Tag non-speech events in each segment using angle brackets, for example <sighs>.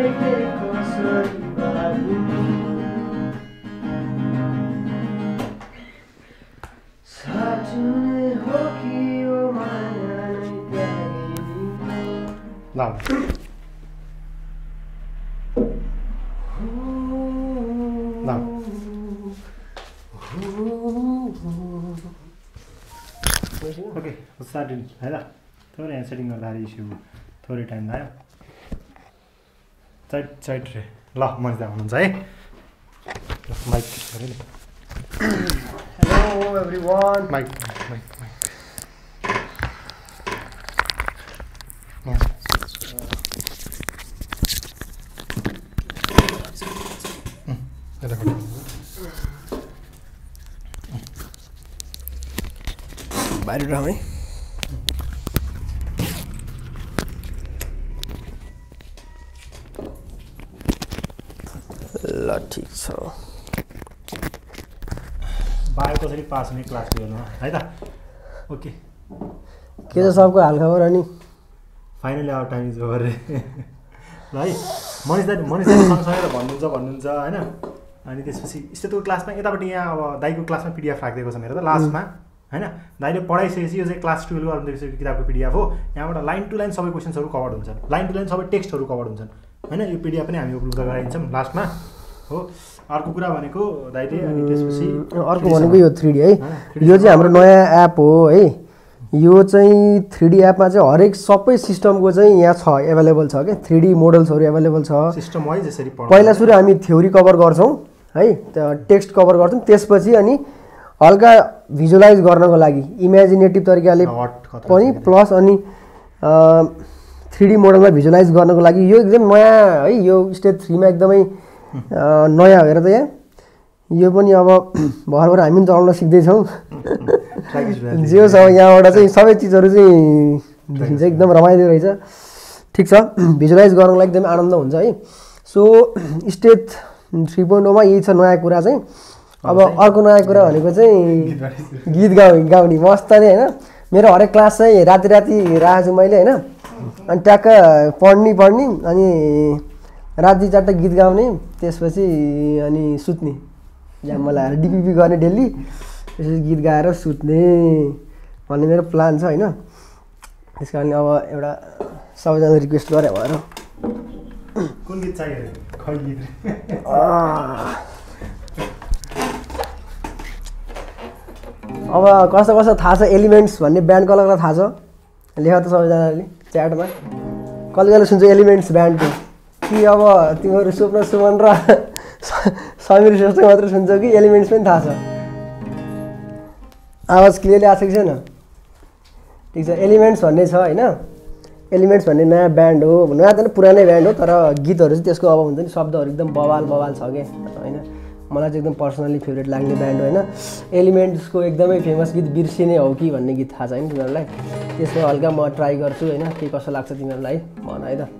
Love. Love. Okay उस side है ना थोरै एन्सरिङ गर्दाखेरि इस्यु थोरै टाइम लाग्यो साइड साइड रे ल मजा हुनुहुन्छ है mike hello everyone mike mike mike बाहिर है अलिअलि पास हुने क्लास टुवेल्भमा है त ओके के छ सबको हालखबर अनि finally our time is over ल है मनिष दाइ मनिष दाइ सँगसँगै त भन्नुहुन्छ भन्नुहुन्छ होइन अनि त्यसपछि स्टेटको क्लासमा यतापट्टि यहाँ अब दाइको क्लासमा पिडिएफ राखिदिएको छ मेरो त लास्टमा होइन दाइले पढाइसकेपछि यो चाहिँ क्लास टुवेल्भ गरिदिएको किताबको पिडिएफ हो यहाँबाट लाइन टु लाइन सबै क्वेसन्सहरू कभर हुन्छन् लाइन टु लाइन सबै टेक्स्टहरू कभर हुन्छन् होइन यो पिडिएफ पनि हामी उपलब्ध गराइदिन्छौँ लास्टमा हो अर्को कुरा भनेको अर्को भनेको यो थ्री डी है यो चाहिँ हाम्रो नयाँ एप हो है यो चाहिँ थ्री डी एपमा चाहिँ हरेक सबै सिस्टमको चाहिँ यहाँ छ एभाइलेबल छ क्या थ्री डी मोडल्सहरू एभाइलेबल छ सिस्टम है जसरी पहिला सुरु हामी थ्योरी कभर गर्छौँ है टेक्स्ट कभर गर्छौँ त्यसपछि अनि हल्का भिजुलाइज गर्नको लागि इमेजिनेटिभ तरिकाले पनि प्लस अनि थ्री डी मोडलमा भिजुलाइज गर्नको लागि यो एकदम नयाँ है यो स्टेप थ्रीमा एकदमै नयाँ भएर त यहाँ यो पनि अब भरभर हामी पनि चलाउन सिक्दैछौँ जे होस् अब यहाँबाट चाहिँ सबै चिजहरू चाहिँ एकदम रमाइलो रहेछ ठिक छ भिजुलाइज गर्नुलाई एकदम आनन्द हुन्छ है सो स्टेज थ्री पोइन्ट ओमा यही छ नयाँ कुरा चाहिँ अब अर्को नयाँ कुरा भनेको चाहिँ गीत गाउ गाउने मस्त नै होइन मेरो हरेक क्लास चाहिँ राति राति राखेको छु मैले होइन अनि ट्याक्क पढ्ने पढ्ने अनि राति चारवटा गीत गाउने त्यसपछि अनि सुत्ने मलाई लगाएर डिपिपी गर्ने डेली त्यसपछि गीत गाएर सुत्ने भन्ने मेरो प्लान छ होइन त्यस कारणले अब एउटा सबैजना रिक्वेस्ट गरे भएर कुन गीत <laughs> अब कस्तो कस्तो थाहा छ एलिमेन्ट्स भन्ने ब्यान्ड कसलाई कसलाई थाहा छ लेख त सबैजनाले च्याटमा कहिले कहिले सुन्छ एलिमेन्ट्स ब्यान्डको कि अब तिमीहरू स्वप्न सुमन र <laughs> समीर श्रेष्ठ मात्र सुन्छौ कि एलिमेन्ट्स पनि थाहा छ आवाज क्लियरली आएको कि छैन ठिक छ एलिमेन्ट्स भन्ने छ होइन एलिमेन्ट्स भन्ने नयाँ ब्यान्ड हो भन्नु आएको त पुरानै ब्यान्ड हो तर गीतहरू चाहिँ त्यसको अब हुन्छ नि शब्दहरू एकदम बवाल बवाल छ क्या होइन मलाई चाहिँ एकदम पर्सनली फेभरेट लाग्ने ब्यान्ड हो होइन एलिमेन्ट्सको एकदमै फेमस गीत बिर्सिने हो कि भन्ने गीत थाहा छ होइन तिमीहरूलाई त्यसमा हल्का म ट्राई गर्छु होइन के कसो लाग्छ तिमीहरूलाई भन है त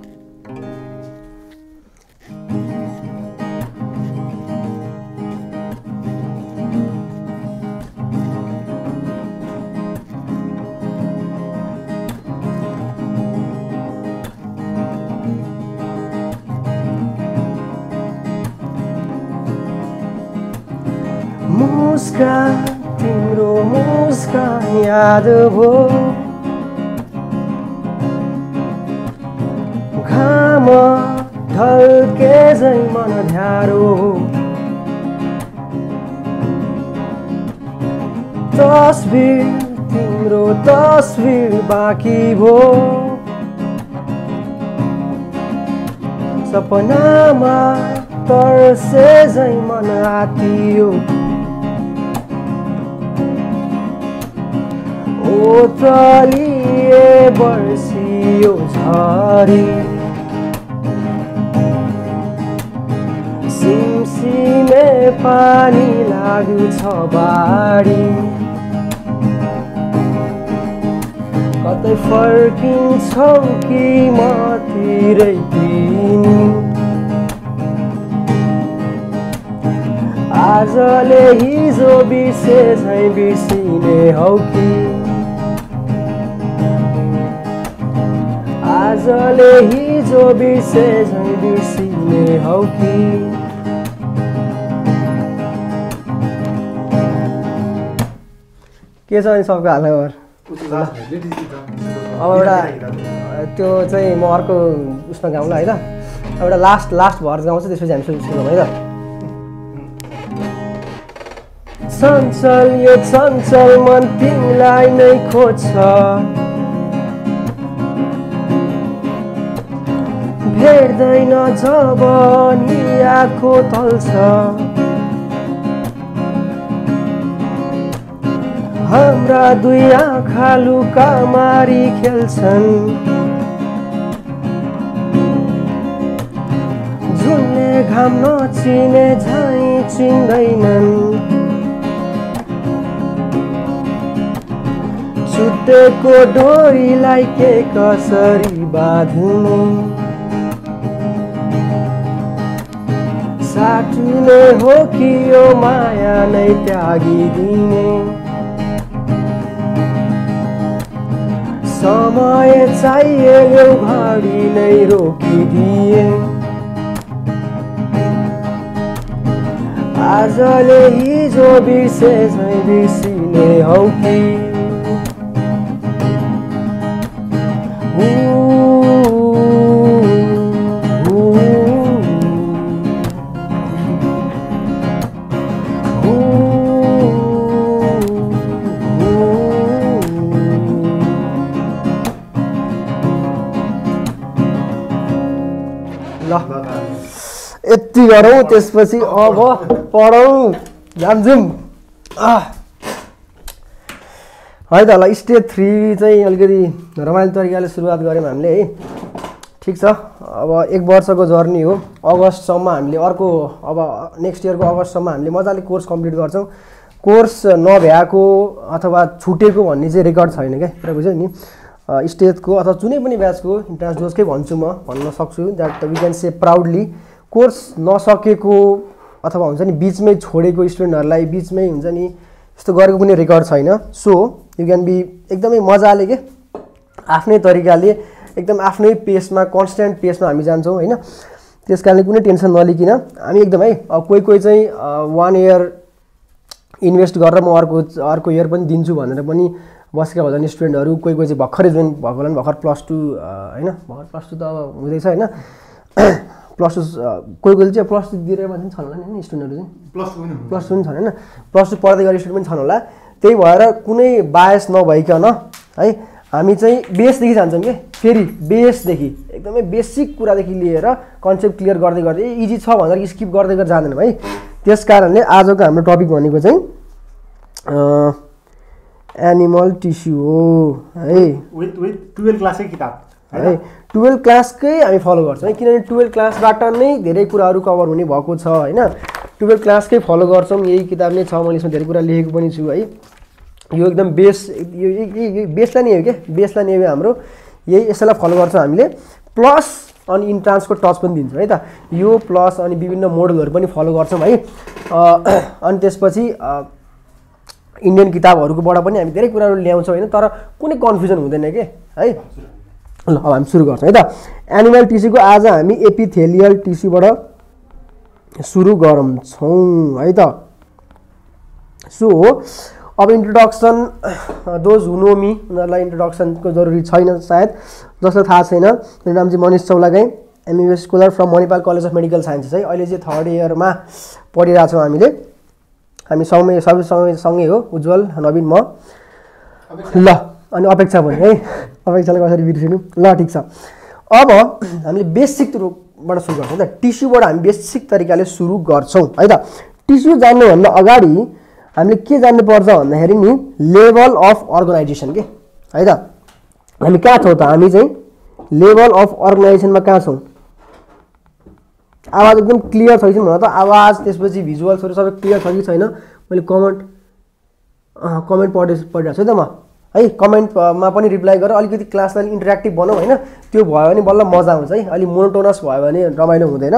मुस्कान तिम्रो मुस्कान याद भो घाम ढल्के झै मन ध्यारो तस्बिर तिम्रो तस्बिर बाँकी भो सपनामा तर्से झै मन आतियो चलिए बर्सियो झरी सिमसिमे पानी लागु छ बाढी कतै फर्किन्छौ कि मतिरै तिमी आजले हिजो बिर्से झै बिर्सिने हौ कि आजले हिजो बिर्से झै बिर्सिने हौ कि के छ अनि सबको हाल अब एउटा त्यो चाहिँ म अर्को उसमा गाउँला है त एउटा लास्ट लास्ट भर्स गाउँछ त्यसपछि हामी सुरु सुनौँ है त चञ्चल यो चञ्चल मन तिमीलाई नै खोज्छ हेर्दैन जब नि आँखो तल्छ हाम्रा दुई आँखा लुका मारी खेल्छन् जुनले घाम नचिने झै चिन्दैनन् सुतेको डोरीलाई के कसरी बाँध्नु साँच्चीले हो कि यो माया नै त्यागिदिने समय चाहिए घडी नै रोकिदिए आजले हिजो बिर्से बिर्सिने हौ कि गरौँ त्यसपछि अब पढौँ जान्छौँ है त ल स्टेज थ्री चाहिँ अलिकति रमाइलो तरिकाले सुरुवात गऱ्यौँ हामीले है ठिक छ अब एक वर्षको जर्नी हो अगस्तसम्म हामीले अर्को अब नेक्स्ट इयरको अगस्तसम्म हामीले मजाले कोर्स कम्प्लिट गर्छौँ कोर्स नभ्याएको अथवा छुटेको भन्ने चाहिँ रेकर्ड छैन क्या कुरा बुझ्यो नि स्टेजको अथवा जुनै पनि ब्याचको इन्ट्रान्स जोसकै भन्छु म भन्न सक्छु that we can say proudly course नसकेको अथवा हुन्छ नि बिचमै छोडेको स्टुडेन्टहरूलाई बिचमै हुन्छ नि यस्तो गरेको कुनै रेकर्ड छैन सो यु क्यान बी एकदमै मजाले के आफ्नै तरिकाले एकदम आफ्नै पेसमा कन्सटेन्ट पेसमा हामी जान्छौँ होइन त्यस कारणले कुनै टेन्सन नलिकन हामी एकदम है कोही कोही चाहिँ वान इयर इन्भेस्ट गरेर म अर्को अर्को इयर पनि दिन्छु भनेर पनि बसेका होला नि स्टुडेन्टहरू कोही कोही चाहिँ भर्खरै जोइन भएको होला भर्खर प्लस टू होइन भर्खर प्लस टू त अब हुँदैछ होइन प्लस टू कोही कोहीले चाहिँ प्लस टू दिएर मान्छे छन् होला नि होइन स्टुडेन्टहरू चाहिँ प्लस टू प्लस टू पनि छन् होइन प्लस टू पढ्दै गरेको स्टुडेन्ट पनि छन् होला त्यही भएर कुनै बायस नभइकन है हामी चाहिँ बेसदेखि जान्छौँ कि फेरि बेसदेखि एकदमै बेसिक कुरादेखि लिएर कन्सेप्ट क्लियर गर्दै गर्दै इजी छ भनेर स्किप गर्दै गरेर जाँदैनौँ है त्यस कारणले आजको हाम्रो टपिक भनेको चाहिँ एनिमल टिस्यु हो है विथ विथ टुवेल्भ क्लासकै किताब है टुवेल्भ क्लासकै हामी फलो गर्छौँ है किनभने टुवेल्भ क्लासबाट नै धेरै कुराहरू कभर हुने भएको छ होइन टुवेल्भ क्लासकै फलो गर्छौँ यही किताब नै छ मैले यसमा धेरै कुरा लेखेको पनि छु है यो एकदम बेस यो बेसलाई नै हो क्या बेसलाई नै हो हाम्रो यही यसैलाई फलो गर्छौँ हामीले प्लस अनि इन्ट्रान्सको टच पनि दिन्छौँ है त यो प्लस अनि विभिन्न मोडलहरू पनि फलो गर्छौँ है अनि त्यसपछि इन्डियन किताबहरूकोबाट पनि हामी धेरै कुराहरू ल्याउँछौँ होइन तर कुनै कन्फ्युजन हुँदैन कि है ल अब हामी सुरु गर्छौँ है त एनिमल टिस्युको आज हामी एपिथेलियल टिस्युबाट सुरु गराउँछौँ है त सो अब इन्ट्रोडक्सन दोज हुनु मी उनीहरूलाई इन्ट्रोडक्सनको जरुरी छैन सायद जसलाई थाहा छैन मेरो नाम चाहिँ मनिष चौलागाई एमएबी scholar from Manipal college of medical sciences है अहिले चाहिँ थर्ड इयरमा पढिरहेछौँ हामीले हामी सँगै सबै सँगै सँगै हो उज्जवल नवीन म ल अनि अपेक्षा भने है अपेक्षालाई कसरी बिर्सिनु ल ठिक छ अब हामीले बेसिक रूपबाट सुरु गर्छौँ त टिस्युबाट हामी बेसिक तरिकाले सुरु गर्छौँ है त टिस्यु जान्नुभन्दा अगाडि हामीले के जान्नुपर्छ भन्दाखेरि नि लेभल अफ अर्गनाइजेसन के है त हामी कहाँ छौँ त हामी चाहिँ लेभल अफ अर्गनाइजेसनमा कहाँ छौँ आवाज एकदम क्लियर छ कि छैन त आवाज त्यसपछि भिजुअल्सहरू सबै क्लियर छ कि छैन मैले कमेन्ट कमेन्ट पढे पढिरहेको छु है त म है कमेन्टमा पनि रिप्लाई गरेर अलिकति क्लासलाई इन्टरेक्टिभ बनाऊ होइन त्यो भयो भने बल्ल मजा आउँछ है अलिक मोनोटोनस भयो भने रमाइलो हुँदैन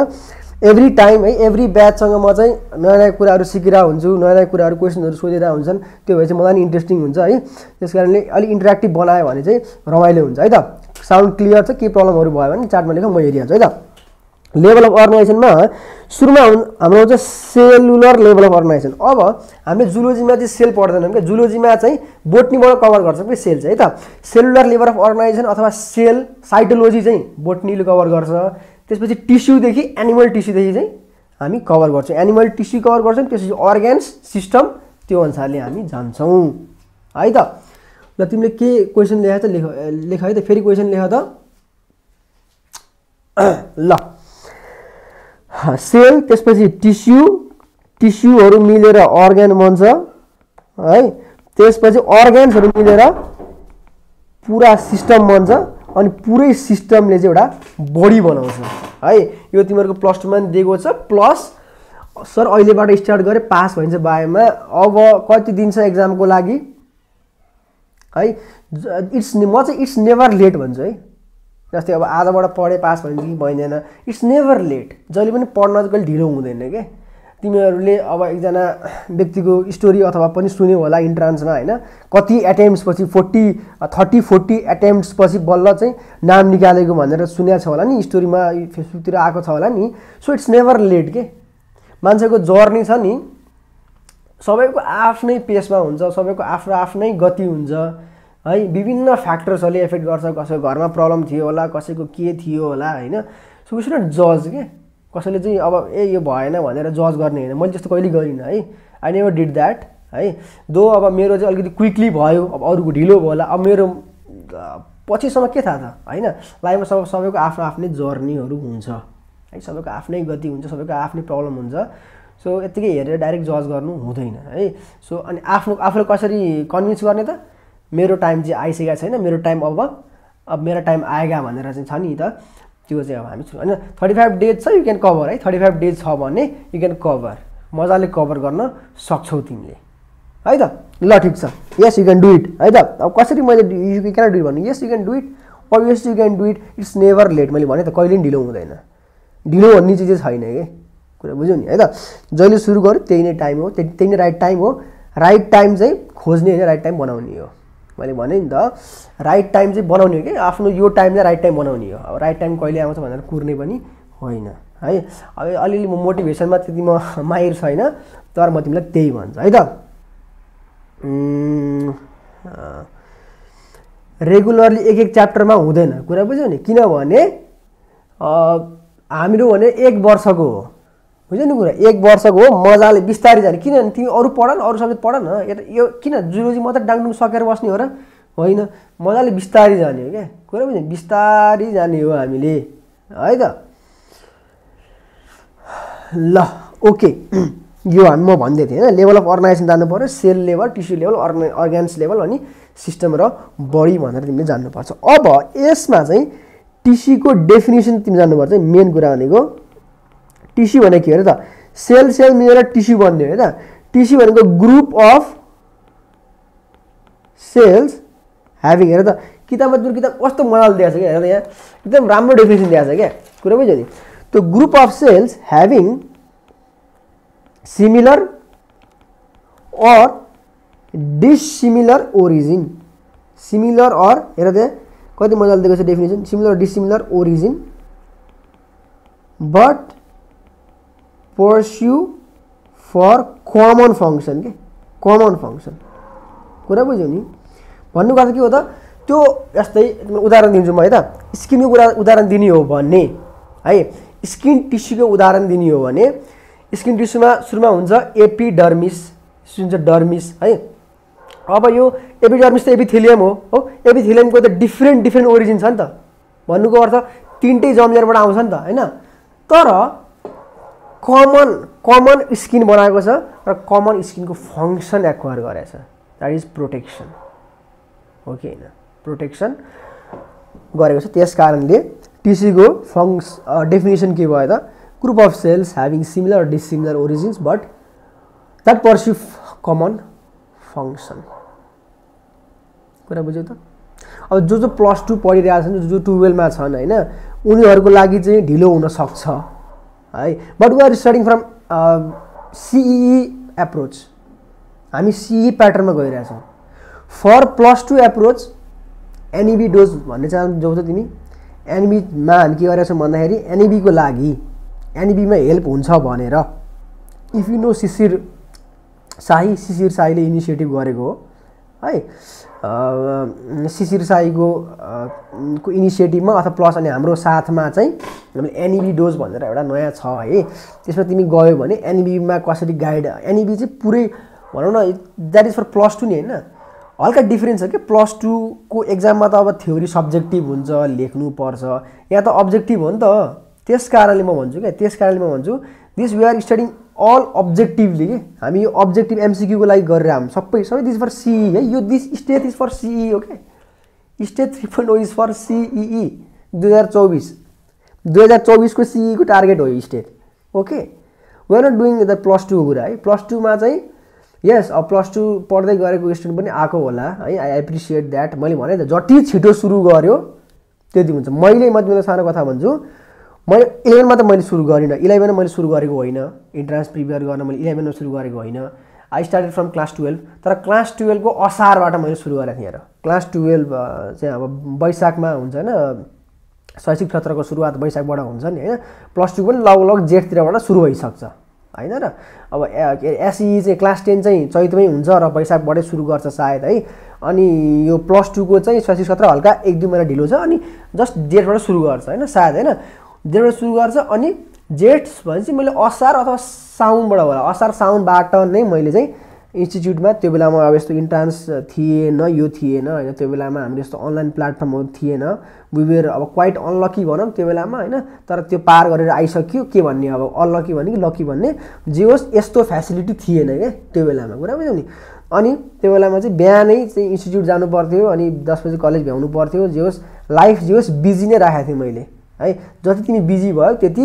एभ्री टाइम है एभ्री ब्याचसँग म चाहिँ नयाँ नयाँ कुराहरू सिकिरहेको हुन्छु नयाँ नयाँ कुराहरू क्वेसनहरू सोधिरहेको हुन्छन् त्यो भए चाहिँ मलाई पनि इन्ट्रेस्टिङ हुन्छ है त्यस कारणले अलिक इन्ट्रेक्टिभ बनायो भने चाहिँ रमाइलो हुन्छ है त साउन्ड क्लियर छ के प्रब्लमहरू भयो भने चार्टमा लेख म हेरिहाल्छु है त लेभल अफ अर्गनाइजेसनमा सुरुमा हाम्रो आउँछ सेलुलर लेभल अफ अर्गनाइजेसन अब हामीले जुलोजीमा चाहिँ सेल पढ्दैनौँ क्या जुलोजीमा चाहिँ बोटनीबाट कभर गर्छ कि सेल चाहिँ है त सेलुलर लेभल अफ अर्गनाइजेसन अथवा सेल साइटोलोजी चाहिँ बोटनीले कभर गर्छ त्यसपछि टिस्युदेखि एनिमल टिस्युदेखि चाहिँ हामी कभर गर्छौँ एनिमल टिस्यु कभर गर्छौँ त्यसपछि अर्ग्यान्स सिस्टम त्यो अनुसारले हामी जान्छौँ है त ल तिमीले के क्वेसन लेख त लेख लेख है त फेरि क्वेसन लेख त ल सेल त्यसपछि टिस्यु टिस्युहरू मिलेर अर्ग्यान बन्छ है त्यसपछि अर्ग्यान्सहरू मिलेर पुरा सिस्टम बन्छ अनि पुरै सिस्टमले चाहिँ एउटा बडी बनाउँछ है यो तिमीहरूको प्लस टूमा पनि दिएको छ प्लस सर अहिलेबाट स्टार्ट गरेँ पास भइन्छ बायोमा अब कति दिन छ एक्जामको लागि है इट्स म चाहिँ इट्स नेभर लेट भन्छु है जस्तै अब आजबाट पढे पास भनेदेखि भइँदैन इट्स नेभर लेट जहिले पनि पढ्न कहिले ढिलो हुँदैन के तिमीहरूले अब एकजना व्यक्तिको स्टोरी अथवा पनि सुन्यौ होला इन्ट्रान्समा होइन कति एटेम्प्ट्सपछि फोर्टी थर्टी फोर्टी पछि बल्ल चाहिँ नाम निकालेको भनेर सुनेको छ होला नि स्टोरीमा फेसबुकतिर आएको छ होला नि सो इट्स नेभर लेट के मान्छेको जर्नी छ नि सबैको आफ्नै पेसमा हुन्छ सबैको आफ्नो आफ्नै गति हुन्छ है विभिन्न फ्याक्टर्सहरूले एफेक्ट गर्छ कसैको घरमा प्रब्लम थियो होला कसैको के थियो होला होइन सो विस नट जज के कसैले चाहिँ अब ए यो भएन भनेर जज गर्ने होइन मैले त्यस्तो कहिले गरिनँ है आई नेभर डिड द्याट है दो अब मेरो चाहिँ अलिकति क्विकली भयो अब अरूको ढिलो भयो होला अब मेरो पछिसम्म के थाहा था होइन लाइफमा सब सबैको आफ्नो आफ्नै जर्नीहरू हुन्छ है सबैको आफ्नै गति हुन्छ सबैको आफ्नै प्रब्लम हुन्छ सो यत्तिकै हेरेर डाइरेक्ट जज गर्नु हुँदैन है सो अनि आफ्नो आफूलाई कसरी कन्भिन्स गर्ने त मेरो टाइम चाहिँ आइसकेको छैन मेरो टाइम अब अब मेरो टाइम आएगा भनेर चाहिँ छ नि त त्यो चाहिँ अब हामी होइन थर्टी फाइभ डेज छ यु क्यान कभर है थर्टी फाइभ डेज छ भने यु क्यान कभर मजाले कभर गर्न सक्छौ तिमीले है त ल ठिक छ yes you can do it है त अब कसरी मैले यु क्यान डु इट भन्नु yes you can do it अब yes you can do it it's never late मैले भने त कहिले पनि ढिलो हुँदैन ढिलो भन्ने चिज चाहिँ छैन कि कुरा बुझ्यौ नि है त जहिले सुरु गर्यो त्यही नै टाइम हो त्यही नै राइट टाइम हो राइट टाइम चाहिँ खोज्ने होइन राइट टाइम बनाउने हो मैले भने नि त राइट टाइम चाहिँ बनाउने हो कि आफ्नो यो चाहिँ राइट टाइम बनाउने हो अब राइट टाइम कहिले आउँछ भनेर कुर्ने पनि होइन है अब अलिअलि म मोटिभेसनमा त्यति म <laughs> माहिर छैन तर म तिमीलाई त्यही भन्छु है त रेगुलरली एक एक च्याप्टरमा हुँदैन कुरा बुझ्यौ नि किनभने हामीहरू भने एक वर्षको हो बुझ्यो नि कुरा एक वर्षको हो मजाले बिस्तारै जाने किनभने तिमी अरू पढ न अरू सब्जेक्ट पढ न यता यो किन जुलोजी मात्रै डाङ्नु सकेर बस्ने हो र होइन मजाले बिस्तारै जाने हो क्या कुरा बुझ्यो बिस्तारै जाने हो हामीले है त ल ओके यो हामी म भन्दै थिएँ होइन लेभल अफ अर्गनाइजेसन जानु पऱ्यो सेल लेभल टिस्यु लेभल अर्गनाइ अर्ग्यान्स लेभल अनि सिस्टम र बडी भनेर तिमीले जान्नुपर्छ अब यसमा चाहिँ टिसीको डेफिनेसन तिमी जान्नुपर्छ मेन कुरा भनेको टिसी भनेको के अरे सेल सेल मिलेर टिसी बन्ने होइन टिसी को ग्रुप अफ सेल्स हेविंग हेर त किताबमा जुन किताब कस्तो मजाले दिएको छ क्या हेर यहाँ एकदम राम डेफिनेसन दिया क्या कुरा बुझ्यो नि तो group of cells having similar और डिसिमिलर ओरिजिन सीमिलर और हे त कति मजा दिएको छ definition similar dissimilar origin but pursue for common function के कमन फङ्सन कुरा बुझ्यौ नि भन्नुको अर्थ के हो त त्यो यस्तै उदाहरण दिन्छु म है त स्किनको कुरा उदाहरण दिने हो भने है स्किन टिस्युको उदाहरण दिने हो भने स्किन टिस्युमा सुरुमा हुन्छ एपिडर्मिस जुन डर्मिस है अब यो एपिडर्मिस त एपिथिलियम हो हो एपिथिलियमको त डिफ्रेन्ट डिफ्रेन्ट ओरिजिन छ नि त भन्नुको अर्थ तिनटै जम्लेयरबाट आउँछ नि त होइन तर कमन कमन स्किन बनाएको छ र कमन स्किनको फङ्सन एक्वायर गरेको छ द्याट इज प्रोटेक्सन हो कि होइन प्रोटेक्सन गरेको छ त्यस कारणले टिसीको फङ्स डेफिनेसन के भयो त group of cells having similar dissimilar origins but that pursue common function कुरा बुझ्यो त अब जो जो प्लस टू पढिरहेको छन् जो जो टुवेल्भमा छन् होइन उनीहरूको लागि चाहिँ ढिलो हुनसक्छ है but we are starting from CEE approach हामी सिई प्याटर्नमा गइरहेछौँ for plus two approach NEB डोज भन्ने चाहन जाउँछौ तिमी एनइबीमा e हामी के गरेका छौँ भन्दाखेरि एनइबीको e लागि एनइबीमा e हेल्प हुन्छ भनेर इफ यु नो शिशिर शाही शिशिर शाहीले इनिसिएटिभ गरेको हो है शिशिर साईको को इनिसिएटिभमा अथवा प्लस अनि हाम्रो साथमा चाहिँ हामीले एनइबी डोज भनेर एउटा नयाँ छ है त्यसमा तिमी गयो भने एनइबीमा कसरी गाइड एनइबी चाहिँ पुरै भनौँ न that is for plus two नि होइन हल्का डिफ्रेन्स छ कि प्लस टूको एक्जाममा त अब थ्योरी सब्जेक्टिभ हुन्छ लेख्नुपर्छ यहाँ त अब्जेक्टिभ हो नि त त्यस कारणले म भन्छु क्या त्यस कारणले म भन्छु this we are studying all objectively कि हामी यो अब्जेक्टिभ एमसिक्यूको लागि गरेर हामी सबै सबै दिस फर सिई है यो this state is for CEE okay state three point O is for CEE दुई हजार चौबिस दुई हजार चौबिसको सिईको e e टार्गेट हो यो state okay we are not doing the plus टूको कुरा है प्लस टूमा चाहिँ यस अब प्लस टू पढ्दै गरेको स्टुडेन्ट पनि आएको होला है आई एप्रिसिएट द्याट मैले भने जति छिटो सुरु गऱ्यो त्यति हुन्छ मैले म सानो कथा भन्छु मैले इलेभेनमा त मैले सुरु गरिनँ इलेभेनमा मैले सुरु गरेको होइन इन्ट्रान्स प्रिपेयर गर्न मैले इलेभेनमा सुरु गरेको होइन I started from class twelve तर क्लास टुवेल्भको असारबाट मैले सुरु गरेको थिएँ र क्लास टुवेल्भ चाहिँ अब वैशाखमा हुन्छ होइन शैक्षिक क्षेत्रको सुरुवात वैशाखबाट हुन्छ नि होइन प्लस टू पनि लगभग जेठतिरबाट सुरु भइसक्छ होइन र अब एसई e e चाहिँ क्लास टेन चाहिँ चैतमै हुन्छ र वैशाखबाटै सुरु गर्छ सायद है अनि यो प्लस टूको चाहिँ शैक्षिक सत्र हल्का एक दुई महिना ढिलो छ अनि जस्ट डेटबाट सुरु गर्छ होइन सायद होइन जेठबाट सुरु गर्छ अनि जेठ भनेपछि मैले असार अथवा साउनबाट होला असार साउनबाट नै मैले चाहिँ इन्स्टिच्युटमा त्यो बेलामा अब यस्तो इन्ट्रान्स थिएन यो थिएन होइन त्यो बेलामा हाम्रो यस्तो अनलाइन प्लेटफर्महरू थिएन विवेर अब क्वाइट अनलकी भनौँ त्यो बेलामा होइन तर त्यो पार गरेर आइसक्यो के भन्ने अब अनलकी भन्ने कि लकी भन्ने जे होस् यस्तो फेसिलिटी थिएन क्या त्यो बेलामा कुरा बुझ्यौ नि अनि त्यो बेलामा चाहिँ बिहानै चाहिँ इन्स्टिच्युट जानु पर्थ्यो अनि दस बजी कलेज भ्याउनु पर्थ्यो जे होस् लाइफ जे होस् बिजी नै राखेको थिएँ मैले है जति तिमी बिजी भयो त्यति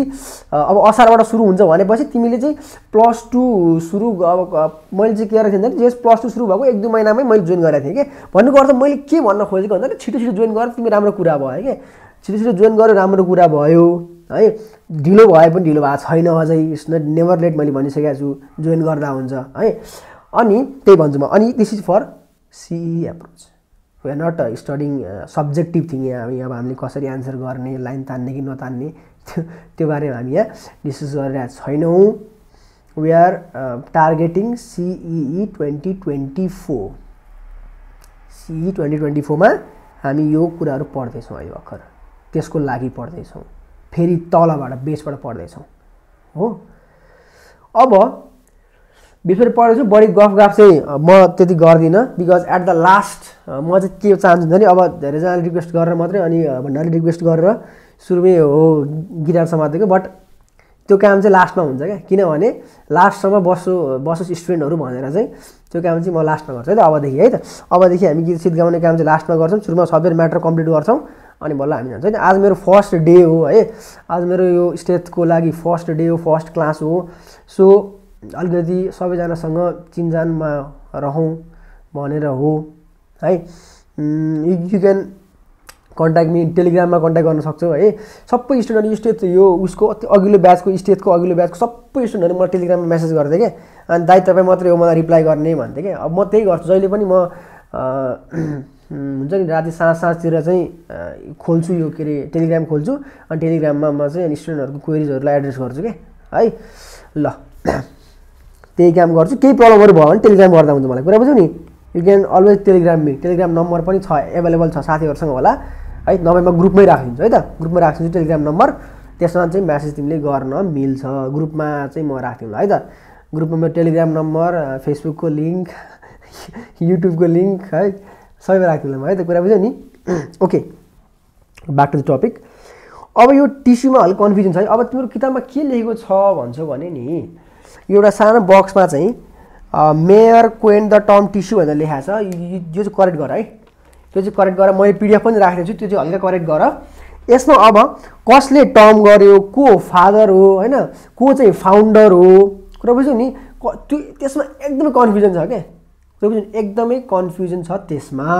अब असारबाट सुरु हुन्छ भनेपछि तिमीले चाहिँ प्लस टू सुरु अब मैले चाहिँ के गरेको थिएँ भन्दाखेरि जे प्लस टू सुरु भएको एक दुई महिनामै मैले जोइन गरेको थिएँ कि भन्नुको अर्थ मैले के भन्न खोजेको भन्दाखेरि छिटो छिटो जोइन गरेर तिमी राम्रो कुरा भयो कि छिटो छिटो जोइन गरेर राम्रो कुरा भयो है ढिलो भए पनि ढिलो भएको छैन अझै इट्स नट नेभर लेट मैले भनिसकेको छु जोइन गर्दा हुन्छ है अनि त्यही भन्छु म अनि this is for CEE approach we are not studying subjective thing यहाँ हामी अब हामीले कसरी एन्सर गर्ने लाइन तान्ने कि नतान्ने त्यो त्यो बारेमा हामी यहाँ डिस्कस गरिरहेको छैनौँ we are targeting CEE twenty twenty four CEE twenty twenty फोरमा हामी यो कुराहरू पढ्दैछौँ अहिले भर्खर त्यसको लागि पढ्दैछौँ फेरि तलबाट बेसबाट पढ्दैछौँ हो अब बिफोर पढेछु बढी गफ गफ चाहिँ म त्यति गर्दिनँ बिकज एट द लास्ट म चाहिँ के चाहन्छु हुन्छ नि अब धेरैजनाले रिक्वेस्ट गरेर मात्रै अनि भन्नाले रिक्वेस्ट गरेर सुरुमै हो गिटार समातेको बट त्यो काम चाहिँ लास्टमा हुन्छ क्या किनभने लास्टसम्म बसो बसोस् स्टुडेन्टहरू भनेर चाहिँ त्यो काम चाहिँ म लास्टमा गर्छु है त अबदेखि है त अबदेखि हामी गीत सित गाउने काम चाहिँ लास्टमा गर्छौँ सुरुमा सबै म्याटर कम्प्लिट गर्छौँ अनि बल्ल हामी जान्छौँ है आज मेरो फर्स्ट डे हो है आज मेरो यो स्टेटको लागि फर्स्ट डे हो फर्स्ट क्लास हो सो अलिकति सबैजनासँग चिनजानमा रहौँ भनेर हो है यु क्यान कन्ट्याक्ट मि टेलिग्राममा कन्ट्याक्ट गर्न सक्छौ है सबै स्टुडेन्ट स्टेट यो उसको अति अघिल्लो ब्याचको स्टेटको अघिल्लो ब्याचको सबै स्टुडेन्टहरू मलाई टेलिग्राममा मेसेज गर्थेँ क्या अनि दाइ तपाईँ मात्रै हो मलाई रिप्लाई गर्ने भन्थेँ कि अब म त्यही गर्छु जहिले पनि म हुन्छ नि राति साँझ साँझतिर चाहिँ खोल्छु यो के अरे टेलिग्राम खोल्छु अनि टेलिग्राममा म चाहिँ स्टुडेन्टहरूको क्वेरिजहरूलाई एड्रेस गर्छु क्या है ल त्यही काम गर्छु केही प्रब्लमहरू भयो भने टेलिग्राम गर्दा हुन्छ मलाई कुरा बुझ्यो नि you can always Telegram me Telegram number पनि छ एभाइलेबल छ साथीहरूसँग होला है नभए म ग्रुपमै राखिदिन्छु है त ग्रुपमा राखिदिन्छु टेलिग्राम नम्बर त्यसमा चाहिँ म्यासेज तिमीले गर्न मिल्छ ग्रुपमा चाहिँ म राखिदिउँला है त ग्रुपमा मेरो टेलिग्राम नम्बर फेसबुकको लिङ्क युट्युबको लिङ्क है सबैमा राखिदिउँला म है त कुरा बुझ्यो नि okay back to the topic अब यो टिस्युमा अलिक कन्फ्युजन छ है अब तिम्रो किताबमा के लेखेको छ भन्छौ भने नि एउटा सानो बक्समा चाहिँ Mayer coined the term tissue भनेर लेखाएको छ यो चाहिँ करेक्ट गर है त्यो चाहिँ करेक्ट गर मैले पिडिएफ पनि राखेको छु त्यो चाहिँ हल्का करेक्ट गर यसमा अब कसले टर्म गर्यो को फादर हो होइन को चाहिँ फाउन्डर हो कुरा बुझ्यौ नि त्यो त्यसमा एकदमै कन्फ्युजन छ क्या बुझ्यो बुझ्यौ एकदमै कन्फ्युजन छ त्यसमा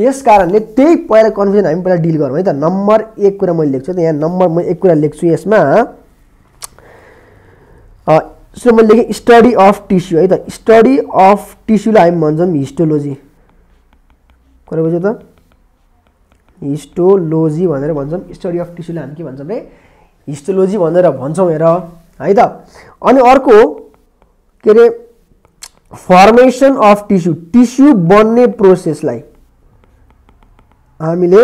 त्यस कारणले त्यही पहिला कन्फ्युजन हामी पहिला डिल गरौँ है त नम्बर एक कुरा मैले लेख्छु त यहाँ नम्बर म एक कुरा लेख्छु यसमा जस्तो मैले लेखेँ स्टडी अफ टिस्यु है त स्टडी अफ टिस्युलाई हामी भन्छौँ हिस्टोलोजी कुरा बुझ्यो त हिस्टोलोजी भनेर भन्छौँ स्टडी अफ टिस्युलाई हामी के भन्छौँ रे हिस्टोलोजी भनेर भन्छौँ हेर है त अनि अर्को के अरे फर्मेसन अफ टिस्यु टिस्यु बन्ने प्रोसेसलाई हामीले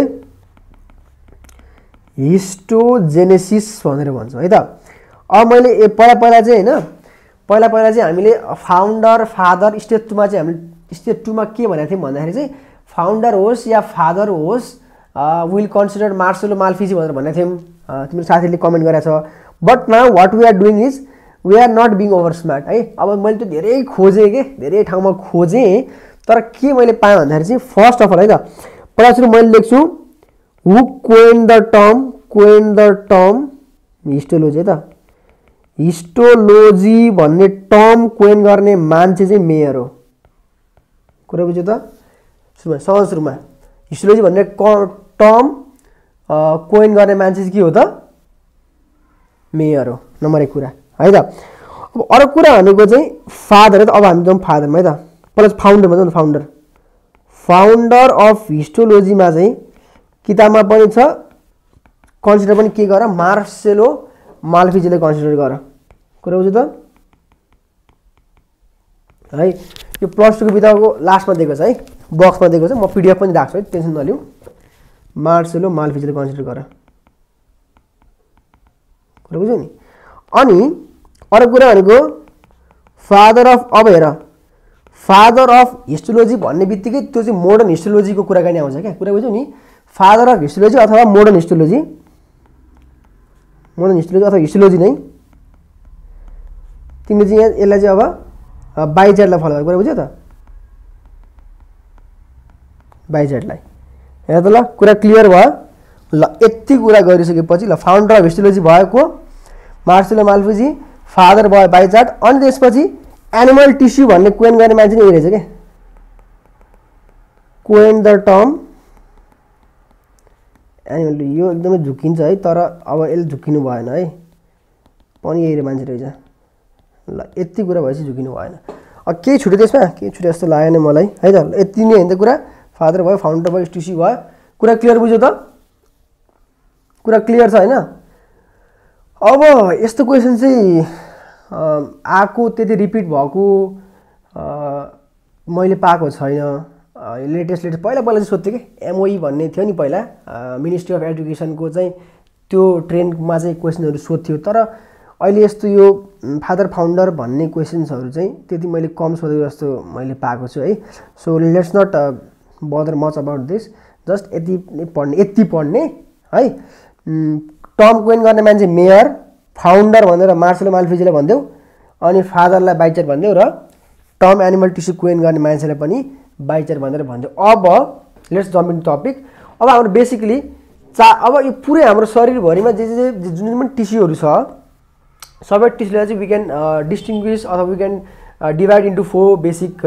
हिस्टोजेनेसिस भनेर भन्छौँ है त अब मैले पहिला पहिला चाहिँ होइन पहिला पहिला चाहिँ हामीले फाउन्डर फादर स्टेप टूमा चाहिँ हामीले स्टेप टूमा के भनेको थियौँ भन्दाखेरि चाहिँ फाउन्डर होस् या फादर होस् विल कन्सिडर मार्सलो मालफिजी भनेर भनेको थियौँ तिम्रो साथीले कमेन्ट गरेको छ but now what we are doing is we are not being over smart है अब मैले त धेरै खोजेँ कि धेरै ठाउँमा खोजेँ तर के मैले पाएँ भन्दाखेरि चाहिँ फर्स्ट अफ अल है त पहिला सुरु मैले लेख्छु who coin the term coined the term histology है त हिस्टोलोजी भन्ने टर्म कोइन गर्ने मान्छे चाहिँ मेयर हो कुरा बुझ्यो त सुरुमा सहज रूपमा हिस्टोलोजी भन्ने क टर्म कोइन गर्ने मान्छे चाहिँ के हो त मेयर हो नम्बर एक कुरा है त अब अर्को कुरा भनेको चाहिँ फादर है त अब हामी जाउँ फादरमा है त पहिला फाउन्डर फाउन्डरमा जाउँ फाउन्डर फाउन्डर अफ हिस्टोलोजीमा चाहिँ किताबमा पनि छ कन्सिडर पनि के गर मार्सेलो मालफिजीले कन्सिडर गर कुरा बुझ्यो त है यो प्लस टूको बिताको लास्टमा दिएको छ है बक्समा दिएको छ म पिडिएफ पनि राख्छु है टेन्सन नलिउँ मार्सेलो माल फिचर कन्सिडर गर कुरा बुझ्यो नि अनि अर्को कुरा भनेको फादर अफ अब हेर फादर अफ हिस्ट्रोलोजी भन्ने बित्तिकै त्यो चाहिँ मोडर्न हिस्ट्रोलोजीको कुराकानी आउँछ क्या कुरा बुझ्यो नि फादर अफ हिस्ट्रोलोजी अथवा मोडर्न हिस्ट्रोलोजी मोडर्न हिस्टोलोजी अथवा हिस्ट्रोलोजी नै तिमीले चाहिँ यहाँ यसलाई चाहिँ अब बाइजेडलाई फलो गरेको कुरा बुझ्यौ त बाइजेडलाई हेर त ल कुरा क्लियर भयो ल यति कुरा गरिसकेपछि ल फाउन्डर अफ हिस्टोलोजी भएको मार्सुलो माल्फुजी फादर भयो बाइजाट अनि त्यसपछि एनिमल टिस्यु भन्ने क्वेन गर्ने मान्छे नै यही रहेछ क्या क्वेन द टर्म एनिमल यो एकदमै झुकिन्छ है तर अब यसले झुक्किनु भएन है पनि यही मान्छे रहेछ ल यति कुरा भएपछि झुकिनु भएन अब केही छुट्यो त्यसमा केही छुट्यो जस्तो लागेन मलाई है त यति नै होइन त कुरा फादर भयो फाउन्डर भयो एसटिसी भयो कुरा क्लियर बुझ्यो त कुरा क्लियर छ होइन अब यस्तो क्वेसन चाहिँ आएको त्यति रिपिट भएको मैले पाएको छैन लेटेस्ट लेटेस्ट पहिला पहिला चाहिँ सोध्थेँ कि एमओई e भन्ने थियो नि पहिला मिनिस्ट्री अफ एडुकेसनको चाहिँ त्यो ट्रेन्डमा चाहिँ क्वेसनहरू सोध्थ्यो तर अहिले यस्तो यो फादर फाउन्डर भन्ने क्वेसन्सहरू चाहिँ त्यति मैले कम सोधेको जस्तो मैले पाएको छु है so let's not bother much about this just यति पढ्ने यति पढ्ने है टर्म क्वेन गर्ने मान्छे मेयर फाउन्डर भनेर मार्सल मालफिजीलाई भनिदेऊ अनि फादरलाई बाइचर भनिदेऊ र टर्म एनिमल टिस्यु क्वेन गर्ने मान्छेलाई पनि बाइचर भनेर भनिदेऊ अब लेट्स जम्प इन टपिक अब हाम्रो बेसिकली चा अब यो पुरै हाम्रो शरीरभरिमा जे जे जुन जुन पनि टिस्युहरू छ सबै टिस्युलाई चाहिँ वी क्यान डिस्टिङ्ग्विस अथवा we can divide into four basic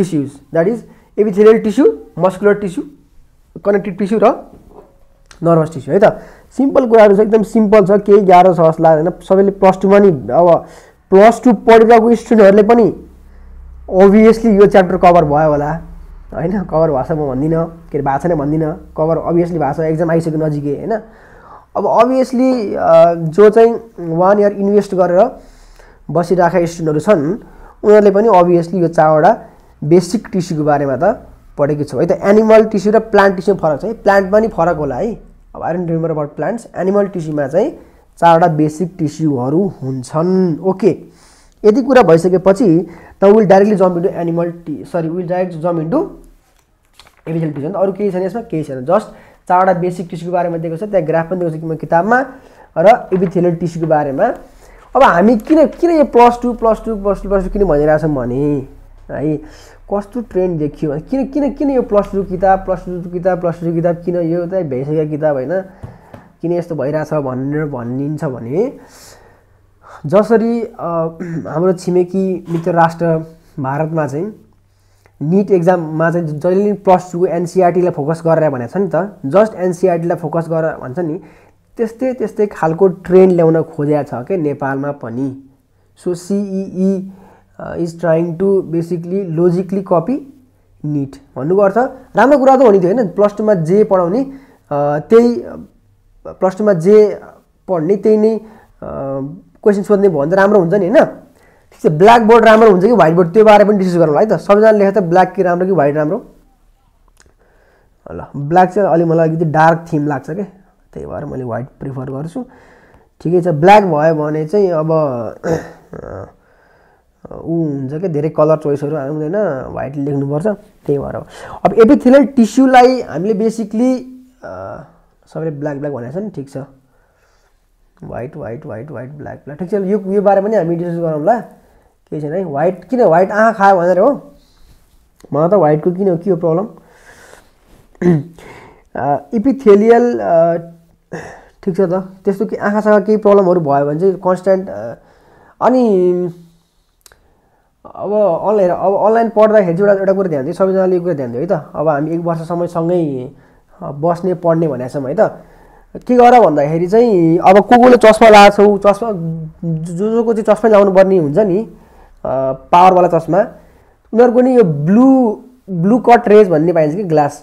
tissues that is epithelial tissue muscular tissue connective tissue र नर्भस टिस्यु है त सिम्पल कुराहरू छ एकदम सिम्पल छ केही गाह्रो छ जस्तो लाग्दैन सबैले प्लस टूमा नि अब प्लस टू पढिरहेको स्टुडेन्टहरूले पनि अभियसली यो च्याप्टर कभर भयो होला होइन कभर भएको छ म भन्दिनँ के अरे भएको छैन भन्दिनँ कभर अभियसली भएको छ एक्जाम आइसक्यो नजिकै होइन अब अभियसली जो चाहिँ वान इयर इन्भेस्ट गरेर बसिरहेका स्टुडेन्टहरू छन् उनीहरूले पनि अभियसली यो चारवटा बेसिक टिस्युको बारेमा त पढेको छु है त एनिमल टिस्यु र प्लान्ट टिस्यु फरक छ है प्लान्ट पनि फरक होला है अब I don't remember about plants animal टिस्युमा चाहिँ चारवटा बेसिक टिस्युहरू हुन्छन् ओके यति कुरा भइसकेपछि त will directly jump into animal टि sorry will direct jump into एभिजल टिस्यु अरू केही छैन यसमा केही छैन जस्ट चारवटा बेसिक टिस्यूको बारेमा दिएको छ त्यहाँ ग्राफ पनि दिएको छ कि म किताबमा र एपिथेलियल टिस्यूको बारेमा अब हामी किन किन यो plus two plus two plus two plus two किन भनिरहेछौँ भने है कस्तो ट्रेन्ड देखियो किन किन किन यो प्लस टू किताब प्लस टू किताब प्लस टू किताब किन यो त भइसकेको किताब होइन किन यस्तो भइरहेछ भनेर भनिन्छ भने जसरी हाम्रो छिमेकी मित्र राष्ट्र भारतमा चाहिँ निट एक्जाममा चाहिँ जहिले पनि प्लस टू एनसिआरटीलाई फोकस गरेर भनेको छ नि त जस्ट एनसिआरटीलाई फोकस गरेर भन्छ नि त्यस्तै त्यस्तै खालको ट्रेन्ड ल्याउन खोजेको छ क्या नेपालमा पनि so CEE is trying to basically logically copy NEET भन्नुको अर्थ राम्रो कुरा त हो नि त्यो होइन प्लस टूमा जे पढाउने uh, त्यही प्लस uh, टूमा जे पढ्ने त्यही नै क्वेसन uh, सोध्ने भयो भने त राम्रो हुन्छ नि होइन ठिक छ ब्ल्याक बोर्ड राम्रो हुन्छ कि व्हाइट बोर्ड त्यो बारे पनि डिस्कस गरौँ है त सबैजना लेखेको त ब्ल्याक कि राम्रो कि व्हाइट राम्रो ल ब्ल्याक चाहिँ अलिक मलाई अलिकति डार्क थिम लाग्छ क्या त्यही भएर मैले व्हाइट प्रिफर गर्छु ठिकै छ ब्ल्याक भयो भने चाहिँ अब ऊ हुन्छ क्या धेरै कलर चोइसहरू आउँदैन व्हाइट लेख्नुपर्छ त्यही भएर अब एपिथिलियल टिस्युलाई हामीले बेसिकली सबैले ब्ल्याक ब्ल्याक भनेको छ नि ठिक छ white white white white black black ठिक छ यो यो बारे पनि हामी डिस्कस गरौँला केही छैन है वाइट किन वाइट आँखा खायो भनेर हो मलाई त वाइटको किन के हो प्रब्लम इपिथेलियल ठिक छ त त्यस्तो कि आँखासँग केही प्रब्लमहरू भयो भने चाहिँ कन्सट्यान्ट अनि अब अनलाइन अब अनलाइन पढ्दाखेरि चाहिँ एउटा एउटा कुरा ध्यान दियो सबैजनाले यो कुरा ध्यान दियो है त अब हामी एक वर्षसम्म सँगै बस्ने पढ्ने भनेको छौँ है त के गर भन्दाखेरि चाहिँ अब को कोले चस्मा लगाएको छौँ चस्मा जो जोको चाहिँ चस्मै लाउनु पर्ने हुन्छ नि पावरवाला चस्मा उनीहरूको नि यो ब्लू ब्लु कट रेज भन्ने पाइन्छ कि ग्लास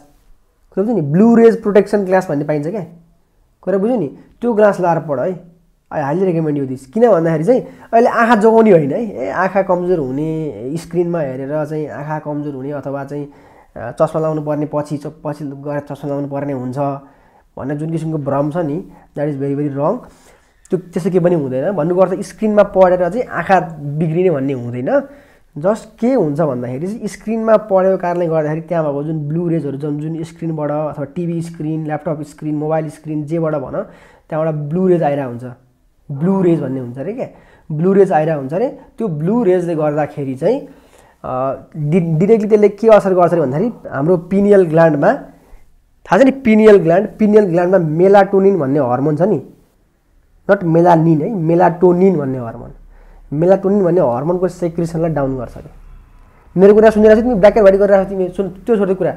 खोइ बुझ्यो नि ब्लु रेज प्रोटेक्सन ग्लास भन्ने पाइन्छ क्या कुरा बुझ्यो नि त्यो ग्लास लाएर पढ है I highly recommend you this किन भन्दाखेरि चाहिँ अहिले आँखा जोगाउने होइन है ए आँखा कमजोर हुने स्क्रिनमा हेरेर चाहिँ आँखा कमजोर हुने अथवा चाहिँ चस्मा लाउनु पर्ने पछि पछि गएर चस्मा लाउनु पर्ने हुन्छ भन्ने जुन किसिमको भ्रम छ नि that is very very wrong त्यो त्यस्तो केही पनि हुँदैन भन्नुको अर्थ स्क्रिनमा पढेर चाहिँ आँखा बिग्रिने भन्ने हुँदैन जस्ट के हुन्छ भन्दाखेरि चाहिँ स्क्रिनमा पढेको कारणले गर्दाखेरि त्यहाँ भएको जुन ब्लु रेजहरू जुन जुन स्क्रिनबाट अथवा TV screen laptop screen mobile screen जेबाट भन त्यहाँबाट ब्लु रेज आइरहेको हुन्छ ब्लु रेज भन्ने हुन्छ अरे क्या ब्लु रेज आइरहेको हुन्छ अरे त्यो ब्लु रेजले गर्दाखेरि चाहिँ डि डिरेक्टली त्यसले के असर गर्छ अरे भन्दाखेरि हाम्रो पिनियल ग्ल्यान्डमा थाहा छ नि पिनियल ग्ल्यान्ड पिनियल ग्ल्यान्डमा मेलाटोनिन भन्ने हर्मोन छ नि नट मेलानिन है मेलाटोनिन भन्ने हर्मोन मेलाटोनिन भन्ने हर्मोनको सेक्रेसनलाई डाउन गर्छ कि मेरो कुरा सुनिरहेको छ तिमी ब्ल्याक एन्ड व्हाइट गरिरहेको छ तिमी सुन त्यो छोड्दै कुरा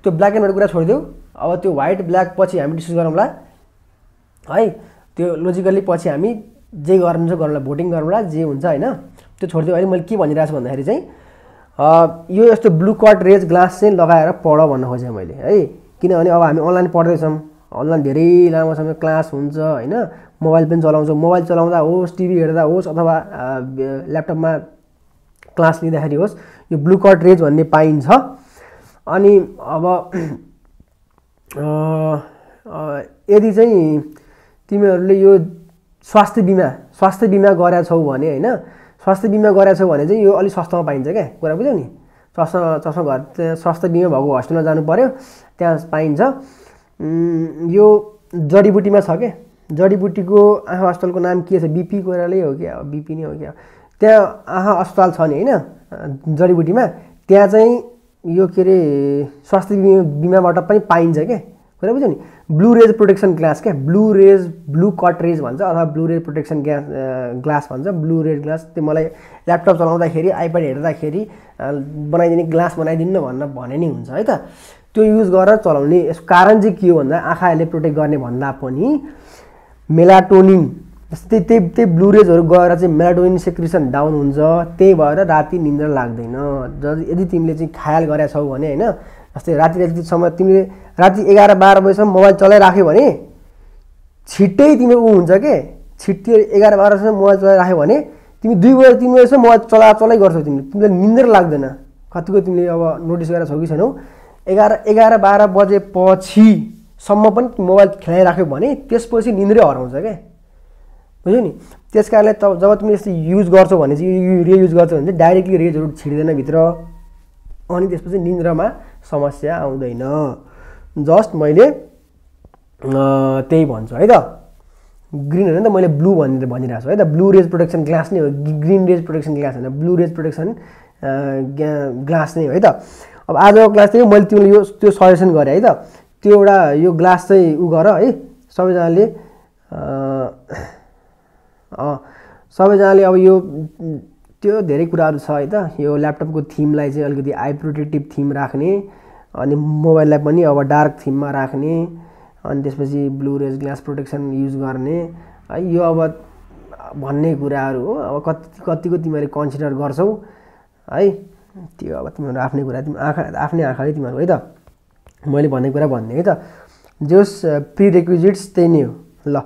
त्यो ब्ल्याक एन्ड व्हाइट कुरा छोडिदेऊ अब त्यो व्हाइट ब्ल्याक पछि हामी डिस्कस गरौँला है त्यो लोजिकल्ली पछि हामी जे गर्नु छ गरौँला भोटिङ गरौँला जे हुन्छ होइन त्यो छोडिदियो अहिले मैले के भनिरहेको छु भन्दाखेरि चाहिँ यो यस्तो ब्लु कट रेज ग्लास चाहिँ लगाएर पढ भन्न खोजेँ मैले है किनभने अब हामी अनलाइन पढ्दैछौँ अनलाइन धेरै लामो समय क्लास हुन्छ होइन मोबाइल पनि चलाउँछ मोबाइल चलाउँदा होस् टिभी हेर्दा होस् अथवा ल्यापटपमा क्लास लिँदाखेरि होस् यो ब्लु कट रेज भन्ने पाइन्छ अनि अब यदि चाहिँ तिमीहरूले यो स्वास्थ्य बिमा स्वास्थ्य बिमा गरेका छौ भने होइन स्वास्थ्य बिमा गरेका छौ भने चाहिँ यो अलिक सस्तोमा पाइन्छ क्या कुरा बुझ्यौ नि चस्मा चस्मा घर स्वास्थ्य बिमा भएको हस्पिटलमा जानु पऱ्यो त्यहाँ पाइन्छ यो जडीबुटीमा छ क्या जडीबुटीको आँखा अस्पतालको नाम के छ बिपी कोइरालै हो क्या बिपी नै हो क्या त्यहाँ आँखा अस्पताल छ नि होइन जडीबुटीमा त्यहाँ चाहिँ यो के अरे स्वास्थ्य बिमा बिमाबाट पनि पाइन्छ क्या कुरा बुझ्यो नि ब्लु रेज प्रोटेक्सन ग्लास क्या blue rays blue cut rays भन्छ अथवा blue rays protection glass glass भन्छ ब्लु रेज ग्लास त्यो मलाई ल्यापटप चलाउँदाखेरि आइप्याड हेर्दाखेरि बनाइदिने ग्लास बनाइदिनु भनेर भने नि हुन्छ है त त्यो युज गरेर चलाउने यसको कारण चाहिँ के हो भन्दा आँखाहरूले प्रोटेक्ट गर्ने भन्दा पनि मेलाटोनिन जस्तै त्यही त्यही ब्लुरेजहरू गएर चाहिँ मेलाटोनिन सेक्रिसन डाउन हुन्छ त्यही भएर राति निन्द्रा लाग्दैन ज यदि तिमीले चाहिँ ख्याल गरेका छौ भने होइन जस्तै राति रातिसम्म तिमीले राति एघार बाह्र बजीसम्म मोबाइल चलाइराख्यो भने छिट्टै तिम्रो ऊ हुन्छ के छिट्टै एघार बाह्र बजीसम्म मोबाइल चलाइराख्यो भने तिमी दुई बजी तिन बजीसम्म मोबाइल चला चलाइ गर्छौ तिमीले तिमीलाई निन्द्रा लाग्दैन कतिको तिमीले अब नोटिस गरेर छौ कि छैनौ एघार एघार बाह्र बजेपछिसम्म पनि मोबाइल खेलाइराख्यो भने त्यसपछि निन्द्रै हराउँछ क्या बुझ्यौ नि त्यस कारणले त जब तिमी यस्तो युज गर्छौ भने चाहिँ रे युज गर्छौ भने चाहिँ डाइरेक्टली रेजहरू छिर्दैन भित्र अनि त्यसपछि निन्द्रामा समस्या आउँदैन जस्ट मैले त्यही भन्छु है त ग्रिन होइन त मैले ब्लू भनेर भनिरहेको छु है त ब्लू रेज प्रोटेक्सन ग्लास नै हो ग्रिन रेज प्रोटेक्सन ग्लास होइन ब्लू रेज प्रोटेक्सन ग्लास नै हो है त अब आजको क्लास चाहिँ मैले तिमीले यो त्यो सजेसन गरेँ है त त्यो एउटा यो ग्लास चाहिँ उ गर है सबैजनाले सबैजनाले अब यो त्यो धेरै कुराहरू छ है त यो ल्यापटपको थिमलाई चाहिँ अलिकति आई प्रोटेक्टिभ थिम राख्ने अनि मोबाइललाई पनि अब डार्क थिममा राख्ने अनि त्यसपछि blue rays glass protection use गर्ने है यो अब भन्ने कुराहरू हो अब कति कतिको तिमीहरूले कन्सिडर गर्छौ है त्यो अब तिमीहरू आफ्नै कुरा तिमी आँखा आफ्नै आँखाले तिमीहरू है त मैले भन्ने कुरा भन्ने है त जोस प्रि रेक्विजिट्स त्यही नै हो ल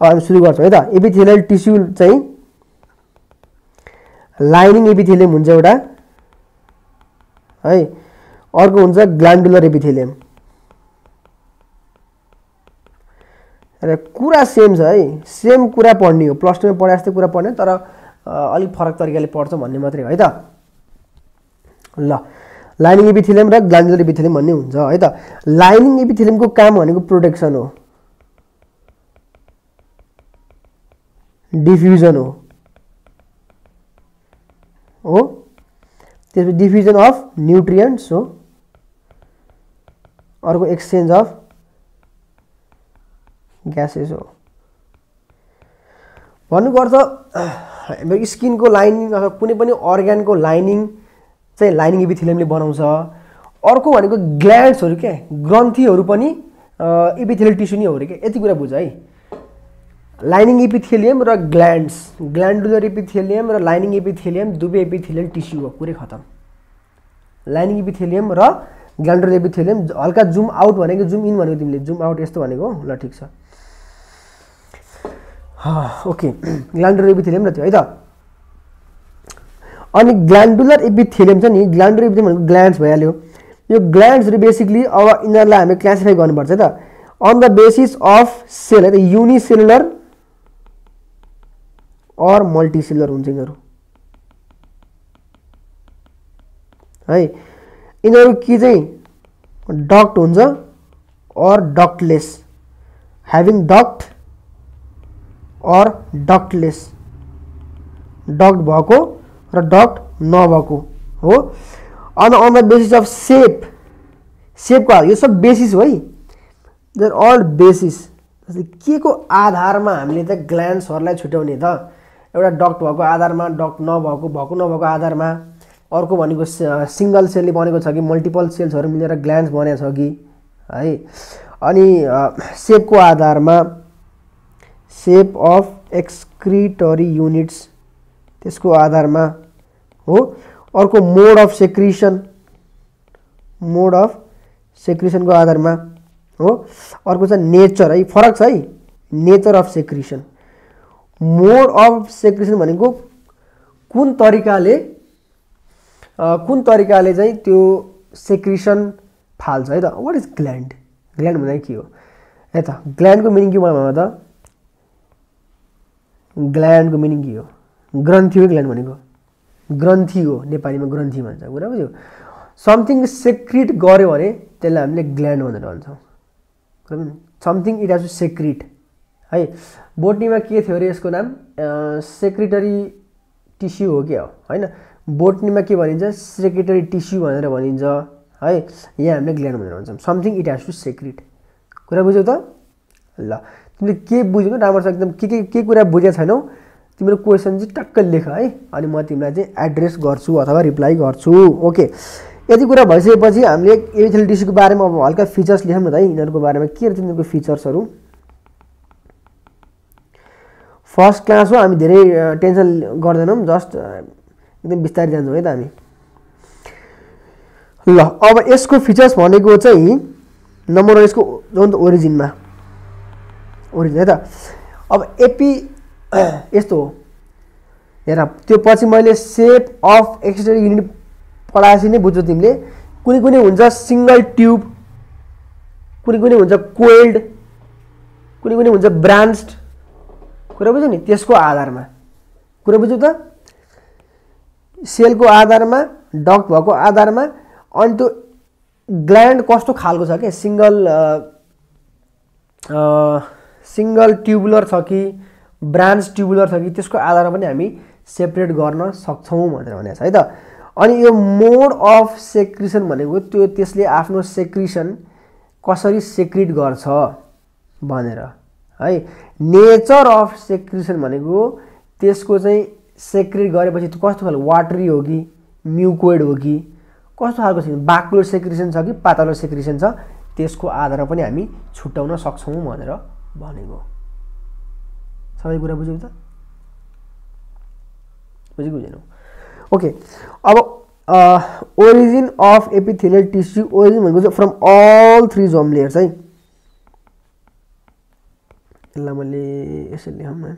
अब हामी सुरु गर्छौँ है त एपिथेलियल टिस्यु चाहिँ लाइनिङ एपिथेलियम हुन्छ एउटा है अर्को हुन्छ ग्लान्डुलर एपिथेलियम र कुरा सेम छ है सेम कुरा पढ्ने हो प्लस टूमा पढाए जस्तै कुरा पढ्ने तर अलिक फरक तरिकाले पढ्छ भन्ने मात्रै हो है त ल लाइनिङ इपिथिलियम र ग्लान्जुलर इपिथिलियम भन्ने हुन्छ है त लाइनिङ इपिथिलियमको काम भनेको प्रोटेक्सन हो डिफ्युजन हो हो त्यसपछि डिफ्युजन अफ न्युट्रियन्ट्स हो अर्को एक्सचेन्ज अफ ग्यासेस हो भन्नुपर्छ हाम्रो स्किनको लाइनिङ अथवा कुनै पनि अर्ग्यानको लाइनिङ चाहिँ लाइनिङ इपिथिलियमले बनाउँछ अर्को भनेको ग्ल्यान्ड्सहरू के ग्रन्थीहरू पनि इपिथिलियल टिस्यु नै हो अरे क्या यति कुरा बुझ है लाइनिङ इपिथिलियम र ग्ल्यान्ड्स ग्ल्यान्डुलर इपिथिलियम र लाइनिङ इपिथिलियम दुवै एपिथेलियल टिस्यु हो पुरै खतम लाइनिङ इपिथिलियम र ग्ल्यान्डुलर एपिथेलियम हल्का जुम आउट भनेको जुम इन भनेको तिमीले जुम आउट यस्तो भनेको ल ठिक छ ओके <clears throat> ग्ल्यान्डुलर एपिथेलियम र त्यो है त अभी ग्लैंडुलर एपिथेलियम छ ग्लैंडुलर ग्ल्यान्डुलर एपिथेलियम भनेको ग्ल्यान्ड्स भइहाल्यो यो बेसिकली अब यिनीहरूलाई हमें क्लासिफाई कर है on the basis of cell है यूनिसेलुलर और अर हो हुन्छ यिनीहरू है यिनीहरू डक्ट होर डक्टलेस ह्याभिङ डक्ट और डक्टलेस डक्ट भएको र डट नभएको हो on on the basis of shape सेपको यो सब बेसिस हो है देयर अल बेसिस के को आधारमा हामीले त ग्ल्यान्ड्सहरूलाई छुट्याउने त एउटा डक्ट भएको आधारमा डक्ट नभएको भएको नभएको आधारमा अर्को भनेको सिङ्गल सेलले बनेको छ कि मल्टिपल सेल्सहरू मिलेर ग्ल्यान्ड्स बनेको छ कि है अनि सेपको आधारमा सेप अफ एक्सक्रिटरी युनिट्स त्यसको आधारमा हो अर्को मोड अफ सेक्रिसन मोड अफ सेक्रिसनको आधारमा हो अर्को छ नेचर है फरक छ है nature of secretion mode of secretion भनेको कुन तरिकाले कुन तरिकाले चाहिँ त्यो सेक्रिसन फाल्छ है त वाट इज ग्ल्यान्ड ग्ल्यान्ड भनेको के हो है त ग्ल्यान्डको मिनिङ के भयो त ग्ल्यान्डको मिनिङ के हो ग्रन्थि हो ग्ल्यान्ड भनेको ग्रन्थि हो नेपालीमा ग्रन्थि भन्छ कुरा बुझ्यो समथिङ सेक्रिट गऱ्यो भने त्यसलाई हामीले ग्ल्यान्ड भनेर भन्छौँ something it has to secrete है बोटनीमा के थियो अरे यसको नाम सेक्रेटरी टिस्यु हो क्या हो होइन बोटनीमा के भनिन्छ सेक्रेटरी टिस्यु भनेर भनिन्छ है यहाँ हामीले ग्ल्यान्ड भनेर भन्छौँ something it has to secrete कुरा बुझ्यौ त ल तिमीले के बुझ्यौ राम्रोसँग एकदम के के के कुरा बुझेको छैनौ तिम्रो क्वेसन चाहिँ टक्क लेख है अनि म तिमीलाई चाहिँ एड्रेस गर्छु अथवा रिप्लाई गर्छु ओके यति कुरा भइसकेपछि हामीले एभिथल बारेमा अब हल्का फिचर्स लेखौँ न त है यिनीहरूको बारेमा के रहेछ तिनीहरूको फिचर्सहरू फर्स्ट क्लास हो हामी धेरै टेन्सन गर्दैनौँ जस्ट एकदम बिस्तारै जान्छौँ है त हामी ल अब यसको फिचर्स भनेको चाहिँ नम्बर यसको जुन त ओरिजिनमा ओरिजिन है त अब एपी <coughs> यस्तो हो हेर त्यो पछि मैले सेप अफ एक्सटेर युनिट पढाएपछि नै बुझ्छौ तिमीले कुनै कुनै हुन्छ सिङ्गल ट्युब कुनै कुनै हुन्छ कोल्ड कुनै कुनै हुन्छ ब्रान्स्ड कुरा बुझ्यौ नि त्यसको आधारमा कुरा बुझ्यौ त सेलको आधारमा डक भएको आधारमा अनि त्यो ग्ल्यान्ड कस्तो खालको छ क्या सिङ्गल सिङ्गल ट्युबुलर छ कि ब्रान्च ट्युबुलर छ कि त्यसको आधारमा पनि हामी सेपरेट गर्न सक्छौँ भनेर भनेको छ है त अनि यो मोड अफ सेक्रिसन भनेको त्यो त्यसले आफ्नो सेक्रिसन कसरी सेक्रिट गर्छ भनेर है नेचर अफ सेक्रिसन भनेको त्यसको चाहिँ सेक्रेट गरेपछि त्यो कस्तो खालको वाटरी हो कि म्युकोइड हो कि कस्तो खालको छ बाक्लो सेक्रिसन छ कि पातलो सेक्रिसन छ त्यसको आधारमा पनि हामी छुट्याउन सक्छौँ भनेर भनेको सबै कुरा बुझ्यौ त बुझ्यो कि ओके अब origin of epithelial tissue origin भनेको चाहिँ from all three germ layers है यसलाई मैले यसरी लेखौँ होइन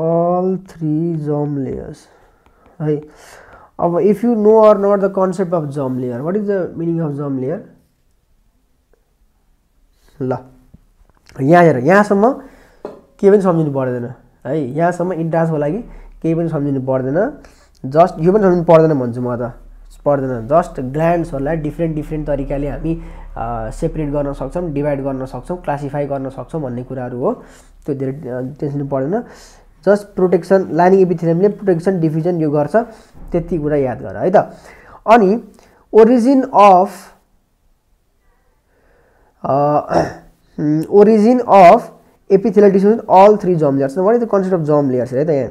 अल थ्री जम लेयर्स है अब if you know or not the concept of germ layer what is the meaning of germ layer ल यहाँ हेर यहाँसम्म केही पनि सम्झिनु पर्दैन है यहाँसम्म इन्ट्रान्सको लागि केही पनि सम्झिनु पर्दैन जस्ट यो पनि सम्झिनु पर्दैन भन्छु म त पर्दैन जस्ट ग्ल्यान्ड्सहरूलाई डिफ्रेन्ट डिफ्रेन्ट तरिकाले हामी सेपरेट गर्न सक्छौँ डिभाइड गर्न सक्छौँ क्लासिफाई गर्न सक्छौँ भन्ने कुराहरू हो त्यो धेरै टेन्सन पर्दैन जस्ट प्रोटेक्सन लाइनिङ एपिथेलियमले प्रोटेक्सन डिभिजन यो गर्छ त्यति कुरा याद गर है त अनि origin of origin of epithelial tissue in all three germ layers what is the concept of germ layers है त यहाँ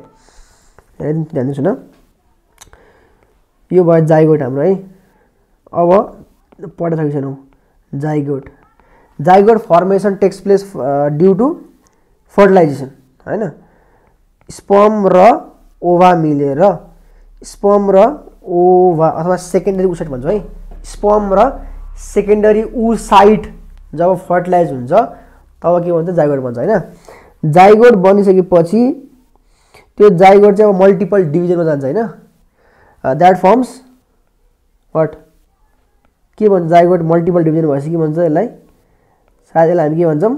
हेरेर ध्यान दिनुहोस् न यो भयो जाइगोट हाम्रो है अब पढेर छैनौँ zygote zygote formation takes place due to fertilization होइन स्पम र ओभा मिलेर स्पम र ओभा अथवा सेकेन्डरी उसाइट भन्छौँ है स्पम र सेकेन्डरी उसाइट जब फर्टिलाइज हुन्छ तब के भन्छ जाइगोड बन्छ होइन जाइगोड बनिसकेपछि त्यो जाइगोड चाहिँ अब मल्टिपल डिभिजनमा जान्छ होइन द्याट फर्म्स वाट के भन्छ जाइगोड मल्टिपल डिभिजन भएपछि के भन्छ यसलाई सायद यसलाई हामी के भन्छौँ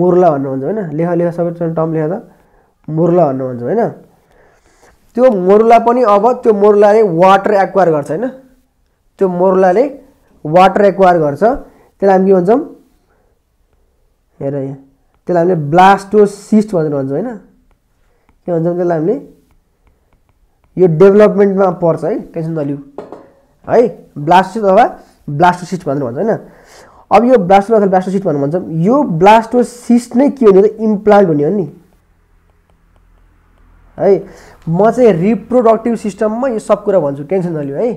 मुर्ला भन्नु भन्छौँ होइन लेख लेख सबै टर्म लेख त मुर्ला भन्नु भन्छौँ होइन त्यो मुर्ला पनि अब त्यो मुर्लाले वाटर एक्वायर गर्छ होइन त्यो मुर्लाले वाटर एक्वायर गर्छ त्यसलाई हामी के भन्छौँ हेर यहाँ त्यसलाई हामीले ब्लास्टोसिस्ट भनेर भन्छौँ होइन के भन्छौँ त्यसलाई हामीले यो डेभलपमेन्टमा पर्छ है टेन्सन नलिउ है ब्लास्टोसिस्ट अथवा ब्लास्टोसिस्ट भनेर भन्छ होइन अब यो ब्लास्टो अथवा ब्लास्टोसिस्ट भनेर भन्छौँ यो ब्लास्टोसिस्ट नै के हुने त इम्प्लान्ट हुने हो नि है म चाहिँ रिप्रोडक्टिभ सिस्टममा यो सब कुरा भन्छु टेन्सन नलियो है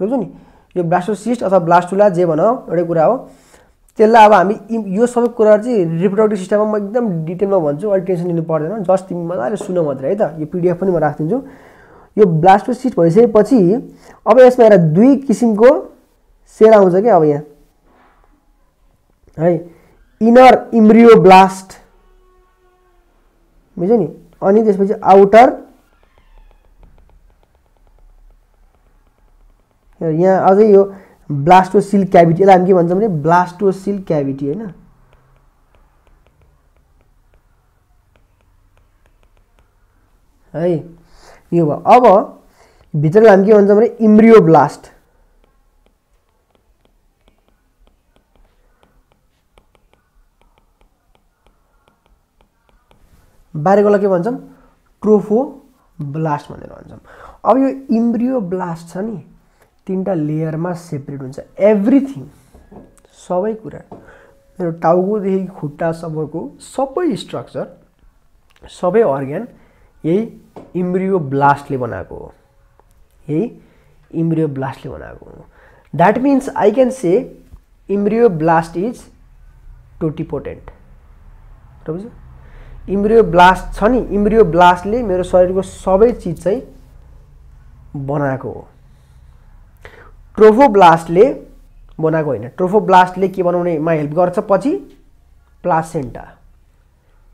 बुझ्छु नि यो ब्लास्टोसिस्ट अथवा ब्लास्टुला जे भनौँ एउटै कुरा हो त्यसलाई अब हामी यो सबै कुराहरू चाहिँ रिप्रोडक्टिभ सिस्टममा म एकदम डिटेलमा भन्छु अलिक टेन्सन लिनु पर्दैन जस्ट तिमी मजाले सुन मात्रै है त यो पिडिएफ पनि म राखिदिन्छु यो ब्लास्टोसिस्ट भइसकेपछि अब यसमा एउटा दुई किसिमको सेल आउँछ क्या अब यहाँ है इनर इम्रियो ब्लास्ट बुझ्यो नि अनि त्यसपछि आउटर यहाँ अझै यो ब्लास्टोसिल क्याभिटी यसलाई हामी के भन्छौँ भने ब्लास्टोसिल क्याभिटी होइन है यो भयो अब भित्रको हामी के भन्छौँ भने इम्ब्रियो ब्लास्ट बाहिरकोलाई के भन्छौँ ट्रोफो ब्लास्ट भनेर भन्छौँ अब यो इम्ब्रियो ब्लास्ट छ नि तिनवटा लेयरमा सेपरेट हुन्छ एभ्रिथिङ सबै कुरा मेरो टाउकोदेखि खुट्टासम्मको सबै स्ट्रक्चर सबै अर्ग्यान यही इम्ब्रियो ब्लास्टले बनाएको हो यही इम्ब्रियो ब्लास्टले बनाएको हो that means I can say embryoblast is totipotent बुझ्छ इम्ब्रियो ब्लास्ट छ नि इम्ब्रियो ब्लास्टले मेरो शरीरको सबै चिज चाहिँ बनाएको हो ट्रोफोब्लास्टले बनाएको होइन ट्रोफोब्लास्टले के बनाउनेमा हेल्प गर्छ पछि प्लासेन्टा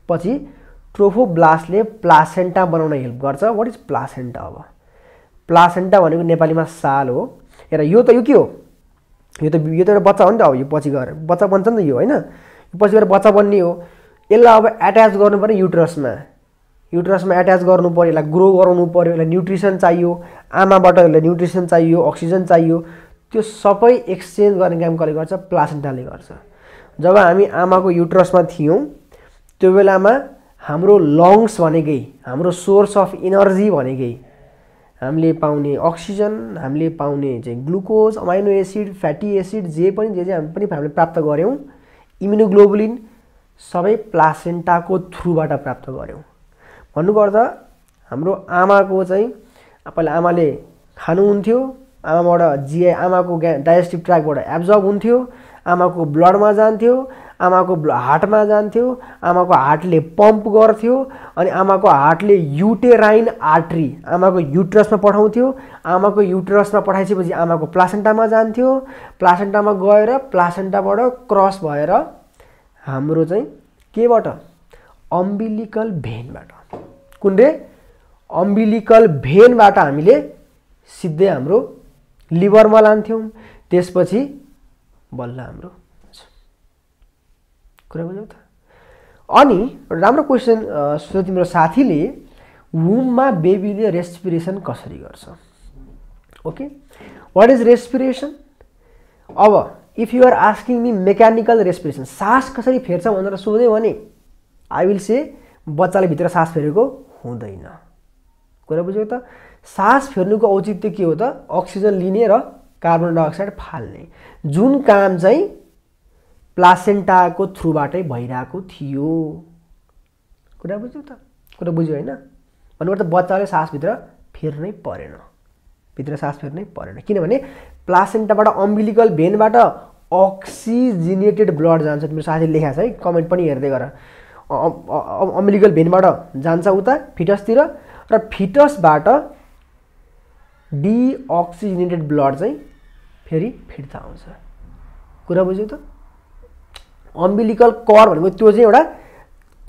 पछि ट्रोफोब्लास्टले प्लासेन्टा बनाउन हेल्प गर्छ वाट इज प्लासेन्टा अब प्लासेन्टा भनेको नेपालीमा साल हो हेर यो त यो के हो यो त यो त एउटा बच्चा हो नि त अब यो पछि गएर बच्चा बन्छ नि त यो होइन पछि गएर बच्चा बन्ने हो यसलाई अब एट्याच गर्नु पऱ्यो युट्रसमा युट्रसमा एट्याच गर्नु पऱ्यो यसलाई ग्रो गराउनु पऱ्यो यसलाई न्युट्रिसन चाहियो आमाबाट यसलाई न्युट्रिसन चाहियो अक्सिजन चाहियो त्यो सबै एक्सचेन्ज गर्ने काम कसले गर्छ प्लासेन्टाले गर्छ जब हामी आमाको युट्रसमा थियौँ त्यो बेलामा हाम्रो लङ्स भनेकै हाम्रो सोर्स अफ इनर्जी भनेकै हामीले पाउने अक्सिजन हामीले पाउने चाहिँ glucose amino acid fatty acid जे पनि जे जे हामी पनि हामीले प्राप्त गऱ्यौँ इम्युनोग्लोबुलिन सबै प्लासेन्टाको थ्रुबाट प्राप्त गऱ्यौँ भन्नुपर्दा हाम्रो आमाको चाहिँ पहिला आमाले खानुहुन्थ्यो आमाबाट जिआई आमाको ग्या डाइजेस्टिभ ट्र्याकबाट एब्जर्ब हुन्थ्यो आमाको ब्लडमा जान्थ्यो आमाको हार्टमा जान्थ्यो आमाको हार्टले पम्प गर्थ्यो अनि आमाको हार्टले युटेराइन आर्ट्री आमाको युट्रसमा पठाउँथ्यो आमाको युट्रसमा पठाइसकेपछि आमाको प्लासेन्टामा जान्थ्यो प्लासेन्टामा गएर प्लासेन्टाबाट क्रस भएर हाम्रो चाहिँ केबाट अम्बिलिकल भेनबाट कुन रे अम्बिलिकल भेनबाट हामीले सिधै हाम्रो लिभरमा लान्थ्यौँ त्यसपछि बल्ल हाम्रो कुरा बुझ्यौ त अनि राम्रो क्वेसन तिम्रो साथीले वुममा बेबीले रेस्पिरेसन कसरी गर्छ ओके वाट इज रेस्पिरेसन अब if you're asking me mechanical respiration सास कसरी फेर्छ भनेर सोध्यो भने आई विल से बच्चाले भित्र सास फेरेको हुँदैन कुरा बुझ्यो त सास फेर्नुको औचित्य के हो त अक्सिजन लिने र कार्बन डाइअक्साइड फाल्ने जुन काम चाहिँ प्लासेन्टाको थ्रुबाटै भइरहेको थियो कुरा बुझ्यो त कुरा बुझ्यो होइन भन्नुपर्दा बच्चाले सासभित्र फेर्नै परेन भित्र सास फेर्नै परेन किनभने प्लासेन्टाबाट अम्बिलिकल भेनबाट अक्सिजिनेटेड ब्लड जान्छ मेरो साथीले लेखाएको छ है कमेन्ट पनि हेर्दै गर अम्बिलिकल भेनबाट जान्छ उता फिटसतिर र फिटसबाट डिअक्सिजिनेटेड ब्लड चाहिँ फेरि फिर्ता आउँछ कुरा बुझ्यो त अम्बिलिकल कर भनेको त्यो चाहिँ एउटा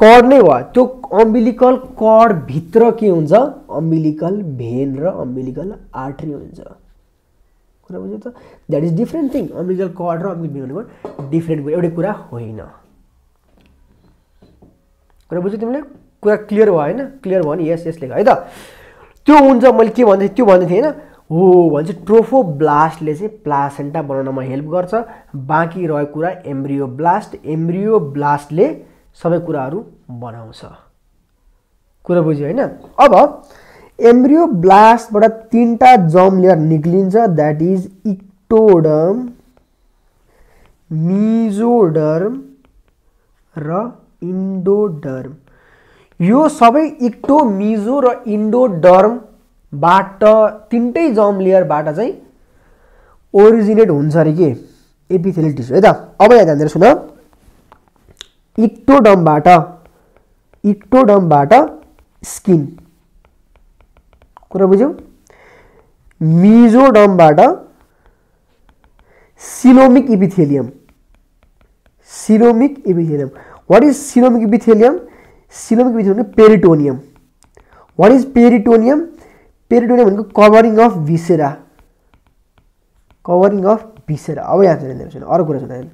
कर नै भयो त्यो अम्बिलिकल कडभित्र के हुन्छ अम्बिलिकल भेन र अम्बिलिकल आर्ट्री हुन्छ कुरा बुझ्यो त that is different thing umbilical cord र अम्बिलिकल भेन भनेको डिफ्रेन्ट एउटै कुरा होइन कुरा बुझ्यौ तिमीले कुरा क्लियर भयो होइन क्लियर भयो नि यस यसले है त त्यो हुन्छ मैले के भन्दै त्यो भन्दै थिएँ होइन हो भने चाहिँ ट्रोफो ब्लास्टले चाहिँ प्लासेन्टा बनाउनमा हेल्प गर्छ बाँकी रहेको कुरा एम्ब्रियो ब्लास्ट एम्ब्रियो ब्लास्टले सबै कुराहरू बनाउँछ कुरा बुझ्यो होइन अब एम्ब्रियो ब्लास्टबाट तिनवटा जम लेयर निक्लिन्छ द्याट इज इक्टोडर्म मिजोडर्म र इन्डोडर्म यो सबै इक्टो मिजो र इन्डोडर्मबाट तिनटै जम लेयरबाट चाहिँ ओरिजिनेट हुन्छ अरे के एपिथेलियल टिस्यु है त अब यहाँ ध्यान दिएर सुन इक्टोडमबाट इक्टोडमबाट स्किन कुरा बुझ्यौ मिजोडमबाट coelomic epithelium coelomic epithelium what is synonymous epithelium? Synonymous epithelium peritoneum what is peritoneum peritoneum भनेको covering of viscera covering of viscera अब यहाँ छैन अर्को कुरा छैन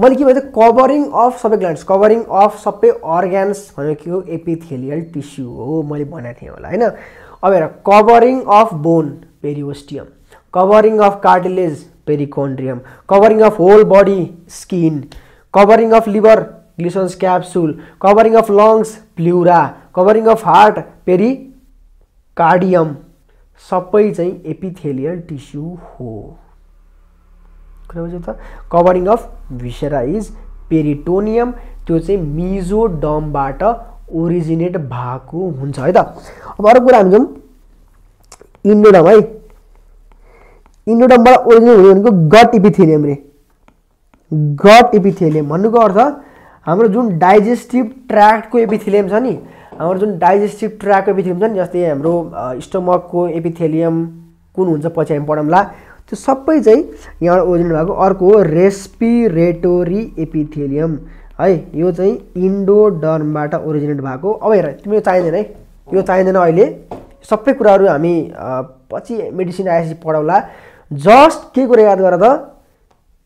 मैले के भन्छ कभरिङ अफ सबै ग्ल्यान्ड्स कभरिङ अफ सबै अर्ग्यान्स भनेको हो एपिथेलियल टिस्यु हो मैले भनेको थिएँ होला होइन अब हेर covering of bone periosteum covering of cartilage perichondrium covering of whole body skin covering of liver capsule covering covering lungs pleura covering covering heart heart pericardium सबै चाहिँ एपिथेलियल टिस्यु हो कुरा बुझ्यो त covering of viscera is peritoneum त्यो चाहिँ मिजोडमबाट originate भएको हुन्छ है त अब अर्को कुरा हामी जाउँ इन्डोडम है इन्डोडमबाट ओरिजिनेट हुने भनेको गट इपिथेलियम रे गट इपिथेलियम भन्नुको अर्थ हाम्रो जुन डाइजेस्टिभ ट्र्याक्टको एपिथेलियम छ नि हाम्रो जुन डाइजेस्टिभ ट्र्याकको एपिथेलियम छ नि जस्तै हाम्रो स्टमकको एपिथेलियम कुन हुन्छ पछि हामी पढौँला त्यो सबै चाहिँ यहाँबाट ओरिजिन भएको अर्को हो रेस्पिरेटोरी एपिथेलियम है यो चाहिँ इन्डोडर्मबाट ओरिजिनेट भएको अब हेर तिमीले चाहिँदैन है यो चाहिँदैन अहिले सबै कुराहरू हामी पछि मेडिसिन आएपछि पढाउँला जस्ट के कुरा याद गर त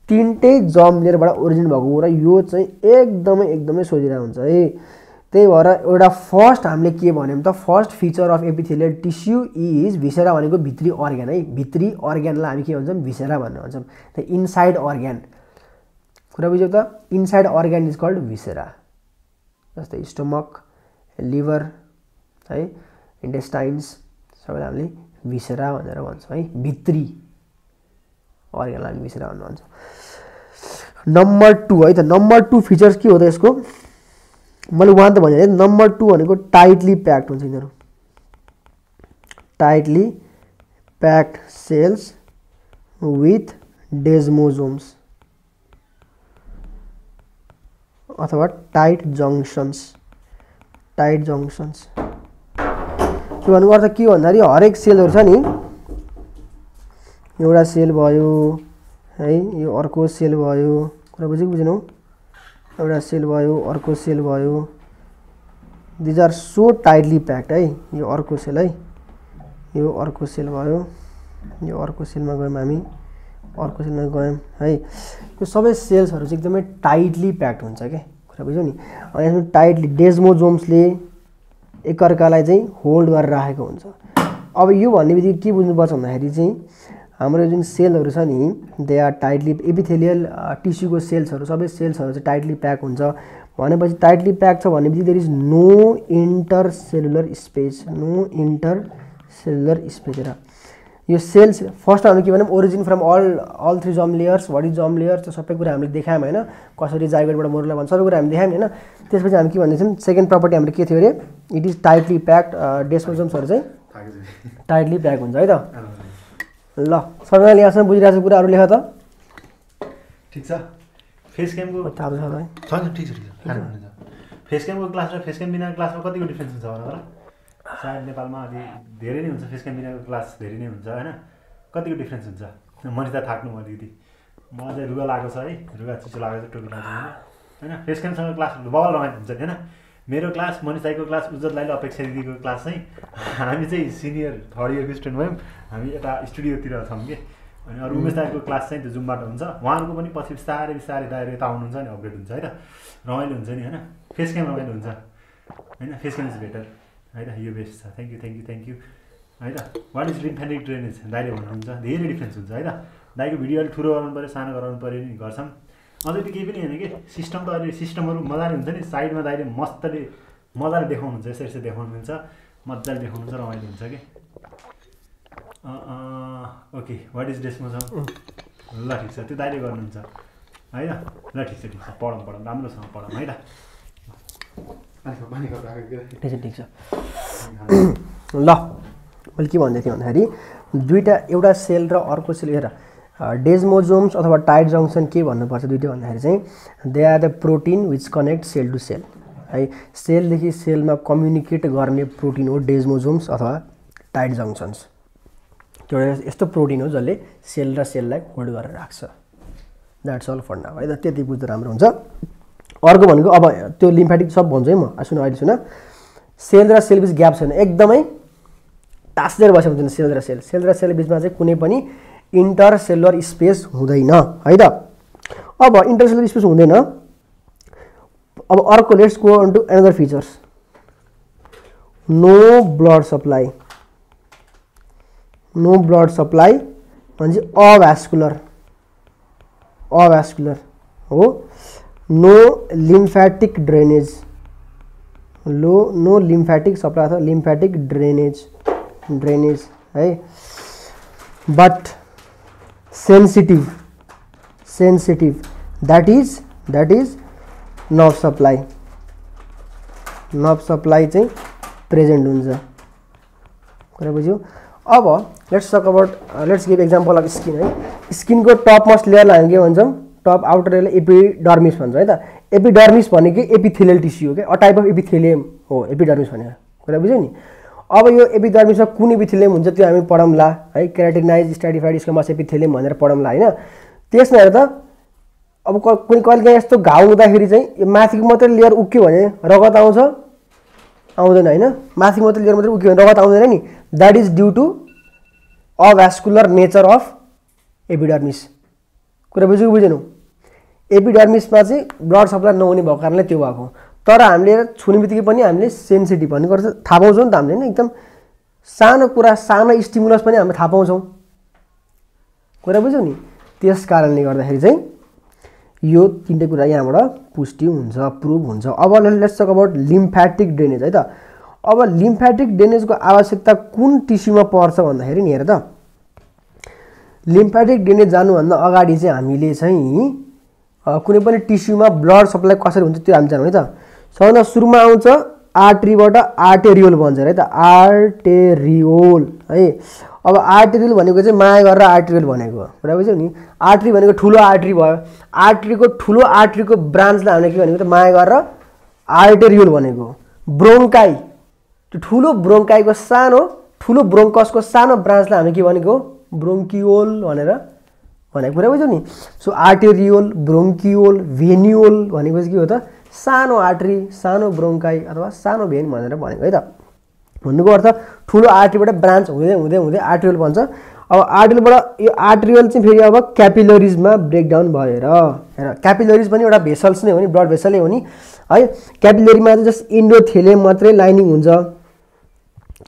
तिनटै जम लिएरबाट ओरिजिन भएको र यो चाहिँ एकदमै एकदमै सोझिरहेको हुन्छ है त्यही भएर एउटा फर्स्ट हामीले के भन्यौँ त first feature of epithelial tissue is viscera भनेको भित्री अर्ग्यान है भित्री अर्ग्यानलाई हामी के भन्छौँ भिसेरा भनेर भन्छौँ त इनसाइड अर्ग्यान कुरा बुझ्यौँ त inside organ is called viscera जस्तै स्टोमक लिभर है इन्टेस्टाइन्स सबैलाई हामीले भिसेरा भनेर भन्छौँ है भित्री अर्ग्यानलाई हामी भिसेरा भन्नुहुन्छ नंबर टू हाई तो नंबर टू फिचर्स के हो त इसको मैं वान तो नंबर टू वो टाइटली पैक्ड हुन्छ यिनीहरू tightly packed cells with desmosomes अथवा टाइट जंक्शन्स टाइट जङ्सन्स के भाई के भन्दाखेरि हरेक सेलहरू सेल भो है यो अर्को सेल भयो कुरा बुझेको बुझ्नु एउटा सेल भयो अर्को सेल भयो these are so tightly packed है यो अर्को सेल है यो अर्को सेल भयो यो अर्को सेलमा गयौँ हामी अर्को सेलमा गयौँ है यो सबै सेल्सहरू चाहिँ एकदमै टाइटली प्याक्ड हुन्छ क्या कुरा बुझ्यौ नि अनि यसमा टाइटली डेजमोजोम्सले एकअर्कालाई चाहिँ होल्ड गरेर राखेको हुन्छ अब यो भन्ने बित्तिकै के बुझ्नुपर्छ भन्दाखेरि चाहिँ हाम्रो जुन सेलहरू छ नि दे आर टाइटली एपिथेलियल टिस्युको सेल्सहरू सबै सेल्सहरू चाहिँ टाइटली प्याक हुन्छ भनेपछि टाइटली प्याक छ भनेपछि there is no intercellular space no intercellular space र यो सेल्स फर्स्ट हाम्रो के भने origin from all all three germ layers what is germ layers त्यो सबै कुरा हामीले देखायौँ होइन कसरी जाइगेटबाट मोरला भन्छ सबै कुरा हामीले देखायौँ होइन त्यसपछि हामी के भन्दैछौँ सेकेन्ड प्रपर्टी हाम्रो के थियो अरे इट इज टाइटली प्याक्ड डेस्मोजम्सहरू चाहिँ टाइटली प्याक हुन्छ है त ल सबैजनाले यहाँसम्म बुझिरहेको छ कुराहरू लेख त ठिक छ फेस क्यामको थाहा छ छ नि ठिक छ ठिक छ फेस क्यामको क्लास र फेस क्याम बिनाको क्लासमा कतिको डिफ्रेन्स हुन्छ भनेर सायद नेपालमा अलि धेरै नै हुन्छ फेस क्याम बिनाको क्लास धेरै नै हुन्छ होइन कतिको डिफ्रेन्स हुन्छ मनिता थाक्नु अलिकति म अझै रुगा लागेको छ है रुगा चिसो लागेको छ टोपी लगाउँछु होइन फेस क्यामसँग क्लास बबल नि होइन मेरो क्लास मनिषाईको क्लास उज्जत लाइलो अपेक्षा दिदीको क्लास चाहिँ हामी चाहिँ सिनियर थर्ड इयरको स्टुडेन्ट भयौँ हामी यता स्टुडियोतिर छौँ कि अनि अरू उमेश दाईको क्लास चाहिँ त्यो जुमबाट हुन्छ उहाँहरूको पनि पछि बिस्तारै बिस्तारै दाएर यता आउनुहुन्छ नि अपग्रेड हुन्छ है त रमाइलो हुन्छ नि होइन फेस क्याम रमाइलो हुन्छ होइन फेस क्याम इज बेटर है त यो बेस्ट छ thank you thank you thank you है त वाट इज डिफेन्ट ड्रेनेज दाइले भन्नुहुन्छ धेरै डिफ्रेन्स हुन्छ है त दाइको भिडियो अलिक ठुलो गराउनु पऱ्यो सानो गराउनु पऱ्यो नि गर्छौँ त केही पनि होइन कि सिस्टम त अहिले सिस्टमहरू मजाले हुन्छ नि साइडमा त अहिले मस्तले मजाले देखाउनुहुन्छ यसरी यसरी देखाउनुहुन्छ मजाले देखाउनुहुन्छ रमाइलो हुन्छ कि ओके वाट इज डेसमा छ ल ठिक छ त्यो दाइले गर्नुहुन्छ होइन ल ठिक छ ठिक छ पढौँ पढौँ राम्रोसँग पढौँ है ठिक छ ठिक छ ल मैले के भन्दै थिएँ भन्दाखेरि दुईवटा एउटा सेल र अर्को सेल हेर डेजमोजोम्स अथवा टाइट जङ्सन के भन्नुपर्छ दुइटै भन्दाखेरि चाहिँ they are the protein which connect cell to cell है सेलदेखि सेलमा कम्युनिकेट गर्ने प्रोटिन हो डेजमोजोम्स अथवा टाइट जङ्सन्स त्यो एउटा यस्तो प्रोटिन हो जसले सेल र सेललाई होल्ड गरेर राख्छ द्याट्स अल फन्ड है त त्यति बुझ्दा राम्रो हुन्छ अर्को भनेको अब त्यो लिम्फेटिक सब भन्छु है म सुन अहिले सुन सेल र सेल बिच ग्याप छैन एकदमै टास्जेर बसेको हुँदैन सेल र सेल सेल र सेल बिचमा चाहिँ कुनै पनि इन्टरसेलर स्पेस हुँदैन है त अब इन्टरसेलर स्पेस हुँदैन अब अर्को let's go on to another features no blood supply no blood supply भनेपछि अभ्यास्कुलर अभ्यास्कुलर हो नो लिम्फ्याटिक ड्रेनेज लो नो लिम्फ्याटिक सप्लाई अथवा लिम्फ्याटिक ड्रेनेज ड्रेनेज है but sensitive sensitive that is that is nerve supply nerve supply चाहिँ present हुन्छ कुरा बुझ्यो अब let's talk about let's give example of skin है स्किनको टप मस्ट लेयरलाई हामी के भन्छौँ टप आउटर लेयर एपिडर्मिस भन्छौँ है त एपिडर्मिस भनेको एपिथेलियल टिस्यू हो क्या अ टाइप अफ एपिथेलियम हो एपिडर्मिस भनेर कुरा बुझ्यो नि अब यो एपिडर्मिसमा कुन इपिथिलियम हुन्छ त्यो हामी पढौँला है क्याराटिनाइज स्टाडिफाइड स्कमस एपिथिलियम भनेर पढौँला होइन त्यसमा हेर त अब कुनै कहिले काहीँ यस्तो घाउ हुँदाखेरि चाहिँ यो माथिको मात्रै लेयर उक्यो भने रगत आउँछ आउँदैन होइन माथिको मात्रै लेयर मात्रै उक्यो भने रगत आउँदैन नि that is due to avascular nature of epidermis कुरा बुझ्यो बुझेनौँ एपिडर्मिसमा चाहिँ ब्लड सप्लाई नहुने भएको कारणले त्यो भएको तर हामीले छुने बित्तिकै पनि हामीले सेन्सिटिभ भन्ने गर्छ थाहा पाउँछौँ नि त हामीले होइन एकदम सानो कुरा सानो स्टिमुलस पनि हामीले थाहा पाउँछौँ कुरा बुझ्यौँ नि त्यस कारणले गर्दाखेरि चाहिँ यो तिनटै कुरा यहाँबाट पुष्टि हुन्छ प्रुभ हुन्छ अब let's talk about lymphatic drainage है त अब लिम्फ्याटिक ड्रेनेजको आवश्यकता कुन टिस्युमा पर्छ भन्दाखेरि नि हेर त लिम्फ्याटिक ड्रेनेज जानुभन्दा अगाडि चाहिँ हामीले चाहिँ कुनै पनि टिस्युमा ब्लड सप्लाई कसरी हुन्छ त्यो हामी जानु है त सबभन्दा सुरुमा आउँछ आर्ट्रीबाट आर्टेरियोल भन्छ है त आर्टेरियोल है अब आर्टेरियल भनेको चाहिँ माया गरेर आर्टेरियल भनेको कुरा बुझ्यौ नि आर्ट्री भनेको ठुलो आर्ट्री भयो आर्ट्रीको ठुलो आर्ट्रीको ब्रान्चलाई हामीले के भनेको त माया गरेर आर्टेरियोल भनेको ब्रोङ्काई त्यो ठुलो ब्रोङ्काईको सानो ठुलो ब्रोङ्कसको सानो ब्रान्चलाई हामीले के भनेको ब्रोङ्कियोल भनेर भनेको कुरा बुझ्यौ नि सो आर्टेरियोल ब्रोङ्कियोल भेन्युल भनेको चाहिँ के हो त सानो आर्ट्री सानो ब्रोङ्काई अथवा सानो भेन भनेर भनेको है त भन्नुको अर्थ ठुलो आर्ट्रीबाट ब्रान्च हुँदै हुँदै हुँदै आर्ट्रियल भन्छ अब आर्ट्रियलबाट यो आर्ट्रियल चाहिँ फेरि अब क्यापिलरिजमा ब्रेकडाउन भएर हेर क्यापिलरिज पनि एउटा भेसल्स नै हो नि ब्लड भेसलै हो नि है क्यापिलरीमा चाहिँ जस्ट इन्डोथेले मात्रै लाइनिङ हुन्छ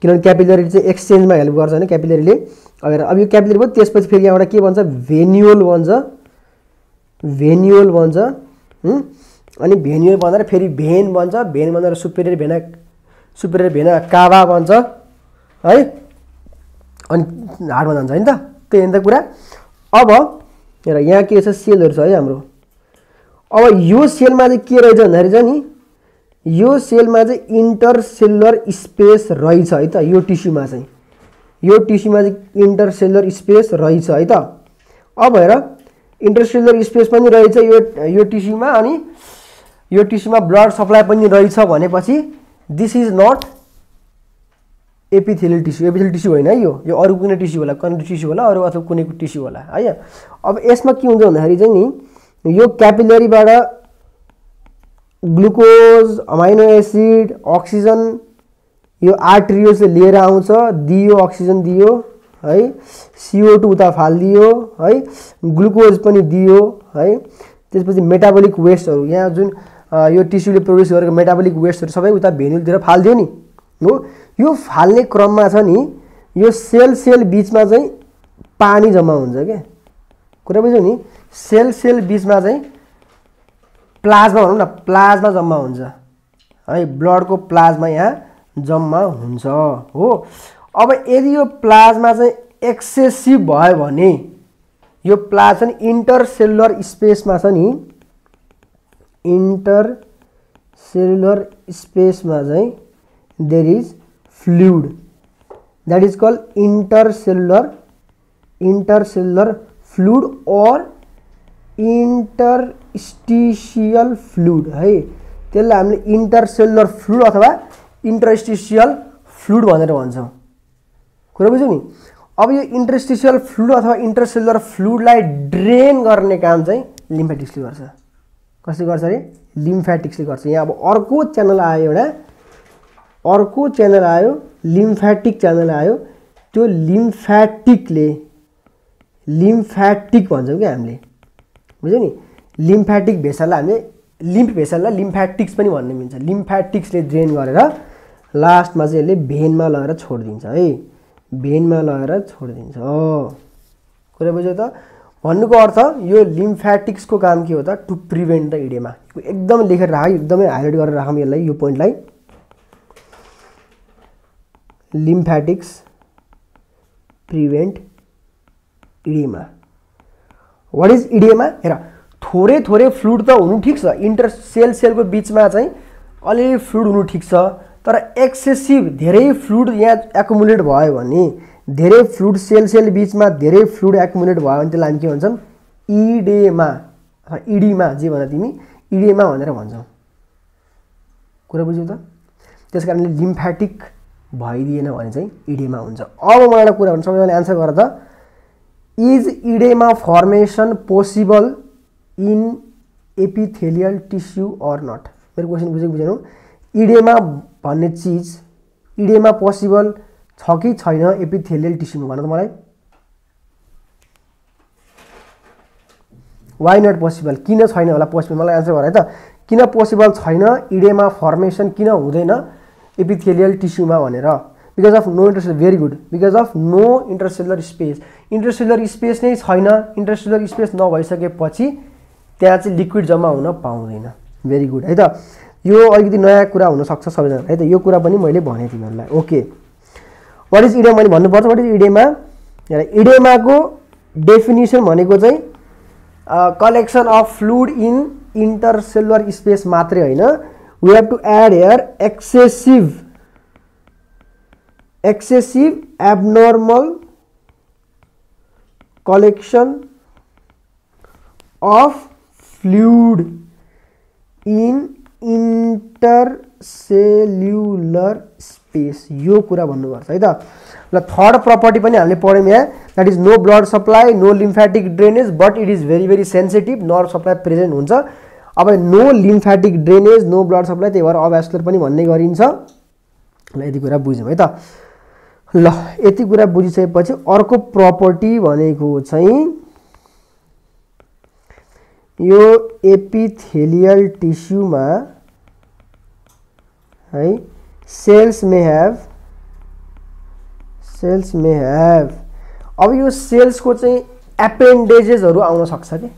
किनभने क्यापिलरी चाहिँ एक्सचेन्जमा हेल्प गर्छ होइन क्यापिलरीले अब हेर अब यो क्यापिलरी भयो त्यसपछि फेरि यहाँबाट के भन्छ भेन्युल भन्छ भेन्युल भन्छ अनि भेन्यु भन्दा फेरि भेन बन्छ भेन भनेर सुपेरियर भेना सुपेरियर भेना कावा बन्छ है अनि हाटमा जान्छ होइन त त्यही होइन त कुरा अब हेर यहाँ के छ सेलहरू छ है हाम्रो अब यो सेलमा चाहिँ के रहेछ भन्दाखेरि चाहिँ नि यो सेलमा चाहिँ इन्टरसेलुलर स्पेस रहेछ है त यो टिस्युमा चाहिँ यो टिस्युमा चाहिँ इन्टरसेलुलर स्पेस रहेछ है त अब हेर इन्टरसेलुलर स्पेस पनि रहेछ यो यो टिस्युमा अनि यो टिस्युमा ब्लड सप्लाई पनि रहेछ भनेपछि this is not epithelial tissue epithelial tissue होइन है यो यो अरू कुनै टिस्यु होला कन्ड टिस्यु होला अरू अथवा कुनै टिस्यु होला है अब यसमा के हुन्छ भन्दाखेरि चाहिँ नि यो क्यापिलरीबाट ग्लुकोज अमाइनो एसिड अक्सिजन यो आर्ट्रियो चाहिँ लिएर आउँछ दियो अक्सिजन दियो है सिओ टू उता फालिदियो है ग्लुकोज पनि दियो है त्यसपछि मेटाबोलिक वेस्टहरू यहाँ जुन यो टिस्युले प्रड्युस गरेको मेटाबोलिक वेस्टहरू सबै उता भेन्युलतिर फालिदियो नि हो यो फाल्ने क्रममा छ नि यो सेल सेल बिचमा चाहिँ पानी जम्मा हुन्छ क्या कुरा बुझ्यौ नि सेल सेल बिचमा चाहिँ प्लाज्मा भनौँ न प्लाज्मा जम्मा हुन्छ है ब्लडको प्लाज्मा यहाँ जम्मा हुन्छ हो अब यदि यो प्लाज्मा चाहिँ एक्सेसिभ भयो भने यो प्लाज्मा इन्टरसेलुलर स्पेसमा छ नि इन्टर सेलुलर स्पेसमा चाहिँ there is fluid that is call intercellular intercellular fluid or interstitial fluid है त्यसलाई हामीले इन्टरसेलुलर फ्लुड अथवा इन्टरस्टिसियल फ्लुड भनेर भन्छौँ कुरा बुझ्यौँ नि अब यो इन्टरस्टिसियल फ्लुड अथवा इन्टरसेलुलर फ्लुडलाई ड्रेन गर्ने काम चाहिँ लिम्फेटिक्सले गर्छ कसले गर्छ अरे लिम्फ्याटिक्सले गर्छ यहाँ अब अर्को च्यानल आयो एउटा अर्को च्यानल आयो लिम्फ्याटिक च्यानल आयो त्यो लिम्फ्याटिकले लिम्फ्याटिक भन्छौँ क्या हामीले बुझ्यौँ नि लिम्फ्याटिक भेसललाई हामीले लिम्फ भेसललाई लिम्फ्याटिक्स पनि भन्ने मिल्छ लिम्फ्याटिक्सले ड्रेन गरेर लास्टमा चाहिँ यसले भेनमा लगेर छोडिदिन्छ है भेनमा लगेर छोडिदिन्छ हो कुरा बुझ्यो त भन्नुको अर्थ यो लिम्फ्याटिक्सको काम के हो त टु प्रिभेन्ट द इडेमा एकदम लेखेर राख एकदमै हाइलाइट गरेर राखौँ यसलाई यो पोइन्टलाई lymphatics prevent oedema what is oedema हेर थोरै थोरै फ्लुड त हुनु ठिक छ इन्टर सेल सेलको बिचमा चाहिँ अलिअलि फ्लुड हुनु ठिक छ तर एक्सेसिभ धेरै फ्लुड यहाँ एकोमुलेट भयो भने धेरै फ्लुड सेल सेल बिचमा धेरै फ्लुड एकुमुलेट भयो भने त्यसलाई हामी के भन्छौँ इडेमा e अथवा इडीमा e जे भन तिमी इडेमा e भनेर भन्छौ कुरा बुझ्यौ त त्यस कारणले लिम्फ्याटिक भइदिएन भने चाहिँ इडेमा हुन्छ अब म एउटा कुरा भन्छु सबैजनाले एन्सर गर त is oedema formation possible in epithelial tissue or not मेरो क्वेसन बुझेको बुझेनौँ इडेमा भन्ने चिज इडेमा पोसिबल छ कि छैन एपिथेलियल टिस्युमा भन त मलाई वाइ नट पोसिबल किन छैन होला पोसिबल मलाई एन्सर गर है त किन पोसिबल छैन इडेमा फर्मेसन किन हुँदैन एपिथेलियल टिस्यूमा भनेर because of no intercellular very good because of no intercellular space intercellular space नै छैन इन्टरसेलर स्पेस नभइसकेपछि त्यहाँ चाहिँ लिक्विड जम्मा हुन पाउँदैन भेरी गुड है त यो अलिकति नयाँ कुरा हुनसक्छ सबैजना है त यो कुरा पनि मैले भनेँ तिमीहरूलाई ओके व्हाट इज इडियम मैं भन्नुपर्छ व्हाट इज इडेमा इडेमाको डेफिनेसन डेफिनेशन को collection of fluid in intercellular space मात्र है we have to add here excessive excessive abnormal collection of fluid in intercellular space space यो कुरा भन्नुपर्छ है त ल थर्ड प्रपर्टी पनि हामीले पढ्यौँ यहाँ that is no blood supply no lymphatic drainage but it is very very sensitive nerve supply present हुन्छ अब no lymphatic drainage no blood supply त्यही भएर अभ्यास्कुलर पनि भन्ने गरिन्छ ल यति कुरा बुझ्यौँ है त ल यति कुरा बुझिसकेपछि अर्को प्रपर्टी भनेको चाहिँ यो एपिथेलियल टिस्युमा है cells may have cells may have अब यो सेल्सको चाहिँ एपेन्डेजेसहरू सक्छ कि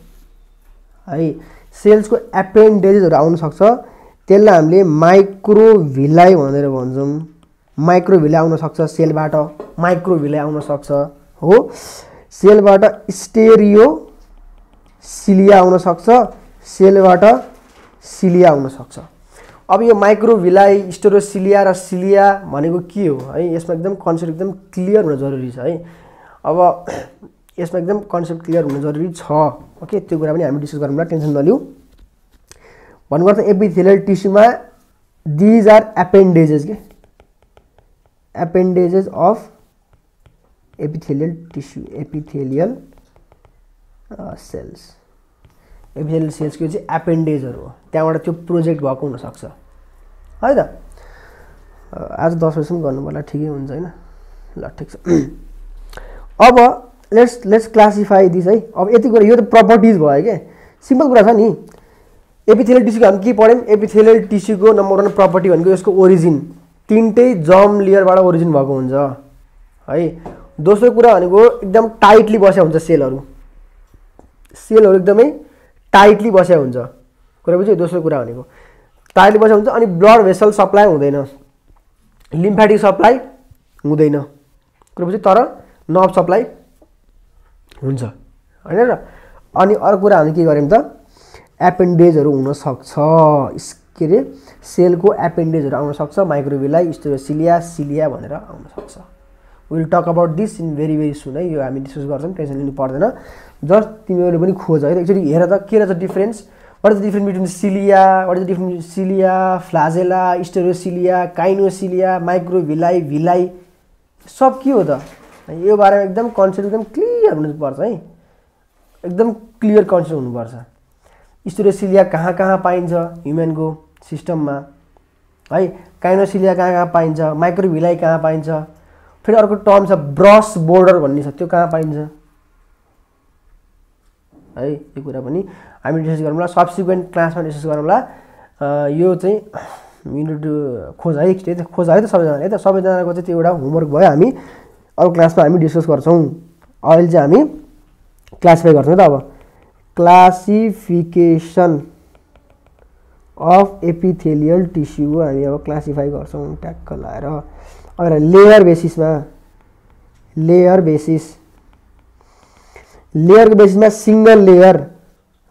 है सेल्सको एपेन्डेजेसहरू सक्छ त्यसलाई हामीले माइक्रोभिलाई भनेर भन्छौँ माइक्रोभिलाइ सक्छ सेलबाट माइक्रोभिलाइ सक्छ हो सेलबाट स्टेरियो सिलिया आउन सक्छ सेलबाट सिलिया आउन सक्छ अब यो माइक्रोभिलाइ स्टोरोसिलिया र सिलिया भनेको के हो है यसमा एकदम कन्सेप्ट एकदम क्लियर हुन जरुरी छ है अब <clears throat> यसमा एकदम कन्सेप्ट क्लियर हुन जरुरी छ ओके त्यो कुरा पनि हामी डिस्कस गरौँ न टेन्सन नलिउँ भन्नुपर्छ एपिथेलियल टिस्युमा दिज आर एपेन्डेजेस के appendages of epithelial tissue epithelial cells epithelial सेल्सको चाहिँ एपेन्डेजहरू हो त्यहाँबाट त्यो प्रोजेक्ट भएको हुनसक्छ है त आज दस बजीसम्म गर्नु पर्ला ठिकै हुन्छ होइन ल ठिक छ <clears throat> अब लेट्स लेट्स क्लासिफाई दिस है अब यति कुरा यो त प्रपर्टिज भयो क्या सिम्पल कुरा छ नि एपिथेलियल टिस्यूको हामी के पढ्यौँ एपिथेलियल टिस्यूको नम्बर वान प्रपर्टी भनेको यसको ओरिजिन तिनटै जम लेयरबाट ओरिजिन भएको हुन्छ है दोस्रो कुरा भनेको एकदम टाइटली बस्या हुन्छ सेलहरू सेलहरू एकदमै टाइटली बस्या हुन्छ कुरा बुझ्यो दोस्रो कुरा भनेको तारले बसेको हुन्छ अनि ब्लड भेसल सप्लाई हुँदैन लिम्फ्याटिक सप्लाई हुँदैन कुरा बुझ्यो तर नर्भ सप्लाई हुन्छ होइन र अनि अर्को कुरा हामी के गऱ्यौँ त एपेन्डेजहरू हुनसक्छ के अरे सेलको एपेन्डेजहरू आउनसक्छ माइक्रोभिलाई यस्तो सिलिया भनेर आउनसक्छ will talk about this in very very soon है यो हामी डिस्कस गर्छौँ टेन्सन लिनु पर्दैन जस्ट तिमीहरूले पनि खोज है एकचोटि हेर त के रहेछ difference what is the different between cilia what is the different cilia flagella stereocilia kinocilia microvilli villi सब के हो त यो बारेमा एकदम कन्सेप्ट एकदम क्लियर हुनुपर्छ है एकदम क्लियर कन्सेप्ट हुनुपर्छ स्टेरोसिलिया कहाँ कहाँ पाइन्छ ह्युमेनको सिस्टममा है काइनोसिलिया कहाँ कहाँ पाइन्छ माइक्रोभिलाइ कहाँ पाइन्छ फेरि अर्को टर्म छ ब्रस बोर्डर भन्ने छ त्यो कहाँ पाइन्छ है यो कुरा पनि हामी डिस्कस गरौँला सब्सिक्वेन्ट क्लासमा डिस्कस गरौँला यो चाहिँ युनिट खोज है त्यही त खोज है त सबैजनाले है त सबैजनाको चाहिँ त्यो एउटा होमवर्क भयो हामी अब क्लासमा हामी डिस्कस गर्छौँ अहिले चाहिँ हामी क्लासिफाई गर्छौँ त अब क्लासिफिकेसन अफ एपिथेलियल टिस्यु हामी अब क्लासिफाई गर्छौँ ट्याक्क लगाएर अब लेयर बेसिसमा लेयर बेसिस लेयरको बेसिसमा सिङ्गल लेयर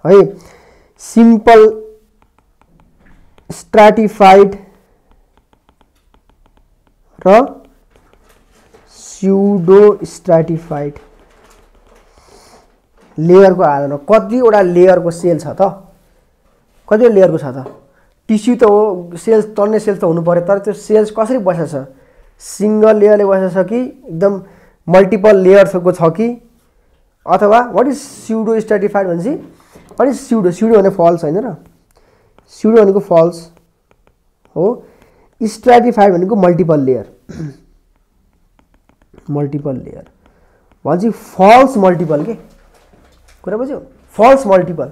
है सिम्पल स्ट्राटिफाइड र स्युडो स्ट्राटिफाइड लेयरको आधारमा कतिवटा लेयरको सेल छ त कतिवटा लेयरको छ त टिस्यु त हो सेल्स तन्ने सेल्स त हुनु पऱ्यो तर त्यो सेल्स कसरी बसेछ सिङ्गल लेयरले बसेछ कि एकदम मल्टिपल लेयर्सको छ कि अथवा वाट इज स्युडो स्ट्राटिफाइड भनेपछि अनि सिउडो सिडो भने फल्स होइन र सिउडो भनेको फल्स हो स्ट्राटिफाइड भनेको मल्टिपल लेयर मल्टिपल लेयर भन्छ फल्स मल्टिपल के कुरा बुझ्यो फल्स मल्टिपल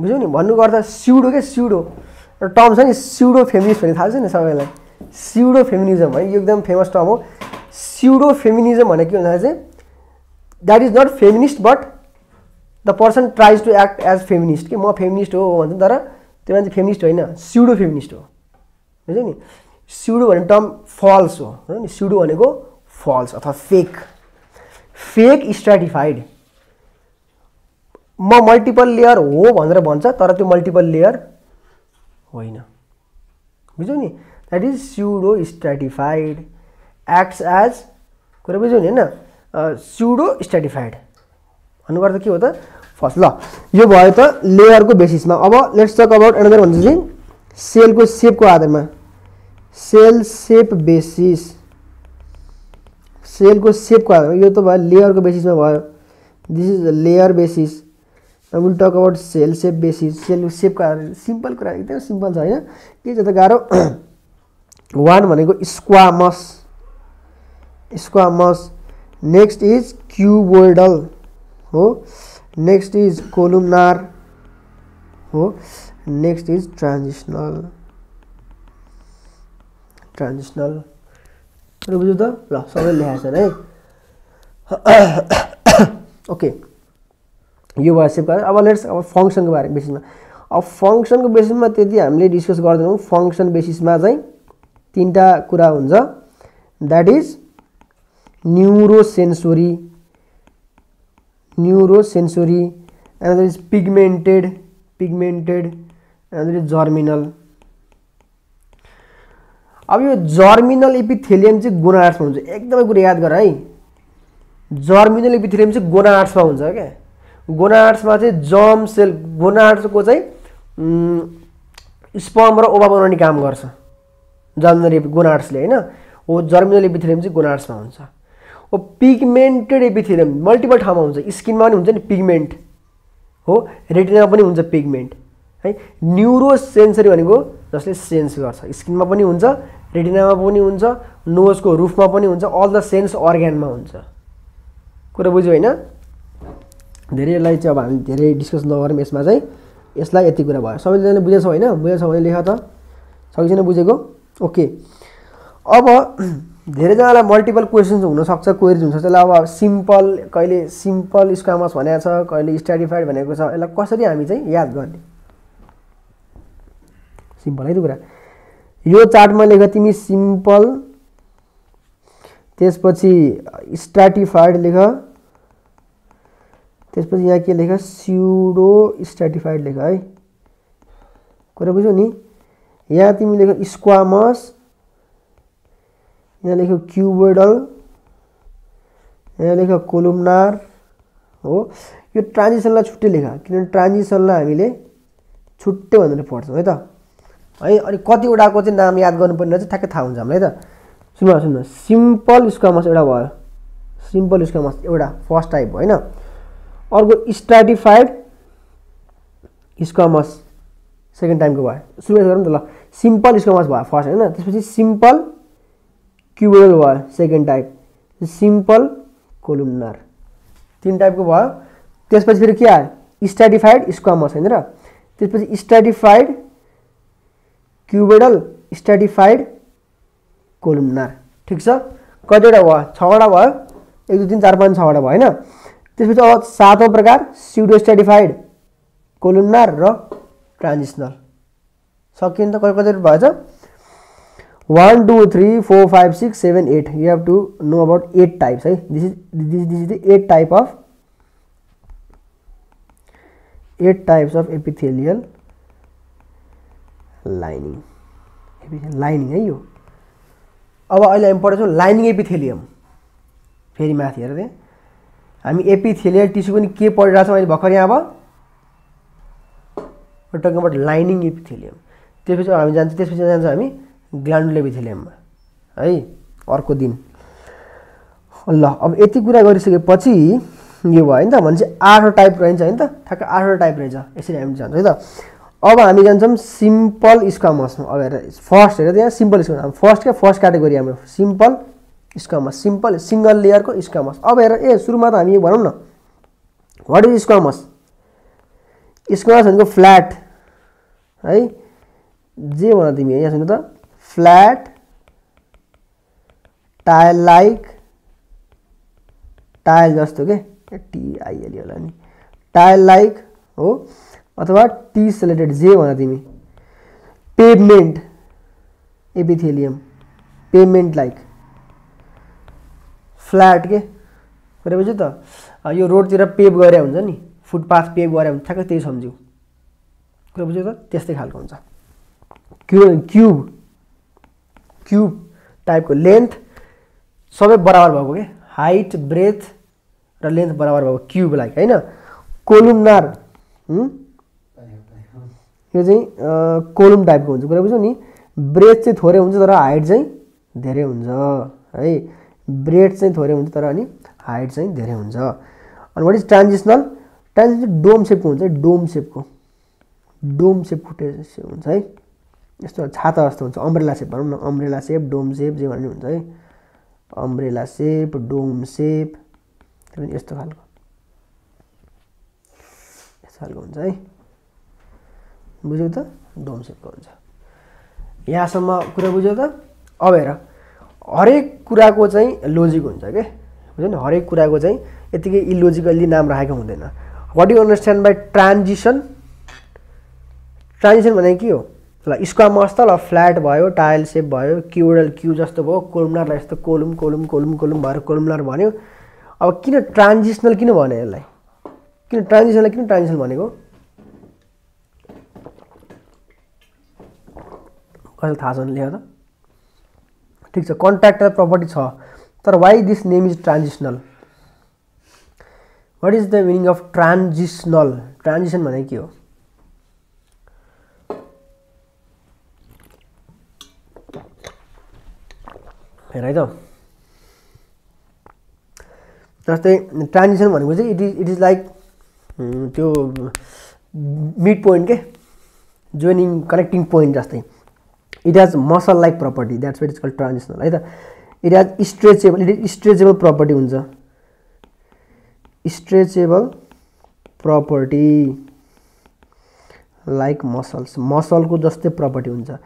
बुझ्यौ नि भन्नु गर्दा सिउडो के सिउडो र टर्म छ नि सिउडो फेमिनिस्ट भन्ने थाहा छ नि सबैलाई सिउडो फेमिनिजम है यो एकदम फेमस टर्म हो सिउडो फेमिनिजम भनेको के भन्दा चाहिँ that is not feminist but the person tries to act as feminist कि म फेमिनिस्ट हो भन्छ तर त्यो मान्छे फेमिनिस्ट होइन स्युडो फेमिनिस्ट हो बुझ्यो नि स्युडो भन्ने टर्म फल्स हो होइन नि सिडो भनेको फल्स अथवा फेक फेक स्ट्राटिफाइड म मल्टिपल लेयर हो भनेर भन्छ तर त्यो मल्टिपल लेयर होइन बुझ्यौ नि that is pseudo stratified acts as कुरा बुझ्यौ नि होइन सिडो स्ट्राटिफाइड भन्नुपर्दा के हो त फर्स्ट ल यो भयो त लेयरको बेसिसमा अब लेट्स टक अबाउट एनदर भन्छ चाहिँ सेलको सेपको आधारमा सेल सेप बेसिस सेलको सेपको आधारमा यो त भयो लेयरको बेसिसमा भयो this is the layer basis will talk about cell shape basis सेलको सेपको आधारमा सिम्पल कुरा एकदम सिम्पल छ होइन के छ त गाह्रो वान <clears throat> भनेको squamous squamous next is cuboidal हो नेक्स्ट इज कोलुमनार हो नेक्स्ट इज ट्रान्जिसनल ट्रान्जिसनल बुझ्यो त ल सबै लेखाएको छ है ओके यो भयो गरेर अब लेट्स अब फङ्सनको बारे बेसिसमा अब फङ्सनको बेसिसमा त्यति हामीले डिस्कस गर्दैनौँ फङ्सन बेसिसमा चाहिँ तिनवटा कुरा हुन्छ that is neurosensory neurosensory another is pigmented pigmented another is germinal अब यो जर्मिनल एपिथेलियम चाहिँ गोनार्ट्समा हुन्छ एकदमै कुरो याद गर है जर्मिनल एपिथेलियम चाहिँ गोनार्ट्समा हुन्छ क्या गोनार्ट्समा चाहिँ जर्म सेल गोनार्ट्सको चाहिँ स्पम र ओभा बनाउने काम गर्छ जर्मिनल गोना होइन हो जर्मिनल एपिथेलियम चाहिँ गोना हुन्छ हो पिगमेन्टेड एपिथेलियम मल्टिपल ठाउँमा हुन्छ स्किनमा पनि हुन्छ नि पिगमेन्ट हो रेटिनामा पनि हुन्छ पिगमेन्ट है न्युरो सेन्सरी भनेको जसले सेन्स गर्छ स्किनमा पनि हुन्छ रेटिनामा पनि हुन्छ नोजको रुफमा पनि हुन्छ अल द सेन्स अर्ग्यानमा हुन्छ कुरा बुझ्यो होइन धेरैलाई चाहिँ अब हामी धेरै डिस्कस नगरौँ यसमा चाहिँ यसलाई यति कुरा भयो सबैजनाले बुझेछौँ होइन बुझेछौँ भने लेख त सबैजना बुझेको ओके अब धेरैजनालाई मल्टिपल क्वेसन्स हुनसक्छ क्वेरिज हुन्छ त्यसलाई अब सिम्पल कहिले सिम्पल स्क्वामस भनेको छ कहिले स्ट्याटिफाइड भनेको छ यसलाई कसरी हामी चाहिँ याद गर्ने सिम्पल है त्यो कुरा यो चार्टमा लेख तिमी सिम्पल त्यसपछि स्ट्राटिफाइड लेख त्यसपछि यहाँ के लेख स्युडो स्ट्राटिफाइड लेख है कुरा बुझ्यौ नि यहाँ तिमी लेख स्क्वामस यहाँ लेख्यो क्युबोइडल यहाँ लेख्यो कोलुमनार हो यो ट्रान्जिसनलाई छुट्टै लेख किनभने ट्रान्जिसनलाई हामीले छुट्टै भनेर पढ्छौँ है त है अनि कतिवटाको चाहिँ नाम याद गर्नुपर्ने रहेछ ठ्याक्कै थाहा हुन्छ हामीलाई है त सुन्नु सुन्नु सिम्पल स्क्वामस एउटा भयो सिम्पल स्क्वामस एउटा फर्स्ट टाइप होइन अर्को स्ट्राटिफाइड स्क्वामस सेकेन्ड टाइमको भयो सुरुवात गरौँ त ल सिम्पल स्क्वामस भयो फर्स्ट होइन त्यसपछि सिम्पल क्युबेडल भयो सेकेन्ड टाइप सिम्पल कोलुम्नर तिन टाइपको भयो त्यसपछि फेरि के आयो स्ट्राटिफाइड स्क्वामस होइन र त्यसपछि स्ट्राटिफाइड क्युबेडल स्ट्राटिफाइड कोलुम्नर ठिक छ कतिवटा भयो छवटा भयो एक दुई तिन चार पाँच छवटा भयो होइन त्यसपछि अब सातौँ प्रकार स्ट्राटिफाइड कोलुम्नार र ट्रान्जिसनल सकियो नि त कति कति भएछ one two three four five six seven eight you have to know about eight types है this this this is the eight type of eight types of epithelial lining lining है यो अब अलग इंपोर्टेंस लाइनिंग एपिथेलियम फिर मैथ हे हमी epithelial tissue के पढ़ रहा भर्खर यहाँ अब टक अबाउट लाइनिंग एपिथेलियम तो हम जान जान हमी ग्ल्यान्ड बिथेलियममा है अर्को दिन ल अब यति कुरा गरिसकेपछि यो भयो नि त भने चाहिँ आठवटा टाइप रहन्छ होइन त ठ्याक्कै आठवटा टाइप रहेछ यसरी हामी जान्छौँ है त अब हामी जान्छौँ सिम्पल स्क्वामसमा अब हेर फर्स्ट हेर त्यहाँ सिम्पल स्क्वाम फर्स्ट क्या फर्स्ट क्याटेगोरी हाम्रो सिम्पल स्क्वामस सिम्पल सिङ्गल लेयरको स्क्वामस अब हेर ए सुरुमा त हामी यो भनौँ न वाट इज स्क्वामस स्क्वामस भनेको फ्ल्याट है जे भन तिमी यहाँ सुन त flat टायर लाइक टायल जस्तो के टिआइएलई होला नि टायर लाइक हो अथवा टी सेलेटेड जे भन तिमी pavement epithelium pavement like flat के भनेपछि त यो रोडतिर पेभ गरे हुन्छ नि फुटपाथ पेभ गरे हुन्छ ठ्याक्कै त्यही सम्झ्यौँ कुरा बुझ्यो त त्यस्तै खालको हुन्छ क्यु क्युब क्युब टाइपको लेन्थ सबै बराबर भएको के हाइट ब्रेथ र लेन्थ बराबर भएको क्युबलाई होइन कोलुमनार यो चाहिँ कोलुम टाइपको हुन्छ कुरा बुझ्यौ नि ब्रेथ चाहिँ थोरै हुन्छ तर हाइट चाहिँ धेरै हुन्छ है ब्रेथ चाहिँ थोरै हुन्छ तर अनि हाइट चाहिँ धेरै हुन्छ अनि what is transitional transitional dome सेपको हुन्छ है डोम सेपको डोम सेपको हुन्छ है यस्तो छाता जस्तो हुन्छ अम्ब्रेला सेप भनौँ न अम्ब्रेला सेप डोम सेप जे भन्ने हुन्छ है अम्ब्रेला सेप डोम सेप यस्तो खालको यस्तो खालको हुन्छ है बुझ्यौ त डोम सेपको हुन्छ यहाँसम्म कुरा बुझ्यौ त अब हेर हरेक कुराको चाहिँ लोजिक हुन्छ क्या बुझ्यो नि हरेक कुराको चाहिँ यत्तिकै इलोजिकल्ली नाम राखेको हुँदैन what you understand by transition transition भनेको के हो ल स्क्वामर्स त ल फ्ल्याट भयो टायल सेप भयो क्युडल क्यु जस्तो भयो कोलुमलरलाई यस्तो कोलुम कोलुम कोलुम कोलुम भएर कोलुमलर भन्यो अब किन ट्रान्जिसनल किन भन्यो यसलाई किन ट्रान्जिसनललाई किन ट्रान्जिसनल भनेको कसैलाई थाहा छैन लेख त ठिक छ कन्ट्राक्टर प्रपर्टी छ तर why this name is transitional what is the meaning of transitional transition भनेको के हो हेर है त जस्तै ट्रान्जिसन भनेको चाहिँ it is it is like त्यो मिड पोइन्ट के जोइनिङ कनेक्टिङ पोइन्ट जस्तै it has muscle like property that's what is called transitional है त it has stretchable it is stretchable property हुन्छ स्ट्रेचेबल प्रपर्टी लाइक मसल्स मसलको जस्तै property हुन्छ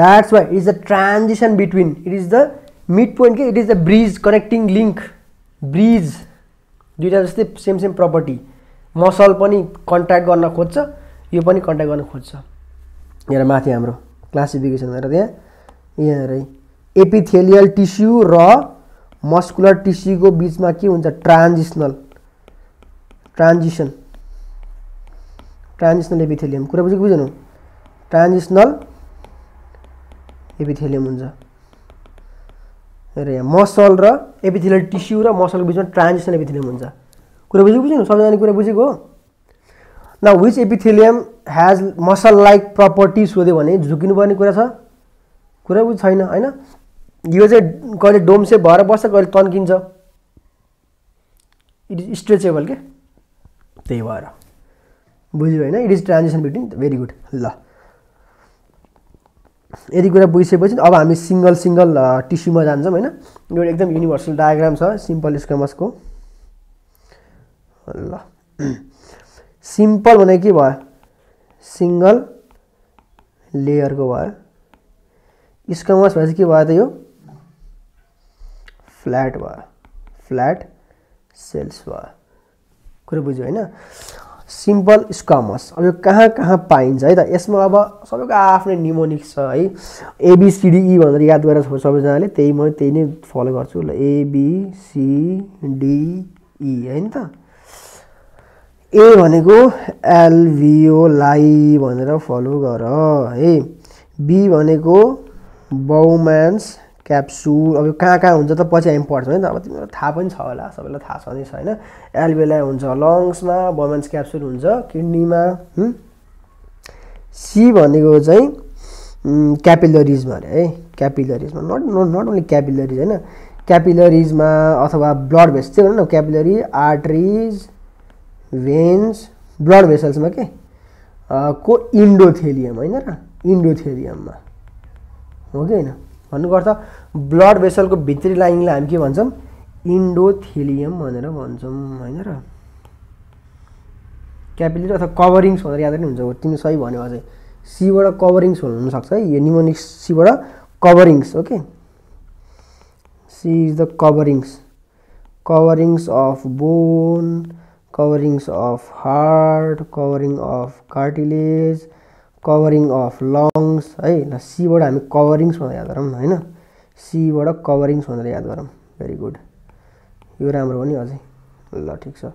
that's why is the transition between it is the mid point के it is the bridge connecting link bridge दुइटा जस्तै same same property muscle पनि contract गर्न खोज्छ यो पनि कन्ट्याक्ट गर्न खोज्छ यहाँ माथि हाम्रो क्लासिफिकेसन गरेर त्यहाँ यहाँ है एपिथेलियल टिस्यु र मस्कुलर टिस्युको बिचमा के हुन्छ ट्रान्जिसनल ट्रान्जिसन ट्रान्जिसनल एपिथेलियम कुरा बुझेको बुझ्नु ट्रान्जिसनल एपिथेलियम हुन्छ अरे मसल र एपिथिलियल टिस्यु र मसलको बिचमा ट्रान्जिसन एपिथिलियम हुन्छ कुरा बुझ्यो बुझ्नु सबैजना कुरा बुझेको हो न which epithelium has muscle like property सोध्यो भने झुकिनुपर्ने कुरा छ कुरा बुझ छैन होइन यो चाहिँ कहिले डोमसेप भएर बस्छ कहिले तन्किन्छ इट इज स्ट्रेचेबल के त्यही भएर बुझ्यो होइन it is transition between very good ल यति कुरा बुझिसकेपछि अब हामी सिङ्गल सिङ्गल टिस्युमा जान्छौँ होइन यो एकदम युनिभर्सल डायग्राम छ सिम्पल स्क्रमसको ल सिम्पल भने के भयो सिङ्गल लेयरको भयो स्क्रमस भनेपछि के भयो त यो फ्ल्याट भयो फ्ल्याट सेल्स भयो कुरो बुझ्यो होइन सिम्पल स्कमस अब यो कहाँ कहाँ पाइन्छ है त यसमा अब सबैको आफ्नै निमोनिक्स छ है एबिसिडिई e भनेर याद गरेर सबैजनाले त्यही म त्यही नै फलो गर्छु ल एबिसिडिई e होइन त ए भनेको एलभिओलाई भनेर फलो गर है बी भनेको बौम्यान्स क्याप्सुल अब कहाँ कहाँ हुन्छ त पछि हामी पढ्छौँ है त अब तिमीलाई थाहा पनि छ होला सबैलाई थाहा छ छ होइन एल्बेलाई हुन्छ लङ्समा बमेन्स क्याप्सुल हुन्छ किडनीमा सी भनेको चाहिँ क्यापिलरिजमा अरे है क्यापिलरिजमा not not not only capillaries होइन क्यापिलरिजमा अथवा ब्लड भेसल्स चाहिँ भनौँ न क्यापिलरी आर्टरिज भेन्स ब्लड भेसल्समा के को इन्डोथेलियम होइन र इन्डोथेलियममा हो कि होइन भन्नुपर्छ ब्लड भेसलको भित्री लाइनलाई हामी के भन्छौँ इन्डोथिलियम भनेर भन्छौँ होइन र क्यापिलरी अथवा कभरिङ्स भनेर याद पनि हुन्छ तिमीले सही भन्यो अझै सीबाट कभरिङ्स हुनसक्छ है यो निमोनिक सीबाट coverings okay C is the coverings coverings of bone coverings of heart covering of cartilage covering of lungs है ल सीबाट हामी कभरिङ्स भनेर याद गरौँ होइन सीबाट कभरिङ्स भनेर याद गरौँ भेरी गुड यो राम्रो हो नि अझै ल ठिक छ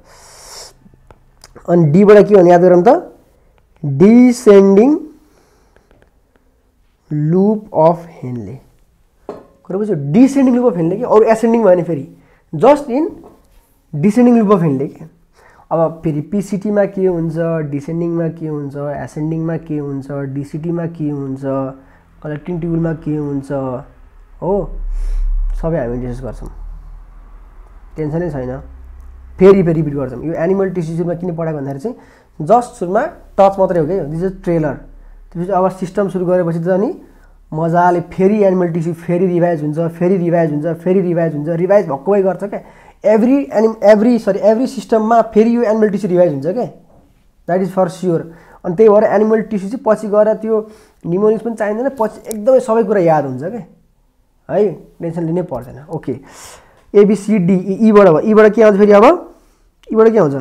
अनि डीबाट के भने याद गरौँ त डिसेन्डिङ लुप अफ हेन्डले कुरो बुझ्यो डिसेन्डिङ लुप अफ हेनले कि अरू एसेन्डिङ भयो भने फेरि just in descending loop of Henle कि अब फेरि पिसिटीमा के हुन्छ डिसेन्डिङमा के हुन्छ एसेन्डिङमा के हुन्छ डिसिटीमा के हुन्छ कलेक्टिङ टेबलमा के हुन्छ हो सबै हामी डिस्कस गर्छौँ टेन्सनै छैन फेरि फेरि रिपिट गर्छौँ यो एनिमल टिस्युजमा किन पढाएको भन्दाखेरि चाहिँ जस्ट सुरुमा टच मात्रै हो क्या दिस इज ट्रेलर त्यसपछि अब सिस्टम सुरु गरेपछि त नि मजाले फेरि एनिमल टिस्यु फेरि रिभाइज हुन्छ फेरि रिभाइज हुन्छ फेरि रिभाइज हुन्छ रिभाइज भएको भए गर्छ क्या एभ्री एनिम एभ्री सरी एभ्री सिस्टममा फेरि यो एनिमल टिस्यु रिभाइज हुन्छ क्या द्याट इज फर स्योर अनि त्यही भएर एनिमल टिस्यु चाहिँ पछि गएर त्यो निमोनिक्स पनि चाहिँदैन पछि एकदमै सबै कुरा याद हुन्छ क्या है टेन्सन लिनै पर्दैन ओके एबिसिडी यीबाट भयो यीबाट के आउँछ फेरि अब यीबाट के आउँछ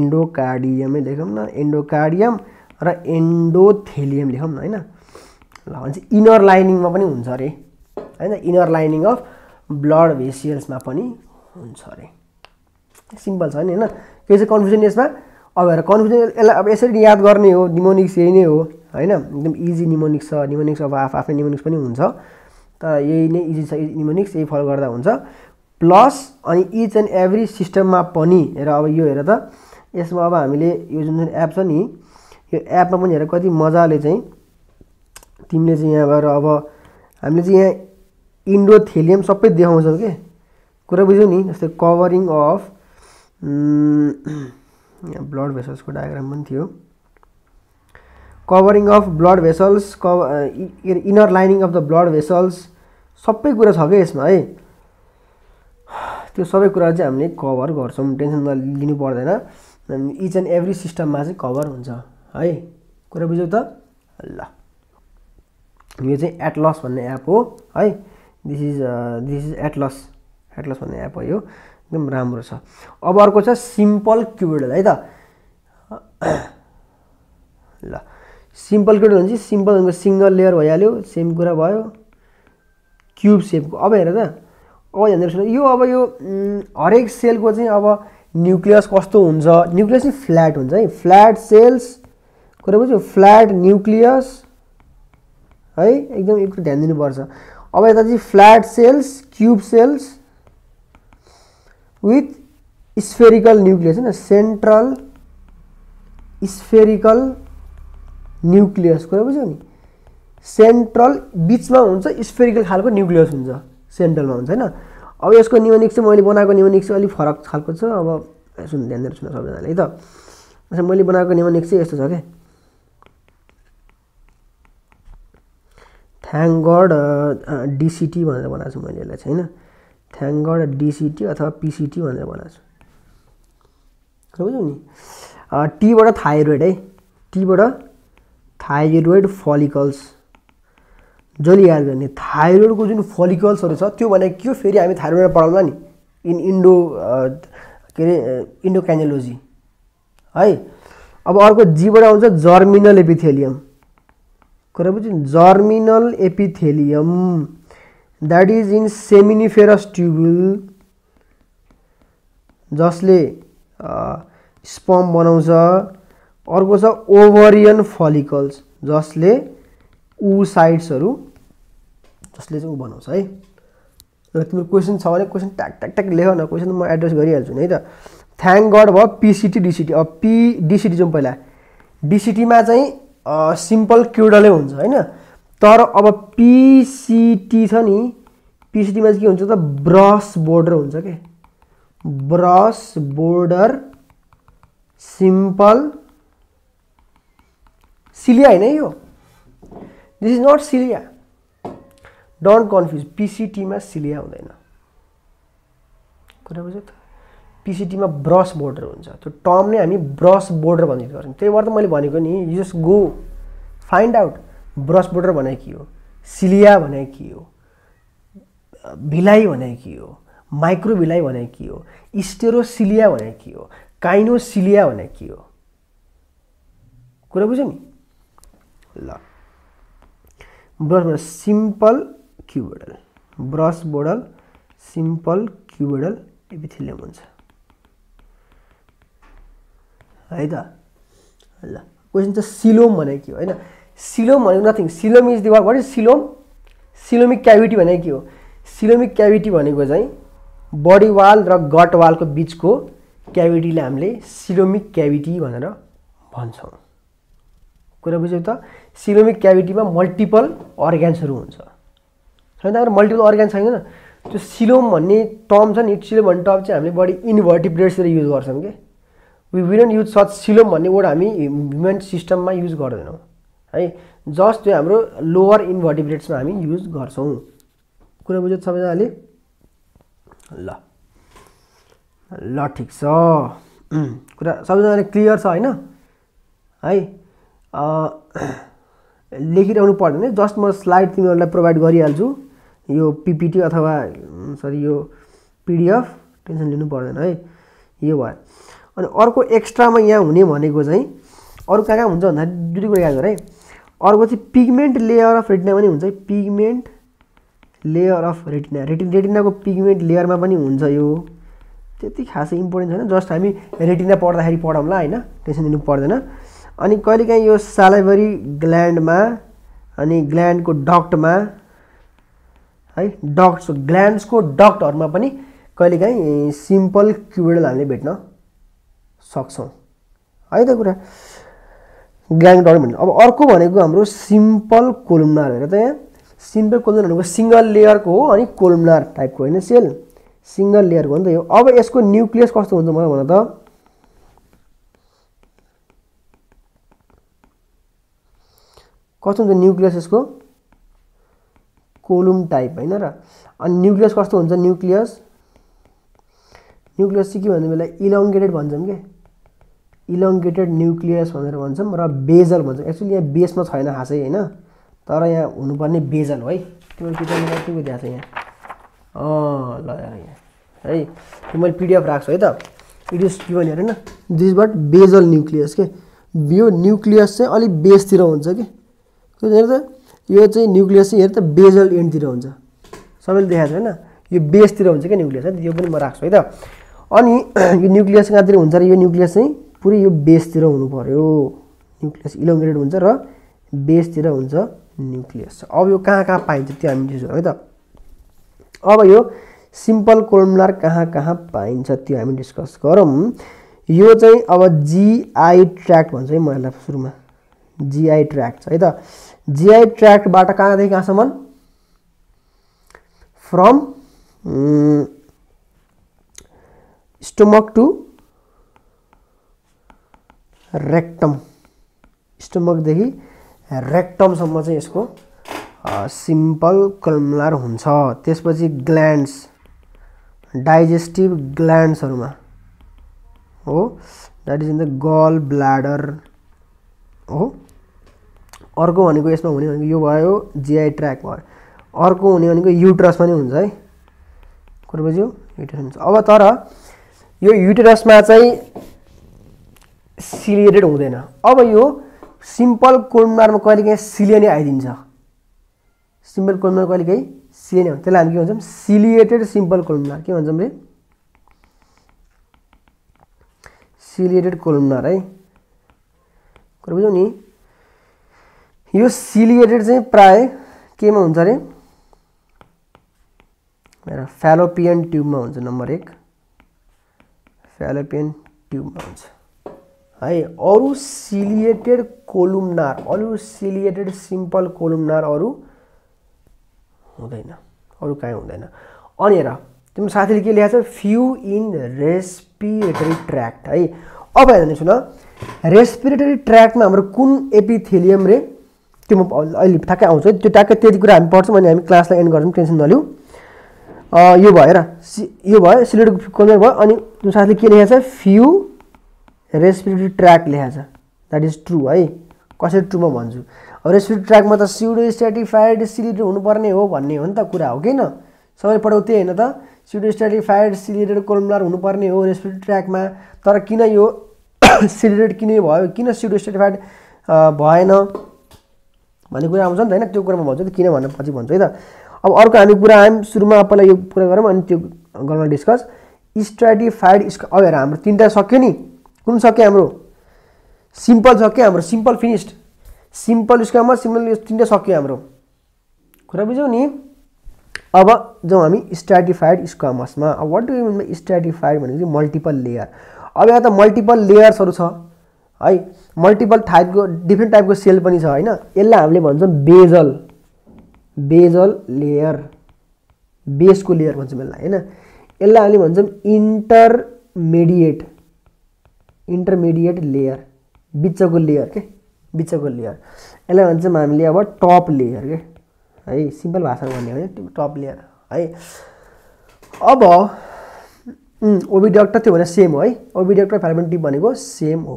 एन्डोकार्डियमै लेखौँ न एन्डोकार्डियम र एन्डोथेलियम लेखौँ न होइन ल भने चाहिँ इनर लाइनिङमा पनि हुन्छ अरे होइन इनर लाइनिङ अफ ब्लड भेसियल्समा पनि हुन्छ अरे सिम्पल छ नि होइन केही चाहिँ कन्फ्युजन यसमा अब हेर कन्फ्युजन यसलाई अब यसरी याद गर्ने हो निमोनिक्स यही नै हो होइन एकदम इजी निमोनिक्स छ निमोनिक्स अब आफ आफ्नै निमोनिक्स पनि हुन्छ तर यही नै इजी छ निमोनिक्स यही फलो गर्दा हुन्छ प्लस अनि इच एन्ड एभ्री सिस्टममा पनि हेर अब यो हेर त यसमा अब हामीले यो जुन जुन एप छ नि यो एपमा पनि हेर कति मजाले चाहिँ तिमीले चाहिँ यहाँ गएर अब हामीले चाहिँ यहाँ इन्डोथेलियम सबै देखाउँछौ के कुरा बुझ्यौ नि जस्तै कभरिङ अफ ब्लड भेसल्सको डायग्राम पनि थियो कभरिङ अफ ब्लड भेसल्स क inner lining of the blood vessels सबै कुरा छ क्या यसमा है त्यो सबै कुरा चाहिँ हामीले कभर गर्छौँ टेन्सन लिनु पर्दैन इच एन्ड एभ्री सिस्टममा चाहिँ कभर हुन्छ है कुरा बुझ्यौ त ल यो चाहिँ एटलस भन्ने एप हो है this is this is atlas atlas भन्ने एप हो यो एकदम राम्रो छ अब अर्को छ सिम्पल क्युबेडल है त <coughs> ल सिम्पल केट भन्छ सिम्पल भनेको सिङ्गल लेयर भइहाल्यो सेम कुरा भयो क्युब सेपको अब हेर त अब ध्यान यो अब यो हरेक सेलको चाहिँ अब न्युक्लियस कस्तो हुन्छ न्युक्लियस चाहिँ फ्ल्याट हुन्छ है फ्ल्याट सेल्स कुरा बुझ्यो फ्ल्याट न्युक्लियस है एकदम एक ध्यान दिनुपर्छ अब यता चाहिँ flat cells cube cells with spherical nucleus होइन सेन्ट्रल स्फेरिकल न्युक्लियस कुरा बुझ्यो नि सेन्ट्रल बिचमा हुन्छ स्पेरिकल खालको न्युक्लियस हुन्छ सेन्ट्रलमा हुन्छ होइन अब यसको न्युनिक्स चाहिँ मैले बनाएको न्युनिक चाहिँ अलिक फरक खालको छ अब सुन ध्यान दिएर सुन सबैजनाले है त मैले बनाएको न्युनिक चाहिँ यस्तो छ क्या थ्याङ्गड डिसिटी भनेर बनाएको छु मैले यसलाई चाहिँ होइन थ्याङ्गड डिसिटी अथवा पिसिटी भनेर बनाएको छु बुझ्यौ नि टीबाट थाइरोइड है टीबाट थाइरोइड फलिकल्स जसले याद गर्ने थाइरोइडको जुन फलिकल्सहरू छ त्यो भने के हो फेरि हामी थाइरोइडमा पढाउँदा नि इन इन्डो के अरे इन्डोकाइनोलोजी है अब अर्को जीबाट आउँछ जर्मिनल एपिथेलियम कुरा बुझ्यो germinal epithelium that is in seminiferous tubule जसले स्पम बनाउँछ अर्को छ ओभरियन फलिकल्स जसले उ साइड्सहरू जसले चाहिँ ऊ बनाउँछ है र तिम्रो क्वेसन छ भने क्वेसन ट्याक ट्याक ट्याक लेख न क्वेसन म एड्रेस गरिहाल्छु नि है त थ्याङ्क गड भयो पिसिटी डिसिटी अब पी डिसिटी जाउँ पहिला डिसिटीमा चाहिँ सिम्पल क्युडलै हुन्छ होइन तर अब पिसिटी छ नि पिसिटीमा चाहिँ के हुन्छ त ब्रस बोर्डर हुन्छ के ब्रस बोर्डर सिम्पल सिलिया होइन यो this is not cilia don't confuse पिसिटीमा सिलिया हुँदैन कुरा बुझ्यो त पिसिटीमा ब्रस बोर्डर हुन्छ त्यो टर्म नै हामी ब्रस बोर्डर भन्ने गर्छौँ त्यही भएर त मैले भनेको नि you just go find out brush border भने के हो सिलिया भने के हो भिलाइ भने के हो माइक्रो भिलाइ भने के हो स्टेरोसिलिया भने के हो काइनोसिलिया भने के हो कुरा बुझ्यो नि ल ब्रस सिम्पल क्युबोडल ब्रस बोडल सिम्पल क्युबोडल एपिथिलियम हुन्छ है त ल क्वेसन छ सिलोम भनेको के हो होइन सिलोम भनेको नथिङ सिलोम इज दिवा what is coelom coelomic cavity भनेको के हो सिलोमिक क्याभिटी भनेको चाहिँ बडी वाल र गट वालको बिचको क्याभिटीलाई हामीले सिलोमिक क्याभिटी भनेर भन्छौँ कुरा बुझ्यौ त सिलोमिक क्याभिटीमा मल्टिपल अर्ग्यान्सहरू हुन्छ होइन तर मल्टिपल अर्ग्यान्स छैन त्यो सिलोम भन्ने टर्म छ नि सिलोम भन्ने टर्म चाहिँ हामीले बढी इन्भर्टिब्रेट्सतिर युज गर्छौँ कि वी विन युज सच सिलोम भन्ने वर्ड हामी ह्युमन सिस्टममा युज गर्दैनौँ है जस्ट त्यो हाम्रो लोवर इन्भर्टिब्रेट्समा हामी युज गर्छौँ कुरा बुझ्यो सबैजनाले ल ल ठिक छ कुरा सबैजनाले क्लियर छ होइन है लेखिरहनु पर्दैन जस्ट म स्लाइड तिमीहरूलाई प्रोभाइड गरिहाल्छु यो पिपिटी अथवा सरी यो पिडिएफ टेन्सन लिनु पर्दैन है यो भयो अनि अर्को एक्स्ट्रामा यहाँ हुने भनेको चाहिँ अरू कहाँ कहाँ हुन्छ भन्दाखेरि दुई कुरा याद गर है अर्को चाहिँ पिगमेन्ट लेयर अफ रेटिना पनि हुन्छ है पिगमेन्ट लेयर अफ रेटिना रेटि रेटिनाको पिगमेन्ट लेयरमा पनि हुन्छ यो त्यति खासै इम्पोर्टेन्ट छैन जस्ट हामी रेटिना पढ्दाखेरि पढौँला होइन टेन्सन लिनु पर्दैन अनि कहिलेकाहीँ यो सालाइभरी ग्ल्यान्डमा अनि ग्ल्यान्डको डक्टमा है डक्ट्स ग्ल्यान्ड्सको डक्टहरूमा पनि कहिलेकाहीँ सिम्पल क्युबेडल हामीले भेट्न सक्छौँ है त कुरा ग्ल्यान्ड डक्ट भन्नु अब अर्को भनेको हाम्रो सिम्पल कोलुम्नार हेर त यहाँ सिम्पल कोलुम्नार भनेको सिङ्गल लेयरको हो अनि कोलुम्नार टाइपको होइन सेल सिङ्गल लेयरको हो नि त यो अब यसको न्युक्लियस कस्तो हुन्छ मलाई भन त कस्तो हुन्छ न्युक्लियस यसको कोलुम टाइप होइन र अनि न्युक्लियस कस्तो हुन्छ न्युक्लियस न्युक्लियस चाहिँ के भन्छ बेला इलङ्गेटेड भन्छौँ कि इलङ्गेटेड न्युक्लियस भनेर भन्छौँ र बेजल भन्छौँ एक्चुली यहाँ बेसमा छैन खासै होइन तर यहाँ हुनुपर्ने बेजल हो है त्यो किताबमा के दिएको छ यहाँ अँ ल यहाँ है त्यो मैले पिडिएफ राख्छु है त इट इज के भने होइन दिस बट बेजल न्युक्लियस के यो न्युक्लियस चाहिँ अलिक बेसतिर हुन्छ कि हेर त यो चाहिँ न्युक्लियस चाहिँ हेर त बेजल एन्डतिर हुन्छ सबैले देखाएको छ होइन यो बेसतिर हुन्छ क्या न्युक्लियस है यो पनि म राख्छु है त अनि <clears throat> यो न्युक्लियस कहाँतिर हुन्छ र यो न्युक्लियस चाहिँ पुरै यो बेसतिर हुनु पऱ्यो न्युक्लियस इलोङ्ग्रेट हुन्छ र बेसतिर हुन्छ न्युक्लियस अब यो कहाँ कहाँ पाइन्छ त्यो हामी डिस्कस है त अब यो सिम्पल कोलमलार कहाँ कहाँ पाइन्छ त्यो हामी डिस्कस गरौँ यो चाहिँ अब जिआई ट्र्याक भन्छ है म सुरुमा जिआई ट्र्याक छ है त जिआई ट्र्याक्टबाट कहाँदेखि कहाँसम्म फ्रम स्टोमक टु रेक्टम स्टोमकदेखि रेक्टमसम्म चाहिँ यसको सिम्पल कलमलार हुन्छ त्यसपछि ग्ल्यान्ड्स डाइजेस्टिभ ग्ल्यान्ड्सहरूमा हो that is in the gall bladder हो अर्को भनेको यसमा हुने भनेको यो भयो जिआई ट्र्याक भयो अर्को हुने भनेको युट्रस पनि हुन्छ है कुरो बुझ्यो युट्रस हुन्छ अब तर यो युटेरसमा चाहिँ सिलिएटेड हुँदैन अब यो सिम्पल कहिले कहिलेकाहीँ सिलिया नै आइदिन्छ सिम्पल कहिले कहिलेकाहीँ सिलिया नै त्यसलाई हामी के भन्छौँ सिलिएटेड सिम्पल कोर्डमार के भन्छौँ रे सिलिएटेड कोलमनार है कुरो बुझ्यौ नि यो सिलिएटेड चाहिँ प्राय केमा हुन्छ अरे मेरो फ्यालोपियन ट्युबमा हुन्छ नम्बर एक फ्यालोपियन ट्युबमा हुन्छ है अरू सिलिएटेड कोलुमनार अरू सिलिएटेड सिम्पल कोलुमनार अरू हुँदैन अरू कहीँ हुँदैन अनि हेर तिम्रो साथीले के लेखेको छ फ्यु इन रेस्पिरेटरी ट्र्याक्ट है अब हेर्ने सुन रेस्पिरेटरी ट्र्याक्टमा हाम्रो कुन एपिथेलियम रे त्यो म अहिले ठ्याक्कै आउँछु है त्यो ट्याक्कै त्यति कुरा हामी पढ्छौँ अनि हामी क्लासलाई एन्ड गर्छौँ टेन्सन नलिउँ यो भएर सि यो भयो सिलेक्ट कन्जर भयो अनि त्यो साथले के लेखेको छ फ्यु रेस्पिरेटरी ट्र्याक लेखेको छ द्याट इज ट्रु है कसरी ट्रुमा भन्छु अब रेस्पिरेटरी ट्र्याकमा त सिडो स्ट्याटिफाइड सिलिटेड हुनुपर्ने हो भन्ने हो नि त कुरा हो किन न सबैले पढाउ त्यही होइन त सिडो स्ट्याटिफाइड सिलिटेड कोलमलार हुनुपर्ने हो रेस्पिरेटरी ट्र्याकमा तर किन यो सिलिटेड <coughs> किन भयो किन सिडो स्ट्याटिफाइड भएन भन्ने कुरा आउँछ नि त होइन त्यो कुरामा भन्छु किन भन्नु पछि भन्छु है त अब अर्को हामी कुरा आयौँ सुरुमा पहिला यो कुरा गरौँ अनि त्यो गर्न डिस्कस स्ट्राटिफाइड स्क अब हेर हाम्रो तिनवटा सक्यो नि कुन सक्यो हाम्रो सिम्पल सक्यो हाम्रो सिम्पल फिनिस्ड सिम्पल स्क्वायरमा सिम्पल तिनवटा सक्यो हाम्रो कुरा बुझ्यौ नि अब जाउँ हामी स्ट्राटिफाइड स्क्वामसमा अब वाट डु यु मिनमा स्ट्राटिफाइड भनेको चाहिँ मल्टिपल लेयर अब यहाँ त मल्टिपल लेयर्सहरू छ है मल्टिपल टाइपको डिफ्रेन्ट टाइपको सेल पनि छ होइन यसलाई हामीले भन्छौँ बेजल बेजल लेयर बेसको लेयर भन्छौँ यसलाई होइन यसलाई हामीले भन्छौँ इन्टरमिडिएट इन्टरमिडिएट लेयर बिचको लेयर के बिचको लेयर यसलाई भन्छौँ हामीले अब टप लेयर के है सिम्पल भाषामा भन्यो भने टप लेयर है अब ओबिडक्ट त्यो भने सेम हो है ओबिडक्ट फेरमेन्टिभ भनेको सेम हो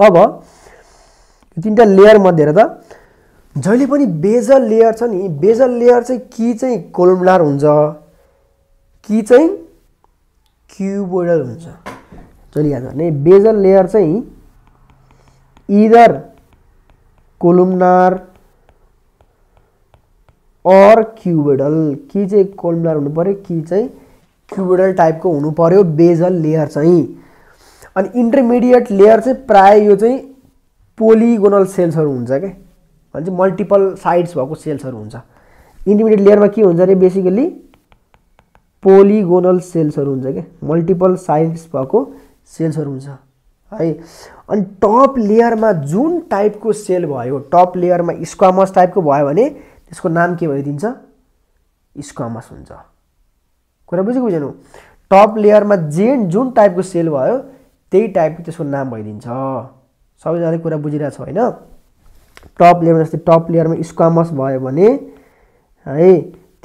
अब यो तिनवटा लेयर मध्ये त जहिले पनि बेजल लेयर छ नि बेजल लेयर चाहिँ कि चाहिँ कोलमनार हुन्छ कि चाहिँ क्युबोइडल हुन्छ जहिले याद गर्ने बेजल लेयर चाहिँ इदर कोलुमनार अर क्युबोइडल कि चाहिँ कोलमनार हुनु पऱ्यो कि चाहिँ क्युबोइडल टाइपको हुनु पऱ्यो बेजल लेयर चाहिँ अनि इन्टरमिडिएट लेयर चाहिँ प्राय यो चाहिँ पोलिगोनल सेल्सहरू हुन्छ क्या भने चाहिँ मल्टिपल साइड्स भएको सेल्सहरू हुन्छ इन्टरमिडिएट लेयरमा के हुन्छ अरे बेसिकली पोलिगोनल सेल्सहरू हुन्छ क्या मल्टिपल साइड्स भएको सेल्सहरू हुन्छ है अनि टप लेयरमा जुन टाइपको सेल भयो टप लेयरमा स्क्वामस टाइपको भयो भने त्यसको नाम के भइदिन्छ स्क्वामस हुन्छ कुरा बुझेको बुझेन टप लेयरमा जेन जुन टाइपको सेल भयो त्यही टाइपको त्यसको नाम भइदिन्छ सबैजनाले कुरा बुझिरहेको छ होइन टप लेयर जस्तै टप लेयरमा स्क्वामस भयो भने है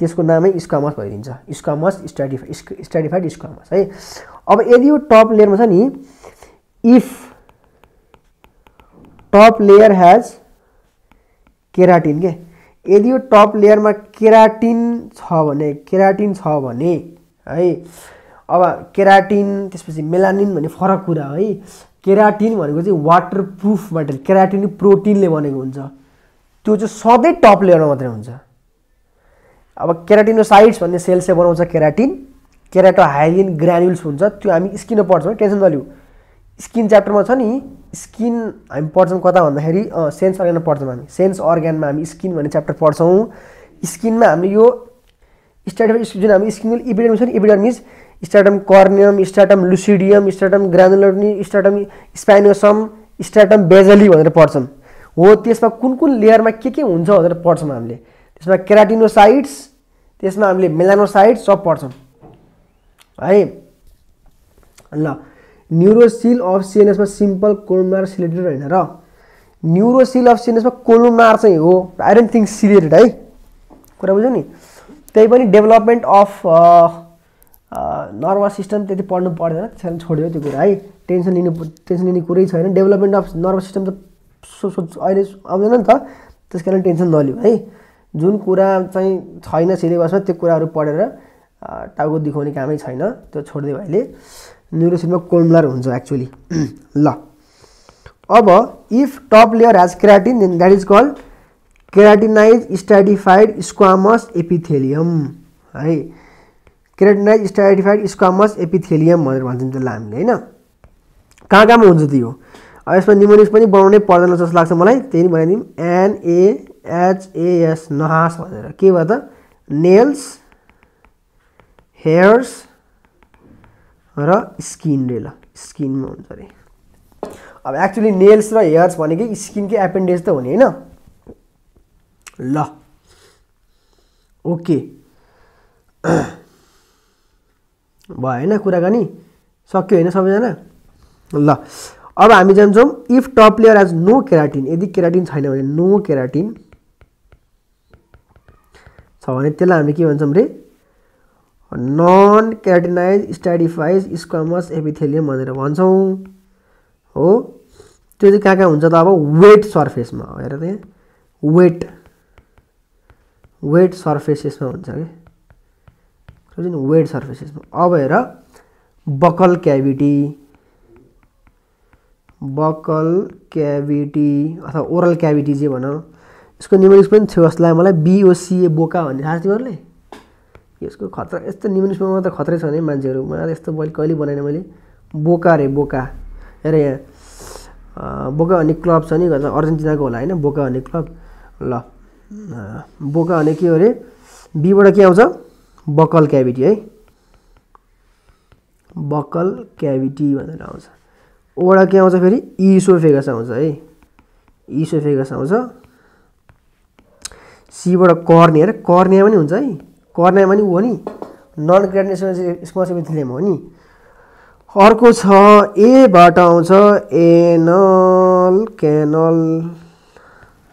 त्यसको नामै स्क्वामस भइदिन्छ स्क्वामस स्ट्राटिफा स्ट्राटिफाइड स्क्वामस है अब यदि यो टप लेयरमा छ नि if top layer has keratin के यदि यो टप लेयरमा केराटिन छ भने केराटिन छ भने है अब केराटिन त्यसपछि मेलानिन भन्ने फरक कुरा है केराटिन भनेको चाहिँ वाटर प्रुफ मटेरियल केराटिन प्रोटिनले बनेको हुन्छ त्यो चाहिँ सधैँ टप लेयरमा मात्रै हुन्छ अब केराटिनोसाइड्स भन्ने सेल्सले बनाउँछ केराटिन केराटो हाइलिन ग्रान्युल्स हुन्छ त्यो हामी स्किनमा पढ्छौँ टेन्सन नलिउ स्किन च्याप्टरमा छ नि स्किन हामी पढ्छौँ कता भन्दाखेरि सेन्स अर्ग्यानमा पढ्छौँ हामी सेन्स अर्ग्यानमा हामी स्किन भन्ने च्याप्टर पढ्छौँ स्किनमा हामीले यो स्टार्ट जुन हामी स्किन इपिडर्म छ नि means stratum corneum stratum lucidum stratum granulosum stratum spinosum stratum basale भनेर पढ्छौँ हो त्यसमा कुन कुन लेयरमा के के हुन्छ भनेर पढ्छौँ हामीले त्यसमा केराटिनोसाइट्स त्यसमा हामीले मेलानोसाइड्स सब पढ्छौँ है ल न्युरोसिल अफ सिएनएसमा सिम्पल कोलोमार सिलेटेड होइन र न्युरोसिल अफ सिएनएसमा कोलोमार चाहिँ हो आई डोन्ट थिङ्क सिलेटेड है कुरा बुझ्यो नि त्यही पनि डेभलपमेन्ट अफ नर्भस सिस्टम त्यति पढ्नु पर्दैन कारण छोड्यो त्यो कुरा है टेन्सन लिनु टेन्सन लिने कुरै छैन डेभलपमेन्ट अफ नर्भस सिस्टम त सो अहिले आउँदैन नि त त्यस कारण टेन्सन नलियो है जुन कुरा चाहिँ छैन सिलेबसमा त्यो कुराहरू पढेर टाउको दुखाउने कामै छैन त्यो छोडिदियो अहिले न्युरोसिनमा कोल्मुलर हुन्छ एक्चुली <clears throat> ल अब if top layer has keratin then that is called keratinized stratified squamous epithelium है क्रेटनाइज स्टाइडिफाइड स्क्वामस एपिथेलियम भनेर भन्छौँ त्यसलाई हामीले होइन कहाँ कहाँमा हुन्छ त्यो अब यसमा निमोनिस पनि बनाउनै पर्दैन जस्तो लाग्छ मलाई त्यही बनाइदिउँ एनएएचएएस नहास भनेर के भयो त नेल्स हेयर्स र स्किन रे ल स्किनमा हुन्छ अरे अब एक्चुली नेल्स र हेयर्स भनेकै स्किनकै एपेन्डेज त हुने होइन ल ओके <clears throat> भयो होइन कुराकानी सक्यो होइन सबैजना ल अब हामी जान्छौँ if top layer has no keratin यदि केराटिन छैन भने नो केराटिन छ भने त्यसलाई हामी के भन्छौँ रे non keratinized stratified squamous epithelium भनेर भन्छौँ हो त्यो चाहिँ कहाँ कहाँ हुन्छ त अब वेट सर्फेसमा हेर त यहाँ वेट वेट सर्फेसेसमा हुन्छ कि जुन वेट सर्फेसेसमा अब हेर बकल क्याभिटी बकल क्याभिटी अथवा ओरल क्याभिटी जे भन यसको निमोनिक्स पनि थियो जसलाई मलाई बिओसिए बोका भन्ने थाहा तिमीहरूले यसको खतरा यस्तो निमोनिक्समा त खतरै छ नि मान्छेहरू मलाई यस्तो मैले कहिले बनाएन मैले बोका अरे बोका हेर यहाँ बोका भन्ने क्लब छ नि अर्जेन्टिनाको होला होइन बोका भन्ने क्लब ल बोका भने के हो अरे बीबाट के आउँछ बकल क्याभिटी है बकल क्याभिटी भनेर आउँछ ओडा के आउँछ फेरि इसोफेगस आउँछ है इसोफेगस आउँछ सीबाट कर्नियर कर्निया पनि हुन्छ है कर्निया पनि हो नि नन ग्रेडिनेसन स्पोन्सिबिलिटीले हो नि अर्को छ एबाट आउँछ एनल क्यानल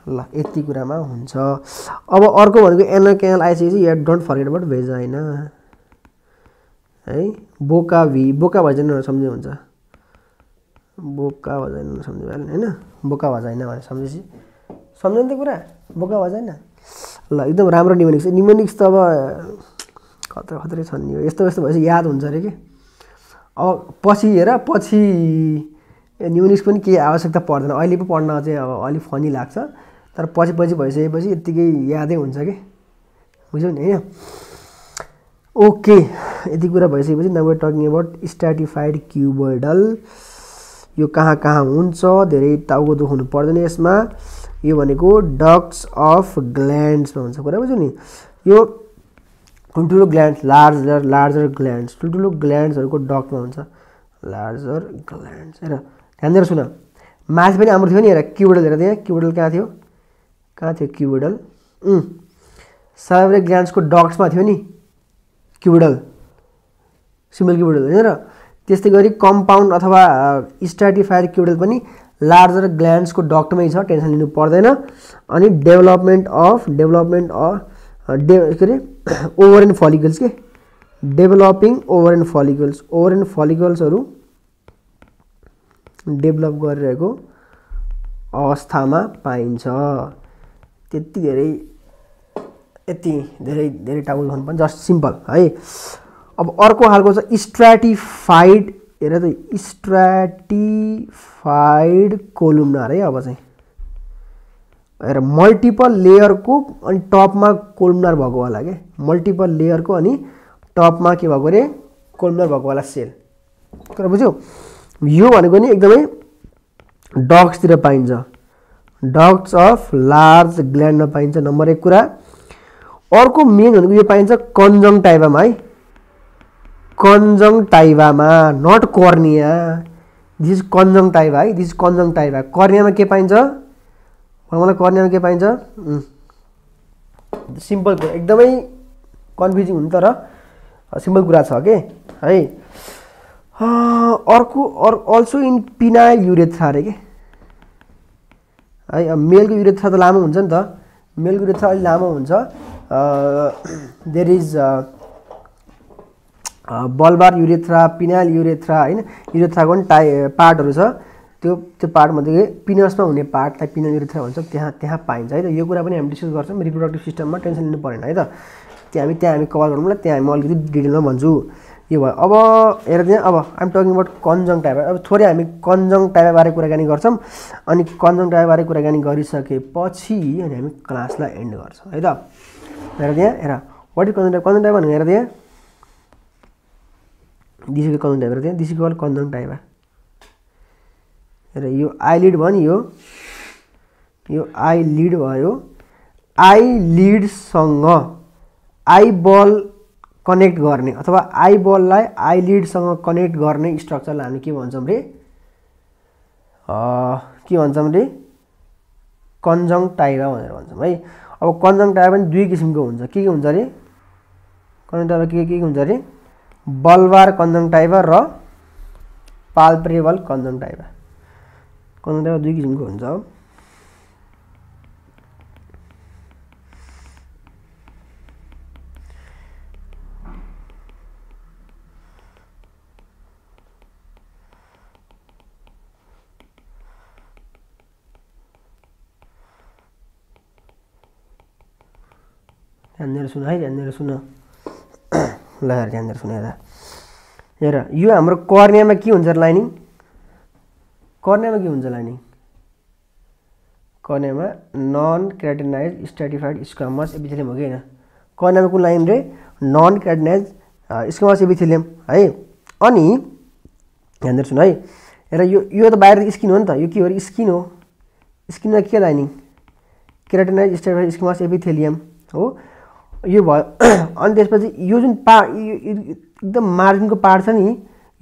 ल यति कुरामा हुन्छ अब अर्को भनेको एनल क्यानल आइसकेपछि या डोन्ट फर्गेट अबाउट होइन है बोका भी बोका भजाइन सम्झ्यो हुन्छ बोका भजाइन सम्झि भयो होइन बोका भजाइन भनेर सम्झेपछि सम्झ नि त कुरा बोका भजाइन ल एकदम राम्रो निमोनिक्स निमोनिक्स त अब खतरा खतरै छन् यो यस्तो यस्तो भएपछि याद हुन्छ अरे कि अब पछि हेर पछि न्युनिस पनि केही आवश्यकता पर्दैन अहिले पो पढ्न चाहिँ अब अलिक फनी लाग्छ तर पछि पछि भइसकेपछि यत्तिकै यादै हुन्छ कि बुझ्यौ नि होइन ओके यति कुरा भइसकेपछि नभए टकिङ अबाउट स्ट्राटिफाइड क्युबोइडल यो कहाँ कहाँ हुन्छ धेरै टाउको दुखाउनु पर्दैन यसमा यो भनेको डक्स अफ ग्ल्यान्ड्समा हुन्छ कुरा बुझ्यौ नि यो ठुल्ठुलो ग्ल्यान्ड्स लार्जर लार्जर ग्ल्यान्ड्स ठुल्ठुलो ग्ल्यान्ड्सहरूको डकमा हुन्छ लार्जर ग्ल्यान्ड्स हेर ध्यान दिएर सुन माथि पनि हाम्रो थियो नि हेर क्युबडल हेर त्यहाँ क्युबडल कहाँ थियो कहाँ थियो क्युबुडल साइब्रे ग्लान्सको डक्समा थियो नि क्युबुडल सिमल क्युबुडल होइन र त्यस्तै गरी कम्पाउन्ड अथवा स्ट्राटिफायर क्युबडल पनि लार्जर ग्ल्यान्ड्सको डक्टमै छ टेन्सन लिनु पर्दैन अनि development of development of the के अरे <clears throat> ओभर एन्ड फलिकल्स के developing ovarian follicles ovarian फलिकल्सहरू डेभलप गरिरहेको अवस्थामा पाइन्छ यति धेरै यति धेरै धेरै टाउल पनि जस्ट सिम्पल है अब अर्को खालको छ स्ट्राटिफाइड हेर त स्ट्राटिफाइड कोलुमनार है अब चाहिँ हेर मल्टिपल लेयरको अनि टपमा कोलुमनार भएको होला क्या मल्टिपल लेयरको अनि टपमा के भएको अरे कोलुमनार भएको होला सेल कुरा बुझ्यौ यो भनेको नि एकदमै डक्सतिर पाइन्छ डक्ट्स अफ लार्ज ग्ल्यान्डमा पाइन्छ नम्बर एक कुरा अर्को मेन भनेको यो पाइन्छ कन्जङ टाइबामा है कन्जङ टाइबामा not cornea this is conjunctiva है दिस इज कन्जङ टाइबा कर्नियामा के पाइन्छ मलाई कर्नियामा के पाइन्छ सिम्पल कुरा एकदमै कन्फ्युजिङ हुन् तर सिम्पल कुरा छ के है अर्को अल्सो इन पिनाइल युरेथ्रा अरे के है मेलको युरेथ्रा त लामो हुन्छ नि त मेलको युरेथ्रा अलिक लामो हुन्छ there is bulbar urethra penile urethra होइन युरेथ्राको पनि टाइ पार्टहरू छ त्यो त्यो पार्टमध्ये पिनसमा हुने पार्टलाई पिनल युरेथ्रा भन्छ त्यहाँ त्यहाँ पाइन्छ है त यो कुरा पनि हामी डिस्कस गर्छौँ रिप्रोडक्टिभ सिस्टममा टेन्सन लिनु परेन है त त्यहाँ हामी त्यहाँ हामी कभर गरौँला त्यहाँ हामी अलिकति डिटेलमा भन्छु यो भयो अब हेर्दै अब आइम टकिङ अबाउट टाइप अब थोरै हामी कन्जङ्टाइभाबारे कुराकानी गर्छौँ अनि कन्जङ्टाइभाबारे कुराकानी गरिसकेपछि अनि हामी क्लासलाई एन्ड गर्छौँ है त हेर्दै हेर वाट इज कन्जङ कन्जङ्टाइभा भनेको हेर्दै दिसीको टाइप हेरिदिए दिसीको कन्जङ टाइप हेर यो आइलिड भयो नि यो यो आइलिड भयो आइलिडसँग आइबल कनेक्ट गर्ने अथवा आई बललाई आई लिडसँग कनेक्ट गर्ने स्ट्रक्चरलाई हामी के भन्छौँ रे के भन्छौँ रे कन्जङ टाइबा भनेर भन्छौँ है अब कन्जङ टाइबा पनि दुई किसिमको हुन्छ के के हुन्छ अरे कन्जङ टाइबा के के हुन्छ अरे बलबार कन्जङ टाइबा र पाल्प्रेबल कन्जङ टाइबा कन्जङ टाइबा दुई किसिमको हुन्छ ध्यान दिएर सुन है ध्यान दिएर सुन ल यार ध्यान दिएर सुन हेर हेर यो हाम्रो कर्नियामा के हुन्छ लाइनिङ कर्नियामा के हुन्छ लाइनिङ कर्नियामा non keratinized stratified squamous epithelium हो कि होइन कर्नियामा कुन लाइन रे नन क्रेटिनाइज स्कमस एपिथिलियम है अनि ध्यान सुन है हेर यो यो त बाहिर स्किन हो नि त यो के हो स्किन हो स्किनमा के lining keratinized stratified squamous epithelium हो यो भयो <clears throat> अनि त्यसपछि यो जुन पा एकदम मार्जिनको पार्ट छ नि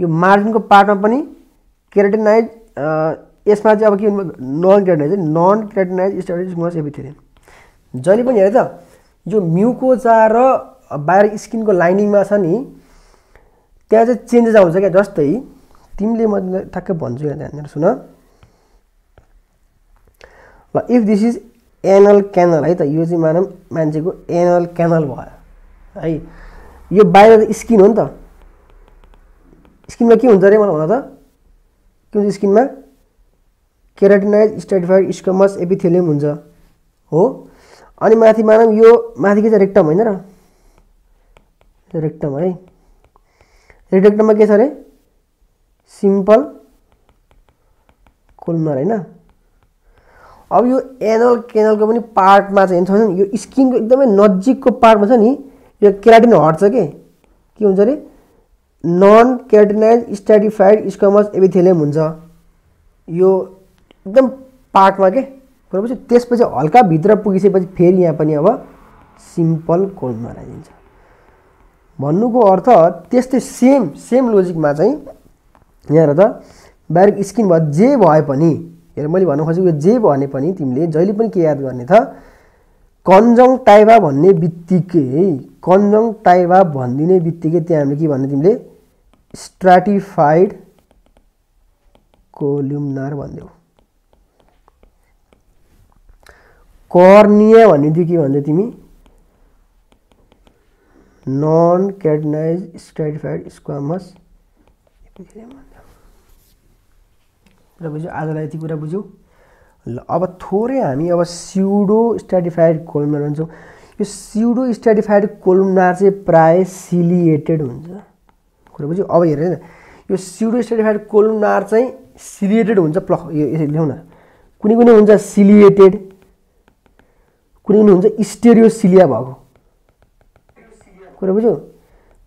यो मार्जिनको पार्टमा पनि केराटिनाइज यसमा चाहिँ अब के नन केराटिनाइज नन केराटिनाइज स्टेटिज मस एभिथेरियम जहिले पनि हेर त यो म्युकोचा र बाहिर स्किनको लाइनिङमा छ नि त्यहाँ चाहिँ चेन्जेस आउँछ क्या जस्तै तिमीले म ठ्याक्कै भन्छु यहाँ त्यहाँनिर सुन ल if this is anal canal है त यो चाहिँ मानौँ मान्छेको एनल क्यानल भयो है यो बाहिर स्किन हो नि त स्किनमा के हुन्छ अरे मलाई भन त के हुन्छ स्किनमा केराटिनाइज स्टेटिफाइड स्कमस एपिथेलियम हुन्छ हो अनि माथि मानौँ यो माथि के छ रेक्टम होइन र रेक्टम है रेक्टममा के छ अरे सिम्पल कोल्मर होइन अब यो एनल केनलको पनि पार्टमा चाहिँ छ यो स्किनको एकदमै नजिकको पार्टमा छ नि यो केराटिन हट्छ के के हुन्छ अरे non keratinized stratified squamous epithelium हुन्छ यो एकदम पार्टमा के भनेपछि त्यसपछि हल्का भित्र पुगिसकेपछि फेरि यहाँ पनि अब सिम्पल कोडमा लगाइदिन्छ भन्नुको अर्थ त्यस्तै सेम सेम लोजिकमा चाहिँ यहाँ त बाहिर स्किन भयो जे भए पनि हेर मैले भन्नु खोजेको यो जे भने पनि तिमीले जहिले पनि के याद गर्ने त कन्जङ टाइबा भन्ने बित्तिकै कन्जङ टाइबा भनिदिने बित्तिकै त्यहाँ हामीले के भन्ने तिमीले स्ट्राटिफाइड कोल्युमनार भनिदेऊ कर्निया भनिदियो के भन्दै तिमी नन क्याटनाइज स्ट्राटिफाइड स्क्वामस र बुझ्यौ आजलाई यति कुरा बुझ्यौ ल अब थोरै हामी अब सिउडो स्ट्याटिफाइड कोलमनार भन्छौँ यो सिउडो स्ट्याटिफाइड कोलमनार चाहिँ प्राय सिलिएटेड हुन्छ कुरा बुझ्यौ अब हेरेँ न यो सिउडो स्ट्याटिफाइड कोलमनार चाहिँ सिलिएटेड हुन्छ प्लस यो ल्याउँ न कुनै कुनै हुन्छ सिलिएटेड कुनै कुनै हुन्छ स्टेरियो सिलिया भएको कुरा बुझ्यौ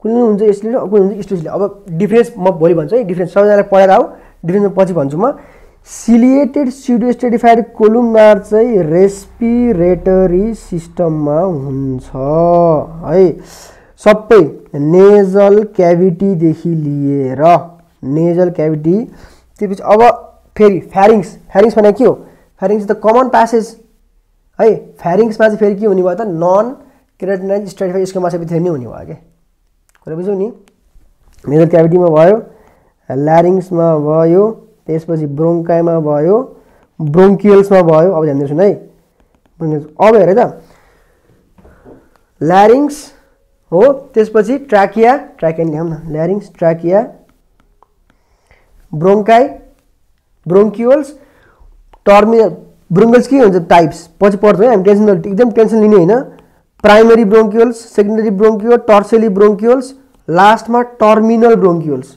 कुनै कुनै हुन्छ यसले कुनै हुन्छ सिलिया अब डिफ्रेन्स म भोलि भन्छु है डिफ्रेन्स सबैजनालाई पढाएर आऊ डिभिजन पछि भन्छु म सिलिएटेड स्टेटिफाइड कोलुमनार चाहिँ रेस्पिरेटरी सिस्टममा हुन्छ है सबै नेजल क्याभिटीदेखि लिएर नेजल क्याभिटी त्यसपछि अब फेरि फ्यारिङ्स फ्यारिङ्स भनेको के हो फ्यारिङ्स द कमन प्यासेज है फ्यारिङ्समा चाहिँ फेरि के हुने भयो त नन केराटिनाइज स्टेटिफाइड स्केमा चाहिँ फेरि नै हुने भयो क्या कुरा बुझ्यौ नि नेजल क्याभिटीमा भयो ल्यारिङ्समा भयो त्यसपछि ब्रोङ्काइमा भयो ब्रोङ्कियल्समा भयो अब ध्यान दिनुहोस् है अब हेरे त ल्यारिङ्स हो त्यसपछि ट्राकिया ट्राकिया ल्याउँ न ल्यारिङ्स ट्राकिया ब्रोङ्काई ब्रोङ्कियोल्स टर्मि ब्रोङ्कल्स के हुन्छ टाइप्स पछि पर्छ है हामी टेन्सन एकदम टेन्सन लिने होइन प्राइमेरी ब्रोङ्कियोल्स सेकेन्डरी ब्रोङ्क्युल टर्सेली ब्रोङ्क्युल्स लास्टमा टर्मिनल ब्रोङ्कियोल्स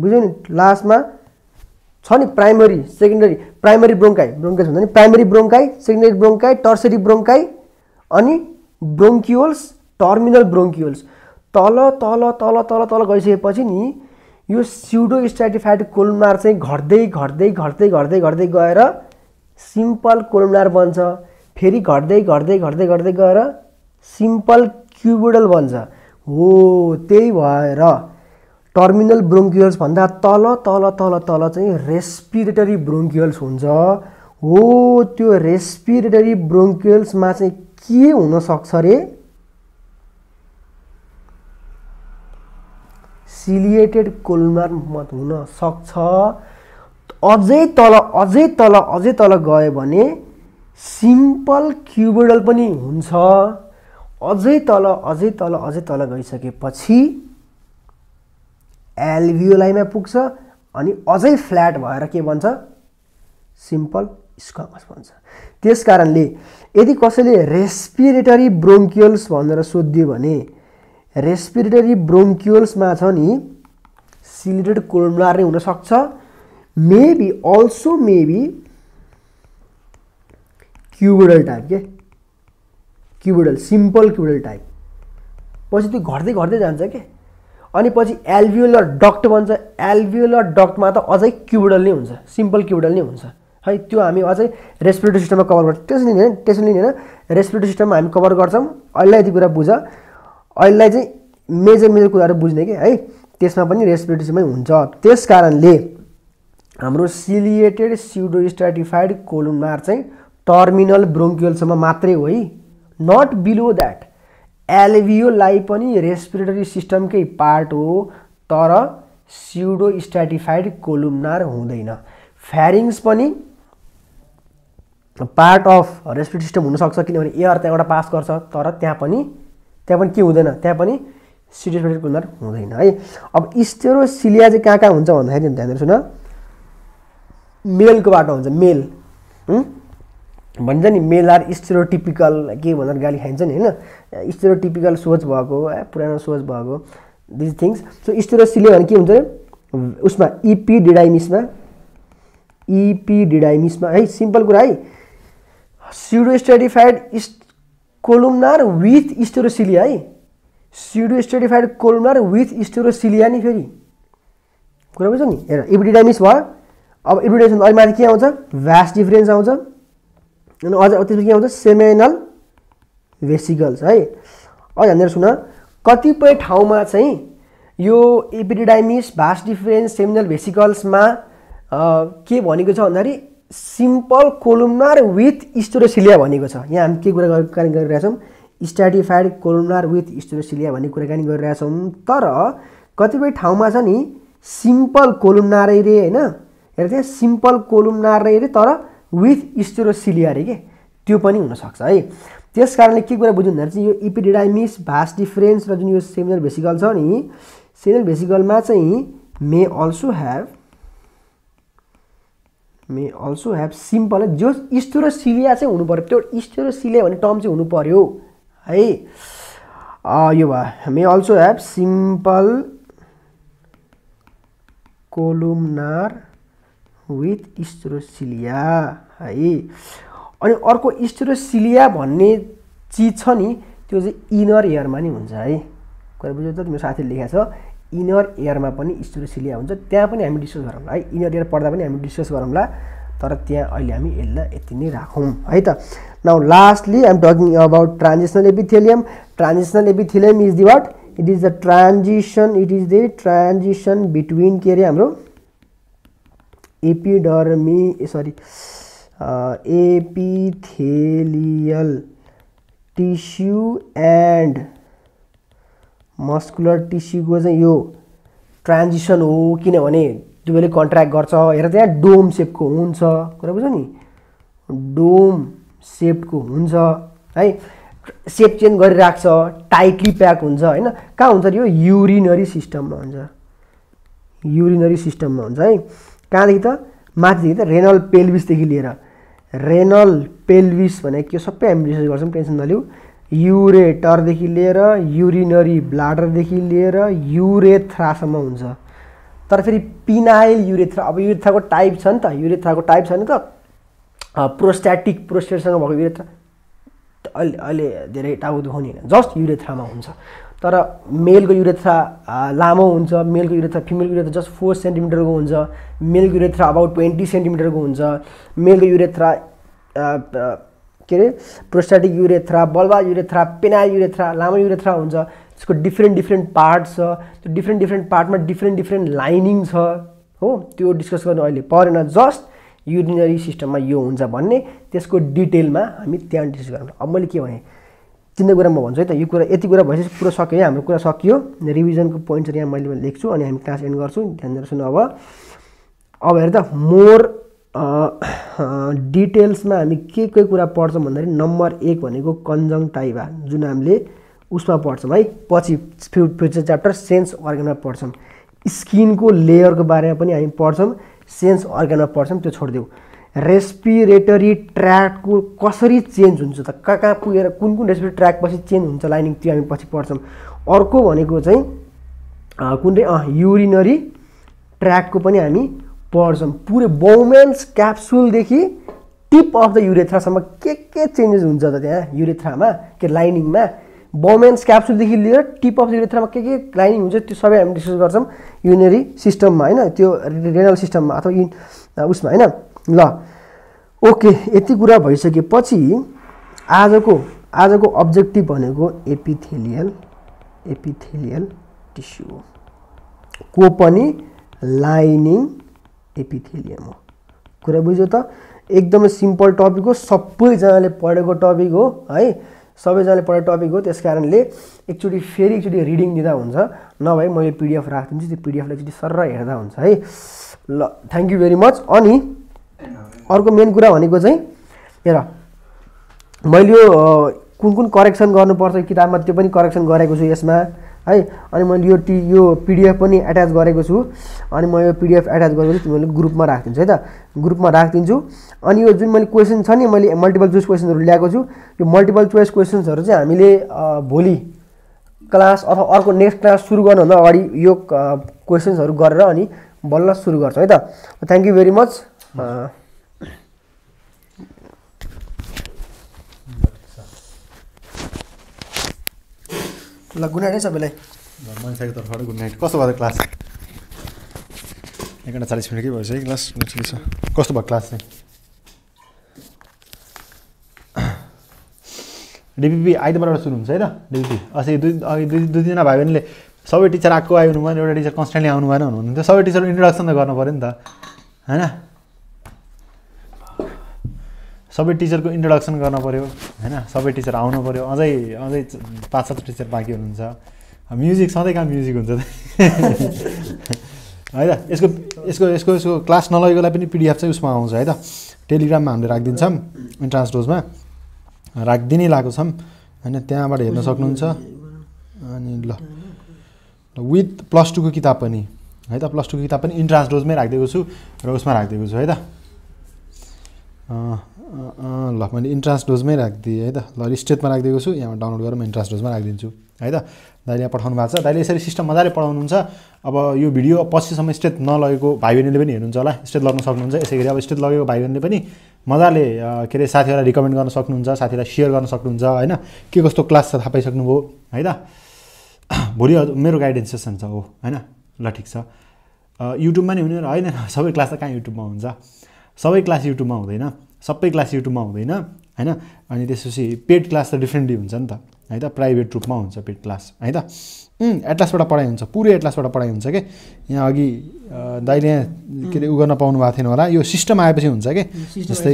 बुझ्यो नि लास्टमा छ नि primary secondary primary bronchi bronchus हुन्छ नि primary bronchi secondary bronchi tertiary bronchi अनि ब्रोङ्कियोल्स टर्मिनल ब्रोङ्कियोल्स तल तल तल तल तल गइसकेपछि नि यो सिउडो स्ट्राटिफाइड कोलमार चाहिँ घट्दै घट्दै घट्दै घट्दै घट्दै गएर सिम्पल कोलमार बन्छ फेरि घट्दै घट्दै घट्दै घट्दै गएर सिम्पल क्युबुडल बन्छ हो त्यही भएर टर्मिनल ब्रोङ्क्युल्स भन्दा तल तल तल तल चाहिँ रेस्पिरेटरी ब्रोङ्कियल्स हुन्छ हो त्यो रेस्पिरेटरी ब्रोङ्कियल्समा चाहिँ के हुनसक्छ अरे सिलिएटेड कोलमार मत हुन सक्छ अझै तल अझै तल अझै तल गयो भने सिम्पल क्युबोडल पनि हुन्छ अझै तल अझै तल अझै तल गइसकेपछि एलभियोलाईमा पुग्छ अनि अझै फ्ल्याट भएर के भन्छ सिम्पल स्कमस भन्छ त्यस कारणले यदि कसैले रेस्पिरेटरी ब्रोङ्क्युल्स भनेर सोधिदियो भने रेस्पिरेटरी ब्रोङ्क्युल्समा छ नि सिलिटेड कोलोनर नै हुनसक्छ maybe also maybe cuboidal type के क्युबोडल सिम्पल क्युबोडल टाइप पछि त्यो घट्दै घट्दै जान्छ क्या अनि पछि एल्भ्युलर डक्ट भन्छ एल्भ्युलर डक्टमा त अझै क्युबडल नै हुन्छ सिम्पल क्युबडल नै हुन्छ है त्यो हामी अझै रेस्पिरेटरी सिस्टममा कभर गर्छौँ त्यसरी नै लिने नै रेस्पिरेटरी सिस्टममा हामी कभर गर्छौँ अहिले यति कुरा बुझ अहिले चाहिँ मेजर मेजर कुराहरू बुझ्ने कि है त्यसमा पनि रेस्पिरेटरी सिस्टमै हुन्छ त्यस कारणले हाम्रो सिलिएटेड स्युडोस्ट्राटिफाइड कोलुनार चाहिँ टर्मिनल ब्रोङ्क्युलसम्म मात्रै हो है नट बिलो द्याट एलभियोलाई पनि रेस्पिरेटरी सिस्टमकै पार्ट हो तर सिउडो स्ट्राटिफाइड कोलुमनार हुँदैन फ्यारिङ्स पनि पार्ट अफ रेस्पिरेटरी सिस्टम हुनसक्छ किनभने एयर त्यहाँबाट पास गर्छ तर त्यहाँ पनि त्यहाँ पनि के हुँदैन त्यहाँ पनि सिडिस्पेटेड कोलुमनार हुँदैन है अब स्टेरो सिलिया चाहिँ कहाँ कहाँ हुन्छ भन्दाखेरि ध्यान सुन मेलको बाटो हुन्छ मेल भन्छ नि मेलार स्टेरोटिपिकल के भनेर गाली खाइन्छ नि होइन स्टेरोटिपिकल सोच भएको पुरानो सोच भएको दिज थिङ्स सो स्टेरोसिले भने के हुन्छ उसमा इपी डिडाइमिसमा इपी डिडाइमिसमा है सिम्पल कुरा है सिडो स्टेडिफाइड कोलुमनार विथ स्टेरोसिलिया है सिडो स्टेडिफाइड कोलुमनार विथ स्टेरोसिलिया नि फेरि कुरा बुझ्छ नि हेर इपिडिडाइमिस भयो अब इपिडिडाइमिस अहिले माथि के आउँछ भ्यास डिफरेन्स आउँछ अनि अझ त्यसपछि के आउँछ सेमेनल भेसिकल्स है अझ हामीहरू सुन कतिपय ठाउँमा चाहिँ यो एपिडिडाइमिस भास्ट डिफरेन्स सेमिनल भेसिकल्समा के भनेको छ भन्दाखेरि सिम्पल कोलुमनार विथ स्टोरेसिलिया भनेको छ यहाँ हामी के कुरा कुराकानी गरिरहेछौँ स्ट्याटिफाइड कोलुमनार विथ स्टोरेसिलिया भन्ने कुराकानी गरिरहेछौँ तर कतिपय ठाउँमा छ नि सिम्पल कोलुमनारै रे होइन हेर्दा सिम्पल कोलुमनारै रे तर विथ स्टेरोसिलिया अरे के त्यो पनि हुनसक्छ है त्यस कारणले के कुरा बुझ्नु हुँदाखेरि चाहिँ यो इपिडिडाइमिस भास डिफरेन्स र जुन यो सेमिनल भेसिकल छ नि सेमिनल भेसिकलमा चाहिँ may also have may also have simple जो स्टेरोसिलिया चाहिँ हुनु पऱ्यो त्यो स्टेरोसिलिया भन्ने टर्म चाहिँ हुनु पऱ्यो है यो भयो may also have simple columnar with stereocilia है अनि अर्को स्टेरोसिलिया भन्ने चिज छ नि त्यो चाहिँ इनर एयरमा नि हुन्छ है कुरा बुझ्यो त मेरो साथीले लेखेको छ इनर एयरमा पनि स्टेरोसिलिया हुन्छ त्यहाँ पनि हामी डिस्कस गरौँला है इनर एयर पढ्दा पनि हामी डिस्कस गरौँला तर त्यहाँ अहिले हामी यसलाई यति नै राखौँ है त now lastly I'm talking about transitional epithelium transitional epithelium is the what it is the transition it is the transition between के अरे हाम्रो epidermis sorry epithelial tissue and muscular टिस्युको चाहिँ यो ट्रान्जिसन हो किनभने दुवैले कन्ट्र्याक्ट गर्छ हेर त्यहाँ डोम सेपको हुन्छ कुरा बुझ्यो नि डोम सेपको हुन्छ है सेप चेन्ज गरिराख्छ टाइटली प्याक हुन्छ होइन कहाँ हुन्छ यो युरिनरी सिस्टममा हुन्छ युरिनरी सिस्टममा हुन्छ है कहाँदेखि त माथिदेखि त रेनल पेल्भिसदेखि लिएर रेनल पेल्भिस भने के सबै हामी रिसर्च गर्छौँ टेन्सन नलिउ युरेटरदेखि लिएर युरिनरी ब्लाडरदेखि लिएर युरेथ्रासम्म हुन्छ तर फेरि पिनाइल युरेथ्रा अब युरेथ्राको टाइप छ नि त युरेथ्राको टाइप छ नि त प्रोस्ट्याटिक प्रोस्टेटसँग भएको युरेथ्रा अहिले अहिले धेरै टाउको दुखाउने होइन जस्ट युरेथ्रामा हुन्छ तर मेलको युरेथ्रा लामो हुन्छ मेलको युरेथ्रा फिमेलको युरेथ्रा जस्ट फोर सेन्टिमिटरको हुन्छ मेलको युरेथ्रा अबाउट ट्वेन्टी सेन्टिमिटरको हुन्छ मेलको युरेथ्रा के अरे prostatic urethra bulbar urethra penile urethra लामो युरेथ्रा हुन्छ त्यसको डिफ्रेन्ट डिफ्रेन्ट पार्ट छ त्यो डिफ्रेन्ट डिफ्रेन्ट पार्टमा डिफ्रेन्ट डिफ्रेन्ट लाइनिङ छ हो त्यो डिस्कस गर्नु अहिले परेन जस्ट युरिनरी सिस्टममा यो हुन्छ भन्ने त्यसको डिटेलमा हामी त्यहाँ डिस्कस गरौँ अब मैले के भने तिनै कुरा म भन्छु है त यो कुरा यति कुरा भइसकेपछि पुरा सक्यो है हाम्रो कुरा सकियो रिभिजनको पोइन्ट्सहरू यहाँ मैले लेख्छु अनि हामी क्लास एन्ड गर्छौँ ध्यान दिएर सुन्नु अब अब हेर त मोर डिटेल्समा हामी के के कुरा पढ्छौँ भन्दाखेरि नम्बर एक भनेको कन्जङ टाइबा जुन हामीले उसमा पढ्छौँ है पछि फ्यु फ्युचर च्याप्टर सेन्स अर्ग्यानमा पढ्छौँ स्किनको लेयरको बारेमा पनि हामी पढ्छौँ सेन्स अर्ग्यानमा पढ्छौँ त्यो छोडिदेऊ रेस्पिरेटरी ट्र्याकको कसरी चेन्ज हुन्छ त कहाँ कहाँ पुगेर कुन कुन रेस्पिरेटरी ट्र्याक पछि चेन्ज हुन्छ लाइनिङ त्यो हामी पछि पढ्छौँ अर्को भनेको चाहिँ कुन चाहिँ युरिनरी ट्र्याकको पनि हामी पढ्छौँ पुरै बौमेन्स क्याप्सुलदेखि टिप अफ द युरेथ्रासम्म के के चेन्जेस हुन्छ त त्यहाँ युरेथ्रामा के लाइनिङमा बमेन्स क्याप्सुलदेखि लिएर टिप अफ द युरेथ्रामा के के लाइनिङ हुन्छ त्यो सबै हामी डिस्कस गर्छौँ युरिनरी सिस्टममा होइन त्यो रेनल सिस्टममा अथवा उसमा होइन ल ओके यति कुरा भइसकेपछि आजको आजको अब्जेक्टिभ भनेको एपिथेलियल एपिथेलियल टिस्यु हो को पनि लाइनिङ एपिथेलियम हो कुरा बुझ्यो त एकदमै सिम्पल टपिक हो सबैजनाले पढेको टपिक हो है सबैजनाले पढेको टपिक हो त्यस कारणले एकचोटि फेरि एकचोटि रिडिङ दिँदा हुन्छ नभए मैले पिडिएफ राखिदिन्छु त्यो पिडिएफलाई एकचोटि सरर हेर्दा हुन्छ है ल थ्याङ्क यू भेरी मच अनि अर्को मेन कुरा भनेको चाहिँ हेर मैले यो कुन कुन करेक्सन गर्नुपर्छ किताबमा त्यो पनि करेक्सन गरेको छु यसमा है अनि मैले यो टी यो पिडिएफ पनि एट्याच गरेको छु अनि म यो पिडिएफ एट्याच गरेको छु मैले ग्रुपमा राखिदिन्छु है त ग्रुपमा राखिदिन्छु अनि यो जुन मैले क्वेसन छ नि मैले मल्टिपल चोइस क्वेसनहरू ल्याएको छु यो मल्टिपल चोइस क्वेसन्सहरू चाहिँ हामीले भोलि क्लास अथवा अर्को नेक्स्ट क्लास सुरु गर्नुभन्दा अगाडि यो क्वेसन्सहरू गरेर अनि बल्ल सुरु गर्छौँ है त थ्याङ्क यू भेरी मच ल गुड नाइट है सबैलाई मनसाको तर्फबाट गुड नाइट कस्तो भयो क्लास एक घन्टा चालिस मिनटकै भएछ है क्लास ठिकै छ कस्तो भयो क्लास चाहिँ डिपिपी आइतबारबाट सुरु हुन्छ है त डिपिपी अस्ति दुई अघि दुई दुई तिनजना भाइ बहिनीले सबै टिचर आएको आयो भने एउटा टिचर कन्सटेन्टली आउनु भएन हुनुहुन्थ्यो सबै टिचर इन्ट्रोडक्सन त गर्नु पऱ्यो नि त होइन सबै टिचरको इन्ट्रोडक्सन गर्न पऱ्यो होइन सबै टिचर आउनु पऱ्यो अझै अझै पाँच सात टिचर बाँकी हुनुहुन्छ म्युजिक सधैँ कहाँ म्युजिक हुन्छ है त <laughs> यसको यसको यसको यसको क्लास नलगेकोलाई पनि पिडिएफ चाहिँ उसमा आउँछ है त टेलिग्राममा हामीले राखिदिन्छौँ इन्ट्रान्स डोजमा राखिदिने लगाएको छौँ होइन त्यहाँबाट हेर्न सक्नुहुन्छ अनि ल विथ प्लस टूको किताब पनि है त प्लस टूको किताब पनि इन्ट्रान्स डोजमै राखिदिएको छु र उसमा राखिदिएको छु है त ल मैले इन्ट्रान्स डोजमै राखिदिएँ है त ल स्टेटमा राखिदिएको छु यहाँबाट डाउनलोड गरेर म इन्ट्रान्स डोजमा राखिदिन्छु है त दाइले यहाँ पठाउनु भएको छ दाइले यसरी सिस्टम मजाले पढाउनुहुन्छ अब यो भिडियो पछिसम्म स्टेट नलगेको भाइ बहिनीले पनि हेर्नुहुन्छ होला स्टेट लग्न सक्नुहुन्छ यसै गरी अब स्टेट लगेको भाइ बहिनीले पनि मजाले के अरे साथीहरूलाई रिकमेन्ड गर्न सक्नुहुन्छ साथीलाई सेयर गर्न सक्नुहुन्छ होइन के कस्तो क्लास छ थाहा पाइसक्नुभयो है त <clears throat> भोलि मेरो गाइडेन्स सेसन छ हो होइन ल ठिक छ युट्युबमा नि हुने होइन सबै क्लास त कहाँ युट्युबमा हुन्छ सबै क्लास युट्युबमा हुँदैन सबै क्लास युट्युबमा हुँदैन होइन अनि त्यसपछि पेड क्लास त डिफ्रेन्टली हुन्छ नि त है त प्राइभेट रूपमा हुन्छ पेड क्लास है त एटलासबाट पढाइ हुन्छ पुरै एटलासबाट पढाइ हुन्छ कि यहाँ अघि दाइले यहाँ के अरे उ गर्न पाउनु भएको थिएन होला यो सिस्टम आएपछि हुन्छ कि जस्तै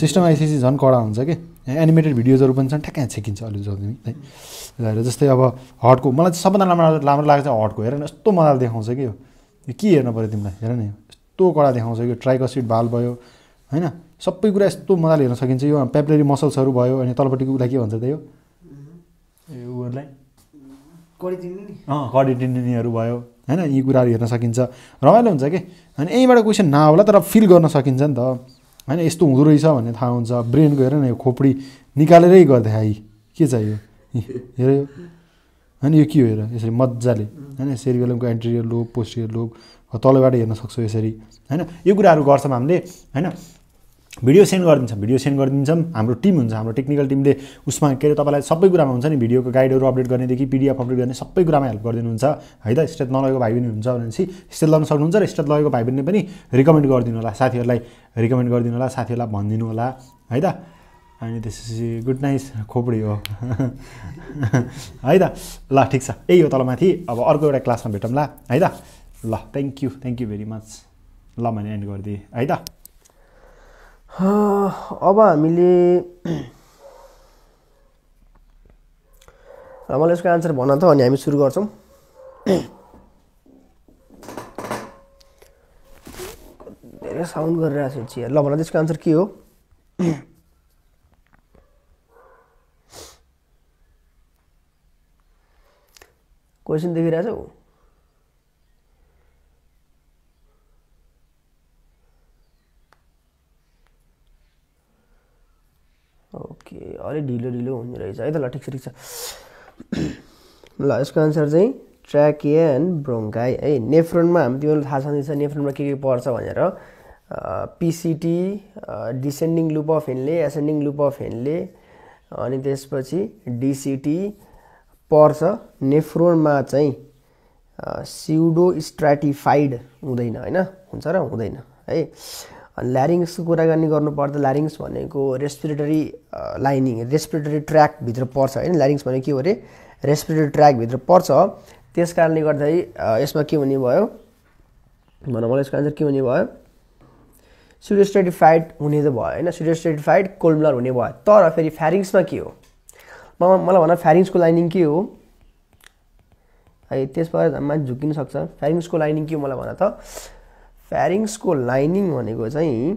सिस्टम आएपछि झन् कडा हुन्छ कि एनिमेटेड भिडियोजहरू पनि छन् ठ्याक्कै छेकिन्छ अलि जल्दी है जस्तै अब हटको मलाई चाहिँ सबभन्दा राम्रो राम्रो लाग्छ हटको हेर न यस्तो मजाले देखाउँछ कि यो के हेर्नु पऱ्यो तिमीलाई हेर न यस्तो कडा देखाउँछ कि ट्राइकसिड भाल भयो होइन सबै कुरा यस्तो मजाले हेर्न सकिन्छ यो प्यापलेरी मसल्सहरू भयो अनि तलपट्टिको उसलाई के भन्छ त्यही हो उहरूलाई कडिटिनीहरू भयो होइन यी कुराहरू हेर्न सकिन्छ रमाइलो हुन्छ कि अनि यहीँबाट क्वेसन नआउला तर फिल गर्न सकिन्छ नि त होइन यस्तो हुँदो रहेछ भन्ने थाहा हुन्छ ब्रेनको हेर न यो खोपडी निकालेरै गर्दै है के यो हेर यो होइन यो के हो हेर यसरी मजाले होइन सेरिबेलमको एन्ट्रियर लोब पोस्टियर लोब तलबाट हेर्न सक्छौँ यसरी होइन यो कुराहरू गर्छौँ हामीले होइन भिडियो सेन्ड गरिदिन्छौँ भिडियो सेन्ड गरिदिन्छौँ हाम्रो टिम हुन्छ हाम्रो टेक्निकल टिमले उसमा के अरे तपाईँलाई सबै कुरामा हुन्छ नि भिडियोको गाइडहरू अपडेट गर्नेदेखि पिडिएफ अपडेट गर्ने सबै कुरामा हेल्प गरिदिनुहुन्छ है त स्टेट नलगेको भाइ पनि हुन्छ भनेपछि स्टेट लगाउन सक्नुहुन्छ र स्टेट लगेको भाइ बहिनी पनि रिकमेन्ड गरिदिनु होला साथीहरूलाई रिकमेन्ड गरिदिनु होला साथीहरूलाई भनिदिनु होला है त अनि त्यसपछि गुड नाइस खोपडी हो <laughs> है त ल ठिक छ यही हो माथि अब अर्को एउटा क्लासमा भेटौँला है त ल thank you thank you very much ल मैले एन्ड गरिदिएँ है त <sighs> अब हामीले <clears throat> मलाई यसको आन्सर भन त अनि हामी सुरु गर्छौँ <clears throat> धेरै साउन्ड गरिरहेको छु चिया ल भन त्यसको आन्सर के हो क्वेसन <clears throat> देखिरहेछौ ओके अलिक ढिलो ढिलो हुने रहेछ है त ल ठिक छ ठिक छ ल यसको आन्सर चाहिँ ट्र्याकिया एन्ड ब्रोङ्काई है नेफ्रोनमा हामी तिमीलाई थाहा छँदैछ नेफ्रोनमा के के पर्छ भनेर PCT descending loop of Henle ascending loop of Henle अनि त्यसपछि डिसिटी पर्छ नेफ्रोनमा चाहिँ स्युडो स्ट्राटिफाइड हुँदैन होइन हुन्छ र हुँदैन है अनि ल्यारिङ्सको कुरा गर्ने गर्नुपर्दा ल्यारिङ्स भनेको रेस्पिरेटरी लाइनिङ रेस्पिरेटरी ट्र्याकभित्र पर्छ होइन ल्यारिङ्स भनेको के हो अरे रेस्पिरेटरी ट्र्याकभित्र पर्छ त्यस कारणले गर्दाखेरि यसमा के हुने भयो भनौँ मलाई यसको आन्सर के हुने भयो सिडियोस्टेटिफाइड हुने त भयो होइन सिडियोस्टेटिफाइड कोल्मलर हुने भयो तर फेरि फ्यारिङ्समा के हो म मलाई भन फ्यारिङ्सको लाइनिङ के हो है त्यसबाट मान्छे झुक्किन सक्छ फ्यारिङ्सको लाइनिङ के हो मलाई भन त फ्यारिङ्सको लाइनिङ भनेको चाहिँ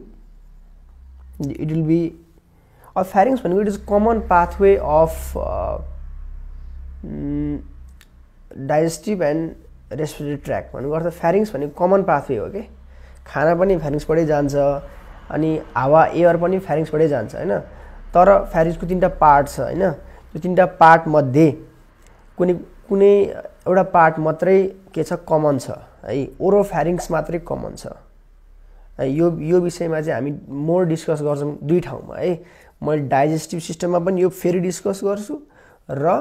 इट विल बी अब फ्यारिङ्स भनेको it is common pathway of digestive and respiratory tract भनेको अर्थ फ्यारिङ्स भनेको कमन पाथवे हो कि खाना पनि फ्यारिङ्सबाटै जान्छ अनि हावा एयर पनि फ्यारिङ्सबाटै जान्छ होइन तर फ्यारिङ्सको तिनवटा पार्ट छ होइन त्यो तिनवटा पार्टमध्ये कुनै कुनै एउटा पार्ट मात्रै के छ कमन छ है ओरो मात्रै कमन छ यो यो विषयमा चाहिँ हामी मोर डिस्कस गर्छौँ दुई ठाउँमा है मैले डाइजेस्टिभ सिस्टममा पनि यो फेरि डिस्कस गर्छु र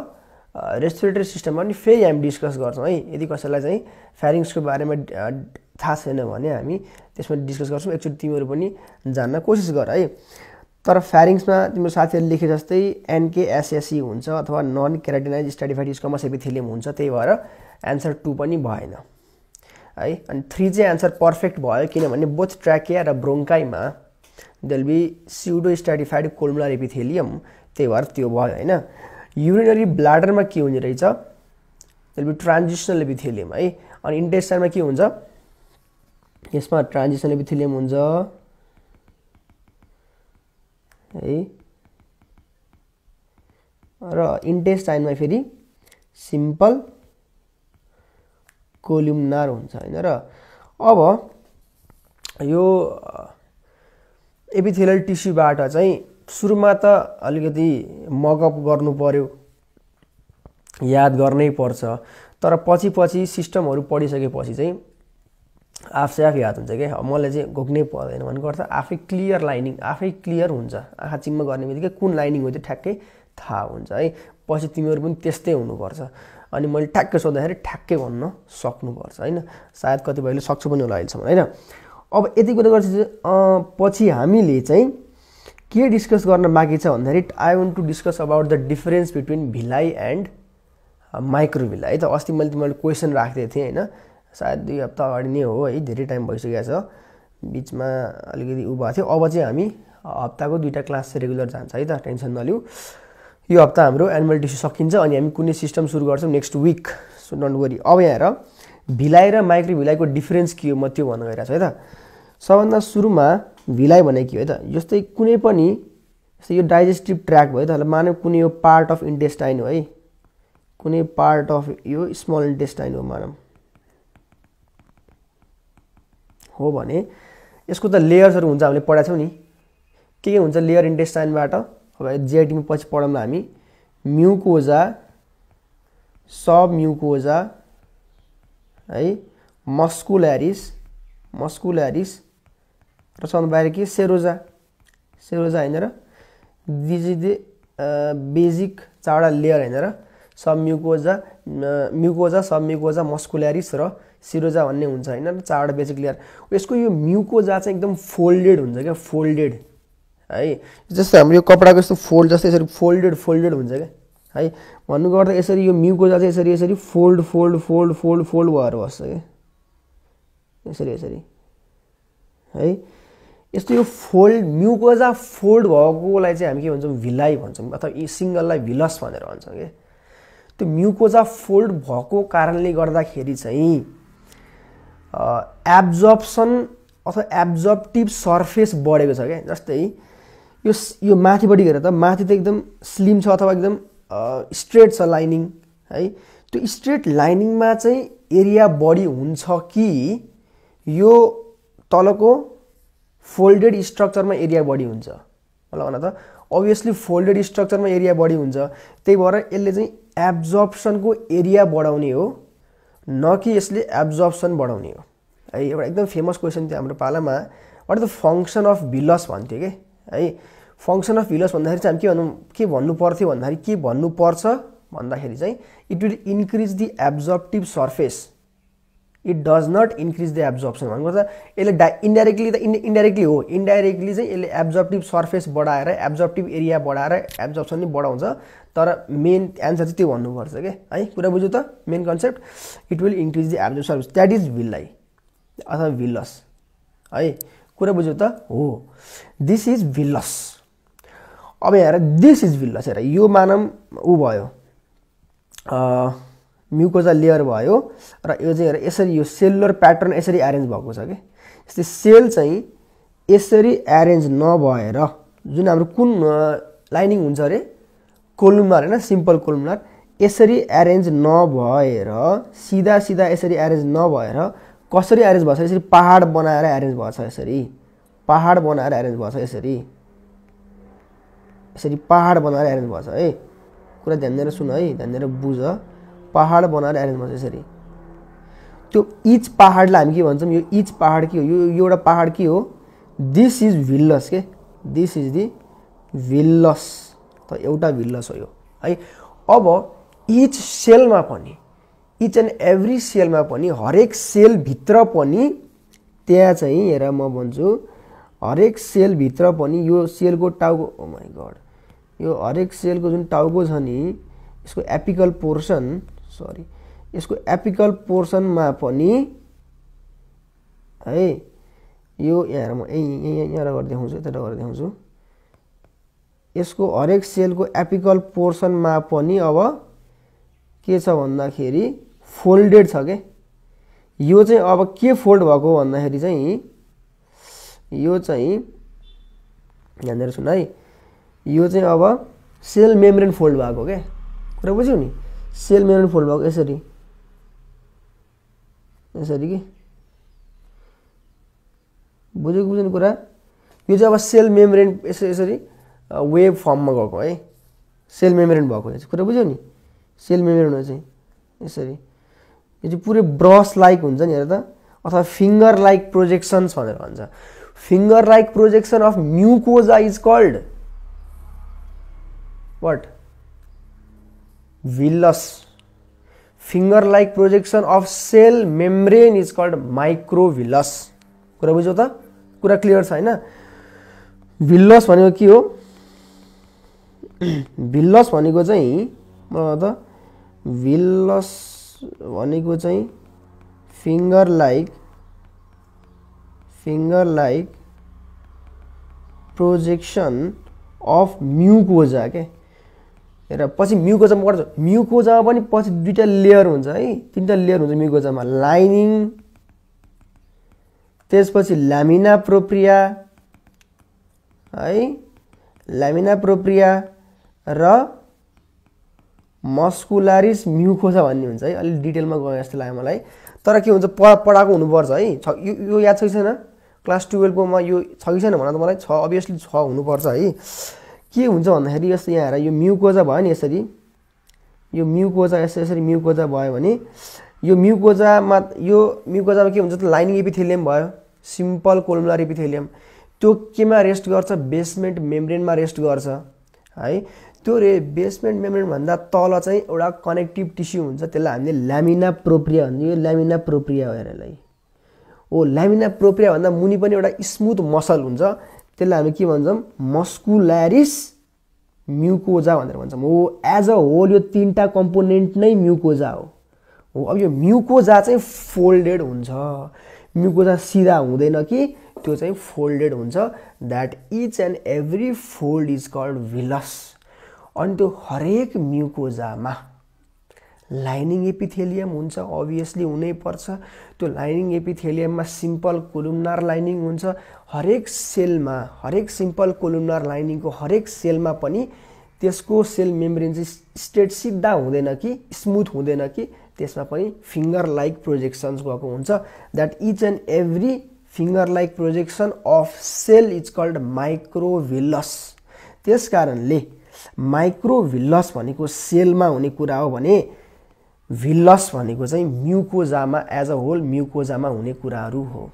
रेस्पिरेटरी सिस्टममा पनि फेरि हामी डिस्कस गर्छौँ है यदि कसैलाई चाहिँ फ्यारिङ्सको बारेमा थाहा छैन भने हामी त्यसमा डिस्कस गर्छौँ एकचोटि तिमीहरू पनि जान्न कोसिस गर है तर फ्यारिङ्समा तिम्रो साथीहरूले लेखे जस्तै एनकेएसएसई e हुन्छ अथवा नन क्याराटिनाइज स्टाडिफाइटिस कमस एपिथिलियम हुन्छ त्यही भएर एन्सर टू पनि भएन है अनि थ्री चाहिँ आन्सर पर्फेक्ट भयो किनभने बोथ ट्र्याकिया र ब्रोङ्काइमा they'll be pseudo stratified columnar epithelium त्यही भएर त्यो भयो होइन युरिनरी ब्लाडरमा के हुने रहेछ देल बी ट्रान्जिसनल एपिथेलियम है अनि इन्टेस्टाइनमा के हुन्छ यसमा ट्रान्जिसनल एपिथेलियम हुन्छ है र इन्टेस्टाइनमा फेरि सिम्पल कोल्युमनार हुन्छ होइन र अब यो एपिथेलियल टिस्युबाट चाहिँ सुरुमा त अलिकति मकअप गर्नु पर्यो याद गर्नै पर्छ तर पछि पछि सिस्टमहरू पढिसकेपछि चाहिँ आफै आफै याद हुन्छ क्या मलाई चाहिँ घोक्नै पर्दैन अर्थ आफै क्लियर लाइनिङ आफै क्लियर हुन्छ आँखा चिम्मा गर्ने बित्तिकै कुन लाइनिङ हो त्यो ठ्याक्कै थाहा हुन्छ है पछि तिमीहरू पनि त्यस्तै हुनुपर्छ अनि मैले ठ्याक्कै सोद्धाखेरि ठ्याक्कै भन्न सक्नुपर्छ होइन सायद कतिपयले सक्छु पनि होला अहिलेसम्म होइन अब यति कुरा गर्छ पछि हामीले चाहिँ के डिस्कस गर्न बाँकी छ भन्दाखेरि I want to discuss about the difference between villi and micro villi है त अस्ति मैले तिमीले क्वेसन राखिदिएको थिएँ होइन सायद दुई हप्ता अगाडि नै हो है धेरै टाइम भइसकेको छ बिचमा अलिकति उ भएको थियो अब चाहिँ हामी हप्ताको दुईवटा क्लास रेगुलर जान्छ है त टेन्सन नलिउँ यो हप्ता हाम्रो एनुअल टिस्यु सकिन्छ अनि हामी कुनै सिस्टम सुरु गर्छौँ next week so don't worry अब यहाँ भिलाइ र माइक्रो भिलाइको डिफरेन्स के हो म त्यो भन्न गइरहेको छु है त सबभन्दा सुरुमा भिलाइ भने के हो है त जस्तै कुनै पनि जस्तै यो डाइजेस्टिभ ट्र्याक भयो त मानव कुनै यो पार्ट अफ इन्टेस्टाइन हो है कुनै पार्ट अफ यो स्मल इन्टेस्टाइन हो मानव हो भने यसको त लेयर्सहरू हुन्छ हामीले पढाएको छौँ नि के के हुन्छ लेयर इन्टेस्टाइनबाट अब जिआइटीमा पछि न हामी म्युकोजा सब म्युकोजा है मस्कुल्यारिस मस्कुल्यारिस र सबभन्दा बाहिर के सेरोजा सेरोजा होइन र दिजिदे बेजिक चारवटा लेयर होइन र सब म्युकोजा म्युकोजा सब म्युकोजा मस्कुल्यारिस र सिरोजा भन्ने हुन्छ होइन चारवटा बेसिक लेयर यसको यो म्युकोजा चाहिँ एकदम फोल्डेड हुन्छ क्या फोल्डेड है जस्तै हाम्रो यो कपडाको यस्तो फोल्ड जस्तै यसरी फोल्डेड फोल्डेड हुन्छ क्या है भन्नु गर्दा यसरी यो म्युको जाँदा चाहिँ यसरी यसरी fold fold fold fold fold भएर बस्छ क्या यसरी यसरी है यस्तो यो फोल्ड म्युकोजा फोल्ड भएकोलाई चाहिँ हामी के भन्छौँ भिलाइ भन्छौँ अथवा यी सिङ्गललाई भिलस भनेर भन्छौँ कि त्यो म्युकोजा फोल्ड भएको कारणले गर्दाखेरि चाहिँ एब्जर्प्सन अथवा एब्जर्प्टिभ सर्फेस बढेको छ क्या जस्तै यो यो माथिपट्टि गएर त माथि त एकदम स्लिम छ अथवा एकदम स्ट्रेट छ लाइनिङ है त्यो स्ट्रेट लाइनिङमा चाहिँ एरिया बढी हुन्छ कि यो तलको फोल्डेड स्ट्रक्चरमा एरिया बढी हुन्छ मलाई भन त अभियसली फोल्डेड स्ट्रक्चरमा एरिया बढी हुन्छ त्यही भएर यसले चाहिँ एब्जर्प्सनको एरिया बढाउने हो न कि यसले एब्जर्प्सन बढाउने हो है एउटा एकदम फेमस क्वेसन थियो हाम्रो पालामा what the function of villus भन्थ्यो कि है फङ्सन अफ भिलस भन्दाखेरि चाहिँ हामी के भनौँ के भन्नु पर्थ्यो भन्दाखेरि के भन्नुपर्छ भन्दाखेरि चाहिँ it will increase the absorptive surface it does not increase the absorption भन्नुपर्छ यसले डा इन्डाइरेक्टली त इन् इन्डाइरेक्टली हो इन्डाइरेक्टली चाहिँ यसले एब्जर्प्टिभ सर्फेस बढाएर एब्जर्प्टिभ एरिया बढाएर एब्जर्प्सन नै बढाउँछ तर मेन एन्सर चाहिँ त्यो भन्नुपर्छ क्या है कुरा बुझ्यो त main concept it will increase the absorb surface that is villi अथवा भिल्लस है कुरा बुझ्यो त हो दिस इज भिल्लस अब हेर दिस इज भिल्लस हेर यो मानम ऊ भयो म्युकोजा लेयर भयो र यो चाहिँ हेर यसरी यो सेलुलर प्याटर्न यसरी एरेन्ज भएको छ कि यस्तै सेल चाहिँ यसरी एरेन्ज नभएर जुन हाम्रो कुन लाइनिङ हुन्छ अरे कोलुमनार होइन सिम्पल कोलुमनार यसरी एरेन्ज नभएर सिधा सिधा यसरी एरेन्ज नभएर कसरी एरेन्ज भएछ यसरी पाहाड बनाएर एरेन्ज भएछ यसरी पाहाड बनाएर एरेन्ज भएको यसरी यसरी पाहाड बनाएर एरेन्ज भएको छ है कुरा ध्यान दिएर सुन है ध्यान दिएर बुझ पाहाड बनाएर एरेन्ज भएको यसरी त्यो इच पाहाडलाई हामी के भन्छौँ यो इच पाहाड के हो यो एउटा पाहाड के हो दिस इज भिल्लस के दिस इज दि भिल्लस त एउटा भिल्लस हो यो है अब इच सेलमा पनि इच एन्ड एभ्री सेलमा पनि हरेक सेलभित्र पनि त्यहाँ चाहिँ हेर म भन्छु हरेक सेलभित्र पनि यो सेलको टाउको माइ गड यो हरेक सेलको जुन टाउको छ नि यसको एपिकल पोर्सन सरी यसको एपिकल पोर्सनमा पनि है यो यहाँ म यहीँ यहाँबाट गरेर देखाउँछु यताबाट गरेर देखाउँछु यसको हरेक सेलको एपिकल पोर्सनमा पनि अब के छ भन्दाखेरि फोल्डेड छ के यो चाहिँ अब के फोल्ड भएको भन्दाखेरि चाहिँ यो चाहिँ ध्यान दिएर सुन है यो चाहिँ अब सेल मेम्ब्रेन फोल्ड भएको क्या कुरा बुझ्यौ नि सेल मेम्ब्रेन फोल्ड भएको यसरी यसरी कि बुझ्यो बुझेको बुझ्ने कुरा यो चाहिँ अब सेल मेम्ब्रेन यसरी यसरी वेभ फर्ममा गएको है सेल मेम्ब्रेन भएको यो कुरा बुझ्यौ नि सेल मेम्ब्रेन हो चाहिँ यसरी यो चाहिँ पुरै ब्रस लाइक हुन्छ नि हेर त अथवा फिङ्गर लाइक प्रोजेक्सन्स भनेर भन्छ finger like projection of mucosa is called what villus finger like projection of cell membrane is called microvillus कुरा बुझ्यौ त कुरा क्लियर छ होइन भिल्लस भनेको के हो भिल्लस भनेको चाहिँ मलाई त भिल्लस भनेको चाहिँ finger like finger like projection of mucosa के र पछि म्युकोजामा गर्छ म्युकोजामा पनि पछि दुईवटा लेयर हुन्छ है तिनवटा लेयर हुन्छ म्युकोजामा लाइनिङ त्यसपछि लामिना प्रोप्रिया है लामिना प्रोप्रिया र मस्कुलारिस म्युकोजा भन्ने हुन्छ है अलिक डिटेलमा गयो जस्तो लाग्यो मलाई तर के हुन्छ पढाएको हुनुपर्छ है छ यो याद छ कि छैन क्लास टुवेल्भकोमा यो छ कि छैन भन्दा त मलाई छ अभियसली छ हुनुपर्छ है के हुन्छ भन्दाखेरि यस्तो यहाँ हेर यो म्युकोजा भयो नि यसरी यो म्युकोजा यसरी यसरी म्युकोजा भयो भने यो म्युकोजामा यो म्युकोजामा के हुन्छ त लाइनिङ एपिथेलियम भयो सिम्पल कोलमुलर एपिथेलियम त्यो केमा रेस्ट गर्छ बेसमेन्ट मेम्ब्रेनमा रेस्ट गर्छ है त्यो रे बेसमेन्ट मेम्ब्रेनभन्दा तल चाहिँ एउटा कनेक्टिभ टिस्यु हुन्छ त्यसलाई हामीले ल्यामिना प्रोप्रिया भन्छ यो ल्यामिना प्रोप्रिया हो यसलाई ओ ल्यामिना प्रोप्रियाभन्दा मुनि पनि एउटा स्मुथ मसल हुन्छ त्यसलाई हामी के भन्छौँ मस्कुल्यारिस म्युकोजा भनेर भन्छौँ हो एज अ होल यो तिनवटा कम्पोनेन्ट नै म्युकोजा हो हो अब यो म्युकोजा चाहिँ फोल्डेड हुन्छ म्युकोजा सिधा हुँदैन कि त्यो चाहिँ फोल्डेड हुन्छ that each and every fold is called villus अनि त्यो हरेक म्युकोजामा लाइनिङ एपिथेलियम हुन्छ अभियसली पर्छ त्यो लाइनिङ एपिथेलियममा सिम्पल कोलुमनार लाइनिङ हुन्छ हरेक सेलमा हरेक सिम्पल कोलुमनार लाइनिङको हरेक सेलमा पनि त्यसको सेल मेम्ब्रेन चाहिँ स्ट्रेट सिधा हुँदैन कि स्मुथ हुँदैन कि त्यसमा पनि फिङ्गर लाइक प्रोजेक्सन्स गएको हुन्छ that each and every finger like projection of cell is called microvillus त्यस कारणले माइक्रोभिलस भनेको सेलमा हुने कुरा हो भने भिल्लस भनेको चाहिँ म्युकोजामा एज अ होल म्युकोजामा हुने कुराहरू हो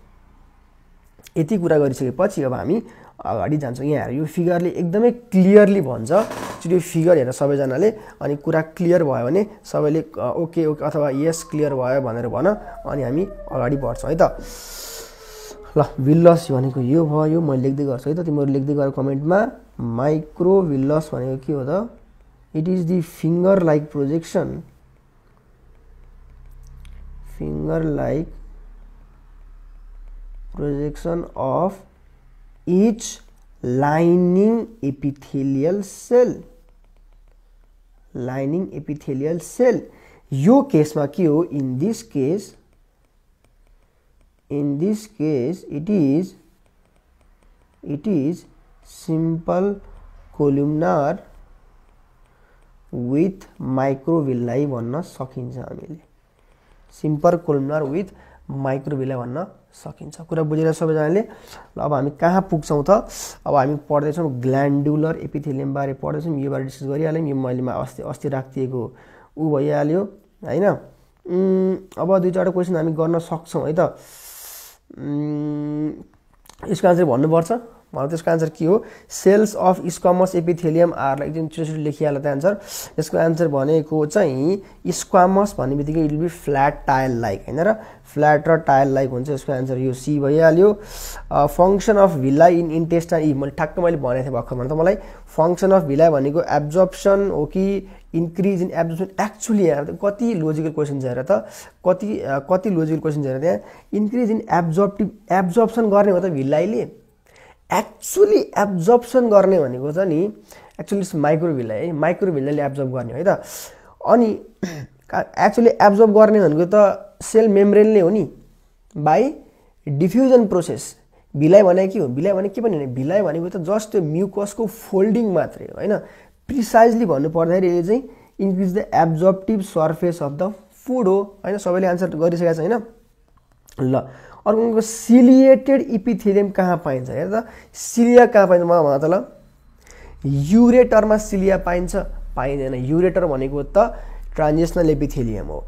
यति कुरा गरिसकेपछि अब हामी अगाडि जान्छौँ यहाँहरू यो फिगरले एकदमै क्लियरली भन्छ एकचोटि फिगर हेरेर सबैजनाले अनि कुरा क्लियर भयो भने सबैले ओके ओके अथवा यस क्लियर भयो भनेर भन अनि हामी अगाडि बढ्छौँ है त ल भिल्लस भनेको यो भयो मैले लेख्दै गर्छु है त तिमीहरू लेख्दै गर कमेन्टमा माइक्रो भिल्लस भनेको के हो त it is the finger like projection finger like projection of each lining epithelial cell lining epithelial cell case ma के ho in this case in this case it is it is simple columnar with microvilli bhanna sakinchha हामीले simple columnar with microvilli भन्न सकिन्छ कुरा बुझेर सबैजनाले ल अब हामी कहाँ पुग्छौँ त अब हामी पढ्दैछौँ ग्ल्यान्डुलर एपिथेलियमबारे पढ्दैछौँ बारे डिस्कस गरिहाल्यौँ यो मैले अस्ति अस्ति राखिदिएको ऊ भइहाल्यो होइन अब दुई चारवटा क्वेसन हामी गर्न सक्छौँ है त यसको आन्सर भन्नुपर्छ भनेर त्यसको आन्सर के हो सेल्स अफ स्क्वामस एपिथेलियम आरलाई एकदम छिटो लेखिहाल्यो त एन्सर यसको एन्सर भनेको चाहिँ स्क्वामस भन्ने बित्तिकै it be flat tile like होइन र फ्ल्याट र टायल लाइक हुन्छ यसको एन्सर यो सी भइहाल्यो function of villi in intestine इ मैले ठ्याक्क मैले भनेको थिएँ भर्खर भने त मलाई फङ्सन अफ भिला भनेको एब्जर्प्सन हो कि इन्क्रिज इन एब्जर्प्सन एक्चुली यहाँ कति लोजिकल क्वेसन छ हेर त कति कति लोजिकल क्वेसन छ हेर त्यहाँ इन्क्रिज इन एब्जर्प्टिभ एब्जर्प्सन गर्ने हो त भिलाइले एक्चुली एब्जर्प्सन गर्ने भनेको छ नि एक्चुली माइक्रोभिललाई है माइक्रोभिललाई एब्जर्ब गर्ने है त अनि एक्चुली <clears throat> एब्जर्ब गर्ने भनेको त सेल मेम्ब्रेन हो नि बाई डिफ्युजन प्रोसेस भिलाइ भने के हो भिलाइ भने के पनि होइन भिलाइ भनेको त जस्ट त्यो म्युकसको फोल्डिङ मात्रै हो होइन प्रिसाइजली भन्नुपर्दाखेरि यो चाहिँ increase the absorptive surface of the food हो होइन सबैले आन्सर गरिसकेको छ होइन ल अर्को सिलिएटेड इपिथेलियम कहाँ पाइन्छ हेर त सिलिया कहाँ पाइन्छ म भन त ल युरेटरमा सिलिया पाइन्छ पाइँदैन युरेटर भनेको त ट्रान्जेसनल एपिथेलियम हो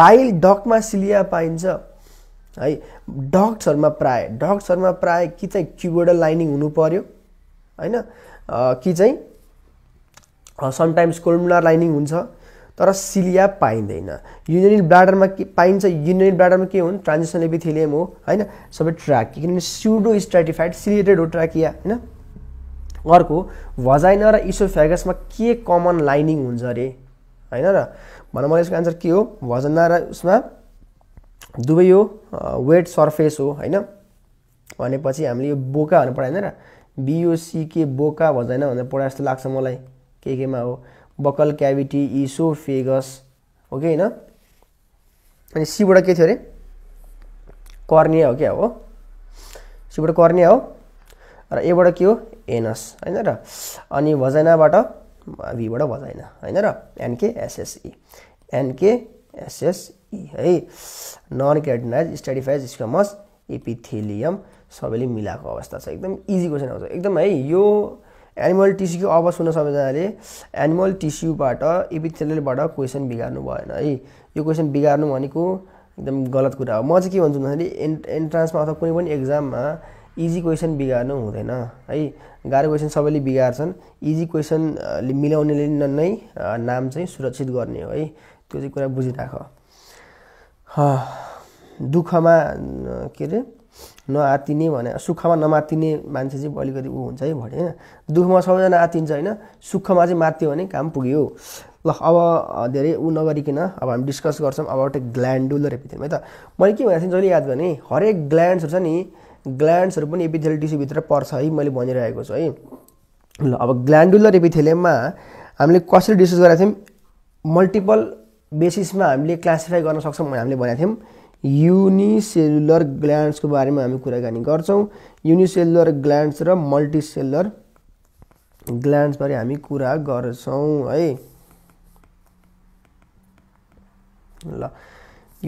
बाइल डकमा सिलिया पाइन्छ है डक्सहरूमा प्राय डक्सहरूमा प्राय कि चाहिँ क्युबोडल लाइनिङ हुनु पऱ्यो होइन कि चाहिँ समटाइम्स कोलमुलर लाइनिङ हुन्छ तर सिलिया पाइँदैन युनियन ब्लाडरमा के पाइन्छ युनियन ब्लाडरमा के हुन् ट्रान्जिसन एपिथिलियम हो होइन सबै ट्राकिया किनभने स्युडो स्ट्राटिफाइड सिलिएटेड हो ट्राकिया होइन अर्को भजाइना र इसोफ्यागसमा के कमन लाइनिङ हुन्छ अरे होइन र भनौँ मलाई यसको एन्सर के हो भजना र उसमा दुवै हो वेट सर्फेस हो होइन भनेपछि हामीले यो बोका भनेर पढाइँदैन र बिओसिके बोका भजाइना भनेर पढाए जस्तो लाग्छ मलाई के केमा हो बकल क्याभिटी इसोफेगस हो कि होइन अनि सीबाट के थियो अरे कर्निया हो क्या हो सीबाट कर्निया हो र एबाट के हो एनस होइन र अनि भजाइनाबाट भीबाट भजाइना होइन र एनके एसएसई एनके एसएसई है non keratinized stratified squamous epithelium सबैले मिलाएको अवस्था छ एकदम इजी क्वेसन आउँछ एकदम है यो एनिमल टिस्यू अब सुन्न सबैजनाले एनिमल टिस्यूबाट एपिथेलियलबाट क्वेसन बिगार्नु भएन है यो क्वेसन बिगार्नु भनेको एकदम गलत कुरा हो म चाहिँ के भन्छु भन्दाखेरि एन् एन्ट्रान्समा अथवा कुनै पनि एक्जाममा इजी क्वेसन बिगार्नु हुँदैन है गाह्रो क्वेसन सबैले बिगार्छन् इजी क्वेसनले मिलाउनेले नै नाम चाहिँ सुरक्षित गर्ने हो है त्यो चाहिँ कुरा बुझिराख दुःखमा के अरे नआतिने भने सुखमा नमातिने मान्छे चाहिँ अलिकति ऊ हुन्छ है भने होइन दुःखमा सबैजना आतिन्छ होइन सुखमा चाहिँ मात्यो भने काम पुग्यो ल अब धेरै ऊ नगरिकन अब हामी डिस्कस गर्छौँ अबाउट ए ग्ल्यान्डुलर एपिथेलियम है त मैले के भनेको थिएँ जहिले याद गर्ने हरेक ग्ल्यान्ड्सहरू छ नि ग्ल्यान्ड्सहरू पनि एपिथेल टिसीभित्र पर्छ है मैले भनिरहेको छु है ल अब ग्ल्यान्डुलर एपिथेलियममा हामीले कसरी डिस्कस गरेका थियौँ मल्टिपल बेसिसमा हामीले क्लासिफाई गर्न सक्छौँ हामीले भनेको थियौँ युनिसेलुलर ग्ल्यान्ड्सको बारेमा हामी कुराकानी गर्छौँ युनिसेलुलर ग्ल्यान्ड्स र मल्टिसेलुलर ग्ल्यान्ड्सबारे हामी कुरा गर्छौँ है ल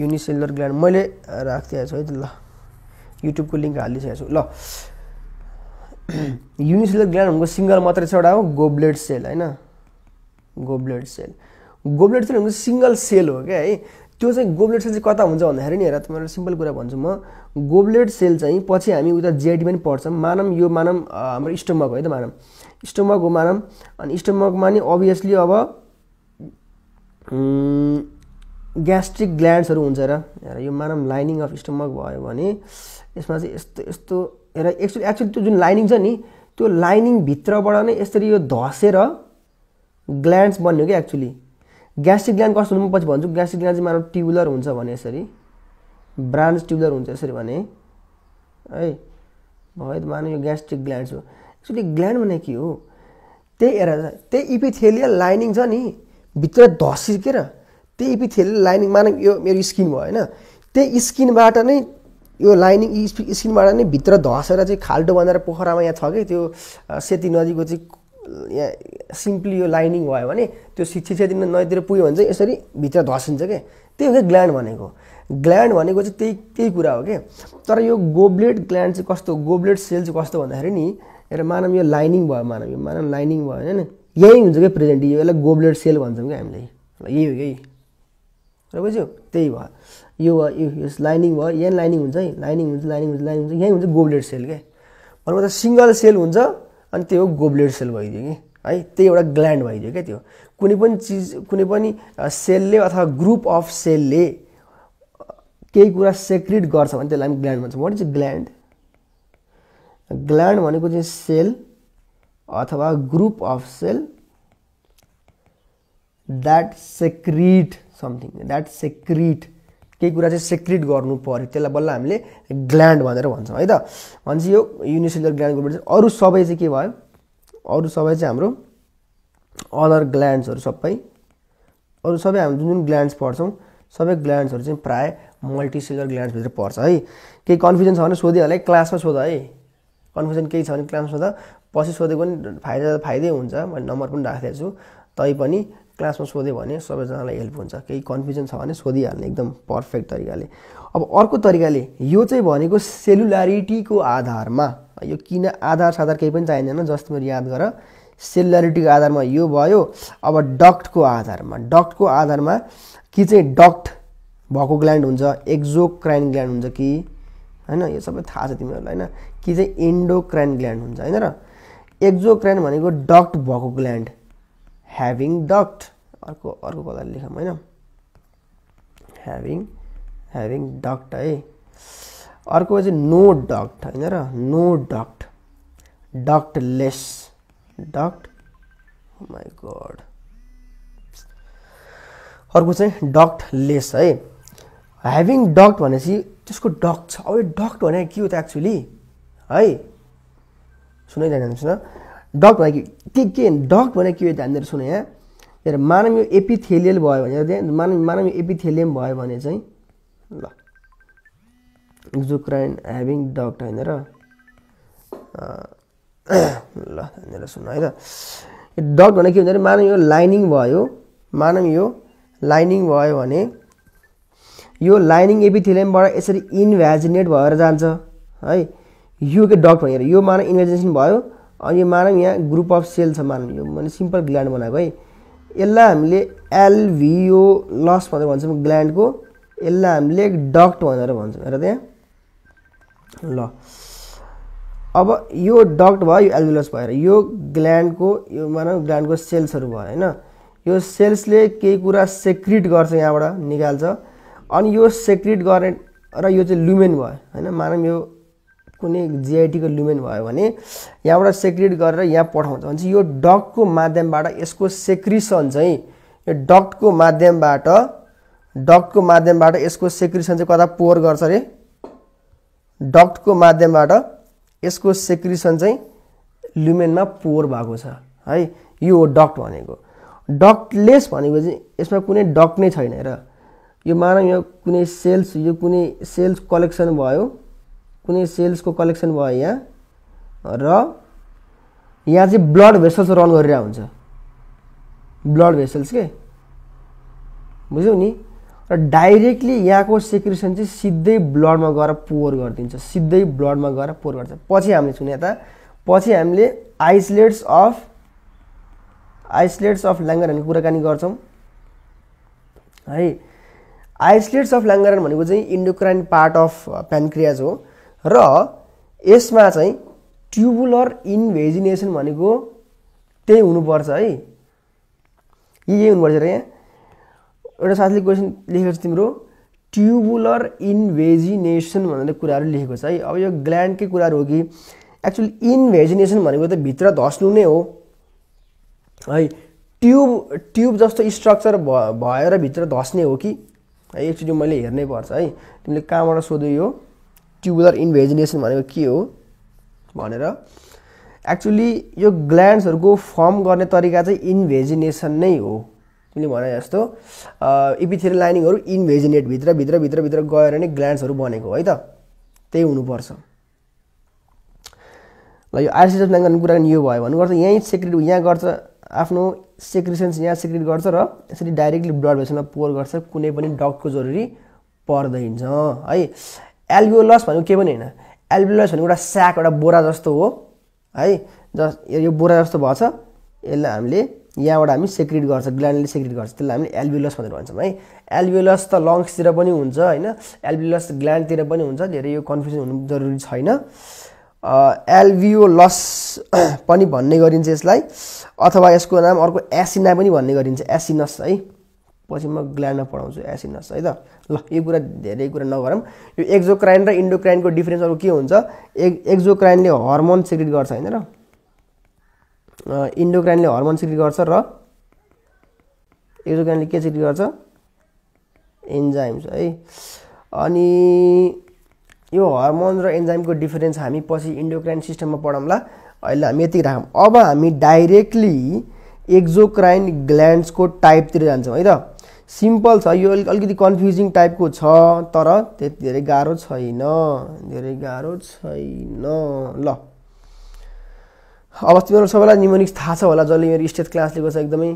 युनिसेलुलर ग्ल्यान्ड मैले राखिदिएको छु है ल युट्युबको लिङ्क हालिदिइसकेको छु ल युनिसेलुलर ग्ल्यान्ड भनेको सिङ्गल मात्रै छ एउटा हो गोब्लेट सेल होइन गोब्लेट सेल गोब्लेट सेल भनेको सिङ्गल सेल हो क्या है त्यो चाहिँ गोब्लेट सेल चाहिँ कता हुन्छ भन्दाखेरि नि हेर तपाईँलाई सिम्पल कुरा भन्छु म गोब्लेट सेल चाहिँ पछि हामी उता जेडी पनि पढ्छौँ मानम यो मानम हाम्रो स्टोमक हो है त मानम स्टोमक हो मानम अनि स्टोमकमा नि अभियसली अब ग्यास्ट्रिक ग्ल्यान्ड्सहरू हुन्छ र हेर यो मानम लाइनिङ अफ स्टमक भयो भने यसमा चाहिँ यस्तो यस्तो हेर एक्चुली एक्चुली त्यो जुन लाइनिङ छ नि त्यो लाइनिङभित्रबाट नै यसरी यो धसेर ग्ल्यान्ड्स बन्यो क्या एक्चुली ग्यास्ट्रिक ग्ल्यान्ड कस्तो हुन्छ म पछि भन्छु ग्यास्ट्रिक ग्ल्यान्ड चाहिँ मानव ट्युबुलर हुन्छ भने यसरी ब्रान्च ट्युबुलर हुन्छ यसरी भने है भयो त मानव यो ग्यास्ट्रिक ग्ल्यान्ड हो एक्चुली ग्ल्यान्ड भने के हो त्यही एरा त्यही इपिथेलियल लाइनिङ छ नि भित्र धसिकेर त्यही इपिथेलियल लाइनिङ मानव यो मेरो स्किन भयो होइन त्यही स्किनबाट नै यो लाइनिङ स्किनबाट नै भित्र धसेर चाहिँ खाल्टो बनाएर पोखरामा यहाँ छ कि त्यो सेती नदीको चाहिँ यहाँ सिम्पली यो लाइनिङ भयो भने त्यो शिक्षा दिन नयाँतिर पुग्यो भने चाहिँ यसरी भित्र धसिन्छ क्या त्यही हो क्या ग्ल्यान्ड भनेको ग्ल्यान्ड भनेको चाहिँ त्यही त्यही कुरा हो क्या तर यो गोब्लेट ग्ल्यान्ड चाहिँ कस्तो गोब्लेट सेल चाहिँ कस्तो भन्दाखेरि नि एउटा मानव यो लाइनिङ भयो मानव यो मानव लाइनिङ भयो होइन यही हुन्छ क्या प्रेजेन्ट यो यसलाई गोब्लेट सेल भन्छौँ क्या हामीले यही हो यही र बुझ्यो त्यही भयो यो यो लाइनिङ भयो यहाँ लाइनिङ हुन्छ है लाइनिङ हुन्छ लाइनिङ हुन्छ लाइनिङ हुन्छ यहीँ हुन्छ गोब्लेट सेल क्या भनेको त सिङ्गल सेल हुन्छ अनि त्यो गोब्लेड सेल भइदियो कि है त्यही एउटा ग्ल्यान्ड भइदियो क्या त्यो कुनै पनि चिज कुनै पनि सेलले अथवा ग्रुप अफ सेलले केही कुरा सेक्रेट गर्छ भने त्यसलाई हामी ग्ल्यान्ड भन्छौँ वाट इज ग्ल्यान्ड ग्ल्यान्ड भनेको चाहिँ सेल अथवा group of cell that secrete something that secrete केही कुरा चाहिँ सेक्रेट गर्नु पऱ्यो त्यसलाई बल्ल हामीले ग्ल्यान्ड भनेर भन्छौँ है त भनेपछि यो युनिसेलर ग्ल्यान्ड ग्रुप चाहिँ अरू सबै चाहिँ के भयो अरू सबै चाहिँ हाम्रो अदर ग्ल्यान्ड्सहरू सबै अरू सबै हामी जुन जुन ग्ल्यान्ड्स पढ्छौँ सबै ग्ल्यान्ड्सहरू चाहिँ प्रायः मल्टिसेलर ग्ल्यान्ड्सभित्र पर्छ है केही कन्फ्युजन छ भने सोध्यो होला है क्लासमा सोध है कन्फ्युजन केही छ भने क्लासमा सोध पछि सोधेको पनि फाइदा फाइदै हुन्छ मैले नम्बर पनि राखिदिएको छु तैपनि क्लासमा सोध्यो भने सबैजनालाई हेल्प हुन्छ केही कन्फ्युजन छ भने सोधिहाल्ने एकदम पर्फेक्ट तरिकाले अब अर्को तरिकाले यो चाहिँ भनेको सेलुलारिटीको आधारमा यो किन आधार साधार केही पनि चाहिँदैन जस्ट मेरो याद गर सेलुलारिटीको आधारमा यो भयो अब डक्टको आधारमा डक्टको आधारमा कि चाहिँ डक्ट भएको ग्ल्यान्ड हुन्छ एक्जोक्राइन ग्ल्यान्ड हुन्छ कि होइन यो सबै थाहा छ तिमीहरूलाई होइन कि चाहिँ इन्डोक्राइन ग्ल्यान्ड हुन्छ होइन र एक्जोक्राइन भनेको डक्ट भएको ग्ल्यान्ड ह्याभिङ डक्ट अर्को अर्को कलर लेखौँ होइन ह्याभिङ ह्याभिङ डक्ट है अर्को चाहिँ नो डक्ट होइन र no duct ductless duct my god अर्को चाहिँ डक्ट लेस है ह्याभिङ डक्ट भनेपछि त्यसको डक्ट छ अब यो डक्ट भनेको के हो त एक्चुली है सुनै जाने न डक भने के के डक भने के हो दिएर सुने यहाँ हेर मानव यो एपिथेलियल भयो भने त्यहाँ मानव मानव एपिथेलियम भयो भने चाहिँ ल जुक्राइन ह्याभिङ डक होइन र ल दिएर सुन है त डक भने के हुन्छ मानव यो लाइनिङ भयो मानव यो लाइनिङ भयो भने यो लाइनिङ एपिथेलियमबाट यसरी इन्भ्याजिनेट भएर जान्छ है यो के डक्ट भनेर यो मानव इन्भेजिनेसन भयो अनि मानौँ यहाँ ग्रुप अफ सेल छ मानौँ यो मैले सिम्पल ग्ल्यान्ड बनाएको है यसलाई हामीले एलभिओ लस भनेर भन्छौँ ग्ल्यान्डको यसलाई हामीले डक्ट भनेर भन्छौँ हेर त्यहाँ ल अब यो डक्ट भयो यो एल्भिलस भएर यो ग्ल्यान्डको यो मानौँ ग्ल्यान्डको सेल्सहरू भयो होइन यो सेल्सले केही कुरा सेक्रिट गर्छ यहाँबाट निकाल्छ अनि यो सेक्रिट गर्ने र यो चाहिँ लुमेन भयो होइन मानौँ यो कुनै जिआइटीको लुमेन भयो भने यहाँबाट सेक्रेट गरेर यहाँ पठाउँछ भने यो डकको माध्यमबाट यसको सेक्रिसन चाहिँ यो डक्टको माध्यमबाट डकको माध्यमबाट यसको सेक्रिसन चाहिँ कता पोहोर गर्छ अरे डक्टको माध्यमबाट यसको सेक्रिसन चाहिँ लुमेनमा पोहोर भएको छ है यो हो डक्ट भनेको डक्टलेस भनेको चाहिँ यसमा कुनै डक्ट नै छैन र यो मानव यो कुनै सेल्स यो कुनै सेल्स कलेक्सन भयो कुनै सेल्सको कलेक्सन भयो यहाँ र यहाँ चाहिँ ब्लड भेसल्स रन गरिरहेको हुन्छ ब्लड भेसल्स के बुझ्यौ नि र डाइरेक्टली यहाँको सेक्रेसन चाहिँ सिधै ब्लडमा गएर पोहोर गरिदिन्छ सिधै ब्लडमा गएर पोर गर्छ पछि हामीले सुने त पछि हामीले islets of islets of Langerhans कुराकानी गर्छौँ है आइसोलेट्स अफ ल्याङ्गरन भनेको चाहिँ इन्डोक्राइन पार्ट अफ प्यानक्रियाज हो र यसमा चाहिँ ट्युबुलर इन्भेजिनेसन भनेको त्यही हुनुपर्छ है यही हुनुपर्छ र यहाँ एउटा साथीले क्वेसन लेखेको छ तिम्रो ट्युबुलर इन्भेजिनेसन भनेर कुराहरू लेखेको छ है अब यो ग्ल्यान्डकै कुराहरू हो कि एक्चुली इन्भेजिनेसन भनेको त भित्र धस्नु नै हो है ट्युब ट्युब जस्तो स्ट्रक्चर भएर भित्र धस्ने हो कि है एकचोटि मैले हेर्नै पर्छ है तिमीले कहाँबाट सोध्यो यो ट्युबुलर इन्भेजिनेसन भनेको के हो भनेर एक्चुली यो ग्ल्यान्ड्सहरूको फर्म गर्ने तरिका चाहिँ इन्भेजिनेसन नै हो मैले भने जस्तो इपिथेरियल लाइनिङहरू इन्भेजिनेट भित्र भित्र भित्र गएर नै ग्ल्यान्ड्सहरू बनेको है त त्यही हुनुपर्छ ल यो आइसिएस लाइनको कुरा यो भयो गर्छ यहीँ सेक्रेट यहाँ गर्छ आफ्नो सेक्रिसन्स यहाँ सेक्रेट गर्छ र यसरी डाइरेक्टली ब्लड भेसनमा पोर गर्छ कुनै पनि डगको जरुरी पर्दैन है एल्बियोलस भनेको के पनि होइन एल्बियोलस भनेको एउटा स्याक एउटा बोरा जस्तो हो है जस यो बोरा जस्तो भएछ यसलाई हामीले यहाँबाट हामी सेक्रिट गर्छ ग्ल्यान्डले सेक्रिट गर्छ त्यसलाई हामीले एल्बियोलस भनेर भन्छौँ है एल्बियोलस त लङ्सतिर पनि हुन्छ होइन एल्बियोलस ग्ल्यान्डतिर पनि हुन्छ धेरै यो कन्फ्युजन हुनु जरुरी छैन एल्भियोलस <clears throat> पनि भन्ने गरिन्छ यसलाई अथवा यसको नाम अर्को एसिना पनि भन्ने गरिन्छ एसिनस है पछि म ग्ल्यान्डमा पढाउँछु एसिनस है त ल यो कुरा धेरै कुरा नगरौँ यो एक्जोक्राइन र इन्डोक्राइनको डिफ्रेन्स अरू के हुन्छ एक एक्जोक्राइनले हर्मोन सिक्रिट गर्छ होइन र इन्डोक्राइनले हर्मोन सिक्रिट गर्छ र एक्जोक्राइनले के सिक्रिट गर्छ एन्जाइम्स है अनि यो हर्मोन र एन्जाइमको डिफरेन्स हामी पछि इन्डोक्राइन सिस्टममा पढौँला अहिले हामी यति राखौँ अब हामी डाइरेक्टली एक्जोक्राइन ग्ल्यान्ड्सको टाइपतिर जान्छौँ है त सिम्पल छ यो अलिक अलिकति कन्फ्युजिङ टाइपको छ तर त्यति धेरै गाह्रो छैन धेरै गाह्रो छैन ल अब तिमीहरू सबैलाई निमोनिक्स थाहा छ होला जसले मेरो स्टेट क्लास लिएको छ एकदमै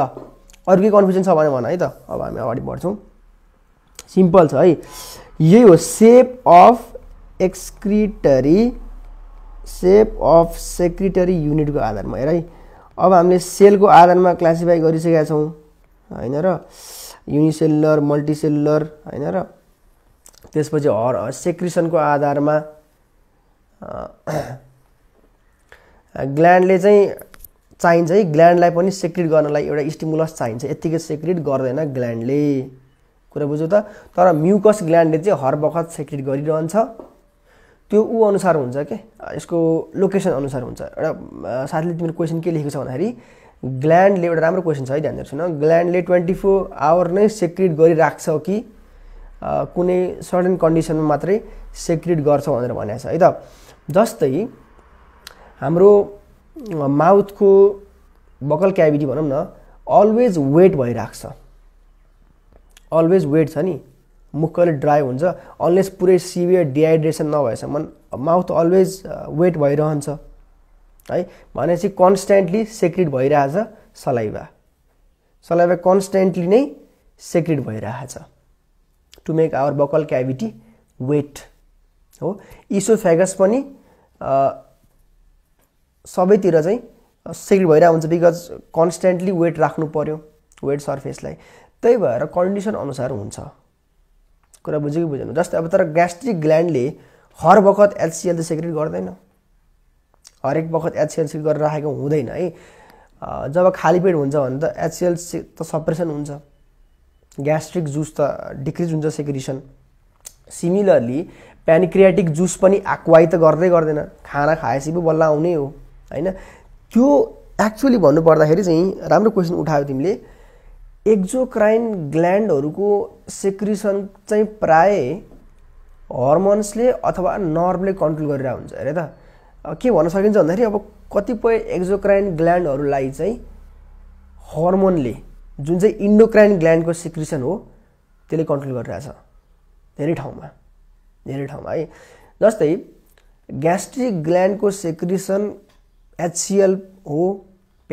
ल अरू केही कन्फ्युजन छ भने भन है त अब हामी अगाडि बढ्छौँ सिम्पल छ है यही हो shape of excretory shape of secretory युनिटको आधारमा हेर है अब हामीले सेलको आधारमा क्लासिफाई गरिसकेका छौँ होइन र युनिसेल्युलर मल्टिसेल्युलर होइन र त्यसपछि हर सेक्रिसनको आधारमा <clears throat> ग्ल्यान्डले चाहिँ चाहिन्छ है ग्ल्यान्डलाई पनि सेक्रिट गर्नलाई एउटा स्टिमुलस चाहिन्छ यत्तिकै सेक्रिट गर्दैन ग्ल्यान्डले कुरा बुझ्यो त तर म्युकस ग्ल्यान्डले चाहिँ हर बखत सेक्रिट गरिरहन्छ त्यो ऊ अनुसार हुन्छ के यसको लोकेसन अनुसार हुन्छ एउटा साथीले तिमीले क्वेसन के लेखेको छ भन्दाखेरि ग्ल्यान्डले एउटा राम्रो क्वेसन छ है ध्यान दिनुहोस् न ग्ल्यान्डले ट्वेन्टी फोर आवर नै सेक्रिट गरिराख्छ कि कुनै सडन कन्डिसनमा मात्रै सेक्रेट गर्छ भनेर भनेको छ है त जस्तै हाम्रो माउथको बकल क्याभिटी भनौँ न अलवेज वेट भइरहेको छ अलवेज वेट छ नि मुख कहिले ड्राई हुन्छ अनलेस पुरै सिभियर डिहाइड्रेसन नभएसम्म माउथ अलवेज वेट भइरहन्छ है भनेपछि कन्सटेन्टली सेक्रेट भइरहेछ सलाइवा सलाइवा कन्सटेन्टली नै सेक्रेट भइरहेछ to make our buccal cavity wet हो फ्यागस पनि uh, सबैतिर चाहिँ सेक्रेट uh, भइरहेको हुन्छ बिकज कन्सटेन्टली वेट राख्नु पऱ्यो वेट सर्फेसलाई त्यही भएर कन्डिसन अनुसार हुन्छ कुरा बुझ्यो कि बुझेन जस्तै अब तर ग्यास्ट्रिक ग्ल्यान्डले हर बखत एचसिएल त सेक्रेट गर्दैन हरेक बखत एचसिएल सेक्रेट गरेर राखेको हुँदैन है जब खाली पेट हुन्छ भने त एचसिएल त सप्रेसन हुन्छ ग्यास्ट्रिक जुस त डिक्रिज हुन्छ सेक्रिसन सिमिलरली प्यानिक्रियाटिक जुस पनि आक्वाई त गर्दै गर्दैन खाना खाएपछि पो बल्ल आउने हो होइन त्यो एक्चुली भन्नुपर्दाखेरि चाहिँ राम्रो क्वेसन उठायो तिमीले एक्जोक्राइन ग्ल्यान्डहरूको सेक्रिसन चाहिँ प्राय हर्मोन्सले अथवा नर्भले कन्ट्रोल गरेर हुन्छ अरे त के भन्न सकिन्छ भन्दाखेरि अब कतिपय एक्जोक्राइन ग्ल्यान्डहरूलाई चाहिँ हर्मोनले जुन चाहिँ इन्डोक्राइन ग्ल्यान्डको सिक्रिसन हो त्यसले कन्ट्रोल गरिरहेछ धेरै ठाउँमा धेरै ठाउँमा है जस्तै ग्यास्ट्रिक ग्ल्यान्डको सेक्रिसन एचसिएल हो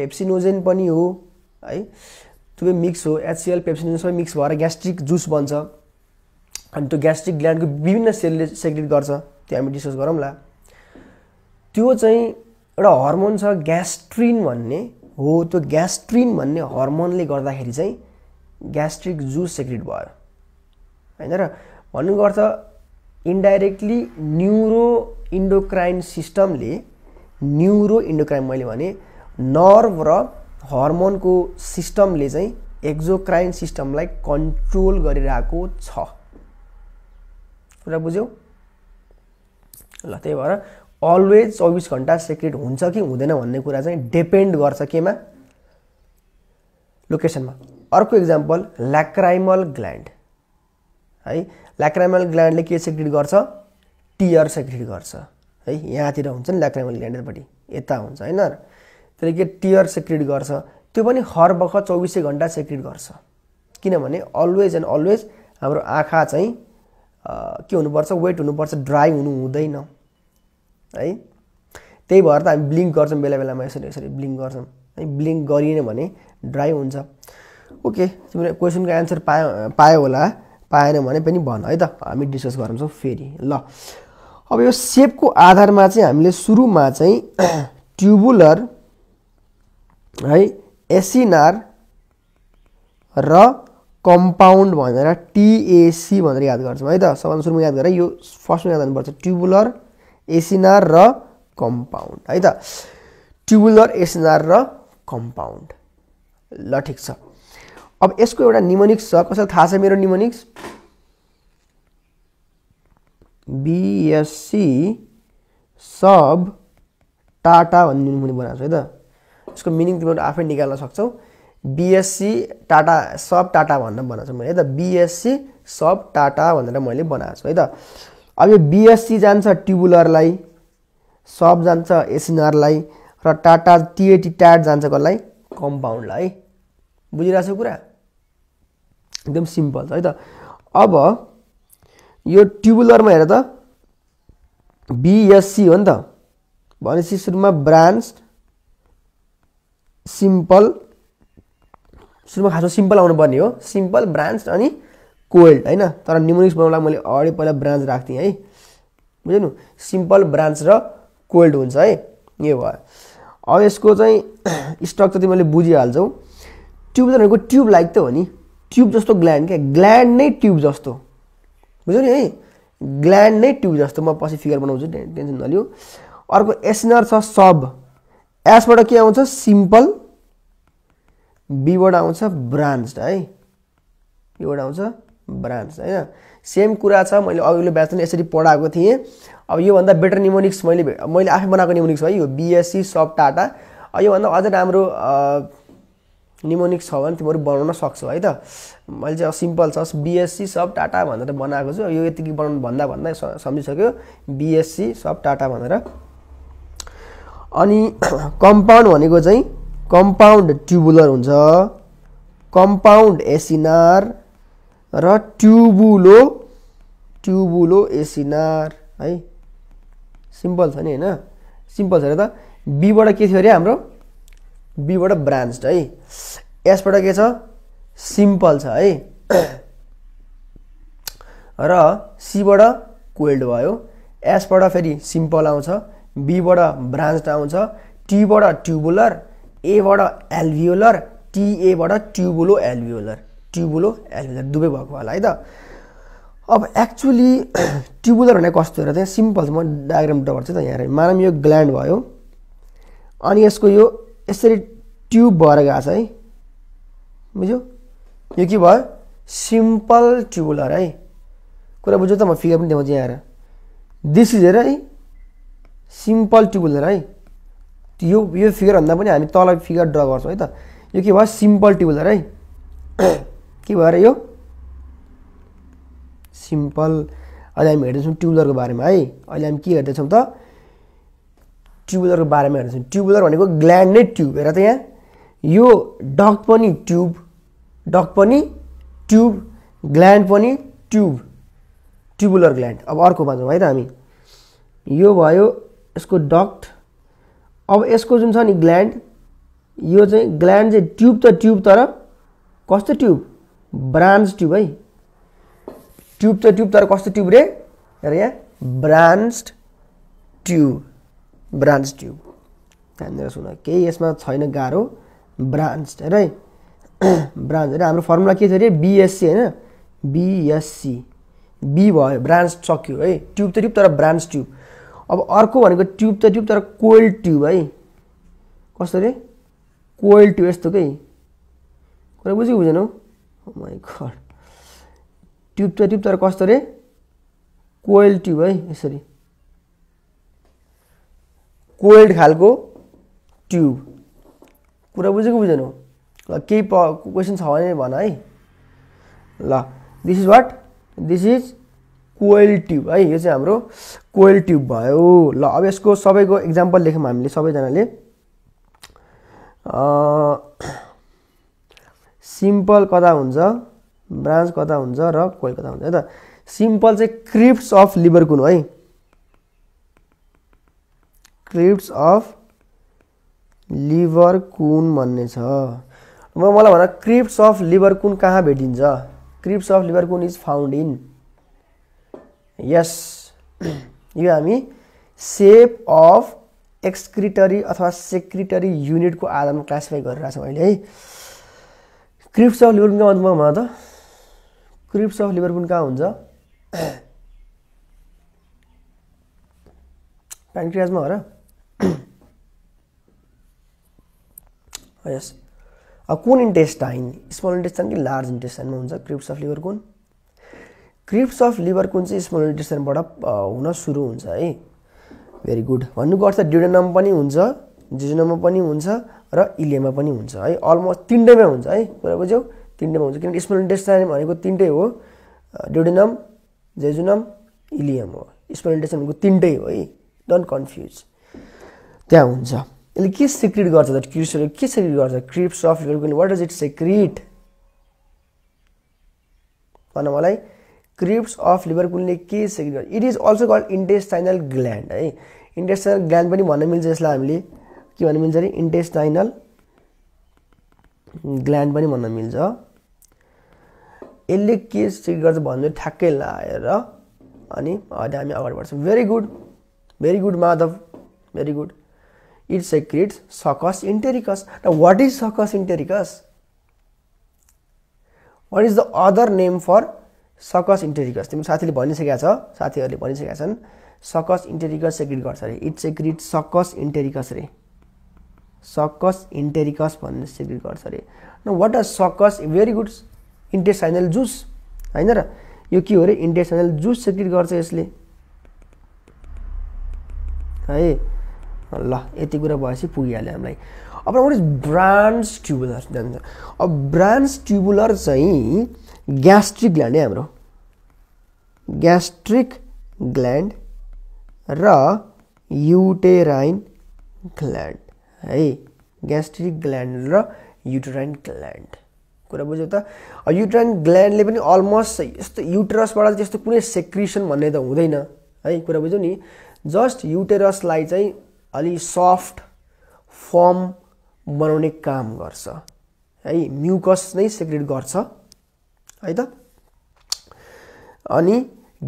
पेप्सिनोजेन पनि हो है थुप्रै मिक्स हो एचसिएल पेप्सिन सबै मिक्स भएर ग्यास्ट्रिक जुस बन्छ अनि त्यो ग्यास्ट्रिक ग्ल्यान्डको विभिन्न सेलले सेक्रेट गर्छ त्यो हामी डिस्कस गरौँला त्यो चाहिँ एउटा हर्मोन छ ग्यास्ट्रिन भन्ने हो त्यो ग्यास्ट्रिन भन्ने हर्मोनले गर्दाखेरि चाहिँ ग्यास्ट्रिक जुस सेक्रेट भयो होइन र भन्नुको अर्थ इन्डाइरेक्टली न्युरो इन्डोक्राइन सिस्टमले न्युरो इन्डोक्राइन मैले भने नर्भ र हर्मोनको सिस्टमले चाहिँ एक्जोक्राइन सिस्टमलाई कन्ट्रोल गरिरहेको छ कुरा बुझ्यौ ल त्यही भएर अलवेज चौबिस घन्टा सेक्रेट हुन्छ कि हुँदैन भन्ने कुरा चाहिँ डिपेन्ड गर्छ केमा लोकेसनमा अर्को इक्जाम्पल ल्याक्राइमल ग्ल्यान्ड है ल्याक्राइमल ग्ल्यान्डले के सेक्रेट गर्छ टियर सेक्रेट गर्छ है यहाँतिर हुन्छ नि ल्याक्राइमल ग्ल्यान्डपट्टि यता हुन्छ होइन त्यसले टियर सेक्रेट गर्छ त्यो पनि हर बख चौबिसै घन्टा सेक्रेट गर्छ किनभने अलवेज एन्ड अलवेज हाम्रो आँखा चाहिँ के हुनुपर्छ वेट हुनुपर्छ ड्राई हुनु हुँदैन है त्यही भएर त हामी ब्लिङ्क गर्छौँ बेला बेलामा यसरी यसरी ब्लिङ्क गर्छौँ है ब्लिङ्क गरिएन भने ड्राई हुन्छ ओके तिमीले क्वेसनको एन्सर पायो पायो होला पाएन भने पनि भन है त हामी डिस्कस गराउँछौँ फेरि ल अब यो सेपको आधारमा चाहिँ हामीले सुरुमा चाहिँ ट्युबुलर <clears throat> है एसिनार र कम्पाउन्ड भनेर टिएसी भनेर याद गर्छौँ है त सबभन्दा सुरुमा याद गरेर यो फर्स्टमा याद गर्नुपर्छ ट्युबुलर एसिनार र कम्पाउन्ड है त ट्युबुलर एसिनार र कम्पाउन्ड ल ठिक छ अब यसको एउटा निमोनिक्स छ कसैलाई थाहा छ मेरो निमोनिक्स बिएससी सब टाटा भन्ने निमोनिक बनाएको छु है त उसको मिनिङ तिमीहरू आफै निकाल्न सक्छौ बिएससी टाटा सब टाटा भनेर बनाएको छु मैले है त बिएससी सब टाटा भनेर मैले बनाएको छु है त अब यो बिएससी जान्छ ट्युबुलरलाई सब जान्छ एसिनरलाई र टाटा टिएटी ट्याट जान्छ कसलाई कम्पाउन्डलाई है बुझिरहेको छ कुरा एकदम सिम्पल छ है त अब यो ट्युबुलरमा हेर त बिएससी हो नि त भनेपछि सुरुमा ब्रान्च सिम्पल सुरुमा खासमा सिम्पल पर्ने हो सिम्पल ब्रान्च अनि कोल्ड होइन तर न्युमोनिक्स बनाउनलाई मैले अगाडि पहिला ब्रान्च राख्थेँ है बुझ्नु सिम्पल ब्रान्च र कोल्ड हुन्छ है यो भयो अब यसको चाहिँ स्ट्रक्चर <clears throat> चाहिँ मैले बुझिहाल्छौँ ट्युब भनेको ट्युब लाइक त हो नि ट्युब जस्तो ग्ल्यान्ड क्या ग्ल्यान्ड नै ट्युब जस्तो बुझ्यो नि है ग्ल्यान्ड नै ट्युब जस्तो म पछि फिगर बनाउँछु टेन्सन नलियो अर्को एसएनआर छ सब एसबाट के आउँछ सिम्पल बीबाट आउँछ ब्रान्च है योबाट आउँछ ब्रान्च होइन सेम कुरा छ मैले अघिल्लो ब्याच पनि यसरी पढाएको थिएँ अब योभन्दा बेटर निमोनिक्स मैले मैले आफै बनाएको निमोनिक्स है यो बिएससी सब टाटा योभन्दा अझै राम्रो निमोनिक्स छ भने तिमीहरू बनाउन सक्छौ है त मैले चाहिँ अब सिम्पल छ बिएससी सब टाटा भनेर बनाएको छु यो यतिकै बनाउनु भन्दा भन्दा सम्झिसक्यो बिएससी सब टाटा भनेर अनि <coughs> कम्पाउन्ड भनेको चाहिँ कम्पाउन्ड ट्युबुलर हुन्छ कम्पाउन्ड एसिनार र ट्युबुलो ट्युबुलो एसिनार है सिम्पल छ नि होइन सिम्पल छ अरे त बीबाट के थियो अरे हाम्रो बीबाट ब्रान्च है यसबाट के छ सिम्पल छ है <coughs> र सीबाट कोल्ड भयो एसबाट फेरि सिम्पल आउँछ बीबाट ब्रान्च आउँछ टीबाट ट्युबुलर एबाट एल्भियोलर टिएबाट ट्युबुलो एल्भियोलर ट्युबुलो एल्भियोलर दुवै भएको होला है त अब एक्चुली <clears throat> ट्युबुलर भने कस्तो हेर त्यहाँ सिम्पल म डायग्राम डबर त यहाँ मानव यो ग्ल्यान्ड भयो अनि यसको यो यसरी ट्युब भएर गएको छ है बुझ्यो यो के भयो सिम्पल ट्युबुलर है कुरा बुझ्यो त म फिगर पनि देखाउँछु यहाँ दिस इज हेर है सिम्पल ट्युबुलर है यो यो फिगरभन्दा पनि हामी तल फिगर ड्र गर्छौँ है त यो के भयो सिम्पल ट्युबुलर है <clears throat> के भयो अरे यो सिम्पल अहिले हामी हेर्दैछौँ ट्युबुलरको बारेमा है अहिले हामी के हेर्दैछौँ त ट्युबुलरको बारेमा हेर्दैछौँ ट्युबुलर भनेको ग्ल्यान्ड नै ट्युब हेर त यहाँ यो डक पनि ट्युब डक पनि ट्युब ग्ल्यान्ड पनि ट्युब ट्युबुलर ग्ल्यान्ड अब अर्को जाउँ है त हामी यो भयो यसको डक्ट अब यसको जुन छ नि ग्ल्यान्ड यो चाहिँ ग्ल्यान्ड चाहिँ ट्युब त ट्युब तर कस्तो ट्युब ब्रान्च ट्युब है ट्युब त ट्युब तर कस्तो ट्युब रे हेर यहाँ ब्रान्च ट्युब ब्रान्च ट्युब ध्यान सुन केही यसमा छैन गाह्रो ब्रान्च हेर है <clears throat> ब्रान्च हेर हाम्रो फर्मुला के थियो अरे बिएससी होइन बिएससी बी भयो ब्रान्च सक्यो है ट्युब त ट्युब तर ब्रान्च ट्युब अब अर्को ट्यूब तो ट्यूब तर कोइल ट्यूब हाई कस अरे कोइल ट्यूब यो कई बुझे बुझ्यो बुझेन हौ माइ oh घड ट्युब तर कस्तो रे कोइल ट्यूब हाई इस कोइल्ड खाल ट्यूब कुरा बुझे बुझेन हौ ल केही प क्वेसन छ ल this is what this is coil tube है यो चाहिँ हाम्रो कोइल ट्युब भयो ल अब यसको सबैको इक्जाम्पल लेख्यौँ हामीले सबैजनाले सिम्पल कता हुन्छ ब्रान्च कता हुन्छ र कोइल कता हुन्छ है त सिम्पल चाहिँ क्रिप्ट्स अफ लिभर कुन है क्रिप्ट्स अफ लिभर कुन भन्ने छ अब मलाई भन क्रिप्ट्स अफ लिभर कुन कहाँ भेटिन्छ crypts of Lieberkuhn is found in यस यो हामी सेप अफ एक्सक्रिटरी अथवा सेक्रिटरी युनिटको आधारमा क्लासिफाई गरिरहेछौँ अहिले है क्रिप्स अफ लिभरपुन कहाँ भन्नुभयो त क्रिप्स अफ लिभर कुन कहाँ हुन्छ प्यान्क्रियाजमा हो र यस <coughs> कुन इन्टेस्टाइन स्मल इन्टेस्टाइन कि लार्ज इन्टेस्टाइनमा हुन्छ crypts of Lieberkuhn crypts of Lieberkuhn चाहिँ स्मल इन्टेसनबाट हुन सुरु हुन्छ है भेरी गुड भन्नुको अर्थ ड्युडेनम पनि हुन्छ जिजोनममा पनि हुन्छ र इलियमा पनि हुन्छ है अलमोस्ट तिनटैमा हुन्छ है कुरा बुझ्यौ तिनटैमा हुन्छ किनकि स्मल इन्टेसन भनेको तिनटै हो ड्युडेनम जेजुनम इलियम हो स्मल इन्टेसन भनेको तिनटै हो है डोन्ट कन्फ्युज त्यहाँ हुन्छ यसले के सिक्रिट गर्छ त क्रिप्सहरू के सिक्रिट गर्छ क्रिप्स अफ लिभर वाट इज इट सिक्रिट भन मलाई क्रिप्स अफ लिभरपुलले के गर्छ it is also called intestinal gland है इन्टेस्टाइनल ग्ल्यान्ड पनि भन्न मिल्छ यसलाई हामीले के भन्न मिल्छ अरे इन्टेस्टाइनल ग्ल्यान्ड पनि भन्न मिल्छ यसले के सेक्रिट गर्छ भन्नु ठ्याक्कै लाएर अनि अहिले हामी अगाडि बढ्छौँ very good very good Madhav very good it secretes succus entericus र what is succus entericus what is the other name for succus entericus तिम्रो साथीले भनिसकेका छ साथीहरूले भनिसकेका छन् सकस इन्टेरिकस सेक्रिट गर्छ अरे ए सेक्रिट सकस इन्टेरिकस रे सकस इन्टेरिकस भन्ने सेक्रिट गर्छ अरे न what are succus very good intestinal juice होइन र यो के हो अरे इन्टेसाइनल जुस सेक्रिट गर्छ यसले है ल यति कुरा भएपछि पुगिहाल्यो हामीलाई अब वाट इज ब्रान्च ट्युबुलर जान्छ अब ब्रान्च ट्युबुलर चाहिँ ग्यास्ट्रिक ग्ल्यान्ड है हाम्रो ग्यास्ट्रिक ग्ल्यान्ड र युटेराइन ग्ल्यान्ड है ग्यास्ट्रिक ग्ल्यान्ड र युटेराइन ग्ल्यान्ड कुरा बुझ्यो त युटेराइन ग्ल्यान्डले पनि अलमोस्ट यस्तो युटेरसबाट त्यस्तो कुनै सेक्रिसन भन्ने त हुँदैन है कुरा बुझ्यौ नि जस्ट युटेरसलाई चाहिँ अलि सफ्ट फर्म बनाउने काम गर्छ है म्युकस नै सेक्रेट गर्छ है त अनि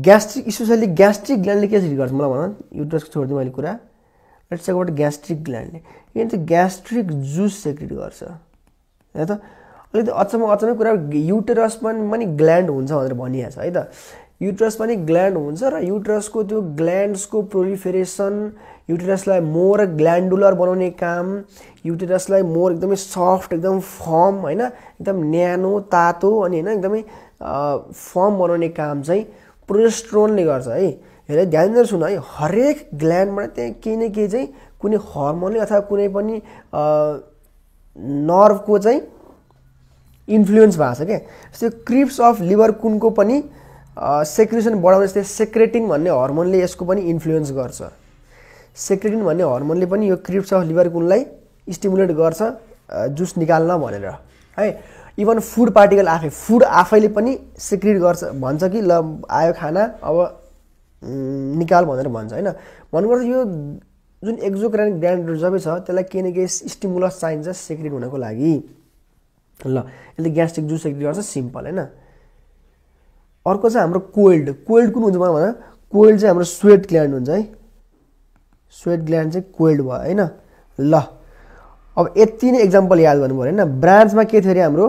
ग्यास्ट्रिक स्पेसल्ली ग्यास्ट्रिक ग्ल्यान्डले के चाहिँ गर्छ मलाई भन युट्रसको छोडिदिउँ मैले कुरा लेट्स अबाउट ग्यास्ट्रिक ग्ल्यान्डले किन त्यो ग्यास्ट्रिक जुस सेक्रिट गर्छ है त अलिकति अचम्म अचम्मै कुरा युटेरसमा पनि ग्ल्यान्ड हुन्छ भनेर भनिहाल्छ है त युट्रस पनि ग्ल्यान्ड हुन्छ र युट्रसको त्यो ग्ल्यान्ड्सको प्रोलिफेरेसन युटेरसलाई मोर ग्ल्यान्डुलर बनाउने काम युटेरसलाई मोर एकदमै सफ्ट एकदम फर्म होइन एकदम न्यानो तातो अनि होइन एकदमै फर्म बनाउने काम चाहिँ प्रोजेस्ट्रोनले गर्छ है हेरेर ध्यान दिएर सुन है हरेक ग्ल्यान्डबाट त्यहाँ केही न केही चाहिँ कुनै हर्मोनले अथवा कुनै पनि नर्भको चाहिँ इन्फ्लुएन्स भएको छ क्या जस्तै क्रिप्स अफ लिभर कुनको पनि सेक्रेसन बढाउने जस्तै सेक्रेटिन भन्ने हर्मोनले यसको पनि इन्फ्लुएन्स गर्छ सेक्रेटिन भन्ने हर्मोनले पनि यो क्रिप्स अफ लिभर कुनलाई स्टिमुलेट गर्छ जुस निकाल्न भनेर है इभन फुड पार्टिकल आफै फुड आफैले पनि सिक्रिट गर्छ भन्छ कि ल आयो खाना अब निकाल भनेर भन्छ होइन भन्नुपर्छ यो जुन एक्जोक्रानिक ग्रान्डहरू जब छ त्यसलाई केही न केही स्टिमुलस चाहिन्छ सेक्रेट हुनको लागि ल यसले ग्यास्ट्रिक जुस सेक्रेट गर्छ सिम्पल होइन अर्को चाहिँ हाम्रो कोल्ड कोल्ड कुन हुन्छ भन्दा कोल्ड चाहिँ हाम्रो स्वेट ग्ल्यान्ड हुन्छ है स्वेट ग्ल्यान्ड चाहिँ कोल्ड भयो होइन ल अब यति नै एक्जाम्पल याद गर्नु पऱ्यो होइन ब्रान्चमा के थियो अरे हाम्रो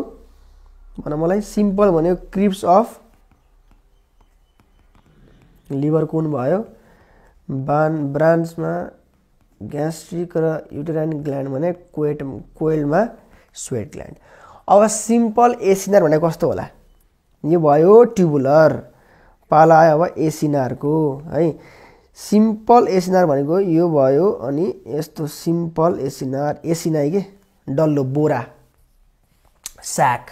भन मलाई सिम्पल भन्यो क्रिप्स अफ लिभर कुन भयो बान ब्रान्चमा ग्यास्ट्रिक र युटेराइन ग्ल्यान्ड भने कोएट कोइलमा स्वेट ग्ल्यान्ड अब सिम्पल एसिनार भने कस्तो होला यो भयो ट्युबुलर पाला आयो अब एसिनारको है सिम्पल एसिनार भनेको यो भयो अनि यस्तो सिम्पल एसिनार एसिनाई के डल्लो बोरा स्याक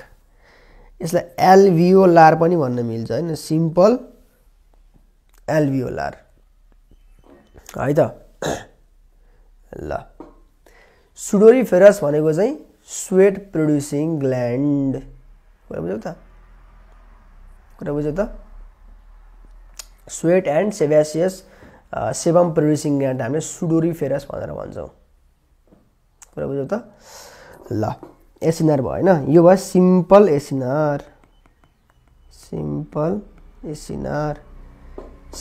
यसलाई एलभिओलार पनि भन्न मिल्छ होइन सिम्पल एलभिओलार है त ल फेरस भनेको चाहिँ स्वेट प्रड्युसिङ ग्ल्यान्ड बुझ्यौ त कुरा बुझ्यो त स्वेट एन्ड सेभ्यासियस सेभम प्रड्युसिङ ग्ल्यान्ड हामीले सुडोरी फेरस भनेर भन्छौँ कुरा बुझ्यो त ल एसिनार भयो होइन यो भयो सिम्पल एसिनार सिम्पल एसिनार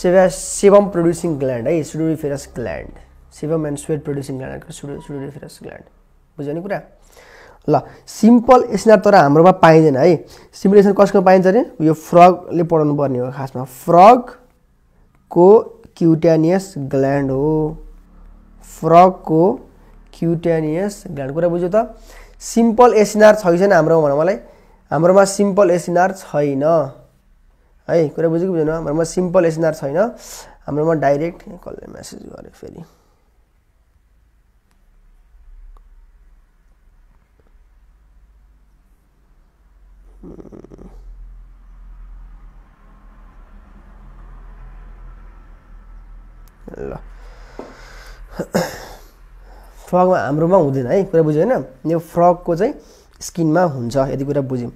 सेभ्या सेभम प्रोड्युसिङ ग्ल्यान्ड है sudoriferous gland sebum and sweat producing ग्ल्यान्डको सुडो सुडोरी फेरस ग्ल्यान्ड बुझ्यो नि कुरा ल सिम्पल एसिनार तर हाम्रोमा पाइँदैन है सिम्पल एसिनार कसको पाइन्छ अरे यो फ्रगले पढाउनु पर्ने हो खासमा फ्रगको क्युटानियस ग्ल्यान्ड हो फ्रगको क्युट्यानियस ग्ल्यान्ड कुरा बुझ्यो त सिम्पल एसिनार छ कि छैन हाम्रोमा भनौँ मलाई हाम्रोमा सिम्पल एसिनार छैन है कुरा बुझ्यो कि बुझेन हाम्रोमा सिम्पल एसिनार छैन हाम्रोमा डाइरेक्ट कसले म्यासेज गरेँ फेरि ल फ्रगमा हाम्रोमा हुँदैन है कुरा बुझ्यो होइन यो फ्रगको चाहिँ स्किनमा हुन्छ यति कुरा बुझ्यौँ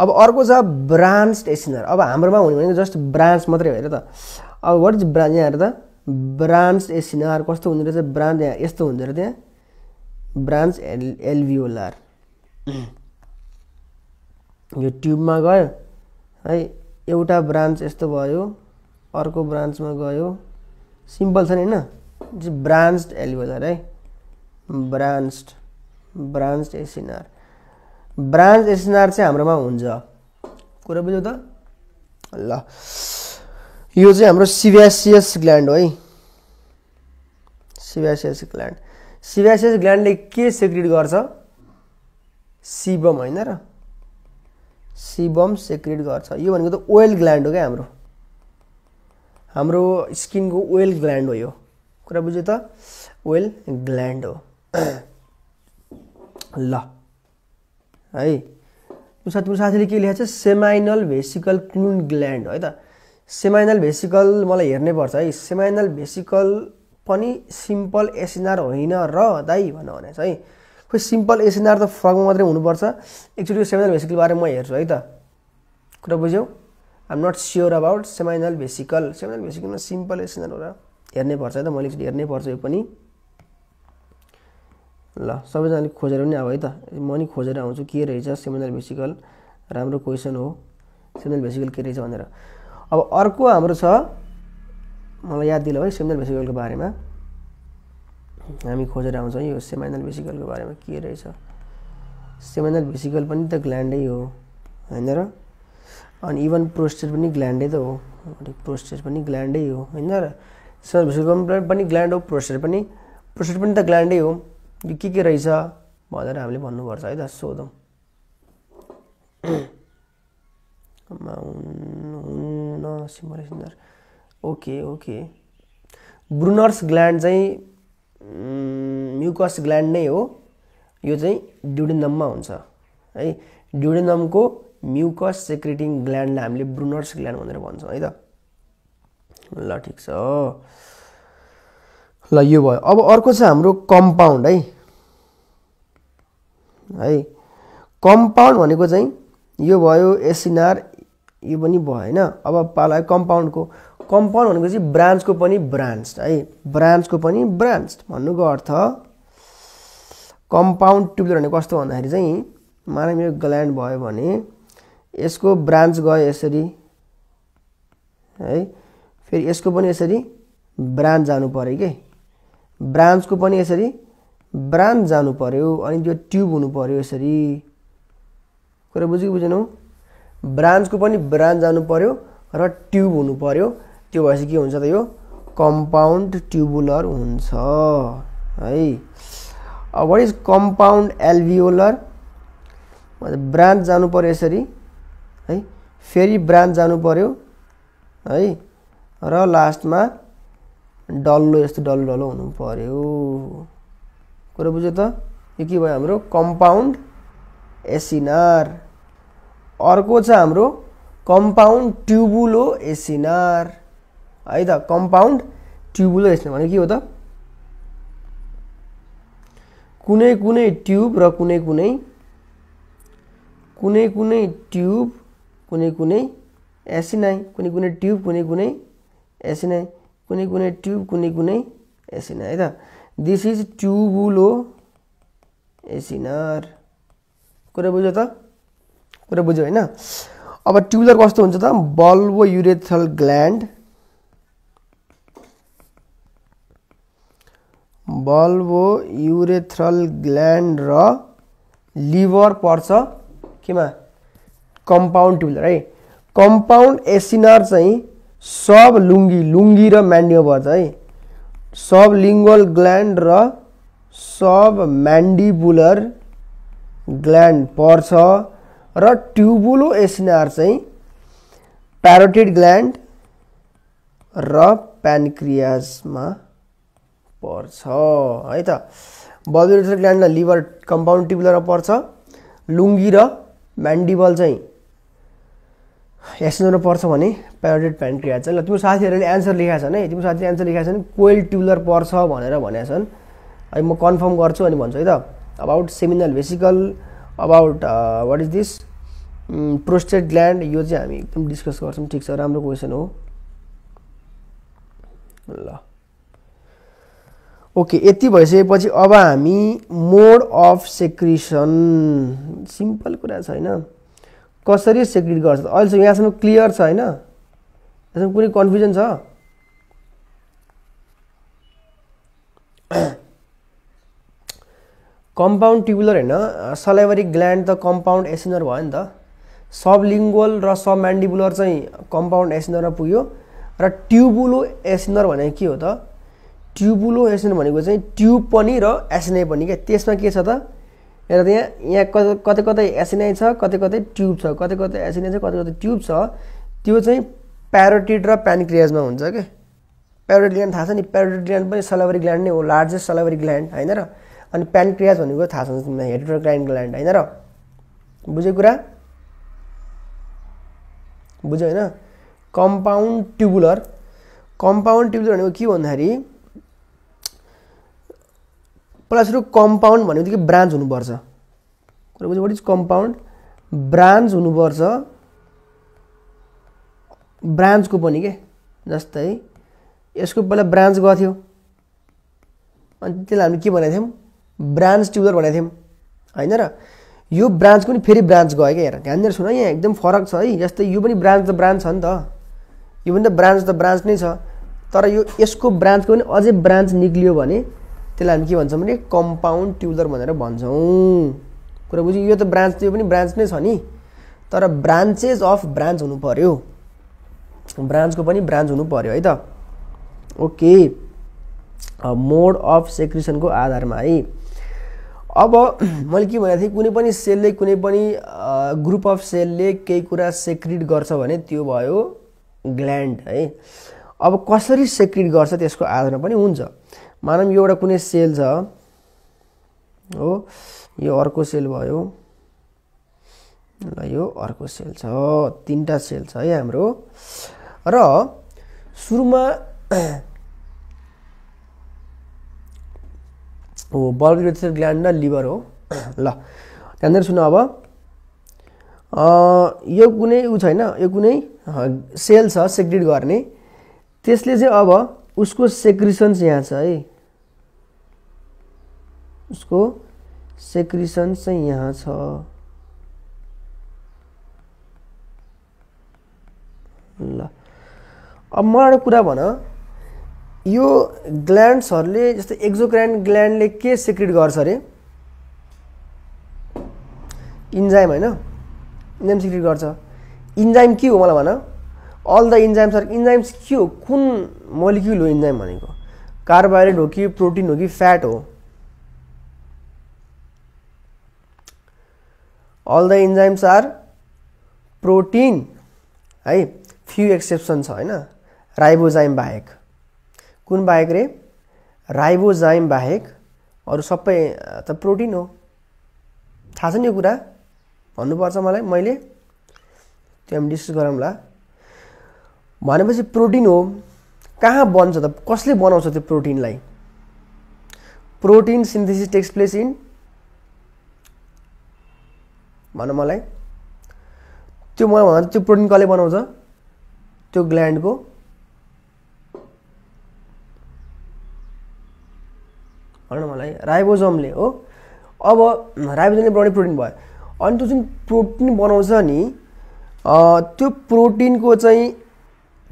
अब अर्को छ ब्रान्च एसिनर अब हाम्रोमा हुने भनेको जस्ट ब्रान्च मात्रै होइन त अब वाट इज ब्रान्च यहाँ हेर त ब्रान्च एसिनर कस्तो हुँदो रहेछ ब्रान्च यहाँ यस्तो हुँदो रहेछ त्यहाँ ब्रान्च एल एलभिओलर यो ट्युबमा गयो है एउटा ब्रान्च यस्तो भयो अर्को ब्रान्चमा गयो सिम्पल छ नि होइन ब्रान्च एलिभेलर है branch branch acinar branch acinar चाहिँ हाम्रोमा हुन्छ कुरा बुझ्यो त ल यो चाहिँ हाम्रो सिभ्यासियस ग्ल्यान्ड हो है सिभ्यासियस ग्ल्यान्ड सिभ्यासियस ग्ल्यान्डले के सेक्रिट गर्छ सिबम होइन र सिबम सेक्रेट गर्छ यो भनेको त ओइल ग्ल्यान्ड हो क्या हाम्रो हाम्रो स्किनको ओइल ग्ल्यान्ड हो यो कुरा बुझ्यो त ओइल ग्ल्यान्ड हो <clears throat> ल है साथी साथीले के लेखेको छ सेमाइनल भेसिकल क्लुन ग्ल्यान्ड है त सेमाइनल भेसिकल मलाई हेर्नै पर्छ है सेमाइनल भेसिकल पनि सिम्पल एसिनार होइन र दाइ भन भने चाहिँ खोइ सिम्पल एसएनआर त फ्रगमा मात्रै हुनुपर्छ एकचोटि यो सेमिनल भेसिकल बारे म हेर्छु है त कुरा बुझ्यौ I'm not sure about seminal vesicle seminal भेसिकलमा सिम्पल एसएनआर होला हेर्नै पर्छ है त मैले एकचोटि हेर्नै पर्छ यो पनि ल सबैजनाले खोजेर पनि अब है त म नि खोजेर आउँछु के रहेछ सेमिनल भेसिकल राम्रो क्वेसन हो सेमिनल भेसिकल के रहेछ भनेर अब अर्को हाम्रो छ मलाई याद दिलो है सेमिनल भेसिकलको बारेमा हामी खोजेर आउँछौँ यो सेमाइनल भेसिकलको बारेमा के रहेछ सेमाइनल भेसिकल पनि त ग्ल्यान्डै हो होइन र अनि इभन प्रोस्टेट पनि ग्ल्यान्डै त हो प्रोस्टेट पनि ग्ल्यान्डै हो होइन र सेमाइनल भेसिकल पनि ग्ल्यान्ड हो प्रोस्टेट पनि प्रोस्टेट पनि त ग्ल्यान्डै हो यो के के रहेछ भनेर हामीले भन्नुपर्छ है त सोधौँ <clears throat> हुन्न सिमर ओके ओके ब्रुनर्स ग्ल्यान्ड चाहिँ म्युकस ग्ल्यान्ड नै हो यो चाहिँ ड्युडेनममा हुन्छ है ड्युडेनमको म्युकस सेक्रेटिङ ग्ल्यान्डलाई हामीले ब्रुनर्स ग्ल्यान्ड भनेर भन्छौँ है त ल ठिक छ ल यो भयो अब अर्को छ हाम्रो कम्पाउन्ड है है कम्पाउन्ड भनेको चाहिँ यो भयो एसिनार यो पनि भयो होइन अब पाला कम्पाउन्डको कम्पाउन्ड भनेपछि ब्रान्चको पनि ब्रान्च है ब्रान्चको पनि ब्रान्च भन्नुको अर्थ कम्पाउन्ड ट्युबुलर भने कस्तो भन्दाखेरि चाहिँ मानव यो ग्ल्यान्ड भयो भने यसको ब्रान्च गयो यसरी है फेरि यसको पनि यसरी ब्रान्च जानु पऱ्यो के ब्रान्चको पनि यसरी ब्रान्च जानु पऱ्यो अनि त्यो ट्युब हुनु पऱ्यो यसरी कुरा बुझ्यो बुझेनौ ब्रान्चको पनि ब्रान्च जानु पऱ्यो र ट्युब हुनु पऱ्यो त्यो भएपछि के हुन्छ त यो कम्पाउन्ड ट्युबुलर हुन्छ है what is compound alveolar branch जानु पऱ्यो यसरी है फेरि ब्रान्च जानु पऱ्यो है र लास्टमा डल्लो यस्तो डल्लो डल्लो हुनु पऱ्यो कुरो बुझ्यो त यो के भयो हाम्रो कम्पाउन्ड एसिनार अर्को छ हाम्रो कम्पाउन्ड ट्युबुलो एसिनार आइदा कम्पाउन्ड ट्युबुलर यसमा भनेको के हो त कुनै कुनै कुने र कुने कुने कुनै कुनै ट्युब कुनै कुनै एसिनाई कुने कुनै ट्युब कुने कुनै एसिनाई कुने कुने ट्यूब कुने कुने एसिना है त दिस इज ट्युबुलो एसिनार कुरा बुझ्यो त कुरा बुझ्यो होइन अब ट्युबुलर कस्तो हुन्छ त bulbourethral gland bulbourethral gland र लिभर पर्छ केमा कम्पाउन्ड ट्युबुलर है कम्पाउन्ड एसिनार चाहिँ सब लुङ्गी लुङ्गी र म्यान्डियो पर्छ है सब लिङ्गल ग्ल्यान्ड र सब म्यान्डिबुलर ग्ल्यान्ड पर्छ र ट्युबुलो एसिनार चाहिँ प्यारोटिड ग्ल्यान्ड र प्यानक्रियासमा पर्छ है त बल्बिरेटर ग्ल्यान्डलाई लिभर कम्पाउन्ड ट्युबुलरमा पर्छ लुङ्गी र म्यान्डिबल चाहिँ एसएनओमा पर्छ भने प्यारोडेड प्यान्ट्रिया चाहिँ ल तिम्रो साथीहरूले एन्सर लेखाएको छन् है तिम्रो साथीले एन्सर लेखाएको छन् कोइल ट्युबुलर पर्छ भनेर भनेका छन् है म कन्फर्म गर्छु अनि भन्छु है त about seminal vesicle about what is this prostate gland यो चाहिँ हामी एकदम डिस्कस गर्छौँ ठिक छ राम्रो क्वेसन हो ल ओके यति भइसकेपछि अब हामी मोड अफ सेक्रिसन सिम्पल कुरा छ होइन कसरी सेक्रिट गर्छ अहिलेसम्म यहाँसम्म क्लियर छ होइन यहाँसम्म कुनै कन्फ्युजन छ कम्पाउन्ड ट्युबुलर होइन सलाइभरिक ग्ल्यान्ड त कम्पाउन्ड एसेनर भयो नि त सबलिङ्गुअल र म्यान्डिबुलर चाहिँ कम्पाउन्ड एसिनरमा पुग्यो र ट्युबुलो एसेनर भनेको के हो त ट्युबुलो एसएन भनेको चाहिँ ट्युब पनि र एसएनआई पनि क्या त्यसमा के छ त हेर त यहाँ यहाँ कतै कतै एसएनआई छ कतै कतै ट्युब छ कतै कतै एसएनआई छ कतै कतै ट्युब छ त्यो चाहिँ प्यारोटिड र प्यानिक्रियाजमा हुन्छ क्या प्यारोटिड ग्ल्यान्ड थाहा छ नि प्यारोटिड ग्ल्यान्ड पनि सलाभरी ग्ल्यान्ड नै हो लार्जेस्ट सलाभरी ग्ल्यान्ड होइन र अनि प्यानक्रियाज भनेको थाहा छ तिमीलाई हेटोक्राइन ग्ल्यान्ड होइन र बुझ्यो कुरा बुझ्यो होइन कम्पाउन्ड ट्युबुलर कम्पाउन्ड ट्युबुलर भनेको के भन्दाखेरि प्लस सुरु कम्पाउन्ड भन्यो भनेदेखि ब्रान्च हुनुपर्छ कुरा बुझ्यो वाट इज कम्पाउन्ड ब्रान्च हुनुपर्छ ब्रान्चको पनि के जस्तै यसको पहिला ब्रान्च गएको अनि त्यसलाई हामीले के भनेको थियौँ ब्रान्च ट्युबर भनेको थियौँ होइन र यो ब्रान्चको पनि फेरि ब्रान्च गयो क्या हेर ध्यान दिएर सुन यहाँ एकदम फरक छ है जस्तै यो पनि ब्रान्च त ब्रान्च छ नि त यो पनि त ब्रान्च त ब्रान्च नै छ तर यो यसको ब्रान्चको पनि अझै ब्रान्च निक्लियो भने त्यसलाई हामी के भन्छौँ भने कम्पाउन्ड ट्युलर भनेर भन्छौँ कुरा बुझ्यो यो त ब्रान्च त्यो पनि ब्रान्च नै छ नि तर ब्रान्चेज अफ ब्रान्च हुनु पऱ्यो ब्रान्चको पनि ब्रान्च हुनु पऱ्यो है त ओके मोड अफ सेक्रिसनको आधारमा है अब <clears throat> मैले के भनेको थिएँ कुनै पनि सेलले कुनै पनि ग्रुप अफ सेलले केही कुरा सेक्रिट गर्छ भने त्यो भयो ग्ल्यान्ड है अब कसरी सेक्रिट गर्छ त्यसको आधारमा पनि हुन्छ मानौँ यो एउटा कुनै सेल छ हो यो अर्को सेल भयो ल यो अर्को सेल छ तिनवटा सेल छ है हाम्रो र सुरुमा <clears throat> हो बल्गेटर ग्ल्यान्ड र लिभर हो <clears throat> ल त्यहाँनिर सुन्नु अब यो कुनै ऊ छैन यो कुनै सेल छ सेक्रेट गर्ने त्यसले चाहिँ अब उसको सेक्रिसन्स यहाँ छ है उसको सेक्रिसन चाहिँ यहाँ छ ल अब म एउटा कुरा भन यो ग्ल्यान्ड्सहरूले जस्तै एक्जोक्रान्ड ग्ल्यान्डले के सेक्रिट गर्छ अरे इन्जाइम होइन इन्जाइम सिक्रिट गर्छ इन्जाइम के हो मलाई भन all the enzymes are enzymes के हो कुन मलिक्युल हो इन्जाइम भनेको कार्बोहाइड्रेट हो कि प्रोटिन हो कि फ्याट हो all the enzymes are protein है फ्यु एक्सेप्सन छ होइन राइबोजाइम बाहेक कुन बाहेक रे राइबोजाइम बाहेक अरू सबै त प्रोटिन हो थाहा छ नि यो कुरा भन्नुपर्छ मलाई मैले त्यो हामी डिस्कस गरौँला भनेपछि प्रोटिन हो कहाँ बन्छ त कसले बनाउँछ त्यो प्रोटिनलाई protein synthesis takes place in भन मलाई त्यो म भन्दा त्यो प्रोटिन कसले बनाउँछ त्यो ग्ल्यान्डको भन मलाई राइबोजमले हो अब राइबोजमले बनाउने प्रोटिन भयो अनि त्यो जुन प्रोटिन बनाउँछ नि त्यो प्रोटिनको चाहिँ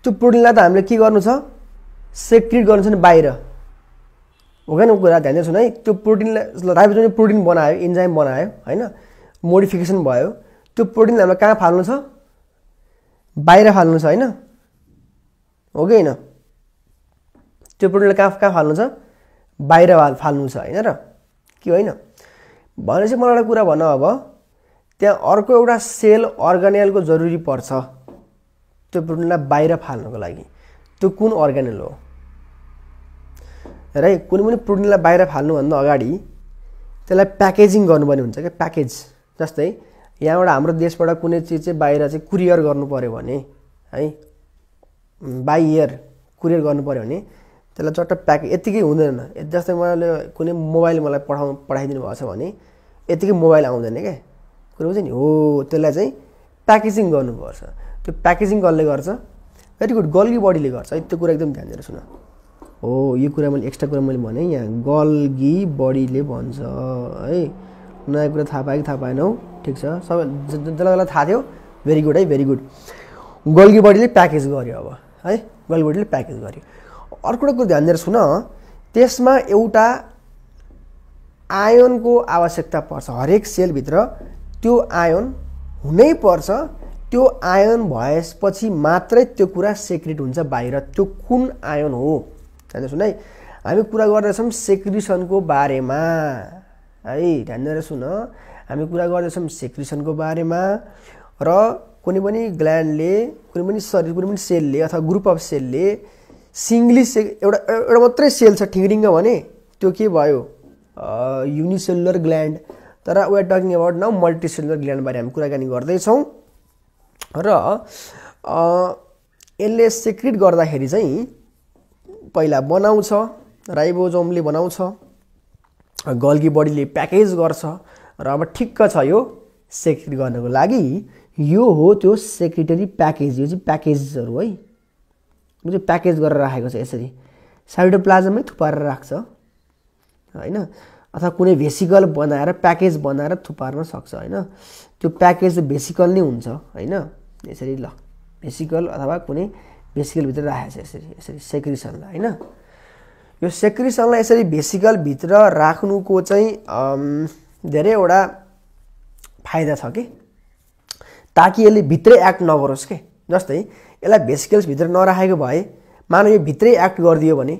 त्यो प्रोटिनलाई त हामीले के गर्नु छ सेक्रिट गर्नु छ नि बाहिर हो क्या कुरा ध्यान दिनुहोस् है त्यो प्रोटिनलाई राइबोजोमले प्रोटिन बनायो इन्जाइम बनायो होइन मोडिफिकेसन भयो त्यो प्रोटिन हामीलाई कहाँ फाल्नु छ बाहिर फाल्नु छ होइन हो कि होइन त्यो प्रोटिनलाई कहाँ कहाँ फाल्नु छ बाहिर फाल्नु छ होइन र के होइन भनेपछि मलाई एउटा कुरा भन अब त्यहाँ अर्को एउटा सेल अर्गनेलको जरुरी पर्छ त्यो प्रोटिनलाई बाहिर फाल्नको लागि त्यो कुन अर्ग्यानल हो है कुनै पनि प्रोटिनलाई बाहिर फाल्नुभन्दा अगाडि त्यसलाई प्याकेजिङ गर्नुपर्ने हुन्छ क्या प्याकेज जस्तै यहाँबाट हाम्रो देशबाट कुनै चिज चाहिँ बाहिर चाहिँ कुरियर गर्नु पऱ्यो भने है बाई इयर कुरियर गर्नु पऱ्यो भने त्यसलाई चट्ट प्याकेज यतिकै हुँदैन जस्तै मैले कुनै मोबाइल मलाई पठाउ पठाइदिनु भएको छ भने यतिकै मोबाइल आउँदैन क्या कुरो बुझ्यो नि हो त्यसलाई चाहिँ प्याकेजिङ गर्नुपर्छ त्यो प्याकेजिङ कसले गर्छ भेरी गुड गल्गी बडीले गर्छ है त्यो कुरा एकदम ध्यान दिएर सुन हो यो कुरा मैले एक्स्ट्रा कुरा मैले भने यहाँ गल्गी बडीले भन्छ है नयाँ कुरा थाहा पाएँ कि थाहा पाएनौ ठिक छ सबै जसलाई जसलाई थाहा थियो भेरी गुड है भेरी गुड गल्गी बडीले प्याकेज गर्यो अब है गल्गी बडीले प्याकेज गर्यो अर्को एउटा कुरो ध्यान दिएर सुन त्यसमा एउटा आयनको आवश्यकता पर्छ हरेक सेलभित्र त्यो हुनै हुनैपर्छ त्यो आयन भएपछि मात्रै त्यो कुरा सेक्रेट हुन्छ बाहिर त्यो कुन आयन हो ध्यान सुन है हामी कुरा गर्दैछौँ सेक्रिसनको बारेमा है ध्यान दिएर सुन हामी कुरा गर्दैछौँ सेक्रिसनको बारेमा र कुनै पनि ग्ल्यान्डले कुनै पनि शरीर कुनै पनि सेलले अथवा ग्रुप अफ सेलले सिङ्गली से एउटा एउटा मात्रै सेल छ ठिङ्रिङ्ग भने त्यो के भयो युनिसेलुलर ग्ल्यान्ड तर वेआर टकिङ एबाउट न मल्टिसेलुलर ग्ल्यान्डबारे हामी कुराकानी गर्दैछौँ र यसले सिक्रिट गर्दाखेरि चाहिँ पहिला बनाउँछ राइबोजोमले बनाउँछ गल्गी बडीले प्याकेज गर्छ र अब ठिक्क छ यो सेक्रिट गर्नको लागि यो हो त्यो सेक्रेटरी प्याकेज यो चाहिँ प्याकेजहरू है यो चाहिँ प्याकेज गरेर राखेको छ यसरी प्लाजामै थुपारेर राख्छ होइन अथवा कुनै भेसिकल बनाएर प्याकेज बनाएर थुपार्न सक्छ होइन त्यो प्याकेज भेसिकल नै हुन्छ होइन यसरी ल भेसिकल अथवा कुनै भेसिकलभित्र राखेको छ यसरी यसरी सेक्रिसनलाई होइन यो सेक्रिसनलाई यसरी भेसिकलभित्र राख्नुको चाहिँ धेरैवटा फाइदा छ कि ताकि यसले भित्रै एक्ट नगरोस् के जस्तै यसलाई भेसिकल्सभित्र नराखेको भए मानव यो भित्रै एक्ट गरिदियो भने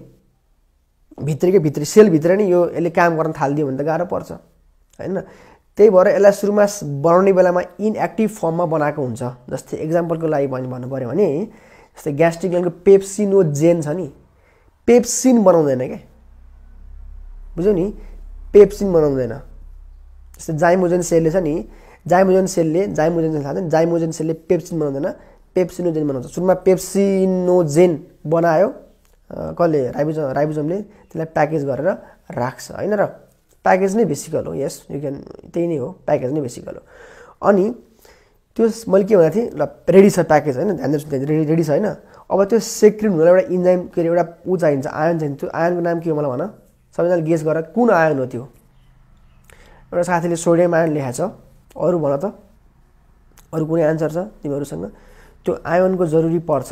भित्रैको भित्र सेलभित्र नै यो यसले काम गर्न थालिदियो भने त गाह्रो पर्छ होइन त्यही भएर यसलाई सुरुमा बनाउने बेलामा इनएक्टिभ फर्ममा बनाएको हुन्छ जस्तै एक्जाम्पलको लागि भन्नु भन्नु पऱ्यो भने जस्तै ग्यास्ट्रिक लाइनको पेप्सिनो जेन छ नि पेप्सिन बनाउँदैन क्या बुझ्यौ नि पेप्सिन बनाउँदैन जस्तै जाइमोजेन सेलले छ नि जाइमोजेन सेलले जाइमोजेन सेल थाहा छ जाइमोजेन सेलले पेप्सिन बनाउँदैन पेप्सिनोजेन बनाउँछ सुरुमा पेप्सिनोजेन बनायो कसले राइबोजम राइबोजमले त्यसलाई प्याकेज गरेर राख्छ होइन र प्याकेज नै बेसिकल हो यस यु क्यान त्यही नै हो प्याकेज नै बेसिकल हो अनि त्यो मैले के भनेको थिएँ ल रेडी छ प्याकेज होइन ध्यान रेडी रेडी छ होइन अब त्यो सेक्रिन हुनुलाई एउटा इन्जाइम के अरे एउटा ऊ चाहिन्छ आयन चाहिन्छ त्यो आयनको नाम के हो मलाई भन सबैजनाले गेस गरेर कुन आयन हो त्यो एउटा साथीले सोडियम आयन लेखाएको छ अरू भन त अरू कुनै आन्सर छ तिमीहरूसँग त्यो आयनको जरुरी पर्छ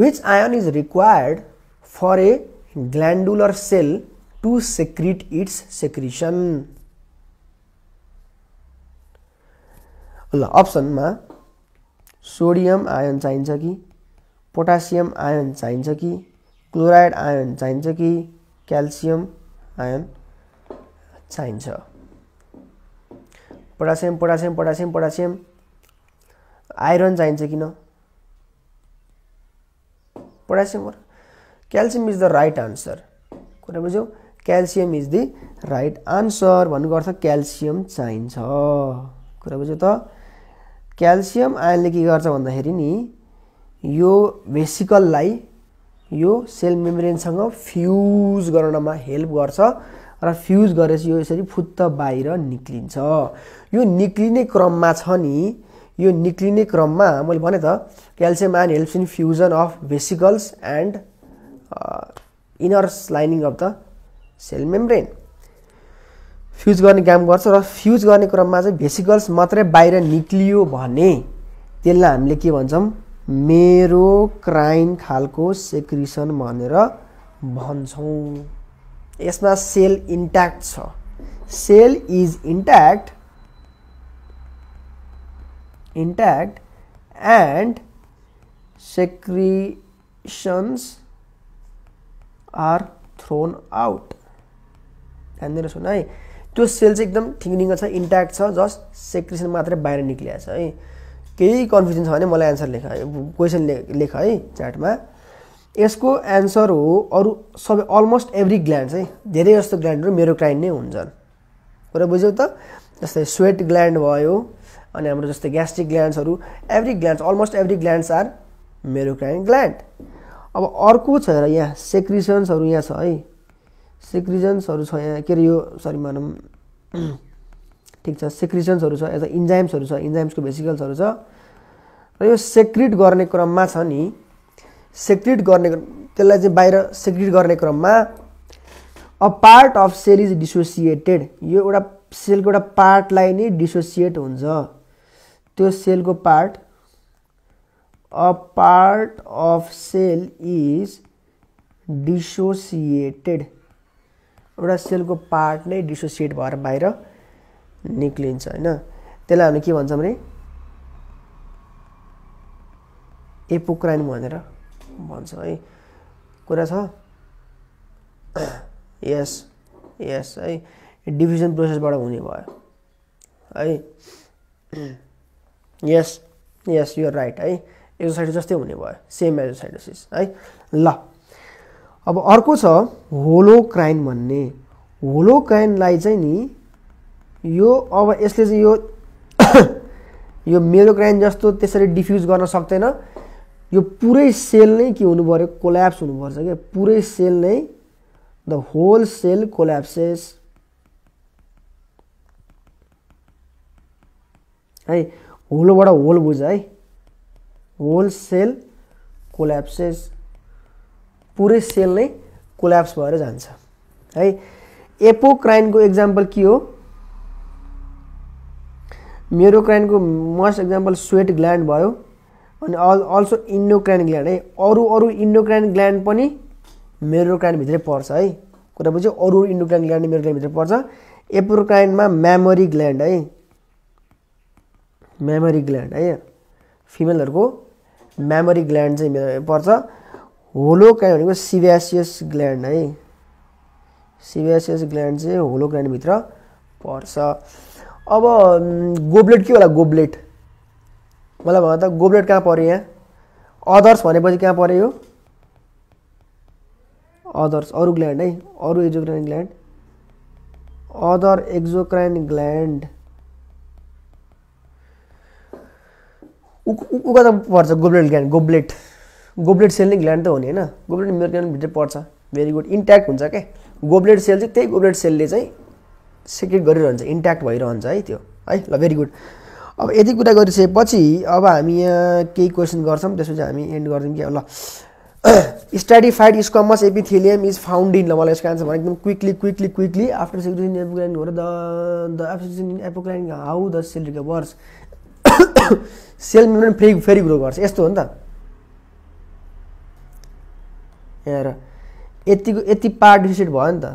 which ion is required for a glandular cell to secrete its secretion ल अप्सनमा सोडियम आयन चाहिन्छ कि पोटासियम आयन चाहिन्छ कि क्लोराइड आयन चाहिन्छ कि क्याल्सियम आयन चाहिन्छ potassium potassium potassium potassium iron चाहिन्छ किन potassium calcium is the right answer कुरा बुझ्यौ calcium is the right answer भन्नुको अर्थ क्याल्सियम चाहिन्छ कुरा बुझ्यो त क्याल्सियम आयनले के गर्छ भन्दाखेरि नि यो भेसिकललाई यो सेल मेम्ब्रेनसँग फ्युज गर्नमा हेल्प गर्छ र फ्युज गरेपछि यो यसरी फुत्त बाहिर निक्लिन्छ यो निक्लिने क्रममा छ नि यो निक्लिने क्रममा मैले भने त calcium ion helps in fusion of vesicles and inners lining of the cell membrane fuse गर्ने काम गर्छ र फ्युज गर्ने क्रममा चाहिँ भेसिकल्स मात्रै बाहिर निक्लियो भने त्यसलाई हामीले के भन्छौँ मेरो क्राइन खालको सेक्रिसन भनेर भन्छौँ यसमा सेल इन्ट्याक्ट छ cell is intact intact and secretions are thrown out ध्यान दिनुहोस् न है त्यो सेल चाहिँ एकदम थिङ्किङ छ इन्ट्याक्ट छ जस्ट सेक्रेसन मात्रै बाहिर निक्लिएको छ है केही कन्फ्युजन छ भने मलाई एन्सर लेख क्वेसन लेख है च्याटमा यसको एन्सर हो अरू सबै अलमोस्ट एभ्री ग्ल्यान्ड है धेरै जस्तो ग्ल्यान्डहरू मेरो क्लाइन्ट नै हुन्छन् कुरा बुझ्यौ त जस्तै स्वेट ग्ल्यान्ड भयो अनि हाम्रो जस्तै ग्यास्ट्रिक ग्ल्यान्ड्सहरू every glands almost every glands are merocrine gland अब अर्को छ र यहाँ सेक्रिसन्सहरू यहाँ छ है सेक्रिजन्सहरू छ यहाँ के अरे यो सरी मानौँ ठिक छ सेक्रिजन्सहरू छ एज अ इन्जाइम्सहरू छ इन्जाइम्सको भेसिकल्सहरू छ र यो सेक्रिट गर्ने क्रममा छ नि सेक्रिट गर्ने त्यसलाई चाहिँ बाहिर सेक्रिट गर्ने क्रममा a part of cell is dissociated यो एउटा सेलको एउटा पार्टलाई नै डिसोसिएट हुन्छ त्यो सेलको part a part of cell is dissociated एउटा सेलको पार्ट नै डिसोसिएट भएर बाहिर निक्लिन्छ होइन त्यसलाई हामी के भन्छौँ अरे एपोक्राइन भनेर भन्छ है कुरा छ यस <coughs> यस है डिभिजन प्रोसेसबाट हुने भयो है यस यस युआर राइट है एक्सोसाइटो जस्तै हुने भयो सेम एक्सोसाइटोसिस है ल अब अर्को छ होलोक्राइन भन्ने होलोक्राइनलाई चाहिँ नि यो अब यसले चाहिँ यो <coughs> यो मेरोक्राइन जस्तो त्यसरी डिफ्युज गर्न सक्दैन यो पुरै सेल नै के हुनु पऱ्यो कोल्याप्स हुनुपर्छ क्या पुरै सेल नै द होल सेल कोल्याप्सेस है होलोबाट होल बुझ है होल सेल कोल्याप्सेस पुरै सेल नै कोल्याप्स भएर जान्छ है एपोक्राइनको एक्जाम्पल के हो मेरोक्राइनको मस्ट एक्जाम्पल स्वेट ग्ल्यान्ड भयो अनि अल अल्सो इन्डोक्राइन ग्ल्यान्ड है अरू अरू इन्डोक्राइन ग्ल्यान्ड पनि मेरोक्राइनभित्रै पर्छ है कुरा बुझ्यो अरू अरू इन्डोक्राइन ग्ल्यान्ड मेरो क्राइनभित्र पर्छ एपोक्राइनमा मेमोरी ग्ल्यान्ड है मेमोरी ग्ल्यान्ड है फिमेलहरूको मेमोरी ग्ल्यान्ड चाहिँ पर्छ होलोक्राइन भनेको सिभ्यासियस ग्ल्यान्ड है सिभ्यासियस ग्ल्यान्ड चाहिँ होलोक्राइनभित्र पर्छ अब गोब्लेट के होला गोब्लेट मलाई भाग गोब्लेट क्या पऱ्यो यहाँ अदर्स भनेपछि कहाँ पऱ्यो यो अदर्स अरु ग्ल्यान्ड है अरू exocrine gland other exocrine gland उ कता पर्छ goblet gland goblet goblet cell नै ग्ल्यान्ड त हुने होइन गोब्लेट मेरिडियनभित्र पर्छ भेरी गुड इन्ट्याक्ट हुन्छ क्या गोब्लेट सेल चाहिँ त्यही गोब्लेट सेलले चाहिँ सेक्रेट गरिरहन्छ इन्ट्याक्ट भइरहन्छ है त्यो है ल भेरी गुड अब यति कुरा गरिसकेपछि अब हामी यहाँ केही क्वेसन गर्छौँ त्यसपछि हामी एन्ड गरिदिउँ कि ल stratified squamous epithelium is found in ल मलाई यसको आन्सर भने एकदम quickly quickly quickly after section apocrine हो र the the in apocrine how the cell recovers cell membrane फेरि फेरि ग्रो गर्छ यस्तो हो नि त हेर यतिको यति पार्ट डिफिसिट भयो नि त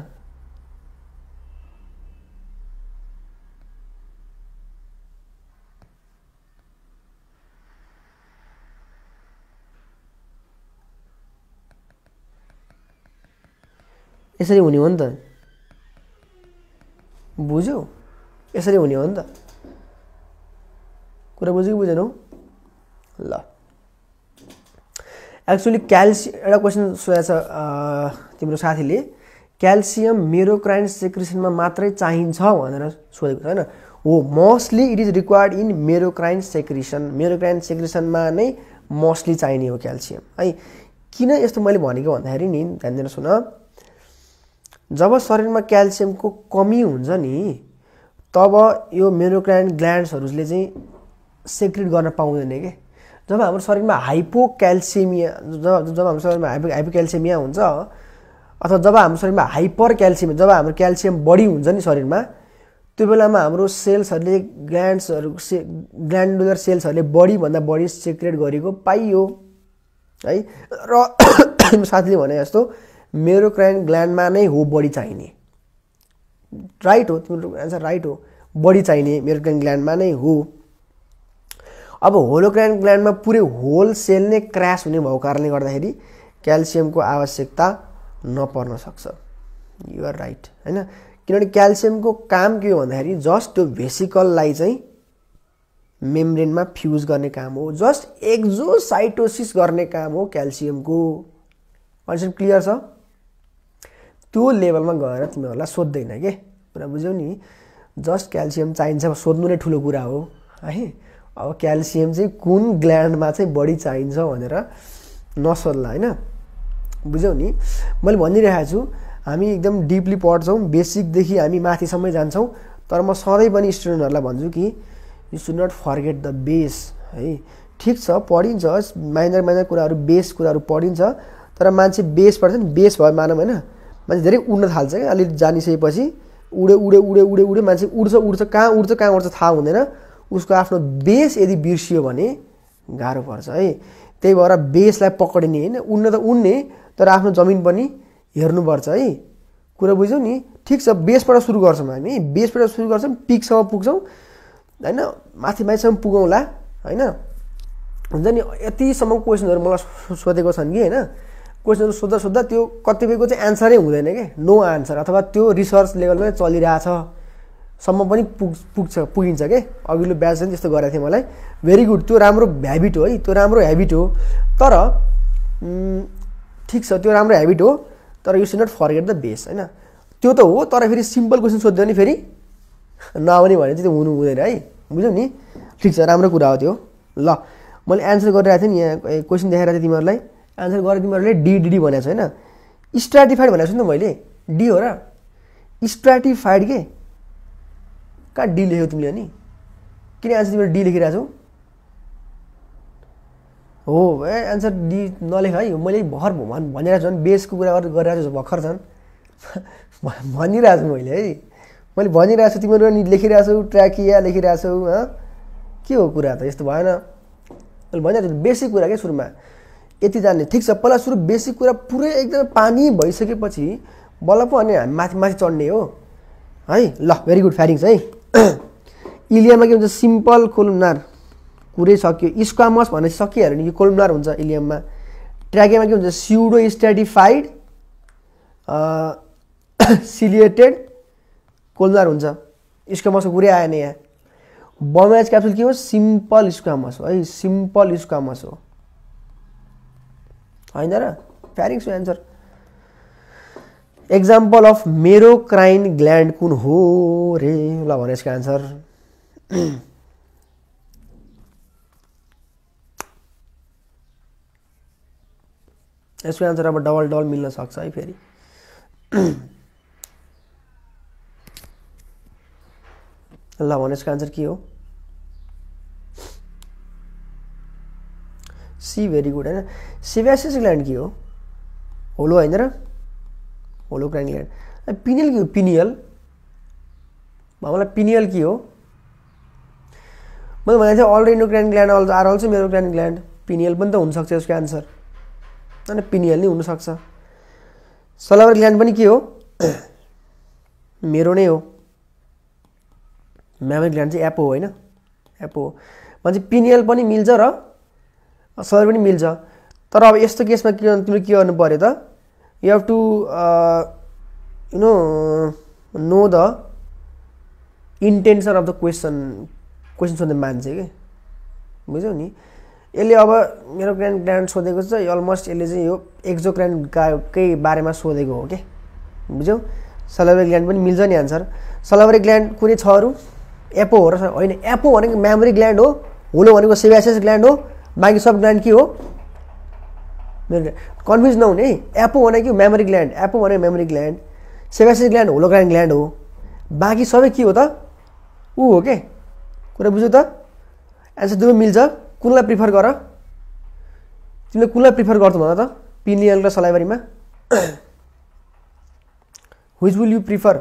यसरी हुने हो नि त बुझ्यौ यसरी हुने हो नि त कुरा बुझ्यो कि बुझेनौ ल एक्चुली क्याल्सियम एउटा क्वेसन सोधेको छ तिम्रो साथीले क्याल्सियम मेरो क्राइन सेक्रेसनमा मात्रै चाहिन्छ भनेर सोधेको छ होइन हो mostly it is required in merocrine secretion मेरो क्राइन सेक्रेसनमा नै मोस्टली चाहिने हो क्याल्सियम है किन यस्तो मैले भनेको भन्दाखेरि नि ध्यान दिनुहोस् न जब शरीरमा क्याल्सियमको कमी हुन्छ नि तब यो मेरोक्राइन ग्ल्यान्ड्सहरूले चाहिँ सेक्रेट गर्न पाउँदैन के जब हाम्रो शरीरमा हाइपोक्याल्सिमिया जब जब हाम्रो शरीरमा हाइपो हाइपोक्याल्सिमिया हुन्छ अथवा जब हाम्रो शरीरमा हाइपर क्याल्सियम जब हाम्रो क्याल्सियम बढी हुन्छ नि शरीरमा त्यो बेलामा हाम्रो सेल्सहरूले ग्ल्यान्ड्सहरू से ग्ल्यान्डुलर सेल्सहरूले बढीभन्दा बढी सेक्रेट गरेको पाइयो है र <coughs> साथीले भने जस्तो मेरो क्राइन ग्ल्यान्डमा नै हो बढी चाहिने राइट हो तिम्रो एन्सर राइट हो बढी चाहिने मेरो क्राइन ग्ल्यान्डमा नै हो अब होलोक्राइन ग्ल्यान्डमा पुरै होल सेल नै क्रास हुने भएको कारणले गर्दाखेरि क्याल्सियमको आवश्यकता नपर्न सक्छ युआर राइट होइन किनभने क्याल्सियमको काम के हो भन्दाखेरि जस्ट त्यो भेसिकललाई चाहिँ मेम्ब्रेनमा फ्युज गर्ने काम हो जस्ट एक्जोसाइटोसिस गर्ने काम हो क्याल्सियमको कन्सेप्ट क्लियर छ त्यो लेभलमा गएर तिमीहरूलाई सोध्दैन के कुरा बुझ्यौ नि जस्ट क्याल्सियम चाहिन्छ सोध्नु नै ठुलो कुरा हो है अब क्याल्सियम चाहिँ कुन ग्ल्यान्डमा चाहिँ बढी चाहिन्छ भनेर नसोध्ला होइन बुझ्यौ नि मैले भनिरहेको छु हामी एकदम डिपली पढ्छौँ बेसिकदेखि हामी माथिसम्मै जान्छौँ तर म सधैँ पनि स्टुडेन्टहरूलाई भन्छु कि you should not forget the base है ठिक छ पढिन्छ माइनर माइनर कुराहरू बेस कुराहरू पढिन्छ तर मान्छे बेस पढ्छ नि बेस भयो मानौँ होइन मान्छे धेरै उड्न थाल्छ क्या अलिअलि जानिसकेपछि उड्यो उडे उडे उडे उड्यो मान्छे उड्छ उड्छ कहाँ उड्छ कहाँ उड्छ थाहा हुँदैन उसको आफ्नो बेस यदि बिर्सियो भने गाह्रो पर्छ है त्यही भएर बेसलाई पक्रिने होइन उड्न त उड्ने तर आफ्नो जमिन पनि हेर्नुपर्छ है कुरा बुझ्यौँ नि ठिक छ बेसबाट सुरु गर्छौँ हामी बेसबाट सुरु गर्छौँ पिकसम्म पुग्छौँ होइन माथि माथिसम्म पुगौँला होइन हुन्छ नि यतिसम्म क्वेसनहरू मलाई सोधेको छन् कि होइन क्वेसनहरू सोद्धा सोद्धा त्यो कतिपयको चाहिँ एन्सरै हुँदैन क्या नो आन्सर अथवा त्यो रिसर्च लेभलमै चलिरहेछ सम्म पनि पुग पुग्छ पुगिन्छ के अघिल्लो ब्याच चाहिँ त्यस्तो गरेको थिएँ मलाई भेरी गुड त्यो राम्रो ह्याबिट हो है त्यो राम्रो हेबिट हो तर ठिक छ त्यो राम्रो ह्याबिट हो तर you should not forget the base होइन त्यो त हो तर फेरि सिम्पल क्वेसन सोध्यो नि फेरि नआउने भने चाहिँ त्यो हुनु हुँदैन है बुझ्यौ नि ठिक छ राम्रो कुरा हो त्यो ल मैले एन्सर गरिरहेको थिएँ नि यहाँ क्वेसन देखाइरहेको थिएँ तिमीहरूलाई एन्सर गरेर तिमीहरूले डिडिडी भनेको छ होइन स्ट्राटिफाइड भनेको छु नि त मैले डी हो र स्ट्राटिफाइड के कहाँ डी लेख्यौ तिमीले अनि किन एन्सर तिमीले डी लेखिरहेको छौ हो ए एन्सर डी नलेख है मैले भर भन् भनिरहेको छु भने बेसको कुरा गरिरहेको छु भर्खर झन् <laughs> भनिरहेको छु मैले है मैले भनिरहेको छु तिमीहरू अनि लेखिरहेछौ ट्र्याकिया लेखिरहेछौ के हो कुरा त यस्तो भएन मैले भनिरहेको छु बेसिक कुरा क्या सुरुमा यति जान्ने ठिक छ पहिला सुरु बेसिक कुरा पुरै एकदम पानी भइसकेपछि बल्ल पो अनि हामी माथि माथि चढ्ने हो है ल भेरी गुड फ्यारिङ्स है <clears throat> इलियममा के हुन्छ सिम्पल कोलुमनार कुरै सक्यो इस्क्वामस भने सकिहाल्यो नि यो कोलुमनार हुन्छ इलियममा ट्राकेमा के हुन्छ सिउडो स्ट्याटिफाइड <clears throat> सिलिएटेड कोलुमनार हुन्छ इस्क्वामसको कुरै आएन यहाँ बमेज क्याप्सुल के हो सिम्पल स्क्वामस हो है सिम्पल स्क्वामस हो होइन र प्यारिक्स एन्सर एक्जाम्पल अफ मेरो क्राइन ग्लैंड कुन हो रे ल भने यसको आन्सर यसको अब डबल डबल मिल्न सकता है फिर लंसर के हो सी वेरी गुड है सिभ्यासिस ग्लैंड के हो होलो है होलोक्रैनियन पिनियल के हो पिनियल मामला पिनियल के हो मैले भनेको चाहिँ all endocrine gland all are also merocrine gland pineal पनि त हुनसक्छ यसको एन्सर होइन पिनियल नै हुनसक्छ सलावर ग्ल्यान्ड पनि के हो मेरो नै हो म्यामल ग्ल्यान्ड चाहिँ एपो हो होइन एपो हो भने चाहिँ पिनियल पनि मिल्छ र सलावर पनि मिल्छ तर अब यस्तो केसमा के तिमीले के गर्नु पऱ्यो त you have to uh, you know know the intention of the question question सोध्ने मान्छे कि बुझ्यौ नि यसले अब मेरो ग्रान्ड ग्रान्ड सोधेको चाहिँ अलमोस्ट यसले चाहिँ यो एक्जो ग्रान्ड गाकै बारेमा सोधेको हो कि बुझ्यौ सलाबरी ग्ल्यान्ड पनि मिल्छ नि आन्सर सलाबरी ग्ल्यान्ड कुनै छ अरू एपो हो र होइन एपो भनेको मेमोरी ग्ल्यान्ड हो होलो भनेको सेभ्यासेस ग्ल्यान्ड हो बाँकी सब ग्ल्यान्ड के हो मेमोरी कॉन्फ्यूज ना हो नहीं एपो होना कि मेमोरी ग्ल्यान्ड एपो भने मेमोरी ग्ल्यान्ड सेभेसिस ग्ल्यान्ड होलोक्राइन ग्ल्यान्ड हो बाँकी सबै के हो त ऊ हो के कुरा बुझ्यो त एन्सर दुवै मिल्छ कुनलाई प्रिफर गर तिमीले कुनलाई प्रिफर गर्थ्यौ भन त पिनियल र सलाइभरीमा which will you prefer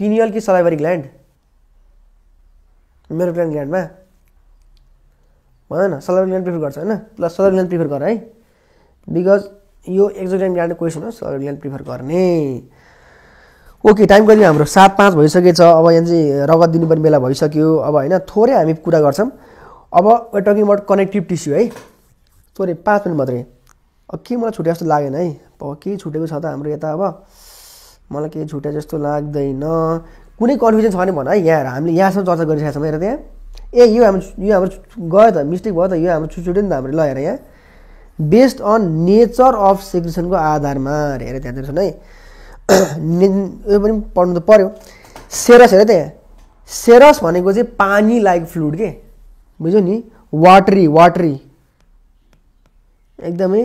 pineal कि सलाइभरी ग्ल्यान्ड मेमोरी ग्ल्यान्ड ग्ल्यान्डमा भन न सलर प्रिफर गर्छ होइन ल सलर मिलान प्रिफर गर है बिकज यो एक्जोग्राम मिलाने क्वेसन हो सलर मिलान प्रिफर गर्ने ओके टाइम कति हाम्रो सात पाँच भइसकेछ अब यहाँ चाहिँ रगत दिनुपर्ने बेला भइसक्यो अब होइन थोरै हामी कुरा गर्छौँ अब टकिङ अबाउट कनेक्टिभ टिस्यु है थोरै पाँच मिनट मात्रै अब के मलाई छुट्या जस्तो लागेन है अब केही छुटेको छ त हाम्रो यता अब मलाई केही छुट्या जस्तो लाग्दैन कुनै कन्फ्युजन छ भने भन है यहाँ हामीले यहाँसम्म चर्चा गरिसकेको छौँ मेरो त्यहाँ ए यो हाम्रो यो हाम्रो गयो त मिस्टेक भयो त यो हाम्रो छुट्छुट्यो नि त हाम्रो ल हेर यहाँ बेस्ड अन नेचर अफ सेक्रेसनको आधारमा अरे हेर त्यहाँनिर है यो पनि पढ्नु त पऱ्यो सेरस हेर त यहाँ सेरस भनेको चाहिँ पानी लाइक फ्लुड के बुझ्यो नि वाटरी वाटरी एकदमै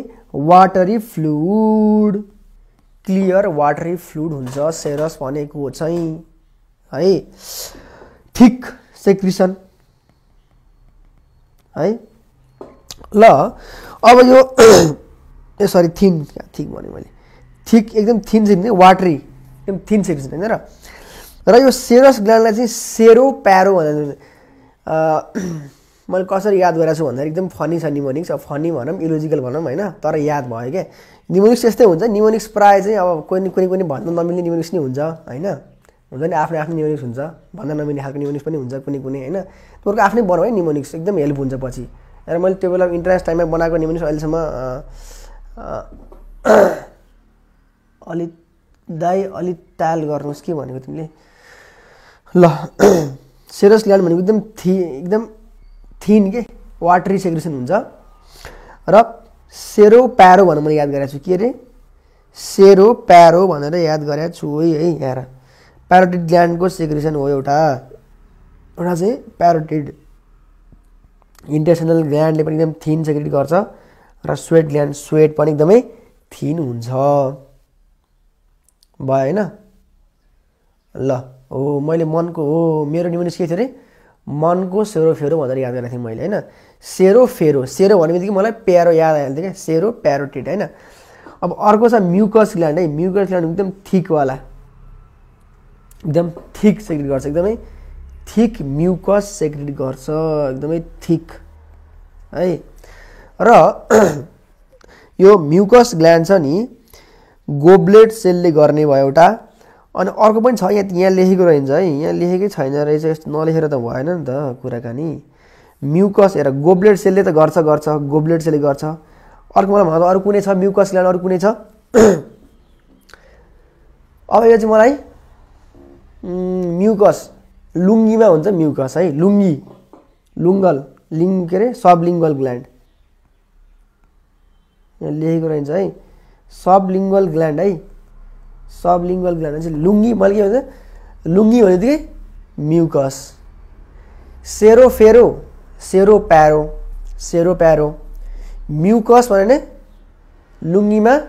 watery fluid clear watery fluid हुन्छ सेरस भनेको चाहिँ है ठिक सेक्रिसन है ल अब यो <clears throat> ए सरी थिन थिक भने मैले थिक एकदम थिन नै वाटरी एकदम थिन छ होइन र र यो सेरस ग्ल्यान्डलाई चाहिँ सेरो प्यारो भनेर <clears throat> मैले कसरी याद गरेको छु भन्दाखेरि एकदम फनी छ निमोनिक्स अब फनी भनौँ इलोजिकल भनौँ होइन तर याद भयो क्या निमोनिक्स यस्तै हुन्छ निमोनिक्स प्रायः चाहिँ अब कुनै कुनै कुनै भन्न नमिल्ने निमोनिक्स नै हुन्छ होइन हुन्छ नि आफ्नो आफ्नो निमोनिक्स हुन्छ भन्न नमिल्ने खालको निमोनिक्स पनि हुन्छ कुनै कुनै होइन उनीहरूको आफ्नै है निमोनिक्स एकदम हेल्प हुन्छ पछि र मैले त्यो बेला इन्ट्रेस्ट टाइममा बनाएको निमोनिक्स अहिलेसम्म अलि दाई अलि ताल गर्नुहोस् के भनेको तिमीले ल सेरस <clears throat> ल्यान्ड भनेको एकदम थि एकदम थिन के वाटरी सेग्रेसन हुन्छ र सेरो प्यारो भनेर मैले याद गरेको छु के अरे सेरो प्यारो भनेर याद गरेको छु है है यहाँ प्यारोटिड ग्ल्यान्डको सेग्रेसन हो एउटा एउटा चाहिँ प्यारोटिड इन्टरसनल ग्ल्यान्डले पनि एकदम थिन सेक्रेट गर्छ र स्वेट ग्ल्यान्ड स्वेट पनि एकदमै थिन हुन्छ भयो होइन ल हो मैले मनको हो मेरो न्युनिस के थियो अरे मनको सेरोफेरो भनेर याद गरेको थिएँ मैले होइन सेरोफेरो सेरो भन्ने बित्तिकै मलाई प्यारो याद आइहाल्थ्यो क्या सेरो प्यारोटिड होइन अब अर्को छ म्युकस ग्ल्यान्ड है म्युकस ग्ल्यान्ड एकदम थिकवाला एकदम थिक सेक्रेट गर्छ एकदमै थिक म्युकस सेक्रेट गर्छ एकदमै थिक है र <clears throat> यो म्युकस ग्ल्यान्ड छ नि गोब्लेट सेलले गर्ने भयो एउटा अनि अर्को पनि छ यहाँ यहाँ लेखेको रहन्छ है यहाँ लेखेकै छैन रहेछ यस्तो नलेखेर त भएन नि त कुराकानी म्युकस हेर गोब्लेट सेलले त गर्छ गर्छ गोब्लेट सेलले गर्छ अर्को मलाई भन्दा अरू कुनै छ म्युकस ग्ल्यान्ड अरू कुनै छ <clears throat> अब यो चाहिँ मलाई म्युकस में हुन्छ म्युकस हाई लुंगी लुंगल लिंग के सब लिंगल ग्लैंड यहाँ लेखेको रहन्छ सब लिंगल ग्लैंड हाई सब लिंगल ग्लैंड लुंगी मैं के लुंगी लुङ्गी भनेको बित्तिकै म्युकस सेरो प्यारो सेरो प्यारो म्युकस लुंगी में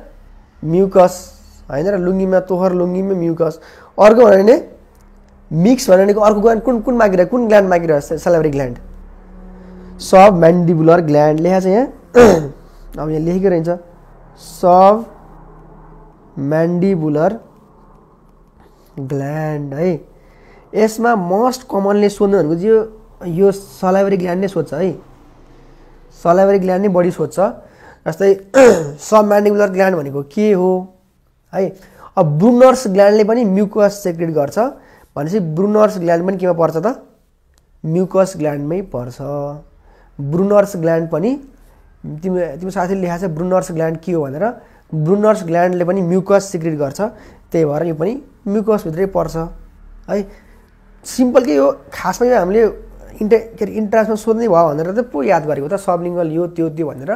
म्युकस है लुंगी में तोहर लुंगी म्युकस म्यूकस भन्यो मिक्स भनेको अर्को ग्ल्यान्ड कुन कुन मागिरहेको कुन ग्ल्यान्ड मागिरहेको salivary gland submandibular gland लेखा छ यहाँ <clears throat> अब यहाँ लेखेको रहन्छ सब म्यान्डिबुलर ग्ल्यान्ड है यसमा मोस्ट कमनले सोध्नु भनेको चाहिँ यो सलाइभरी ग्ल्यान्ड नै सोध्छ है सलाइभरी ग्ल्यान्ड नै बढी सोध्छ जस्तै सब म्यान्डिबुलर ग्ल्यान्ड भनेको के हो है अब ब्रुनर्स ग्ल्यान्डले पनि म्युकस सेक्रेट गर्छ भनेपछि ब्रुनर्स ग्ल्यान्ड पनि केमा पर्छ त म्युकस ग्ल्यान्डमै पर्छ ब्रुनर्स ग्ल्यान्ड पनि तिमी तिम्रो साथीले लेखाएको छ ब्रुनर्स ग्ल्यान्ड के हो भनेर ब्रुनर्स ग्ल्यान्डले पनि म्युकस सिक्रेट गर्छ त्यही भएर यो पनि म्युकसभित्रै पर्छ है सिम्पल के हो खासमा यो हामीले इन्टे के अरे इन्ट्रान्समा सोध्ने भयो भनेर त पो याद गरेको त सबलिङ्गल यो त्यो त्यो भनेर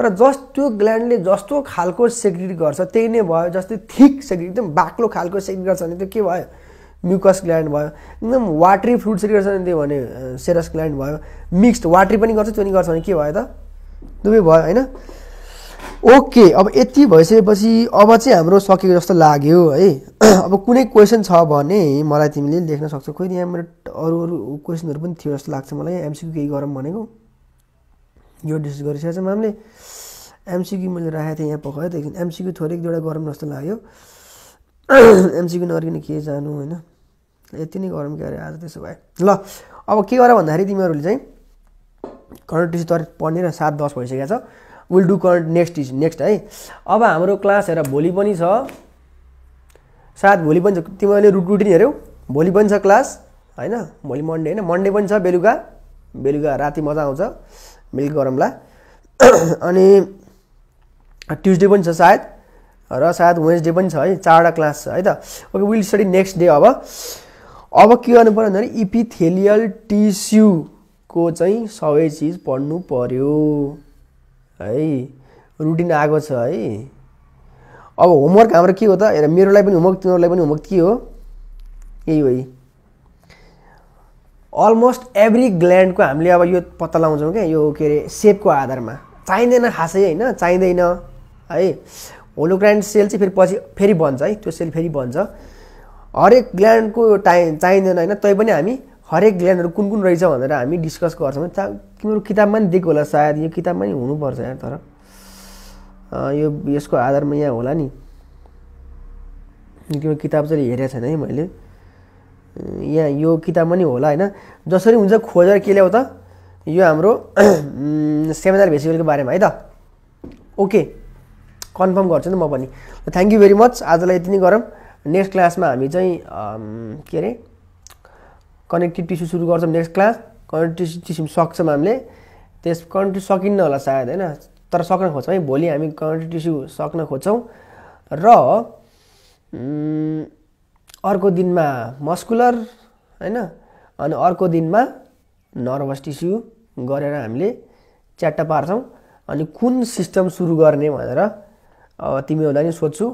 तर जस्ट त्यो ग्ल्यान्डले जस्तो खालको सेक्रिट गर्छ त्यही नै भयो जस्तै थिक सेक्रिट एकदम बाक्लो खालको सेक्रिट गर्छ भने त्यो के भयो म्युकस ग्ल्यान्ड भयो एकदम वाट्री फ्रुट्सहरू गर्छ नि त्यो भने सेरस ग्ल्यान्ड भयो मिक्स्ड वाट्री पनि गर्छ त्यो पनि गर्छ भने के भयो त दुवै भयो होइन ओके अब यति भइसकेपछि अब चाहिँ हाम्रो सकेको जस्तो लाग्यो है <clears throat> अब कुनै क्वेसन छ भने मलाई तिमीले लेख्न सक्छौ खोइ यहाँ मेरो अरू अरू क्वेसनहरू पनि थियो जस्तो लाग्छ मलाई एमसिक्यू केही गरौँ भनेको यो डिस्कस गरिसकेको छ म्यामले एमसिक्यू मैले राखेको थिएँ यहाँ पकाएँ त्यहाँदेखि एमसिक्यू थोरै एक दुईवटा गरौँ जस्तो लाग्यो एमसिक्यू <clears throat> नगरिकन के जानु होइन यति नै गरौँ के अरे आज त्यसो भए ल अब के गर भन्दाखेरि तिमीहरूले चाहिँ करेन्ट इस्यु तर पढ्ने र सात दस भइसकेको छ will do current next is next है अब हाम्रो क्लास हेर भोलि पनि छ सायद भोलि पनि छ तिमीहरूले रुट रुटिन हेऱ्यौ भोलि पनि छ क्लास होइन भोलि मन्डे होइन मन्डे पनि छ बेलुका बेलुका राति मजा आउँछ मिल्क गरमला <clears throat> अनि ट्युजडे पनि छ सायद र सायद वेन्सडे पनि छ है चारवटा क्लास छ है त okay will study next day अब अब के गर्नु पऱ्यो भन्दाखेरि इपिथेलियल टिस्युको चाहिँ सबै चिज पढ्नु पर्यो है रुटिन आएको छ है अब होमवर्क हाम्रो के हो त हेर मेरो लागि पनि होमवर्क तिनीहरूलाई पनि होमवर्क के हो यही हो अलमोस्ट एभ्री ग्ल्यान्डको हामीले अब यो पत्ता लगाउँछौँ क्या यो के अरे सेपको आधारमा चाहिँदैन खासै होइन चाहिँदैन है होलोग्रान्ड सेल चाहिँ फेरि पछि फेरि बन्छ है त्यो सेल फेरि बन्छ हरेक ग्ल्यान्डको टाइ चाहिँदैन होइन तै पनि हामी हरेक ग्ल्यान्डहरू कुन कुन रहेछ भनेर हामी डिस्कस गर्छौँ तिम्रो किताबमा नि दिएको होला सायद यो किताबमा नि हुनुपर्छ यार तर यो यसको आधारमा यहाँ होला नि तिम्रो किताब चाहिँ हेरेको छैन है मैले यहाँ यो किताबमा नि होला होइन जसरी हुन्छ खोजेर के ल्याउ त यो हाम्रो सेमिनार भेसिकलको बारेमा है त ओके कन्फर्म गर्छु नि म पनि थ्याङ्क यू भेरी मच आजलाई यति नै गरौँ नेक्स्ट क्लासमा हामी चाहिँ के अरे कनेक्टिभ टिस्यु सुरु गर्छौँ नेक्स्ट क्लास कनेक्टिभ टिस्यु सक्छौँ हामीले त्यस कनेक्टिभ सकिन्न होला सायद होइन तर सक्न खोज्छौँ है भोलि हामी कनेक्टिभ टिस्यु सक्न खोज्छौँ र अर्को दिनमा मस्कुलर होइन अनि अर्को दिनमा नर्भस टिस्यु गरेर हामीले च्याट्टा पार्छौँ अनि कुन सिस्टम सुरु गर्ने भनेर अब तिमीहरूलाई नि सोध्छु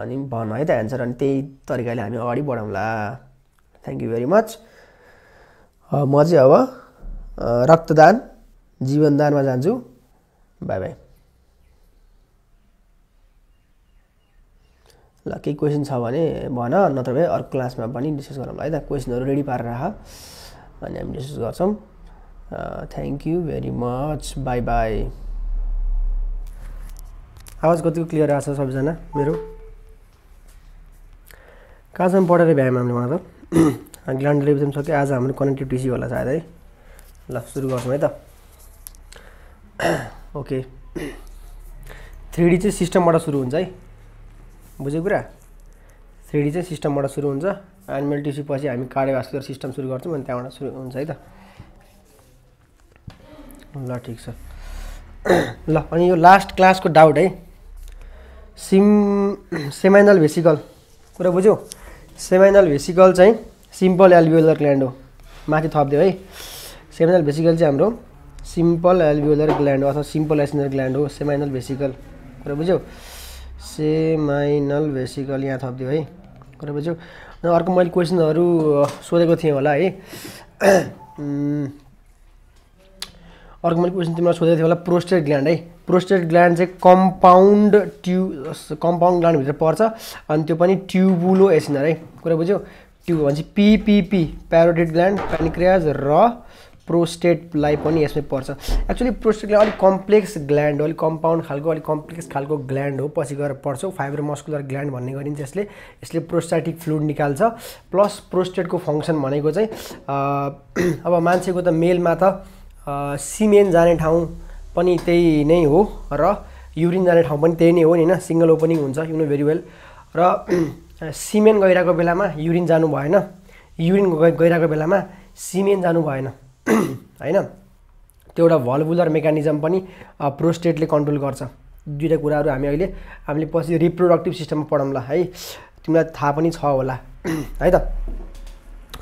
अनि भन है त एन्सर अनि त्यही तरिकाले हामी अगाडि बढाउँला थ्याङ्क यू भेरी मच म चाहिँ अब रक्तदान जीवनदानमा जान्छु बाई बाई ल केही क्वेसन छ भने भन नत्र भए अर्को क्लासमा पनि डिस्कस गरौँला है त क्वेसनहरू रेडी पारेर राख अनि हामी डिस्कस गर्छौँ thank you very much bye bye आवाज कतिको क्लियर आएको छ सबैजना मेरो कहाँसम्म पढेर भ्यायौँ हामीले उहाँ त ग्ल्यान्ड रिभिजन सक्यो आज हाम्रो कनेक्टिभ टिसी होला सायद है ल सुरु गर्छौँ है त ओके थ्री डी चाहिँ सिस्टमबाट सुरु हुन्छ है बुझ्यो कुरा थ्री डी चाहिँ सिस्टमबाट सुरु हुन्छ एनिमल टिसी पछि हामी कार्डियोभास्कुलर सिस्टम सुरु गर्छौँ अनि त्यहाँबाट सुरु हुन्छ है त ल ठिक छ ल अनि यो लास्ट क्लासको डाउट है सिम सेमाइनल भेसिकल कुरा बुझ्यौ सेमाइनल भेसिकल चाहिँ सिम्पल एल्भियोलर ग्ल्यान्ड हो माथि थप्दियो है सेमाइनल भेसिकल चाहिँ हाम्रो सिम्पल एल्भियोलर ग्ल्यान्ड हो अथवा सिम्पल एसिनर ग्ल्यान्ड हो सेमाइनल भेसिकल कुरा बुझ्यौ सेमाइनल भेसिकल यहाँ थपिदियो है कुरा बुझ्यौ अनि अर्को मैले क्वेसनहरू सोधेको थिएँ होला है <clears throat> अर्को मैले क्वेसन तिमीलाई सोधेको थिएँ होला प्रोस्टेट ग्ल्यान्ड है प्रोस्टेट ग्ल्यान्ड चाहिँ कम्पाउन्ड ट्यु कम्पाउन्ड ग्ल्यान्डभित्र पर्छ अनि त्यो पनि ट्युबुलो एसिनर है कुरा बुझ्यो ट्युब भन्छ पिपिपी प्यारोटेड ग्ल्यान्ड प्यानिक्रियाज र प्रोस्टेटलाई पनि यसमै पर्छ एक्चुली प्रोस्टेटलाई अलिक कम्प्लेक्स ग्ल्यान्ड हो अलिक कम्पाउन्ड खालको अलिक कम्प्लेक्स खालको ग्ल्यान्ड हो पछि गएर पर्छ फाइबर मस्कुलर ग्ल्यान्ड भन्ने गरिन्छ यसले यसले प्रोस्टाटिक फ्लुड निकाल्छ प्लस प्रोस्टेटको फङ्सन भनेको चाहिँ <clears throat> अब मान्छेको त मेलमा त सिमेन जाने ठाउँ पनि त्यही नै हो र युरिन जाने ठाउँ पनि त्यही नै हो नि होइन सिङ्गल ओपनिङ हुन्छ यु नो भेरी वेल र <clears throat> सिमेन्ट गइरहेको बेलामा युरिन जानु भएन युरिन गइरहेको बेलामा सिमेन जानु भएन <clears throat> होइन त्यो एउटा भलबुलर मेकानिजम पनि प्रोस्टेटले कन्ट्रोल गर्छ दुइटा कुराहरू हामी अहिले हामीले पछि रिप्रोडक्टिभ सिस्टममा पढौँला है तिमीलाई थाहा पनि छ होला <clears throat> है त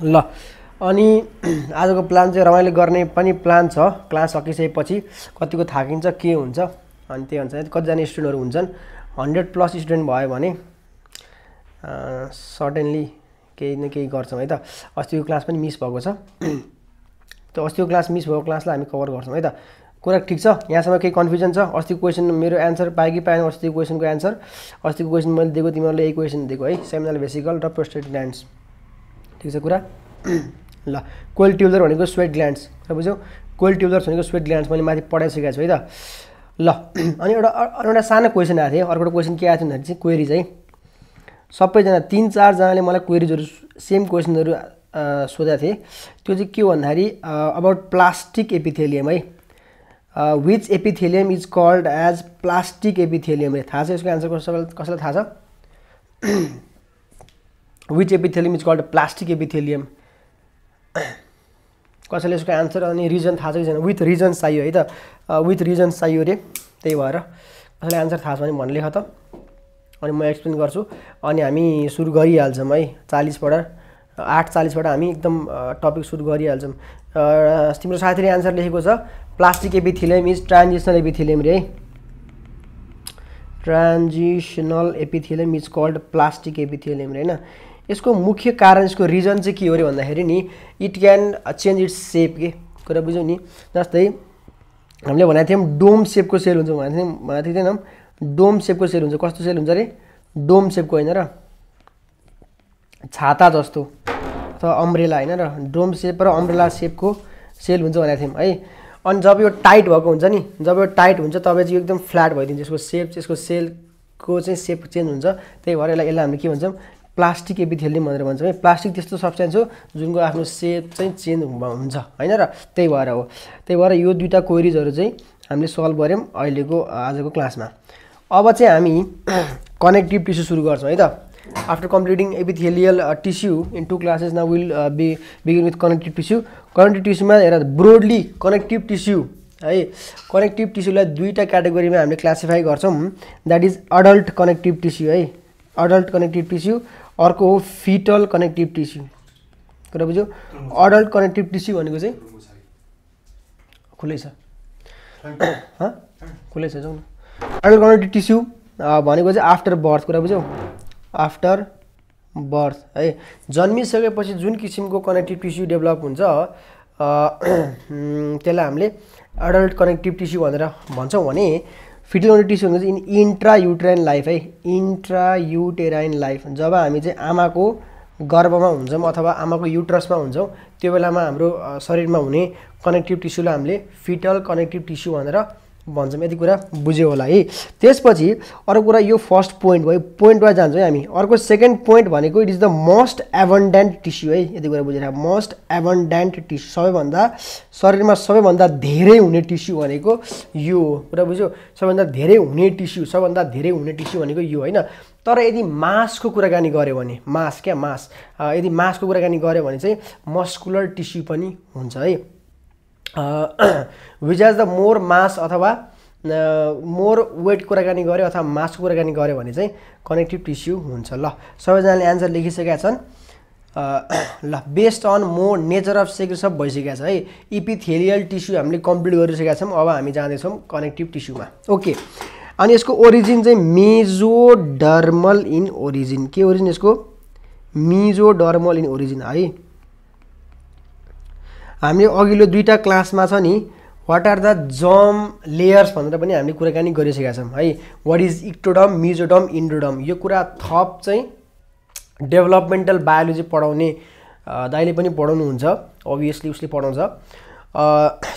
ल अनि <clears throat> आजको प्लान चाहिँ रमाइलो गर्ने पनि प्लान छ क्लास सकिसकेपछि कतिको थाकिन्छ के हुन्छ अनि त्यही हुन्छ कतिजना स्टुडेन्टहरू हुन्छन् हन्ड्रेड प्लस स्टुडेन्ट भयो भने सर्टेन्ली केही न केही गर्छौँ है त अस्तिको क्लास पनि मिस भएको छ <clears throat> त अस्तिको क्लास मिस भएको क्लासलाई हामी कभर गर्छौँ है त कुरा ठिक छ यहाँसम्म केही कन्फ्युजन छ अस्तिको क्वेसन मेरो एन्सर पाएँ कि पाएन अस्तिको क्वेसनको एन्सर अस्तिको क्वेसन मैले दिएको तिमीहरूले यही क्वेसन दिएको है सेमिनल बेसिकल र प्रोस्टेट डान्स ठिक छ कुरा <clears throat> ल कोइल ट्युबलर भनेको स्वेट ग्ल्यान्ड्स बुझ्यौ कोइल ट्युबलर्स भनेको स्वेट ग्ल्यान्ड्स मैले माथि पढाइसकेको छु है त ल <clears throat> अनि एउटा एउटा सानो क्वेसन आएको थियो अर्को क्वेसन के आएको थियो भन्दाखेरि चाहिँ क्वेरिज है सबैजना तिन चारजनाले मलाई क्वेरिजहरू सेम क्वेसनहरू सोधेको थिएँ त्यो चाहिँ के हो भन्दाखेरि अबाउट प्लास्टिक एपिथेलियम है which epithelium is called as plastic epithelium है थाहा छ यसको एन्सर कसैलाई कसैलाई थाहा छ which epithelium is called plastic epithelium कसैले यसको एन्सर अनि रिजन थाहा छ कि छैन विथ रिजन्स चाहियो है त विथ रिजन्स चाहियो अरे त्यही भएर कसैले आन्सर थाहा छ भने भन्नु त अनि म एक्सप्लेन गर्छु अनि हामी सुरु गरिहाल्छौँ है चालिसबाट आठ चालिसबाट हामी एकदम टपिक सुरु गरिहाल्छौँ तिम्रो साथीले आन्सर लेखेको छ plastic epithelium is transitional epithelium रे है transitional epithelium is called plastic epithelium रे होइन यसको मुख्य कारण यसको रिजन चाहिँ के हो अरे भन्दाखेरि नि it can change its shape के कुरा बुझ्यौँ नि जस्तै हामीले भनेको थियौँ डोम सेपको सेल हुन्छ भनेको थियौँ भनेको थिएन डोम सेपको सेल हुन्छ कस्तो सेल हुन्छ अरे डोम सेपको होइन र छाता जस्तो अथवा अम्ब्रेला होइन र डोम सेप र अम्ब्रेला सेपको सेल हुन्छ भनेको थियौँ है अनि जब यो टाइट भएको हुन्छ नि जब यो टाइट हुन्छ तब चाहिँ एकदम फ्ल्याट भइदिन्छ यसको सेप यसको सेलको चाहिँ सेप चेन्ज हुन्छ त्यही भएर यसलाई यसलाई हामीले के भन्छौँ प्लास्टिक एपिथेलियम भनेर भन्छौँ है प्लास्टिक त्यस्तो सब्सटेन्स हो जुनको आफ्नो सेप चाहिँ चेन्ज हुन्छ होइन र त्यही भएर हो त्यही भएर यो दुईवटा क्वेरिजहरू चाहिँ हामीले सल्भ गऱ्यौँ अहिलेको आजको क्लासमा अब चाहिँ हामी कनेक्टिभ <clears throat> टिस्यु सुरु गर्छौँ है त after completing epithelial tissue in two classes now will be begin with connective tissue connective टिस्युमा हेर ब्रोडली कनेक्टिभ टिस्यु है कनेक्टिभ टिस्युलाई दुईवटा क्याटेगोरीमा हामीले क्लासिफाई गर्छौँ that is adult connective tissue है अडल्ट कनेक्टिभ टिस्यु अर्को हो फिटल कनेक्टिभ टिस्यु कुरा बुझ्यो अडल्ट कनेक्टिभ टिस्यु भनेको चाहिँ खुलै छ <coughs> खुलै छ जाउँ न अडल्ट कनेक्टिभ टिस्यु भनेको चाहिँ आफ्टर बर्थ कुरा बुझ्यौ आफ्टर बर्थ है जन्मिसकेपछि जुन किसिमको कनेक्टिभ टिस्यु डेभलप हुन्छ <clears throat> त्यसलाई हामीले एडल्ट कनेक्टिभ टिस्यु भनेर भन्छौँ भने फिटल अन टिस्यू भनेको चाहिँ इन इन्ट्रा लाइफ है इन्ट्रा युटेराइन लाइफ जब हामी चाहिँ आमाको गर्भमा हुन्छौँ अथवा आमाको युट्रसमा हुन्छौँ त्यो बेलामा हाम्रो शरीरमा हुने कनेक्टिभ टिस्युलाई हामीले फिटल कनेक्टिभ टिस्यु भनेर भन्छौँ यति कुरा बुझ्यो होला है त्यसपछि अर्को कुरा यो फर्स्ट पोइन्ट भयो पोइन्टमा जान्छौँ है हामी अर्को सेकेन्ड पोइन्ट भनेको it is the most abundant tissue है यति कुरा बुझेर मोस्ट एभन्डेन्ट टिस्यु सबैभन्दा शरीरमा सबैभन्दा धेरै हुने टिस्यु भनेको यो हो कुरा बुझ्यो सबैभन्दा धेरै हुने टिस्यु सबैभन्दा धेरै हुने टिस्यु भनेको यो होइन तर यदि मासको कुराकानी गऱ्यो भने मास क्या मास यदि मासको कुराकानी गऱ्यो भने चाहिँ मस्कुलर टिस्यु पनि हुन्छ है which has the more mass अथवा मोर वेट कुराकानी गऱ्यो अथवा मास कुराकानी गऱ्यो भने चाहिँ कनेक्टिभ टिस्यु हुन्छ ल सबैजनाले एन्सर लेखिसकेका छन् <clears throat> ल based on more nature of सब भइसकेको छ है इपिथेलियल टिस्यु हामीले कम्प्लिट गरिसकेका छौँ अब हामी जाँदैछौँ कनेक्टिभ टिस्युमा ओके अनि यसको ओरिजिन चाहिँ मेजोडर्मल इन ओरिजिन के ओरिजिन यसको मिजोडर्मल इन ओरिजिन है हामीले अघिल्लो दुईवटा क्लासमा छ नि what are the germ layers भनेर पनि हामीले कुराकानी गरिसकेका छौँ है what is ectoderm mesoderm endoderm यो कुरा थप चाहिँ डेभलपमेन्टल बायोलोजी पढाउने दाइले पनि पढाउनुहुन्छ अभियसली उसले पढाउँछ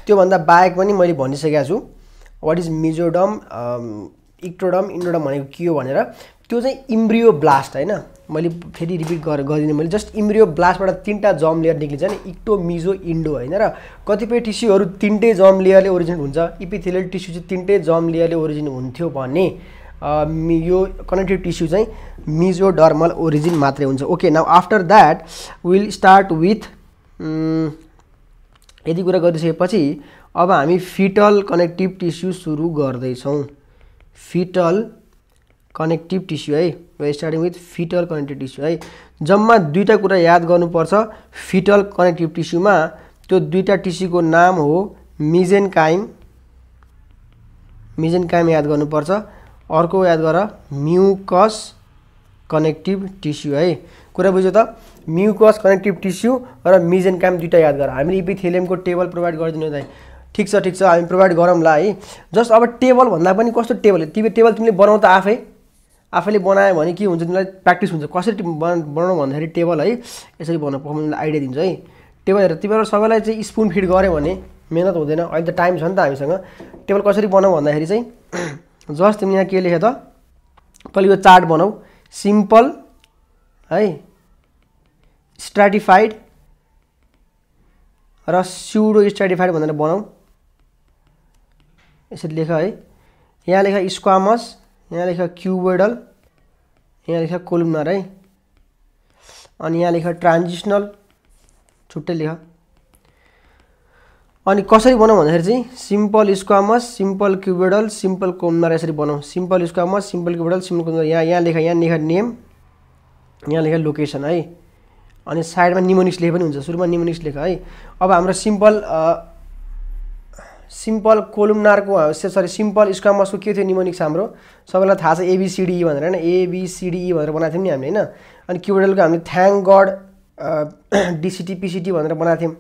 त्योभन्दा बाहेक पनि मैले भनिसकेको छु what is mesoderm ectoderm endoderm भनेको के हो भनेर त्यो चाहिँ इम्ब्रियो ब्लास्ट होइन मैले फेरि रिपिट गर गरिदिनँ मैले जस्ट इम्रियो ब्लास्टबाट तिनवटा जम लेयर निक्लिन्छ नि इक्टो मिजो इन्डो होइन र कतिपय टिस्युहरू तिनटै जम लेयरले ओरिजिन हुन्छ इपिथेलियल टिस्यु चाहिँ तिनटै जम लेयरले ओरिजिन हुन्थ्यो भने यो कनेक्टिभ टिस्यु चाहिँ मिजो डर्मल ओरिजिन मात्रै हुन्छ okay now after that will start with यति कुरा गरिसकेपछि अब हामी फिटल कनेक्टिभ टिस्यु सुरु गर्दैछौँ फिटल कनेक्टिभ टिस्यु है starting with foetal connective tissue है जम्मा दुईवटा कुरा याद गर्नुपर्छ फिटल कनेक्टिभ टिस्युमा त्यो दुईवटा टिस्युको नाम हो मिजेन काइम मिजेन काइम याद गर्नुपर्छ अर्को याद गर म्युकस कनेक्टिभ टिस्यु है कुरा बुझ्यो त म्युकस कनेक्टिभ टिस्यु र मिजेन काइम दुइटा याद गर हामीले इपिथेलियमको टेबल प्रोभाइड गरिदिनु त ठिक छ ठिक छ हामी प्रोभाइड गरौँला है जस्ट अब टेबलभन्दा पनि कस्तो टेबल तिमी टेबल तिमीले बनाउँ त आफै आफैले बनायो भने के हुन्छ तिमीलाई प्र्याक्टिस हुन्छ कसरी बना बनाउनु भन्दाखेरि टेबल है यसरी बनाउनु पर्फर्मेन्सलाई आइडिया दिन्छ है टेबल हेरेर तिमीहरू सबैलाई चाहिँ स्पुन फिड गऱ्यो भने मिहिनेत हुँदैन अहिले त टाइम छ नि त हामीसँग टेबल कसरी बनाऊ भन्दाखेरि चाहिँ <clears throat> जस्ट तिमी यहाँ के लेख्यो त पहिले यो चार्ट बनाऊ सिम्पल है स्ट्राटिफाइड र स्युडो स्ट्राटिफाइड भनेर बनाऊ यसरी लेख है यहाँ लेख स्क्वामस यहाँ लेख क्युबोइडल यहाँ लेख कोलुमनर है अनि यहाँ लेख ट्रान्जिसनल छुट्टै लेख अनि कसरी बनाउँ भन्दाखेरि चाहिँ simple squamous simple cuboidal simple columnar यसरी बनाऊ simple squamous simple cuboidal simple columnar यहाँ यहाँ लेख यहाँ लेख नेम यहाँ लेख लोकेसन है अनि साइडमा निमोनिक्स लेखे पनि हुन्छ सुरुमा निमोनिक्स लेख है अब हाम्रो सिम्पल सिम्पल कोलुमनारको सरी सिम्पल स्क्वामसको के थियो निमोनिक्स हाम्रो सबैलाई थाहा छ एबिसिडिई e भनेर होइन एबिसिडिई e भनेर बनाएको थियौँ नि हामीले होइन अनि क्युबेडलको हामीले थ्याङ्क गड डिसिटी पिसिटी भनेर बनाएको थियौँ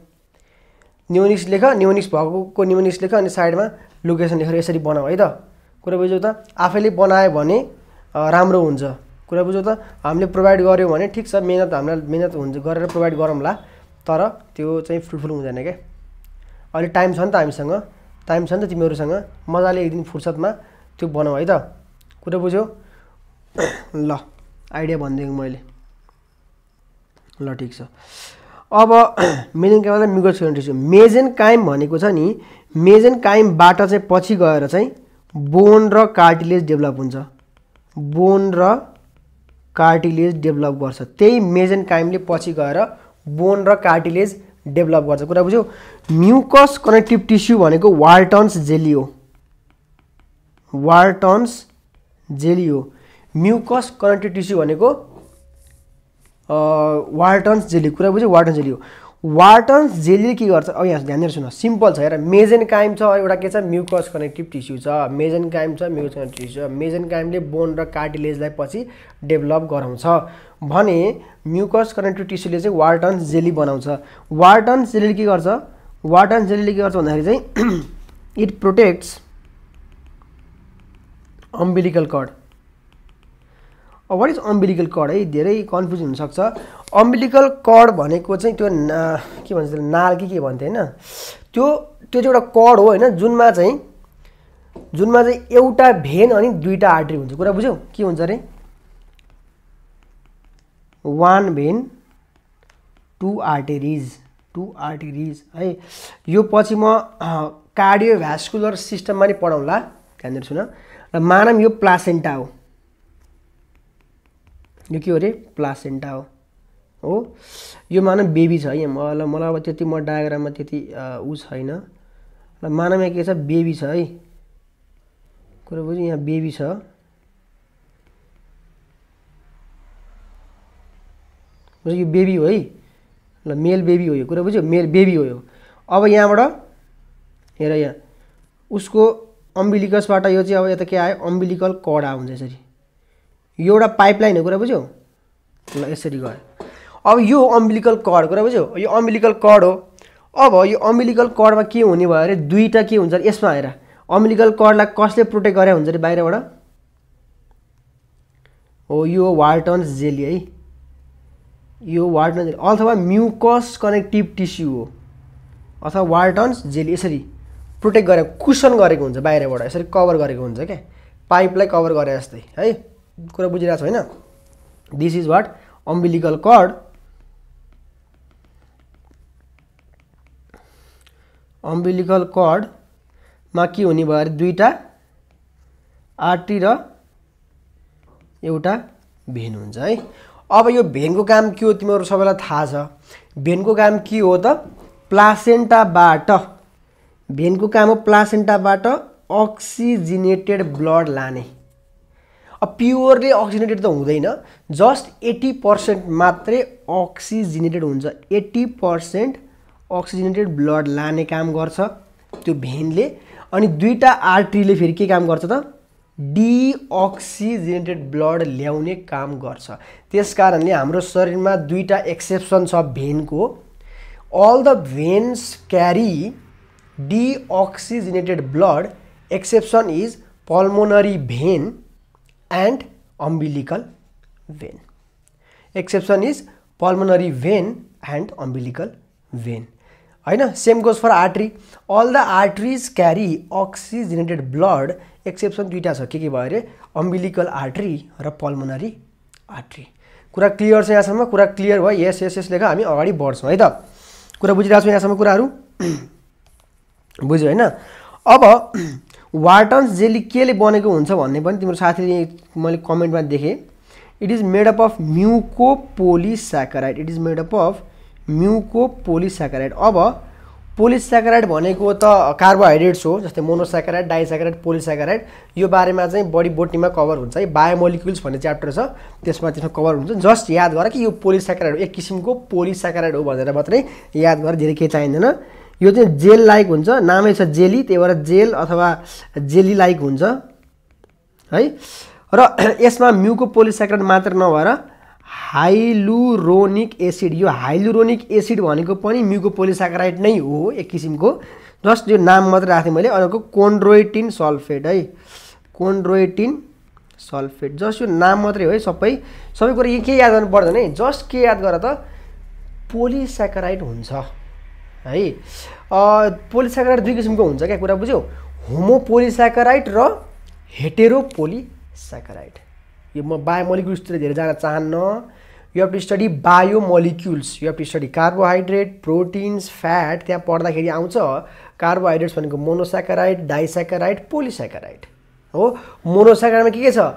न्युनिक्स लेख निमोनिक्स भएकोको निमोनिक्स लेख अनि साइडमा लोकेसन लेखेर यसरी बनाऊ है त कुरा बुझ्यौ त आफैले बनायो भने राम्रो हुन्छ कुरा बुझ्यौ त हामीले प्रोभाइड गऱ्यौँ भने ठिक छ मिहिनेत हामीलाई मिहिनेत हुन्छ गरेर प्रोभाइड गरौँला तर त्यो चाहिँ फ्रुटफुल हुँदैन क्या अहिले टाइम छ नि त हामीसँग टाइम छ नि त तिमीहरूसँग मजाले एक दिन फुर्सदमा त्यो बनाऊ है त कुरो बुझ्यो ल आइडिया भनिदिएको मैले ल ठिक छ अब <clears throat> मेजेन काइमलाई मिगो छोडिसक्यो मेजेन कायम भनेको छ नि मेजेन काइमबाट चाहिँ पछि गएर चाहिँ बोन र कार्टिलेज डेभलप हुन्छ बोन र कार्टिलेज डेभलप गर्छ त्यही मेजेन कायमले पछि गएर बोन र कार्टिलेज डेभलप गर्छ कुरा बुझ्यौ म्युकस कनेक्टिभ टिस्यु भनेको वार्टन्स जेली हो वार्टन्स जेली हो म्युकस कनेक्टिभ टिस्यु भनेको वार्टन्स जेली कुरा बुझ्यो वार्टन्स जेली हो वार्टन्स जेलीले के गर्छ अब oh, यहाँ ध्यान दिएर सुन सिम्पल छ हेर मेजेन कायम छ एउटा के छ म्युकस कनेक्टिभ टिस्यु छ मेजेन कायम छ म्युकस कनेक्टिभ टिस्यु छ मेजेन कायमले बोन र कार्टिलेजलाई पछि डेभलप गराउँछ भने म्युकस कनेक्टिभ टिस्युले चाहिँ वार्टन्स जेली बनाउँछ वार्टन्स जेलीले के गर्छ वार्टन्स जेलीले के गर्छ भन्दाखेरि चाहिँ it protects umbilical cord what is umbilical cord है धेरै कन्फ्युज हुनसक्छ अम्बिलिकल कड भनेको चाहिँ त्यो ना के भन्छ नाल कि के भन्थ्यो होइन त्यो त्यो चाहिँ एउटा कड हो होइन जुनमा चाहिँ जुनमा चाहिँ एउटा भेन अनि दुईवटा आर्ट्री हुन्छ कुरा बुझ्यौ के हुन्छ अरे one vein two arteries two arteries है यो पछि म भ्यास्कुलर सिस्टममा नै पढाउँला ध्यान दिन्छु न र मानम यो प्लासेन्टा हो यो के हो अरे प्लासेन्टा हो हो यो मानव बेबी छ है मलाई मलाई अब त्यति म डायग्राममा त्यति ऊ छैन ल मानव यहाँ के छ बेबी छ है कुरो बुझ्यो यहाँ बेबी छ बुझ्यो यो बेबी हो है ल मेल बेबी हो यो कुरा बुझ्यो मेल बेबी हो यो अब यहाँबाट हेर यहाँ उसको अम्बिलिकसबाट यो चाहिँ अब यता के आयो अम्बिलिकल कडा हुन्छ यसरी यो एउटा पाइपलाइन हो कुरा बुझ्यौ ल यसरी गयो अब यो अम्बिलिकल कड कुरा बुझ्यो यो अम्बिलिकल कड हो अब यो अम्बिलिकल कडमा के हुने भयो अरे दुईवटा के हुन्छ अरे यसमा आएर अम्बिलिकल कडलाई कसले प्रोटेक्ट गरे हुन्छ अरे बाहिरबाट हो यो वाल्टन जेली है यो वाल्टन जेली अथवा म्युकस कनेक्टिभ टिस्यु हो अथवा वाल्टन्स जेली यसरी प्रोटेक्ट गरेर कुसन गरेको हुन्छ बाहिरबाट यसरी कभर गरेको हुन्छ क्या पाइपलाई कभर गरे जस्तै है कुरा बुझिरहेको छ होइन this is what umbilical cord umbilical मा के हुने भयो अरे दुईवटा आरटी र एउटा भेन हुन्छ है अब यो भेनको काम के हो तिमीहरू सबैलाई थाहा छ भेनको काम के हो त प्लासेन्टाबाट भेनको काम हो प्लासेन्टाबाट अक्सिजिनेटेड ब्लड लाने अब प्योरली अक्सिजिनेटेड त हुँदैन जस्ट एट्टी पर्सेन्ट मात्रै अक्सिजिनेटेड हुन्छ एट्टी पर्सेन्ट अक्सिजनेटेड ब्लड लाने काम गर्छ त्यो भेनले अनि दुईवटा आर्ट्रीले फेरि के काम गर्छ त डिअक्सिजेनेटेड ब्लड ल्याउने काम गर्छ त्यस कारणले हाम्रो शरीरमा दुईवटा एक्सेप्सन छ भेनको all the veins carry deoxygenated blood exception is pulmonary vein and umbilical vein exception is pulmonary vein and umbilical vein होइन same goes for artery all the arteries carry oxygenated blood exception दुइटा छ के के भयो अरे umbilical artery र pulmonary artery कुरा clear छ यहाँसम्म कुरा क्लियर भयो यस यस यस लेख हामी अगाडि बढ्छौँ है त कुरा बुझिरहेको छौँ यहाँसम्म कुराहरू <clears throat> बुझ्यो होइन अब वाटन्स जेली केले बनेको हुन्छ भन्ने पनि तिम्रो साथीले मैले कमेन्टमा देखेँ it is made up of mucopolysaccharide it is made up of mucopolysaccharide अब पोलिसेकेराइड भनेको त कार्बोहाइड्रेट्स हो जस्तै मोनोसेकेराइड डाइसेकेराइड पोलिसेकेराइड यो बारेमा चाहिँ बडी बोटीमा कभर हुन्छ है बायोमोलिकुल्स भन्ने च्याप्टर छ त्यसमा त्यसमा कभर हुन्छ जस्ट याद गर कि यो पोलिसेकेराइड एक किसिमको पोलिसेकेराइड हो भनेर मात्रै याद गर धेरै केही चाहिँदैन यो चाहिँ जेल लाइक हुन्छ नामै छ जेली त्यही भएर जेल अथवा जेली लाइक हुन्छ है र यसमा म्युको पोलिसेकेराइड मात्र नभएर हाइलुरोनिक एसिड यो हाइलुरोनिक एसिड भनेको पनि म्युको नै हो एक किसिमको जस्ट यो नाम मात्र राखेँ मैले अर्को कोन्ड्रोइटिन सल्फेट है कोन्ड्रोइटिन सल्फेट जस्ट यो नाम मात्रै हो है सबै सबै कुरो के याद गर्नु पर्दैन है जस्ट के याद गर त पोलिसेकराइड हुन्छ है पोलिसेकराइड दुई किसिमको हुन्छ क्या कुरा बुझ्यो होमोपोलिसेकराइड र हेटेरोपोलिसेकराइड यो म बायोमोलिकुल्सतिर धेरै जान चाहन्न you have to study bio you have to study carbohydrate proteins fat त्यहाँ पढ्दाखेरि आउँछ कार्बोहाइड्रेट्स भनेको मोनोसेकाराइड डाइसेकाराइड पोलिसेकाराइड हो मोनोसेकाराइडमा के के छ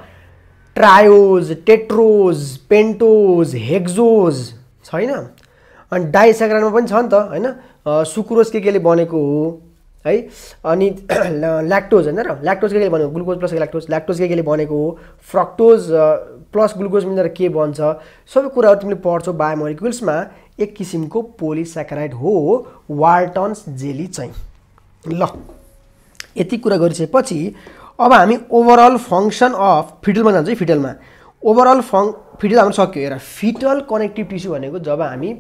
ट्रायोज टेट्रोज पेन्टोज हेक्जोज छैन अनि डाइसेकाराइडमा पनि छ नि त होइन सुक्रोज के केले बनेको हो है अनि <clears throat> ल्याक्टोज होइन र ल्याक्टोज के के भनेको ग्लुकोज प्लस ल्याक्टोज ल्याक्टोज के केले भनेको हो फ्रक्टोज प्लस ग्लुकोज मिलेर के बन्छ सबै कुराहरू तिमीले पढ्छौ बायोमोलिकुल्समा एक किसिमको पोलिसेकेराइड हो वाल्टन्स जेली चाहिँ ल यति कुरा गरिसकेपछि अब हामी ओभरअल फङ्सन अफ फिटलमा जान्छौँ है फिटलमा ओभरअल फङ फिटल हाम्रो सक्यो हेर फिटल कनेक्टिभ टिस्यु भनेको जब हामी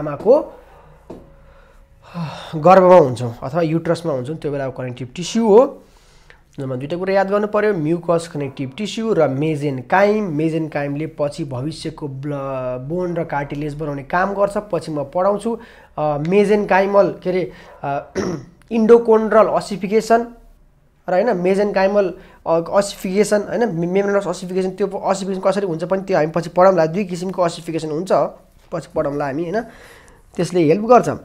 आमाको गर्भमा हुन्छौँ अथवा युट्रसमा हुन्छौँ त्यो बेला कनेक्टिभ टिस्यु हो नम्बर दुइटा कुरा याद गर्नु पऱ्यो म्युकस कनेक्टिभ टिस्यु र मेजेन काइम मेजेन काइमले पछि भविष्यको ब्ल बोन र कार्टिलेज बनाउने काम गर्छ पछि म पढाउँछु मेजेन काइमल के अरे <clears throat> इन्डोकोन्ड्रल असिफिकेसन र होइन मेजेन काइमल असिफिकेसन होइन मेमोनस असिफिकेसन त्यो असिफिकेसन कसरी हुन्छ पनि त्यो हामी पछि पढाउँला दुई किसिमको असिफिकेसन हुन्छ पछि पढाउँला हामी होइन त्यसले हेल्प गर्छ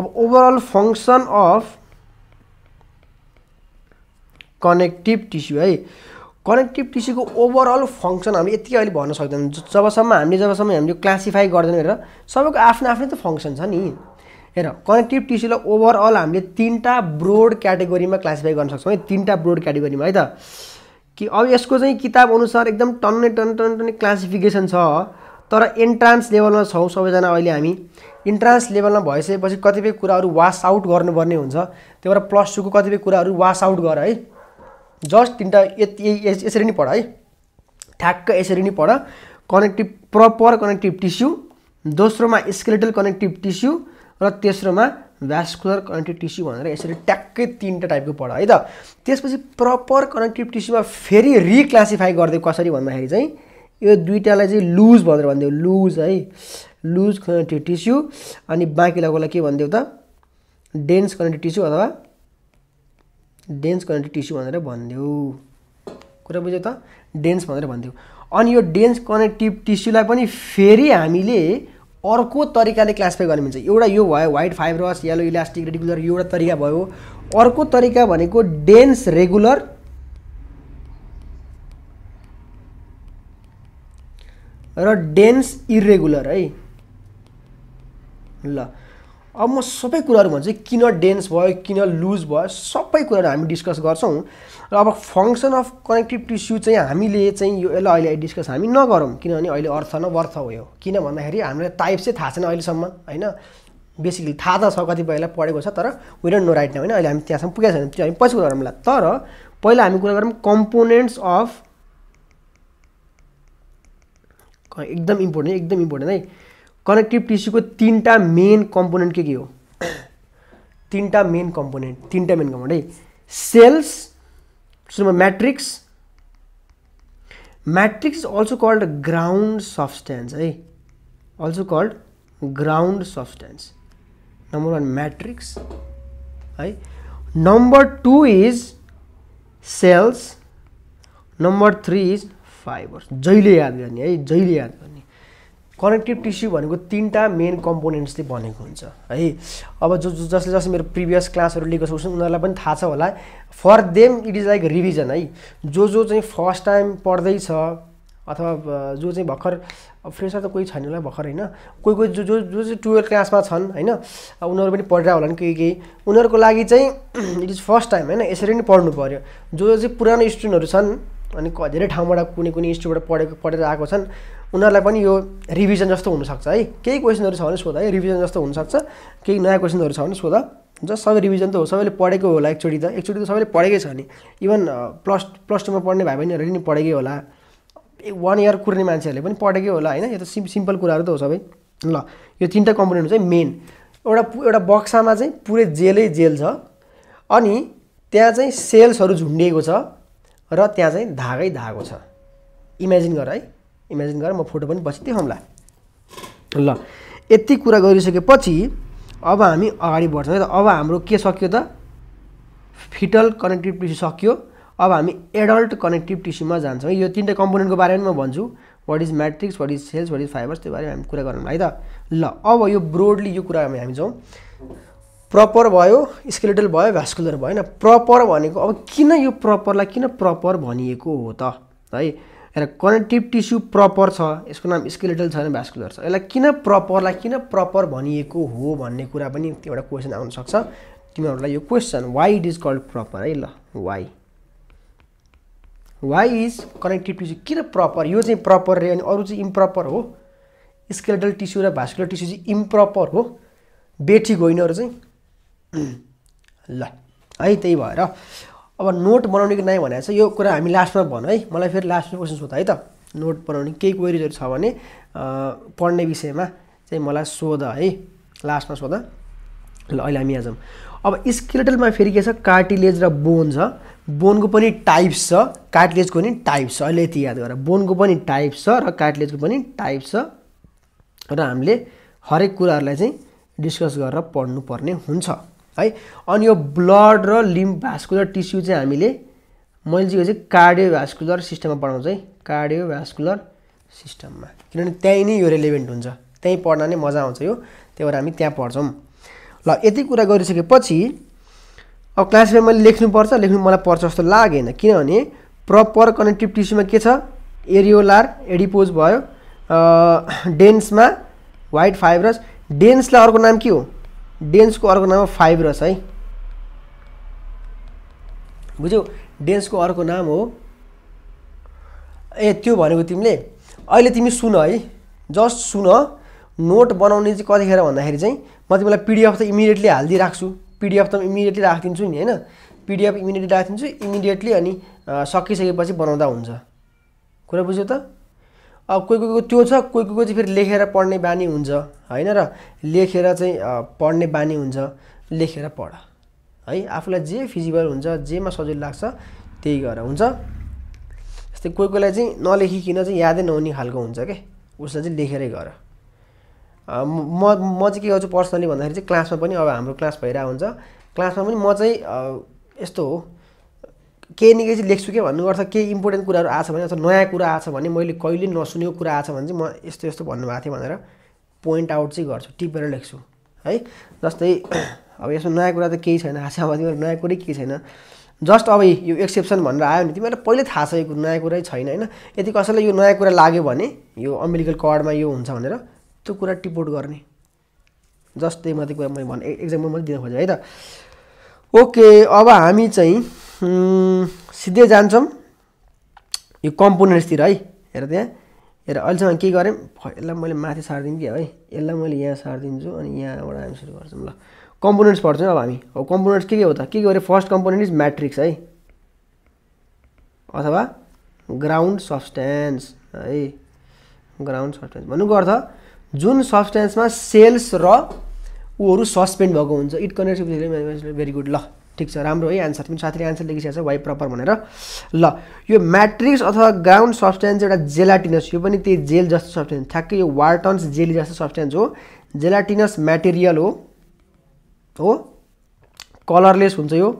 अब overall function of connective tissue है कनेक्टिभ टिस्यूको ओभरअल फङ्सन हामी यति अहिले भन्न सक्दैनौँ जबसम्म हामीले जबसम्म हामीले क्लासिफाई गर्दैन हेर सबैको आफ्नो आफ्नै त फङ्सन छ नि हेर कनेक्टिभ टिस्यूलाई ओभरअल हामीले तिनवटा ब्रोड क्याटेगोरीमा क्लासिफाई गर्न सक्छौँ है तिनवटा ब्रोड क्याटेगोरीमा है त कि अब यसको चाहिँ किताब अनुसार एकदम टन्ने टन टन टन्ने क्लासिफिकेसन छ तर एन्ट्रान्स लेभलमा छौँ सबैजना अहिले हामी इन्ट्रान्स लेभलमा भइसकेपछि कतिपय कुराहरू वास आउट गर्नुपर्ने हुन्छ त्यही भएर प्लस टूको कतिपय कुराहरू वास आउट गर है जस्ट तिनवटा यति यसरी नै पढ है ठ्याक्क यसरी नै पढ कनेक्टिभ प्रपर कनेक्टिभ टिस्यु दोस्रोमा स्केलेटल कनेक्टिभ टिस्यु र तेस्रोमा भ्यास्कुलर कनेक्टिभ टिस्यु भनेर यसरी ट्याक्कै तिनवटा टाइपको पढ है त त्यसपछि प्रपर कनेक्टिभ टिस्युमा फेरि रिक्लासिफाई गरिदियो कसरी भन्दाखेरि चाहिँ यो दुइटालाई चाहिँ लुज भनेर भनिदियो लुज है लुज कनेक्टिभ टिस्यु अनि बाँकी लगाउँलाई के भनिदियो त डेन्स कनेक्टिभ टिस्यु अथवा डेन्स कनेक्टिभ टिस्यु भनेर भनिदियो कुरा बुझ्यो त डेन्स भनेर भनिदियो अनि यो डेन्स कनेक्टिभ टिस्युलाई पनि फेरि हामीले अर्को तरिकाले क्लासिफाई गर्नु मिल्छ एउटा यो भयो white fibrous yellow elastic reticular यो एउटा तरिका भयो अर्को तरिका भनेको डेन्स रेगुलर र डेन्स इरेगुलर है ल अब म सबै कुराहरू भन्छु किन डेन्स भयो किन लुज भयो सबै कुराहरू हामी डिस्कस गर्छौँ र अब फङ्सन अफ कनेक्टिभ टिस्यु चाहिँ हामीले चाहिँ यो यसलाई अहिले डिस्कस हामी नगरौँ किनभने अहिले अर्थ न वर्थ हो किन भन्दाखेरि हामीलाई टाइप चाहिँ थाहा छैन अहिलेसम्म होइन बेसिकली थाहा त छ कतिपयलाई पढेको छ तर we don't know right now होइन अहिले हामी त्यहाँसम्म पुगेको छैन त्यो हामी पछि कुरा गरौँला तर पहिला हामी कुरा गरौँ कम्पोनेन्ट्स अफ एकदम इम्पोर्टेन्ट एकदम इम्पोर्टेन्ट है कनेक्टिव टिश्यू को तीन टाइम मेन कंपोनेंट के हो हो टाइम मेन तीन टाइम मेन कंपोनेंट सेल्स सुनो matrix matrix is also called ground substance है also called ground substance number one matrix है number two is cells number three is fibres जैसे याद करने हाई जैसे याद करने कनेक्टिभ टिस्यु भनेको तिनवटा मेन कम्पोनेन्ट्सले बनेको हुन्छ है अब जो जो जसले जसले मेरो प्रिभियस क्लासहरू लिएको छ उसले उनीहरूलाई पनि थाहा छ होला for them it is like revision है जो जो चाहिँ फर्स्ट टाइम पढ्दैछ अथवा जो चाहिँ भर्खर फ्रेसर त कोही छैन होला भर्खर होइन कोही कोही जो जो जो चाहिँ टुवेल्भ क्लासमा छन् होइन उनीहरू पनि पढिरहेको होला नि केही केही उनीहरूको लागि चाहिँ इट इज फर्स्ट टाइम होइन यसरी नै पढ्नु पऱ्यो जो जो चाहिँ पुरानो स्टुडेन्टहरू छन् अनि धेरै ठाउँबाट कुनै कुनै स्टुडेन्टबाट पढेको पढेर आएको छन् उनीहरूलाई पनि यो रिभिजन जस्तो हुनसक्छ है केही क्वेसनहरू छ भने सोध है रिभिजन जस्तो हुनसक्छ केही नयाँ क्वेसनहरू छ भने सोध हुन्छ सबै रिभिजन त हो सबैले पढेको होला एकचोटि त एकचोटि त सबैले पढेकै छ नि इभन प्लस प्लस टूमा पढ्ने भाइ बहिनीहरूले नि पढेकै होला वान इयर कुर्ने मान्छेहरूले पनि पढेकै होला होइन यो त सिम सिम्पल कुराहरू त हो सबै ल यो तिनवटा कम्पोनेन्ट चाहिँ मेन एउटा एउटा बक्सामा चाहिँ पुरै जेलै जेल छ अनि त्यहाँ चाहिँ सेल्सहरू झुन्डिएको छ र त्यहाँ चाहिँ धागै धागो छ इमेजिन गर है इमेजिन गरेर म फोटो पनि बसिदिउँला ल यति कुरा गरिसकेपछि अब हामी अगाडि बढ्छौँ है त अब हाम्रो के सक्यो त फिटल कनेक्टिभ टिस्यु सकियो अब हामी एडल्ट कनेक्टिभ टिस्युमा जान्छौँ यो तिनवटा कम्पोनेन्टको बारेमा म भन्छु what is matrix what is cells what is fibres त्यो बारेमा हामी कुरा गरौँ है त ल अब यो ब्रोडली यो कुरा हामी जाउँ प्रपर भयो स्केलेटल भयो भ्यास्कुलर भयो होइन प्रपर भनेको अब किन यो प्रपरलाई किन प्रपर भनिएको हो त है र कनेक्टिभ टिस्यु प्रपर छ यसको नाम स्केलेटल छ छैन भ्यास्कुलर छ यसलाई किन प्रपरलाई किन प्रपर भनिएको हो भन्ने कुरा पनि एउटा क्वेसन आउन सक्छ तिमीहरूलाई यो question why it is called proper है ल why why is connective tissue किन प्रपर यो चाहिँ प्रपर रे अनि अरू चाहिँ इम्प्रपर हो स्केलेटल टिस्यु र भास्कुलर टिस्यु चाहिँ इम्प्रपर हो बेठी होइन चाहिँ <clears throat> ल है त्यही भएर अब नोट बनाउने कि नै भनेको छ यो कुरा हामी लास्टमा भनौँ है मलाई फेरि लास्टमा क्वेसन सोध है त नोट बनाउने केही क्वेरिजहरू छ भने पढ्ने विषयमा चाहिँ मलाई सोध है लास्टमा सोध ल अहिले हामी यहाँ जाउँ अब स्केलेटलमा फेरि के छ कार्टिलेज र बोन छ बोनको पनि टाइप्स छ कार्टिलेजको पनि टाइप्स छ अहिले यति याद गर बोनको पनि टाइप्स छ र कार्टिलेजको पनि टाइप्स छ र हामीले हरेक कुराहरूलाई चाहिँ डिस्कस गरेर पढ्नुपर्ने हुन्छ है अनि यो ब्लड र लिम्फ भास्कुलर टिस्यु चाहिँ हामीले मैले चाहिँ यो चाहिँ कार्डियो भ्यास्कुलर सिस्टममा पढाउँछ है कार्डियो भ्यास्कुलर सिस्टममा किनभने त्यहीँ नै यो रेलिभेन्ट हुन्छ त्यहीँ पढ्न नै मजा आउँछ यो त्यही भएर हामी त्यहाँ पढ्छौँ ल यति कुरा गरिसकेपछि अब क्लास मैले लेख्नुपर्छ लेख्नु मलाई पर्छ जस्तो लागेन किनभने प्रपर कनेक्टिभ टिस्युमा के छ एरियोलार एडिपोज भयो डेन्समा वाइट फाइब्रस डेन्सलाई अर्को नाम के हो डेन्सको अर्को नाम फाइभ रस है बुझ्यौ डेन्सको अर्को नाम हो ए त्यो भनेको तिमीले अहिले तिमी सुन है जस्ट सुन नोट बनाउने चाहिँ कतिखेर भन्दाखेरि चाहिँ म तिमीलाई पिडिएफ त इमिडिएटली हालिदिइराख्छु पिडिएफ त इमिडिएटली राखिदिन्छु नि होइन पिडिएफ इमिडिएटली राखिदिन्छु इमिडिएटली अनि सकिसकेपछि बनाउँदा हुन्छ कुरा बुझ्यो त अब कोही को त्यो छ कोही कोही चाहिँ फेरि लेखेर पढ्ने बानी हुन्छ होइन र लेखेर चाहिँ पढ्ने बानी हुन्छ लेखेर पढ है आफूलाई जे फिजिबल हुन्छ जेमा सजिलो लाग्छ त्यही गर हुन्छ जस्तै कोही कोहीलाई चाहिँ नलेखिकन चाहिँ यादै नहुने खालको हुन्छ क्या उसलाई चाहिँ लेखेरै गर म म चाहिँ के गर्छु पर्सनली भन्दाखेरि चाहिँ क्लासमा पनि अब हाम्रो क्लास भइरहेको हुन्छ क्लासमा पनि म चाहिँ यस्तो हो केही न केही चाहिँ लेख्छु क्या भन्नु अर्थ केही इम्पोर्टेन्ट कुराहरू आछ भने अथवा नयाँ कुरा आछ भने मैले कहिले नसुनेको कुरा आछ भने चाहिँ म यस्तो यस्तो भन्नुभएको थिएँ भनेर पोइन्ट आउट चाहिँ गर्छु टिपेर लेख्छु है जस्तै <clears throat> अब यसमा नयाँ कुरा त केही छैन हाँसा तिमीहरू नयाँ कुरै केही छैन जस्ट अब यो एक्सेप्सन भनेर आयो भने तिमीहरूलाई पहिल्यै थाहा छ यो नयाँ कुरै छैन होइन यदि कसैलाई यो नयाँ कुरा लाग्यो भने यो अमेरिकल कर्डमा यो हुन्छ भनेर त्यो कुरा टिपोट गर्ने जस्तै मात्रै कुरा मैले भने एक्जाम्पल मात्रै दिन खोजेँ है त ओके अब हामी चाहिँ सिधै जान्छौँ यो कम्पोनेन्ट्सतिर है हेर त्यहाँ हेर अहिलेसम्म के गरेँ यसलाई मैले माथि सारिदिउँ कि है यसलाई मैले यहाँ सारिदिन्छु अनि यहाँबाट हामी सुरु गर्छौँ ल कम्पोनेन्ट्स पढ्छौँ अब हामी हो कम्पोनेन्ट्स के के हो त के के गरेँ फर्स्ट कम्पोनेन्ट इज म्याट्रिक्स है अथवा ग्राउन्ड सब्सट्यान्स है ग्राउन्ड सब्सट्यान्स भन्नुको अर्थ जुन सब्सट्यान्समा सेल्स र ऊहरू सस्पेन्ड भएको हुन्छ इट कनेक्ट भेरी गुड ल ठिक छ राम्रो है एन्सर पनि साथीले आन्सर लेखिसकेको छ वाइ प्रपर भनेर ल यो म्याट्रिक्स अथवा ग्राउन्ड सब्सटेन्स एउटा जेलाटिनस यो पनि त्यही जेल जस्तो सब्सटेन्स ठ्याक्कै यो वार्टन्स जेली जस्तो सब्सटेन्स हो जेलाटिनस म्याटेरियल हो हो कलरलेस हुन्छ यो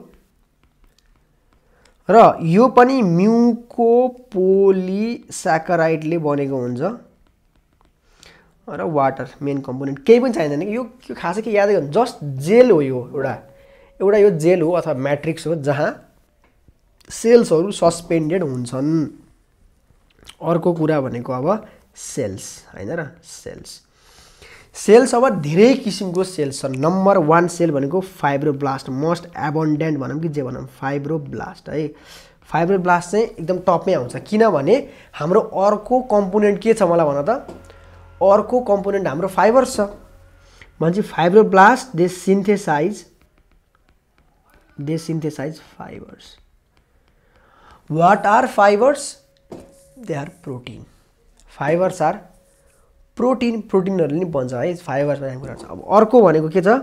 र यो पनि म्युको बनेको हुन्छ र वाटर मेन कम्पोनेन्ट केही पनि चाहिँदैन यो खासै के यादै जस्ट जेल हो यो एउटा एउटा यो जेल हो अथवा म्याट्रिक्स हो जहाँ सेल्सहरू सस्पेन्डेड हुन्छन् अर्को कुरा भनेको अब सेल्स होइन र सेल्स सेल्स अब धेरै किसिमको सेल्स छन् नम्बर वान सेल भनेको फाइब्रो ब्लास्ट मोस्ट एबन्डेन्ट भनौँ कि जे भनौँ फाइब्रो ब्लास्ट है फाइब्रो ब्लास्ट चाहिँ एकदम टपमै आउँछ किनभने हाम्रो अर्को कम्पोनेन्ट के छ मलाई भन त अर्को कम्पोनेन्ट हाम्रो फाइबर्स छ भनेपछि blast they synthesise they synthesise fibres what are fibres they are protein fibres are protein प्रोटिनहरूले नि बन्छ है फाइबर्समा राम्रो गर्छ अब अर्को भनेको के छ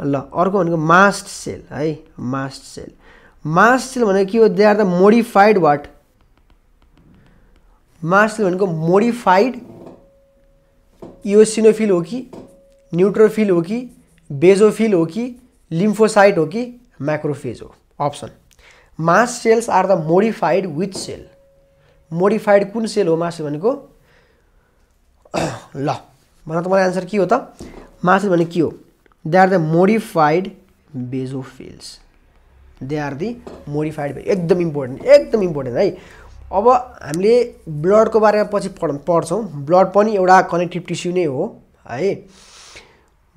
ल अर्को भनेको मास्ट सेल है मास्ट सेल मास्ट सेल भनेको के हो they are the modified what mast cell भनेको मोडिफाइड इयोसिनोफिल हो कि न्युट्रोफिल हो कि बेजोफिल हो कि लिम्फोसाइट हो कि मैक्रोफेज हो option mass cells are the modified with cell modified कुन सेल हो मास भनेको <coughs> ल भन त मलाई एन्सर के हो त मास भनेको के हो they are the modified basophils they are the modified एकदम इम्पोर्टेन्ट एकदम इम्पोर्टेन्ट है अब हामीले ब्लडको बारेमा पछि पढ पढ्छौँ ब्लड पनि एउटा कनेक्टिभ टिस्यु नै हो है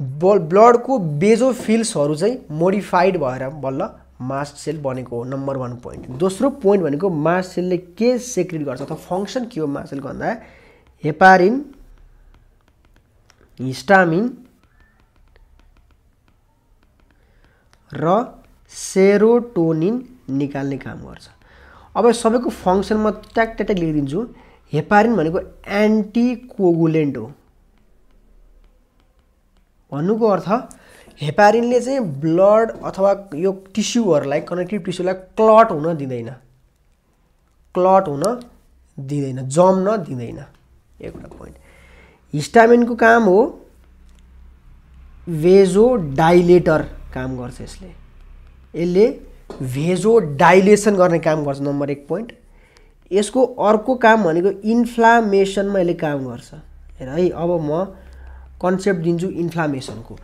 ब्लडको बेजोफिल्सहरू चाहिँ मोडिफाइड भएर बल्ल मास्ट सेल बनेको हो नम्बर वान पोइन्ट दोस्रो पोइन्ट भनेको मास्ट सेलले के सेक्रेट गर्छ अथवा फङ्सन के हो मास्ट सेलको भन्दा हेपारिन हिस्टामिन र सेरोटोनिन निकाल्ने काम गर्छ अब सबैको फङ्सन म ट्याक ट्याक लेखिदिन्छु हेपारिन भनेको एन्टिकोगुलेन्ट हो भन्नुको अर्थ हेपारिनले चाहिँ ब्लड अथवा यो टिस्युहरूलाई कनेक्टिभ टिस्युलाई क्लट हुन दिँदैन क्लट हुन दिँदैन जम्न दिँदैन एउटा पोइन्ट हिस्टामिनको काम हो भेजो डाइलेटर काम गर्छ यसले यसले भेजो डाइलेसन गर्ने काम गर्छ नम्बर एक पोइन्ट यसको अर्को काम भनेको इन्फ्लामेसनमा यसले काम गर्छ हेर है अब म कन्सेप्ट दिन्छु इन्फ्लामेसनको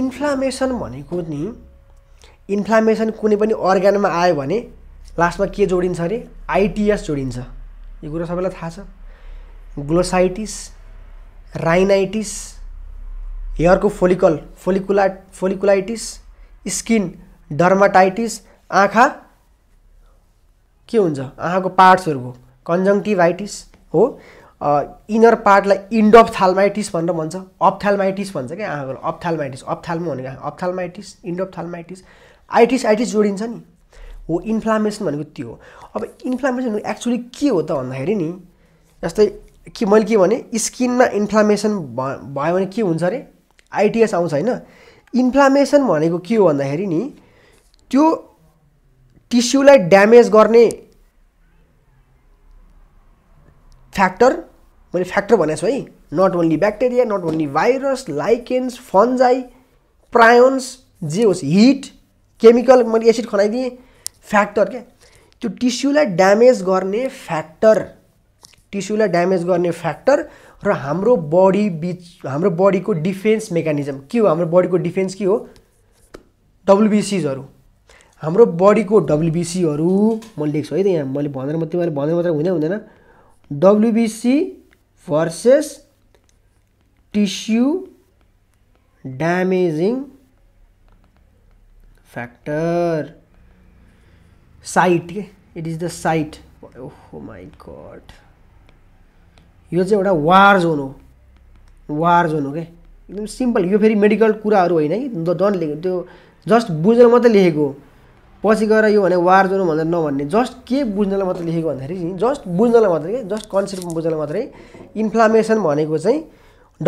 इन्फ्लामेसन भनेको नि इन्फ्लामेसन कुनै पनि अर्ग्यानमा आयो भने लास्टमा के जोडिन्छ अरे आइटिएस जोडिन्छ यो कुरो सबैलाई थाहा छ ग्लोसाइटिस राइनाइटिस हेयरको फोलिकल फोलिकुला फोलिकुलाइटिस स्किन डर्माटाइटिस आँखा के हुन्छ आँखाको पार्ट्सहरूको कन्जङ्टिभाइटिस हो इनर पार्टलाई इन्डोपथाल्माइटिस भनेर भन्छ अप्थाल्माइटिस भन्छ क्या आँखाको अप्थाल्माइटिस अप्थाल्मो भनेको अफ इन्डोपथाल्माइटिस आइटिस आइटिस जोडिन्छ नि हो इन्फ्लामेसन भनेको त्यो हो अब इन्फ्लामेसन भनेको एक्चुली के हो त भन्दाखेरि नि जस्तै कि मैले के भने स्किनमा इन्फ्लामेसन भयो भने के हुन्छ अरे आइटिएस आउँछ होइन इन्फ्लामेसन भनेको के हो भन्दाखेरि नि त्यो टिस्युलाई ड्यामेज गर्ने फ्याक्टर मैले फ्याक्टर भनेको छु है not only bacteria not only virus lichens fungi prions जे होस् हिट केमिकल मैले एसिड खनाइदिएँ फ्याक्टर क्या त्यो टिस्युलाई ड्यामेज गर्ने फ्याक्टर टिस्युलाई ड्यामेज गर्ने फ्याक्टर र हाम्रो बडी बिच हाम्रो बडीको डिफेन्स मेकानिजम के हो हाम्रो बडीको डिफेन्स के हो डब्लुबिसिजहरू हाम्रो बडीको डब्लुबिसीहरू मैले लेख्छु है त यहाँ मैले भनेर मात्रै मैले भनेर मात्रै हुँदै हुँदैन W B C versus tissue damaging factor site it is the site ओहो माई गड यो चाहिँ एउटा वार जोन हो वार जोन हो क्या एकदम सिम्पल यो फेरि मेडिकल कुराहरू होइन कि डन लेखेको त्यो जस्ट बुझेर मात्रै लेखेको हो पछि गएर यो भने वार जोन भनेर नभन्ने जस्ट के बुझ्नलाई मात्रै लेखेको भन्दाखेरि जस्ट बुझ्नलाई मात्रै के जस्ट कन्सेप्ट बुझ्नलाई मात्रै इन्फ्लामेसन भनेको चाहिँ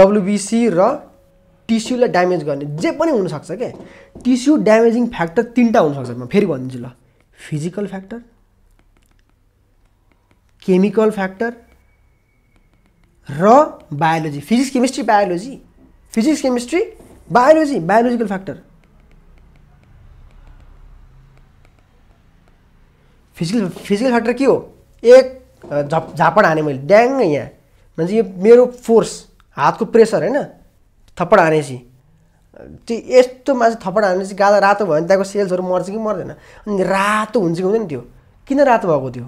डब्लुबिसी र टिस्युलाई ड्यामेज गर्ने जे पनि हुनसक्छ क्या टिस्यु ड्यामेजिङ फ्याक्टर तिनवटा हुनसक्छ म फेरि भनिदिन्छु ल फिजिकल फ्याक्टर केमिकल फ्याक्टर र biology physics chemistry biology physics chemistry biology biological factor physical physical factor के हो एक झप झापड हाने मैले ड्याङ यहाँ मान्छे यो मेरो फोर्स हातको प्रेसर होइन थप्पड हानेपछि त्यो यस्तो मान्छे थप्पड हानेपछि गाला रातो भयो भने त्यहाँको सेल्सहरू मर्छ कि मर्दैन अनि रातो हुन्छ कि हुँदैन त्यो किन रातो भएको त्यो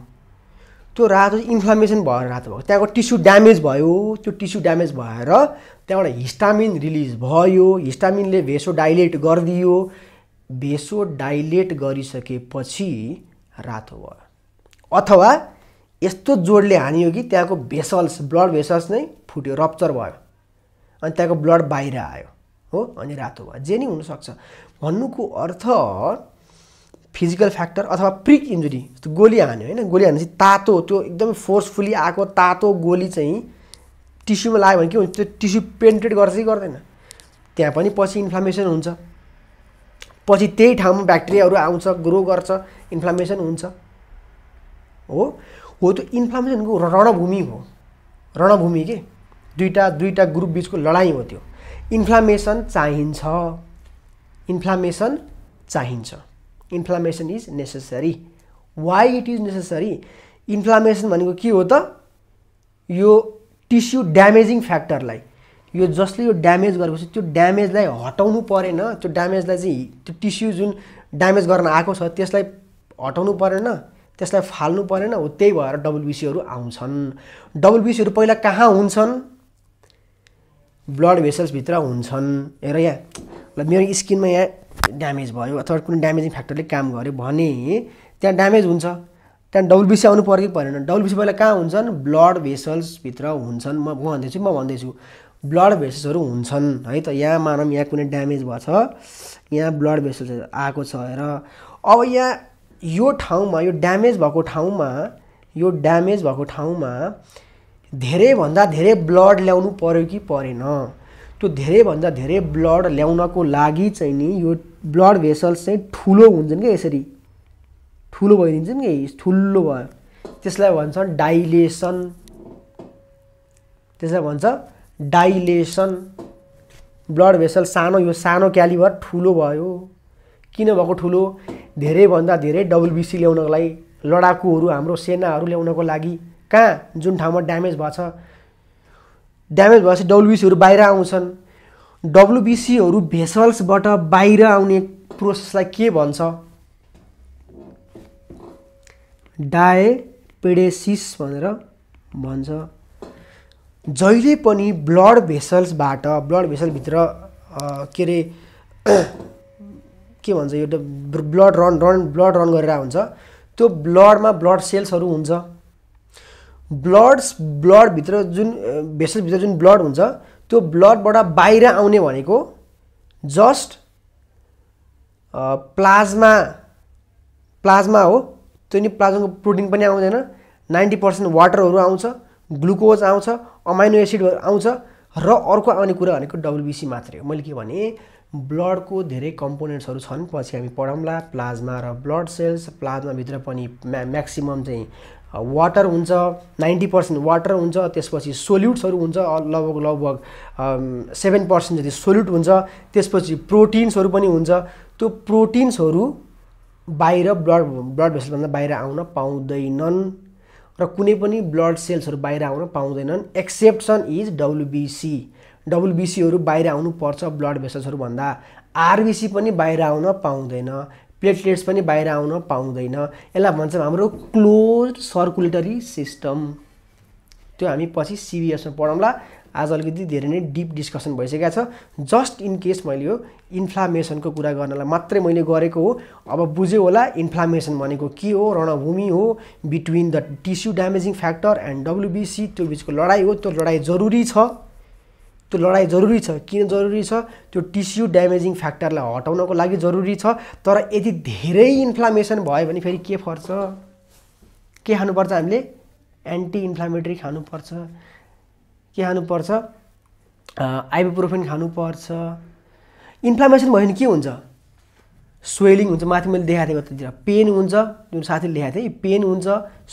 त्यो रातो इन्फ्लामेसन भएर रातो भएको त्यहाँको टिस्यु ड्यामेज भयो त्यो टिस्यु ड्यामेज भएर त्यहाँबाट हिस्टामिन रिलिज भयो हिस्टामिनले भेसो डाइलेट गरिदियो भेसो डाइलेट गरिसकेपछि रातो भयो अथवा यस्तो जोडले हानियो कि त्यहाँको भेसल्स ब्लड भेसल्स नै फुट्यो रप्चर भयो अनि त्यहाँको ब्लड बाहिर आयो हो अनि रातो भयो जे नै हुनसक्छ भन्नुको अर्थ फिजिकल फ्याक्टर अथवा प्रिक इन्जुरी जस्तो गोली हान्यो होइन गोली चाहिँ तातो त्यो एकदमै फोर्सफुली आएको तातो गोली चाहिँ टिस्युमा लाग्यो भने के हुन्छ त्यो टिस्यु पेन्ट्रेट गर्छ कि गर्दैन त्यहाँ पनि पछि इन्फ्लामेसन हुन्छ पछि त्यही ठाउँमा ब्याक्टेरियाहरू आउँछ ग्रो गर्छ इन्फ्लामेसन हुन्छ हो हो त्यो इन्फ्लामेसनको रणभूमि हो रणभूमि के दुईवटा दुईवटा ग्रुप बिचको लडाइँ हो त्यो इन्फ्लामेसन चाहिन्छ इन्फ्लामेसन चाहिन्छ inflammation is necessary why it is necessary inflammation भनेको के हो त यो टिस्यु ड्यामेजिङ फ्याक्टरलाई यो जसले यो ड्यामेज गरेको छ त्यो ड्यामेजलाई हटाउनु परेन त्यो ड्यामेजलाई चाहिँ त्यो टिस्यु जुन ड्यामेज गर्न आएको छ त्यसलाई हटाउनु परेन त्यसलाई फाल्नु परेन हो त्यही भएर डब्लुबिसीहरू आउँछन् डब्लुबिसीहरू पहिला कहाँ हुन्छन् ब्लड भेसल्सभित्र हुन्छन् हेर यहाँ ल मेरो स्किनमा यहाँ ड्यामेज भयो अथवा कुनै ड्यामेजिङ फ्याक्टरले काम गर्यो भने त्यहाँ ड्यामेज हुन्छ त्यहाँ डब्लुबिसी आउनु पऱ्यो कि परेन डब्लुबिसी पहिला कहाँ हुन्छन् ब्लड भेसल्सभित्र हुन्छन् म भन्दैछु म भन्दैछु ब्लड भेसेसहरू हुन्छन् है त यहाँ मानौँ यहाँ कुनै ड्यामेज भएको छ यहाँ ब्लड भेसल्स आएको छ र अब यहाँ यो ठाउँमा यो ड्यामेज भएको ठाउँमा यो ड्यामेज भएको ठाउँमा धेरैभन्दा धेरै ब्लड ल्याउनु पऱ्यो कि परेन त्यो धेरैभन्दा धेरै ब्लड ल्याउनको लागि चाहिँ नि यो ब्लड भेसल्स चाहिँ ठुलो हुन्छन् क्या यसरी ठुलो भइदिन्छन् कि ठुलो भयो त्यसलाई भन्छ डाइलेसन त्यसलाई भन्छ डाइलेसन ब्लड भेसल सानो यो सानो क्यालिभर ठुलो भयो किन भएको ठुलो धेरैभन्दा धेरै डब्लुबिसी ल्याउनको लागि लडाकुहरू हाम्रो सेनाहरू ल्याउनको लागि कहाँ जुन ठाउँमा ड्यामेज भएको ड्यामेज भएपछि डब्लुबिसीहरू बाहिर आउँछन् डब्लुबिसीहरू भेसल्सबाट बाहिर आउने प्रोसेसलाई के भन्छ डायपेडेसिस भनेर भन्छ जहिले पनि ब्लड भेसल्सबाट ब्लड भेसलभित्र के अरे के भन्छ यो blood run run blood run गरेर हुन्छ त्यो ब्लडमा ब्लड सेल्सहरू हुन्छ ब्लड ब्लडभित्र जुन भेसलभित्र जुन ब्लड हुन्छ त्यो ब्लडबाट बाहिर आउने भनेको जस्ट प्लाज्मा प्लाज्मा हो त्यो नि प्लाज्माको प्रोटिन पनि आउँदैन नाइन्टी पर्सेन्ट वाटरहरू आउँछ ग्लुकोज आउँछ अमाइनो एसिड आउँछ र अर्को आउने कुरा भनेको डब्लुबिसी मात्रै हो मैले के भने ब्लडको धेरै कम्पोनेन्ट्सहरू छन् पछि हामी पढौँला प्लाज्मा र ब्लड सेल्स प्लाज्माभित्र पनि म्या म्याक्सिमम् चाहिँ वाटर हुन्छ नाइन्टी पर्सेन्ट वाटर हुन्छ त्यसपछि सोल्युट्सहरू हुन्छ लगभग लगभग सेभेन पर्सेन्ट जति सोल्युट हुन्छ त्यसपछि प्रोटिन्सहरू पनि हुन्छ त्यो प्रोटिन्सहरू बाहिर ब्लड ब्लड भेसलभन्दा बाहिर आउन पाउँदैनन् र कुनै पनि ब्लड सेल्सहरू बाहिर आउन पाउँदैनन् एक्सेप्सन इज डब्लुबिसी डब्लुबिसीहरू बाहिर आउनुपर्छ ब्लड भेसल्सहरूभन्दा आरबिसी पनि बाहिर आउन पाउँदैन प्लेटलेट्स पनि बाहिर आउन पाउँदैन यसलाई भन्छौँ हाम्रो क्लोज सर्कुलेटरी सिस्टम त्यो हामी पछि सिबिएसमा पढौँला आज अलिकति धेरै नै डिप डिस्कसन भइसकेको छ जस्ट इन केस मैले यो इन्फ्लामेसनको कुरा गर्नलाई मात्रै मैले गरेको हो अब बुझ्यो होला इन्फ्लामेसन भनेको के हो रणभूमि हो between the tissue damaging factor and WBC त्यो बिचको लडाइँ हो त्यो लडाइँ जरुरी छ त्यो लडाइँ जरुरी छ किन जरुरी छ त्यो टिस्यु ड्यामेजिङ फ्याक्टरलाई हटाउनको लागि जरुरी छ तर यदि धेरै इन्फ्लामेसन भयो भने फेरि के फर्छ के खानुपर्छ हामीले एन्टी इन्फ्लामेटरी खानुपर्छ के खानुपर्छ आइबुप्रोफेन खानुपर्छ इन्फ्लामेसन भयो भने के हुन्छ स्वेलिङ हुन्छ माथि मैले देखाएको थिएँ कतातिर पेन हुन्छ जुन साथीले देखाएको थिएँ पेन हुन्छ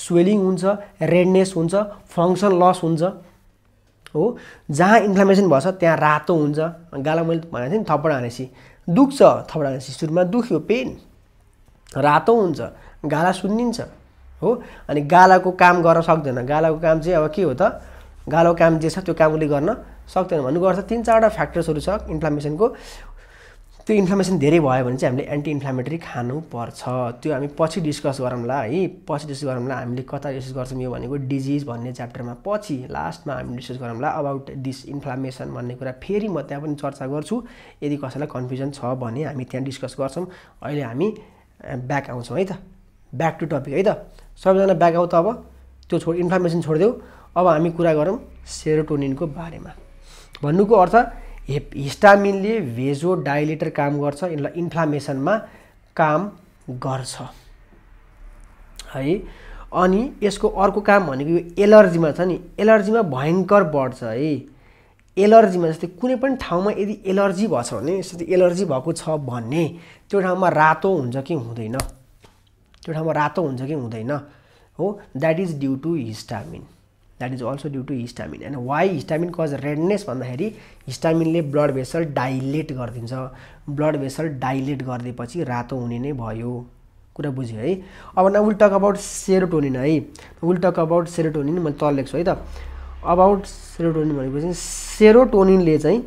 स्वेलिङ हुन्छ रेडनेस हुन्छ फङ्सन लस हुन्छ हो जहाँ इन्फ्लामेसन भएछ त्यहाँ रातो हुन्छ गाला मैले भनेको थिएँ नि थप्पड हानेपछि दुख्छ थप्पड हानेपछि सुरुमा दुख्यो पेन रातो हुन्छ गाला सुन्निन्छ हो अनि गालाको काम गर्न सक्दैन गालाको काम चाहिँ अब के हो त गाह्रो काम जे छ त्यो काम उसले गर्न सक्दैन भन्नु गर्छ तिन चारवटा फ्याक्टर्सहरू छ इन्फ्लामेसनको त्यो इन्फ्लामेसन धेरै भयो भने चाहिँ हामीले एन्टी इन्फ्लामेटरी खानुपर्छ त्यो हामी पछि डिस्कस गरौँला है पछि डिस्कस गरौँला हामीले कता डिस्कस गर्छौँ यो भनेको डिजिज भन्ने च्याप्टरमा पछि लास्टमा हामी डिस्कस गरौँला अबाउट दिस इन्फ्लामेसन भन्ने कुरा फेरि म त्यहाँ पनि चर्चा गर्छु यदि कसैलाई कन्फ्युजन छ भने हामी त्यहाँ डिस्कस गर्छौँ अहिले हामी ब्याक आउँछौँ है त ब्याक टु टपिक है त सबैजना ब्याक आऊ त अब त्यो छोड इन्फ्लामेसन छोडिदेऊ अब हामी कुरा गरौँ सेरोटोनिनको बारेमा भन्नुको अर्थ हेप हिस्टामिनले भेजो डाइलेटर काम गर्छ यसलाई इन्फ्लामेसनमा काम गर्छ है अनि यसको अर्को काम भनेको यो एलर्जीमा छ नि एलर्जीमा भयङ्कर बढ्छ है एलर्जीमा जस्तै कुनै पनि ठाउँमा यदि एलर्जी भएछ भने यसरी एलर्जी भएको छ भने त्यो ठाउँमा रातो हुन्छ कि हुँदैन त्यो ठाउँमा रातो हुन्छ कि हुँदैन हो that is due to histamine that is also due to histamine होइन वाइ हिस्टामिन कज रेडनेस भन्दाखेरि हिस्टामिनले ब्लड भेसल डाइलेट गरिदिन्छ ब्लड भेसल डाइलेट गरिदिएपछि रातो हुने नै भयो कुरा बुझ्यो है अब न विल टक अबाउट सेरोटोनिन है विल टक अबाउट सेरोटोनिन मैले तल लेख्छु है त अबाउट सेरोटोनिन भनेपछि सेरोटोनिनले चाहिँ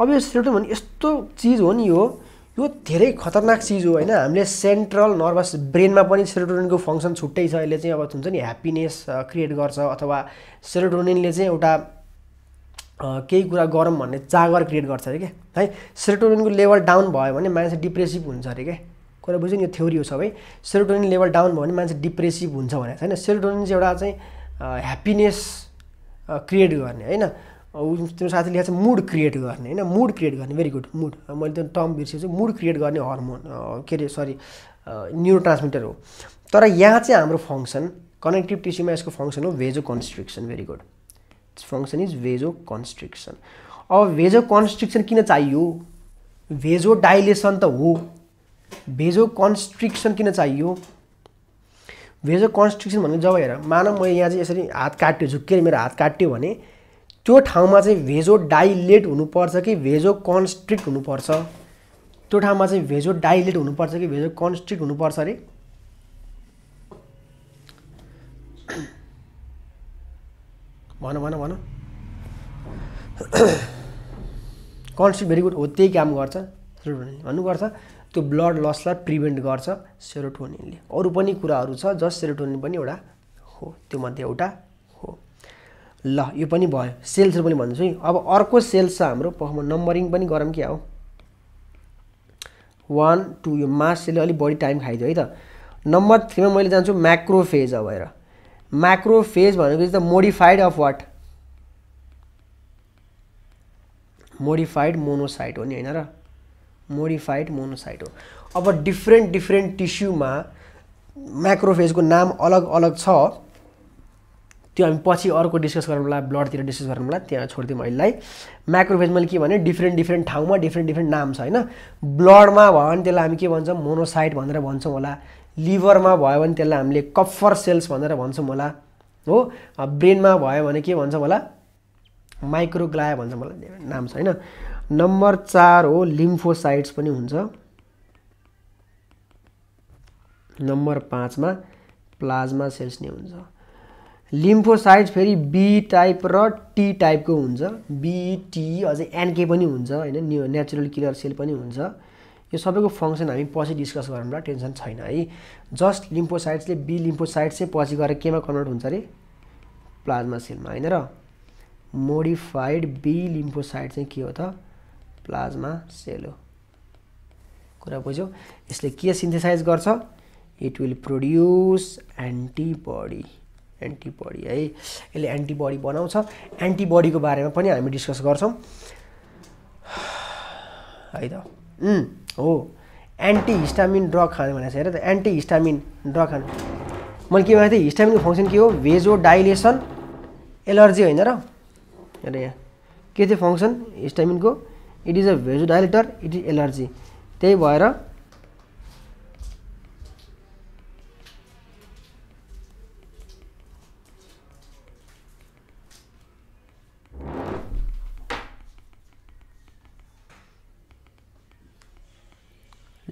अब यो सेरोटोनिन भने यस्तो चिज हो नि यो यो धेरै खतरनाक चिज हो होइन हामीले सेन्ट्रल नर्भस ब्रेनमा पनि सेरोटोनिनको फङ्सन छुट्टै छ यसले चाहिँ अब हुन्छ नि ह्याप्पिनेस क्रिएट गर्छ अथवा सेरोटोनिनले चाहिँ एउटा केही कुरा गरौँ भन्ने चागर क्रिएट गर्छ अरे क्या है सेरोटोनिनको लेभल डाउन भयो भने मान्छे डिप्रेसिभ हुन्छ अरे क्या कुरा बुझ्यो नि यो थ्योरी हो सबै सेरोटोनिन लेभल डाउन भयो भने मान्छे डिप्रेसिभ हुन्छ भने होइन सेरोटोनिन चाहिँ एउटा चाहिँ ह्याप्पिनेस क्रिएट गर्ने होइन त्यो साथीले ल्याएको छ मुड क्रिएट गर्ने होइन मुड क्रिएट गर्ने भेरी गुड मुड मैले त्यो टर्म चाहिँ मुड क्रिएट गर्ने हर्मोन के अरे सरी न्युरो ट्रान्समिटर हो तर यहाँ चाहिँ हाम्रो फङ्सन कनेक्टिभ टिस्युमा यसको फङ्सन हो vasoconstriction very good function is vasoconstriction अब भेजो कन्स्ट्रिक्सन किन चाहियो भेजो डाइलेसन त हो भेजो कन्स्ट्रिक्सन किन चाहियो भेजो कन्स्ट्रिक्सन भनेको जब हेर मानव मैले यहाँ चाहिँ यसरी हात काट्यो झुक्केर मेरो हात काट्यो भने त्यो ठाउँमा चाहिँ भेजो डाइलेट हुनुपर्छ कि भेजो कन्स्ट्रिक्ट हुनुपर्छ त्यो ठाउँमा चाहिँ भेजो डाइलेट हुनुपर्छ कि भेजो कन्स्ट्रिक्ट हुनुपर्छ अरे भन भन भन कन्स्ट्रिक्ट भेरी गुड हो त्यही काम गर्छ भन्नु भन्नुपर्छ त्यो ब्लड लसलाई प्रिभेन्ट गर्छ सेरोटोनिनले अरू पनि कुराहरू छ जस सेरोटोनिन पनि एउटा हो त्योमध्ये एउटा ल यो पनि भयो सेल्सहरू पनि भन्छु है अब अर्को सेल्स छ हाम्रो पखमा नम्बरिङ पनि गरौँ क्या हो वान टू यो मास सेलले अलिक बढी टाइम खाइदियो है त नम्बर थ्रीमा मैले जान्छु म्याक्रोफेज अब हेर म्याक्रोफेज भनेको चाहिँ त modified of what modified monocyte हो नि होइन र मोडिफाइड मोनोसाइट हो अब डिफ्रेन्ट डिफ्रेन्ट टिस्युमा म्याक्रोफेजको नाम अलग अलग छ त्यो हामी पछि अर्को डिस्कस होला ब्लडतिर डिस्कस होला त्यहाँ छोडिदिउँ अहिलेलाई माइक्रोफेज मैले के भने डिफ्रेन्ट डिफ्रेन्ट ठाउँमा डिफ्रेन्ट डिफ्रेन्ट नाम छ होइन ब्लडमा भयो भने त्यसलाई हामी के भन्छौँ मोनोसाइट भनेर भन्छौँ होला लिभरमा भयो भने त्यसलाई हामीले कफर सेल्स भनेर भन्छौँ होला हो ब्रेनमा भयो भने के भन्छौँ होला माइक्रोग्लाय भन्छ मलाई नाम छ होइन नम्बर चार हो लिम्फोसाइट्स पनि हुन्छ नम्बर पाँचमा प्लाज्मा सेल्स नै हुन्छ लिम्फोसाइट फेरि बी टाइप र टी टाइपको हुन्छ बी टी अझै एनके पनि हुन्छ होइन न्यु नेचुरल किलर सेल पनि हुन्छ यो सबैको फङ्सन हामी पछि डिस्कस गरौँ र टेन्सन छैन है जस्ट लिम्फोसाइट्सले बी लिम्फोसाइट्स चाहिँ पछि गएर केमा कन्भर्ट हुन्छ अरे प्लाज्मा सेलमा होइन र मोडिफाइड बी लिम्फोसाइट चाहिँ के हो त प्लाज्मा सेल हो कुरा बुझ्यो यसले के सिन्थेसाइज गर्छ it will produce antibody antibody है यसले एन्टिबडी बनाउँछ एन्टिबडीको बारेमा पनि हामी डिस्कस गर्छौँ है त हो एन्टिहिस्टामिन ड्रग खाने भनेको छ हेर त एन्टिहिस्टामिन ड्रग खाने मैले के भनेको थिएँ हिस्टामिनको फङ्सन के हो भेजो डाइलेसन एलर्जी होइन र हेर यहाँ के थियो फङ्सन हिस्टामिनको it is a vasodilator it is allergy त्यही भएर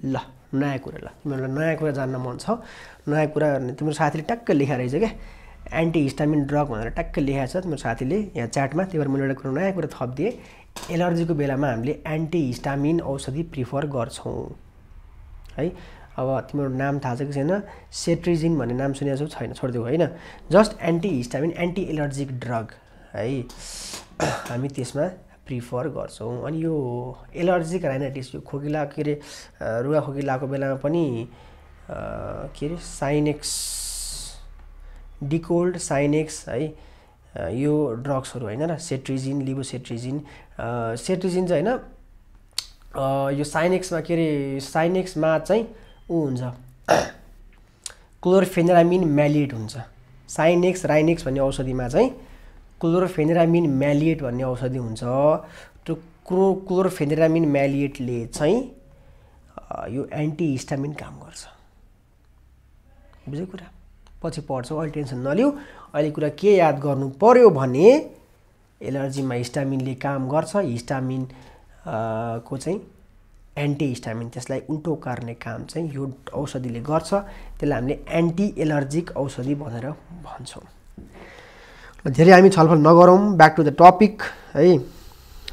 ल नयाँ कुरा ल तिमीहरूलाई नयाँ कुरा जान्न मन छ नयाँ कुरा तिम्रो साथीले ट्याक्कै लेखा रहेछ क्या एन्टी हिस्टामिन ड्रग भनेर ट्याक्कै लेखाएको छ तिम्रो साथीले यहाँ च्याटमा त्यही भएर मैले एउटा कुरा नयाँ कुरा थपिदिएँ एलर्जीको बेलामा हामीले एन्टी हिस्टामिन औषधि प्रिफर गर्छौँ है अब तिम्रो नाम थाहा छ कि छैन सेट्रिजिन भन्ने नाम सुनेको छौ छैन छोडिदेऊ होइन just anti histamine anti allergic drug है हामी त्यसमा प्रिफर गर्छौँ अनि यो एलर्जिक राइनाइटिस यो खोकिला के अरे रुगा खोकिलाको बेलामा पनि के अरे साइनेक्स डिकोल्ड साइनेक्स है यो ड्रग्सहरू होइन र सेट्रिजिन लिबो सेट्रिजिन सेट्रिजिन चाहिँ होइन यो साइनेक्समा के अरे साइनेक्समा चाहिँ ऊ हुन्छ क्लोरफेनरामिन <coughs> म्यालिड हुन्छ साइनेक्स राइनेक्स भन्ने औषधिमा चाहिँ क्लोरोफेनेरामिन म्यालिएट भन्ने औषधि हुन्छ त्यो क्रो क्लोरोफेनेरामिन म्यालिएटले चाहिँ यो एन्टिहिस्टामिन काम गर्छ बुझ्यो कुरा पछि पढ्छौँ अहिले टेन्सन नलिऊ अहिले कुरा के याद गर्नु पर्यो भने एलर्जीमा हिस्टामिनले काम गर्छ हिस्टामिन को चाहिँ एन्टिहिस्टामिन त्यसलाई उल्टो कार्ने काम चाहिँ यो औषधिले गर्छ त्यसलाई हामीले एन्टी एलर्जिक औषधि भनेर भन्छौँ धेरै हामी छलफल नगरौँ ब्याक टु द टपिक है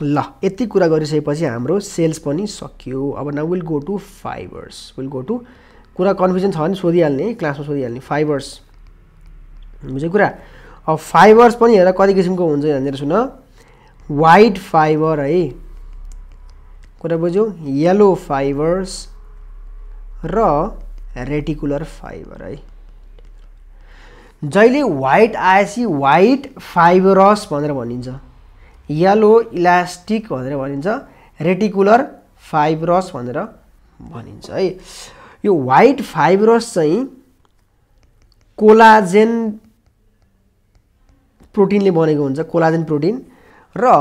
ल यति कुरा गरिसकेपछि हाम्रो सेल्स पनि सकियो अब न will go to fibres will go to कुरा कन्फ्युजन छ भने सोधिहाल्ने क्लासमा सोधिहाल्ने फाइबर्स बुझ्यो कुरा अब फाइबर्स पनि हेर कति किसिमको हुन्छ यहाँनिर सुन वाइट फाइबर है कुरा बुझ्यो येलो फाइबर्स र रेटिकुलर फाइबर है जहिले वाइट आएपछि वाइट फाइबरस भनेर भनिन्छ यल्लो इलास्टिक भनेर भनिन्छ रेटिकुलर फाइबरस भनेर भनिन्छ है यो वाइट फाइबरस चाहिँ कोलाजेन प्रोटिनले बनेको हुन्छ कोलाजेन प्रोटिन र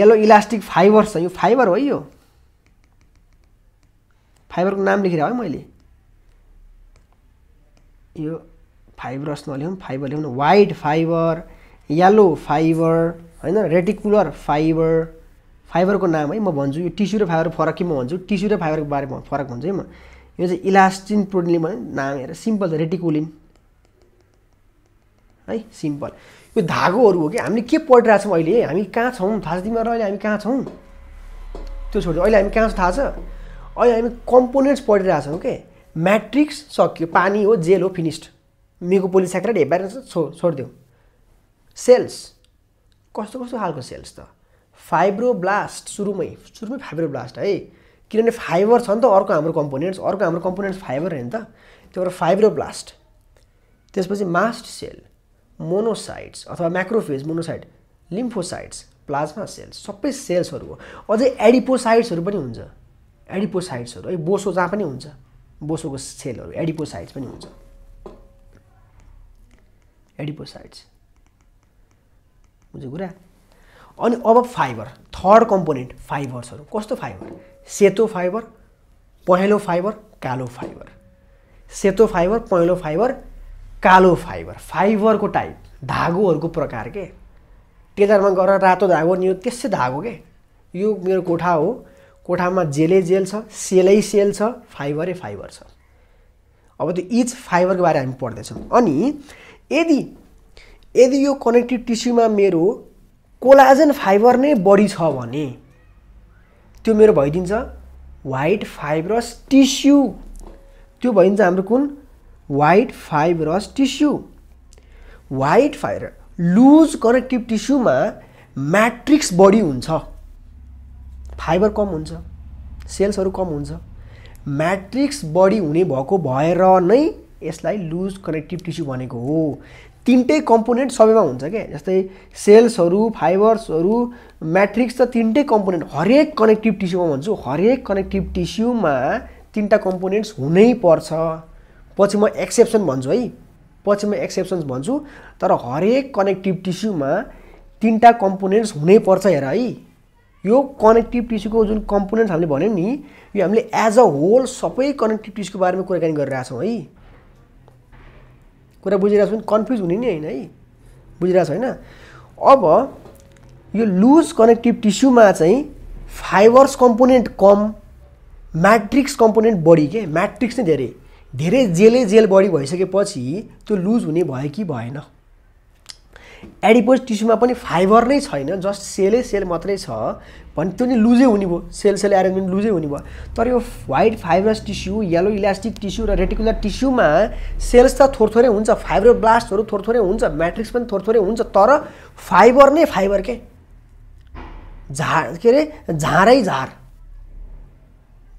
यल्लो इलास्टिक फाइबर छ यो फाइबर हो यो फाइबरको नाम लेखिरहेको है मैले यो फाइबरस नल्याउँ फाइबर ल्याउनु वाइट फाइबर यल्लो फाइबर होइन रेटिकुलर फाइबर फाइबरको नाम है म भन्छु यो टिस्यु र फाइबर फरक के म भन्छु टिस्यु र फाइबरको बारेमा फरक भन्छु है म यो चाहिँ इलास्टिन प्रोटिनले भने नाम हेर सिम्पल छ रेटिकुलिन है सिम्पल यो धागोहरू हो कि हामीले के पढिरहेछौँ अहिले हामी कहाँ छौँ थाहा छ तिमीहरू अहिले हामी कहाँ छौँ त्यो छोडिदियो अहिले हामी कहाँ छ थाहा छ अहिले हामी कम्पोनेन्ट्स पढिरहेछौँ के म्याट्रिक्स सक्यो पानी हो जेल हो फिनिस्ड मिको पोलिसेक्रेट हेपेर छो छोडिदियो सेल्स कस्तो कस्तो खालको सेल्स त फाइब्रो ब्लास्ट सुरुमै सुरुमै फाइब्रो ब्लास्ट है किनभने फाइबर छ नि त अर्को हाम्रो कम्पोनेन्ट्स अर्को हाम्रो कम्पोनेन्ट्स फाइबर होइन त त्यो भएर फाइब्रो ब्लास्ट त्यसपछि मास्ट सेल मोनोसाइट्स अथवा macrophage monocyte lymphocytes plasma cells सबै सेल्सहरू हो अझै एडिपोसाइट्सहरू पनि हुन्छ एडिपोसाइट्सहरू है बोसो जहाँ पनि हुन्छ बोसोको सेलहरू एडिपोसाइट्स पनि हुन्छ एडिपोसाइड्स बुझ्यो कुरा अनि अब फाइबर थर्ड कम्पोनेन्ट फाइबर्सहरू कस्तो फाइबर सेतो फाइबर पहेँलो फाइबर कालो फाइबर सेतो फाइबर पहेँलो फाइबर कालो फाइबर फाइबरको टाइप धागोहरूको प्रकार के टेजारमा गएर रातो धागो नि त्यसै धागो के यो मेरो कोठा हो कोठामा जेलै जेल छ सेलै सेल छ फाइबरै फाइबर छ अब त्यो इच फाइबरको बारे हामी पढ्दैछौँ अनि यदि यदि यो कनेक्टिभ टिस्युमा मेरो कोलाजन फाइबर नै बढी छ भने त्यो मेरो भइदिन्छ वाइट फाइब्रस टिस्यु त्यो भइदिन्छ हाम्रो कुन white fibrous tissue white fibre loose connective टिस्युमा म्याट्रिक्स बढी हुन्छ फाइबर कम हुन्छ सेल्सहरू कम हुन्छ म्याट्रिक्स बढी हुने भएको भएर नै यसलाई लुज कनेक्टिभ टिस्यु भनेको हो तिनटै कम्पोनेन्ट सबैमा हुन्छ क्या जस्तै सेल्सहरू फाइबर्सहरू म्याट्रिक्स त तिनटै कम्पोनेन्ट हरेक कनेक्टिभ टिस्युमा भन्छु हरेक कनेक्टिभ टिस्युमा तिनवटा कम्पोनेन्ट्स हुनै पर्छ पछि म एक्सेप्सन भन्छु है पछि म एक्सेप्सन्स भन्छु तर हरेक कनेक्टिभ टिस्युमा तिनवटा कम्पोनेन्ट्स हुनै पर्छ हेर है यो कनेक्टिभ टिस्युको जुन कम्पोनेन्ट हामीले भन्यौँ नि यो हामीले एज अ होल सबै कनेक्टिभ टिस्युको बारेमा कुराकानी गरिरहेछौँ है कुरा बुझिरहेको छु भने कन्फ्युज हुने नि होइन है बुझिरहेको छ होइन अब यो लुज कनेक्टिभ टिस्युमा चाहिँ फाइबर्स कम्पोनेन्ट कम म्याट्रिक्स कम्पोनेन्ट बढी के म्याट्रिक्स नै धेरै धेरै जेलै जेल बढी भइसकेपछि त्यो लुज हुने भयो कि भएन एडिपोज टिस्युमा पनि फाइबर नै छैन जस्ट सेलै सेल मात्रै छ भने त्यो नि लुजै हुने भयो सेल सेल एरेन्जमेन्ट लुजै हुने भयो तर यो white fibrous tissue yellow elastic tissue र रेटिकुलर टिस्युमा सेल्स त थोर थोरै हुन्छ फाइब्रो ब्लास्टहरू थोर थोरै हुन्छ म्याट्रिक्स पनि थोर थोरै हुन्छ तर फाइबर नै फाइबर के झार के अरे झारै झार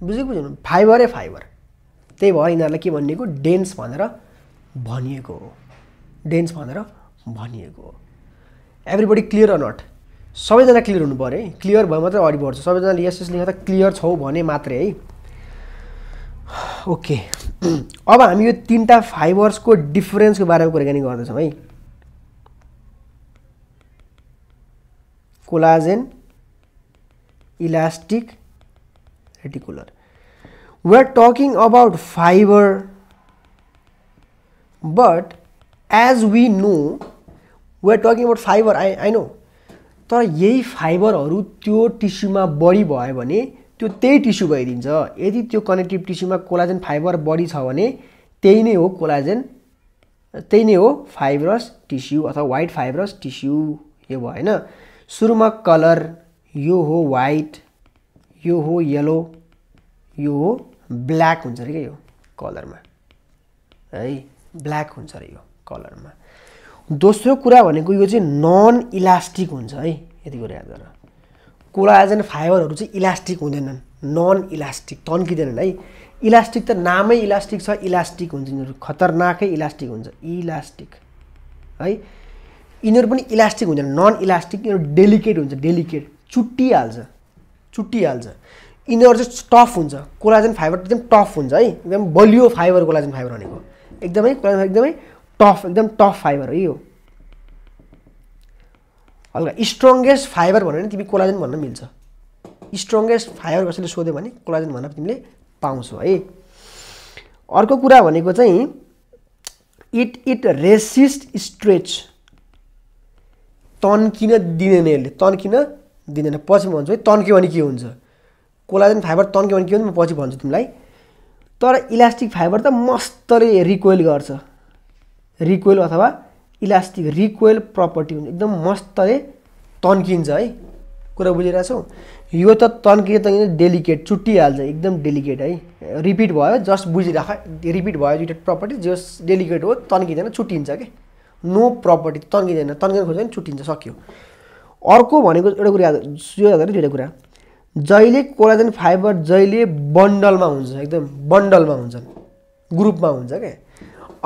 बुझेको बुझ्नु फाइबरै फाइबर त्यही भएर यिनीहरूलाई के भनिएको डेन्स भनेर भनिएको हो डेन्स भनेर भनिएको हो एभ्रिबडी क्लियर अ नट सबैजना क्लियर हुनु पऱ्यो है क्लियर भयो मात्रै अगाडि बढ्छ सबैजनाले यस यसले गर्दा क्लियर छौ भने मात्रै है ओके <clears throat> अब हामी यो तिनवटा फाइबर्सको डिफरेन्सको बारेमा कुराकानी गर्दैछौँ है collagen elastic reticular are talking about fibre but as we know are talking about fibre I I know तर यही फाइबरहरू त्यो टिस्युमा बढी भयो भने त्यो त्यही टिस्यु भइदिन्छ यदि त्यो कनेक्टिभ टिस्युमा कोलाजेन फाइबर बढी छ भने त्यही नै हो कोलाजेन त्यही नै हो फाइब्रस टिस्यु अथवा वाइट फाइब्रस टिस्यु यो भयो होइन सुरुमा कलर यो हो वाइट यो हो यल्लो यो हो ब्ल्याक हुन्छ अरे क्या यो कलरमा है ब्ल्याक हुन्छ अरे यो कलरमा दोस्रो कुरा भनेको यो चाहिँ नन इलास्टिक हुन्छ है यति कुरा याद गर कोलाजन फाइबरहरू चाहिँ इलास्टिक हुँदैनन् नन इलास्टिक तन्किँदैनन् है इलास्टिक त नामै इलास्टिक छ इलास्टिक हुन्छ यिनीहरू खतरनाकै इलास्टिक हुन्छ इलास्टिक है यिनीहरू पनि इलास्टिक हुँदैन नन इलास्टिक यिनीहरू डेलिकेट हुन्छ डेलिकेट चुट्टिहाल्छ चुट्टिहाल्छ यिनीहरू चाहिँ टफ हुन्छ कोलाजन फाइबर एकदम टफ हुन्छ है एकदम बलियो फाइबर कोलाजन फाइबर भनेको एकदमै एकदमै टफ एकदम टफ फाइबर हो यो हल्का स्ट्रङ्गेस्ट फाइबर भन्यो भने तिमी कोलाजन भन्न मिल्छ स्ट्रङ्गेस्ट फाइबर कसैले सोध्यो भने कोलाजन भन्न तिमीले पाउँछौ है अर्को कुरा भनेको चाहिँ इट इट रेसिस्ट स्ट्रेच तन्किन दिँदैन यसले तन्किन दिँदैन पछि म भन्छु है तन्क्यो भने के हुन्छ कोलाजन फाइबर तन्क्यो भने के हुन्छ म पछि भन्छु तिमीलाई तर इलास्टिक फाइबर त मस्तले रिकोइल गर्छ रिक्वेल अथवा इलास्टिक रिक्वेल प्रपर्टी हुन्छ एकदम मस्तले तन्किन्छ है कुरा बुझिरहेको छौँ यो त तन्किए त डेलिकेट चुट्टिहाल्छ एकदम डेलिकेट है रिपिट भयो जस्ट बुझिराख रिपिट भयो दुइटा प्रपर्टी जस डेलिकेट हो तन्किँदैन छुट्टिन्छ कि नो प्रपर्टी तन्किँदैन तन्किन खोज्यो भने छुट्टिन्छ सक्यो अर्को भनेको एउटा कुरा यो याद दुइटा कुरा जहिले कोलाजन फाइबर जहिले बन्डलमा हुन्छ एकदम बन्डलमा हुन्छन् ग्रुपमा हुन्छ क्या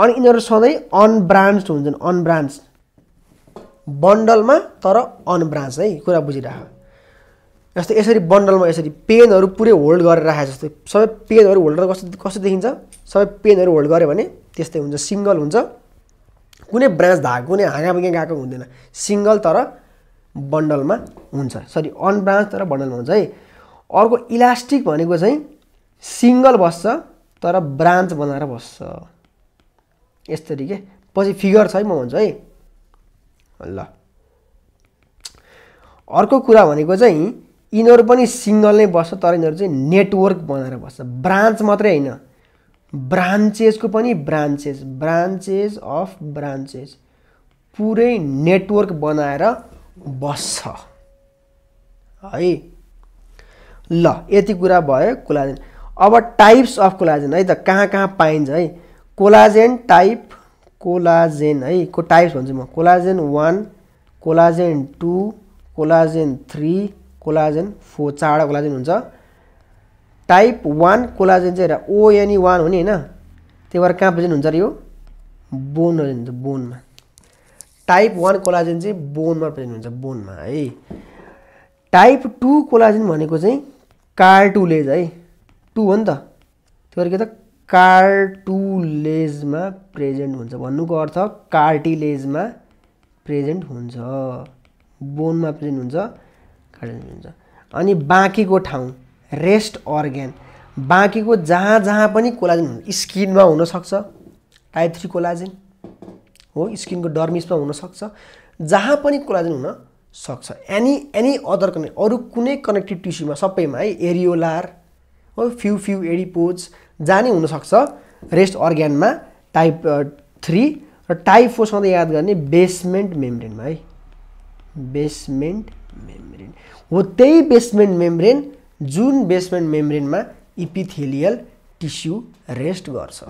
अनि यिनीहरू सधैँ अनब्रान्च हुन्छन् अनब्रान्च बन्डलमा तर अनब्रान्च है कुरा बुझिरह जस्तै यसरी बन्डलमा यसरी पेनहरू पुरै होल्ड गरेर राखेको जस्तै सबै पेनहरू होल्ड गरेर कस्तो कस्तो देखिन्छ सबै पेनहरू होल्ड गऱ्यो भने त्यस्तै हुन्छ सिङ्गल हुन्छ कुनै ब्रान्च धाएको कुनै हाँगाबिँगा गएको हुँदैन सिङ्गल तर बन्डलमा हुन्छ सरी अनब्रान्च तर बन्डलमा हुन्छ है अर्को इलास्टिक भनेको चाहिँ सिङ्गल बस्छ तर ब्रान्च बनाएर बस्छ यस्तरी के पछि फिगर छ है म भन्छु है ल अर्को कुरा भनेको चाहिँ यिनीहरू पनि सिङ्गल नै बस्छ तर यिनीहरू चाहिँ नेटवर्क बनाएर बस्छ ब्रान्च मात्रै होइन ब्रान्चेसको पनि ब्रान्चेस ब्रान्चेस अफ ब्रान्चेस पुरै नेटवर्क बनाएर बस्छ है ल यति कुरा भयो कोलाजेन अब टाइप्स अफ कोलाजेन है त कहाँ कहाँ पाइन्छ है कोलाजेन टाइप कोलाजेन है को टाइप्स भन्छु म collagen one collagen two collagen three collagen four चारवटा कोलाजेन हुन्छ टाइप वान कोलाजेन चाहिँ हेर ओएनई e वान हो नि होइन त्यही भएर कहाँ प्रेजेन्ट हुन्छ अरे यो बोनहरू हुन्छ बोनमा टाइप वान कोलाजेन चाहिँ बोनमा प्रेजेन्ट हुन्छ बोनमा है टाइप टू कोलाजेन भनेको चाहिँ कार्टुलेज है टू हो नि त त्यो भएर के त कार्टुलेजमा प्रेजेन्ट हुन्छ भन्नुको अर्थ कार्टिलेजमा प्रेजेन्ट हुन्छ बोनमा प्रेजेन्ट हुन्छ कार्टिलेज हुन्छ अनि बाँकीको ठाउँ रेस्ट अर्ग्यान बाँकीको जहाँ जहाँ पनि कोलाजिन हुन्छ स्किनमा हुनसक्छ टाइप थ्री कोलाजिन हो स्किनको डर्मिसमा हुनसक्छ जहाँ पनि कोलाजिन हुन सक्छ एनी एनी अदर कनेक्ट अरू कुनै कनेक्टिभ टिस्युमा सबैमा है एरियोलार हो फ्यु फ्यु एडिपोज जाने हुनसक्छ रेस्ट अर्ग्यानमा टाइप थ्री र टाइप फोर सधैँ याद गर्ने बेसमेन्ट मेम्ब्रेनमा है बेसमेन्ट मेम्ब्रेन हो त्यही बेसमेन्ट मेम्ब्रेन जुन बेसमेन्ट मेम्ब्रेनमा इपिथेलियल टिस्यु रेस्ट गर्छ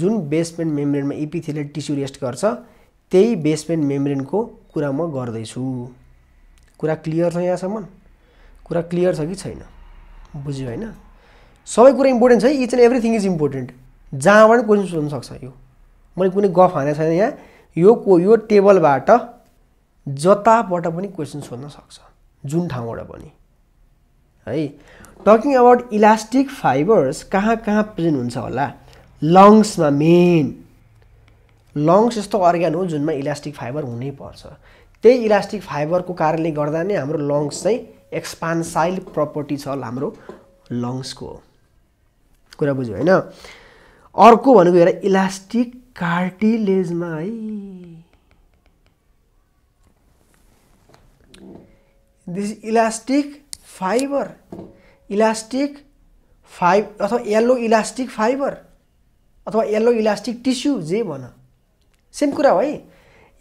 जुन बेसमेन्ट मेम्ब्रेनमा इपिथेलियल टिस्यु रेस्ट गर्छ त्यही बेसमेन्ट मेम्ब्रेनको कुरा म गर्दैछु कुरा क्लियर छ यहाँसम्म कुरा क्लियर छ कि छैन बुझ्यो होइन सबै कुरा इम्पोर्टेन्ट छ each and everything is important जहाँबाट क्वेसन सोध्नु सक्छ यो मैले कुनै गफ हानेको छैन यहाँ यो को यो टेबलबाट जताबाट पनि क्वेसन सोध्न सक्छ जुन ठाउँबाट पनि है टकिङ अबाउट इलास्टिक फाइबर्स कहाँ कहाँ प्रेजेन्ट हुन्छ होला लङ्समा मेन लङ्स यस्तो अर्ग्यान हो जुनमा इलास्टिक फाइबर हुनै पर्छ त्यही इलास्टिक फाइबरको कारणले गर्दा नै हाम्रो लङ्स चाहिँ एक्सपान्साइल प्रपर्टी छ हाम्रो लङ्सको कुरा बुझ्यो होइन अर्को भनेको हेर इलास्टिक कार्टिलेजमा है this elastic fibre elastic fibre अथवा यल्लो इलास्टिक फाइबर अथवा यल्लो इलास्टिक टिस्यु जे भन सेम कुरा हो है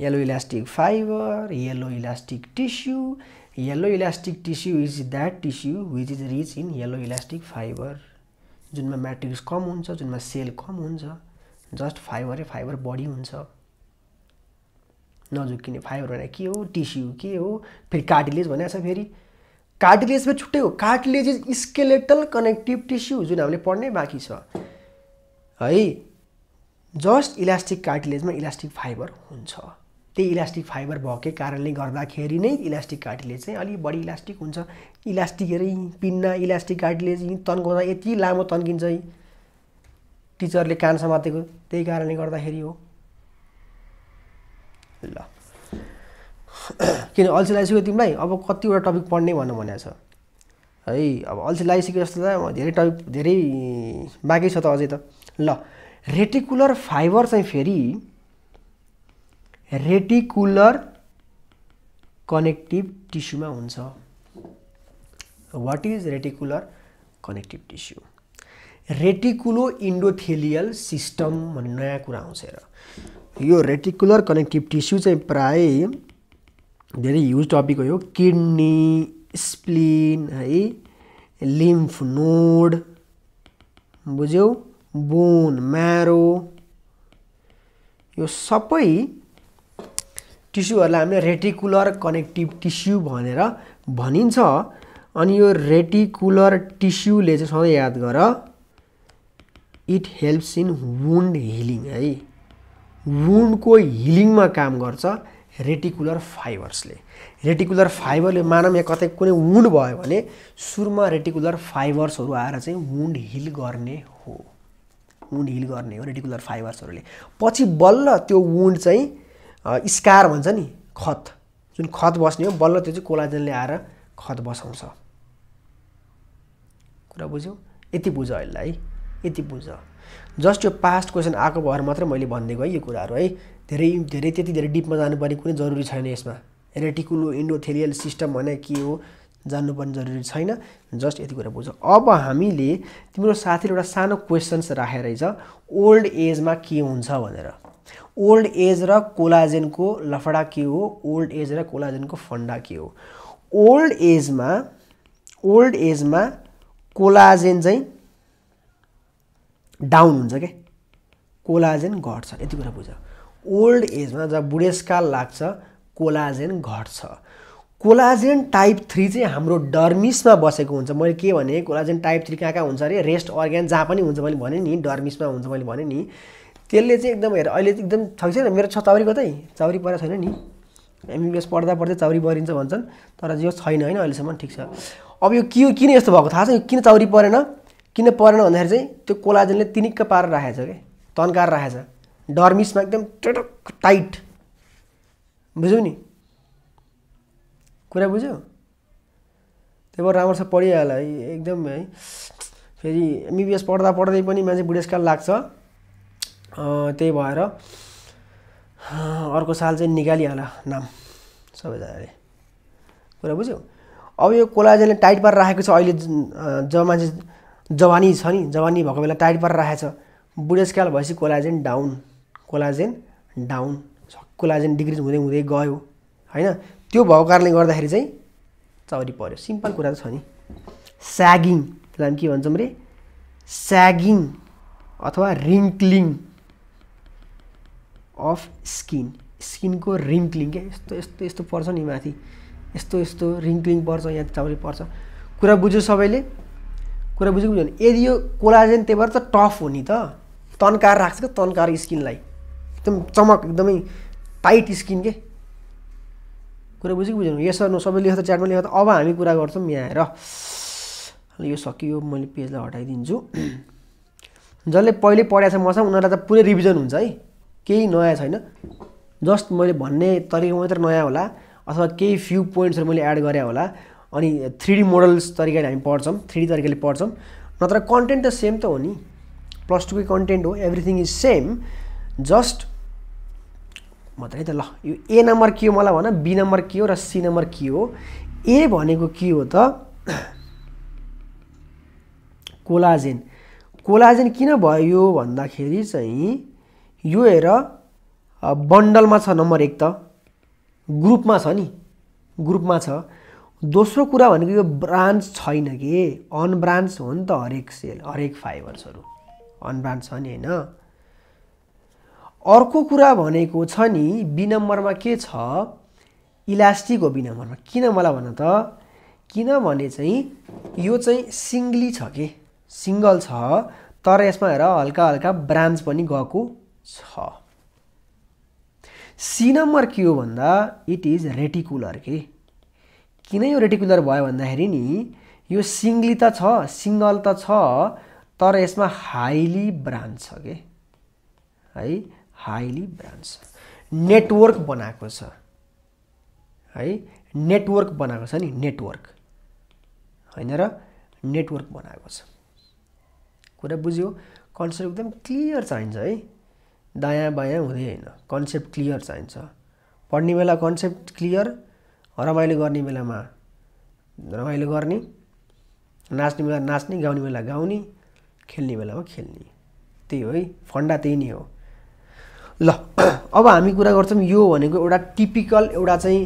yellow elastic fibre yellow elastic tissue yellow elastic tissue is that tissue which is rich in yellow elastic fibre जुनमा matrix कम हुन्छ जुनमा सेल कम हुन्छ जस्ट फाइबरै फाइबर बढी हुन्छ नझुक्किने फाइबर भने के हो टिस्यु के हो फेरि कार्टिलेज भनेको छ फेरि कार्टिलेज फेरि छुट्टै हो cartilage is skeletal connective tissue जुन हामीले पढ्नै बाँकी छ है जस्ट इलास्टिक कार्टिलेजमा इलास्टिक फाइबर हुन्छ त्यही इलास्टिक फाइबर भएकै कारणले गर्दाखेरि नै इलास्टिक काठीले चाहिँ अलिक बढी इलास्टिक हुन्छ इलास्टिक हेरे पिन्ना इलास्टिक काठीले चाहिँ तन्काउँदा यति लामो तन्किन्छ टिचरले कान समातेको त्यही कारणले गर्दाखेरि हो ल किन अल्छी लागिसक्यो तिमीलाई अब कतिवटा टपिक पढ्ने भन्नु भनेको छ है अब अल्छी लागिसक्यो जस्तो त धेरै टपिक धेरै बाँकी छ त अझै त ल रेटिकुलर फाइबर चाहिँ फेरि रेटिकुलर कनेक्टिभ टिस्युमा हुन्छ what is reticular connective tissue reticuloendothelial system भन्ने नयाँ कुरा आउँछ र यो रेटिकुलर कनेक्टिभ टिस्यु चाहिँ प्राय धेरै ह्युज टपिक हो यो किडनी स्प्लिन है लिम्फ नोड बुझ्यौ बोन म्यारो यो सबै टिस्युहरूलाई हामीले रेटिकुलर कनेक्टिभ टिस्यु भनेर भनिन्छ अनि यो रेटिकुलर टिस्युले चाहिँ सधैँ याद गर it helps in wound healing है वुन्डको हिलिङमा काम गर्छ रेटिकुलर फाइबर्सले रेटिकुलर फाइबरले मानव यहाँ कतै कुनै वुन्ड भयो भने सुरुमा रेटिकुलर फाइबर्सहरू आएर चाहिँ वुन्ड हिल गर्ने हो वुन्ड हिल गर्ने हो रेटिकुलर फाइबर्सहरूले पछि बल्ल त्यो वुन्ड चाहिँ स्कार भन्छ नि खत जुन खत बस्ने हो बल्ल त्यो चाहिँ कोलाजनले आएर खत बसाउँछ कुरा बुझ्यौ यति बुझ यसलाई है यति बुझ जस्ट यो पास्ट क्वेसन आएको भएर मात्रै मैले भनिदिएको है यो कुराहरू है धेरै धेरै त्यति धेरै डिपमा जानुपर्ने कुनै जरुरी छैन यसमा रेटिकुलो इन्डोथेलियल सिस्टम भने के हो जान्नुपर्ने जरुरी छैन जस्ट यति कुरा बुझ अब हामीले तिम्रो साथीले एउटा सानो क्वेसन्स राखेर रहेछ ओल्ड एजमा के हुन्छ भनेर ओल्ड एज र कोलाजेनको लफडा के हो ओल्ड एज र कोलाजेनको फन्डा के हो ओल्ड एजमा ओल्ड एजमा कोलाजेन चाहिँ डाउन हुन्छ क्या कोलाजेन घट्छ यति कुरा बुझ ओल्ड एजमा जब बुढेसकाल लाग्छ कोलाजेन घट्छ कोलाजेन टाइप थ्री चाहिँ हाम्रो डर्मिसमा बसेको हुन्छ मैले के भने कोलाजेन टाइप थ्री कहाँ कहाँ हुन्छ अरे रेस्ट अर्ग्यान जहाँ पनि हुन्छ मैले भने नि डर्मिसमा हुन्छ मैले भने नि त्यसले चाहिँ एकदम हेर अहिले एकदम छ छैन मेरो छ चाउरी कतै चाउरी परेको छैन नि एमबिबिएस पढ्दा पढ्दै चाउरी परिन्छ भन्छन् तर यो छैन होइन अहिलेसम्म ठिक छ अब यो के किन यस्तो भएको थाहा छ किन चाउरी परेन किन परेन भन्दाखेरि चाहिँ त्यो कोलाजनले तिनिक्क पारेर राखेछ छ कि तन्काएर राखेको डर्मिसमा एकदम टटक टाइट बुझ्यौ नि कुरा बुझ्यो त्यही भएर राम्रोसँग पढिहाल्यो है एकदम है फेरि एमबिबिएस पढ्दा पढ्दै पनि मान्छे बुढेसकाल लाग्छ त्यही भएर अर्को साल चाहिँ निकालिहाल नाम सबैजनाले कुरा बुझ्यौ अब यो कोलाजेनले टाइट पारेर राखेको छ अहिले जब मान्छे जवानी छ नि जवानी भएको बेला टाइट पारेर राखेको छ बुढेसकाल भएपछि collagen down collagen down collagen degrades हुँदै हुँदै गयो होइन त्यो भएको कारणले गर्दाखेरि चाहिँ चौरी पऱ्यो सिम्पल कुरा त छ नि स्यागिङ त्यसलाई के भन्छौँ रे स्यागिङ अथवा रिङ्क्लिङ अफ स्किन स्किनको रिङ्क्लिङ क्या यस्तो यस्तो यस्तो पर्छ नि माथि यस्तो यस्तो रिङ्कलिङ पर्छ यहाँ चाउरी पर्छ कुरा बुझ्यो सबैले कुरा बुझ्यो भने यदि यो कोलाजेन त्यही भएर त टफ हो नि त तन्कार राख्छ क्या तन्कार स्किनलाई एकदम चमक एकदमै टाइट स्किन के कुरा बुझ्यो कि बुझ्यो यस नो सबै लेख्दा च्याटमा लेख्दा अब हामी कुरा गर्छौँ यहाँ आएर यो सकियो मैले पेजलाई हटाइदिन्छु जसले पहिले पढाएको छ मसँग उनीहरूलाई त पुरै रिभिजन हुन्छ है केही नयाँ छैन जस्ट मैले भन्ने तरिका मात्र नयाँ होला अथवा केही फ्यु पोइन्ट्सहरू मैले एड गरेँ होला अनि थ्री डी मोडल्स तरिकाले हामी पढ्छौँ थ्री डी तरिकाले पढ्छौँ नत्र कन्टेन्ट त सेम त हो नि प्लस टूकै कन्टेन्ट हो एभ्रिथिङ इज सेम जस्ट मात्रै त ल यो ए नम्बर के हो मलाई भन बी नम्बर के हो र सी नम्बर के हो ए भनेको के हो त कोलाजेन <clears throat> कोलाजेन किन भयो भन्दाखेरि चाहिँ यो हेर बन्डलमा छ नम्बर एक त ग्रुपमा छ नि ग्रुपमा छ दोस्रो कुरा भनेको यो ब्रान्च छैन कि अनब्रान्च हो नि त हरेक सेल हरेक फाइबर्सहरू अनब्रान्च छ नि होइन अर्को कुरा भनेको छ नि बी नम्बरमा के छ इलास्टिक हो बी नम्बरमा किन मलाई भन त किनभने चाहिँ यो चाहिँ सिङ्गली छ के सिङ्गल छ तर यसमा हेर हल्का हल्का ब्रान्च पनि गएको छ सी नम्बर के हो भन्दा इट इज रेटिकुलर के किन यो रेटिकुलर भयो भन्दाखेरि नि यो सिङ्गली त छ सिङ्गल त छ तर यसमा हाइली ब्रान्च छ के है हाइली ब्रान्च नेटवर्क बनाएको छ है नेटवर्क बनाएको छ नि नेटवर्क होइन र नेटवर्क बनाएको छ कुरा बुझ्यो कन्सेप्ट एकदम क्लियर चाहिन्छ है दायाँ बायाँ हुँदै होइन कन्सेप्ट क्लियर चाहिन्छ पढ्ने बेला कन्सेप्ट क्लियर रमाइलो गर्ने बेलामा रमाइलो गर्ने नाच्ने बेला नाच्ने गाउने बेला गाउने खेल्ने बेलामा खेल्ने त्यही हो है फन्डा त्यही नै हो ल <clears throat> अब हामी कुरा गर्छौँ यो भनेको एउटा टिपिकल एउटा चाहिँ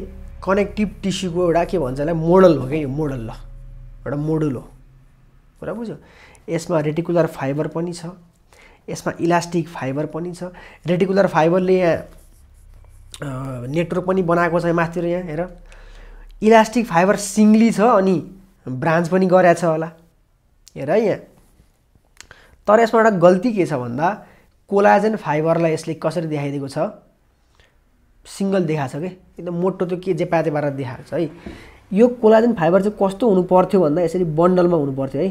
कनेक्टिभ टिस्युको एउटा के भन्छ यसलाई मोडल हो क्या यो मोडल ल एउटा मोडल हो कुरा बुझ्यो यसमा रेटिकुलर फाइबर पनि छ यसमा इलास्टिक फाइबर पनि छ रेटिकुलर फाइबरले यहाँ नेटवर्क पनि बनाएको छ माथि यहाँ हेर इलास्टिक फाइबर सिङ्ली छ अनि ब्रान्च पनि गरेछ होला हेर यहाँ तर यसमा एउटा गल्ती के छ भन्दा कोलाजेन फाइबरलाई यसले कसरी देखाइदिएको छ सिङ्गल देखाएको छ कि एकदम मोटो त्यो के जे पारेर देखाएको छ है यो कोलाजेन फाइबर चाहिँ कस्तो हुनु पर्थ्यो भन्दा यसरी बन्डलमा हुनु पर्थ्यो है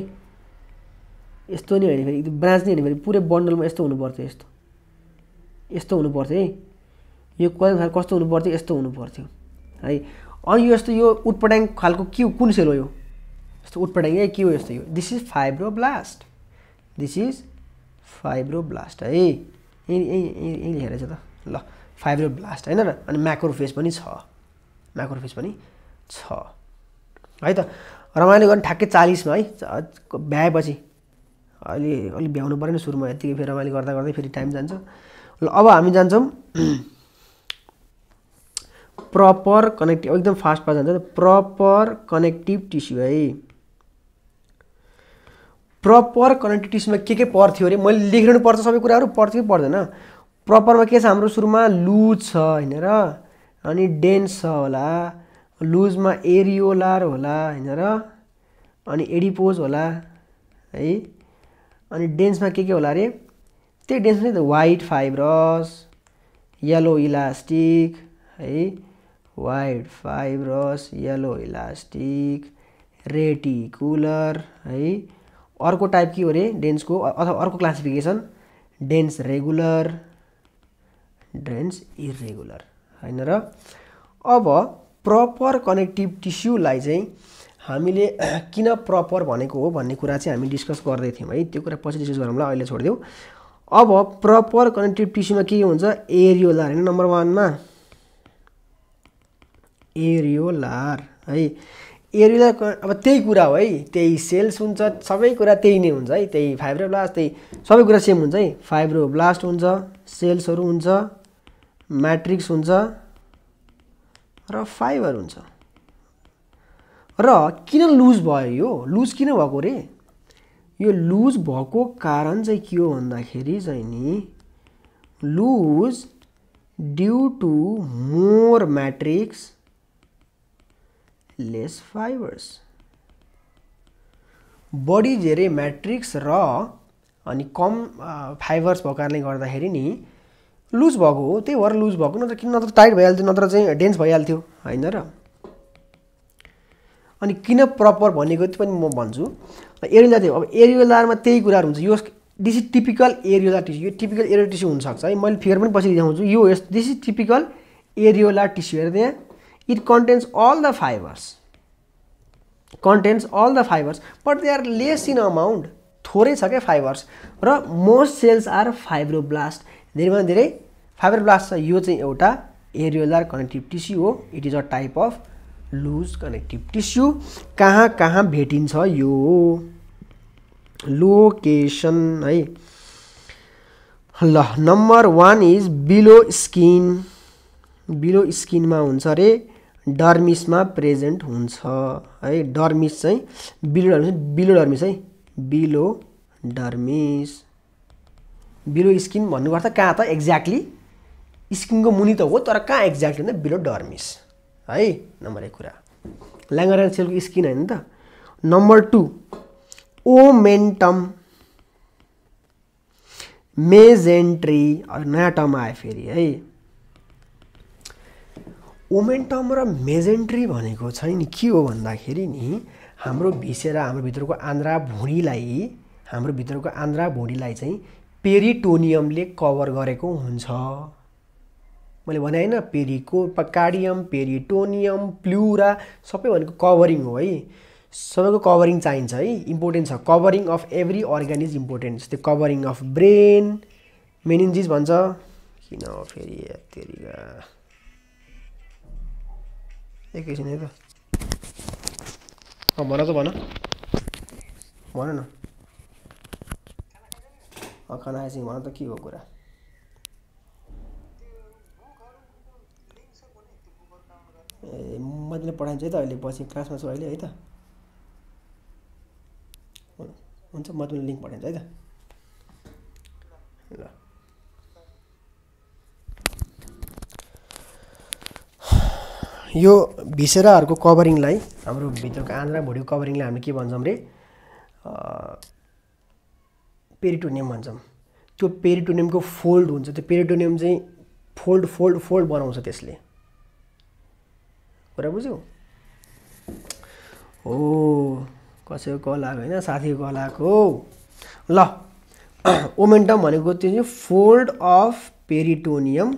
यस्तो नै होइन फेरि ब्रान्च नै होइन फेरि पुरै बन्डलमा यस्तो हुनुपर्थ्यो यस्तो यस्तो हुनुपर्थ्यो है यो कहिले कस्तो हुनुपर्थ्यो यस्तो हुनुपर्थ्यो है अनि यो यस्तो यो उटपट्याङ खालको के कुन सेल हो यो यस्तो उटपट्याङ है के हो यस्तो यो this is fibroblast this is fibroblast है यहीँ यहीँ यहीँ छ त ल फाइब्रोब्लास्ट होइन र अनि म्याक्रोफेस पनि छ म्याक्रोफेस पनि छ है त रमाइलो गर्ने ठ्याक्कै चालिसमा है भ्याएपछि अहिले अलिक भ्याउनु परेन सुरुमा यत्तिकै फेरि अहिले गर्दा गर्दै फेरि टाइम जान्छ ल अब हामी जान्छौँ प्रपर <clears throat> कनेक्टिभ एकदम फास्टमा जान्छ प्रपर कनेक्टिभ टिस्यु है प्रपर कनेक्टिभ टिस्युमा के के पर्थ्यो अरे मैले लेखिरहनु पर्छ सबै कुराहरू पर्थ्यो कि पर्दैन प्रपरमा के छ हाम्रो सुरुमा लुज छ होइन र अनि डेन्स छ होला लुजमा एरियोलार होला होइन र अनि एडिपोज होला है अनि डेन्समा के के होला अरे त्यही डेन्समा त वाइट फाइब्रस यल्लो इलास्टिक है white fibrous yellow elastic reticular है अर्को टाइप के हो अरे डेन्सको अथवा अर्को classification dense regular dense irregular होइन र अब प्रपर कनेक्टिभ टिस्युलाई चाहिँ हामीले <clears throat> किन प्रपर भनेको हो भन्ने कुरा चाहिँ हामी डिस्कस गर्दै थियौँ है त्यो कुरा पछि डिस्कस गरौँला अहिले छोडिदिउँ अब प्रपर कनेक्टिभ टिस्युमा के हुन्छ एरियोलार होइन नम्बर वानमा एरियोलार है एरियोलार अब त्यही कुरा हो है त्यही सेल्स हुन्छ सबै कुरा त्यही नै हुन्छ है त्यही फाइब्रो ब्लास्ट त्यही सबै कुरा सेम हुन्छ है फाइब्रो ब्लास्ट हुन्छ सेल्सहरू हुन्छ म्याट्रिक्स हुन्छ र फाइबर हुन्छ र किन लुज भयो यो लुज किन भएको अरे यो लुज भएको कारण चाहिँ के हो भन्दाखेरि चाहिँ नि loose due to more matrix less fibres बढी धेरै म्याट्रिक्स र अनि कम फाइबर्स भएको कारणले गर्दाखेरि नि लुज भएको हो त्यही भएर लुज भएको नत्र किन नत्र टाइट भइहाल्थ्यो नत्र चाहिँ डेन्स भइहाल्थ्यो होइन र अनि किन प्रपर भनेको त्यो पनि म भन्छु एरियोला अब एरियोलामा त्यही कुराहरू हुन्छ यो this is typical areolar tissue यो टिपिकल एरियो टिस्यु हुनसक्छ है मैले फिगर पनि पछि देखाउँछु यो this is typical areolar tissue हेर त्यहाँ it contains all the fibres contains all the fibres but they are less in amount थोरै छ क्या फाइबर्स र मोस्ट सेल्स आर फाइब्रोब्लास्ट धेरैभन्दा धेरै फाइब्रोब्लास्ट छ यो चाहिँ एउटा एरियोलार कनेक्टिभ टिस्यु हो it is a type of loose connective tissue कहाँ कहाँ भेटिन्छ यो लोकेसन है ल number one is below skin below स्किनमा हुन्छ अरे डर्मिसमा प्रेजेन्ट हुन्छ है डर्मिस चाहिँ बिलो डर्मिस बिलो डर्मिस है बिलो डर्मिस बिलो स्किन भन्नुपर्छ कहाँ त एक्ज्याक्टली स्किनको मुनि त हो तर कहाँ एक्ज्याक्टली भन्दा बिलो डर्मिस है नम्बर एक कुरा ल्याङ्गर एन्ड सेलको स्किन होइन त नम्बर टू ओमेन्टम मेजेन्ट्री नयाँ टर्म आयो फेरि है ओमेन्टम र मेजेन्ट्री भनेको छैन के हो भन्दाखेरि नि हाम्रो भिसेर हाम्रो भित्रको आन्द्रा भुँडीलाई हाम्रो भित्रको आन्द्रा भुँडीलाई चाहिँ पेरिटोनियमले कभर गरेको हुन्छ मैले भने होइन पेरिको पकाडियम पेरिटोनियम प्लुरा सबै भनेको कभरिङ हो है सबैको कभरिङ चाहिन्छ है इम्पोर्टेन्ट छ covering of every organ is important जस्तै कभरिङ अफ ब्रेन मेनिन्जिस भन्छ किन फेरि एकैछिन है त भन त भन भन न खाना आएपछि भन त के हो कुरा ए मैले पठाइन्छ है त अहिले पछि क्लासमा छु अहिले है त हुन्छ म तिमीलाई लिङ्क पठाइदिन्छु है त ल यो भिसेराहरूको कभरिङलाई हाम्रो भित्रको आन्द्रा भुँडीको कभरिङलाई हामी के भन्छौँ रे पेरिटोनियम भन्छौँ त्यो पेरिटोनियमको फोल्ड हुन्छ त्यो पेरिटोनियम चाहिँ फोल्ड फोल्ड फोल्ड बनाउँछ त्यसले कुरा बुझ्यौ हो कसैको कल आएको होइन साथीको कल आएको ल <clears throat> ओमेन्टम भनेको त्यो चाहिँ fold of peritoneum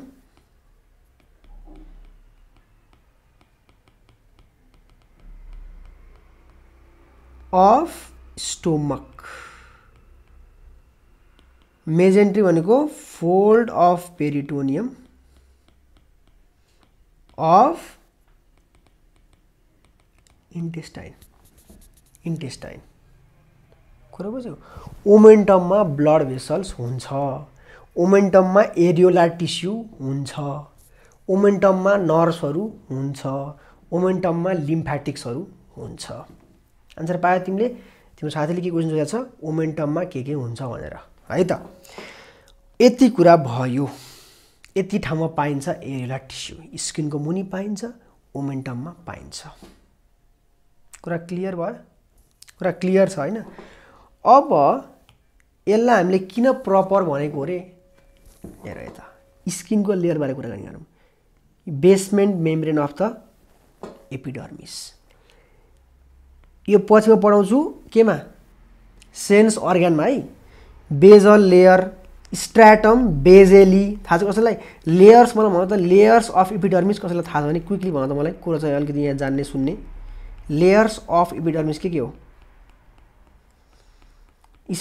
of stomach mesentery भनेको fold of peritoneum of intestine intestine कुरो बुझ्यो ओमेन्टममा ब्लड भेसल्स हुन्छ ओमेन्टममा एरियोला टिस्यु हुन्छ ओमेन्टममा नर्सहरू हुन्छ ओमेन्टममा लिम्फ्याटिक्सहरू हुन्छ आन्सर पायो तिमीले तिम्रो साथीले के क्वेसन सोधेको छ ओमेन्टममा के के हुन्छ भनेर है त यति कुरा भयो यति ठाउँमा पाइन्छ एरियोला टिस्यु स्किनको मुनि पाइन्छ ओमेन्टममा पाइन्छ कुरा क्लियर भयो कुरा क्लियर छ होइन अब यसलाई हामीले किन प्रपर भनेको अरे हेर यता स्किनको लेयरबारे कुराकानी गरौँ basement membrane of the epidermis यो पछिमा पढाउँछु केमा सेन्स अर्ग्यानमा है बेजल लेयर स्ट्राटम बेजेली थाहा छ कसैलाई लेयर्स मलाई भनौँ त लेयर्स अफ इपिडर्मिस कसैलाई थाहा छ भने क्विकली भनौँ त मलाई कुरो चाहिँ अलिकति यहाँ जान्ने सुन्ने लेयर्स अफ इपिडर्मिस के के हो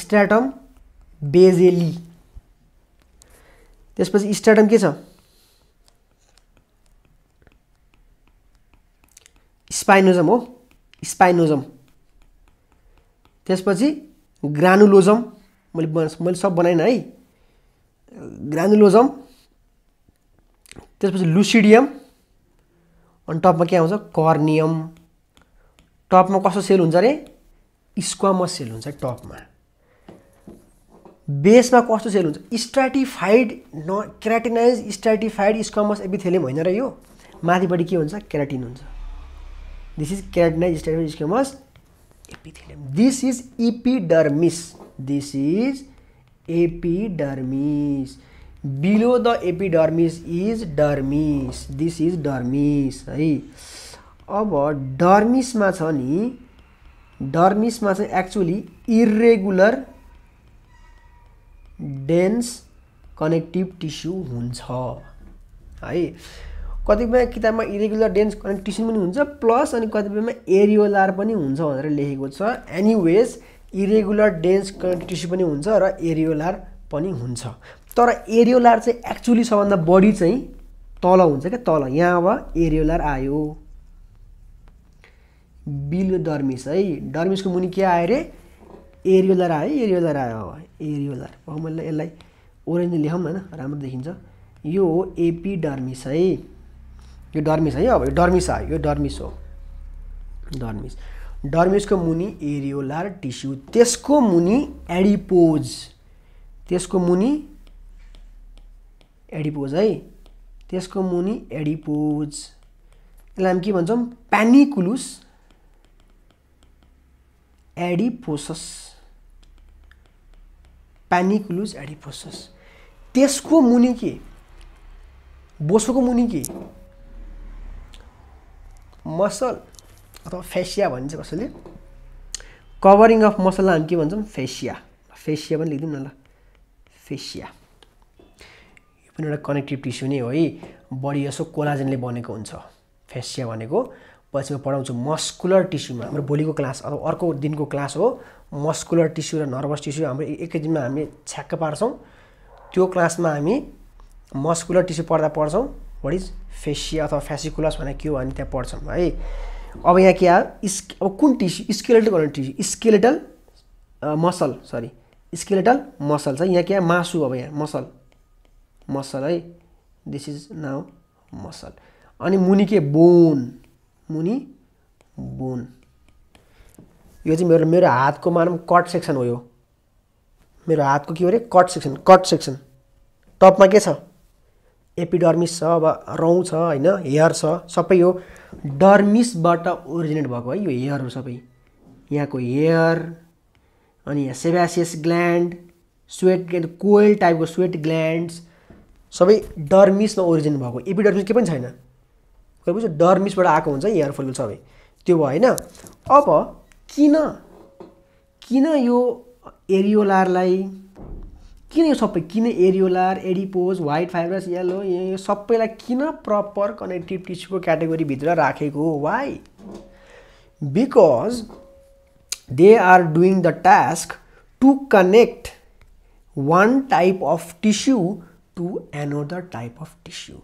स्ट्राटम बेजेली त्यसपछि स्ट्राटम के छ स्पाइनोजम हो स्पाइनोजम त्यसपछि ग्रानुलोजम मैले मैले सब बनाइनँ है ग्रानुलोजम त्यसपछि लुसिडियम अनि टपमा के आउँछ कर्नियम टपमा कस्तो सेल हुन्छ अरे स्क्वामस सेल हुन्छ टपमा बेसमा कस्तो सेल हुन्छ स्ट्राटिफाइड न क्याराटिनाइज स्ट्राटिफाइड स्क्वामस एपिथेलियम होइन र यो माथिपट्टि के हुन्छ क्याराटिन हुन्छ this is keratinise stratified squamous epithelium this is epidermis this is epidermis below the epidermis is dermis this is dermis है अब डर्मिसमा छ नि डर्मिसमा चाहिँ actually irregular dense connective tissue हुन्छ है कतिपय किताबमा इरेगुलर डेन्स कनेक्ट टिस्यु पनि हुन्छ प्लस अनि कतिपयमा एरियोलार पनि हुन्छ भनेर लेखेको छ anyways irregular dense connective tissue पनि हुन्छ र एरियोलार पनि हुन्छ तर एरियोलार चाहिँ एक्चुली सबभन्दा बढी चाहिँ तल हुन्छ क्या तल यहाँ अब एरियोलार आयो बिलो डर्मिस है डर्मिसको मुनि के आयो अरे एरियोलर आयो है एरियोलर आयो एरियोलर अब मैले यसलाई ओरेन्ज लेखौँ होइन राम्रो देखिन्छ यो हो एपी डर्मिस है यो डर्मिस है अब यो डर्मिस आयो यो डर्मिस हो डर्मिस डर्मिसको मुनि एरियोलर टिस्यु त्यसको मुनि एडिपोज त्यसको मुनि एडिपोज है त्यसको मुनि एडिपोज यसलाई हामी के भन्छौँ प्यानिकुलुस एडिपोसस प्यानिकुलुस एडिपोसस त्यसको मुनि के बोसोको मुनि के मसल अथवा फेसिया भन्छ कसैले कभरिङ अफ मसललाई हामी के भन्छौँ फेसिया फेसिया पनि लेखिदिउँ न ल फेसिया यो पनि एउटा कनेक्टिभ टिस्यु नै हो है बडी यसो कोलाजनले बनेको हुन्छ फेसिया भनेको पछि म पढाउँछु मस्कुलर टिस्युमा हाम्रो भोलिको क्लास अब अर्को दिनको क्लास हो मस्कुलर टिस्यु र नर्भस टिस्यु हाम्रो एकै दिनमा हामी छ्याक्क पार्छौँ त्यो क्लासमा हामी मस्कुलर टिस्यु पढ्दा पढ्छौँ वाट इज फेसिया अथवा फेसिकुलस भने के हो भने त्यहाँ पढ्छौँ है अब यहाँ के आयो स्क अब कुन टिस्यु स्केलेटल भन्ने tissue skeletal muscle sorry skeletal muscle छ यहाँ के आयो मासु अब यहाँ मसल मसल है दिस इज नाउ मसल अनि मुनि के बोन मुनि बुन यो चाहिँ मेरो मेरो हातको मानौँ कट सेक्सन हो यो मेरो हातको के हो अरे कट सेक्सन कट सेक्सन टपमा के छ एपिडर्मिस छ अब रौँ छ होइन हेयर छ सबै यो डर्मिसबाट ओरिजिनेट भएको है यो हेयरहरू सबै यहाँको हेयर अनि यहाँ सेभासियस ग्ल्यान्ड स्वेट कोइल टाइपको स्वेट ग्ल्यान्ड्स सबै डर्मिसमा ओरिजिन भएको एपिडर्मिस के पनि छैन भनेपछि डर्मिसबाट आएको हुन्छ हेयर सबै त्यो भयो होइन अब किन किन यो एरियोलारलाई किन यो सबै किन areolar adipose white fibrous yellow यो सबैलाई किन प्रपर कनेक्टिभ टिस्युको क्याटेगोरीभित्र राखेको हो why because they are doing the task to connect one type of tissue to another type of tissue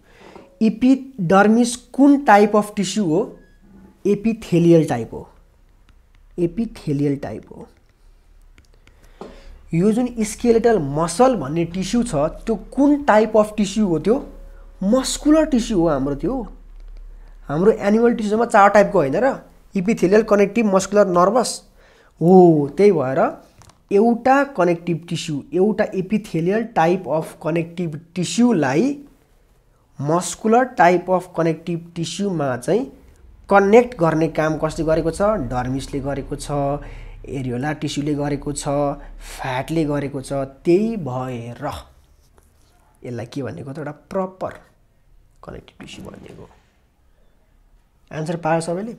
epidermis कुन टाइप अफ टिस्यू हो एपिथेलियल टाइप हो एपिथेलियल टाइप हो यो जुन स्केलेटल मसल भन्ने टिस्यु छ त्यो कुन टाइप अफ टिस्यु हो त्यो मस्कुलर टिस्यु हो हाम्रो त्यो हाम्रो एनिमल टिस्युमा चार टाइपको होइन र इपिथेलियल कनेक्टिभ मस्कुलर नर्भस हो त्यही भएर एउटा कनेक्टिभ टिस्यु एउटा एपिथेलियल टाइप अफ कनेक्टिभ टिस्युलाई मस्कुलर टाइप अफ कनेक्टिभ टिस्युमा चाहिँ कनेक्ट गर्ने काम कसले गरेको छ डर्मिसले गरेको छ एरियोला टिस्युले गरेको छ फ्याटले गरेको छ त्यही भएर यसलाई के भनेको त एउटा प्रपर कनेक्टिभ टिस्यु भनिएको आन्सर पायो सबैले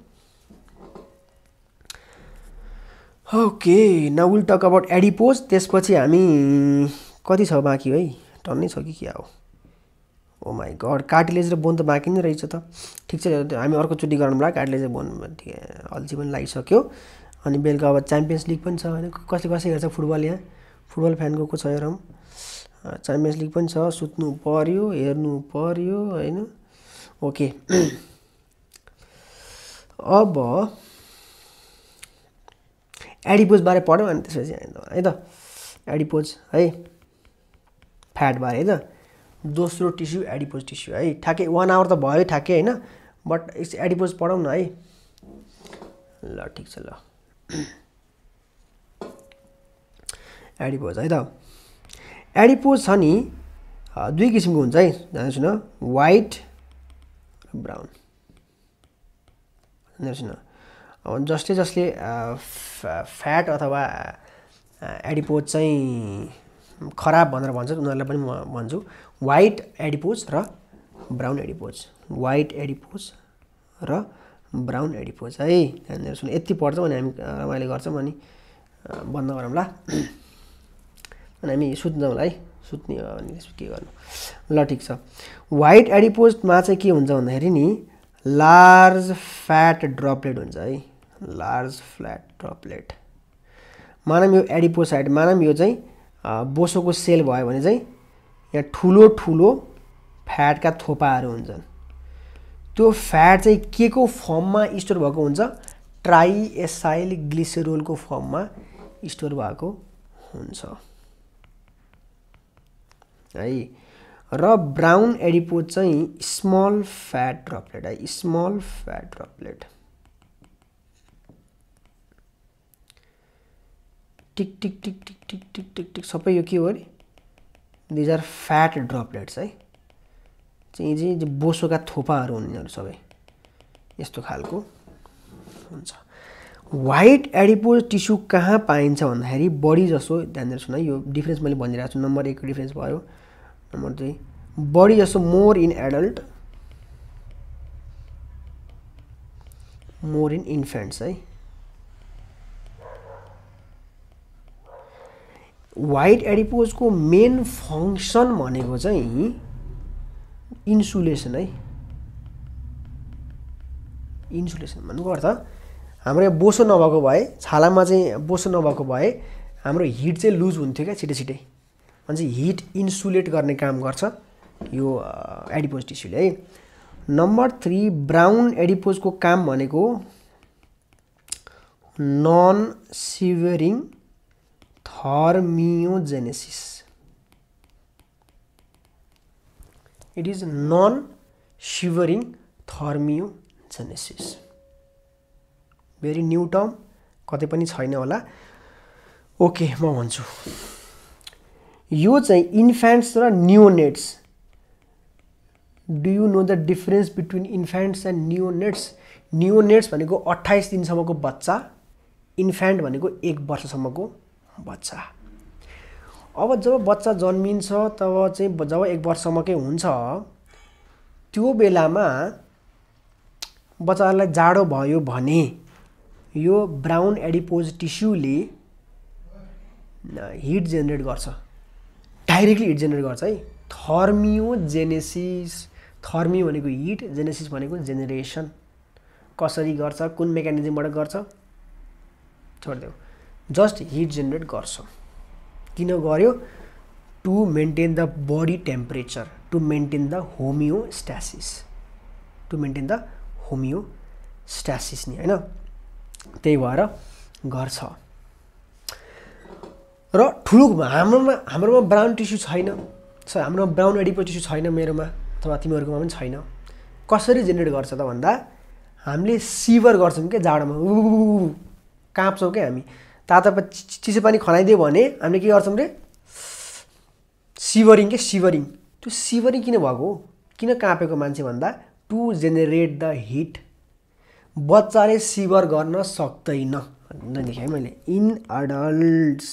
ओके न विल टक अबाउट एडिपोज त्यसपछि हामी कति छ बाँकी है टन्नै छ कि क्या हो ओ माई गड कार्टिलेज र बोन त बाँकी नै रहेछ त ठिक छ हामी अर्कोचोटि होला कार्टिलेज र बोन अल्छी पनि लागिसक्यो अनि बेलुका अब च्याम्पियन्स लिग पनि छ होइन कसले कसले हेर्छ फुटबल यहाँ फुटबल फ्यान को छ हेरौँ च्याम्पियन्स लिग पनि छ सुत्नु पऱ्यो हेर्नु पऱ्यो होइन ओके <clears throat> अब एडिपोजबारे पढौँ अनि त्यसपछि है त एडिपोज है फ्याटबारे है त दोस्रो टिस्यु एडिपोज टिस्यु है ठ्याक्कै वान आवर त भयो ठ्याक्कै होइन बट इट्स एडिपोज पढौँ न है ल ठिक छ ल एडिपोज है त एडिपोज छ नि दुई किसिमको हुन्छ है जान्छु न वाइट ब्राउन जान्छु न जसले जसले फ्याट अथवा एडिपोज चाहिँ खराब भनेर भन्छ उनीहरूलाई पनि म भन्छु वाइट एडिपोज र ब्राउन एडिपोज वाइट एडिपोज र ब्राउन एडिपोज है त्यहाँनिर सुन यति पढ्छौँ भने हामी रमाइलो गर्छौँ अनि बन्द गरौँला अनि हामी सुत्नौँ है सुत्ने हो भने त्यसमा के गर्नु ल ठिक छ वाइट एडिपोजमा चाहिँ के हुन्छ भन्दाखेरि नि लार्ज फ्याट ड्रपलेट हुन्छ है लार्ज फ्ल्याट ड्रपलेट मानम यो एडिपोसाइड मानम यो चाहिँ बोसोको सेल भयो भने चाहिँ यहाँ ठुलो ठुलो फ्याटका थोपाहरू हुन्छन् त्यो फ्याट चाहिँ के को फर्ममा स्टोर भएको हुन्छ ट्राइएसाइल ग्लिसेरोलको फर्ममा स्टोर भएको हुन्छ है र ब्राउन एडिपोज चाहिँ स्मल फ्याट ड्रपलेट है स्मल फ्याट ड्रपलेट टिक टिक टिक टिक टिक टिक टिक टिक सबै यो के हो अरे दिज आर फ्याट ड्रपलेट्स है चाहिँ चाहिँ बोसोका थोपाहरू हुन् यिनीहरू सबै यस्तो खालको हुन्छ वाइट एडिपोज टिस्यु कहाँ पाइन्छ भन्दाखेरि बडी जसो ध्यान दिएर न यो डिफ्रेन्स मैले भनिरहेको छु नम्बर एकको डिफ्रेन्स भयो नम्बर दुई बडी जसो more in adult more in infants है वाइट एडिपोजको मेन फङ्सन भनेको चाहिँ इन्सुलेसन है इन्सुलेसन भन्नुको अर्थ हाम्रो यहाँ बोसो नभएको भए छालामा चाहिँ बोसो नभएको भए हाम्रो हिट चाहिँ लुज हुन्थ्यो क्या छिटै छिटै भनेपछि हिट इन्सुलेट गर्ने काम गर्छ यो एडिपोज टिस्युले है नम्बर थ्री ब्राउन एडिपोजको काम भनेको non shivering thermiogenesis it is non shivering thermiogenesis very new term कतै पनि छैन होला ओके म भन्छु यो चाहिँ इन्फ्यान्ट्स र neonates do you know the difference between infants and neonates neonates भनेको अठाइस दिनसम्मको बच्चा इन्फ्यान्ट भनेको एक वर्षसम्मको बच्चा अब जब बच्चा जन्मिन्छ तब चाहिँ जब एक वर्षमकै हुन्छ त्यो बेलामा बच्चालाई जाडो भयो भने यो ब्राउन एडिपोज टिस्युले हिट जेनेरेट गर्छ डाइरेक्टली हिट जेनेरेट गर्छ है थर्मियो जेनेसिस थर्मियो भनेको हिट जेनेसिस भनेको जेनेरेसन कसरी गर्छ कुन मेकानिजमबाट गर्छ छोडिदेऊ जस्ट हिट जेनेरेट गर्छ किन गर्यो to maintain the body temperature to maintain the homeostasis to maintain the homeostasis नि होइन त्यही भएर गर्छ र ठुलो हाम्रोमा हाम्रोमा ब्राउन टिस्यु छैन सर हाम्रोमा ब्राउन एडिपो टिस्यु छैन मेरोमा अथवा तिमीहरूकोमा पनि छैन कसरी जेनेरेट गर्छ त भन्दा हामीले सिभर गर्छौँ क्या जाडोमा काँप्छौँ क्या हामी तातो चिसो पानी खनाइदियो भने हामीले के गर्छौँ रे सिभरिङ के सिभरिङ त्यो सिभरिङ किन भएको किन काँपेको मान्छे भन्दा टु जेनेरेट द हिट बच्चाले सिभर गर्न सक्दैन देखेँ मैले in adults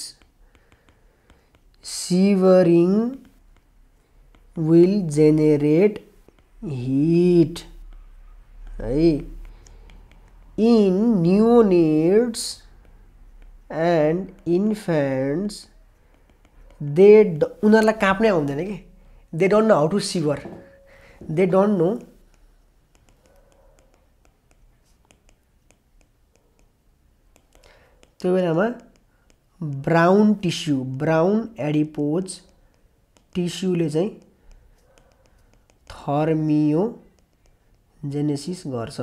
shivering will generate heat है in neonates and infants they उनीहरूलाई काँप्नै आउँदैन कि they don't know how to shiver they don't know त्यो बेलामा ब्राउन टिस्यु ब्राउन एडिपोज टिस्युले चाहिँ थर्मियो जेनेसिस गर्छ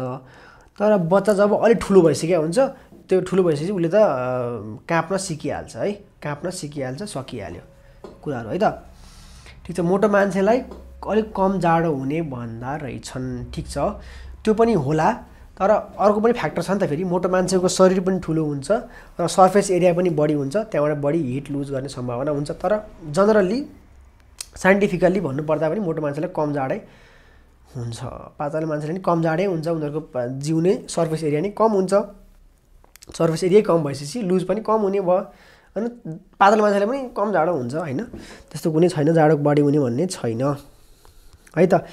तर बच्चा जब अलिक ठुलो भइसक्यो हुन्छ त्यो ठुलो भइसकेपछि उसले त काँप्न सिकिहाल्छ है काँप्न सिकिहाल्छ सकिहाल्यो कुराहरू है त ठिक छ मोटो मान्छेलाई अलिक कम जाडो हुने भन्दा रहेछन् ठिक छ त्यो पनि होला तर अर्को पनि फ्याक्टर छ नि त फेरि मोटो मान्छेको शरीर पनि ठुलो हुन्छ र सर्फेस एरिया पनि बढी हुन्छ त्यहाँबाट बढी हिट लुज गर्ने सम्भावना हुन्छ तर जनरल्ली साइन्टिफिकल्ली भन्नुपर्दा पनि मोटो मान्छेलाई कम जाडै हुन्छ पातलो मान्छेले पनि कम जाडै हुन्छ उनीहरूको जिउ नै सर्फेस एरिया नै कम हुन्छ सर्फेस एरियै कम भएपछि लुज पनि कम हुने भयो होइन पातल मान्छेले पनि कम जाडो हुन्छ होइन त्यस्तो कुनै छैन जाडो बढी हुने भन्ने छैन है त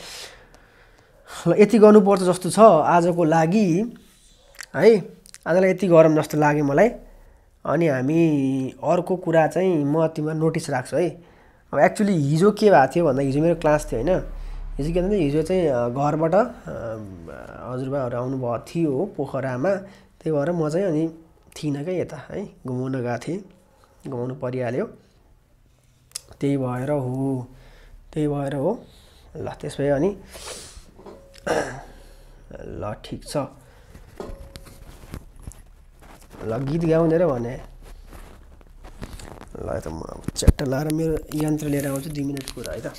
ल यति गर्नुपर्छ जस्तो छ आजको लागि है आजलाई यति गरम जस्तो लाग्यो मलाई अनि हामी अर्को कुरा चाहिँ म तिमीलाई नोटिस राख्छु है अब एक्चुली हिजो के भएको थियो भन्दा हिजो मेरो क्लास थियो होइन हिजो के भन्दा हिजो चाहिँ घरबाट हजुरबाहरू आउनुभएको थियो पोखरामा त्यही भएर म चाहिँ अनि थिइनँ क्या यता है घुमाउन गएको थिएँ घुमाउनु परिहाल्यो त्यही भएर हो त्यही भएर हो ल त्यस भए अनि ल ठिक छ ल गीत गाउँदै र भने ल यता म अब च्याट्टा लाएर मेरो यन्त्र लिएर आउँछु दुई मिनट कुरा है त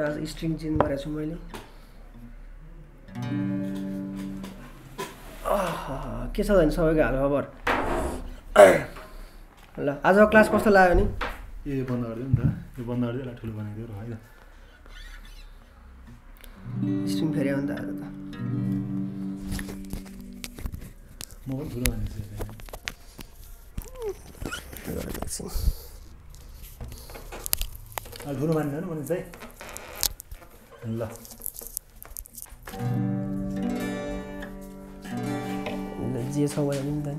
आज स्ट्रिङ चेन्ज गरेको छु मैले के छ त नि सबैको खबर ल आजको क्लास कस्तो लाग्यो नि ए बन्द गरिदियो नि त यो बन्द गरिदियो ठुलो बनाइदियो र होइन स्ट्रिङ फेरि आउनु त आज त म पनि ठुलो भनेको ठुलो मान्दैन मैले चाहिँ 能接错我的订单？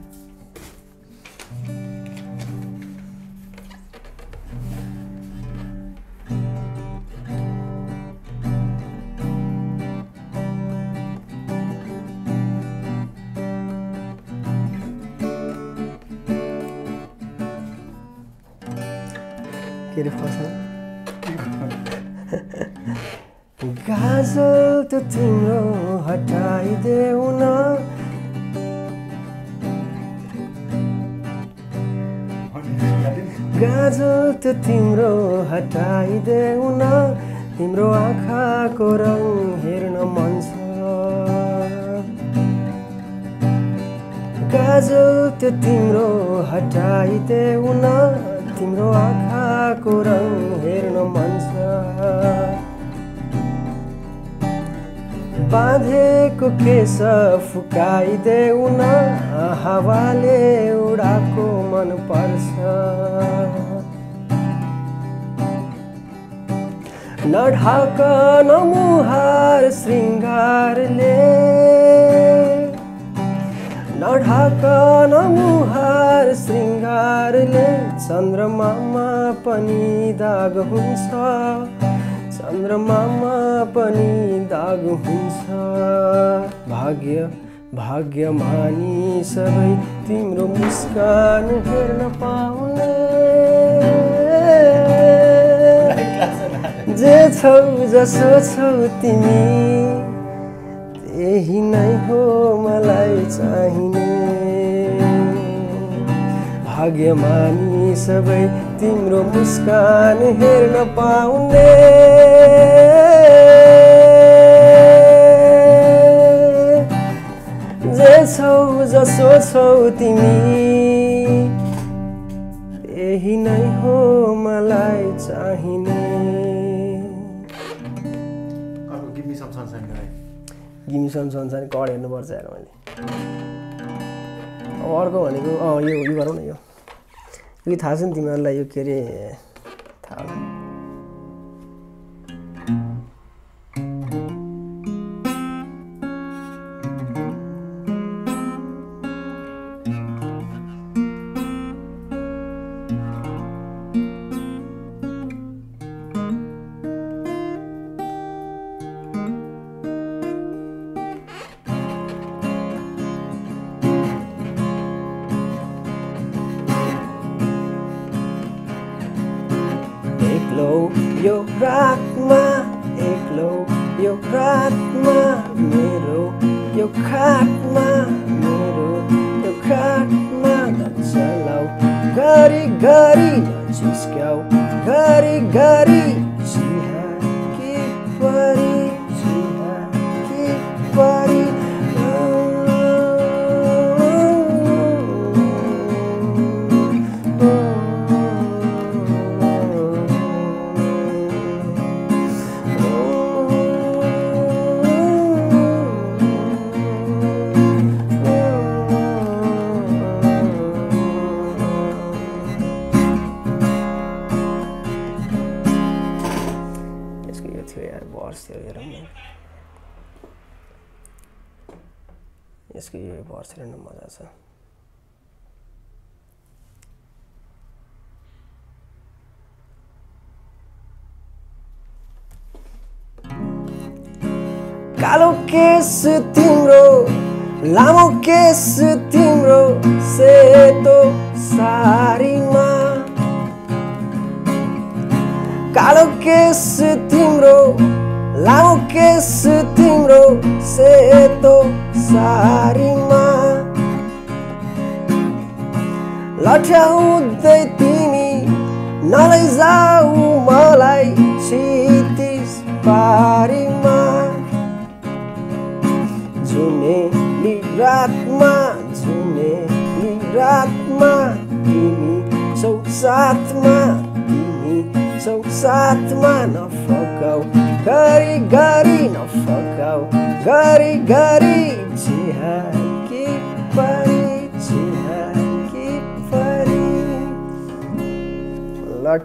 तिम्रो हटाइदेऊ न गाजल त तिम्रो हटाइदेऊ न तिम्रो आँखाको रङ हेर्न मन छ गाजल त तिम्रो हटाइदेऊ न तिम्रो आँखाको रङ बाँधेको केस फुकाइदेऊ न हावाले उडाको मन पर्छ न ढाक न मुहार श्रृङ्गारले न ढाक श्रृङ्गारले चन्द्रमामा पनि दाग हुन्छ चन्द्रमामा पनि दाग हुन्छ भाग्य भाग्य मानी सबै तिम्रो मुस्कान हेर्न पाउने जे छौ जसो छौ तिमी त्यही नै हो मलाई चाहिने भाग्य मानी सबै तिम्रो मुस्कान हेर्न पाउने जस्तै छौ जसो छौ तिमी यही नै हो मलाई चाहिने गिमिसम सनसानी कड हेर्नुपर्छ यार मैले अब अर्को भनेको अँ यो यो गरौँ न यो यो थाहा छ नि तिमीहरूलाई यो के अरे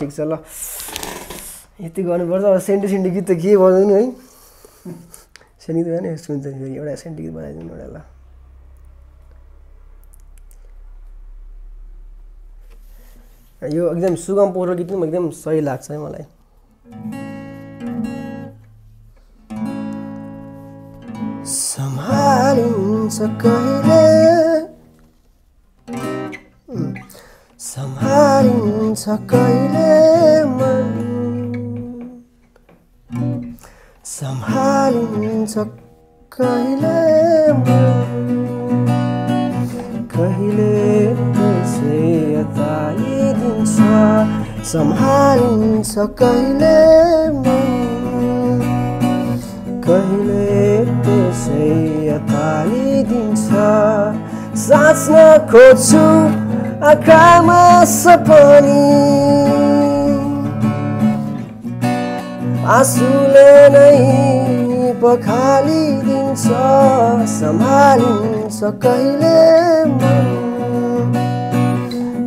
ठिक छ ल यति गर्नुपर्छ अब सेन्टी सेन्टी गीत त के बजाउनु है सेन्टी गीत भयो सुन्छ नि फेरि एउटा सेन्टी गीत बनाइदिनु एउटा ल यो एकदम सुगम पोहोर गीत पनि एकदम सही लाग्छ है मलाई सम्हालिन्छ कहिले सम्हारिन्छ कहिले मन सम्हारिन्छ कहिले कहिले त्यसै यताइदिन्छ सम्हारिन्छ कहिले कहिले त्यसै यताइदिन्छ साँच्न खोज्छु आँखामा सपनी आँसुले नै पखालिदिन्छ सम्हालिन्छ कहिले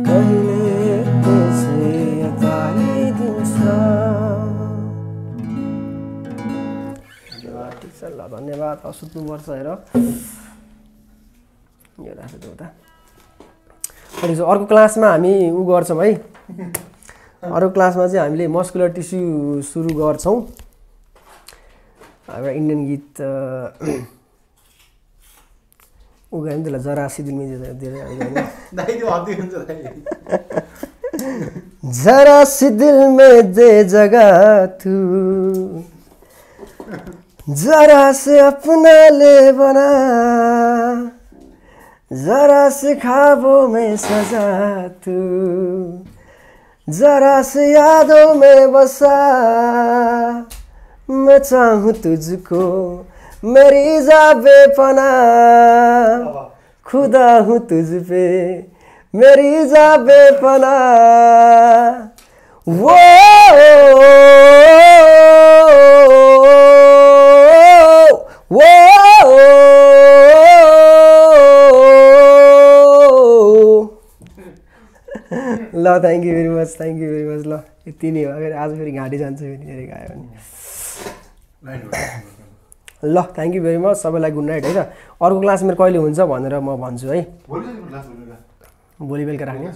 कहिले तालिदिन्छ धन्यवाद ठिक छ ल धन्यवाद सुत्नुपर्छ हेर यो राख्छु त अनि अर्को क्लासमा हामी ऊ गर्छौँ है अर्को क्लासमा चाहिँ हामीले मस्कुलर टिस्यु सुरु गर्छौँ अब इन्डियन गीत ऊ गयो भने त्यसलाई जरा जरा सिदिल मेजे जगा तू जरा से अपना ले बना ज़रा से ख्वाबों में सजा तू ज़रा से यादों में बसा मैं चाहूँ तुझको मेरी जाबे पना खुदा हूँ तुझ पे मेरी जाबे पना वो ल thank you very much thank you very much ल यति नै हो फेरि आज फेरि घाँटी जान्छु फेरि धेरै गयो भने ल थ्याङ्क यू भेरी मच सबैलाई गुड नाइट है त अर्को क्लास मेरो कहिले हुन्छ भनेर म भन्छु है भोलि बेलुका राख्ने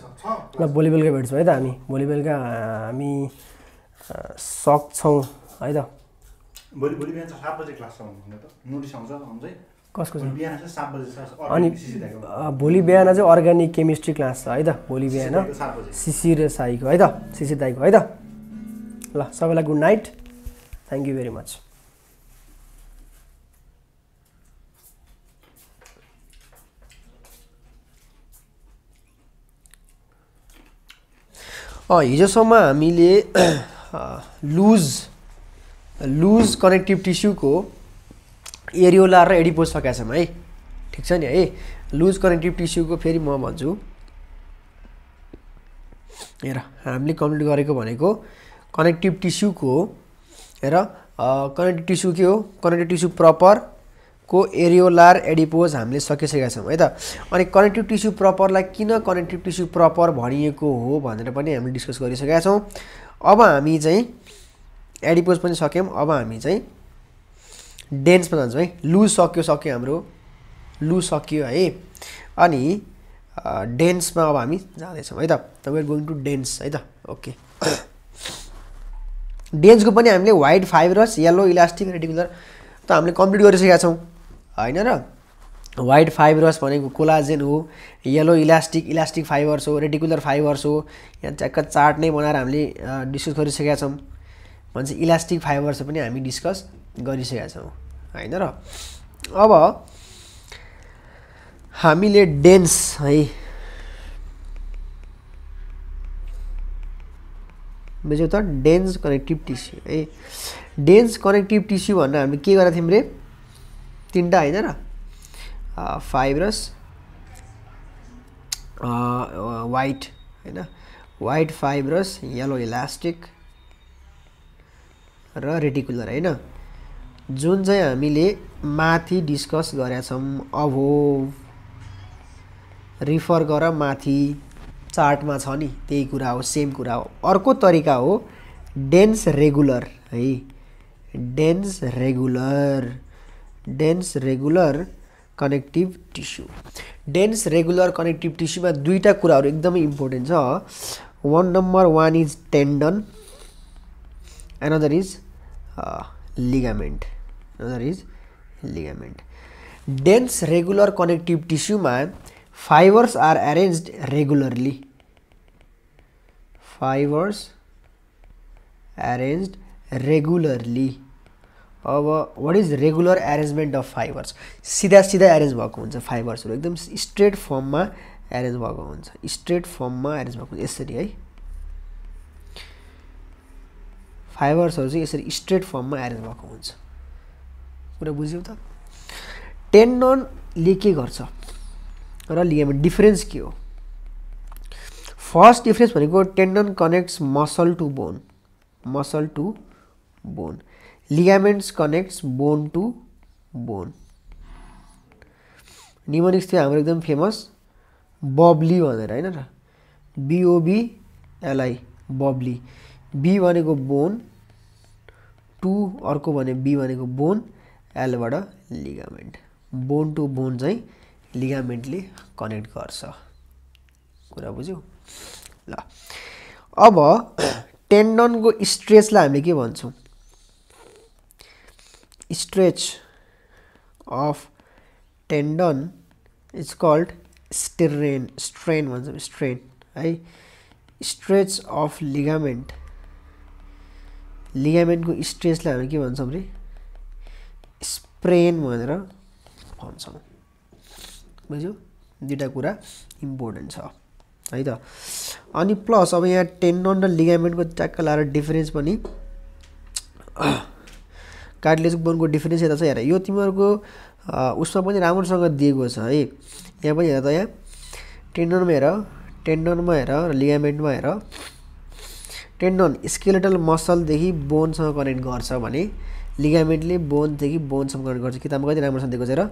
ल भोलि बेलुका भेट्छौँ है त हामी भोलि बेलुका हामी सक्छौँ है त भोलि भोलि बिहान सात बजे क्लास छ नोटिस आउँछ कसको अनि भोलि बिहान चाहिँ अर्ग्यानिक केमिस्ट्री क्लास छ है त भोलि बिहान सिसी साईको है त सिसी दाईको है त ल सबैलाई good night thank you very much हिजोसम्म हामीले लुज लुज कनेक्टिभ टिस्युको एरियोला र एडिपोज छौँ है ठिक छ नि है लुज कनेक्टिभ टिस्युको फेरि म भन्छु हेर हामीले कम्प्लिट गरेको भनेको कनेक्टिभ टिस्युको हेर कनेक्टिभ टिस्यु के हो कनेक्टिभ टिस्यु प्रपर को एरियोलार एडिपोज हामीले सकिसकेका छौँ है त अनि कनेक्टिभ टिस्यु प्रपरलाई किन कनेक्टिभ टिस्यु प्रपर भनिएको हो भनेर पनि हामीले डिस्कस गरिसकेका छौँ अब हामी चाहिँ एडिपोज पनि सक्यौँ अब हामी चाहिँ डेन्समा जान्छौँ है लु सक्यो सक्यो हाम्रो लु सक्यो है अनि डेन्समा अब हामी जाँदैछौँ है त वेआर गोइङ टु डेन्स है त ओके <coughs> डेन्सको पनि हामीले white fibrous yellow elastic reticular त हामीले कम्प्लिट गरिसकेका छौँ होइन र वाइट फाइबरस भनेको कोलाजेन हो यल्लो इलास्टिक इलास्टिक फाइबर्स हो रेडिकुलर फाइबर्स हो यहाँ ट्याक्क चार्ट नै बनाएर हामीले डिस्कस गरिसकेका छौँ भने चाहिँ इलास्टिक फाइबर्स पनि हामी डिस्कस गरिसकेका छौँ होइन र अब हामीले डेन्स है बुझ्यौँ त डेन्स कनेक्टिभ टिस्यु है डेन्स कनेक्टिभ टिस्यु भनेर हामीले के गरेका थियौँ रे तिनवटा होइन र फाइब्रस वाइट होइन वाइट फाइब्रस यल्लो इलास्टिक र रेटिकुलर होइन जुन चाहिँ हामीले माथि डिस्कस गरेका छौँ अभो रिफर गर माथि चार्टमा छ नि त्यही कुरा हो सेम कुरा हो अर्को तरिका हो डेन्स रेगुलर है dense regular dense regular connective tissue dense regular connective टिस्युमा दुईवटा कुराहरू एकदमै इम्पोर्टेन्ट छ one number one is tendon another is ligament another is ligament dense regular connective tissue mein fibers are arranged regularly fibers arranged regularly अब what is regular arrangement of fibres सीधा सीधा arrange भाग fibres एकदम straight form में arrange हुन्छ straight form में arrange हुन्छ इसी है फाइबर्सहरू स्ट्रेट फॉर्म में एरेंज भाग कुरा बुझ्यौ त टेन्डनले के गर्छ र लिगामेन्ट डिफरेन्स के हो फर्स्ट डिफरेन्स भनेको tendon connects muscle to bone muscle to bone ligaments connects bone to bone mnemonics थियो हाम्रो एकदम फेमस बब्ली भनेर होइन र बिओबी एलआई बब्ली बी भनेको बोन टु अर्को भने बी भनेको बोन एलबाट लिगामेन्ट बोन टु बोन चाहिँ लिगामेन्टले कनेक्ट गर्छ कुरा बुझ्यौ ल अब टेन्डनको स्ट्रेचलाई हामीले के भन्छौँ stretch of tendon is called strain strain भन्छौँ स्ट्रेन है स्ट्रेच अफ लिगामेन्ट लिगामेन्टको स्ट्रेचलाई हामी के भन्छौँ अरे स्प्रेन भनेर भन्छौँ बुझ्यो दुइटा कुरा इम्पोर्टेन्ट छ है त अनि प्लस अब यहाँ टेन्डन र लिगामेन्टको ट्याक्क लाएर डिफ्रेन्स पनि कार्टिलेज बोनको डिफरेन्स यता छ हेर यो तिमीहरूको उसमा पनि राम्रोसँग दिएको छ है यहाँ पनि हेर त यहाँ टेन्डनमा हेर टेन्डनमा हेर र लिगामेन्टमा हेर टेन्डन स्केलेटल मसलदेखि बोनसँग कनेक्ट गर्छ भने लिगामेन्टले बोनदेखि बोनसम्म कनेक्ट गर्छ किताबमा कति राम्रोसँग दिएको छ र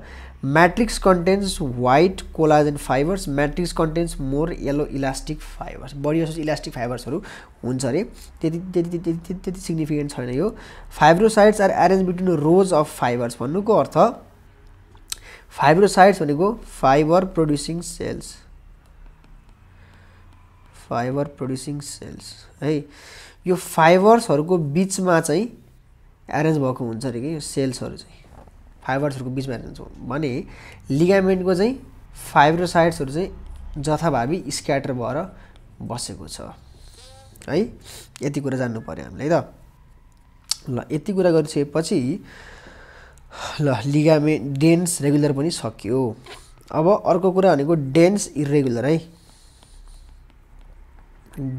matrix contents white collagen fibres matrix contents more yellow elastic fibres बढी जस्तो इलास्टिक फाइबर्सहरू हुन्छ अरे त्यति त्यति त्यति त्यति सिग्निफिकेन्ट छैन यो fibrocytes are arrange between rows of fibres भन्नुको अर्थ फाइब्रोसाइड्स भनेको fibre producing cells fibre producing cells है यो फाइबर्सहरूको बिचमा चाहिँ एरेन्ज भएको हुन्छ अरे कि यो सेल्सहरू चाहिँ फाइबर्सहरूको बिचमा एरेन्ज हो भने लिगामेन्टको चाहिँ फाइब्रोसाइट्सहरू चाहिँ जथाभावी स्क्याटर भएर बसेको छ है यति कुरा जान्नु पऱ्यो हामीलाई त ल यति कुरा गरिसकेपछि ल लिगामेन्ट डेन्स रेगुलर पनि सकियो अब अर्को कुरा भनेको डेन्स इरेगुलर है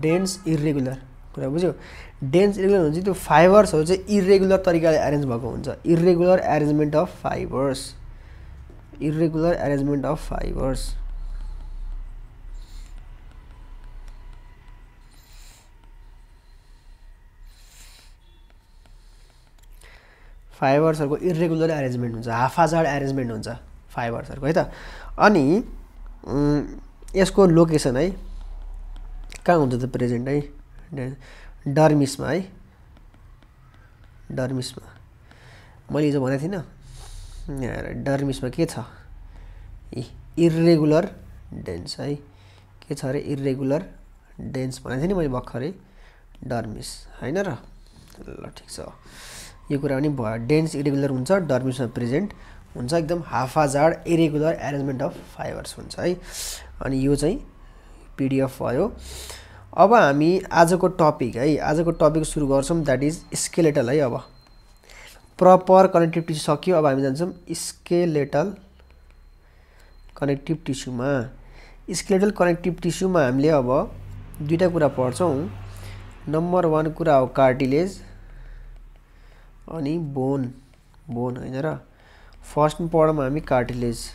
डेन्स इरेगुलर कुरा बुझ्यो डेन्स इरेगुलर हुन्छ त्यो फाइबर्सहरू चाहिँ इरेगुलर तरिकाले एरेन्ज भएको हुन्छ irregular arrangement of fibres irregular arrangement of fibres फाइबर्सहरूको इरेगुलर एरेन्जमेन्ट हुन्छ हाफाजाड एरेन्जमेन्ट हुन्छ फाइबर्सहरूको है त अनि यसको लोकेसन है कहाँ हुन्छ त प्रेजेन्ट है डर्मिसमा है डर्मिसमा मैले हिजो भनेको थिइनँ डर्मिसमा के छ इरेगुलर डेन्स है के छ अरे इरेगुलर डेन्स भनेको थिएँ नि मैले भर्खरै डर्मिस होइन र ल ठिक छ यो कुरा पनि भयो डेन्स इरेगुलर हुन्छ डर्मिसमा प्रेजेन्ट हुन्छ एकदम haphazard irregular arrangement of fibres हुन्छ है अनि यो चाहिँ पिडिएफ भयो अब हामी आजको टपिक है आजको टपिक सुरु गर्छौँ द्याट इज स्केलेटल है अब प्रपर कनेक्टिभ टिस्यु सकियो अब हामी जान्छौँ स्केलेटल कनेक्टिभ टिस्युमा स्केलेटल कनेक्टिभ टिस्युमा हामीले अब दुईवटा कुरा पढ्छौँ नम्बर वान कुरा हो कार्टिलेज अनि बोन बोन होइन र फर्स्ट पढौँ हामी कार्टिलेज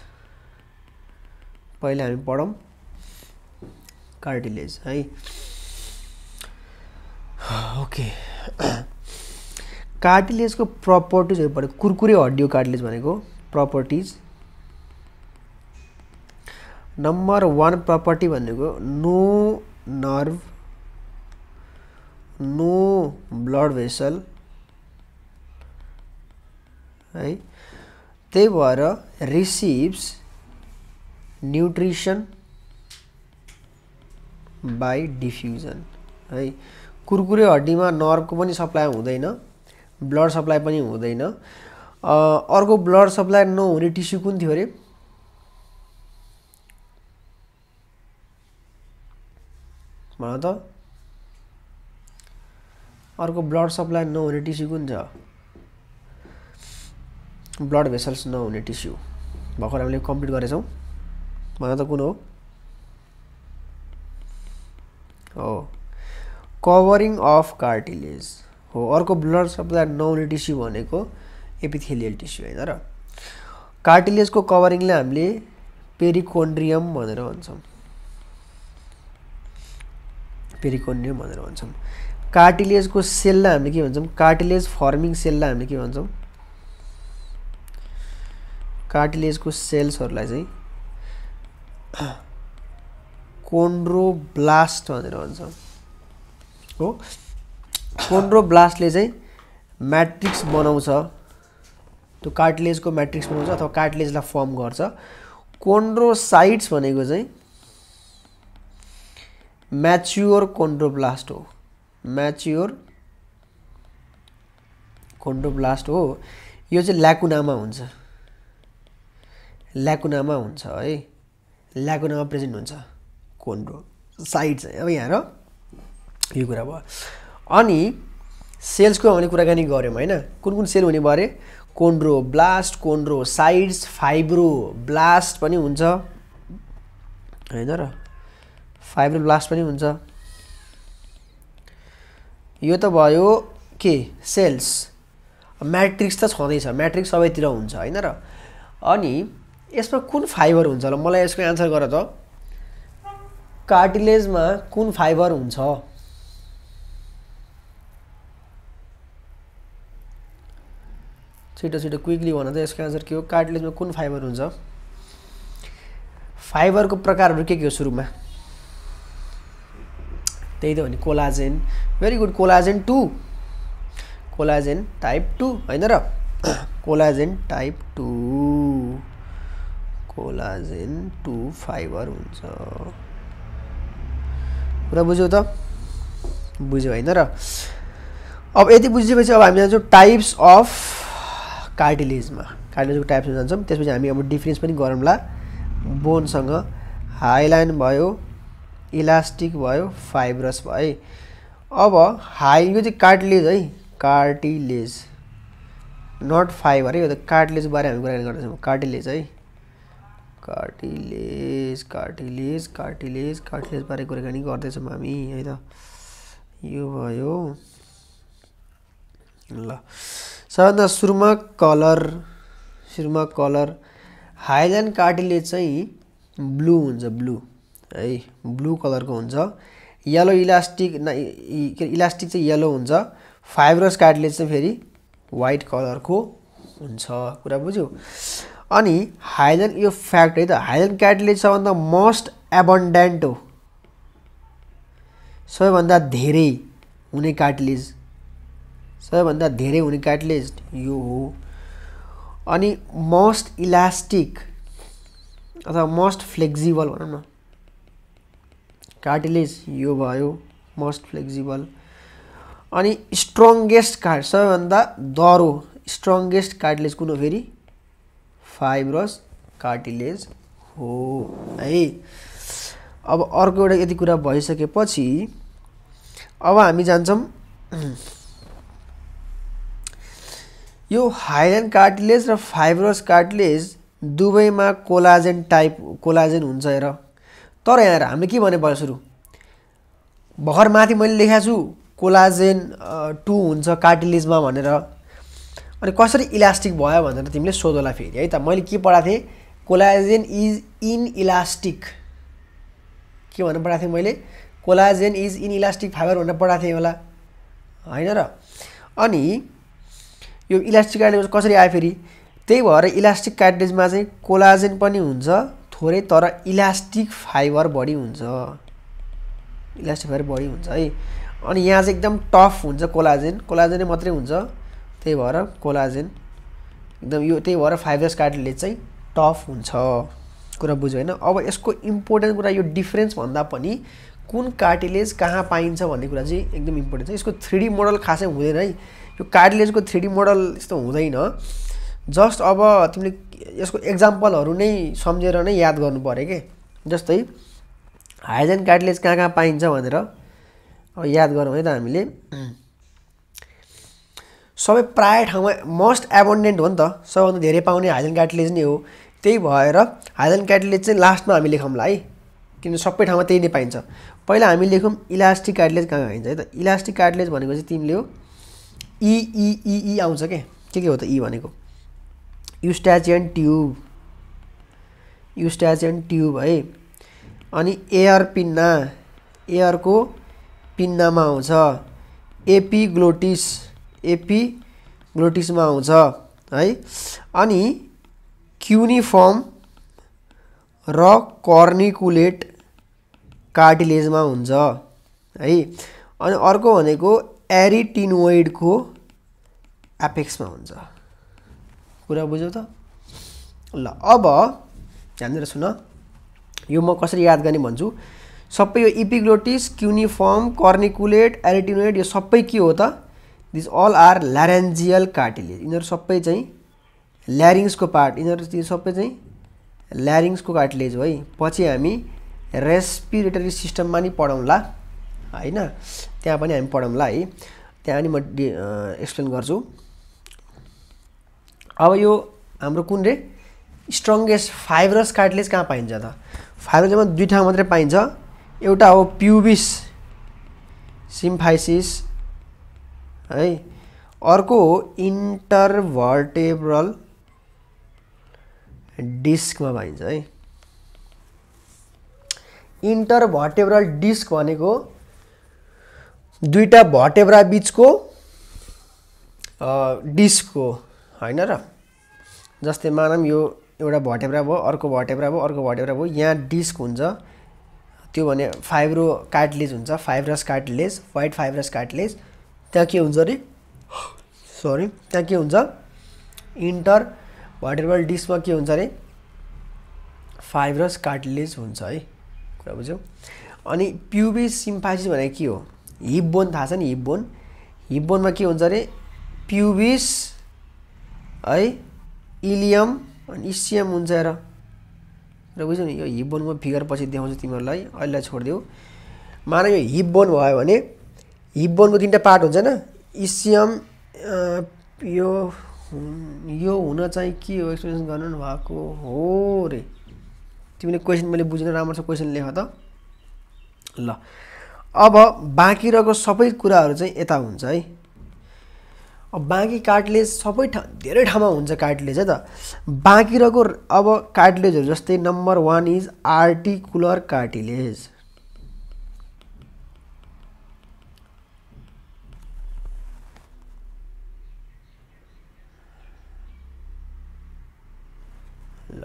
पहिला हामी पढौँ कार्टिलेज है ओके <sighs> कार्टिलेज को प्रपर्टिज कुरकुरे हड्डी cartilage properties number one property को no nerve no blood vessel हाई ते भर रिसिभ्स न्यूट्रिशन बाई डिफ्यूजन हाई कुरकुरे हड्डीमा नर्भको पनि सप्लाई हुँदैन ब्लड सप्लाई पनि हुँदैन अर्को ब्लड सप्लाई नहुने टिस्यु कुन थियो अरे भन त अर्को ब्लड सप्लाई नहुने टिस्यु कुन छ ब्लड भेसल्स नहुने टिस्यु भर्खर हामीले कम्प्लिट गरेछौँ भन त कुन हो हो कभरिङ अफ कार्टिलेज हो अर्को ब्लड सबभन्दा नौलो टिस्यु भनेको एपिथेलियल टिस्यु होइन र कार्टिलेजको कभरिङलाई हामीले पेरिकोन्ड्रियम भनेर भन्छौँ पेरिकोन्ड्रियम भनेर भन्छौँ कार्टिलेजको सेललाई हामीले के भन्छौँ कार्टिलेज फर्मिङ सेललाई हामीले के भन्छौँ कार्टिलेजको सेल्सहरूलाई चाहिँ <clears throat> कोन्ड्रोब्लास्ट भनेर भन्छौँ हो ब्लास्टले चाहिँ म्याट्रिक्स बनाउँछ त्यो कार्टिलेजको म्याट्रिक्स बनाउँछ अथवा कार्टिलेजलाई फर्म गर्छ कोन्ड्रोसाइट्स भनेको चाहिँ म्याच्योर कोन्ड्रोब्लास्ट हो म्याच्योर कोन्ड्रोब्लास्ट हो यो चाहिँ ल्याकुनामा हुन्छ ल्याकुनामा हुन्छ है ल्याकुनामा प्रेजेन्ट हुन्छ कोन्ड्रो साइड चाहिँ अब यहाँ र यो कुरा भयो अनि सेल्सको हामीले कुराकानी गऱ्यौँ होइन कुन कुन सेल हुने भरे chondroblast chondrocytes fibroblast पनि हुन्छ होइन र फाइब्रो ब्लास्ट पनि हुन्छ यो त भयो के सेल्स म्याट्रिक्स त छँदैछ म्याट्रिक्स सबैतिर हुन्छ होइन र अनि यसमा कुन फाइबर हुन्छ होला मलाई यसको एन्सर गर त कार्टिलेजमा कुन फाइबर हुन्छ छिटो छिटो क्विकली भन त यसको एन्सर के हो कार्टिलेजमा कुन फाइबर हुन्छ फाइबरको प्रकारहरू के के हो सुरुमा त्यही त हो नि collagen very good collagen two collagen type two होइन र collagen type two collagen two fibre हुन्छ कुरा बुझ्यो त होइन र अब यति बुझिसकेपछि अब हामी जान्छौँ टाइप्स अफ कार्टिलेजमा कार्टिलेजको टाइप्समा जान्छौँ त्यसपछि हामी अब डिफ्रेन्स पनि गरौँला बोनसँग हाइलाइन भयो इलास्टिक भयो फाइब्रस भयो है अब हाई यो चाहिँ कार्टिलेज है कार्टिलेज नट फाइबर है यो त कार्टिलेजबारे हामी कुरा गर्दैछौँ कार्टिलेज है कार्टिलेज कार्टिलेज कार्टिलेज कार्टिलेजबारे कुराकानी गर्दैछौँ हामी है त यो भयो ल सबभन्दा सुरुमा कलर सुरुमा कलर हाइलाइन कार्टीले चाहिँ ब्लू हुन्छ ब्लू है ब्लू कलरको हुन्छ यलो इलास्टिक न इलास्टिक चाहिँ यलो हुन्छ फाइब्रस कार्डले चाहिँ फेरि वाइट कलरको हुन्छ कुरा बुझ्यो अनि हाइलन यो फ्याक्ट है त हाइलन क्याटले सबभन्दा मोस्ट एबन्डेन्ट हो सबैभन्दा धेरै हुने कार्टिलेज सबैभन्दा धेरै हुने क्याटलिस्ट यो हो अनि मोस्ट इलास्टिक अथवा मोस्ट फ्लेक्जिबल भनौँ न कार्टिलेज यो भयो मोस्ट फ्लेक्जिबल अनि स्ट्रङ्गेस्ट कार्ड सबैभन्दा दह्रो स्ट्रङ्गेस्ट कार्टिलेज कुन हो फेरि फाइब्रस कार्टिलेज हो है अब अर्को एउटा यति कुरा भइसकेपछि अब हामी जान्छौँ यो हाइलन कार्टिलेज र फाइब्रस कार्टिलेज दुवैमा कोलाजेन टाइप कोलाजेन हुन्छ हेर तर यहाँ हामीले के भने भयो सुरु भर्खर माथि मैले लेखाएको छु कोलाजेन टु हुन्छ कार्टिलेजमा भनेर अनि कसरी इलास्टिक भयो भनेर तिमीले सोधोला फेरि है त मैले के पढाएको थिएँ कोलाजेन इज इन इलास्टिक के भनेर पढाएको थिएँ मैले collagen is in elastic fibre भनेर पढाएको थिएँ होला होइन र अनि यो इलास्टिक कार्टेज कसरी आयो फेरि त्यही भएर इलास्टिक कार्टेजमा चाहिँ कोलाजेन पनि हुन्छ थोरै तर इलास्टिक फाइबर बढी हुन्छ इलास्टिक फाइबर बढी हुन्छ है अनि यहाँ चाहिँ एकदम टफ हुन्छ कोलाजेन कोलाजेनै मात्रै हुन्छ त्यही भएर कोलाजेन एकदम यो त्यही भएर फाइबरस कार्टेज चाहिँ टफ हुन्छ कुरा बुझ्यो होइन अब यसको इम्पोर्टेन्ट कुरा यो डिफ्रेन्स भन्दा पनि कुन कार्टिलेज कहाँ पाइन्छ भन्ने कुरा चाहिँ एकदम इम्पोर्टेन्ट छ यसको थ्री डी मोडल खासै हुँदैन है यो कार्डलेजको थ्री डी मोडल यस्तो हुँदैन जस्ट अब तिमीले यसको एक्जाम्पलहरू नै सम्झेर नै याद गर्नु पऱ्यो कि जस्तै हाइजेन कार्डलेज कहाँ कहाँ पाइन्छ भनेर अब याद गरौँ है त हामीले सबै प्राय ठाउँमा मोस्ट एबोन्डेन्ट हो नि त सबैभन्दा धेरै पाउने हाइजेन कार्डलेज नै हो त्यही भएर हाइजेन कार्डलेज चाहिँ लास्टमा हामी लेखौँला है किन सबै ठाउँमा त्यही नै पाइन्छ पहिला हामी लेखौँ इलास्टिक कार्डलेज कहाँ कहाँ पाइन्छ है त इलास्टिक कार्डलेज भनेको चाहिँ तिमीले हो इ आउँछ के के के हो त इ भनेको युस्टाचियन ट्युब युस्टाचियन ट्युब है अनि एयर पिन्ना एयरको पिन्नामा आउँछ एपी ग्लोटिस एपी आउँछ है अनि क्युनिफर्म र कर्निकुलेट कार्टिलेजमा हुन्छ है अनि अर्को भनेको एरिटिनोइडको एपेक्समा हुन्छ कुरा बुझ्यौ त ल अब दिएर सुन यो म कसरी याद गर्ने भन्छु सबै यो इपिग्लोटिस क्युनिफर्म कर्निकुलेट एरिटिनोइड यो सबै के हो त this all are laryngeal cartilage यिनीहरू सबै चाहिँ ल्यारिङ्सको पार्ट यिनीहरू सबै चाहिँ ल्यारिङ्सको कार्टिलेज हो है पछि हामी रेस्पिरेटरी सिस्टममा नि पढौँला होइन त्यहाँ पनि हामी पढौँला है त्यहाँ पनि म डि एक्सप्लेन गर्छु अब यो हाम्रो कुन रे स्ट्रङ्गेस्ट फाइब्रस कार्टलेज कहाँ पाइन्छ त फाइब्रसमा दुई ठाउँ मात्रै पाइन्छ एउटा हो प्युबिस सिम्फाइसिस है अर्को हो इन्टरभर्टेब्रल डिस्कमा पाइन्छ है इन्टरभर्टेब्रल डिस्क भनेको दुईवटा भटेब्रा बिचको डिस्कको होइन र जस्तै मानौँ यो एउटा भटेब्रा भयो अर्को भटेब्रा भयो अर्को भटेब्रा भयो यहाँ डिस्क हुन्छ त्यो भने फाइब्रो कार्टलेज हुन्छ fibrous cartilage white fibrous cartilage त्यहाँ के हुन्छ अरे सरी त्यहाँ के हुन्छ इन्टर भटेब्रल डिस्कमा के हुन्छ अरे फाइब्रस कार्टलेज हुन्छ है कुरा बुझ्यौ अनि प्युबिस सिम्फासिस भनेको के हो हिप बोन थाहा छ नि हिप बोन हिप बोनमा के हुन्छ अरे प्युबिस है इलियम अनि इसियम हुन्छ र र बुझ्यौ नि यो हिप बोनको फिगर पछि देखाउँछु तिमीहरूलाई अहिलेलाई छोडिदेऊ मान यो हिप बोन भयो भने हिप बोनको तिनवटा पार्ट हुन्छ होइन इसियम यो यो हुन चाहिँ के हो एक्सप्लेनेसन गर्नु भएको हो रे तिमीले क्वेसन मैले बुझेन छ क्वेसन लेख त ल अब बाँकी रहेको सबै कुराहरू चाहिँ यता हुन्छ है अब बाँकी कार्टलेज सबै ठाउँ धेरै ठाउँमा हुन्छ कार्टलेज है त बाँकी रहेको अब कार्टलेजहरू जस्तै number one is articular cartilage ल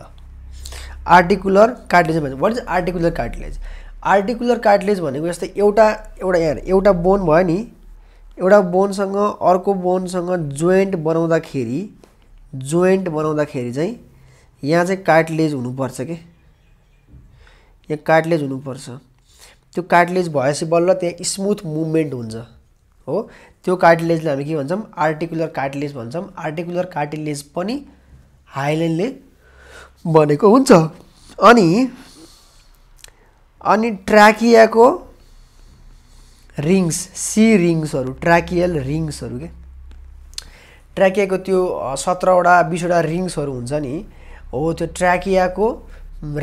आर्टिकुलर कार्टिलेज भन्छ what is articular cartilage articular cartilage भनेको जस्तै एउटा एउटा यहाँ एउटा बोन भयो नि एउटा बोनसँग अर्को बोनसँग जोइन्ट बनाउँदाखेरि जोइन्ट बनाउँदाखेरि चाहिँ यहाँ चाहिँ कार्टिलेज हुनुपर्छ कि यहाँ कार्टिलेज हुनुपर्छ त्यो कार्टिलेज भएपछि बल्ल त्यहाँ स्मुथ मुभमेन्ट हुन्छ हो त्यो कार्टिलेजलाई हामी के भन्छौँ आर्टिकुलर कार्टिलेज भन्छौँ आर्टिकुलर कार्टिलेज पनि हाइलेन्डले बनेको हुन्छ अनि अनि ट्राकियाको रिङ्स सी रिङ्सहरू ट्राकियल रिङ्सहरू के ट्राकियाको त्यो सत्रवटा बिसवटा रिङ्सहरू हुन्छ नि हो त्यो ट्राकियाको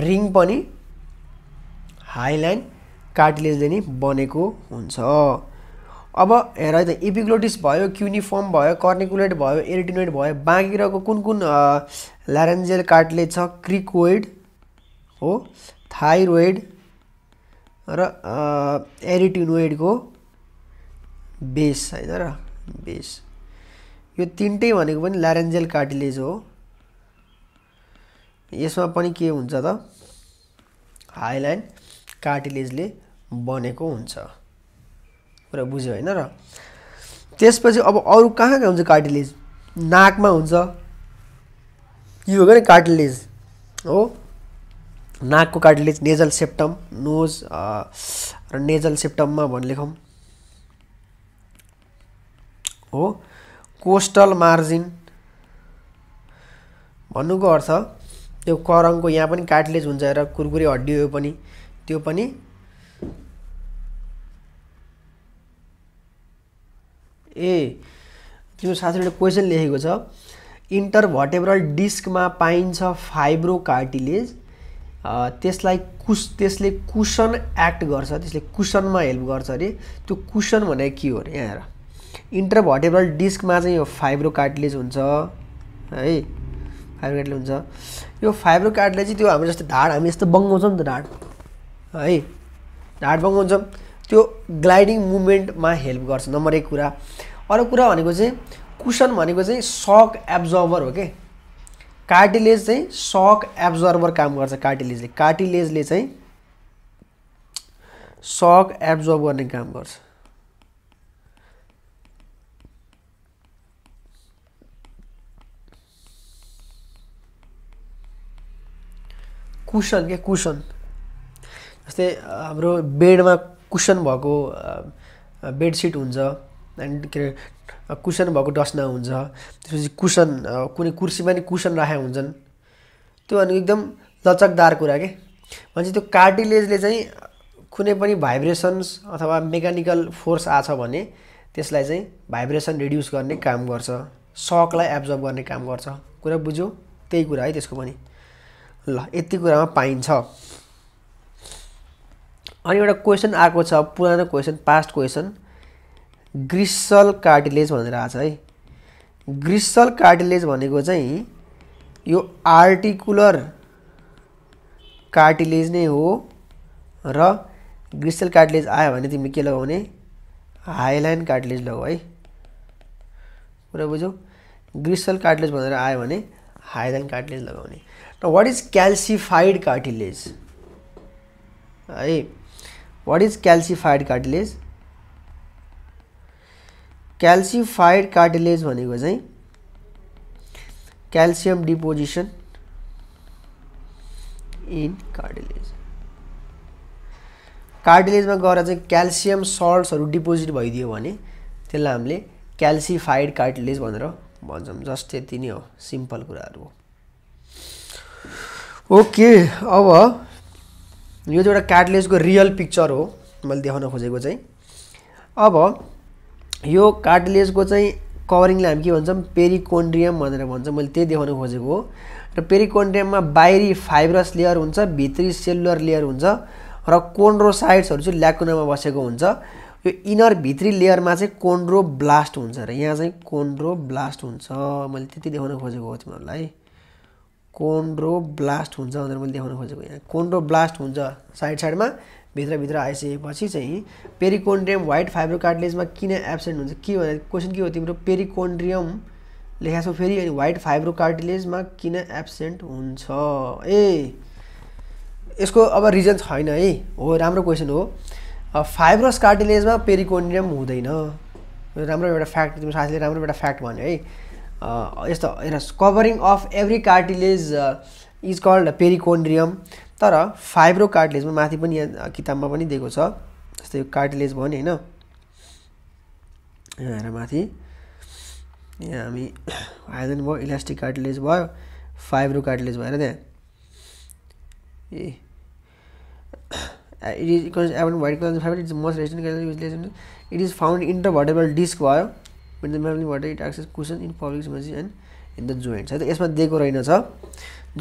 रिङ पनि हाईलाइन कार्टिलेजले नि बनेको हुन्छ अब हेर त इपिग्लोटिस भयो क्युनिफर्म भयो कर्निकुलेट भयो एरिटिनोइड भयो बाँकी रहेको कुन कुन ल्यारेन्जेल कार्टिलेज छ क्रिकोइड हो थाइरोइड र एरिटिनोइडको बेस होइन र बेस यो तिनटै भनेको पनि ल्यारेन्जेल कार्टिलेज हो यसमा पनि के हुन्छ त हाइलाइन कार्टिलेजले बनेको हुन्छ कुरा बुझ्यो होइन र त्यसपछि अब अरू कहाँ कहाँ हुन्छ कार्टिलेज नाकमा हुन्छ यो हो क्या कार्टिलेज हो नाकको कार्टिलेज नेजल सेप्टम नोज र नेजल सेप्टममा लेखौँ हो कोस्टल मार्जिन भन्नुको अर्थ त्यो करङको यहाँ पनि कार्टिलेज हुन्छ र कुरकुरे हड्डी हो पनि त्यो पनि ए त्यो साथीहरूले क्वेसन लेखेको छ इन्टर डिस्कमा पाइन्छ फाइब्रो कार्टिलेज त्यसलाई कुस त्यसले कुसन एक्ट गर्छ त्यसले कुसनमा हेल्प गर्छ अरे त्यो कुसन भनेको के हो अरे यहाँ हेर इन्टरभर्टेबल डिस्कमा चाहिँ यो फाइब्रो कार्टिलेज हुन्छ है फाइब्रो कार्टिलेज हुन्छ यो फाइब्रो कार्टिलेज चाहिँ त्यो हाम्रो जस्तो ढाड हामी यस्तो बङ्गाउँछौँ नि त ढाड है ढाड बङ्गाउँछौँ त्यो ग्लाइडिङ मुभमेन्टमा हेल्प गर्छ नम्बर एक कुरा अर्को कुरा भनेको चाहिँ कुसन भनेको चाहिँ सक एब्जर्भर हो क्या कार्टिलेज चाहिँ सक एब्जर्भर काम गर्छ कार्टिलेजले कार्टिलेजले चाहिँ सक एब्जर्भ गर्ने काम गर्छ कुसन क्या कुसन जस्तै हाम्रो बेडमा कुसन भएको बेडसिट हुन्छ एन्ड के अरे कुसन भएको डस्ना हुन्छ त्यसपछि कुसन कुनै कुर्सीमा नि कुसन राखेका हुन्छन् त्यो भनेको एकदम लचकदार कुरा के भन्छ त्यो कार्टिलेजले चाहिँ कुनै पनि भाइब्रेसन्स अथवा मेकानिकल फोर्स आछ भने त्यसलाई चाहिँ भाइब्रेसन रिड्युस गर्ने काम गर्छ सकलाई एब्जर्भ गर्ने काम गर्छ कुरा बुझ्यो त्यही कुरा है त्यसको पनि ल यति कुरामा पाइन्छ अनि एउटा क्वेसन आएको छ पुरानो question past question gristle cartilage भनेर आएको छ है ग्रिसल कार्टिलेज भनेको चाहिँ यो आर्टिकुलर कार्टिलेज नै हो र ग्रिसल कार्टिलेज आयो भने तिमी के लगाउने हाइलाइन कार्टिलेज लगाऊ है कुरा बुझ्यौ ग्रिसल कार्टिलेज भनेर आयो भने हाइलाइन कार्टिलेज लगाउने र वाट इज क्याल्सिफाइड कार्टिलेज है what is calcified cartilage calcified cartilage calcium deposition in cartilage cartilage में गए कैल्सियम सल्ट्स डिपोजिट भैदि हमें कैल्सिफाइड हामीले कार्टिलेज भनेर जस्ट हो सीम्पल कुछ ओके अब यह कार्टिलेज को रियल पिक्चर हो मैं देखना खोजे अब यो कार्टिलेजको चाहिँ कभरिङलाई हामी के भन्छौँ पेरिकोन्ड्रियम भनेर भन्छौँ मैले त्यही देखाउन खोजेको हो र पेरिकोन्ड्रियममा बाहिरी फाइब्रस लेयर हुन्छ भित्री सेलुलर लेयर हुन्छ र साइड्सहरू चाहिँ ल्याकुनामा बसेको हुन्छ यो इनर भित्री लेयरमा चाहिँ कोन्ड्रो ब्लास्ट हुन्छ र यहाँ चाहिँ कोन्ड्रो ब्लास्ट हुन्छ मैले त्यति देखाउन खोजेको हो तिमीहरूलाई कोन्ड्रो ब्लास्ट हुन्छ भनेर मैले देखाउन खोजेको यहाँ कोन्ड्रो ब्लास्ट हुन्छ साइड साइडमा भित्रभित्र आइसकेपछि चाहिँ पेरिकोन्ड्रियम वाइट फाइब्रो कार्टिलेजमा किन एब्सेन्ट हुन्छ के भने क्वेसन के हो तिम्रो पेरिकोन्ड्रियम लेखाएको छौ फेरि अनि वाइट फाइब्रो कार्टिलेजमा किन एब्सेन्ट हुन्छ ए यसको अब रिजन छैन है हो राम्रो क्वेसन हो फाइब्रोस कार्टिलेजमा पेरिकोन्ड्रियम हुँदैन राम्रो एउटा फ्याक्ट तिम्रो साथीले राम्रो एउटा फ्याक्ट भन्यो है यस्तो हेर्नुहोस् covering of every cartilage is called perichondrium तर फाइब्रो कार्टलेजमा माथि पनि यहाँ किताबमा पनि दिएको छ जस्तै यो कार्टलेज भयो नि होइन यहाँ माथि यहाँ हामी <coughs> आयोजन भयो इलास्टिक कार्टलेज भयो फाइब्रो कार्टलेज भएर त्यहाँ a it is even white colour fibre is most resident it is found in the vertebral disc भयो water it access question in public and in the joints है त यसमा दिएको रहेनछ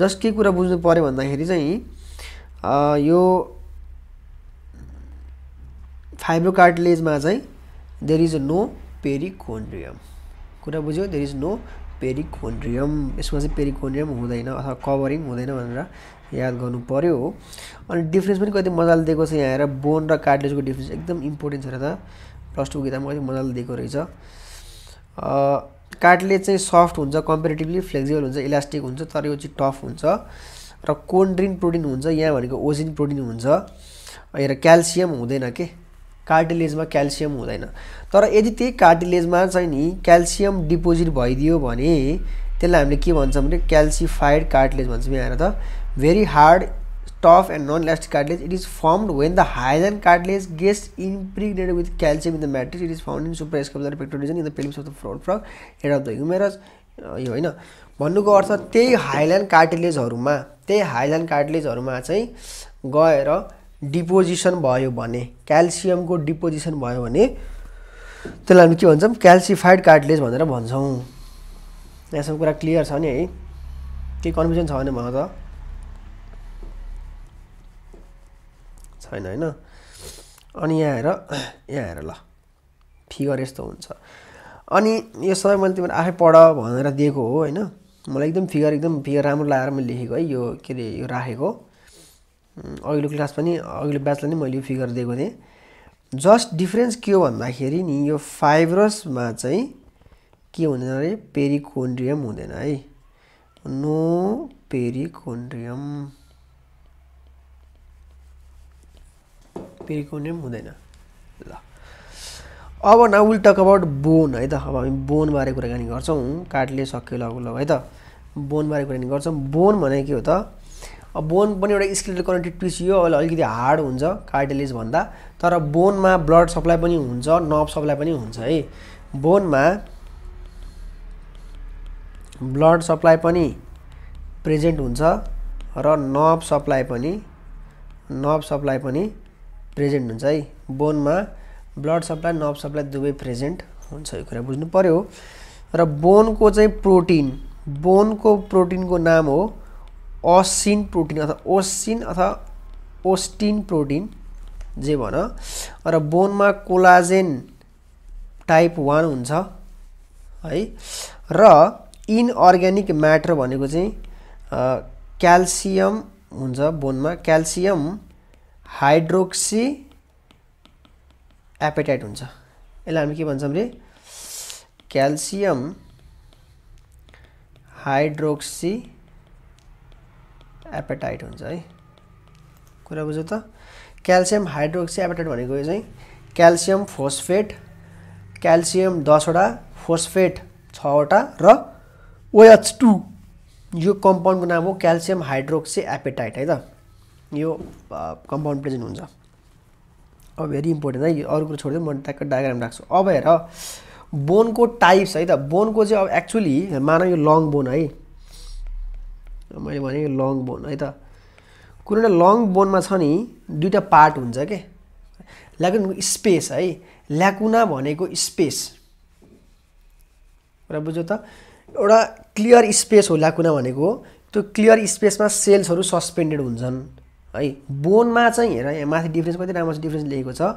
just के कुरा बुझ्नु पऱ्यो भन्दाखेरि चाहिँ यो फाइब्रो फाइब्रोकार्टिलेजमा चाहिँ देयर इज नो पेरिकोन्ड्रियम कुरा बुझ्यो देयर इज नो पेरिकोन्ड्रियम यसमा चाहिँ पेरिकोन्ड्रियम हुँदैन अथवा कभरिङ हुँदैन भनेर याद गर्नु पऱ्यो हो अनि डिफ्रेन्स पनि कति मजाले दिएको छ यहाँ हेर बोन र कार्टिलेजको डिफ्रेन्स एकदम इम्पोर्टेन्ट छ र त प्लस टू किताबमा कति मजाले दिएको रहेछ कार्टिलेज चाहिँ सफ्ट हुन्छ कम्पेरिटिभली फ्लेक्सिबल हुन्छ इलास्टिक हुन्छ तर यो चाहिँ टफ हुन्छ र कोन्ड्रिन प्रोटिन हुन्छ यहाँ भनेको ओजिन प्रोटिन हुन्छ र क्याल्सियम हुँदैन के कार्टिलेजमा क्याल्सियम हुँदैन तर यदि त्यही कार्टिलेजमा चाहिँ नि क्याल्सियम डिपोजिट भइदियो भने त्यसलाई हामीले के भन्छौँ भने क्याल्सिफाइड कार्टिलेज भन्छौँ यहाँ त very hard tough and non elastic cartilage it is formed when the hyaline cartilage गेस्ट impregnated with calcium in the matrix it is found in suprascapular pectorigen in the pelvis of the फ्रोड फ्रक head of the humerus यो होइन भन्नुको अर्थ त्यही highland कार्टिलेजहरूमा त्यही Highline कार्टलेजहरूमा चाहिँ गएर डिपोजिसन भयो भने क्याल्सियमको डिपोजिसन भयो भने त्यसलाई हामी के भन्छौँ क्याल्सिफाइड कार्टलेज भनेर भन्छौँ यहाँसम्म कुरा क्लियर छ नि है केही कन्फ्युजन छ भने मलाई त छैन होइन अनि यहाँ हेर यहाँ हेर ल फिगर यस्तो हुन्छ अनि यो सबै मैले तिमीहरू आफै पढ भनेर दिएको हो होइन मलाई एकदम फिगर एकदम फिगर राम्रो लागेर मैले लेखेको है यो के अरे यो राखेको अघिल्लो क्लास पनि अघिल्लो ब्याचलाई नै मैले यो फिगर दिएको थिएँ जस्ट डिफ्रेन्स के हो भन्दाखेरि नि यो फाइब्रसमा चाहिँ के हुँदैन अरे पेरिकोन्ड्रियम हुँदैन है नो पेरिकोन्ड्रियम पेरिकोन्ड्रियम हुँदैन अब now will talk about bone है त अब हामी बोनबारे कुराकानी गर्छौँ काठले सक्यो लग लग है त बोनबारे कुराकानी गर्छौँ बोन भने के हो त अब बोन पनि एउटा स्किल कनेक्टेड टिस्यु हो अहिले अलिकति हार्ड हुन्छ कार्टिलेज भन्दा तर बोनमा ब्लड सप्लाई पनि हुन्छ नर्भ सप्लाई पनि हुन्छ है बोनमा ब्लड सप्लाई पनि प्रेजेन्ट हुन्छ र नर्भ सप्लाई पनि नर्भ सप्लाई पनि प्रेजेन्ट हुन्छ है बोनमा ब्लड सप्लाई नर्भ सप्लाई दुवै प्रेजेन्ट हुन्छ यो कुरा बुझ्नु पऱ्यो र बोनको चाहिँ प्रोटिन बोनको प्रोटिनको नाम हो ओसिन प्रोटिन अथवा ओसिन अथवा ओस्टिन प्रोटिन जे भन र बोनमा कोलाजेन टाइप वान हुन्छ है र इनअर्ग्यानिक म्याटर भनेको चाहिँ क्याल्सियम हुन्छ बोनमा क्याल्सियम हाइड्रोक्सी एपेटाइट हुन्छ यसलाई हामी के भन्छौँ रे क्याल्सियम हाइड्रोक्सी एपेटाइट हुन्छ है कुरा बुझ्यो त क्याल्सियम हाइड्रोक्सी एपेटाइट भनेको यो चाहिँ क्याल्सियम फोस्फेट क्याल्सियम दसवटा फोस्फेट छवटा र ओएच टू यो कम्पाउन्डको नाम हो क्याल्सियम हाइड्रोक्सी एपेटाइट है त यो कम्पाउन्ड प्रेजेन्ट हुन्छ अब भेरी इम्पोर्टेन्ट है अरू कुरो छोडिदियो म ट्याक्क डायग्राम राख्छु अब हेर बोनको टाइप्स है त बोनको चाहिँ अब एक्चुली मानौँ यो लङ बोन है मैले भने यो लङ बोन है त कुनै लङ बोनमा छ नि दुइटा पार्ट हुन्छ के ल्याकुन स्पेस है ल्याकुना भनेको स्पेस र बुझ्यो त एउटा क्लियर स्पेस हो ल्याकुना भनेको त्यो क्लियर स्पेसमा सेल्सहरू सस्पेन्डेड हुन्छन् है बोनमा चाहिँ हेर यहाँ माथि डिफ्रेन्स कति राम्रो डिफ्रेन्स लेखेको छ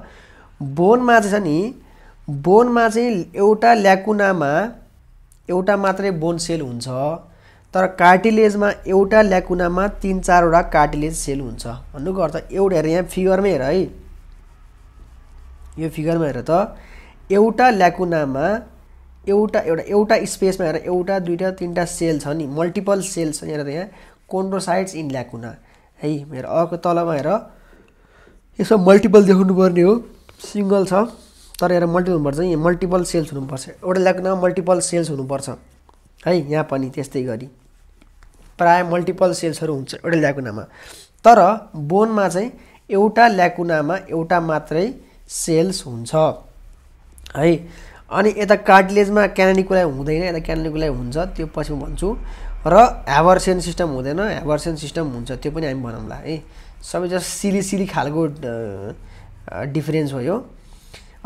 बोनमा चाहिँ छ नि बोनमा चाहिँ एउटा ल्याकुनामा एउटा मात्रै बोन सेल हुन्छ तर कार्टिलेजमा एउटा ल्याकुनामा तिन चारवटा कार्टिलेज सेल हुन्छ भन्नुको अर्थ एउटा हेर यहाँ फिगरमै हेर है यो फिगरमा हेर त एउटा ल्याकुनामा एउटा एउटा एउटा स्पेसमा हेर एउटा दुईवटा तिनवटा सेल छ नि मल्टिपल सेल छ त यहाँ कोन्ड्रोसाइड्स इन ल्याकुना है मेरो अर्को तलमा हेर यसो मल्टिपल देखाउनुपर्ने हो सिङ्गल छ तर हेर मल्टिपल हुनुपर्छ यहाँ मल्टिपल सेल्स हुनुपर्छ एउटा ल्याकुनामा मल्टिपल सेल्स हुनुपर्छ है यहाँ पनि त्यस्तै गरी प्राय मल्टिपल सेल्सहरू हुन्छ एउटा ल्याकुनामा तर बोनमा चाहिँ एउटा ल्याकुनामा एउटा मात्रै सेल्स हुन्छ है अनि यता कार्टिलेजमा क्यानानिकुलाई हुँदैन यता क्यानानिकुलाई हुन्छ त्यो पछि भन्छु र ह्याभर्सेन सिस्टम हुँदैन ह्याभर्सेन सिस्टम हुन्छ त्यो पनि हामी भनौँला है सबै जस्ट सिली सिली खालको डिफरेन्स हो यो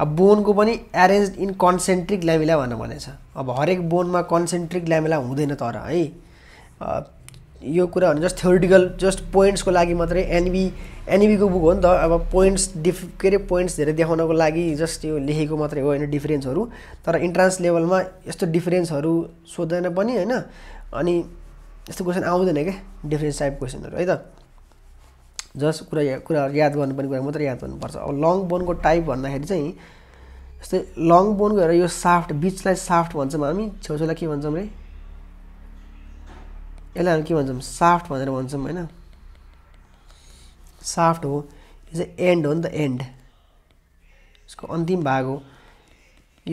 अब बोनको पनि एरेन्ज इन कन्सेन्ट्रिक ल्यामिला भनेर भनेछ अब हरेक बोनमा कन्सेन्ट्रिक ल्यामिला हुँदैन तर है यो कुरा भने जस्ट थ्योरिटिकल जस्ट पोइन्ट्सको लागि मात्रै एनबी एनबीको बुक हो नि त अब पोइन्ट्स डिफ के अरे पोइन्ट्स धेरै देखाउनको लागि जस्ट यो लेखेको मात्रै हो होइन डिफ्रेन्सहरू तर इन्ट्रान्स लेभलमा यस्तो डिफरेन्सहरू सोध्दैन पनि होइन अनि यस्तो क्वेसन आउँदैन क्या डिफ्रेन्ट टाइप क्वेसनहरू है त जस्ट कुरा कुरा कुराहरू याद गर्नुपर्ने कुरा मात्रै याद गर्नुपर्छ अब लङ बोनको टाइप भन्दाखेरि चाहिँ जस्तै लङ बोन गएर यो साफ्ट बिचलाई साफ्ट भन्छौँ हामी छेउछेउलाई के भन्छौँ रे यसलाई हामी के भन्छौँ साफ्ट भनेर भन्छौँ होइन साफ्ट हो यो चाहिँ एन्ड हो नि त एन्ड यसको अन्तिम भाग हो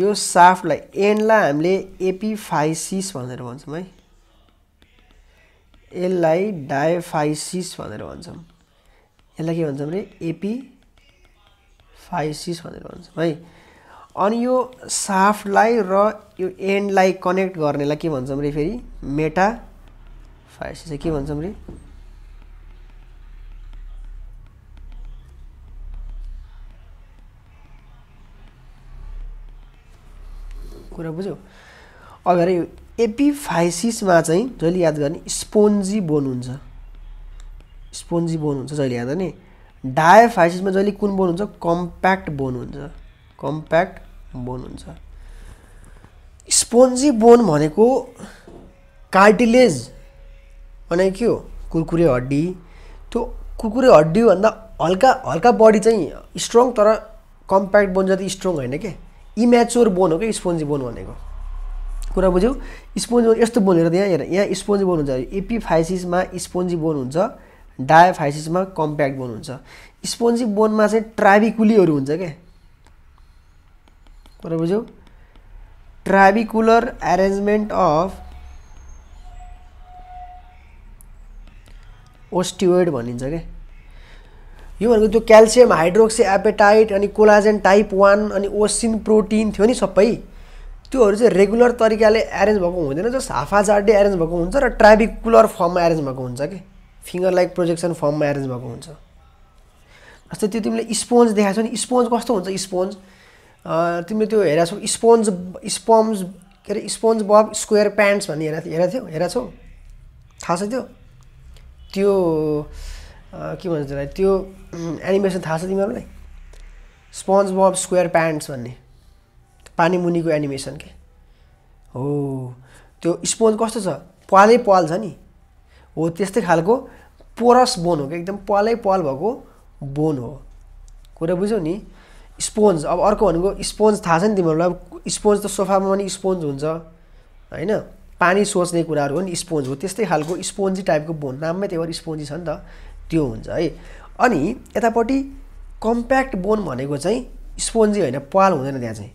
यो साफ्टलाई एन्डलाई हामीले एपिफाइसिस भनेर भन्छौँ है यसलाई डायफाइसिस भनेर भन्छौँ यसलाई के भन्छौँ भने फाइसिस भनेर भन्छौँ है अनि यो साफलाई र यो एन्डलाई कनेक्ट गर्नेलाई के भन्छौँ अरे फेरि मेटा मेटाफाइसिस के भन्छौँ अरे कुरा बुझ्यौ अगाडि एपिफाइसिसमा चाहिँ जहिले याद गर्ने स्पोन्जी बोन हुन्छ स्पोन्जी बोन हुन्छ जहिले याद गर्ने डायफाइसिसमा जहिले कुन बोन हुन्छ कम्प्याक्ट बोन हुन्छ कम्प्याक्ट बोन हुन्छ स्पोन्जी बोन भनेको कार्टिलेज भनेको के हो कुरकुरे हड्डी त्यो कुरकुरे हड्डीभन्दा हल्का हल्का बडी चाहिँ स्ट्रङ तर कम्प्याक्ट बोन जति स्ट्रङ होइन क्या इम्याच्योर बोन हो क्या स्पोन्जी बोन भनेको कुरा बुझ्यौ स्पोन्जी बोन यस्तो बोन हेर यहाँ हेर यहाँ स्पोन्जी बोन हुन्छ एपिफाइसिसमा स्पोन्जी बोन हुन्छ डायफाइसिसमा कम्प्याक्ट बोन हुन्छ स्पोन्जी बोनमा चाहिँ ट्राभिकुलीहरू हुन्छ क्या कुरा बुझ्यौ ट्राभिकुलर एरेन्जमेन्ट अफ ओस्टियोइड भनिन्छ क्या यो भनेको त्यो क्याल्सियम हाइड्रोक्सी एपेटाइट अनि कोलाजेन टाइप वान अनि ओसिन प्रोटिन थियो नि सबै त्योहरू चाहिँ रेगुलर तरिकाले एरेन्ज भएको हुँदैन जस्ट हाफा जाडे एरेन्ज भएको हुन्छ र ट्राभिकुलर फर्ममा एरेन्ज भएको हुन्छ कि फिङ्गर लाइक प्रोजेक्सन फर्ममा एरेन्ज भएको हुन्छ जस्तै त्यो तिमीले स्पोन्ज देखाएको छौ नि स्पोन्ज कस्तो हुन्छ स्पोन्ज तिमीले त्यो हेरेको छौ स्पोन्ज स्पम्ज के अरे स्पोन्ज बब स्क्वायर प्यान्ट्स भन्ने हेरेको हेरेको थियौ हेरेको छौ थाहा छ त्यो त्यो के भन्छ त्यसलाई त्यो एनिमेसन थाहा छ तिमीहरूलाई स्पोन्ज बब स्क्वायर प्यान्ट्स भन्ने पानी मुनिको एनिमेसन के हो त्यो स्पोन्ज कस्तो छ पालै पाल छ नि हो त्यस्तै खालको पोरस बोन हो कि एकदम पालै पाल भएको बोन हो कुरा बुझ्यौ नि स्पोन्ज अब अर्को भनेको स्पोन्ज थाहा छ नि तिमीहरूलाई अब स्पोन्ज त सोफामा पनि स्पोन्ज हुन्छ होइन पानी सोच्ने कुराहरू हो नि स्पोन्ज हो त्यस्तै खालको स्पोन्जी टाइपको बोन नाममै त्यही भएर स्पोन्जी छ नि त त्यो हुन्छ है अनि यतापट्टि कम्प्याक्ट बोन भनेको चाहिँ स्पोन्जी होइन पाल हुँदैन त्यहाँ चाहिँ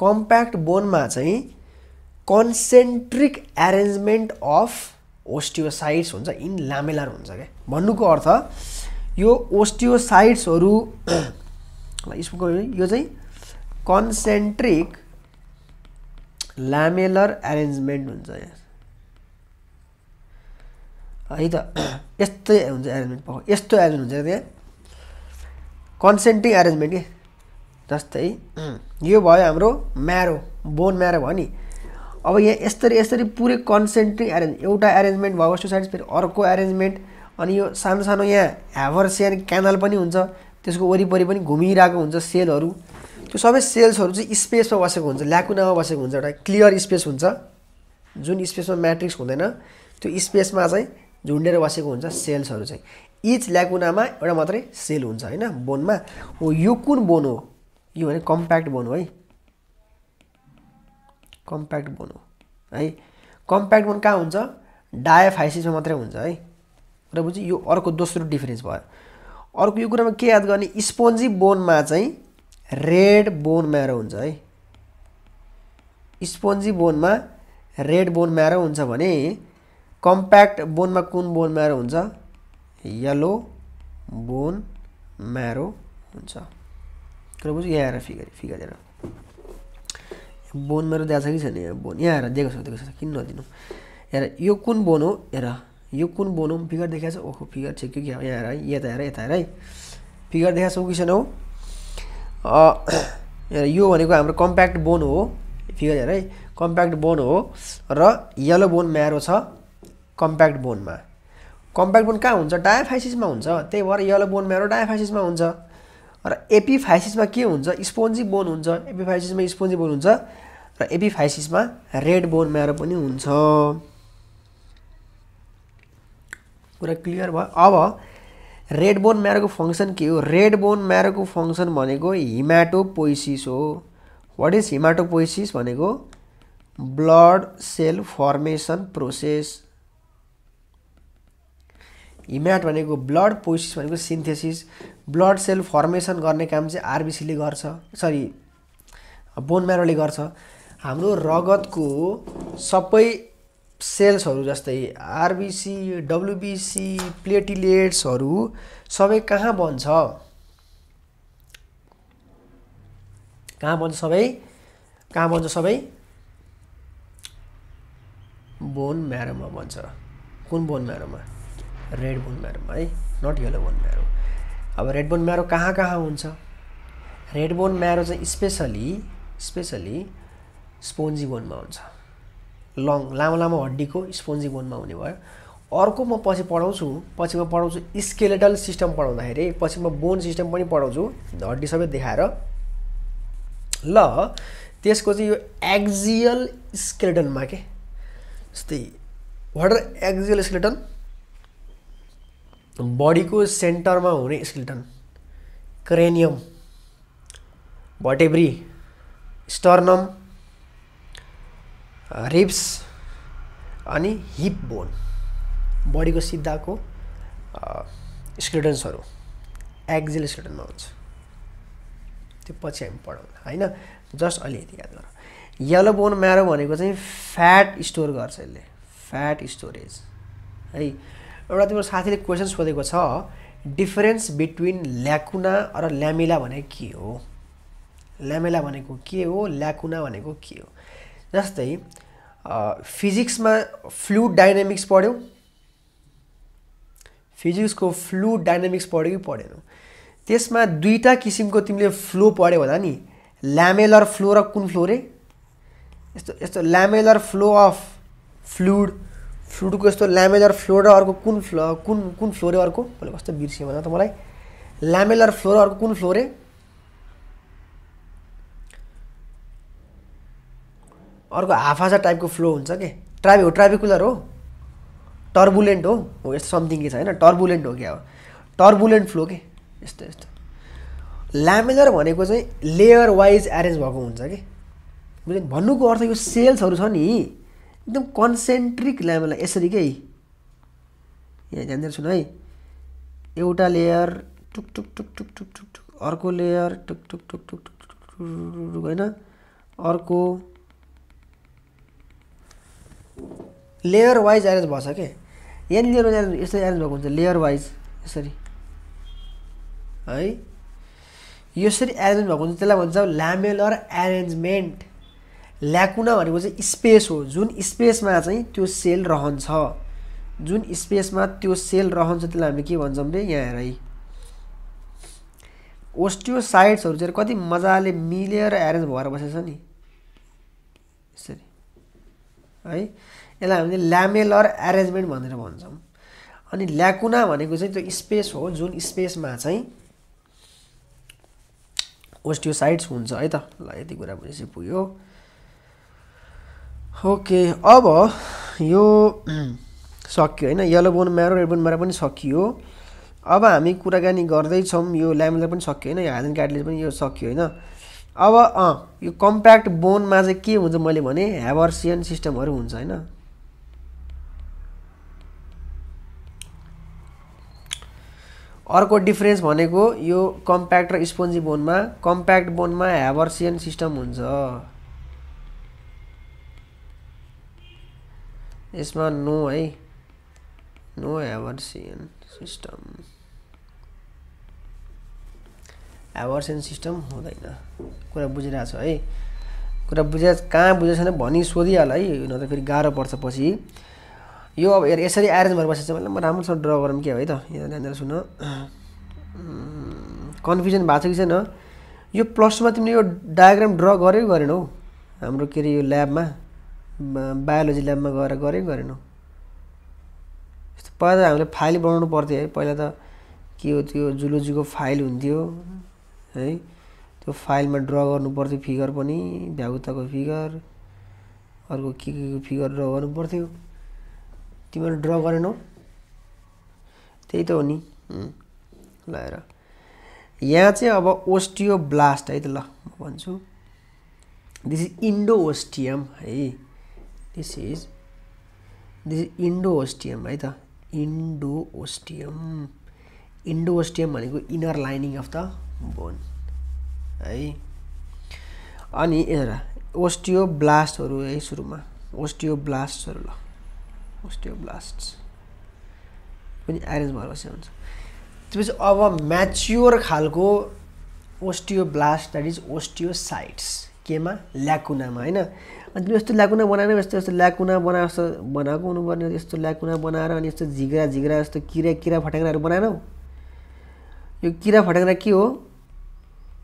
कम्प्याक्ट बोनमा चाहिँ कन्सेन्ट्रिक एरेन्जमेन्ट अफ ओस्टियोसाइट्स हुन्छ इन लामेलार हुन्छ क्या भन्नुको अर्थ यो ओस्टियोसाइट्सहरू <clears throat> यो चाहिँ कन्सेन्ट्रिक लामेलर एरेन्जमेन्ट हुन्छ यहाँ है त <clears throat> यस्तै हुन्छ एरेन्जमेन्ट यस्तो एरेन्ज हुन्छ त्यहाँ कन्सेन्ट्रिक एरेन्जमेन्ट के जस्तै यो भयो हाम्रो म्यारो बोन म्यारो भयो नि अब यहाँ यसरी यसरी पुरै कन्सेन्ट्री एरेन्ज एउटा एरेन्जमेन्ट भएको साइड फेरि अर्को एरेन्जमेन्ट अनि यो सानो सानो यहाँ ह्याभर सेन क्यानल पनि हुन्छ त्यसको वरिपरि पनि घुमिरहेको हुन्छ सेलहरू त्यो सबै सेल्सहरू चाहिँ स्पेसमा बसेको हुन्छ ल्याकुनामा बसेको हुन्छ एउटा क्लियर स्पेस हुन्छ जुन स्पेसमा म्याट्रिक्स हुँदैन त्यो स्पेसमा चाहिँ झुन्डेर बसेको हुन्छ सेल्सहरू चाहिँ इच ल्याकुनामा एउटा मात्रै सेल हुन्छ होइन बोनमा हो यो कुन बोन हो यो भने कम्प्याक्ट बोन हो है कम्प्याक्ट बोन हो है कम्प्याक्ट बोन कहाँ हुन्छ डायफाइसिसमा मात्रै हुन्छ है र बुझ्यो यो अर्को दोस्रो डिफरेन्स भयो अर्को यो कुरामा के याद गर्ने स्पोन्जी बोनमा चाहिँ रेड बोन म्यारो हुन्छ है स्पोन्जी बोनमा रेड बोन म्यारो हुन्छ भने कम्प्याक्ट बोनमा कुन बोन म्यारो हुन्छ यल्लो बोन म्यारो हुन्छ बुझ्यो यहाँ आएर फिगर फिगर हेर बोन मेरो दिएको छ कि छैन यहाँ बोन यहाँ आएर दिएको छ दिएको छ किन नदिनु हेर यो कुन बोन हो हेर यो कुन बोन हो फिगर देखाएको छ ओहो फिगर ठिक यहाँ आएर है यता हेर यता आएर है फिगर देखाएको छौ कि छैन हो हेर यो भनेको हाम्रो कम्प्याक्ट बोन हो फिगर हेर है कम्प्याक्ट बोन हो र यल्लो बोन म्यारो छ कम्प्याक्ट बोनमा कम्प्याक्ट बोन कहाँ हुन्छ डायफाइसिसमा हुन्छ त्यही भएर यल्लो बोन म्यारो डायफाइसिसमा हुन्छ र एपिफाइसिसमा के हुन्छ स्पोन्जी बोन हुन्छ एपिफाइसिसमा स्पोन्जी बोन हुन्छ र एपिफाइसिसमा रेड बोन म्यारो पनि हुन्छ कुरा क्लियर भयो अब रेड बोन म्यारोको फङ्सन के हो रेड बोन म्यारोको फङ्सन भनेको हिमाटोपोइसिस हो वाट इज हिमाटोपोइसिस भनेको ब्लड सेल फर्मेसन प्रोसेस हिम्याट भनेको ब्लड पोइसिस भनेको सिन्थेसिस ब्लड सेल फर्मेसन गर्ने काम चाहिँ आरबिसीले गर्छ सरी बोन म्यारोले गर्छ हाम्रो रगतको सबै सेल्सहरू जस्तै आरबिसी डब्लुबिसी प्लेटिलेट्सहरू सबै कहाँ बन्छ कहाँ बन्छ सबै कहाँ बन्छ सबै बोन म्यारोमा बन्छ कुन बोन म्यारोमा रेड बोन म्यारोमा है नट यलो बोन म्यारो अब रेड बोन म्यारो कहाँ कहाँ हुन्छ रेड बोन म्यारो चाहिँ स्पेसली स्पेसली स्पोन्जी बोनमा हुन्छ लङ लामो लामो हड्डीको स्पोन्जी बोनमा हुने भयो अर्को म पछि पढाउँछु पछि म पढाउँछु स्केलेटल सिस्टम पढाउँदाखेरि पछि म बोन सिस्टम पनि पढाउँछु हड्डी सबै देखाएर ल त्यसको चाहिँ यो एक्जियल स्केलेटनमा के जस्तै वाटर एक्जियल स्केलेटन बडीको सेन्टरमा हुने skeleton cranium vertebrae sternum ribs अनि हिप बोन बडीको सिद्धाको स्केटन्सहरू एक्जिल स्केटनमा हुन्छ त्यो पछि हामी पढाउँ होइन जस्ट अलिकति याद गर यल्लो बोन म्यारो भनेको चाहिँ फ्याट स्टोर गर्छ यसले फ्याट स्टोरेज है एउटा तिम्रो साथीले क्वेसन सोधेको छ डिफरेन्स बिट्विन ल्याकुना र ल्यामिला भनेको के हो ल्यामेला भनेको के हो ल्याकुना भनेको के हो जस्तै फिजिक्समा फ्लुड डाइनामिक्स पढ्यौँ फिजिक्सको फ्लुड डाइनामिक्स पढ्यो कि पढेनौ त्यसमा दुईवटा किसिमको तिमीले फ्लो पढ्यो होला नि ल्यामेलर फ्लो र कुन फ्लो रे यस्तो यस्तो ल्यामेलर फ्लो अफ फ्लुड फ्लुटको यस्तो ल्यामेलर फ्लो र अर्को कुन फ्लो कुन कुन फ्लोरे अर्को मैले कस्तो बिर्सेँ भन्दा त मलाई ल्यामेलर फ्लोर अर्को कुन फ्लोरे रे अर्को हाफाजा टाइपको फ्लो हुन्छ के ट्राभि हो ट्राभिकुलर हो टर्बुलेन्ट हो हो यस्तो समथिङ के छ होइन टर्बुलेन्ट हो क्या हो टर्बुलेन्ट फ्लो के यस्तो यस्तो ल्यामेलर भनेको चाहिँ लेयर वाइज एरेन्ज भएको हुन्छ कि बुझ्यो भन्नुको अर्थ यो सेल्सहरू छ नि एकदम कन्सेन्ट्रिक लेभललाई यसरी के यहाँ ध्यान सुन है एउटा लेयर टुक टुक टुक टुक टुक टुक टुक अर्को लेयर टुक टुक टुक टुक टुक टुक होइन अर्को लेयर वाइज एरेन्ज भएको छ क्या यहाँनिर एरेन्ज यसरी एरेन्ज भएको हुन्छ लेयर वाइज यसरी है यसरी एरेन्ज भएको हुन्छ त्यसलाई भन्छ ल्यामेलर एरेन्जमेन्ट ल्याकुना भनेको चाहिँ स्पेस हो जुन स्पेसमा चाहिँ त्यो सेल रहन्छ जुन स्पेसमा त्यो सेल रहन्छ त्यसलाई हामी के भन्छौँ भने यहाँ हेर है ओस्टियोसाइट्सहरू चाहिँ कति मजाले मिलेर एरेन्ज भएर बसेको छ नि यसरी है यसलाई हामीले ल्यामेलर एरेन्जमेन्ट भनेर भन्छौँ अनि ल्याकुना भनेको चाहिँ त्यो स्पेस हो जुन स्पेसमा चाहिँ ओस्टियोसाइट्स हुन्छ है त ल यति कुरा भनेपछि पुग्यो ओके अब यो सकियो होइन yellow bone marrow red bone marrow पनि सकियो अब हामी कुराकानी गर्दैछौँ यो ल्यामिलर पनि सकियो होइन यो हाइजन गाडले पनि यो सकियो होइन अब अँ यो कम्प्याक्ट बोनमा चाहिँ के हुन्छ मैले भने ह्याभर्सियन सिस्टमहरू हुन्छ होइन अर्को डिफ्रेन्स भनेको यो कम्प्याक्ट र स्पोन्जी बोनमा कम्प्याक्ट बोनमा ह्याभर्सियन सिस्टम हुन्छ यसमा नो है no Haversian system Haversian system हुँदैन कुरा बुझिरहेको छ है कुरा बुझे कहाँ बुझेको छैन भनी सोधिहाल है त फेरि गाह्रो पर्छ पछि यो अब यसरी एरेन्ज भएर बसेको छ भने म राम्रोसँग ड्र गरौँ क्या है त यहाँ ध्यान सुन कन्फ्युजन भएको छ कि छैन यो प्लसमा तिमीले यो डायग्राम ड्र गर्यो गरेनौ हाम्रो के अरे यो ल्याबमा बायोलोजी ल्याबमा गएर गरे गरेनौँ यस्तो पहिला त हामीले फाइल बनाउनु पर्थ्यो है पहिला त के हो त्यो जुलोजीको फाइल हुन्थ्यो है त्यो फाइलमा ड्र गर्नु पर्थ्यो फिगर पनि भ्यागुताको फिगर अर्को के के फिगर ड्र गर्नु पर्थ्यो तिमीहरू ड्र गरेनौ त्यही त हो नि ल हेर यहाँ चाहिँ अब ओस्टियो ब्लास्ट है त ल म भन्छु दिस इज इन्डो ओस्टियम है this is this endosteum है त इन्डो ओस्टियम इन्डो ओस्टियम भनेको inner lining of the bone है अनि यिनीहरू ओस्टियो ब्लास्टहरू है सुरुमा ओस्टियो ब्लास्टहरू ल ओस्टियो ब्लास्ट पनि एरेन्ज भएर बसे हुन्छ त्यसपछि अब म्याच्योर खालको osteoblast that is osteocytes केमा ल्याकुनामा होइन अनि यस्तो ल्याकुना बनाएन यस्तो यस्तो ल्याकुना बनाए जस्तो बनाएको हुनुपर्ने यस्तो ल्याकुना बनाएर अनि यस्तो झिग्रा झिग्रा जस्तो किरा किरा फटेङ्ग्राहरू बनाएनौ यो किरा फटेङ्ग्रा के हो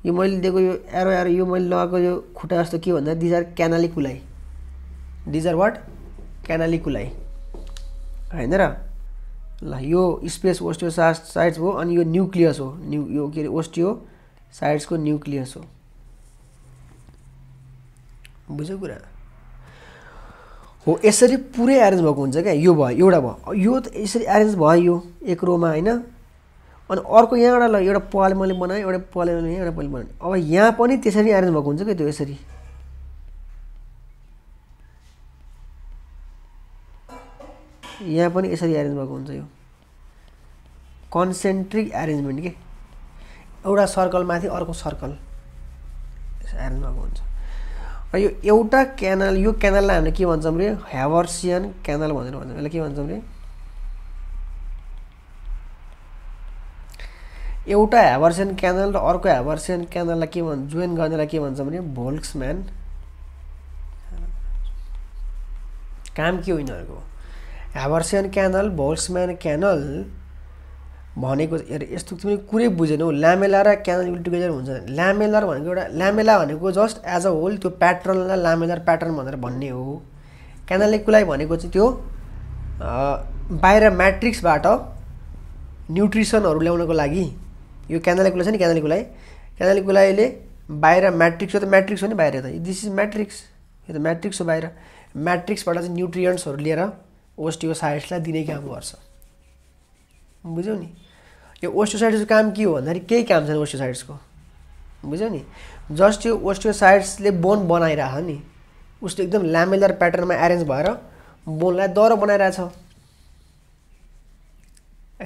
यो मैले दिएको यो एरो एरो यो मैले लगाएको यो खुट्टा जस्तो के भन्दा these are canaliculi these are what canaliculi होइन र ल यो स्पेस ओस्टियो सा साइड्स हो अनि यो न्युक्लियस हो न्यु यो के अरे ओस्टियो साइड्सको न्युक्लियस हो बुझ्यो कुरा हो यसरी पुरै एरेन्ज भएको हुन्छ क्या यो भयो एउटा भयो यो त यसरी एरेन्ज भयो यो एक रोमा होइन अनि अर्को यहाँ एउटा ल एउटा पाले मैले बनाएँ एउटा पाले मैले एउटा पाले बनाएँ अब यहाँ पनि त्यसरी एरेन्ज भएको हुन्छ क्या त्यो यसरी यहाँ पनि यसरी एरेन्ज भएको हुन्छ यो कन्सेन्ट्रिक एरेन्जमेन्ट के एउटा सर्कलमाथि अर्को सर्कल एरेन्ज भएको हुन्छ र यो एउटा क्यानल यो क्यानललाई हामीले के भन्छौँ रे हेभर्सियन क्यानल भनेर भन्छौँ यसलाई के भन्छौँ रे एउटा ह्यावर्सियन क्यानल र अर्को हेभर्सियन क्यानललाई के भन्छ जोइन गर्नेलाई के भन्छौँ भने भोल्क्सम्यान काम के हो यिनीहरूको ह्यावर्सियन क्यानल भोल्क्सम्यान क्यानल भनेको अरे यस्तो तिमीले कुरै बुझेनौ लामेला ल्यामेला र क्यानल टुगेदर हुन्छ ल्यामेलर भनेको एउटा ल्यामेला भनेको जस्ट एज अ होल त्यो प्याटर्नलाई लामेलर प्याटर्न भनेर भन्ने हो क्यानालेकुलाई भनेको चाहिँ त्यो बाहिर म्याट्रिक्सबाट न्युट्रिसनहरू ल्याउनको लागि यो क्यानालेकुला छ नि क्यानालेकुलाई क्यानालेकुलाईले बाहिर म्याट्रिक्स हो त म्याट्रिक्स हो नि बाहिर त दिस इज म्याट्रिक्स यो त म्याट्रिक्स हो बाहिर म्याट्रिक्सबाट चाहिँ न्युट्रियन्ट्सहरू लिएर ओस्टियोसाइट्सलाई दिने काम गर्छ बुझ्यौ नि यो ओस्टियोसाइट्सको काम के हो भन्दाखेरि केही काम छैन ओस्टियोसाइट्सको बुझ्यो नि जस्ट यो ओस्टियोसाइट्सले बोन छ नि उसले एकदम ल्यामेलर प्याटर्नमा एरेन्ज भएर बोनलाई दह्रो बनाइरहेछ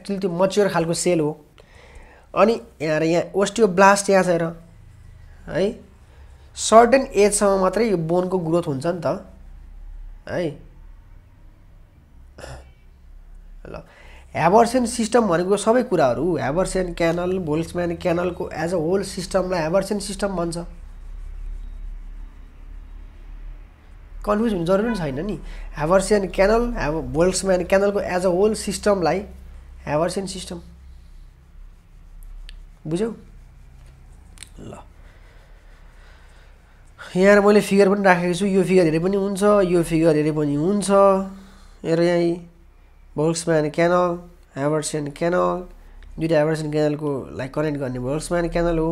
एक्चुली त्यो मच्योर खालको सेल हो अनि यहाँ र यहाँ ओस्टियो ब्लास्ट यहाँ छ र है सर्टेन एजसम्म मात्रै यो बोनको ग्रोथ हुन्छ नि त है ह्याबर्सेन सिस्टम भनेको सबै कुराहरू ह्याबर्सेन क्यानल भोल्सम्यान क्यानलको एज अ होल सिस्टमलाई ह्याबर्सेन सिस्टम भन्छ कन्फ्युज हुनु जरुरी पनि छैन नि ह्याबर्सेन क्यानल ह्याब भोल्सम्यान क्यानलको एज अ होल सिस्टमलाई ह्याबर्सेन सिस्टम बुझ्यौ ल यहाँ मैले फिगर पनि राखेको छु यो फिगर हेरे पनि हुन्छ यो फिगर हेरे पनि हुन्छ हेर यहीँ भोल्सम्यान क्यानल ह्याभर्सन क्यानल दुइटा ह्याभर्सन क्यानलको लाइक कनेक्ट गर्ने भोल्सम्यान क्यानल हो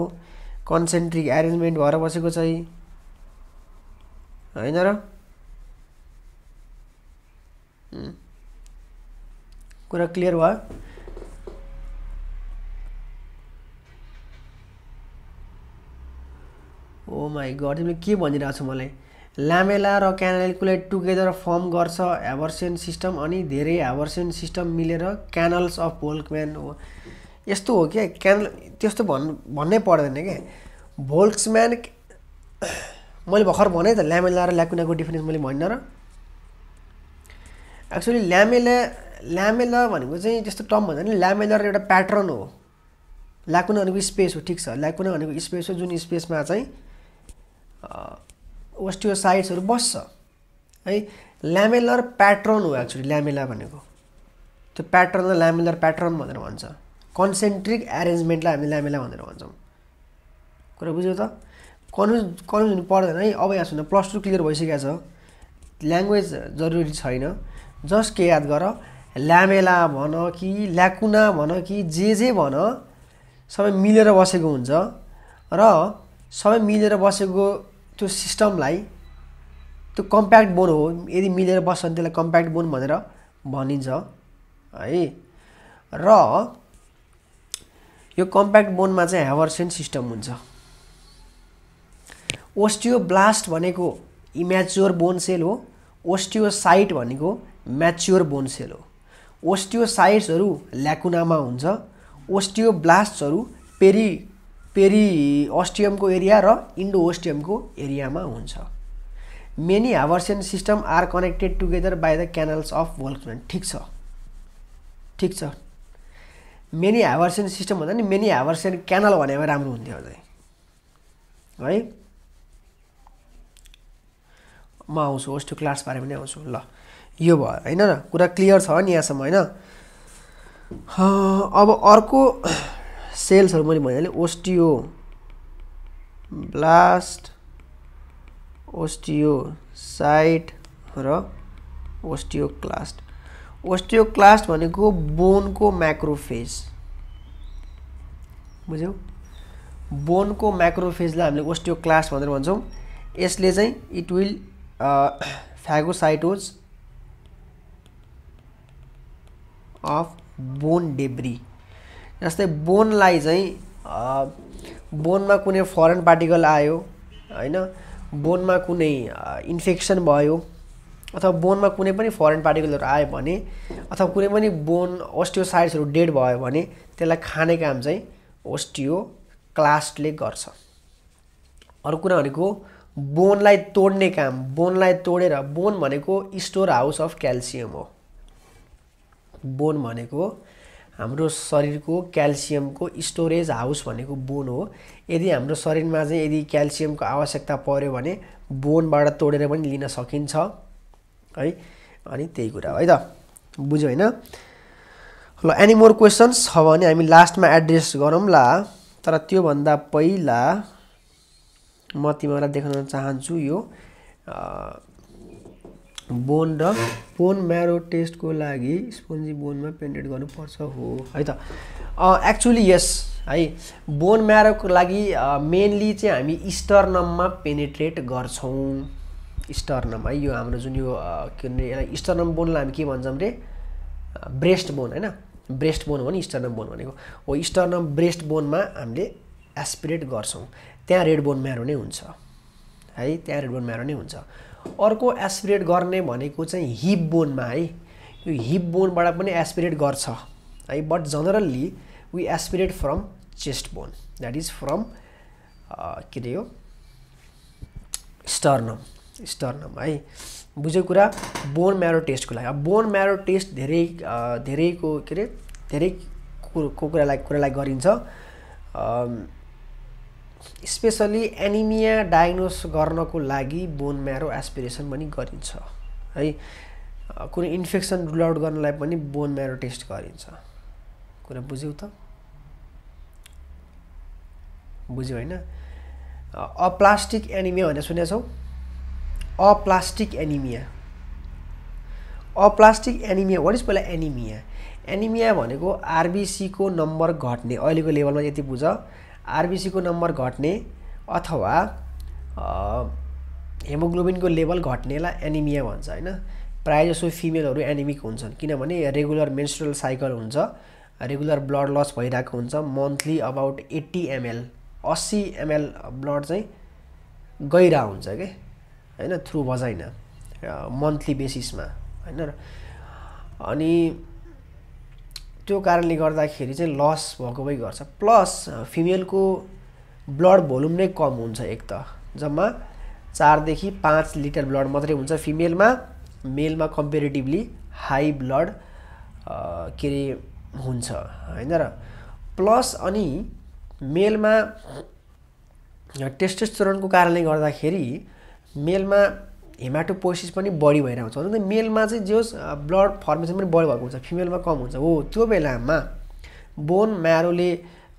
कन्सेन्ट्रिक एरेन्जमेन्ट भएर बसेको चाहिँ होइन र कुरा क्लियर भयो ओ माई गड तिमीले के भनिरहेको छु मलाई लामेला र क्यानल क्यानालकुलेट टुगेदर फर्म गर्छ हेभर्सेन सिस्टम अनि धेरै हेभर्सेन सिस्टम मिलेर क्यानल्स अफ भोल्कम्यान हो यस्तो हो क्या क्यानल त्यस्तो भन् भन्नै पर्दैन क्या भोल्क्सम्यान मैले भर्खर भने त ल्यामेला र ल्याकुनाको डिफ्रेन्स मैले भन्न र एक्चुली ल्यामेला ल्यामेला भनेको चाहिँ त्यस्तो टर्म भन्दा नि ल्यामेला र एउटा प्याटर्न हो ल्याकुना भनेको स्पेस हो ठिक छ ल्याकुना भनेको स्पेस हो जुन स्पेसमा चाहिँ ओस्टियोसाइट्सहरू बस्छ है ल्यामेलर प्याट्रन हो एक्चुली ल्यामेला भनेको त्यो प्याटर्न र ल्यामेलर प्याटर्न भनेर भन्छ कन्सेन्ट्रिक एरेन्जमेन्टलाई हामी ल्यामेला भनेर भन्छौँ कुरा बुझ्यो त कन्फ्युज कन्फ्युज हुनु पर्दैन है अब यहाँ सुन प्लस टू क्लियर भइसकेको छ ल्याङ्ग्वेज जरुरी छैन जस्ट के याद गर ल्यामेला भन कि ल्याकुना भन कि जे जे भन सबै मिलेर बसेको हुन्छ र सबै मिलेर बसेको त्यो सिस्टमलाई त्यो कम्प्याक्ट बोन हो यदि मिलेर बस्छ भने त्यसलाई कम्प्याक्ट बोन भनेर भनिन्छ है र यो कम्प्याक्ट बोनमा चाहिँ हेभर्सेन सिस्टम हुन्छ ओस्टियो ब्लास्ट भनेको इम्याच्योर बोन सेल हो ओस्टियो साइट भनेको म्याच्योर बोन सेल हो ओस्टियो साइट्सहरू ल्याकुनामा हुन्छ ओस्टियो ब्लास्टहरू पेरी पेरी अस्टियमको एरिया र इन्डो ओस्टियमको एरियामा हुन्छ many Haversian system are connected together by the canals of Volkmann ठिक छ ठिक छ मेनी हावर्सियन सिस्टम भन्दा नि मेनी हावर्सियन क्यानल भनेको राम्रो हुन्थ्यो अझै है म आउँछु क्लास क्लासबारे पनि आउँछु ल यो भयो होइन कुरा क्लियर छ नि यहाँसम्म होइन अब अर्को सेल्सहरू मैले भनिहालेँ ओस्टियो ब्लास्ट ओस्टियो साइट र ओस्टियोक्लास्ट ओस्टियोक्लास्ट भनेको बोनको म्याक्रोफेज बुझ्यौ बोनको म्याक्रोफेजलाई हामीले ओस्टियोक्लास्ट भनेर भन्छौँ यसले चाहिँ it will phagocytose of bone debris जस्तै बोनलाई चाहिँ बोनमा कुनै फरेन पार्टिकल आयो होइन बोनमा कुनै इन्फेक्सन भयो अथवा बोनमा कुनै पनि फरेन पार्टिकलहरू आयो भने अथवा कुनै पनि बोन साइड्सहरू डेड भयो भने त्यसलाई खाने काम चाहिँ ओस्टियो क्लास्टले गर्छ अर्को कुरा भनेको बोनलाई तोड्ने काम बोनलाई तोडेर बोन भनेको स्टोर हाउस अफ क्याल्सियम हो बोन भनेको हाम्रो शरीरको क्याल्सियमको स्टोरेज हाउस भनेको बोन हो यदि हाम्रो शरीरमा चाहिँ यदि क्याल्सियमको आवश्यकता पऱ्यो भने बोनबाट तोडेर पनि लिन सकिन्छ है अनि त्यही कुरा है त बुझ्यो होइन ल एनी मोर क्वेसन्स छ भने हामी लास्टमा एड्रेस गरौँला तर त्योभन्दा पहिला म तिमीहरूलाई देखाउन चाहन्छु यो बोन र बोन म्यारो टेस्टको लागि स्पोन्जी बोनमा पेन्टेड गर्नुपर्छ हो है त एक्चुली यस है बोन म्यारोको लागि मेनली चाहिँ हामी स्टर्नममा पेनिट्रेट गर्छौँ स्टर्नम है यो हाम्रो जुन यो के यसलाई स्टर्नम बोनलाई हामी के भन्छौँ रे ब्रेस्ट बोन होइन ब्रेस्ट बोन हो नि स्टर्नम बोन भनेको हो स्टर्नम ब्रेस्ट बोनमा हामीले एस्पिरेट गर्छौँ त्यहाँ रेड बोन म्यारो नै हुन्छ है त्यहाँ रेड बोन म्यारो नै हुन्छ अर्को एस्पिरेट गर्ने भनेको चाहिँ हिप बोनमा है यो हिप बोनबाट पनि एस्पिरेट गर्छ है but generally we aspirate from chest bone that is from के अरे यो स्टर्नम स्टर्नम है बुझेको कुरा बोन म्यारो टेस्टको लागि अब बोन म्यारो टेस्ट धेरै धेरैको के अरे धेरै कुरालाई कुरालाई गरिन्छ स्पेसली एनिमिया डायग्नोस गर्नको लागि बोन म्यारो एसपिरेसन पनि गरिन्छ है कुनै इन्फेक्सन रुल आउट गर्नलाई पनि बोन म्यारो टेस्ट गरिन्छ कुरा बुझ्यौ त बुझ्यौ होइन अप्लास्टिक एनिमिया भनेर सुनेको छौँ aplastic anaemia aplastic anaemia what is पहिला एनिमिया एनिमिया भनेको आरबिसीको नम्बर घट्ने अहिलेको लेभलमा यति बुझ आरबिसीको नम्बर घट्ने अथवा हेमोग्लोबिनको लेभल घट्नेलाई एनिमिया भन्छ होइन जसो फिमेलहरू एनिमिक हुन्छन् किनभने रेगुलर मेन्सुरल साइकल हुन्छ रेगुलर ब्लड लस भइरहेको हुन्छ मन्थली अबाउट एट्टी एमएल अस्सी एमएल ब्लड चाहिँ गइरहेको हुन्छ कि होइन थ्रु भजाइन मन्थली बेसिसमा होइन अनि त्यो कारणले गर्दाखेरि चाहिँ लस भएको पनि गर्छ प्लस फिमेलको ब्लड भोल्युम नै कम हुन्छ एक त जम्मा चारदेखि पाँच लिटर ब्लड मात्रै हुन्छ फिमेलमा मेलमा कम्पेरिटिभली हाई ब्लड के अरे हुन्छ होइन र प्लस अनि मेलमा टेस्टेस्टोरनको कारणले गर्दाखेरि मेलमा हेमाटोपोसिस पनि बढी भइरहन्छ हुन्छ मेलमा चाहिँ जे ब्लड फर्मेसन पनि बढी भएको हुन्छ फिमेलमा कम हुन्छ हो त्यो बेलामा बोन म्यारोले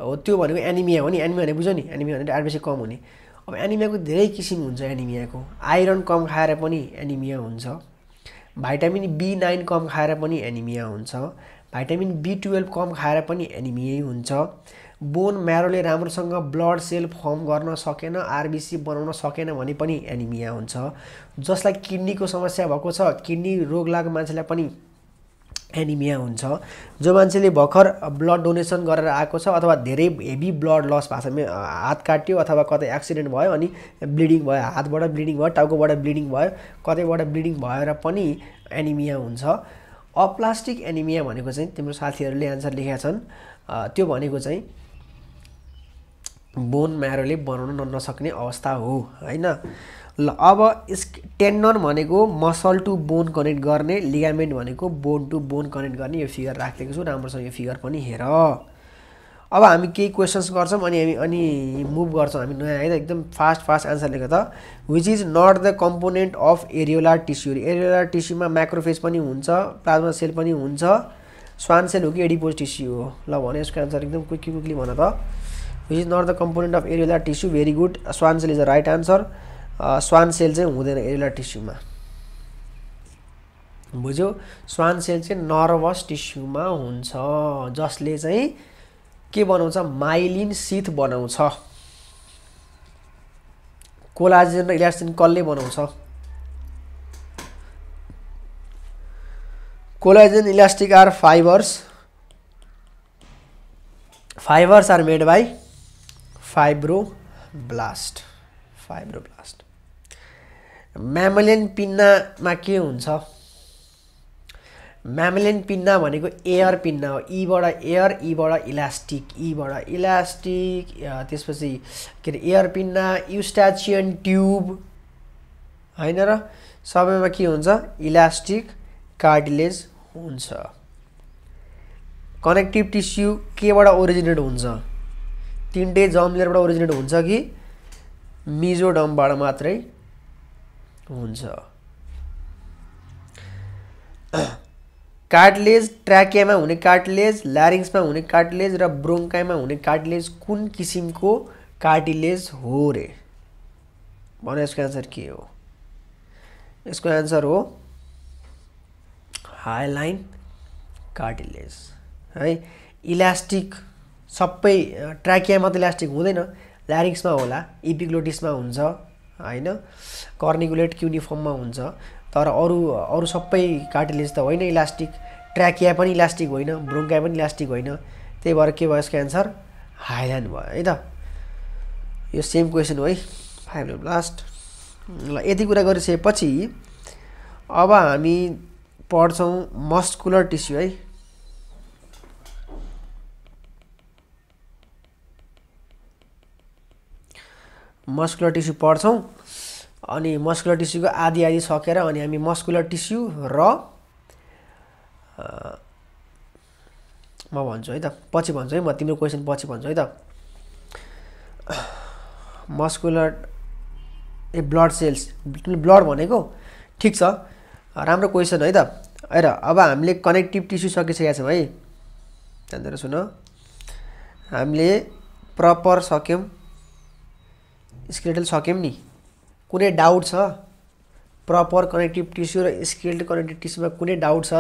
हो त्यो भनेको एनिमिया हो नि एनिमिया भने बुझ्यो नि एनिमिया भने आरबिसी कम हुने अब एनिमियाको धेरै किसिम हुन्छ एनिमियाको आइरन कम खाएर पनि एनिमिया हुन्छ भाइटामिन बी नाइन कम खाएर पनि एनिमिया हुन्छ भाइटामिन बी टुवेल्भ कम खाएर पनि एनिमियै हुन्छ बोन म्यारोले राम्रोसँग ब्लड सेल फर्म गर्न सकेन आरबिसी बनाउन सकेन भने पनि एनिमिया हुन्छ जसलाई किडनीको समस्या भएको छ किडनी रोग लागेको मान्छेलाई पनि एनिमिया हुन्छ जो मान्छेले भर्खर ब्लड डोनेसन गरेर आएको छ अथवा धेरै हेभी ब्लड लस भएको छ हात काट्यो अथवा कतै एक्सिडेन्ट भयो अनि ब्लिडिङ भयो हातबाट ब्लिडिङ भयो टाउकोबाट ब्लिडिङ भयो कतैबाट ब्लिडिङ भएर पनि एनिमिया हुन्छ अप्लास्टिक एनिमिया भनेको चाहिँ तिम्रो साथीहरूले एन्सर लेखेका छन् त्यो भनेको चाहिँ बोन म्यारोले बनाउन नसक्ने अवस्था हो होइन ल अब इस टेन्डन भनेको मसल टु बोन कनेक्ट गर्ने लिगामेन्ट भनेको बोन टु बोन कनेक्ट गर्ने यो फिगर राखिदिएको छु राम्रोसँग यो फिगर पनि हेर अब हामी केही क्वेसन्स गर्छौँ अनि हामी अनि मुभ गर्छौँ हामी नयाँ है त एकदम फास्ट फास्ट आन्सर लिएको त which is not the component of areola tissue areolar टिस्युमा माइक्रोफेज पनि हुन्छ प्लाज्मा सेल पनि हुन्छ स्वान सेल हो कि एडिपोज टिस्यु हो ल भने यसको आन्सर एकदम क्विक क्विकली भन त which is not the component of areola tissue very good Schwann cell is the right answer Schwann cell चाहिँ हुँदैन एरियोला टिस्युमा बुझ्यो स्वान सेल चाहिँ नर्भस टिस्युमा हुन्छ जसले चाहिँ के बनाउँछ माइलिन सिथ बनाउँछ कोलाजिन र इलास्टिन कसले बनाउँछ collagen elastic are fibres fibres are made by fibroblast fibroblast mammalian पिन्नामा के हुन्छ म्यामलियन पिन्ना भनेको एयर पिन्ना हो ईबाट एयर ईबाट इलास्टिक ईबाट इलास्टिक त्यसपछि के अरे एयर पिन्ना युस्टाचियन ट्युब होइन र सबैमा के हुन्छ इलास्टिक कार्डिलेज हुन्छ कनेक्टिभ टिस्यु केबाट ओरिजिनेट हुन्छ तिनटै जर्म ओरिजिनेट हुन्छ कि मिजोडमबाट मात्रै हुन्छ कार्टलेज ट्राकियामा हुने कार्टलेज ल्यारिङ्समा हुने कार्टलेज र ब्रोङ्काइमा हुने कार्टलेज कुन किसिमको कार्टिलेज हो रे भन यसको एन्सर के हो यसको एन्सर हो हाइलाइन कार्टिलेज है इलास्टिक सबै ट्राकिया मात्रै इलास्टिक हुँदैन ल्यारिङ्समा होला इपिग्लोटिसमा हुन्छ होइन कर्निकुलेट क्युनिफर्ममा हुन्छ तर अरू अरू सबै कार्टिलेज त होइन इलास्टिक ट्र्याकिया पनि इलास्टिक होइन ब्रोङ्काया पनि इलास्टिक होइन त्यही भएर के भयो यसको एन्सर हाइल्यान्ड भयो है त यो सेम क्वेसन हो है फाइभ लास्ट ल यति कुरा गरिसकेपछि अब हामी पढ्छौँ मस्कुलर टिस्यु है मस्कुलर टिस्यु पढ्छौँ अनि मस्कुलर टिस्युको आदि आदि सकेर अनि हामी मस्कुलर टिस्यु र म भन्छु है त पछि भन्छु है म तिम्रो क्वेसन पछि भन्छु है त मस्कुलर ए ब्लड सेल्स ब्लड भनेको ठिक छ राम्रो क्वेसन है त हेर अब हामीले कनेक्टिभ टिस्यु सकिसकेका छौँ है त्यहाँनिर सुन हामीले प्रपर सक्यौँ स्केलेटल सक्यौँ नि कुनै डाउट छ प्रपर कनेक्टिभ टिस्यु र स्केलेटल कनेक्टिभ टिस्युमा कुनै डाउट छ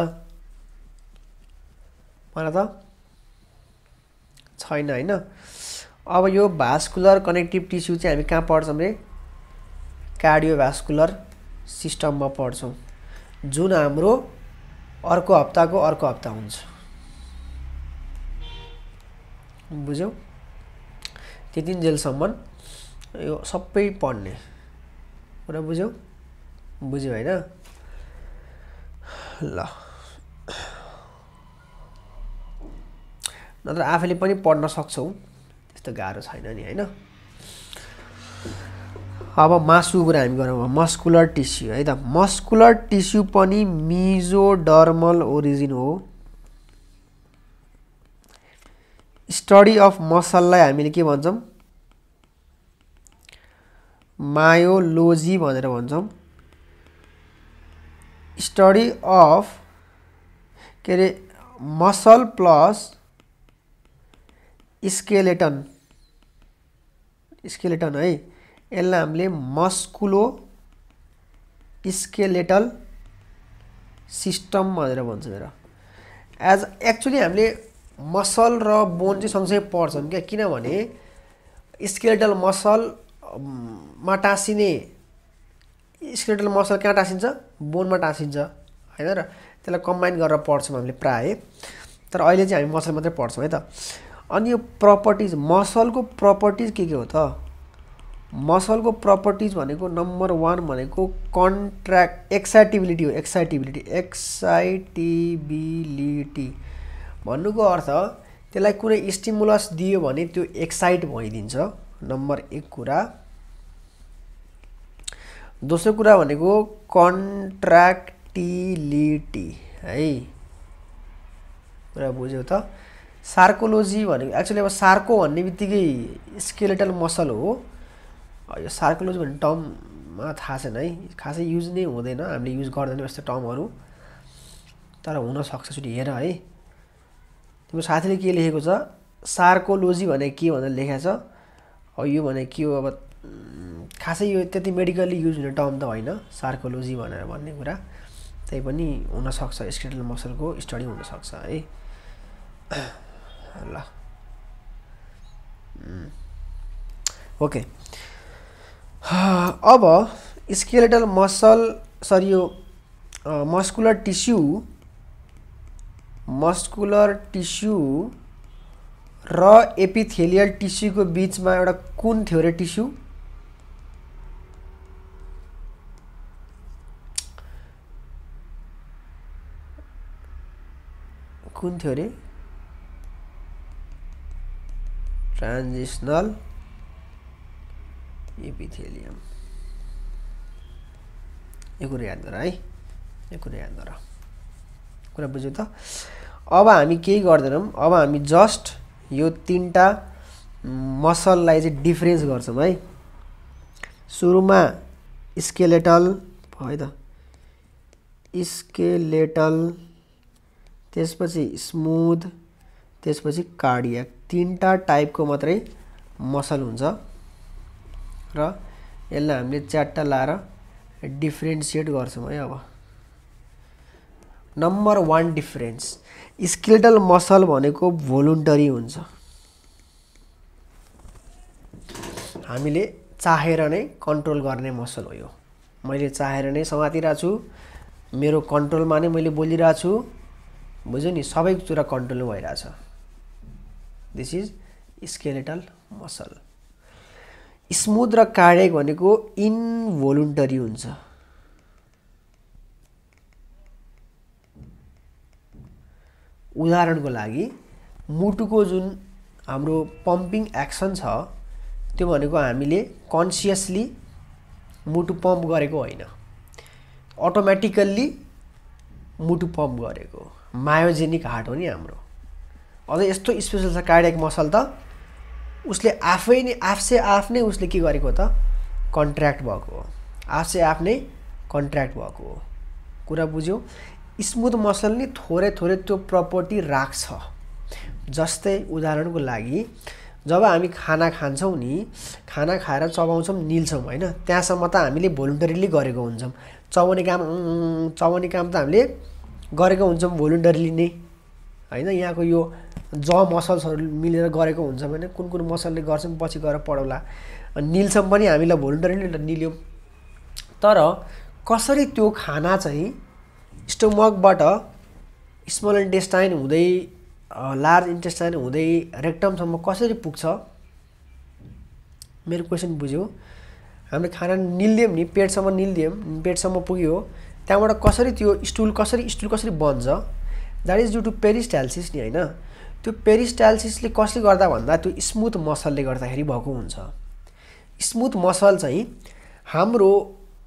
भन त छैन होइन अब यो भास्कुलर कनेक्टिभ टिस्यु चाहिँ हामी कहाँ पढ्छौँ रे भास्कुलर सिस्टममा पढ्छौँ जुन हाम्रो अर्को हप्ताको अर्को हप्ता हुन्छ बुझ्यौ त्यति जेलसम्म यो सबै पढ्ने कुरा बुझ्यौ बुझ्यो होइन ल नत्र आफैले पनि पढ्न सक्छौ त्यस्तो गाह्रो छैन नि होइन अब मासु कुरा हामी गरौँ मस्कुलर टिस्यु है त मस्कुलर टिस्यु पनि मिजो डर्मल ओरिजिन हो स्टडी अफ मसललाई हामीले के भन्छौँ मायोलोजी भनेर भन्छौँ स्टडी अफ के अरे मसल प्लस स्केलेटन स्केलेटन है यसलाई हामीले मस्कुलो स्केलेटल सिस्टम भनेर भन्छ मेरो एज एक्चुली हामीले मसल र बोन चाहिँ सँगसँगै पढ्छौँ क्या किनभने स्केलेटल मसल मा टाँसिने स्केलेटल मसल कहाँ टाँसिन्छ बोनमा टाँसिन्छ होइन र त्यसलाई कम्बाइन गरेर पढ्छौँ हामीले प्राय तर अहिले चाहिँ हामी मसल मात्रै पढ्छौँ है त अनि यो प्रपर्टिज मसलको प्रपर्टिज के के हो त मसलको प्रपर्टिज भनेको नम्बर वान भनेको कन्ट्र्याक्ट एक्साइटिबिलिटी हो एक्साइटिबिलिटी एक्साइटिबिलिटी भन्नुको अर्थ त्यसलाई कुनै स्टिमुलस दियो भने त्यो एक्साइट भइदिन्छ नम्बर एक कुरा दोस्रो कुरा भनेको कन्ट्राक्टिलिटी है कुरा बुझ्यो त सार्कोलोजी भनेको एक्चुली अब सार्को भन्ने बित्तिकै स्केलेटल मसल हो यो सार्कोलोजी भन्ने टर्ममा थाहा छैन है खासै युज नै हुँदैन हामीले युज गर्दैनौँ यस्तो टर्महरू तर हुनसक्छ एकचोटि हेर है तिम्रो साथीले के लेखेको छ सार्कोलोजी भने के भनेर लेखेको छ यो भने के हो अब खासै यो त्यति मेडिकल्ली युज हुने टर्म त होइन सार्कोलोजी भनेर भन्ने कुरा त्यही पनि हुनसक्छ स्केटल मसलको स्टडी हुनसक्छ है <clears throat> ल ओके अब स्केलेटल मसल सरी यो मस्कुलर टिस्यु मस्कुलर टिस्यु र एपिथेलियल टिस्युको बिचमा एउटा कुन थियो अरे टिस्यु कुन थियो अरे ट्रान्जिसनल एपिथेलियम यो कुरो याद गर है यो कुरो याद गर कुरा बुझ्यो त अब हामी केही गर्दैनौँ अब हामी जस्ट यो तिनवटा मसललाई चाहिँ डिफ्रेन्स गर्छौँ है सुरुमा स्केलेटल भयो त स्केलेटल त्यसपछि स्मुथ त्यसपछि कार्डियाक तिनवटा टाइपको मात्रै मसल हुन्छ र यसलाई हामीले चारवटा लाएर डिफ्रेन्सिएट गर्छौँ है अब number one difference skeletal muscle भनेको भोलुन्टरी हुन्छ हामीले चाहेर नै कन्ट्रोल गर्ने मसल हो यो मैले चाहेर नै समातिरहेको छु मेरो कन्ट्रोलमा नै मैले बोलिरहेको छु बुझ्यो नि सबै कुरा कन्ट्रोल भइरहेछ this is skeletal muscle smooth र कार्डेक भनेको इनभोलुन्टरी हुन्छ उदाहरणको लागि मुटुको जुन हाम्रो पम्पिङ एक्सन छ त्यो भनेको हामीले कन्सियसली मुटु पम्प गरेको होइन अटोमेटिकल्ली मुटु पम्प गरेको मायोजेनिक हार्ट हो नि हाम्रो अझै यस्तो स्पेसल छ कार्डियाक मसल त उसले आफै नै आफसे आफ नै उसले के गरेको त कन्ट्र्याक्ट भएको हो आफसे आफ नै कन्ट्र्याक्ट भएको हो कुरा बुझ्यो स्मुथ मसल नि थोरै थोरै त्यो प्रपर्टी राख्छ जस्तै उदाहरणको लागि जब हामी खाना खान्छौँ नि खाना खाएर चबाउँछौँ निल्छौँ होइन त्यहाँसम्म त हामीले भोलिन्टरीली गरेको हुन्छौँ चबाउने काम चबाउने काम त हामीले गरेको हुन्छौँ भोलिन्टरली नै होइन यहाँको यो ज मसल्सहरू मिलेर गरेको हुन्छ भने कुन कुन मसलले गर्छौँ पछि गएर पढौँला निल्छौँ पनि हामीलाई भोलिन्टरली निल्यौँ तर कसरी त्यो खाना चाहिँ स्टोमकबाट स्मल इन्टेस्टाइन हुँदै लार्ज इन्टेस्टाइन हुँदै रेक्टमसम्म कसरी पुग्छ मेरो क्वेसन बुझ्यो हामीले खाना निलिदियौँ नि पेटसम्म निलिदियौँ पेटसम्म पुग्यो त्यहाँबाट कसरी त्यो स्टुल कसरी स्टुल कसरी बन्छ that is due to peristalsis नि होइन त्यो पेरिस्टाइल्सिसले कसले गर्दा भन्दा त्यो स्मुथ मसलले गर्दाखेरि भएको हुन्छ स्मुथ मसल चाहिँ हाम्रो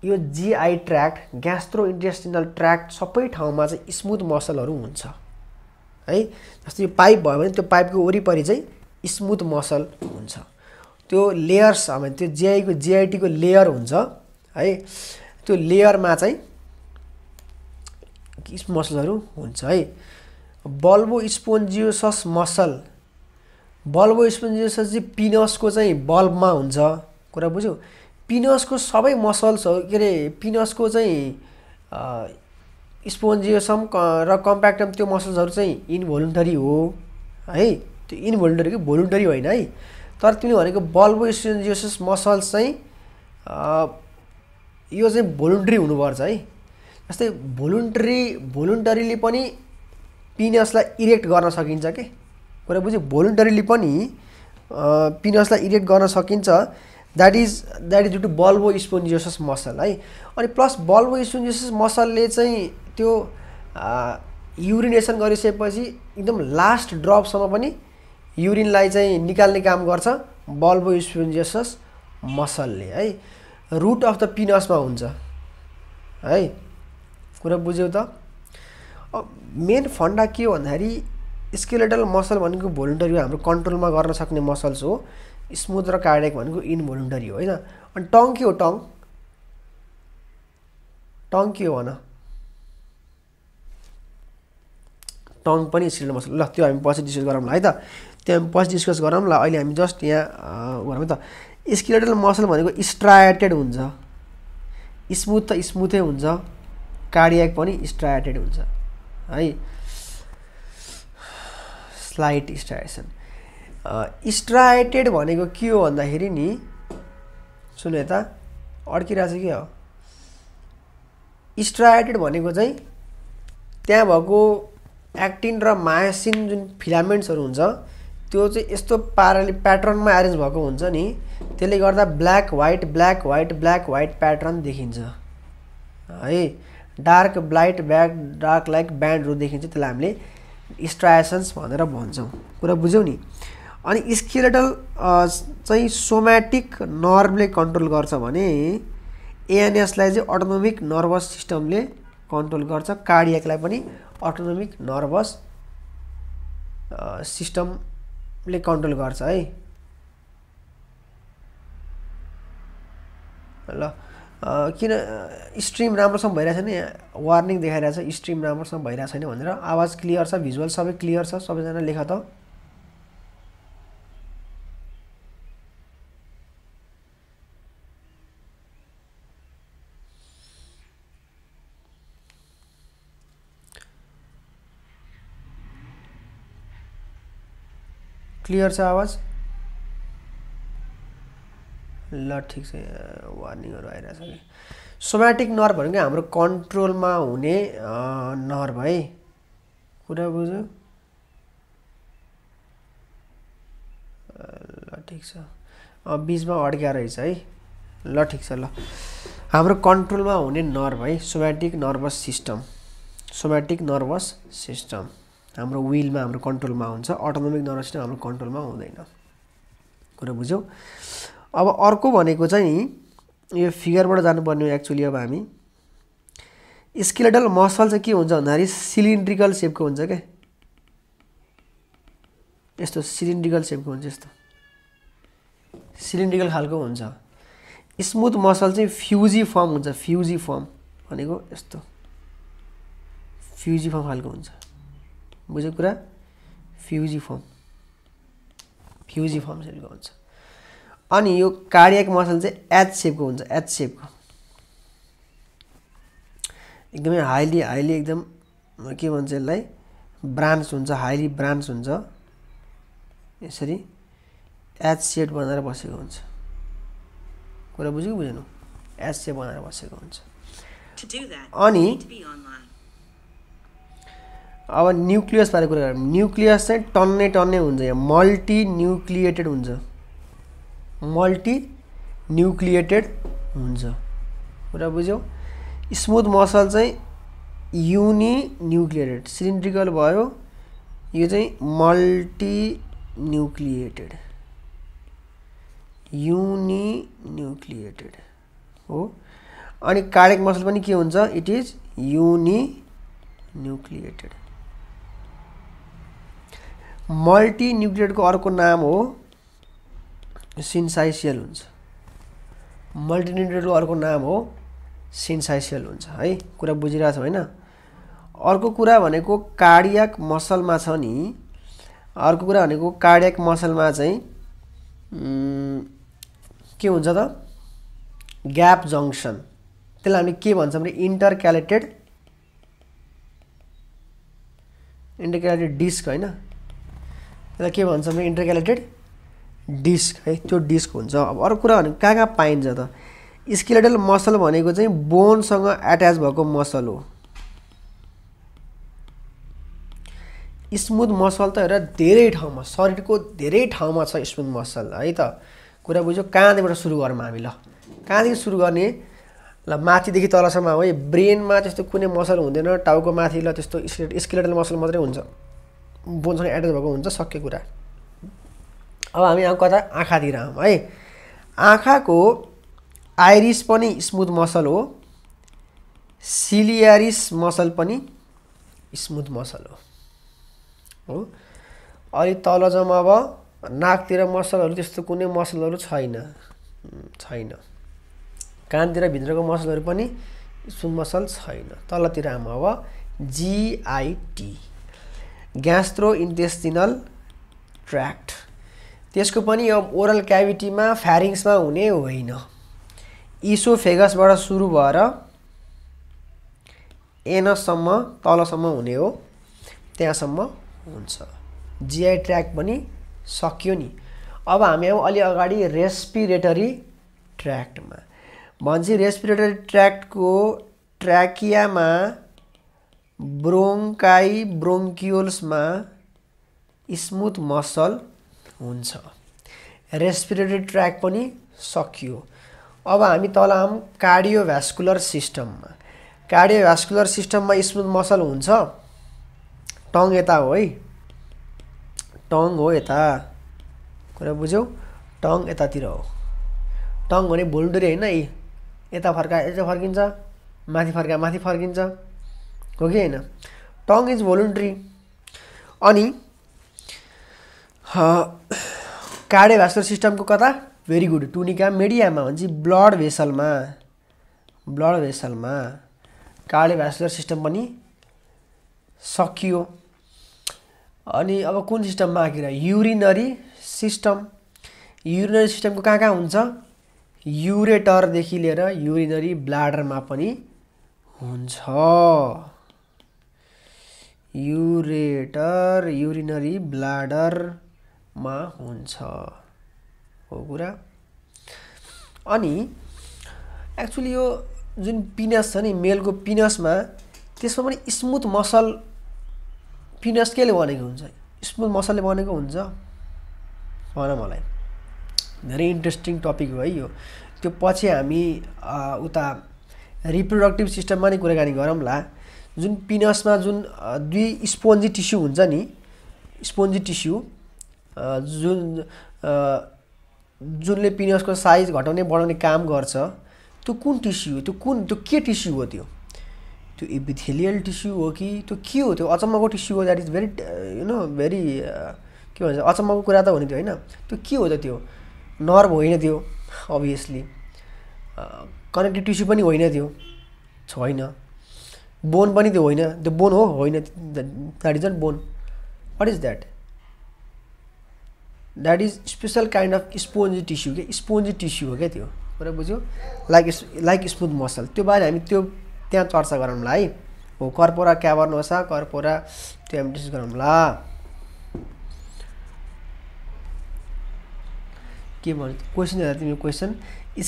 यो जिआई ट्र्याक्ट ग्यास्ट्रो इन्टेस्टिनल ट्र्याक्ट सबै ठाउँमा चाहिँ स्मुथ मसलहरू हुन्छ है जस्तै यो पाइप भयो भने त्यो पाइपको वरिपरि चाहिँ स्मुथ मसल हुन्छ त्यो लेयर्स त्यो जिआईको जिआइटीको लेयर हुन्छ है त्यो लेयरमा चाहिँ किस मसलहरू हुन्छ है bulbospongiosus muscle bulbospongiosus चाहिँ पिनसको चाहिँ बल्बमा हुन्छ कुरा बुझ्यौ पिनसको सबै मसल्सहरू के अरे पिनसको चाहिँ स्पोन्जियोसम र कम्प्याक्टम त्यो मसल्सहरू चाहिँ इन्भोलुन्टरी हो है त्यो इनभोलुन्टरी कि भोलुन्टरी होइन है तर तिमीले भनेको बल्बो स्पोन्जियोसस मसल्स चाहिँ यो चाहिँ भोलुन्ट्री हुनुपर्छ है जस्तै भोलुन्टरी भोलुन्टरीले पनि पिनसलाई इरेक्ट गर्न सकिन्छ के कुरा बुझ्यो भोलुन्टरीले पनि पिनसलाई इरेक्ट गर्न सकिन्छ that is that is due to bulbospongiosus muscle है अनि प्लस बल्बो स्पोन्जियोसस मसलले चाहिँ त्यो युरिनेसन गरिसकेपछि एकदम लास्ट ड्रपसम्म पनि युरिनलाई चाहिँ निकाल्ने काम गर्छ बल्बो स्पोन्जियोसस मसलले है रुट अफ द पिनसमा हुन्छ है कुरा बुझ्यौ त मेन फन्डा के हो भन्दाखेरि स्केलेटल मसल भनेको भोलिन्टरी हो हाम्रो कन्ट्रोलमा गर्न सक्ने मसल्स हो स्मुथ र कार्डेक भनेको इनभोलिन्टरी हो होइन अनि टङ के हो टङ टङ के हो भन टङ पनि स्केलेटल मसल ल त्यो हामी पछि डिस्कस गरौँला है त त्यो हामी पछि डिस्कस गरौँ ल अहिले हामी जस्ट यहाँ गरौँ त स्केलेटल मसल भनेको स्ट्राइटेड हुन्छ स्मुथ त स्मुथै हुन्छ कार्डियाक पनि स्ट्राइटेड हुन्छ है स्लाइट स्ट्राएसन स्ट्राएटेड भनेको के हो भन्दाखेरि नि सुन यता अड्किरहेको छ के हो स्ट्राएटेड भनेको चाहिँ त्यहाँ भएको एक्टिन र मायासिन जुन फिलामेन्ट्सहरू हुन्छ त्यो चाहिँ यस्तो पाराले प्याटर्नमा एरेन्ज भएको हुन्छ नि त्यसले गर्दा black white black white black white pattern देखिन्छ है dark blight back dark like ब्यान्डहरू देखिन्छ त्यसलाई हामीले स्ट्रायसन्स भनेर भन्छौँ कुरा बुझ्यौँ नि अनि स्केलेटल चाहिँ सोमेटिक नर्भले कन्ट्रोल गर्छ भने एएनएसलाई चाहिँ अटोनोमिक नर्भस सिस्टमले कन्ट्रोल गर्छ कार्डियाकलाई पनि अटोनोमिक नर्भस सिस्टमले कन्ट्रोल गर्छ है ल किन स्ट्रिम राम्रोसँग भइरहेको नि वार्निङ देखाइरहेछ स्ट्रिम राम्रोसँग भइरहेको छैन भनेर आवाज क्लियर छ भिजुअल सबै क्लियर छ सबैजना लेख त क्लियर छ आवाज ल ठिक छ वार्निङहरू आइरहेछ कि सोम्याटिक नर्भ भनेको हाम्रो कन्ट्रोलमा हुने नर्भ है कुरा बुझ्यो ल ठिक छ बिचमा अड्क्या रहेछ है ल ठिक छ ल हाम्रो कन्ट्रोलमा हुने नर्भ है somatic nervous system somatic nervous system हाम्रो विलमा हाम्रो कन्ट्रोलमा हुन्छ अटोनोमिक नर्भस सिस्टम हाम्रो कन्ट्रोलमा हुँदैन कुरा बुझ्यौ अब अर्को भनेको चाहिँ यो फिगरबाट जानुपर्ने हो एक्चुली अब हामी स्केलेटल मसल चाहिँ के हुन्छ भन्दाखेरि सिलिन्ड्रिकल सेपको हुन्छ क्या यस्तो सिलिन्ड्रिकल सेपको हुन्छ यस्तो सिलिन्ड्रिकल खालको हुन्छ स्मुथ मसल चाहिँ फ्युजी फर्म हुन्छ फ्युजी फर्म भनेको यस्तो फ्युजी फर्म खालको हुन्छ बुझ्यो कुरा फ्युजी फर्म फ्युजी फर्म सेपको हुन्छ अनि यो कार्डियाक मसल चाहिँ एच सेपको हुन्छ एच सेपको एकदमै हाइली हाइली एकदम के भन्छ यसलाई ब्रान्च हुन्छ हाइली ब्रान्च हुन्छ यसरी एच सेट बनाएर बसेको हुन्छ कुरा बुझ्यो कि बुझेन एच सेप बनाएर बसेको हुन्छ अनि अब न्युक्लियसबारे कुरा गरौँ न्युक्लियस चाहिँ टन्नै टन्ने हुन्छ यहाँ मल्टी न्युक्लिएटेड हुन्छ मल्टी न्युक्लिएटेड हुन्छ कुरा बुझ्यौ स्मुथ मसल चाहिँ युनि न्युक्लिएटेड सिलिन्ड्रिकल भयो यो चाहिँ मल्टी न्युक्लिएटेड युनि न्युक्लिएटेड हो अनि कार्डिक मसल पनि के हुन्छ इट इज युनि न्युक्लिएटेड मल्टी न्युक्लिएटको अर्को नाम हो सिन्साइसियल हुन्छ मल्टिन्युट्रेन्टको अर्को नाम हो सिन्साइसियल हुन्छ है कुरा बुझिरहेको छ होइन अर्को कुरा भनेको कार्डियक मसलमा छ नि अर्को कुरा भनेको कार्डियक मसलमा चाहिँ के हुन्छ त ग्याप जङ्सन त्यसलाई हामी के भन्छौँ भने इन्टरक्यालेटेड इन्टरक्यालेटेड डिस्क होइन त्यसलाई के भन्छौँ भने इन्टरक्यालेटेड डिस्क है त्यो डिस्क हुन्छ अब अर्को कुरा भने कहाँ कहाँ पाइन्छ त स्किलेटल मसल भनेको चाहिँ बोनसँग एट्याच भएको मसल हो स्मुथ मसल त हेर धेरै ठाउँमा शरीरको धेरै ठाउँमा छ स्मुथ मसल है त कुरा बुझ्यो कहाँदेखिबाट सुरु गरौँ हामी ल कहाँदेखि सुरु गर्ने ल माथिदेखि तलसम्म है ब्रेनमा त्यस्तो कुनै मसल हुँदैन टाउको माथि ल त्यस्तो स्किलेटल मसल मात्रै हुन्छ बोनसँग एट्याच भएको हुन्छ सक्यो कुरा अब हामी अब कता आँखातिर आउँ है आँखाको आइरिस पनि स्मुथ मसल हो सिलियरिस मसल पनि स्मुथ मसल हो अलि तल जम्मा अब नाकतिर मसलहरू त्यस्तो कुनै मसलहरू छैन छैन कानतिर भित्रको मसलहरू पनि स्मुथ मसल छैन तलतिर आमा अब जिआइटी ग्यास्ट्रो इन्टेस्टिनल ट्र्याक्ट त्यसको पनि यो ओरल क्याभिटीमा फ्यारिङ्समा हुने होइन इसोफेगसबाट सुरु भएर एनसम्म तलसम्म हुने हो त्यहाँसम्म हुन्छ जिआई ट्र्याक पनि सक्यो नि अब हामी आउँ अलि अगाडि रेस्पिरेटरी ट्र्याक्टमा भन्छ रेस्पिरेटरी ट्र्याक्टको ट्र्याकियामा ब्रोङ्काई ब्रोङ्कियोल्समा स्मुथ मसल हुन्छ रेस्पिरेटरी ट्र्याक पनि सकियो अब हामी तल आऊँ कार्डियोभ्यास्कुलर सिस्टममा कार्डियोभ्यास्कुलर सिस्टममा स्मुथ मसल हुन्छ टङ यता हो है टङ हो यता कुरा बुझ्यौ टङ यतातिर हो टङ भने भुल्डुरी होइन है यता फर्का यता फर्किन्छ माथि फर्का माथि फर्किन्छ हो कि होइन टङ इज भोलुन्ट्री अनि भास्कुलर सिस्टमको कता भेरी गुड टुनिका मिडियामा भन्छ ब्लड भेसलमा ब्लड भेसलमा भास्कुलर सिस्टम पनि सकियो अनि अब कुन सिस्टममा आएर युरिनरी सिस्टम युरिनरी सिस्टमको कहाँ कहाँ हुन्छ युरेटरदेखि लिएर युरिनरी ब्लाडरमा पनि हुन्छ युरेटर युरिनरी ब्लाडर मा हुन्छ हो कुरा अनि एक्चुली यो जुन पिनस छ नि मेलको पिनसमा त्यसमा पनि स्मुथ मसल पिनस केले बनेको हुन्छ स्मुथ मसलले बनेको हुन्छ भन मलाई धेरै इन्ट्रेस्टिङ टपिक हो है यो त्यो पछि हामी उता रिप्रोडक्टिभ सिस्टममा नै कुराकानी गरौँला जुन पिनसमा जुन दुई स्पोन्जी टिस्यु हुन्छ नि स्पोन्जी टिस्यु जुन जुनले पिनियसको साइज घटाउने बढाउने काम गर्छ त्यो कुन टिस्यु हो त्यो कुन त्यो के टिस्यु हो त्यो त्यो एपिथेलियल टिस्यु हो कि त्यो के हो त्यो अचम्मको टिस्यु हो that is very you know very के भन्छ अचम्मको कुरा त हो नि त्यो होइन त्यो के हो त त्यो नर्भ होइन त्यो अभियसली कनेक्टिभ टिस्यु पनि होइन त्यो छैन बोन पनि त्यो होइन त्यो बोन हो होइन that is not bone what is that that is special kind of spongy tissue के स्पोन्जी टिस्यु हो क्या त्यो कुरा बुझ्यो लाइक लाइक स्मुथ मसल त्यो बारे हामी त्यो त्यहाँ चर्चा गरौँला है हो कर्पोरा क्याभर्नोसा कर्पोरा त्यो हामी डिस्कस गरौँला के भन्छ क्वेसन हेर्दा तिमी question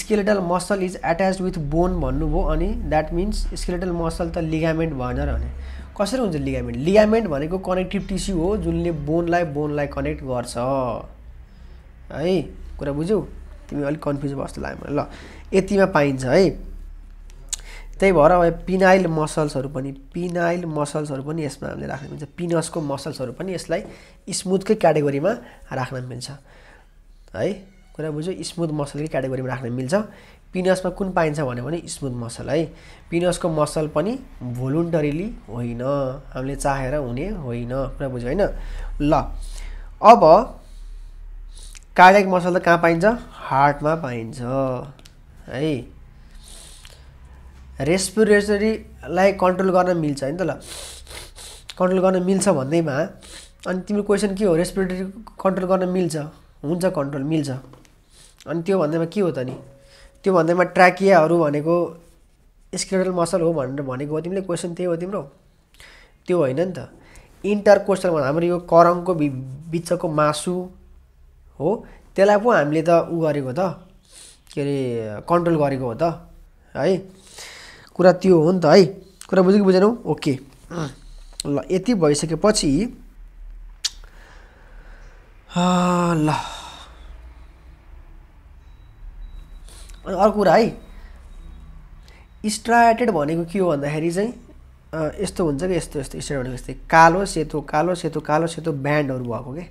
skeletal muscle is attach with bone भन्नुभयो अनि द्याट मिन्स स्केलेटल मसल त लिगामेन्ट भएन र भने कसरी हुन्छ लिगामेन्ट लिगामेन्ट भनेको कनेक्टिभ टिस्यु हो जुनले बोनलाई बोनलाई कनेक्ट गर्छ है कुरा बुझ्यौ तिमी अलिक कन्फ्युज भयो जस्तो लाग्यो ल यतिमा पाइन्छ है त्यही भएर अब पिनाइल मसल्सहरू पनि पिनाइल मसल्सहरू पनि यसमा हामीले राख्न मिल्छ पिनसको मसल्सहरू पनि यसलाई स्मुथकै क्याटेगोरीमा राख्न मिल्छ है कुरा बुझ्यो स्मुथ मसलकै क्याटेगोरीमा राख्न मिल्छ पिनसमा कुन पाइन्छ भन्यो भने स्मुथ मसल है पिनसको मसल पनि भोलुन्टरीली होइन हामीले चाहेर हुने होइन कुरा बुझ्यो होइन ल अब कार्डियाक मसल त कहाँ पाइन्छ हार्टमा पाइन्छ है रेस्पिरेटरीलाई कन्ट्रोल गर्न मिल्छ होइन त ल कन्ट्रोल गर्न मिल्छ भन्दैमा अनि तिम्रो क्वेसन के हो रेस्पिरेटरी कन्ट्रोल गर्न मिल्छ हुन्छ कन्ट्रोल मिल्छ अनि त्यो भन्दैमा के हो त नि त्यो भन्दैमा ट्राकियाहरू भनेको स्केटल मसल हो भनेर भनेको हो तिमीले क्वेसन त्यही हो तिम्रो त्यो होइन नि त इन्टर कोस्टल हाम्रो यो करङको बिचको मासु हो त्यसलाई पो हामीले त ऊ गरेको त के अरे कन्ट्रोल गरेको हो त है कुरा त्यो हो नि त है कुरा बुझ्यो कि बुझेनौ ओके ल यति भइसकेपछि ल अनि अर्को कुरा है स्ट्राटेड भनेको के हो भन्दाखेरि चाहिँ यस्तो हुन्छ कि यस्तो यस्तो स्ट्राइट भनेको यस्तै कालो सेतो कालो सेतो कालो सेतो ब्यान्डहरू भएको के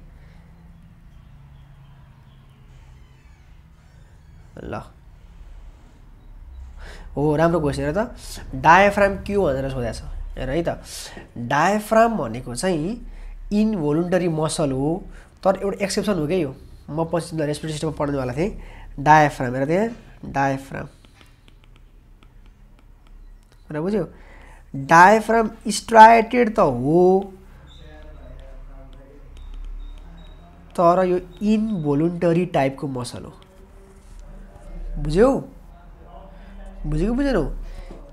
ल हो राम्रो घोषेर त डायफ्राम क्यु भनेर सोधेको छ हेर है त डायफ्राम भनेको चाहिँ इनभोलुन्टरी मसल हो तर एउटा एक्सेप्सन हो क्या यो म पछि रेस्पिरेटरी सिस्टममा पढ्नेवाला थिएँ डायफ्राम हेर त्यहाँ डायफ्राम भनेर बुझ्यो डायफ्राम स्ट्राइटेड त हो तर यो इनभोलुन्टरी टाइपको मसल हो बुझ्यौ बुझ्यो कि बुझेनौ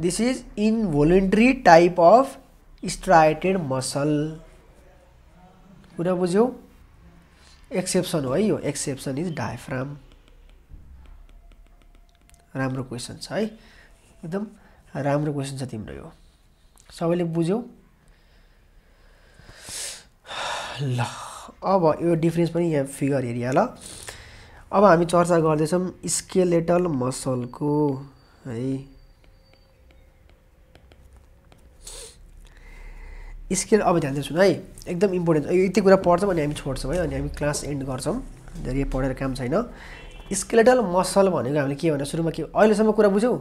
this is involuntary type of striated muscle कुरा बुझ्यौ एक्सेप्सन हो है यो एक्सेप्सन इज डायफ्राम राम्रो क्वेसन छ है एकदम राम्रो क्वेसन छ तिम्रो यो सबैले बुझ्यौ ल अब यो डिफ्रेन्स पनि यहाँ फिगर हेरिहाल अब हामी चर्चा गर्दैछौँ स्केलेटल मसलको है स्केल अब ध्यान दिन्छौँ है एकदम इम्पोर्टेन्ट यति कुरा पढ्छौँ अनि हामी छोड्छौँ है अनि हामी क्लास एन्ड गर्छौँ धेरै पढेर काम छैन स्केलेटल मसल भनेको हामीले के भन्दा सुरुमा के अहिलेसम्म कुरा बुझ्यौँ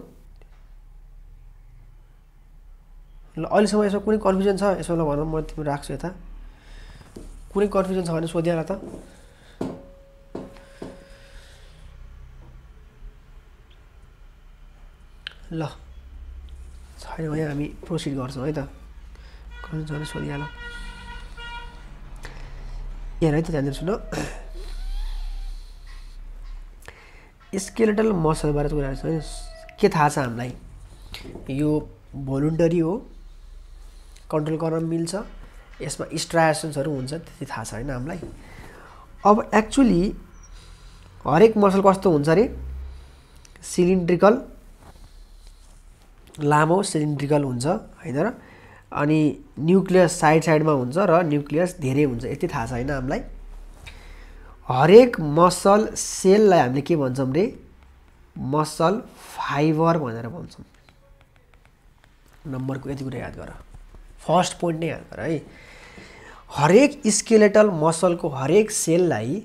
ल अहिलेसम्म यसमा कुनै कन्फ्युजन छ यसमा ल भनौँ म तिमी राख्छु यता कुनै कन्फ्युजन छ भने सोधिहाल त ल छैन भने हामी प्रोसिड गर्छौँ है त गर्नु झन् सोधिहालौँ यहाँ है त त्यहाँनिर सुन स्केलेटल मसलबारे कुराहरू छ के थाहा छ हामीलाई यो भोलुन्टरी हो कन्ट्रोल गर्न मिल्छ यसमा स्ट्रासन्सहरू हुन्छ त्यति थाहा छ होइन हामीलाई अब एक्चुली हरेक मसल कस्तो हुन्छ अरे सिलिन्ड्रिकल लामो सिलिन्ड्रिकल हुन्छ होइन र अनि न्युक्लियस साइड साइडमा हुन्छ र न्युक्लियस धेरै हुन्छ यति थाहा छ छैन हामीलाई हरेक मसल सेललाई हामीले के भन्छौँ रे मसल फाइबर भनेर भन्छौँ नम्बरको यति कुरा याद गर फर्स्ट पोइन्ट नै याद गर है हरेक स्केलेटल मसलको हरेक सेललाई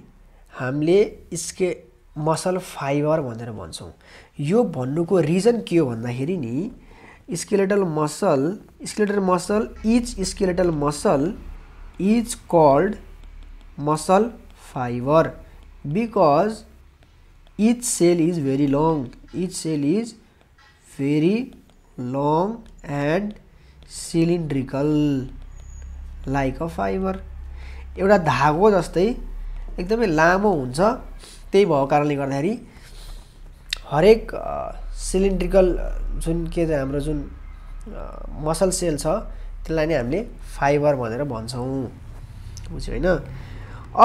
हामीले स्के मसल फाइबर भनेर भन्छौँ यो को रिजन के हो भन्दाखेरि नि skeletal muscle skeletal muscle each skeletal muscle is called muscle fibre because each cell is very long each cell is very long and cylindrical like a fibre एउटा धागो जस्तै एकदमै लामो हुन्छ त्यही भएको कारणले हरेक सिलिन्ड्रिकल जुन के हाम्रो जुन मसल सेल छ त्यसलाई नै हामीले फाइबर भनेर भन्छौँ बुझ्यो होइन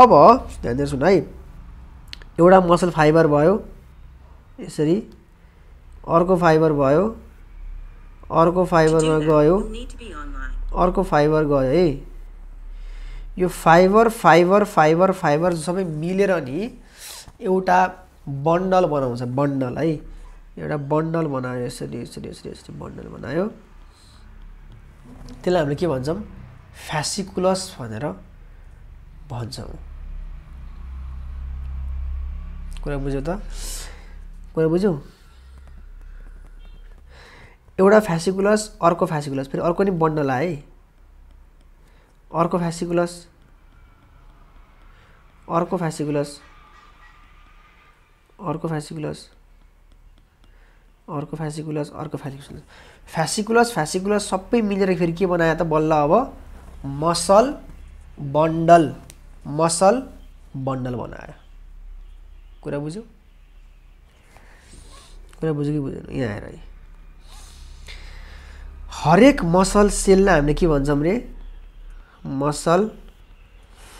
अब ध्यान सुन है एउटा मसल फाइबर भयो यसरी अर्को फाइबर भयो अर्को फाइबरमा गयो अर्को फाइबर गयो है यो फाइबर फाइबर फाइबर फाइबर सबै मिलेर नि एउटा बन्डल बनाउँछ बन्डल है एउटा बन्डल बनायो यसरी यसरी यसरी यसरी बन्डल बनायो त्यसलाई हामीले के भन्छौँ फ्यासिकुलस भनेर भन्छौँ कुरा बुझ्यौ त कुरा बुझ्यौ एउटा फ्यासिकुलस अर्को फ्यासिकुलस फेरि अर्को नि बन्डल है अर्को फ्यासिकुलस अर्को फ्यासिकुलस अर्को फ्यासिकुलस अर्को फ्यासिकुलस अर्को फ्यासिकुलस फ्यासिकुलस फ्यासिकुलस सबै मिलेर फेरि के बनायो त बल्ल अब मसल बन्डल मसल बन्डल बनायो कुरा बुझ्यो कुरा बुझ्यो कि बुझेन यहाँ आएर है हरेक मसल सेललाई हामीले के भन्छौँ रे मसल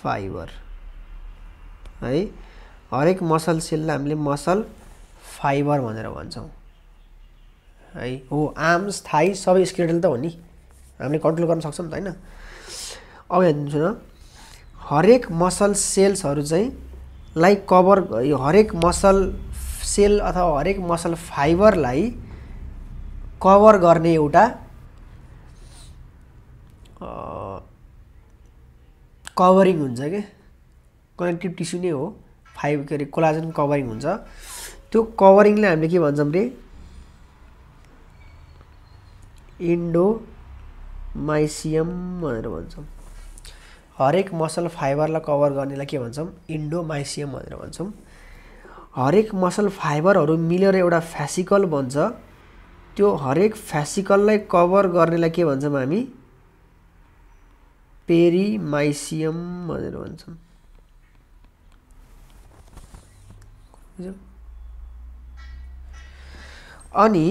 फाइबर है हरेक मसल सेललाई हामीले मसल फाइबर भनेर भन्छौँ है हो आर्म्स थाई सबै स्केटल त हो नि हामीले कन्ट्रोल गर्न सक्छौँ त होइन अब हेर्नुहोस् न हरेक मसल सेल्सहरू चाहिँ लाई कभर हरेक मसल सेल अथवा हरेक मसल फाइबरलाई कभर गर्ने एउटा कभरिङ हुन्छ क्या कनेक्टिभ टिस्यु नै हो फाइभ के अरे कोलाजन कभरिङ हुन्छ त्यो कभरिङलाई हामीले के भन्छौँ रे इन्डोमाइसियम भनेर भन्छौँ हरेक मसल फाइबरलाई कभर गर्नेलाई के भन्छौँ इन्डोमाइसियम भनेर भन्छौँ हरेक मसल फाइबरहरू मिलेर एउटा फ्यासिकल बन्छ त्यो हरेक फ्यासिकललाई कभर गर्नेलाई के भन्छौँ हामी पेरिमाइसियम भनेर भन्छौँ अनि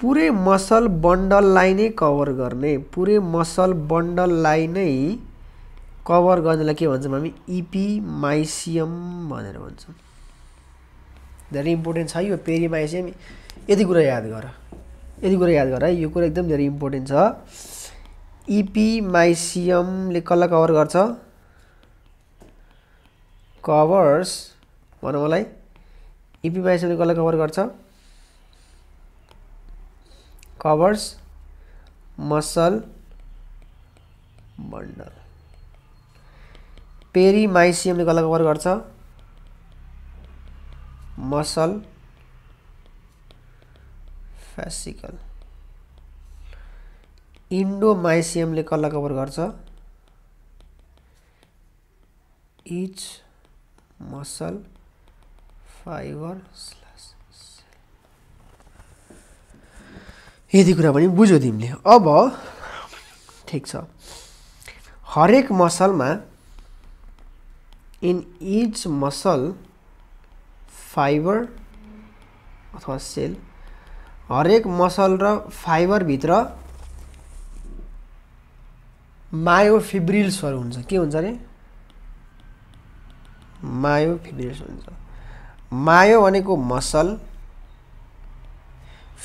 पुरै मसल बन्डललाई नै कभर गर्ने पुरै मसल बन्डललाई नै कभर गर्नेलाई के भन्छौँ हामी इपिमाइसियम e भनेर भन्छौँ धेरै इम्पोर्टेन्ट छ यो पेरिमाइसियम यति कुरा याद गर यति कुरा याद गर है यो कुरा एकदम धेरै इम्पोर्टेन्ट छ इपिमाइसियमले e कसलाई कभर गर्छ कभर्स भनौँ मलाई इपी बाइसले कसलाई कभर गर्छ कभर्स मसल बन्डल पेरिमाइसियमले कसलाई कभर गर्छ मसल फेसिकल इन्डोमाइसियमले कसलाई कभर गर्छ इच मसल फाइबर यति कुरा पनि बुझ्यो तिमीले अब ठिक छ हरेक मसलमा इन इच मसल फाइबर अथवा सेल हरेक मसल र फाइबरभित्र मायोफिब्रिल्सहरू हुन्छ के हुन्छ अरे मायोफिब्रिल्स हुन्छ मायो भनेको मसल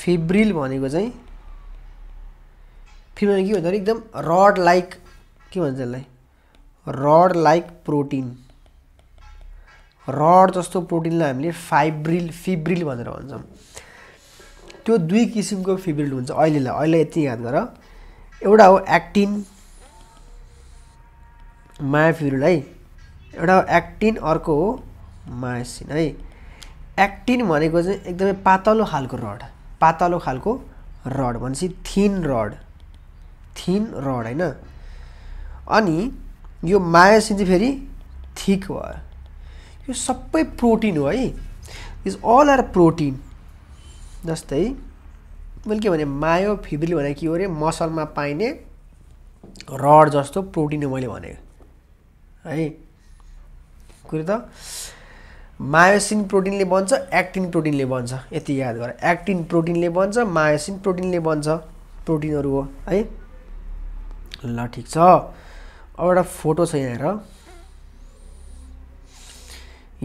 फिब्रिल भनेको चाहिँ फिब्रिल के भन्छ भने एकदम रड लाइक के भन्छ यसलाई रड लाइक प्रोटिन रड जस्तो प्रोटिनलाई हामीले फाइब्रिल फिब्रिल भनेर भन्छौँ त्यो दुई किसिमको फिब्रिल हुन्छ अहिलेलाई अहिले यति याद गर एउटा हो एक्टिन माया फिब्रिल है एउटा हो एक्टिन अर्को हो मायासिन है एक्टिन भनेको चाहिँ एकदमै पातलो खालको रड पातलो खालको रड भनेपछि थिन रड थिन रड होइन अनि यो मायोसिन चाहिँ फेरि थिक भयो यो सबै प्रोटिन हो है इज अल आर प्रोटिन जस्तै मैले के भने मायो फिब्रिल भने के हो अरे मसलमा पाइने रड जस्तो प्रोटिन हो मैले भनेको है कुरो त मायोसिन प्रोटिनले बन्छ एक्टिन प्रोटिनले बन्छ यति याद गर एक्टिन प्रोटिनले बन्छ मायोसिन प्रोटिनले बन्छ प्रोटिनहरू हो है ल ठिक छ अब एउटा फोटो छ यहाँ हेर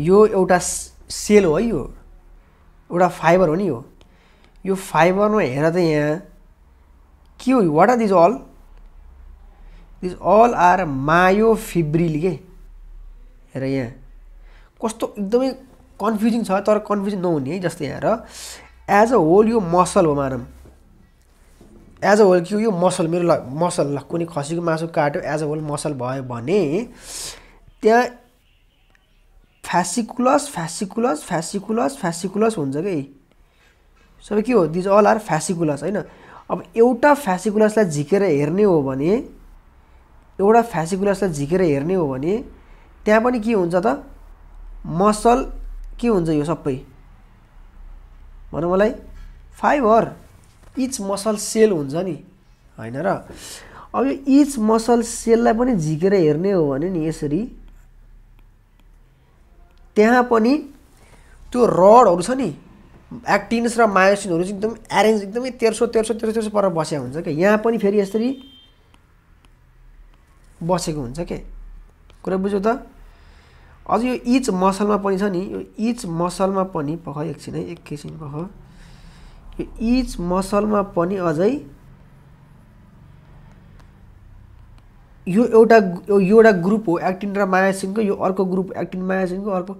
यो एउटा सेल हो है यो एउटा फाइबर हो नि यो यो फाइबरमा हेर त यहाँ के हो what are these all these all are myofibril के हेर यहाँ कस्तो एकदमै कन्फ्युजिङ छ तर कन्फ्युजन नहुने है जस्तै यहाँ र एज अ होल यो मसल हो मानम एज अ होल कि यो मसल मेरो ल मसल ल कुनै खसीको मासु काट्यो एज अ होल मसल भयो भने त्यहाँ फ्यासिकुलस फ्यासिकुलस फ्यासिकुलस फ्यासिकुलस हुन्छ कि सबै के हो दिज अल आर फ्यासिकुलस होइन अब एउटा फ्यासिकुलसलाई झिकेर हेर्ने हो भने एउटा फ्यासिकुलसलाई झिकेर हेर्ने हो भने त्यहाँ पनि के हुन्छ त मसल के हुन्छ यो सबै भनौँ मलाई फाइबर इच मसल सेल हुन्छ नि होइन र अब यो इच मसल सेललाई पनि झिकेर हेर्ने हो भने नि यसरी त्यहाँ पनि त्यो रडहरू छ नि एक्टिन्स र मायोसिनहरू चाहिँ एकदम एरेन्ज एकदमै तेर्सो तेर्सो तेर्सो तेर्सो पर बसेको हुन्छ क्या यहाँ पनि फेरि यसरी बसेको हुन्छ के कुरा बुझ्यो त अझ यो इच मसलमा पनि छ नि यो इच मसलमा पनि पख एकछिन है एकैछिन पख यो इच मसलमा पनि अझै यो एउटा यो एउटा ग्रुप हो एक्टिन र मायासिनको यो अर्को ग्रुप एक्टिन मायासिनको अर्को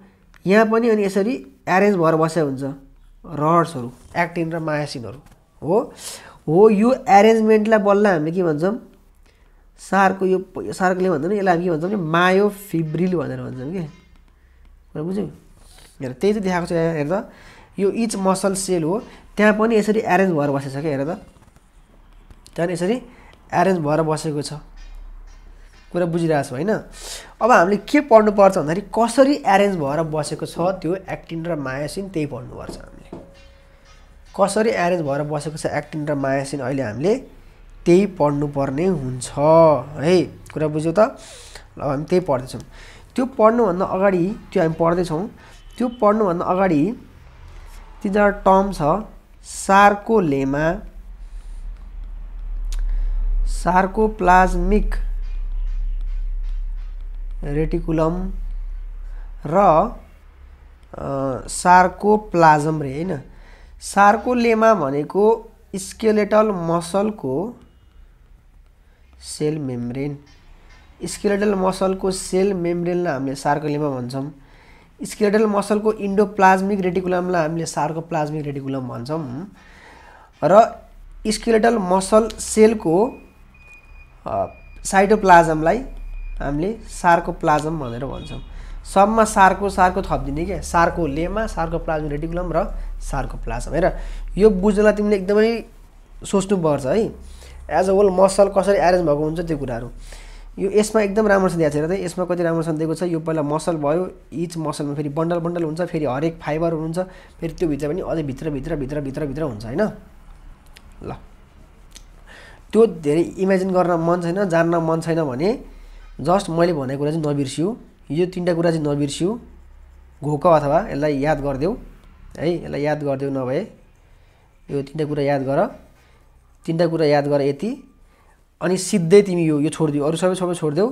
यहाँ पनि अनि यसरी एरेन्ज भएर बसेको हुन्छ रहर्सहरू एक्टिन र मायासिनहरू हो हो यो एरेन्जमेन्टलाई बल्ल हामीले के भन्छौँ सारको यो सार्कले भन्दैन नि यसलाई हामी के भन्छौँ भने मायो फिब्रिल भनेर भन्छौँ कि बुझ्यौँ हेर त्यही चाहिँ देखाएको छ हेर त यो इच मसल सेल हो त्यहाँ पनि यसरी एरेन्ज भएर बसेको छ क्या हेर त त्यहाँ यसरी एरेन्ज भएर बसेको छ कुरा बुझिरहेको छौँ होइन अब हामीले के पढ्नुपर्छ भन्दाखेरि कसरी एरेन्ज भएर बसेको छ त्यो एक्टिन र मायासिन त्यही पढ्नुपर्छ हामीले कसरी एरेन्ज भएर बसेको छ एक्टिन र मायासिन अहिले हामीले त्यही पढ्नुपर्ने हुन्छ है कुरा बुझ्यो त ल हामी त्यही पढ्दैछौँ त्यो पढ्नुभन्दा अगाडि त्यो हामी पढ्दैछौँ त्यो पढ्नुभन्दा अगाडि तिनवटा टर्म छ sarcolemma sarcoplasmic reticulum र सार्को प्लाजम रे होइन सार्को लेमा भनेको स्केलेटल मसलको सेल मेम्ब्रेन स्केलेटल मसलको सेल मेम्ब्रेनलाई हामीले सार्कोलेमा भन्छौँ स्केलेटल मसलको इन्डोप्लाज्मिक रेटिकुलमलाई हामीले सार्को प्लाज्मिक रेटिकुलम भन्छौँ र स्केलेटल मसल सेलको साइटोप्लाजमलाई हामीले सार्को प्लाजम भनेर भन्छौँ सबमा सार्को सार्को थपिदिने क्या sarcolemma sarcoplasmic reticulum र सार्को प्लाजम हेर यो बुझ्नलाई तिमीले एकदमै सोच्नुपर्छ है एज अ होल मसल कसरी एरेन्ज भएको हुन्छ त्यो कुराहरू यो यसमा एकदम राम्रोसँग दिएको छ त यसमा कति राम्रोसँग दिएको छ यो पहिला मसल भयो इच मसलमा फेरि बन्डल बन्डल हुन्छ फेरि हरेक फाइबर हुन्छ फेरि त्योभित्र पनि अझै भित्रभित्र भित्रभित्रभित्र हुन्छ होइन ल त्यो धेरै इमेजिन गर्न मन छैन जान्न मन छैन भने जस्ट मैले भनेको कुरा चाहिँ नबिर्सियो यो तिनवटा कुरा चाहिँ नबिर्सियो घोक अथवा यसलाई याद गरिदेऊ है यसलाई याद गरिदेऊ नभए यो तिनवटा कुरा याद गर तिनवटा कुरा याद गर यति अनि सिधै तिमी यो यो छोडिदियो अरू सबै सबै छोडिदेऊ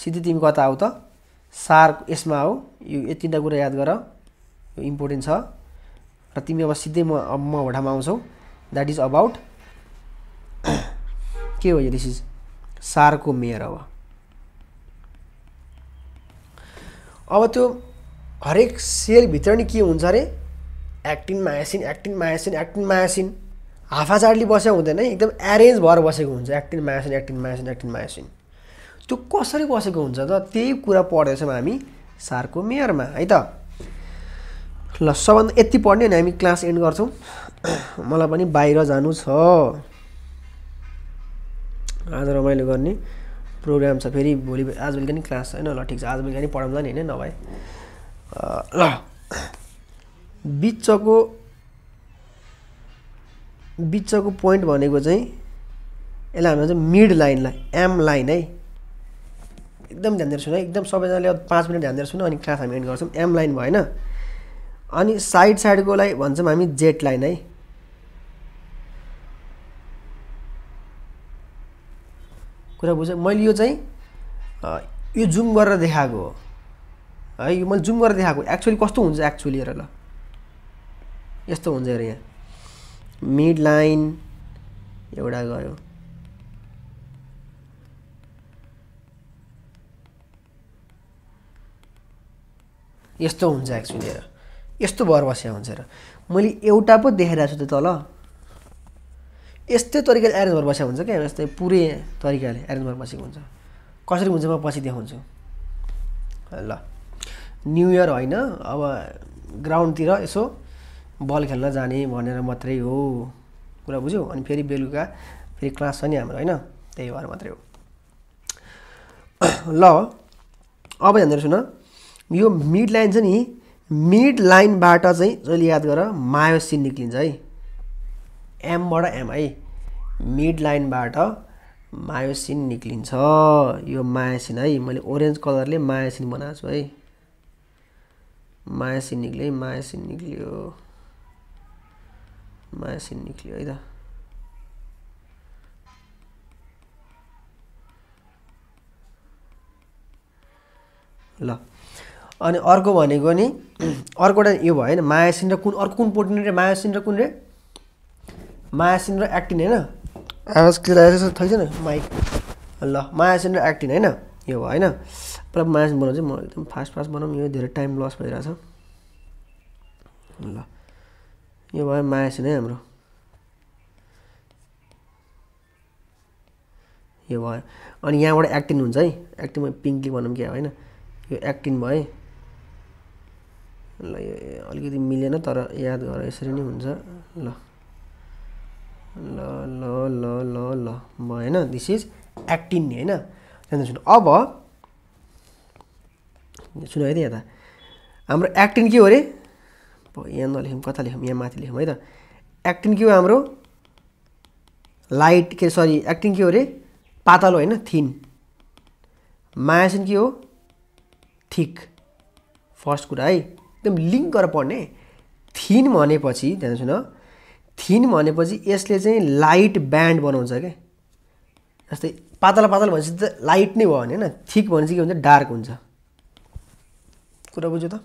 सिधै तिमी कता आऊ त सार यसमा आऊ यो यति तिनवटा कुरा याद गर यो इम्पोर्टेन्ट छ र तिमी अब सिधै म म होटामा आउँछौ द्याट इज अबाउट के हो यो दिस इज सारको मेयर अब अब त्यो हरेक सेलभित्र नि के हुन्छ अरे actin myosin actin myosin actin myosin हाफाचाडली बसेको हुँदैन एकदम एरेन्ज भएर बसेको हुन्छ actin myosin actin myosin actin myosin त्यो कसरी बसेको हुन्छ त त्यही कुरा पढ्दैछौँ हामी सारको मेयरमा है त ल सबभन्दा यति पढ्ने हामी क्लास एन्ड गर्छौँ <clears throat> मलाई पनि बाहिर जानु छ आज रमाइलो गर्ने प्रोग्राम छ फेरि भोलि आज बेलुका नि क्लास छैन ल ठिक छ आज बेलुका नि पढाउँदा नि होइन नभए ल <clears throat> बिचको बिचको पोइन्ट भनेको चाहिँ यसलाई हामी चाहिँ मिड लाइनलाई एम लाइन है एकदम ध्यान दिएर सुन एकदम सबैजनाले पाँच मिनट ध्यान दिएर सुन अनि क्लास हामी एन्ड गर्छौँ एम लाइन भएन अनि साइड साइडकोलाई भन्छौँ हामी जेट लाइन है कुरा बुझ मैले यो चाहिँ यो जुम गरेर देखाएको हो है यो मैले जुम गरेर देखाएको एक्चुअली कस्तो हुन्छ एक्चुअली हेर ल यस्तो हुन्छ हेर यहाँ मिड लाइन एउटा गयो यस्तो हुन्छ एक्चुली हेर यस्तो भर बसेको हुन्छ र मैले एउटा पो देखाइरहेको छु त्यो तल यस्तै तरिकाले एरेन्ज भएर बसेको हुन्छ क्या यस्तै पुरै तरिकाले एरेन्ज भएर बसेको हुन्छ कसरी हुन्छ म पछि देखाउँछु ल न्यु इयर होइन अब ग्राउन्डतिर यसो बल खेल्न जाने भनेर मात्रै हो कुरा बुझ्यौ अनि फेरि बेलुका फेरि क्लास छ नि हाम्रो होइन त्यही भएर मात्रै हो ल अब हेर्दो सुन यो मिड लाइन छ नि मिड लाइनबाट चाहिँ जहिले याद गर मायोसिन निक्लिन्छ है एमबाट एम है मिड लाइनबाट मायोसिन निक्लिन्छ यो मायासिन है मैले ओरेन्ज कलरले मायासिन बनाएको छु है मायासिन निक्ल्यो मायासिन निक्लियो मायासिन सिन है त ल अनि अर्को भनेको नि अर्को एउटा यो भयो होइन मायासिन र कुन अर्को कुन प्रोटिन रे मायासिन र कुन रे मायासिन र एक्टिन होइन आवाज क्लियर आइरहेको छ छैन माइक ल मायासिन र एक्टिन होइन यो भयो होइन पुरा मायासिन बनाउँछ म एकदम फास्ट फास्ट बनाऊँ यो धेरै टाइम लस भइरहेछ ल यो भयो मायासित है हाम्रो यो भयो अनि यहाँबाट एक्टिन हुन्छ है एक्टिन पिङ्कली भनौँ क्या होइन यो एक्टिन भयो ल यो अलिकति मिलेन तर याद गर यसरी नै हुन्छ ल ल ल ल ल ल भएन दिस इज एक्टिन होइन त्यहाँदेखि सुन अब सुन है त यहाँ त हाम्रो एक्टिन के हो अरे अब यहाँ नलेखौँ कता लेखौँ यहाँ माथि लेखौँ है त एक्टिङ के हो हाम्रो लाइट के सरी एक्टिङ के हो अरे पातलो होइन थिन मायासिन के हो थिक फर्स्ट कुरा है एकदम लिङ्क गरेर पढ्ने थिन भनेपछि ध्यान सुन थिन भनेपछि यसले चाहिँ लाइट ब्यान्ड बनाउँछ क्या जस्तै पातला पातला भनेपछि त लाइट नै भयो भने होइन थिक भनेपछि के हुन्छ डार्क हुन्छ कुरा बुझ्यो त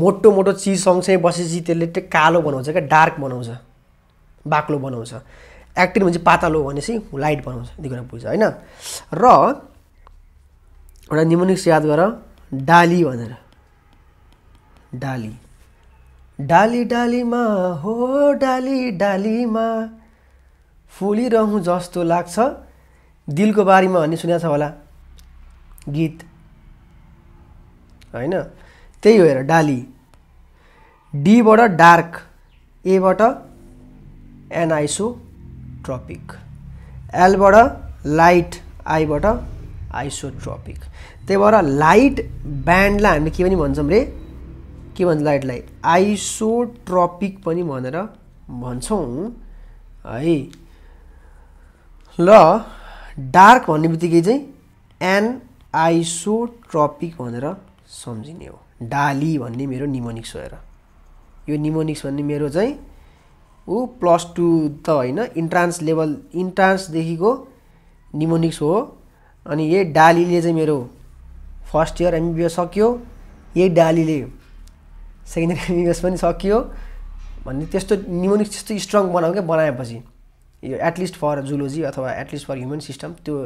मोटो मोटो चिज सँगसँगै बसेपछि त्यसले त्यो कालो बनाउँछ क्या डार्क बनाउँछ बाक्लो बनाउँछ एक्टिन चाहिँ पातालो भनेपछि लाइट बनाउँछ दिगो बुझ्छ होइन र एउटा निमोनिक्स याद गर डाली भनेर डाली डाली डालीमा हो डाली डालीमा फुलिरहँ जस्तो लाग्छ दिलको बारीमा भन्ने सुनेको छ होला गीत होइन त्यही हो हेर डाली डीबाट डार्क एबाट एनआइसो ट्रपिक एलबाट लाइट आईबाट आइसो ट्रपिक त्यही भएर लाइट ब्यान्डलाई हामीले के पनि भन्छौँ रे के भन्छ लाइटलाई आइसो ट्रपिक पनि भनेर भन्छौँ है ल डार्क भन्ने बित्तिकै चाहिँ एन ट्रपिक भनेर सम्झिने हो डाली भन्ने मेरो निमोनिक्स हो यो निमोनिक्स भन्ने मेरो चाहिँ ऊ प्लस टू त होइन इन्ट्रान्स लेभल इन्ट्रान्सदेखिको निमोनिक्स हो अनि यही डालीले चाहिँ मेरो फर्स्ट इयर एमबिबिएस सक्यो यही डालीले सेकेन्ड इयर एमबिबिएस पनि सकियो भन्ने त्यस्तो निमोनिक्स त्यस्तो स्ट्रङ बनाऊ क्या बनाएपछि यो एटलिस्ट फर जुलोजी अथवा एटलिस्ट फर ह्युमन सिस्टम त्यो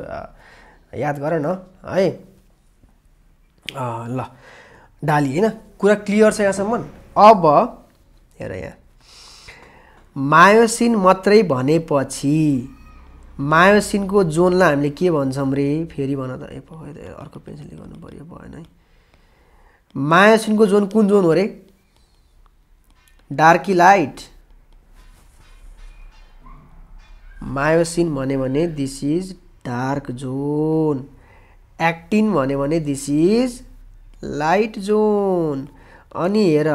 याद गर न है ल डाली होइन कुरा क्लियर छ यहाँसम्म अब हेर यहाँ मायोसिन मात्रै भनेपछि मायोसिनको जोनलाई हामीले के भन्छौँ रे फेरि भन त ए अर्को पेन्सिलले गर्नु पऱ्यो भएन है मायोसिनको जोन कुन जोन हो अरे डार्की लाइट मायोसिन भन्यो भने this is dark zone actin भन्यो भने दिस इज लाइट जोन अनि हेर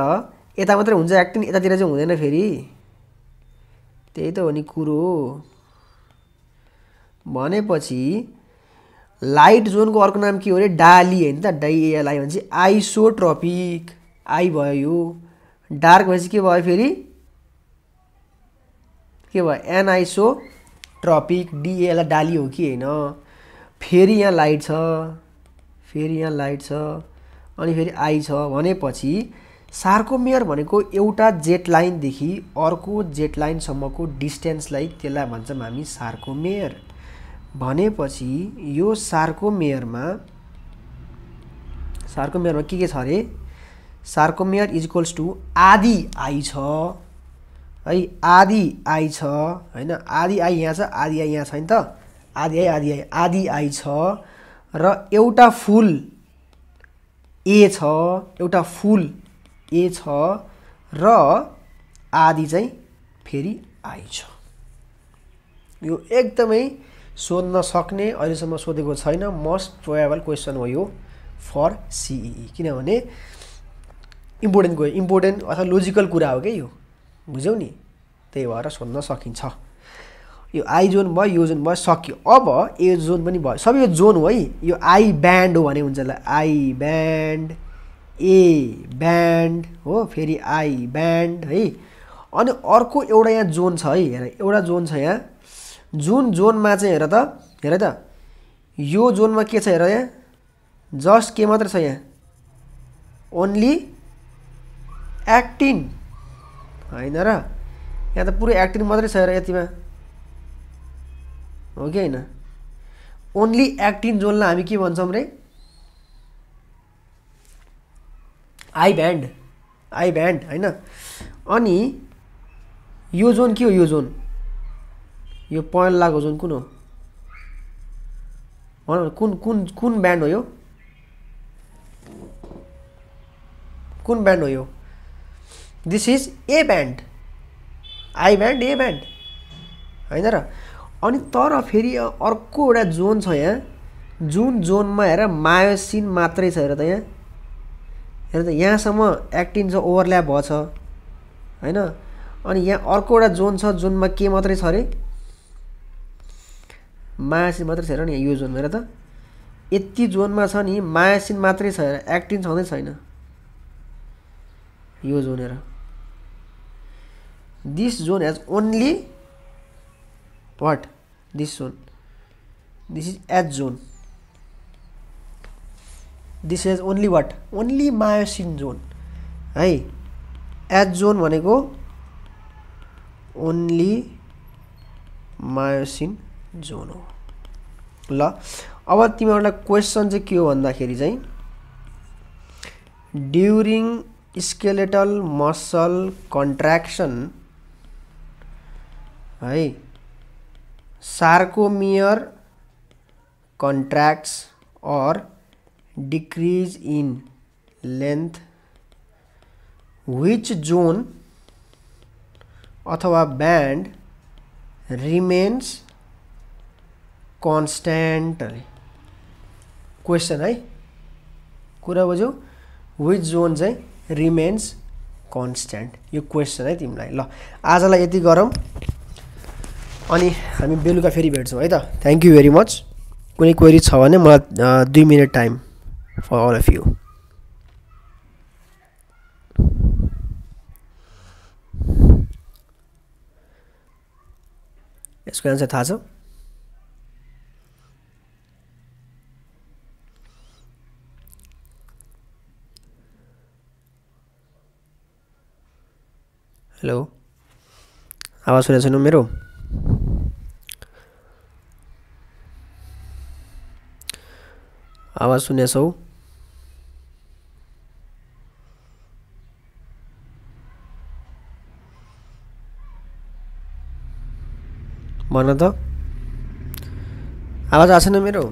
यता मात्रै हुन्छ एक्टिन यतातिर चाहिँ हुँदैन फेरि त्यही त हो नि कुरो भनेपछि लाइट जोनको अर्को नाम के हो अरे डाली होइन त डाइएलआई भन्छ आइसोट्रपिक आई भयो यो डार्क भएपछि के भयो फेरि के भयो एनआइसो ट्रपिक डिएलआई डाली हो कि होइन फेरि यहाँ लाइट छ फेरि यहाँ लाइट छ अनि फेरि आई छ भनेपछि सार्कोमियर भनेको एउटा जेट लाइनदेखि अर्को जेट लाइनसम्मको डिस्टेन्सलाई त्यसलाई भन्छौँ हामी सार्कोमेयर भनेपछि यो सार्कोमेयरमा सार्कोमेयरमा के के छ अरे सार्कोमेयर इक्वल्स टु आदि आई छ है आदि आई छ होइन आदि आई यहाँ छ आदि आई यहाँ छ नि त आदि आई आदि आई आदि आई छ र एउटा फुल ए छ एउटा फुल ए छ र आदि चाहिँ फेरि आई छ यो एकदमै सोध्न सक्ने अहिलेसम्म सोधेको छैन मोस्ट प्रोभाबल क्वेसन हो यो फर सिइई e e। किनभने इम्पोर्टेन्ट इम्पोर्टेन्ट अथवा लोजिकल कुरा हो क्या यो बुझ्यौ नि त्यही भएर सोध्न सकिन्छ यो आई जोन भयो यो जोन भयो सक्यो अब ए जोन पनि भयो सबै यो जोन हो है यो आई ब्यान्ड हो भने हुन्छ ल आई ब्यान्ड ए ब्यान्ड हो फेरि आई ब्यान्ड है अनि अर्को एउटा यहाँ जोन छ है हेर एउटा जोन छ यहाँ जुन जोनमा चाहिँ हेर त हेर त यो जोनमा के छ हेर यहाँ जस्ट के मात्र छ यहाँ ओन्ली एक्टिन होइन र यहाँ त पुरै एक्टिन मात्रै छ हेर यतिमा हो कि होइन ओन्ली एक्टिन जोनलाई हामी के भन्छौँ रे आई ब्यान्ड आई ब्यान्ड होइन अनि यो जोन के हो यो जोन यो पहेँल लागेको जोन कुन हो भन कुन कुन कुन ब्यान्ड हो यो कुन ब्यान्ड हो यो this is A band I band A band होइन र अनि तर फेरि अर्को एउटा जोन छ यहाँ जुन जोनमा हेर मायोसिन मात्रै छ हेर त यहाँ हेर त यहाँसम्म एक्टिन छ ओभरल्याप भएछ होइन अनि यहाँ अर्को एउटा जोन छ जुनमा के मात्रै छ अरे मायासिन मात्रै छ हेर नि यो जोन हेर त यति जोनमा छ नि मायासिन मात्रै छ हेर एक्टिन छँदै छैन यो जोन हेर this zone has only what this one this is S zone this has only what only myosin zone है एच जोन भनेको ओन्ली मायोसिन जोन हो ल अब तिमीहरूलाई क्वेसन चाहिँ के हो भन्दाखेरि चाहिँ ड्युरिङ स्केलेटल मसल कन्ट्र्याक्सन है sarcomere contracts or decrease in length which zone अथवा band remains constant question है कुरा बुझ्यौ विच जोन चाहिँ रिमेन्स कन्सट्यान्ट यो क्वेसन है तिमीलाई ल आजलाई यति गरौँ अनि हामी बेलुका फेरि भेट्छौँ है त थ्याङ्क यू भेरी मच कुनै क्वेरी छ भने मलाई दुई minute time for all of you यसको एन्सर थाहा छ हेलो आवाज सुनेको छैन मेरो आवाज सुने सौ मन तो आवाज आसे ना मेरो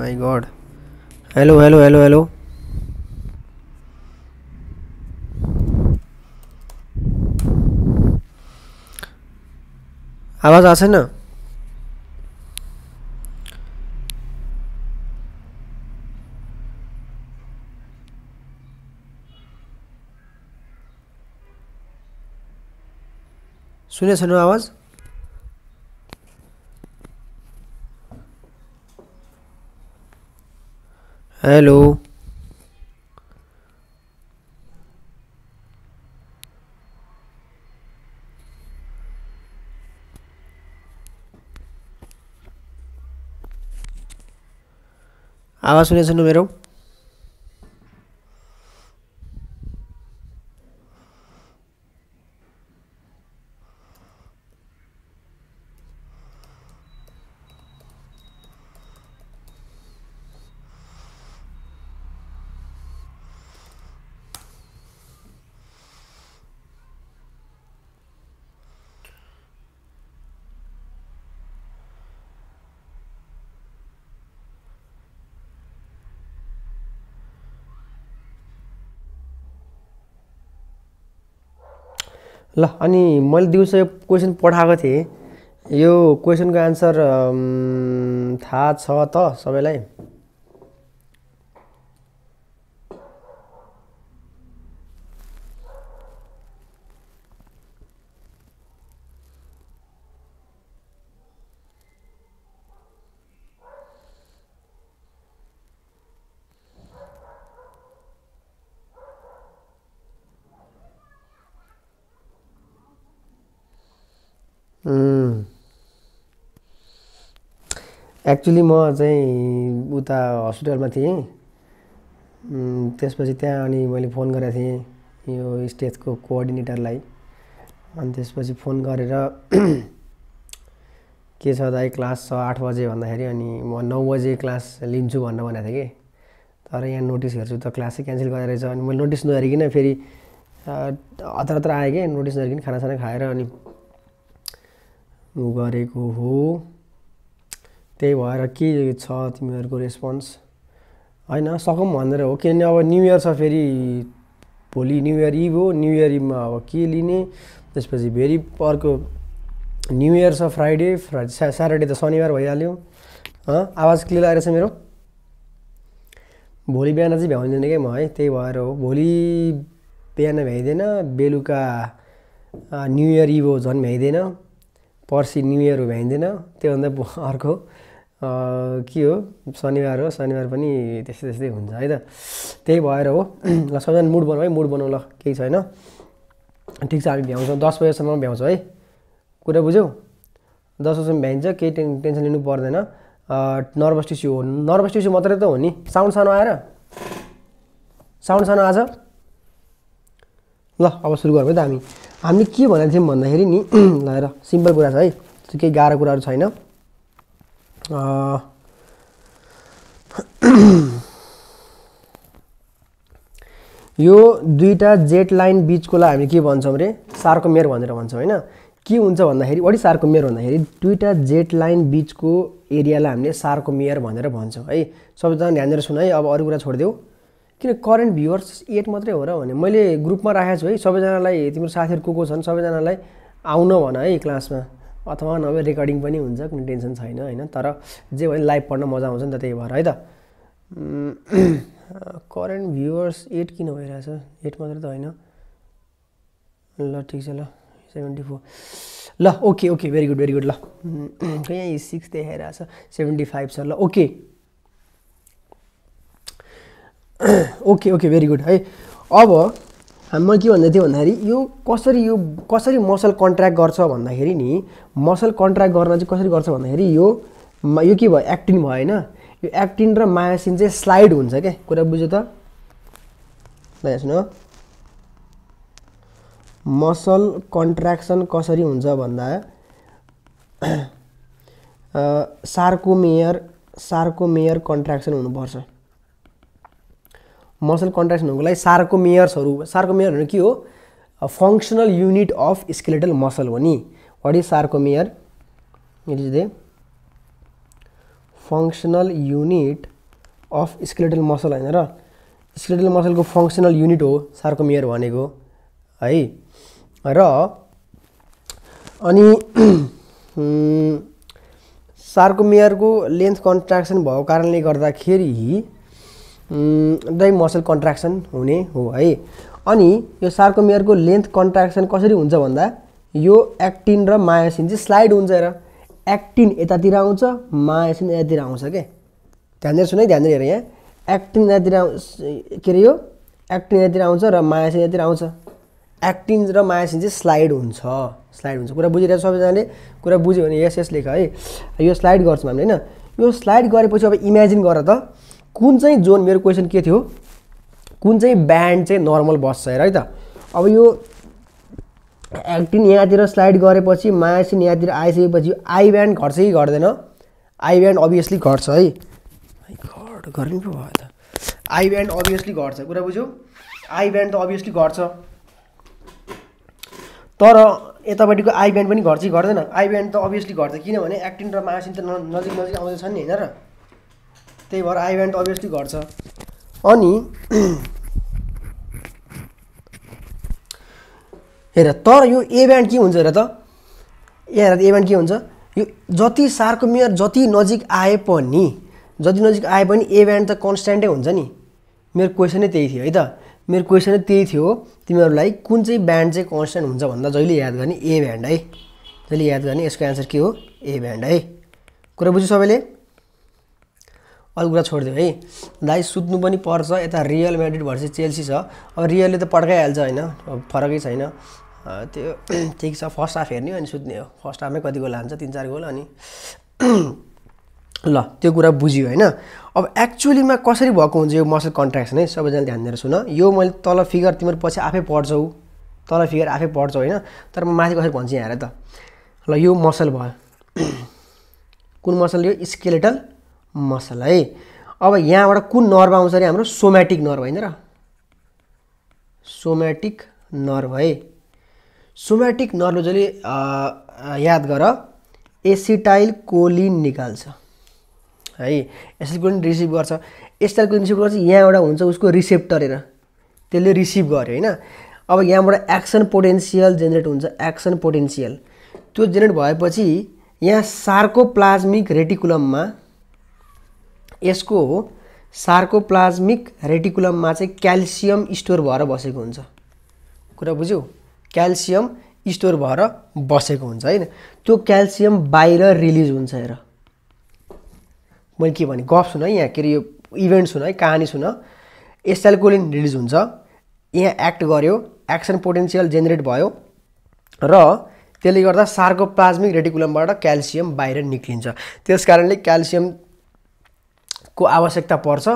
my God hello hello hello hello आवाज़ আছে না सुनो आवाज़ hello ¿Abas ah, un número? ल अनि मैले दिउँसो यो क्वेसन पठाएको थिएँ यो क्वेसनको एन्सर थाहा छ त सबैलाई एक्चुली म चाहिँ उता हस्पिटलमा थिएँ त्यसपछि त्यहाँ अनि मैले फोन गरेको थिएँ यो स्टेजको कोअर्डिनेटरलाई अनि त्यसपछि फोन गरेर <clears throat> के छ दाइ क्लास छ आठ बजे भन्दाखेरि अनि म नौ बजे क्लास लिन्छु भनेर भनेको थिएँ कि तर यहाँ नोटिस हेर्छु त क्लासै क्यान्सल गरेर रहेछ अनि मैले नोटिस नहेरिकन फेरि हतार हतार आएँ कि नोटिस नहेरिकन खानासाना खाएर अनि गरेको हो त्यही भएर के छ तिमीहरूको रेस्पोन्स होइन सकौँ भनेर हो किनभने अब न्यु इयर छ फेरि भोलि न्यु इयर इभ हो न्यु इयर इभमा अब के लिने त्यसपछि फेरि अर्को न्यु इयर छ फ्राइडे फ्राइडे स्या स्याटरडे त शनिबार भइहाल्यो आवाज क्लियर आइरहेछ छ मेरो भोलि बिहान चाहिँ भ्याउँदैन क्या म है त्यही भएर हो भोलि बिहान भ्याइँदैन बेलुका न्यु इयर इभो झन् भ्याइँदैन पर्सि न्यु इयर हो भ्याइँदैन त्योभन्दा <laughs> अर्को के हो शनिबार हो शनिबार पनि त्यस्तै त्यस्तै हुन्छ है त त्यही भएर हो <clears throat> ल सबैजना मुड बनाऊ है मुड बनाऊ ल केही छैन ठिक छ हामी भ्याउँछौँ दस बजीसम्म भ्याउँछौँ है कुरा बुझ्यौ दस बजीसम्म भ्याइन्छ केही टेन टेन्सन लिनु पर्दैन नर्भस टिस्यु हो नर्भस टिस्यु मात्रै त हो नि साउन्ड सानो आएर साउन्ड सानो आज ल अब सुरु गरौँ है त हामी हामीले के भनेको थियौँ भन्दाखेरि नि <clears throat> ल सिम्पल कुरा छ है केही गाह्रो कुराहरू छैन यो दुईवटा जेट लाइन बिचकोलाई हामी के भन्छौँ अरे मेयर भनेर भन्छौँ होइन के हुन्छ भन्दाखेरि सारको मेयर भन्दाखेरि दुईवटा जेट लाइन बिचको एरियालाई हामीले सारको मेयर भनेर भन्छौँ है सबैजना ध्यान दिएर सुन है अब अरू कुरा छोडिदेऊ किन करेन्ट भ्युवर्स एट मात्रै हो र भने मैले ग्रुपमा राखेको छु है सबैजनालाई तिम्रो साथीहरू को को छन् सबैजनालाई आउन भन है क्लासमा अथवा नभए रेकर्डिङ पनि हुन्छ कुनै टेन्सन छैन होइन तर जे भयो लाइभ पढ्न मजा आउँछ नि त त्यही भएर है त करेन्ट भ्युवर्स एट किन भइरहेछ एट मात्रै त होइन ल ठिक छ ल सेभेन्टी फोर ल okay okay very good very good ल यहाँ सिक्स देखाइरहेछ सेभेन्टी फाइभ छ ल okay okay okay very good है अब म के भन्दै थिएँ भन्दाखेरि यो कसरी यो कसरी मसल कन्ट्र्याक्ट गर्छ भन्दाखेरि नि मसल कन्ट्र्याक्ट गर्न चाहिँ कसरी गर्छ भन्दाखेरि यो यो के भयो एक्टिन भयो होइन यो एक्टिन र मायासिन चाहिँ स्लाइड हुन्छ क्या कुरा बुझ्यो त ल हेर्नु मसल कन्ट्राक्सन कसरी हुन्छ भन्दा सार्कोमेयर सार्कोमेयर कन्ट्राक्सन हुनुपर्छ मसल कन्ट्राक्सन हुनुको लागि सार्को मेयर्सहरू सार्को मेयरहरू के हो functional unit of skeletal muscle हो नि what is sarcomere it is the functional unit of skeletal muscle होइन र स्केलेटल मसलको फङ्सनल युनिट हो सार्को मेयर भनेको है र अनि सार्को मेयरको लेन्थ कन्ट्राक्सन भएको कारणले गर्दाखेरि ड्राइभ मसल कन्ट्राक्सन हुने हो है अनि यो सार्कोमियरको लेन्थ कन्ट्राक्सन कसरी हुन्छ भन्दा यो एक्टिन र मायोसिन चाहिँ स्लाइड हुन्छ र एक्टिन यतातिर आउँछ मायोसिन यतातिर आउँछ क्या ध्यान सुन सुनै ध्यान हेर यहाँ एक्टिन यतातिर के अरे यो एक्टिन यतातिर आउँछ र मायासिन यतातिर आउँछ एक्टिन र मायासिन चाहिँ स्लाइड हुन्छ स्लाइड हुन्छ कुरा बुझिरहेको सबैजनाले कुरा बुझ्यो भने यस यस लेख है यो स्लाइड गर्छौँ हामीले होइन यो स्लाइड गरेपछि अब इमेजिन गर त कुन चाहिँ जोन मेरो क्वेसन के थियो कुन चाहिँ ब्यान्ड चाहिँ नर्मल बस्छ हेर है त अब यो एक्टिन यहाँतिर स्लाइड गरेपछि मायासिन यहाँतिर आइसकेपछि आई ब्यान्ड घट्छ कि घट्दैन आई ब्यान्ड अभियसली घट्छ है घट गर्ने पो भयो त आई ब्यान्ड अभियसली घट्छ कुरा बुझ्यो आई ब्यान्ड त अभियसली घट्छ तर यतापट्टिको आई ब्यान्ड पनि घट्छ कि घट्दैन आई ब्यान्ड त अभियसली घट्छ किनभने एक्टिन र मायासिन त नजिक नजिक आउँदैछ नि होइन र त्यही भएर आई भेन्ट अभियसली घट्छ अनि हेर तर यो ब्यान्ड के हुन्छ हेर त ए हेर एभेन्ट के हुन्छ यो जति सार्को मेयर जति नजिक आए पनि जति नजिक आए पनि ब्यान्ड त कन्सट्यान्टै हुन्छ नि मेरो क्वेसनै त्यही थियो है त मेरो क्वेसनै त्यही थियो तिमीहरूलाई कुन चाहिँ ब्यान्ड चाहिँ कन्सट्यान्ट हुन्छ भन्दा जहिले याद गर्ने ए ब्यान्ड है जहिले याद गर्ने यसको एन्सर के हो ए ब्यान्ड है कुरा बुझ्यो सबैले अरू कुरा छोडिदियो है दाइ सुत्नु पनि पर्छ यता रियल म्याड्रिड भर्सेस चेल्सी छ अब रियलले त पड्काइहाल्छ होइन फरकै छैन त्यो <clears throat> ठिक छ फर्स्ट हाफ हेर्ने अनि सुत्ने हो फर्स्ट हाफमै कति गोल हान्छ तिन चार गोल अनि <clears throat> ल त्यो कुरा बुझ्यो होइन अब एक्चुअलीमा कसरी भएको हुन्छ यो मसल कन्ट्राक्सन है सबैजना ध्यान दिएर सुन यो मैले तल फिगर तिम्रो पछि आफै पढ्छौ तल फिगर आफै पढ्छौ होइन तर म माथि कसरी भन्छु यहाँ त ल यो मसल भयो <clears throat> कुन मसल यो स्केलेटल मसल है अब यहाँबाट कुन नर्भ आउँछ अरे हाम्रो सोमेटिक नर्भ होइन र सोमेटिक नर्भ है सोमेटिक नर्भ जसले याद गर एसिटाइल कोलिन निकाल्छ है एसिटाइल कोलिन रिसिभ गर्छ एसिटाइल कोलिन रिसिभ गर्छ यहाँबाट हुन्छ उसको रिसेप्टर हेर त्यसले रिसिभ गर्यो होइन अब यहाँबाट एक्सन पोटेन्सियल जेनेरेट हुन्छ एक्सन पोटेन्सियल त्यो जेनेरेट भएपछि यहाँ सार्को प्लाज्मिक रेटिकुलममा यसको सार्कोप्लाज्मिक रेटिकुलममा चाहिँ क्याल्सियम स्टोर भएर बसेको हुन्छ कुरा बुझ्यौ क्याल्सियम स्टोर भएर बसेको हुन्छ होइन त्यो क्याल्सियम बाहिर रिलिज हुन्छ हेर मैले के भने गफ सुन है यहाँ के अरे यो इभेन्ट सुन है कहानी सुन एसएलकोलिन रिलिज हुन्छ यहाँ एक्ट गर्यो एक्सन पोटेन्सियल जेनेरेट भयो र त्यसले गर्दा सार्को रेटिकुलमबाट क्याल्सियम बाहिर निक्लिन्छ त्यस कारणले क्याल्सियम को आवश्यकता पर्छ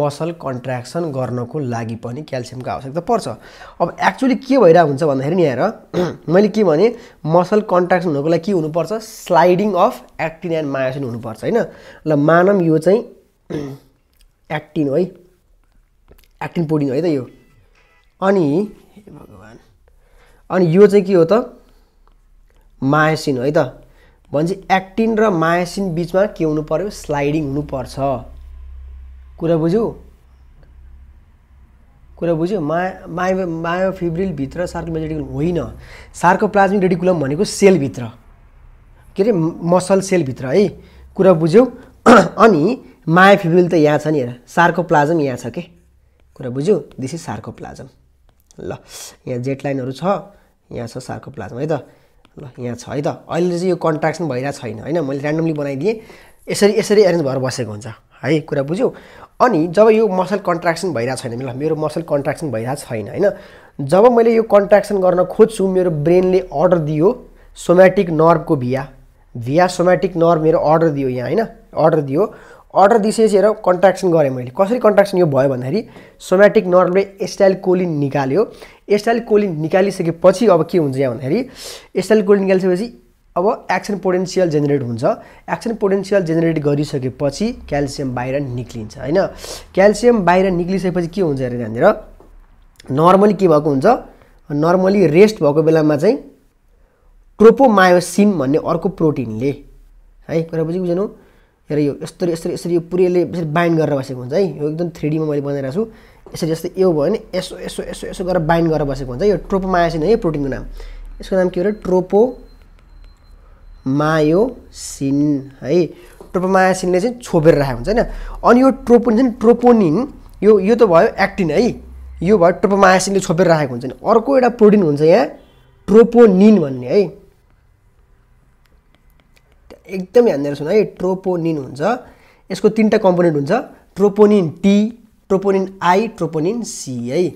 मसल कन्ट्र्याक्सन गर्नको लागि पनि क्याल्सियमको आवश्यकता पर्छ अब एक्चुली के भइरहेको हुन्छ भन्दाखेरि नि आएर <clears throat> मैले के भने मसल कन्ट्र्याक्सन हुनुको लागि के हुनुपर्छ sliding of actin and myosin हुनुपर्छ होइन ल मानम यो चाहिँ एक्टिन <clears throat> है एक्टिन पोडिङ है त यो अनि भगवान् अनि यो चाहिँ के हो त मायोसिन है त भनेपछि एक्टिन र मायोसिन बिचमा के हुनु पऱ्यो स्लाइडिङ हुनुपर्छ कुरा बुझ्यौ कुरा बुझ्यो माया माया माया फिब्रिलभित्र सार्कोप्लाज्मिक रेडिकुलम होइन सार्कोप्लाज्मिक रेडिकुलम भनेको सेलभित्र के अरे मसल सेलभित्र है कुरा बुझ्यौ <clears throat> अनि माया फिब्रिल त यहाँ छ नि हेर सार्कोप्लाजम यहाँ छ के कुरा बुझ्यौ दिस इज सार्कोप्लाजम ल यहाँ जेट लाइनहरू छ यहाँ छ सार्कोप्लाजम है त ल यहाँ छ है त अहिले चाहिँ यो कन्ट्राक्सन भइरहेको छैन होइन मैले ऱ्यान्डमली बनाइदिएँ यसरी यसरी एरेन्ज भएर बसेको हुन्छ है कुरा बुझ्यौ अनि जब यो मसल कन्ट्राक्सन भइरहेको छैन मतलब मेरो मसल कन्ट्राक्सन भइरहेको छैन होइन जब मैले यो कन्ट्राक्सन गर्न खोज्छु मेरो ब्रेनले अर्डर दियो सोमेटिक नर्भको भिया भिया सोमेटिक नर्भ मेरो अर्डर दियो यहाँ होइन अर्डर दियो अर्डर दिइसकेपछि हेर कन्ट्राक्सन गरेँ मैले कसरी कन्ट्राक्सन यो भयो भन्दाखेरि सोमेटिक नर्भले एस्टाइल कोलिन निकाल्यो एस्टाइल कोलिन निकालिसकेपछि अब के हुन्छ यहाँ भन्दाखेरि एस्टाइल कोलिन निकालिसकेपछि अब एक्सन पोटेन्सियल जेनेरेट हुन्छ एक्सन पोटेन्सियल जेनेरेट गरिसकेपछि क्याल्सियम बाहिर निक्लिन्छ होइन क्याल्सियम बाहिर निक्लिसकेपछि के हुन्छ अरे त्यहाँनिर नर्मली के भएको हुन्छ नर्मली रेस्ट भएको बेलामा चाहिँ ट्रोपोमायोसिन भन्ने अर्को प्रोटिनले है कुरा बुझेको हेर यो यस्तो यसरी यसरी यो पुरैले यसरी बाइन्ड गरेर बसेको हुन्छ है यो एकदम थ्रिडीमा मैले बनाइरहेको छु यसरी जस्तै यो भयो भने यसो यसो यसो यसो गरेर बाइन्ड गरेर बसेको हुन्छ यो ट्रोपोमायोसिन है प्रोटिनको नाम यसको नाम के हो अरे ट्रोपो मायोसिन है ट्रोपोमायोसिनले चाहिँ छोपेर राखेको हुन्छ होइन अनि यो ट्रोपोनिन चाहिँ ट्रोपोनिन यो यो त भयो एक्टिन है यो भयो ट्रोपोमायोसिनले छोपेर राखेको हुन्छ नि अर्को एउटा प्रोटिन हुन्छ यहाँ ट्रोपोनिन भन्ने है एकदम ध्यान दिएर सुन है ट्रोपोनिन हुन्छ यसको तिनवटा कम्पोनेन्ट हुन्छ troponin T troponin I troponin C है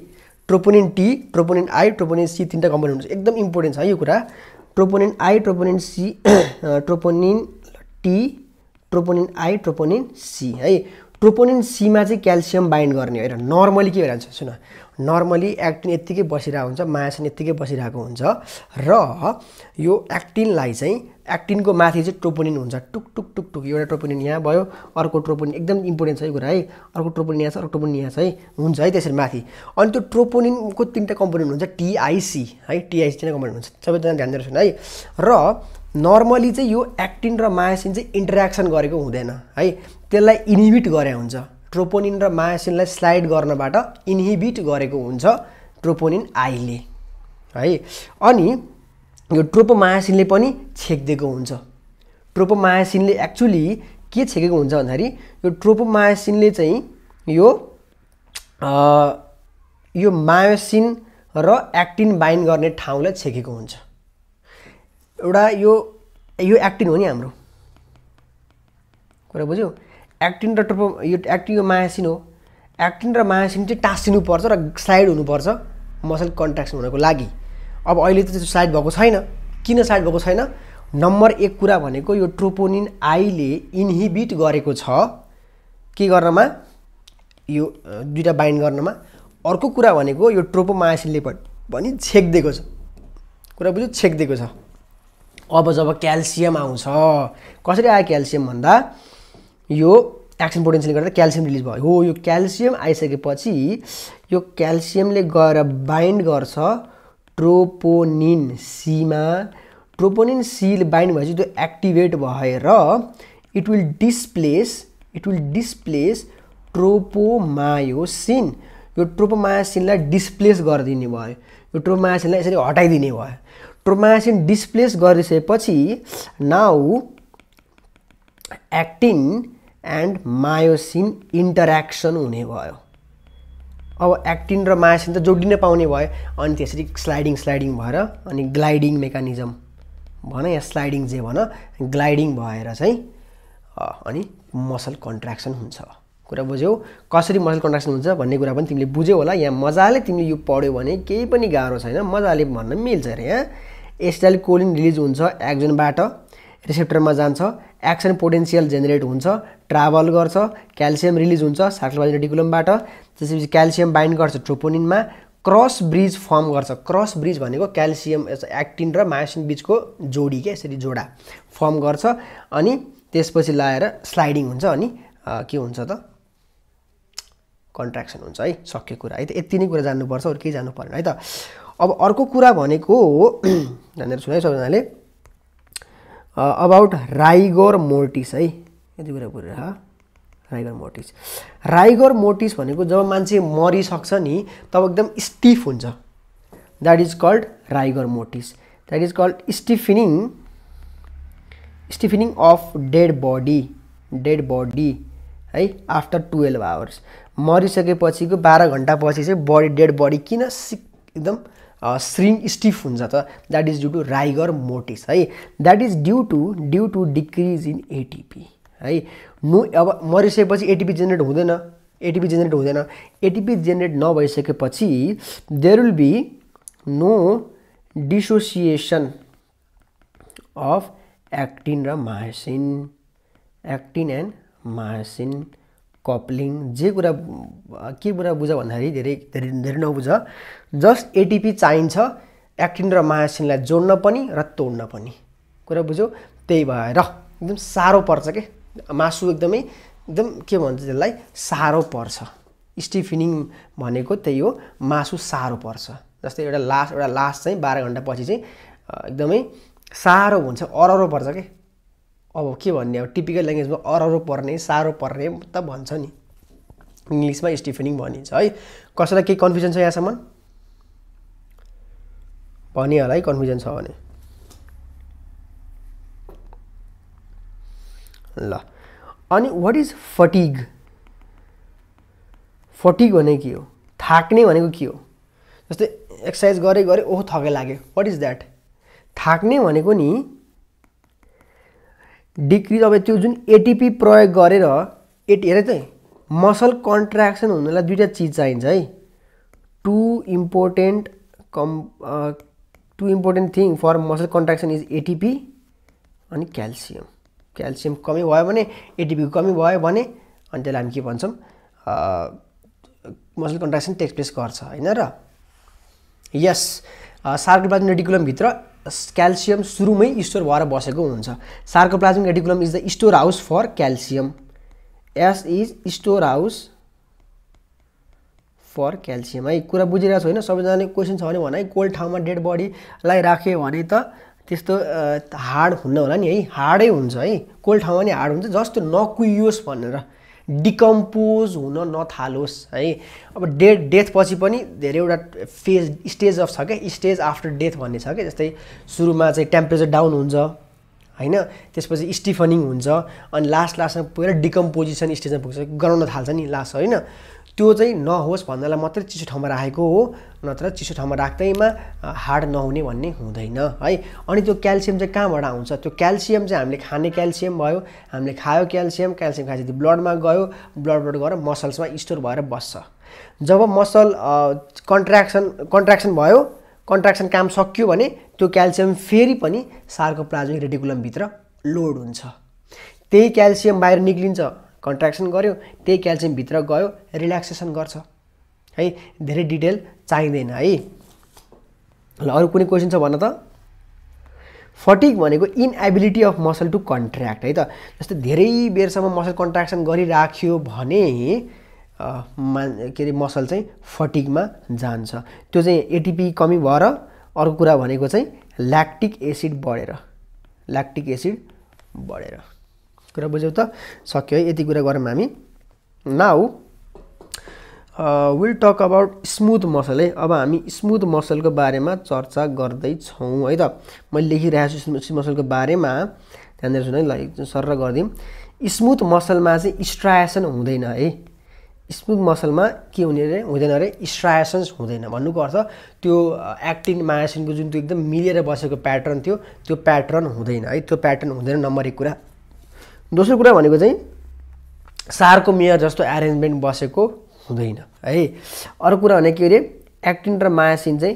troponin T troponin I troponin C तिनवटा कम्पोनेन्ट हुन्छ एकदम इम्पोर्टेन्ट छ है यो कुरा troponin I troponin C troponin T troponin I troponin C है ट्रोपोनिन सीमा चाहिँ क्याल्सियम बाइन्ड गर्ने होइन नर्मली के भइरहन्छ सुन नर्मली एक्टिन यत्तिकै बसिरहेको हुन्छ मायासिन यत्तिकै बसिरहेको हुन्छ र यो एक्टिनलाई चाहिँ एक्टिनको माथि चाहिँ ट्रोपोनिन हुन्छ टुक टुक टुक टुक एउटा ट्रोपोनिन यहाँ भयो अर्को ट्रोपोनिन एकदम इम्पोर्टेन्ट छ यो कुरा है अर्को ट्रोपोनिन यहाँ छ अर्को ट्रोपोनिन यहाँ छ है हुन्छ है त्यसरी माथि अनि त्यो ट्रोपोनिनको तिनवटा कम्पोनेन्ट हुन्छ टिआइसी है टिआइसी तिनवटा कम्पोनेन्ट हुन्छ सबैजना ध्यान दिनुहोस् है र नर्मली चाहिँ यो एक्टिन र मायासिन चाहिँ इन्टरेक्सन गरेको हुँदैन है त्यसलाई इनिबिट गरे हुन्छ ट्रोपोनिन र मायासिनलाई स्लाइड गर्नबाट इनिबिट गरेको हुन्छ ट्रोपोनिन आइले है अनि यो ट्रोपोमायासिनले पनि छेकिदिएको हुन्छ ट्रोपोमायासिनले एक्चुली के छेकेको हुन्छ भन्दाखेरि यो ट्रोपोमायासिनले चाहिँ यो आ, यो मायोसिन र एक्टिन बाइन गर्ने ठाउँलाई छेकेको हुन्छ एउटा यो यो एक्टिन हो नि हाम्रो कुरा बुझ्यौ एक्टिन र ट्रोपो यो एक्टिन यो मायासिन हो एक्टिन र मायासिन चाहिँ टाँसिनुपर्छ र स्लाइड हुनुपर्छ मसल कन्ट्राक्सन हुनको लागि अब अहिले त त्यो साइड भएको छैन किन साइड भएको छैन नम्बर एक कुरा भनेको यो ट्रोपोनिन आईले इनहिबिट गरेको छ के गर्नमा यो दुइटा बाइन्ड गर्नमा अर्को कुरा भनेको यो ट्रोपोमायासिनले पनि छेकिदिएको छ कुरा बुझ्यो छेकिदिएको छ अब जब क्याल्सियम आउँछ कसरी आयो क्याल्सियम भन्दा यो एक्सन पोटेन्सियलले गर्दा क्याल्सियम रिलिज भयो हो यो क्याल्सियम आइसकेपछि यो क्याल्सियमले गएर बाइन्ड गर्छ ट्रोपोनिन सीमा ट्रोपोनिन सी बाइन्ड भएपछि त्यो एक्टिभेट भएर it will displace it will displace tropomyosin यो ट्रोपोमायोसिनलाई डिस्प्लेस गरिदिने भयो यो ट्रोपोमायोसिनलाई यसरी हटाइदिने भयो ट्रोपोमायोसिन डिस्प्लेस गरिसकेपछि now actin and myosin interaction हुने भयो अब एक्टिन र मायासिन त जोडिन पाउने भयो अनि त्यसरी स्लाइडिङ स्लाइडिङ भएर अनि ग्लाइडिङ मेकानिजम भन या स्लाइडिङ जे भन ग्लाइडिङ भएर चाहिँ अनि मसल कन्ट्राक्सन हुन्छ कुरा बुझ्यौ कसरी मसल कन्ट्राक्सन हुन्छ भन्ने कुरा पनि तिमीले बुझ्यौ होला यहाँ मजाले तिमीले यो पढ्यौ भने केही पनि गाह्रो छैन मजाले भन्न मिल्छ अरे यहाँ एसिटाइल कोलिन रिलिज हुन्छ एक्जनबाट रिसेप्टरमा जान्छ एक्सन पोटेन्सियल जेनेरेट हुन्छ ट्राभल गर्छ क्याल्सियम रिलिज हुन्छ सार्कोप्लाज्मिक रेटिकुलमबाट त्यसपछि क्याल्सियम बाइन्ड गर्छ ट्रोपोनिनमा क्रस ब्रिज फर्म गर्छ क्रस ब्रिज भनेको क्याल्सियम एक्टिन र मायोसिन बिचको जोडी क्या यसरी जोडा फर्म गर्छ अनि त्यसपछि लगाएर स्लाइडिङ हुन्छ अनि के हुन्छ त कन्ट्राक्सन हुन्छ है सक्यो कुरा है त यति नै कुरा जान्नुपर्छ अरू केही जानु परेन है त अब अर्को कुरा भनेको हो जानेर <clears throat> छु सबैजनाले अबाउट राइगोर मोर्टिस है यति कुरा कुरा राइगर मोटिस राइगर मोटिस भनेको जब मान्छे मरिसक्छ नि तब एकदम स्टिफ हुन्छ that is called rigor mortis that is called stiffening stiffening of dead body dead body है आफ्टर टुवेल्भ आवर्स मरिसकेपछिको बाह्र घन्टापछि चाहिँ बडी डेड बडी किन सि एकदम स्रिङ स्टिफ हुन्छ त that is due to rigor mortis है that is due to due to decrease in ATP है नु अब मरिसकेपछि एटिपी जेनेरेट हुँदैन एटिपी जेनेरेट हुँदैन एटिपी जेनेरेट नभइसकेपछि there will be no dissociation of actin र myosin actin and myosin coupling जे कुरा के कुरा बुझ भन्दाखेरि धेरै धेरै धेरै नबुझ जस्ट एटिपी चाहिन्छ एक्टिन र मायोसिनलाई जोड्न पनि र तोड्न पनि कुरा बुझ्यो त्यही भएर एकदम साह्रो पर्छ के मासु एकदमै एकदम के भन्छ त्यसलाई साह्रो पर्छ स्टिफिनिङ भनेको त्यही हो मासु साह्रो पर्छ जस्तै एउटा लास एउटा लास चाहिँ बाह्र घन्टापछि चाहिँ एकदमै साह्रो हुन्छ अरहरो पर्छ के अब के भन्ने अब टिपिकल ल्याङ्ग्वेजमा अरहरो पर्ने साह्रो पर्ने त भन्छ नि इङ्ग्लिसमा स्टिफिनिङ भनिन्छ है कसैलाई केही कन्फ्युजन छ यहाँसम्म भनिहाल है कन्फ्युजन छ भने ल अनि वाट इज फटिग फटिग भने के हो थाक्ने भनेको के हो जस्तै एक्सर्साइज गरे गरेँ ओहो थकै लाग्यो वाट इज द्याट थाक्ने भनेको नि डिक्रिज अब त्यो जुन एटिपी प्रयोग गरेर एटी हेर त मसल कन्ट्राक्सन हुनलाई दुइटा चिज चाहिन्छ है टु इम्पोर्टेन्ट कम two important thing for muscle contraction is ATP अनि क्याल्सियम क्याल्सियम कमी भयो भने एटिपीको कमी भयो भने अनि त्यसलाई हामी के भन्छौँ मसल कन्ट्राक्सन प्लेस गर्छ होइन र यस सार्कोप्लाज्मिक रेडिकुलमभित्र क्याल्सियम सुरुमै स्टोर भएर बसेको हुन्छ sarcoplasm reticulum is the store house for calcium as is store house for calcium है कुरा बुझिरहेको छ होइन सबैजनाले क्वेसन छ भने भन है कोल्ड ठाउँमा डेड बडीलाई राख्यो भने त त्यस्तो हार्ड हुन्न होला नि है हार्डै हुन्छ है कोल्ड ठाउँमा नि हार्ड हुन्छ जस्तो नकुहियोस् भनेर डिकम्पोज हुन नथालोस् है अब डेथ पछि पनि धेरैवटा फेज स्टेज अफ छ क्या स्टेज आफ्टर डेथ भन्ने छ क्या जस्तै सुरुमा चाहिँ टेम्परेचर डाउन हुन्छ होइन त्यसपछि स्टिफनिङ हुन्छ अनि लास्ट लास्टमा पुगेर डिकम्पोजिसन स्टेजमा पुग्छ गराउन थाल्छ नि लास्ट होइन त्यो चाहिँ नहोस् भन्नलाई मात्रै चिसो ठाउँमा राखेको हो नत्र चिसो ठाउँमा राख्दैमा हार्ड नहुने भन्ने हुँदैन है अनि त्यो क्याल्सियम चाहिँ कहाँबाट आउँछ त्यो क्याल्सियम चाहिँ हामीले खाने क्याल्सियम भयो हामीले खायो क्याल्सियम क्याल्सियम खाएपछि ब्लडमा गयो ब्लड ब्लड गएर मसल्समा स्टोर भएर बस्छ जब मसल कन्ट्राक्सन कन्ट्राक्सन भयो कन्ट्राक्सन काम सक्यो भने त्यो क्याल्सियम फेरि पनि सार्को प्लाज्मिक रेडिकुलमभित्र लोड हुन्छ त्यही क्याल्सियम बाहिर निक्लिन्छ कन्ट्राक्सन गऱ्यो त्यही क्याल्सियमभित्र गयो रिल्याक्सेसन गर्छ है धेरै डिटेल चाहिँदैन है ल अरू कुनै क्वेसन छ भन त फटिक भनेको inability of muscle to contract है त जस्तै धेरै बेरसम्म मसल कन्ट्राक्सन गरिराख्यो भने मा के अरे मसल चाहिँ फटिकमा जान्छ त्यो चाहिँ एटिपी कमी भएर अर्को कुरा भनेको चाहिँ ल्याक्टिक एसिड बढेर ल्याक्टिक एसिड बढेर कुरा बुझ्यौँ त सक्यो है यति कुरा गरौँ हामी now will talk about smooth muscle है अब हामी स्मुथ मसलको बारेमा चर्चा गर्दैछौँ है त मैले लेखिरहेको छु स्मुथ मसलको बारेमा त्यहाँनिर सुन है ल सर गरिदिउँ स्मुथ मसलमा चाहिँ स्ट्राएसन हुँदैन है स्मुथ मसलमा के हुने अरे हुँदैन अरे स्ट्रायसन्स हुँदैन भन्नुको अर्थ त्यो एक्टिन uh, मायासिनको जुन त्यो एकदम मिलेर बसेको प्याटर्न थियो त्यो प्याटर्न हुँदैन है त्यो प्याटर्न हुँदैन नम्बर एक कुरा दोस्रो कुरा भनेको चाहिँ सारको मेयर जस्तो एरेन्जमेन्ट बसेको हुँदैन है अर्को कुरा भने के अरे एक्टिन र मायासिन चाहिँ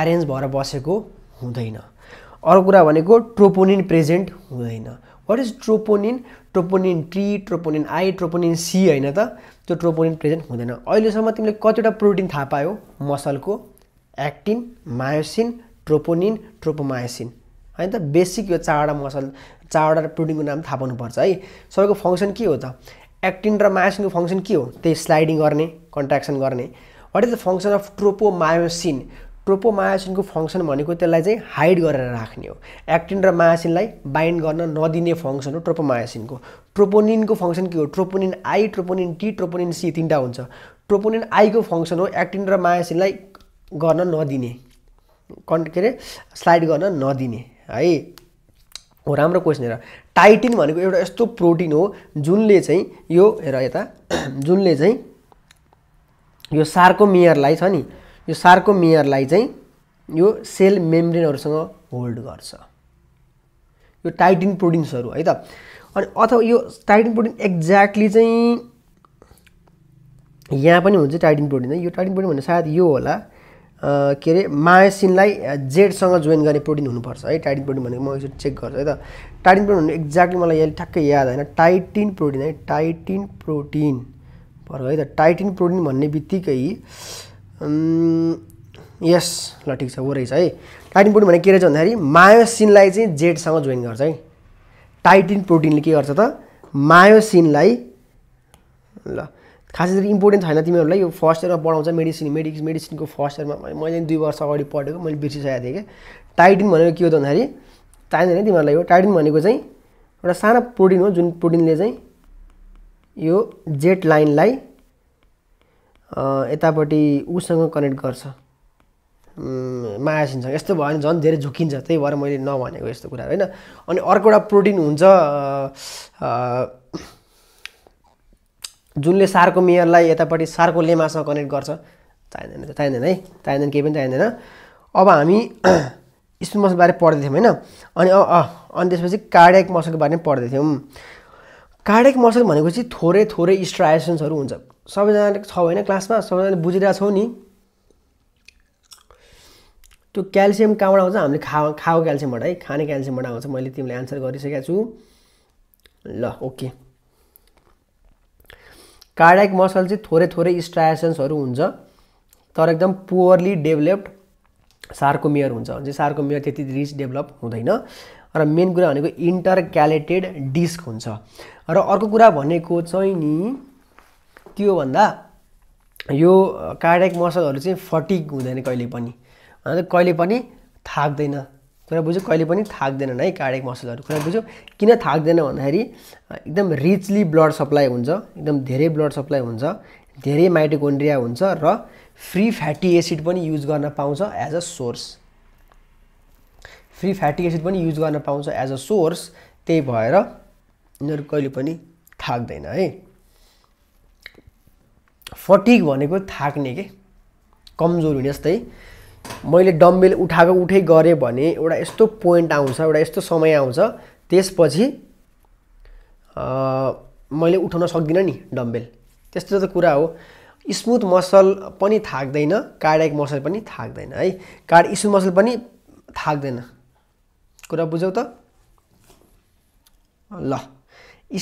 एरेन्ज भएर बसेको हुँदैन अर्को कुरा भनेको ट्रोपोनिन प्रेजेन्ट हुँदैन what is troponin troponin T troponin I troponin C होइन त त्यो ट्रोपोनिन प्रेजेन्ट हुँदैन अहिलेसम्म तिमीले कतिवटा प्रोटिन थाहा पायो मसलको एक्टिन मायोसिन ट्रोपोनिन ट्रोपोमायोसिन होइन त बेसिक यो चारवटा मसल चारवटा प्रोटिनको नाम थाहा पाउनुपर्छ है सबैको फङ्सन के हो त एक्टिन र मायोसिनको फङ्सन के हो त्यही स्लाइडिङ गर्ने कन्ट्राक्सन गर्ने what is the function of tropomyosin ट्रोपोमायोसिनको फङ्सन भनेको त्यसलाई चाहिँ हाइड गरेर राख्ने हो एक्टिन र मायोसिनलाई बाइन्ड गर्न नदिने फङ्सन हो ट्रोपोमायोसिनको ट्रोपोनिनको फङ्सन के हो troponin I troponin T troponin C तिनवटा हुन्छ ट्रोपोनिन आईको फङ्सन हो एक्टिन र मायोसिनलाई गर्न नदिने कन् के अरे स्लाइड गर्न नदिने है हो राम्रो क्वेसन हेर टाइटिन भनेको एउटा यस्तो प्रोटिन हो जुनले चाहिँ यो हेर यता <clears throat> जुनले चाहिँ यो सार्को मेयरलाई छ नि यो सार्को मेयरलाई चाहिँ यो सेल मेम्ब्रेनहरूसँग होल्ड गर्छ यो टाइटिन प्रोटिन्सहरू है त अनि अथवा यो टाइटिन प्रोटिन एक्ज्याक्टली चाहिँ यहाँ पनि हुन्छ टाइटिन प्रोटिन यो टाइटिन प्रोटिन भने सायद यो होला के अरे मायासिनलाई जेडसँग जोइन गर्ने प्रोटिन हुनुपर्छ है टाइटिन प्रोटिन भनेको म यसरी चेक गर्छु है त टाइटिन प्रोटिन एक्ज्याक्टली मलाई यहाँ ठ्याक्कै याद होइन टाइटिन प्रोटिन है टाइटिन प्रोटिन पर है त टाइटिन प्रोटिन भन्ने बित्तिकै यस ल ठिक छ हो रहेछ है टाइटिन प्रोटिन भनेको के रहेछ भन्दाखेरि मायोसिनलाई चाहिँ जेडसँग जोइन गर्छ है टाइटिन प्रोटिनले के गर्छ त मायोसिनलाई ल खासै गरी इम्पोर्टेन्ट छैन तिमीहरूलाई यो फर्स्ट इयरमा पढाउँछ मेडिसिन मेडिक मेडिसिनको फर्स्ट इयरमा मैले दुई वर्ष अगाडि पढेको मैले बिर्सिसकेको थिएँ क्या टाइटिन भनेको के हो त भन्दाखेरि चाहिँदैन तिमीहरूलाई यो टाइटिन भनेको चाहिँ एउटा सानो प्रोटिन हो जुन प्रोटिनले चाहिँ यो जेट लाइनलाई यतापट्टि उसँग कनेक्ट गर्छ मायासिनसँग यस्तो भयो भने झन् धेरै झुकिन्छ त्यही भएर मैले नभनेको यस्तो कुरा होइन अनि अर्को एउटा प्रोटिन हुन्छ जुनले सारको मेयरलाई यतापट्टि सारको लेमासँग कनेक्ट गर्छ चाहिँदैन चाहिँदैन है चाहिँदैन केही पनि चाहिँदैन अब हामी <clears throat> स्पिन बारे पढ्दै थियौँ होइन अनि अनि त्यसपछि कार्डेक मसलको बारेमा पढ्दै थियौँ मसल भनेको चाहिँ थोरै थोरै स्ट्राएसन्सहरू हुन्छ सबैजनाले छ होइन क्लासमा सबैजनाले बुझिरहेको छौँ नि त्यो क्याल्सियम कहाँबाट आउँछ हामीले खा खाएको क्यालसियमबाट है खाने क्यालसियमबाट आउँछ मैले तिमीलाई एन्सर गरिसकेको छु ल ओके कार्डाइक मसल चाहिँ थोरै थोरै स्ट्राएसन्सहरू हुन्छ तर एकदम पुवरली डेभलप्ड सार्कोमियर हुन्छ भने चाहिँ सार्कोमियर त्यति रिच डेभलप हुँदैन र मेन कुरा भनेको इन्टर क्यालेटेड डिस्क हुन्छ र अर्को कुरा भनेको चाहिँ नि त्योभन्दा भन्दा यो कार्डाइक मसलहरू चाहिँ फटिक हुँदैन कहिले पनि कहिले पनि थाक्दैन कुरा बुझ्यो कहिले पनि थाक्दैनन् है कार्डियक मसलहरू कुरा बुझ्यो किन थाक्दैन भन्दाखेरि एकदम रिचली ब्लड सप्लाई हुन्छ एकदम धेरै ब्लड सप्लाई हुन्छ धेरै माइटोकोन्ड्रिया हुन्छ र फ्री फ्याटी एसिड पनि युज गर्न पाउँछ as a source free fatty acid पनि युज गर्न पाउँछ एज अ सोर्स त्यही भएर यिनीहरू कहिले पनि थाक्दैन है फटिक भनेको थाक्ने के कमजोर हुने जस्तै मैले डम्बेल उठाएको उठै गरेँ भने एउटा यस्तो पोइन्ट आउँछ एउटा यस्तो समय आउँछ त्यसपछि मैले उठाउन सक्दिनँ नि डम्बेल त्यस्तो त कुरा हो स्मुथ मसल पनि थाक्दैन कार्डियाक मसल पनि थाक्दैन है कार्ड स्मुथ मसल पनि थाक्दैन कुरा बुझौ त ल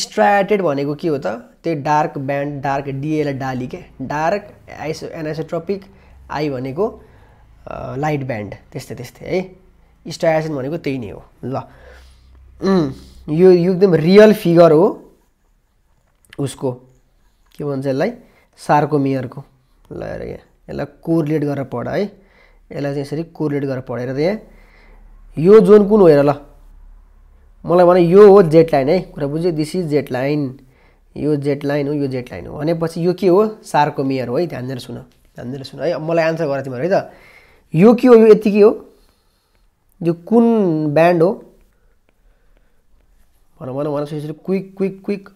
स्ट्राटेड भनेको के हो त त्यो डार्क ब्यान्ड डार्क डिएलाई डाली के डार्क आइसो एनाइसोट्रपिक आई भनेको लाइट ब्यान्ड त्यस्तै त्यस्तै है स्टायासन भनेको त्यही नै हो ल यो एकदम रियल फिगर हो उसको के भन्छ यसलाई सार्कोमियरको ल हेर यहाँ यसलाई कोरिलेट गरेर पढ है यसलाई चाहिँ यसरी कोरिलेट गरेर पढेर त यहाँ यो जोन कुन हो हेर ल मलाई भने यो हो जेट लाइन है कुरा बुझ्यो दिस इज जेट लाइन यो जेट लाइन हो यो जेट लाइन हो भनेपछि यो के हो सार्कोमियर हो है ध्यान दिएर सुन ध्यान दिएर सुन है मलाई एन्सर गर तिमीहरू है त यो के हो यो यत्तिकै हो यो कुन ब्यान्ड हो भनौँ भनौँ भनौँ यसरी क्विक क्विक क्विक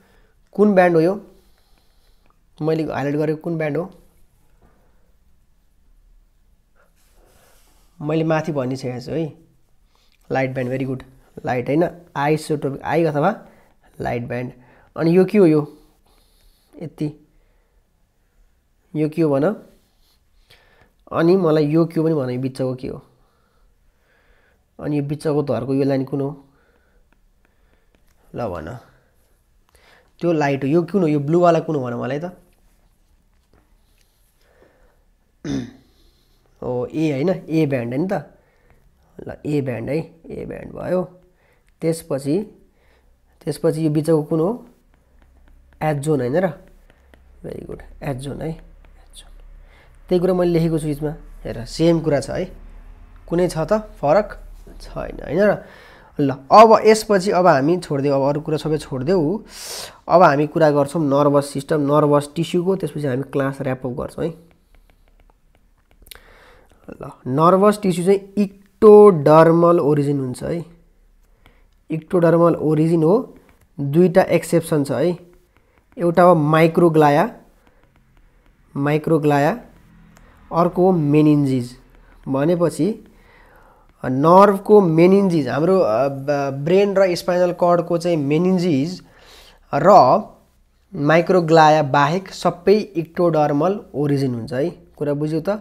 कुन ब्यान्ड हो यो मैले हाइलाइट गरेको कुन ब्यान्ड हो मैले माथि भनिसकेको छु है light band very good light होइन सो टपिक आई अथवा लाइट ब्यान्ड अनि यो के हो यो यति यो के हो भन अनि मलाई यो क्यू पनि भने बिचको के हो अनि यो बिचको धरको यो लाइन कुन हो ल भन त्यो लाइट हो यो कुन हो यो ब्लुवाला कुन हो भन मलाई त <clears throat> हो ए होइन ए ब्यान्ड होइन त ल ए ब्यान्ड है ए ब्यान्ड भयो त्यसपछि त्यसपछि यो बिचको कुन हो एचजोन जोन होइन र भेरी गुड एचजोन जोन है त्यही कुरा मैले लेखेको छु यसमा हेर सेम कुरा छ है कुनै छ त फरक छैन होइन र ल अब यसपछि अब हामी छोडिदेऊ अब अरू कुरा सबै छोडिदेऊ अब हामी कुरा गर्छौँ नर्भस सिस्टम नर्भस टिस्युको त्यसपछि हामी क्लास ऱ्यापअप गर्छौँ है ल नर्भस टिस्यु चाहिँ इक्टोडर्मल ओरिजिन हुन्छ है इक्टोडर्मल ओरिजिन हो दुईवटा एक्सेप्सन छ है एउटा हो माइक्रोग्लाया माइक्रोग्लाया अर्को हो मेनिन्जिज भनेपछि नर्भको मेनिन्जिज हाम्रो ब्रेन र स्पाइनल कर्डको चाहिँ मेनिन्जिज र माइक्रोग्लाया बाहेक सबै इक्टोडर्मल ओरिजिन हुन्छ है कुरा बुझ्यो त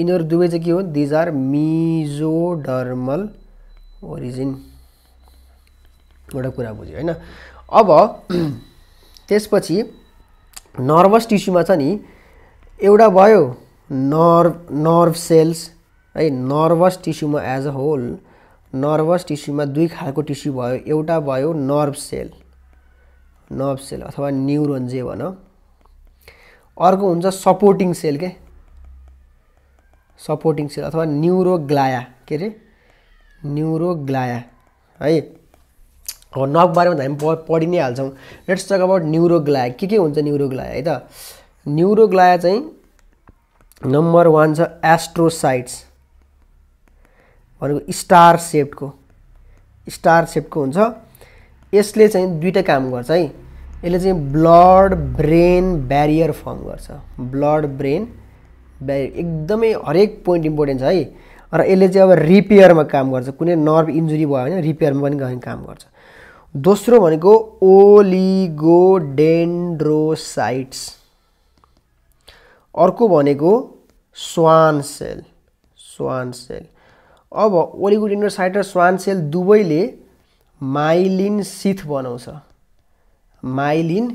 यिनीहरू दुवै चाहिँ के हो दिज आर मिजोडर्मल ओरिजिन एउटा कुरा बुझ्यो होइन अब <clears throat> त्यसपछि नर्भस टिस्युमा छ नि एउटा भयो नर्भ नर्भ सेल्स है नर्भस टिस्युमा एज अ होल नर्भस टिस्युमा दुई खालको टिस्यु भयो एउटा भयो नर्भ सेल नर्भ सेल अथवा न्युरोन जे भन अर्को हुन्छ सपोर्टिङ सेल के सपोर्टिङ सेल अथवा न्युरोग्लाया के अरे न्युरोग्लाया है अब नक बारेमा त हामी पढि नै हाल्छौँ लेट्स टक अबाउट न्युरोग्लाया के के हुन्छ न्युरोग्लाया है त न्युरोग्लाया चाहिँ नम्बर वान छ एस्ट्रोसाइट्स भनेको स्टार सेपको स्टार सेपको हुन्छ यसले चाहिँ दुइटा काम गर्छ है यसले चाहिँ ब्लड ब्रेन ब्यारियर फर्म गर्छ ब्लड ब्रेन ब्यारियर एकदमै हरेक पोइन्ट इम्पोर्टेन्ट छ है र यसले चाहिँ अब रिपेयरमा काम गर्छ कुनै नर्भ इन्जुरी भयो भने रिपेयरमा पनि काम गर्छ दोस्रो भनेको ओलिगोडेन्ड्रोसाइट्स अर्को भनेको स्वान सेल स्वान सेल अब ओलिगोडेन्ड्रोसाइट र स्वान सेल दुवैले माइलिन सिथ बनाउँछ माइलिन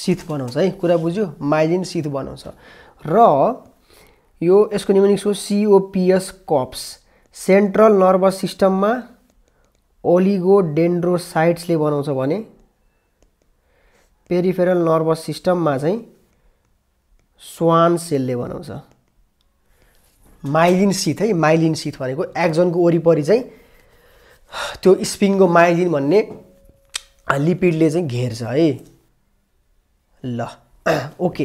सिथ बनाउँछ है कुरा बुझ्यो माइलिन सिथ बनाउँछ र यो यसको निमोनिक्स हो सिओपिएस कप्स सेन्ट्रल नर्भस सिस्टममा ओलिगोडेन्ड्रोसाइट्सले बनाउँछ भने पेरिफेरल नर्भस सिस्टममा चाहिँ स्वान सेलले बनाउँछ माइलिन सिथ है माइलिन सिथ भनेको एक्जनको वरिपरि चाहिँ त्यो स्पिङको माइलिन भन्ने लिपिडले चाहिँ घेर्छ है ल <clears throat> ओके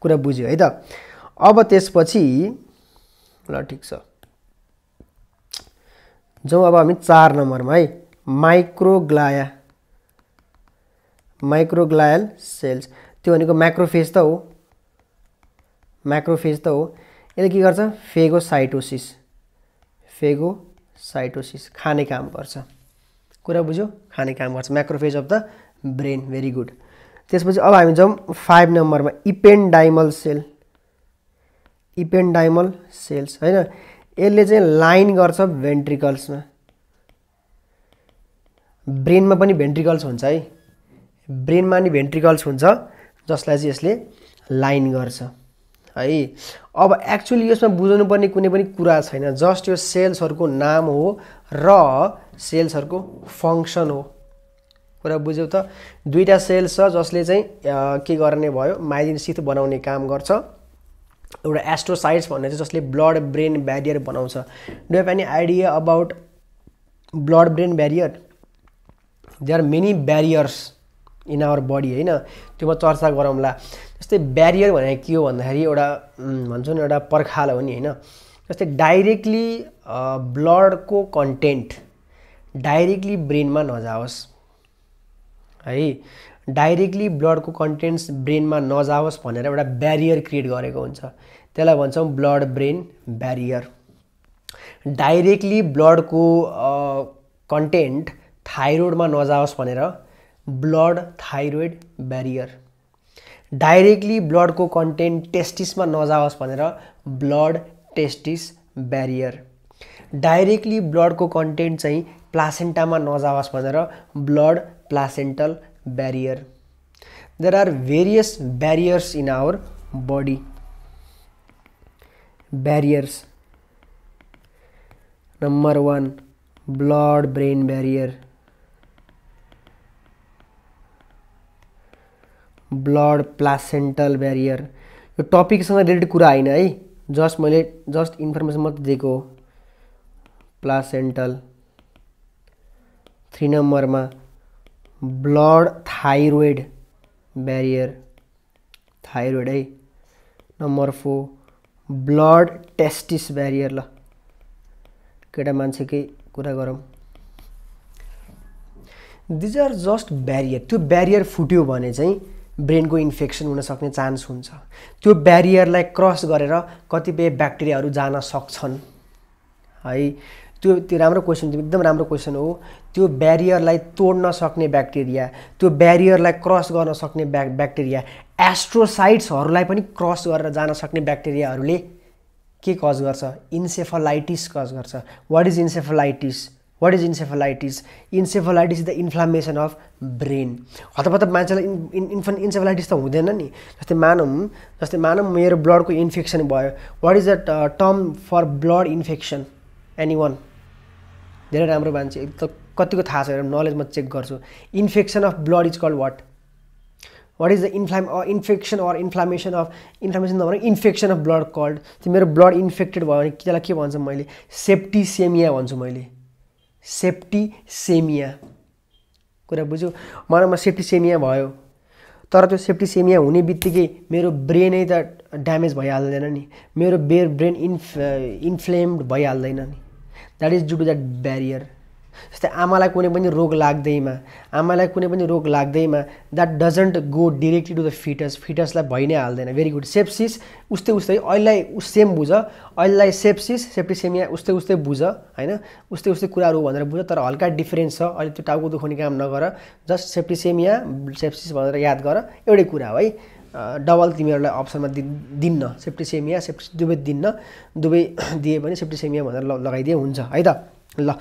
कुरा बुझ्यो है त अब त्यसपछि ल ठिक छ जाउँ अब हामी चार नम्बरमा है माइक्रोग्लाया माइक्रोग्लायल सेल्स त्यो भनेको माइक्रोफेज त हो माइक्रोफेज त हो यसले के गर्छ फेगोसाइटोसिस फेगोसाइटोसिस खाने काम गर्छ कुरा बुझ्यो खाने काम गर्छ microphage of the brain very good त्यसपछि अब हामी जाउँ फाइभ नम्बरमा इपेन्डाइमल सेल इपेन्डाइमल सेल्स होइन यसले चाहिँ लाइन गर्छ भेन्ट्रिकल्समा ब्रेनमा पनि भेन्ट्रिकल्स हुन्छ है ब्रेनमा नि भेन्ट्रिकल्स हुन्छ जसलाई चाहिँ यसले लाइन गर्छ है अब एक्चुली यसमा बुझाउनुपर्ने कुनै पनि कुरा छैन जस्ट यो सेल्सहरूको नाम हो र सेल्सहरूको फङ्सन हो कुरा बुझ्यौ त दुईवटा सेल्स छ जसले चाहिँ के गर्ने भयो माइलिन सिथ बनाउने काम गर्छ एउटा एस्ट्रोसाइट्स भन्ने चाहिँ जसले ब्लड ब्रेन ब्यारियर बनाउँछ do have any idea about blood brain barrier they are many barriers in our body होइन म चर्चा गरौँला जस्तै ब्यारियर भनेको के हो भन्दाखेरि एउटा भन्छौँ नि एउटा पर्खाल हो नि होइन जस्तै डाइरेक्टली ब्लडको कन्टेन्ट डाइरेक्टली ब्रेनमा नजाओस् है डाइरेक्टली ब्लडको कन्टेन्ट्स ब्रेनमा नजाओस् भनेर एउटा ब्यारियर क्रिएट गरेको हुन्छ त्यसलाई भन्छौँ ब्लड ब्रेन ब्यारियर डाइरेक्टली ब्लडको कन्टेन्ट थाइरोइडमा नजाओस् भनेर blood thyroid barrier directly blood content testis में नजाओस् blood testis barrier directly blood content चाह प्लासेंटा में नजाओस् blood placental barrier there are various barriers in our body barriers number one blood brain barrier blood placental barrier यो टपिकसँग related कुरा होइन है जस्ट मैले जस्ट इन्फर्मेसन मात्रै दिएको हो प्लासेन्टल थ्री नम्बरमा ब्लड थाइरोइड ब्यारियर थाइरोइड है number four blood testis barrier ल केटा मान्छेकै कुरा गरौँ दिज आर जस्ट ब्यारियर त्यो ब्यारियर फुट्यो भने चाहिँ ब्रेनको इन्फेक्सन हुनसक्ने चान्स हुन्छ त्यो ब्यारियरलाई क्रस गरेर कतिपय ब्याक्टेरियाहरू जान सक्छन् है त्यो त्यो राम्रो क्वेसन एकदम राम्रो क्वेसन हो त्यो ब्यारियरलाई तोड्न सक्ने ब्याक्टेरिया त्यो ब्यारियरलाई क्रस गर्न सक्ने ब्या ब्याक्टेरिया एस्ट्रोसाइट्सहरूलाई पनि क्रस गरेर जान सक्ने ब्याक्टेरियाहरूले के कज गर्छ इन्सेफलाइटिस कज गर्छ what is encephalitis what is encephalitis encephalitis is the inflammation of brain हतपत मान्छेलाई इन् इन्फ इन्सेफलाइटिस त हुँदैन नि जस्तै मानौँ जस्तै मानौँ मेरो ब्लडको इन्फेक्सन भयो what is the term for blood infection any one धेरै राम्रो मान्छे त कतिको थाहा छ नलेज म चेक गर्छु infection of blood is called what what is the inflam infection or inflammation of inflammation नभएर इन्फेक्सन अफ ब्लड कल्ड त्यो मेरो ब्लड इन्फेक्टेड भयो भने त्यसलाई के भन्छ मैले सेप्टिसेमिया भन्छु मैले सेप्टिसेमिया कुरा बुझ्यो मनमा सेप्टिसेमिया भयो तर त्यो सेप्टिसेमिया हुने बित्तिकै मेरो ब्रेनै त ड्यामेज भइहाल्दैन नि मेरो बेर ब्रेन इन्फ इन्फ्लेम्ड भइहाल्दैन नि that is due to that barrier जस्तै आमालाई कुनै पनि रोग लाग्दैमा आमालाई कुनै पनि रोग लाग्दैमा that doesn't go directly to the fetus फिटसलाई भइ नै हाल्दैन भेरी गुड सेप्सिस उस्तै उस्तै अहिलेलाई सेम बुझ अहिलेलाई सेप्सिस सेप्टिसेमिया उस्तै उस्तै बुझ होइन उस्तै उस्तै कुराहरू भनेर बुझ तर हल्का डिफ्रेन्स छ अहिले त्यो टाउको दुखाउने काम नगर जस्ट सेप्टिसेमिया सेप्सिस भनेर याद गर एउटै कुरा हो है डबल तिमीहरूलाई अप्सनमा दि दिन्न सेप्टिसेमिया सेप्टिस दुवै दिन्न दुवै <coughs> दिए पनि सेप्टिसेमिया भनेर ल लगाइदिए हुन्छ है त ल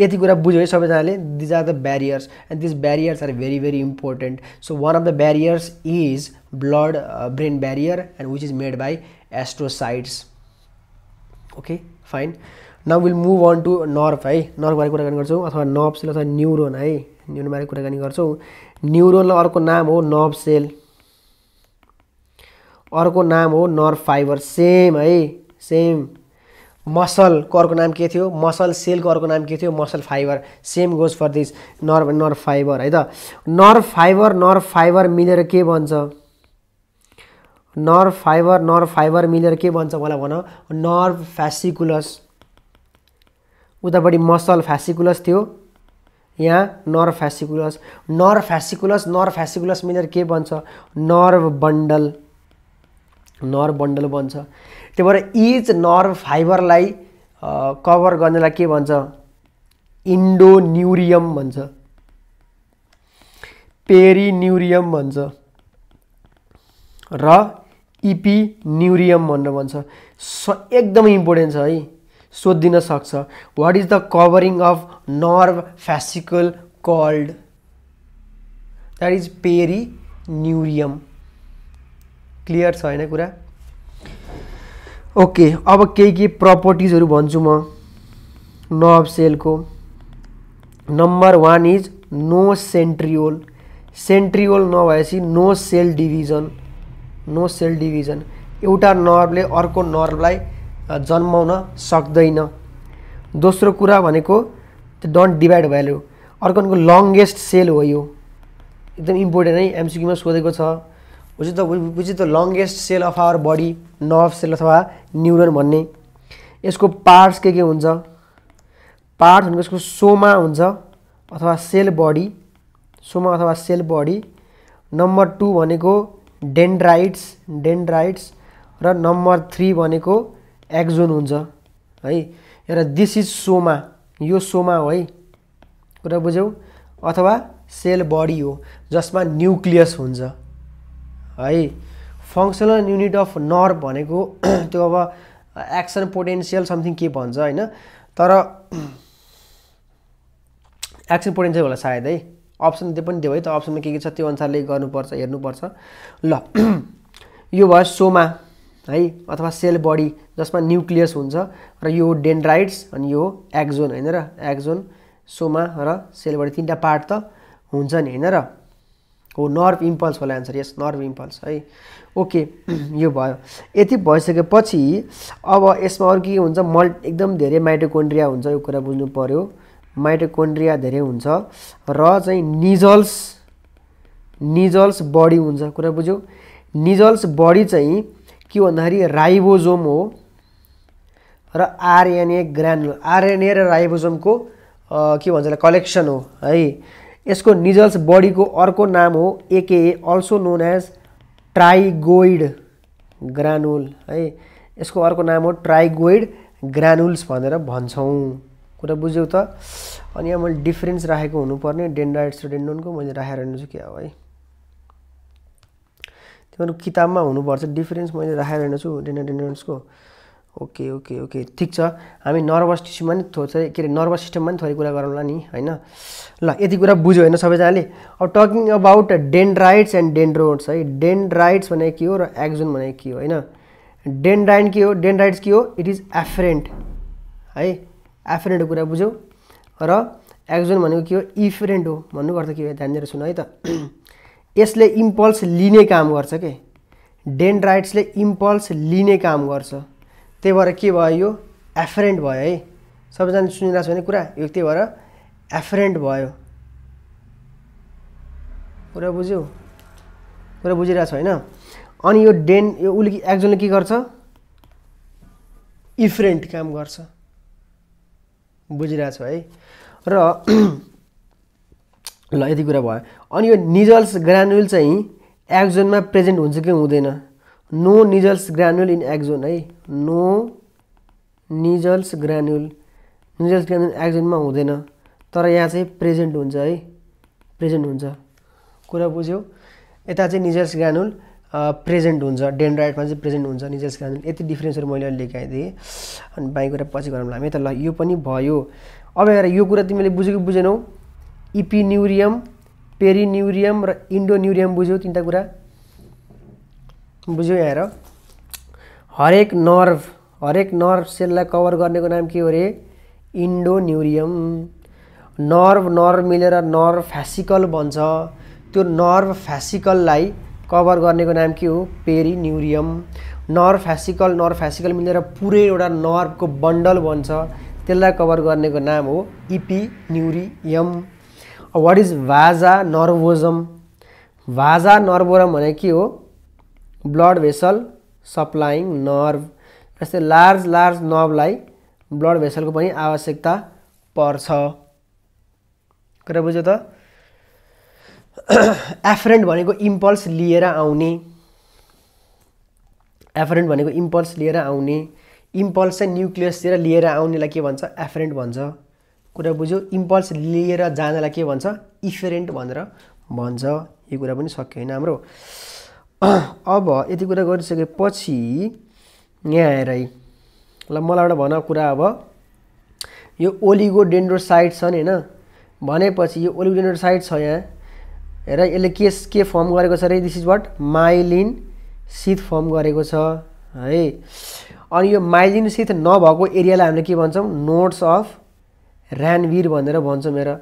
यति कुरा बुझ्यो है सबैजनाले these are the barriers and these barriers are very very important so one of the barriers is blood brain barrier and which is made by astrocytes okay fine now will move on to nerve है नर्भबारे कुराकानी गर्छौँ अथवा nerve cell अथवा neuron है न्युरोनबारे कुराकानी गर्छौँ न्युरोनलाई अर्को नाम हो नर्भ सेल अर्को नाम हो नर्भ फाइबर सेम है सेम मसलको अर्को नाम के थियो मसल सेलको अर्को नाम के थियो muscle fibre same goes for this nerve nerve fibre है त नर्भ फाइबर नर्भ फाइबर मिलेर के बन्छ नर्भ फाइबर नर्भ फाइबर मिलेर के बन्छ मलाई भन नर्भ फ्यासिकुलस उतापट्टि मसल फ्यासिकुलस थियो यहाँ nerve fasciculus nerve fasciculus nerve fasciculus मिलेर के बन्छ नर्भ बन्डल नर्भ बन्डल बन्छ त्यही भएर इज नर्भ फाइबरलाई कभर गर्नेलाई के भन्छ इन्डोन्युरियम भन्छ पेरिन्युरियम भन्छ र इपिन्युरियम भनेर भन्छ स एकदमै इम्पोर्टेन्ट छ है सोधिदिन सक्छ what is the covering of nerve fascicle called that is perineurium clear छ होइन कुरा ओके अब केही केही प्रपर्टिजहरू भन्छु म नर्भ सेलको number one is no centriole centriole नभएपछि no cell division no cell division एउटा नर्भले अर्को नर्भलाई जन्माउन सक्दैन दोस्रो कुरा भनेको त्यो डन्ट डिभाइड भ्याल्यु अर्को भनेको लङ्गेस्ट सेल हो यो एकदम इम्पोर्टेन्ट है एमसिक्युमा सोधेको छ which is the which is the longest cell of our body nerve cell अथवा न्युरोन भन्ने यसको पार्ट्स के के हुन्छ पार्ट्स भनेको यसको सोमा हुन्छ अथवा सेल बडी सोमा अथवा सेल बडी नम्बर टू भनेको डेन्ड्राइट्स डेन्ड्राइट्स र नम्बर थ्री भनेको एक्जोन हुन्छ है र दिस इज सोमा यो सोमा हो है कुरा बुझ्यौ अथवा सेल बडी हो जसमा न्युक्लियस हुन्छ है फङ्सनल युनिट अफ नर भनेको <clears throat> त्यो अब एक्सन पोटेन्सियल समथिङ के भन्छ होइन तर एक्सन <clears throat> पोटेन्सियल होला सायद है अप्सन त्यो पनि दियो है त अप्सनमा के के छ त्यो अनुसारले गर्नुपर्छ हेर्नुपर्छ ल <clears throat> यो भयो सोमा है अथवा सेल बडी जसमा न्युक्लियस हुन्छ र यो डेन्ड्राइट्स अनि यो एक्जोन होइन र एक्जोन सोमा र सेल बडी तिनवटा पार्ट त हुन्छ नि होइन र हो नर्भ इम्पल्स होला एन्सर यस नर्भ इम्पल्स है ओके <clears throat> यो भयो यति भइसकेपछि अब यसमा अरू के हुन्छ मल एकदम धेरै माइटोकोन्ड्रिया हुन्छ यो कुरा बुझ्नु पऱ्यो माइटोकोन्ड्रिया धेरै हुन्छ र चाहिँ निजल्स निजल्स बडी हुन्छ कुरा बुझ्यो निजल्स बडी चाहिँ के भन्दाखेरि राइबोजोम हो र आरएनए ग्रानुल आरएनए र राइबोजोमको के भन्छ कलेक्सन हो है यसको निजल्स बडीको अर्को नाम हो एके also known as tigroid granule है यसको अर्को नाम हो ट्राइगोइड ग्रानुल्स भनेर भन्छौँ कुरा बुझ्यौ त अनि यहाँ मैले डिफ्रेन्स राखेको हुनुपर्ने डेन्ड्राइड्स र डेन्डोनको मैले राखेर हेर्नु क्या हो है त्यो किताबमा हुनुपर्छ डिफ्रेन्स मैले राखेर हेर्नु डेन्डा डेन्डोन्सको ओके ओके ओके ठिक छ हामी नर्भस टिस्युमा नि थोरै के अरे नर्भस सिस्टममा नि थोरै कुरा गरौँला नि होइन ल यति कुरा बुझ्यो होइन सबैजनाले अब talking about dendrites and dendrons है डेन्ड्राइट्स भनेको के हो र एक्जोन भनेको के हो होइन डेन्ड्राइन के हो डेन्ड्राइट्स के हो इट इज एफरेन्ट है एफरेन्टको कुरा बुझ्यौ र एक्जोन भनेको के हो इफरेन्ट हो भन्नुको अर्थ के हो ध्यान दिएर सुन है त <clears throat> यसले इम्पल्स लिने काम गर्छ के डेन्ड्राइट्सले इम्पल्स लिने काम गर्छ त्यही भएर के भयो यो एफरेन्ट भयो है सबैजनाले सुनिरहेको छ भने कुरा यो त्यही भएर एफरेन्ट भयो कुरा बुझ्यो कुरा बुझिरहेको छ होइन अनि यो डेन यो उसले एक्जोनले के गर्छ इफरेन्ट काम गर्छ बुझिरहेको छ है र <clears throat> ल यति कुरा भयो अनि यो निजल्स ग्रान्युल चाहिँ एक्जोनमा प्रेजेन्ट हुन्छ कि हुँदैन no Nissl's granule in axon है no Nissl's granule Nissl's granule एक्जोनमा हुँदैन तर यहाँ चाहिँ प्रेजेन्ट हुन्छ है प्रेजेन्ट हुन्छ कुरा बुझ्यो यता चाहिँ निजल्स ग्रान्युल प्रेजेन्ट हुन्छ डेन्ड्राइटमा चाहिँ प्रेजेन्ट हुन्छ निजल्स ग्रान्युल यति डिफ्रेन्सहरू मैले अहिले लेखाइदिएँ अनि बाँकी कुरा पछि गरौँ हामी त ल यो पनि भयो अब हेर यो कुरा तिमीले बुझ्यौ कि बुझेनौ इपिन्युरियम पेरिन्युरियम र इन्डोन्युरियम बुझ्यौ तिनवटा कुरा बुझ्यो यहाँ हेर हरेक नर्भ हरेक नर्भ सेललाई कभर गर्नेको नाम के हो अरे इन्डोन्युरियम नर्भ नर्भ मिलेर नर्भ फ्यासिकल बन्छ त्यो नर्भ फ्यासिकललाई कभर गर्नेको नाम के हो peri perineurium nerve fascicle nerve fascicle मिलेर पुरै एउटा नर्भको बन्डल बन्छ त्यसलाई कभर गर्नेको नाम हो इपी इपिन्युरियम वाट इज भाजा नर्भोजम भाजा नर्भोरम भने के हो ब्लड भेसल सप्लाइङ नर्भ जस्तै लार्ज लार्ज नर्भलाई ब्लड भेसलको पनि आवश्यकता पर्छ कुरा बुझ्यो त एफरेन्ट <coughs> भनेको इम्पल्स लिएर आउने एफरेन्ट भनेको इम्पल्स लिएर आउने इम्पल्स चाहिँ न्युक्लियसतिर लिएर आउनेलाई के भन्छ एफरेन्ट भन्छ कुरा बुझ्यो इम्पल्स लिएर जानलाई के भन्छ इफेरेन्ट भनेर भन्छ यो कुरा पनि सक्यो होइन हाम्रो अब यति कुरा गरिसकेपछि यहाँ आएर है ल मलाई एउटा भन कुरा अब यो ओलिगोडेन्ड्रोसाइट छ नि होइन भनेपछि यो ओलिगोडेन्ड्रोसाइट छ यहाँ हेर यसले के के फर्म गरेको छ अरे this is what myelin sheath form गरेको छ है अनि यो माइलिन सिथ नभएको एरियालाई हामीले के भन्छौँ नोट्स अफ रानवीर भनेर भन्छौँ मेरो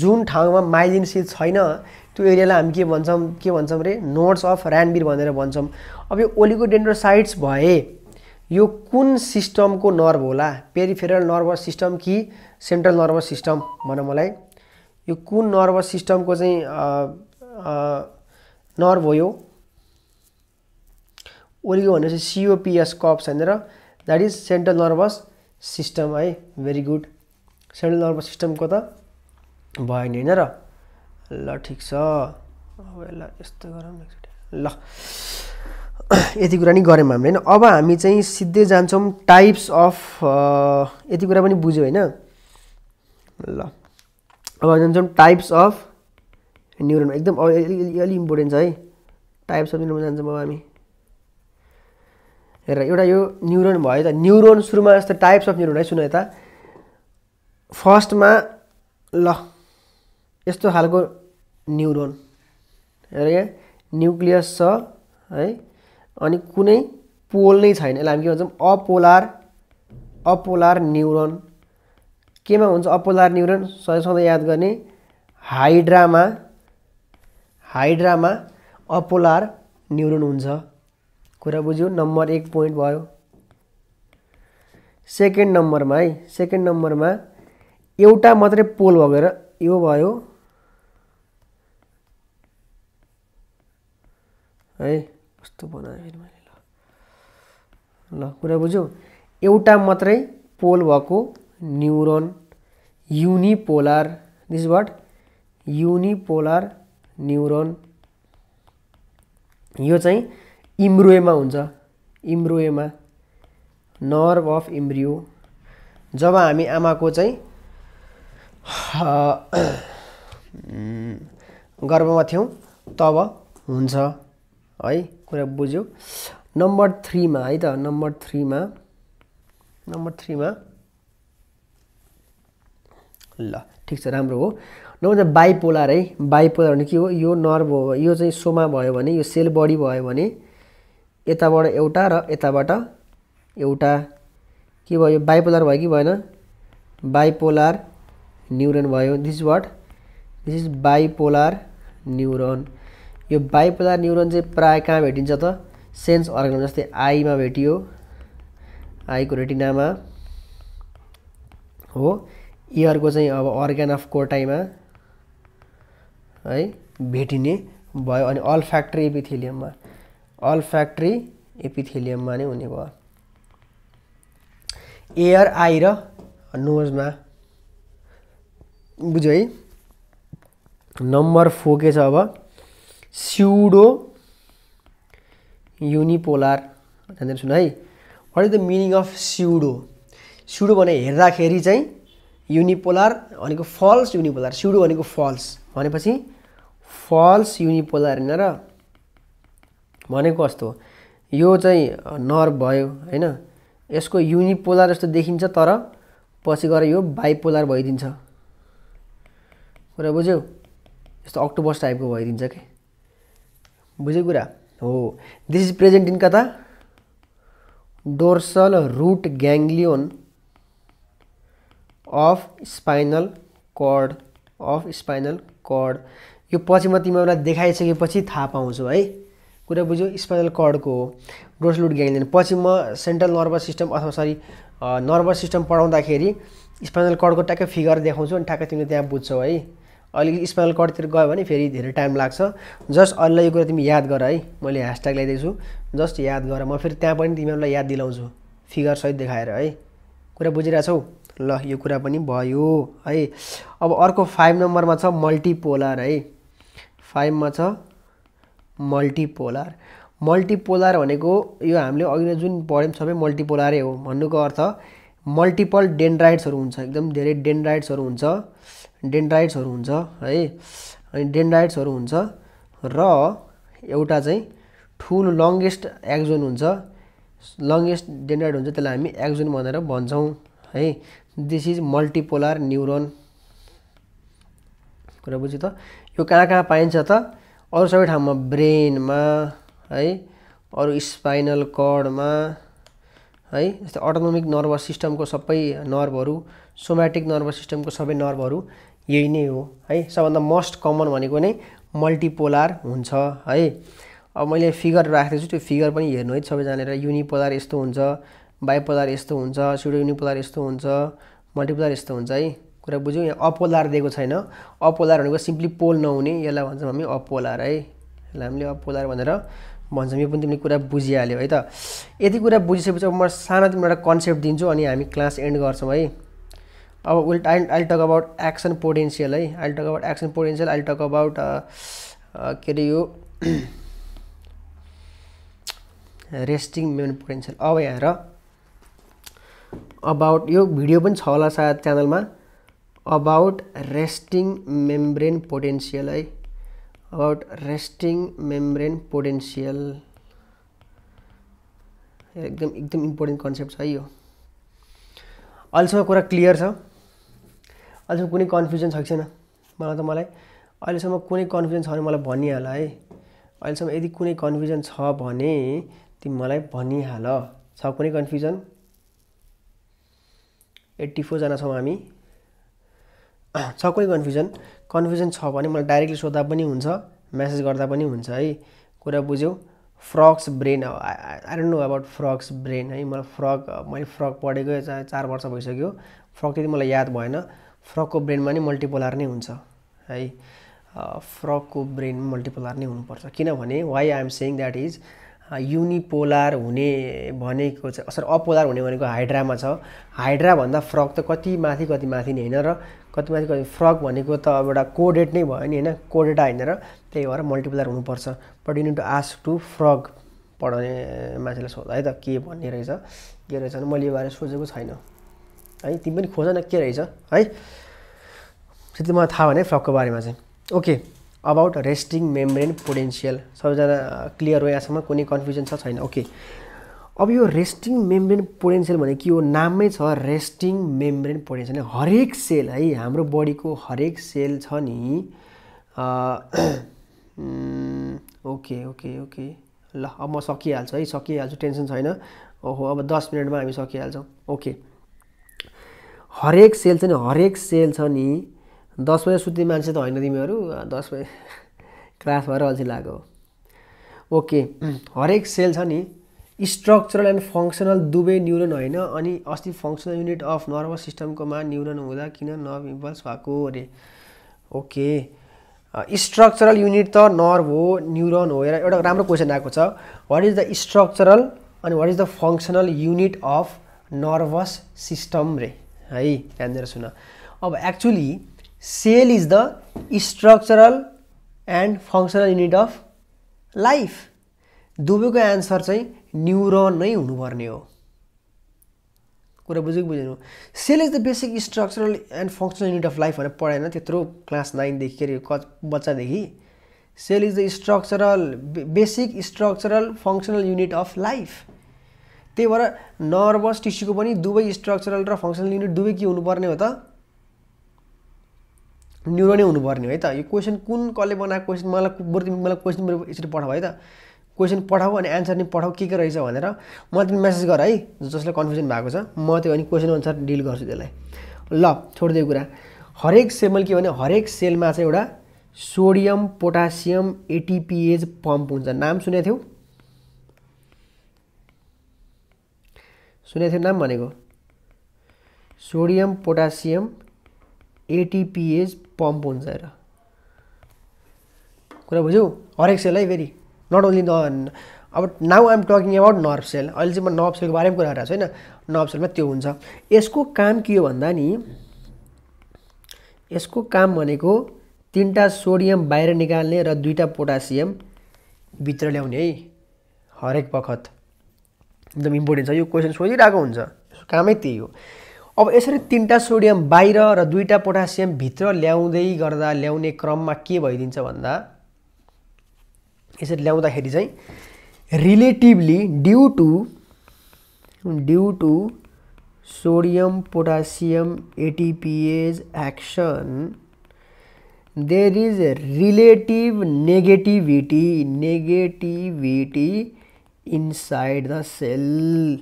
जुन ठाउँमा माइलिन सिथ छैन त्यो एरियालाई हामी के भन्छौँ के भन्छौँ अरे नोट्स अफ रानबिर भनेर भन्छौँ अब यो ओलिगोडेन्ड्रोसाइट्स भए यो कुन सिस्टमको नर्भ होला पेरिफेरल नर्भस सिस्टम कि सेन्ट्रल नर्भस सिस्टम भन मलाई यो कुन नर्भस सिस्टमको चाहिँ नर्भ हो यो ओलिगो भनेपछि सिओपिएस कप्स र that is central nervous system है भेरी गुड सेन्ट्रल नर्भस सिस्टमको त भयो नि होइन र ल ठिक छ अब यस्तो गरौँ एकचोटि ल यति कुरा नि गऱ्यौँ हामीले होइन अब हामी चाहिँ सिधै जान्छौँ टाइप्स अफ यति कुरा पनि बुझ्यो होइन ल अब जान्छौँ टाइप्स अफ न्युरोन एकदम अलि इम्पोर्टेन्ट छ है टाइप्स अफ न्युरोनमा जान्छौँ अब हामी हेर एउटा यो न्युरोन भयो त न्युरोन सुरुमा जस्तो टाइप्स अफ न्युरोन है सुन यता फर्स्टमा ल यस्तो खालको न्युरोन हेर यहाँ न्युक्लियस छ है अनि कुनै पोल नै छैन यसलाई हामी के भन्छौँ अपोलार अपोलार न्युरोन केमा हुन्छ अपोलार न्युरोन सधैँ सधैँ याद गर्ने हाइड्रामा हाइड्रामा अपोलार न्युरोन हुन्छ कुरा बुझ्यो नम्बर एक पोइन्ट भयो सेकेन्ड नम्बरमा है सेकेन्ड नम्बरमा एउटा मात्रै पोल भएर यो भयो है कस्तो बनाएँ फेरि मैले ल ल कुरा बुझ्यौ एउटा मात्रै पोल भएको neuron unipolar this what unipolar neuron यो चाहिँ इम्ब्रोएमा हुन्छ इम्ब्रोएमा नर्भ अफ इम्ब्रियो जब हामी आमाको चाहिँ <clears throat> गर्भमा थियौँ तब हुन्छ है कुरा बुझ्यो नम्बर थ्रीमा है त नम्बर थ्रीमा नम्बर थ्रीमा ल ठिक छ राम्रो हो नम्बर बाइपोलर है बाइपोलर भने के हो यो नर्भ हो यो चाहिँ सोमा भयो भने यो सेल बडी भयो भने यताबाट एउटा र यताबाट एउटा के भयो बाइपोलर भयो कि भएन बाइपोलर न्युरन भयो this what this is bipolar neuron यो बाइपोलर न्युरोन चाहिँ प्राय कहाँ भेटिन्छ त सेन्स अर्गन जस्तै आईमा भेटियो आईको रेटिनामा हो इयरको चाहिँ अब अर्ग्यान अफ कोटाइमा है भेटिने भयो अनि अल फ्याक्ट्री एपिथेलियममा अल फ्याक्ट्री एपिथेलियममा नै हुने भयो एयर आई र नोजमा बुझ्यो है नम्बर फोर के छ अब स्युडो युनिपोलार सुन है what is the meaning of pseudo pseudo भने हेर्दाखेरि चाहिँ युनिपोलार भनेको फल्स युनिपोलार स्युडो भनेको फल्स भनेपछि फल्स युनिपोलार होइन र भनेको कस्तो यो चाहिँ नर भयो होइन यसको युनिपोलार जस्तो देखिन्छ तर पछि गएर यो बाइपोलर भइदिन्छ कुरा बुझ्यौ यस्तो अक्टोबस टाइपको भइदिन्छ कि बुझ्यो कुरा हो दिस इज प्रेजेन्ट इन कता dorsal root ganglion of spinal cord of spinal cord यो पछि म तिमीहरूलाई देखाइसकेपछि थाहा पाउँछु है कुरा बुझ्यो स्पाइनल कर्डको हो डोर्सल रुट पछि म सेन्ट्रल नर्भस सिस्टम अथवा सरी नर्भस सिस्टम पढाउँदाखेरि स्पाइनल कर्डको ट्याक्कै फिगर देखाउँछु अनि ठ्याक्कै तिमीले त्यहाँ बुझ्छौ है अलिक स्पाइनल कटतिर गयो भने फेरि धेरै टाइम लाग्छ जस्ट अहिले यो कुरा तिमी याद गर है मैले ह्यासट्याग ल्याइदिएछु जस्ट याद गर म फेरि त्यहाँ पनि तिमीहरूलाई याद दिलाउँछु फिगर सहित देखाएर है कुरा बुझिरहेछौ ल यो कुरा पनि भयो है अब अर्को फाइभ नम्बरमा छ मल्टिपोलर है फाइभमा छ मल्टिपोलर मल्टिपोलर भनेको यो हामीले अघि नै जुन पढ्यौँ सबै मल्टिपोलरै हो भन्नुको अर्थ मल्टिपल डेन्ड्राइड्सहरू हुन्छ एकदम धेरै डेन्ड्राइड्सहरू हुन्छ डेन्ड्राइट्सहरू हुन्छ है अनि डेन्ड्राइट्सहरू हुन्छ र एउटा चाहिँ ठुलो लङ्गेस्ट एक्जोन हुन्छ लङ्गेस्ट डेन्ड्राइट हुन्छ त्यसलाई हामी एक्जोन भनेर भन्छौँ है दिस इज मल्टिपोलर न्युरोन कुरा बुझ्यो त यो कहाँ कहाँ पाइन्छ त अरू सबै ठाउँमा ब्रेनमा है अरू स्पाइनल कर्डमा है जस्तै अटोनोमिक नर्भस सिस्टमको सबै नर्भहरू सोमेटिक नर्भस सिस्टमको सबै नर्भहरू यही नै हो है सबभन्दा मोस्ट कमन भनेको नै मल्टिपोलार हुन्छ है अब मैले फिगर राखेको छु त्यो फिगर पनि हेर्नु है सबैजनाले युनिपोलार यस्तो हुन्छ बाइपोलार यस्तो हुन्छ सिडो युनिपोलार यस्तो हुन्छ मल्टिपोलार यस्तो हुन्छ है कुरा बुझ्यौँ यहाँ अपोलार दिएको छैन अपोलार भनेको सिम्पली पोल नहुने यसलाई भन्छौँ हामी अपोलार है यसलाई हामीले अपोलार भनेर भन्छौँ यो पनि तिमीले कुरा बुझिहाल्यो है त यति कुरा बुझिसकेपछि अब म सानो तिमीलाई एउटा कन्सेप्ट दिन्छु अनि हामी क्लास एन्ड गर्छौँ है अब will I I'll talk about action potential है I'll talk about action potential I'll talk about के अरे यो रेस्टिङ मेमोरी पोटेन्सियल अब यहाँ र अबाउट यो भिडियो पनि छ होला सायद च्यानलमा अबाउट रेस्टिङ मेम्ब्रेन पोटेन्सियल है अबाउट रेस्टिङ मेम्ब्रेन पोटेन्सियल एकदम एकदम इम्पोर्टेन्ट कन्सेप्ट छ है यो अहिलेसम्म कुरा क्लियर छ अहिलेसम्म कुनै कन्फ्युजन छ कि छैन मलाई त मलाई अहिलेसम्म कुनै कन्फ्युजन छ भने मलाई भनिहाल है अहिलेसम्म यदि कुनै कन्फ्युजन छ भने तिमी मलाई भनिहाल छ कुनै कन्फ्युजन एट्टी फोरजना छौँ हामी <clears throat> छ कुनै कन्फ्युजन कन्फ्युजन छ भने मलाई डाइरेक्टली सोद्धा पनि हुन्छ म्यासेज गर्दा पनि हुन्छ है कुरा बुझ्यौ frog's brain I don't know about frog's brain है मलाई फ्रक मैले फ्रक पढेको चार वर्ष भइसक्यो फ्रक त्यति मलाई याद भएन फ्रकको ब्रेनमा नि मल्टिपोलर नै हुन्छ है फ्रकको ब्रेन मल्टिपोलर नै हुनुपर्छ किनभने why I'm saying that is unipolar हुने भनेको चाहिँ सर अपोलार हुने भनेको हाइड्रामा छ हाइड्राभन्दा फ्रक त कति माथि कति माथि नै होइन र कति माथि कति फ्रक भनेको त अब एउटा कोडेट नै भयो नि होइन कोडेटा होइन र त्यही भएर मल्टिपोलर हुनुपर्छ but you need to ask to frog पढाउने मान्छेलाई सोध्दा है त के भन्ने रहेछ के रहेछ मैले यो बारे सोचेको छैन है तिमी पनि खोज न के रहेछ है त्यति मलाई थाहा भने फ्लकको बारेमा चाहिँ okay about resting membrane potential सबैजना क्लियर हो यहाँसम्म कुनै कन्फ्युजन छ छैन ओके अब यो रेस्टिङ मेम्ब्रेन पोटेन्सियल भने के हो नामै छ रेस्टिङ मेम्ब्रेन पोटेन्सियल हरेक सेल है हाम्रो बडीको हरेक सेल छ नि <clears throat> ओके ओके ओके ल अब म सकिहाल्छु है सकिहाल्छु टेन्सन छैन ओहो अब दस मिनटमा हामी सकिहाल्छौँ ओके हरेक सेल छ नि हरेक सेल छ नि दस बजे सुत्ने मान्छे त होइन तिमीहरू दस बजे <laughs> क्लास भएर अल्छी लाग्यो ओके हरेक सेल छ नि स्ट्रक्चरल एन्ड फङ्सनल दुवै न्युरोन होइन अनि अस्ति फङ्सनल युनिट अफ नर्भस सिस्टमकोमा न्युरोन हुँदा किन नर्भ इम्पल्स भएको अरे ओके स्ट्रक्चरल युनिट त नर्भ हो न्युरोन हो एउटा राम्रो क्वेसन आएको छ वाट इज द स्ट्रक्चरल अनि what is the functional unit of nervous system रे है यहाँनिर सुन अब actually cell is the structural and functional unit of life दुबैको एन्सर चाहिँ न्युरोन नै हुनुपर्ने हो कुरा बुझेको बुझेन cell is the basic structural and functional unit of life भनेर पढाएन त्यत्रो क्लास नाइनदेखि के अरे क बच्चादेखि cell is the structural basic structural functional unit of life त्यही भएर नर्भस टिस्युको पनि दुवै स्ट्रक्चरल र फङ्सनल युनिट दुवै के हुनुपर्ने हो त न्युरो नै हुनुपर्ने हो है त यो क्वेसन कुन कसले बनाएको क्वेसन मलाई बरु तिमी मलाई क्वेसन मेरो यसरी पठाऊ है त क्वेसन पठाऊ अनि एन्सर नि पठाऊ के के रहेछ भनेर मलाई तिमी मेसेज गर है जसलाई कन्फ्युजन भएको छ म त्यो अनि क्वेसन अनुसार डिल गर्छु त्यसलाई ल छोडिदियो कुरा हरेक सेलमा के भने हरेक सेलमा चाहिँ एउटा सोडियम पोटासियम एटिपिएज पम्प हुन्छ नाम सुनेको थियौ सुनेको थियो नाम भनेको सोडियम पोटासियम एटिपिएज पम्प हुन्छ र कुरा बुझ्यौ हरेक सेल है फेरि नट ओन्ली न अब now I'm talking about nerve cell अहिले चाहिँ म नर्भ सेलको बारेमा कुरा गरिरहेको छु होइन नर्भ सेलमा त्यो हुन्छ यसको काम के हो भन्दा नि यसको काम भनेको तिनवटा सोडियम बाहिर निकाल्ने र दुईवटा पोटासियम भित्र ल्याउने है हरेक बखत एकदम इम्पोर्टेन्ट छ यो क्वेसन सोधिरहेको हुन्छ कामै त्यही हो अब यसरी तिनवटा सोडियम बाहिर र दुईवटा पोटासियम भित्र ल्याउँदै गर्दा ल्याउने क्रममा के भइदिन्छ भन्दा यसरी ल्याउँदाखेरि चाहिँ relatively due to due to sodium potassium ATPase action there is relative negativity negativity inside the cell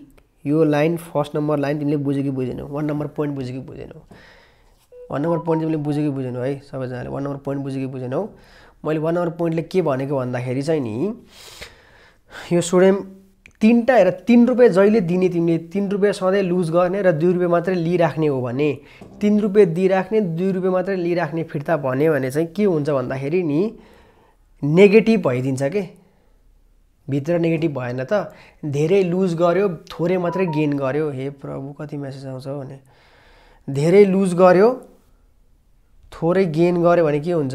यो लाइन फर्स्ट नम्बर लाइन तिमीले बुझ्यो कि बुझेनौ वान नम्बर पोइन्ट बुझ्यो कि बुझेनौ वान नम्बर पोइन्ट तिमीले बुझ्यो कि बुझेनौ है सबैजनाले वान नम्बर पोइन्ट बुझ्यो कि बुझेनौ मैले वान नम्बर पोइन्टले के भनेको भन्दाखेरि चाहिँ नि यो स्टुडेन्ट तिनवटा हेर तिन रुपियाँ जहिले दिने तिमीले तिन रुपियाँ सधैँ लुज गर्ने र दुई रुपियाँ मात्रै लिइराख्ने हो भने तिन रुपियाँ दिइराख्ने दुई रुपियाँ मात्रै लिइराख्ने फिर्ता भन्यो भने चाहिँ के हुन्छ भन्दाखेरि नि नेगेटिभ भइदिन्छ के भित्र नेगेटिभ भएन त धेरै लुज गर्यो थोरै मात्रै गेन गर्यो हे प्रभु कति मेसेज आउँछ भने धेरै लुज गर्यो थोरै गेन गर्यो भने के हुन्छ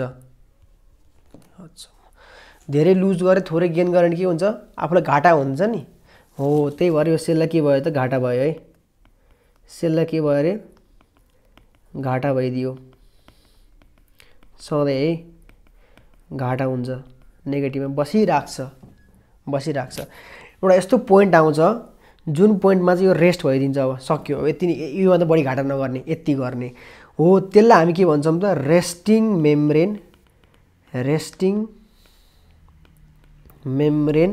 अच्छा धेरै लुज गर्यो थोरै गेन गर्यो भने के हुन्छ आफूलाई घाटा हुन्छ नि हो त्यही भएर यो सेललाई के भयो त घाटा भयो है सेललाई के भयो अरे घाटा भइदियो सधैँ है घाटा हुन्छ नेगेटिभमा बसिरहेको छ बसिरहेको छ एउटा यस्तो पोइन्ट आउँछ जुन पोइन्टमा चाहिँ यो रेस्ट भइदिन्छ अब सक्यो यति योभन्दा बढी घाटा नगर्ने यति गर्ने हो त्यसलाई हामी के भन्छौँ त resting membrane resting membrane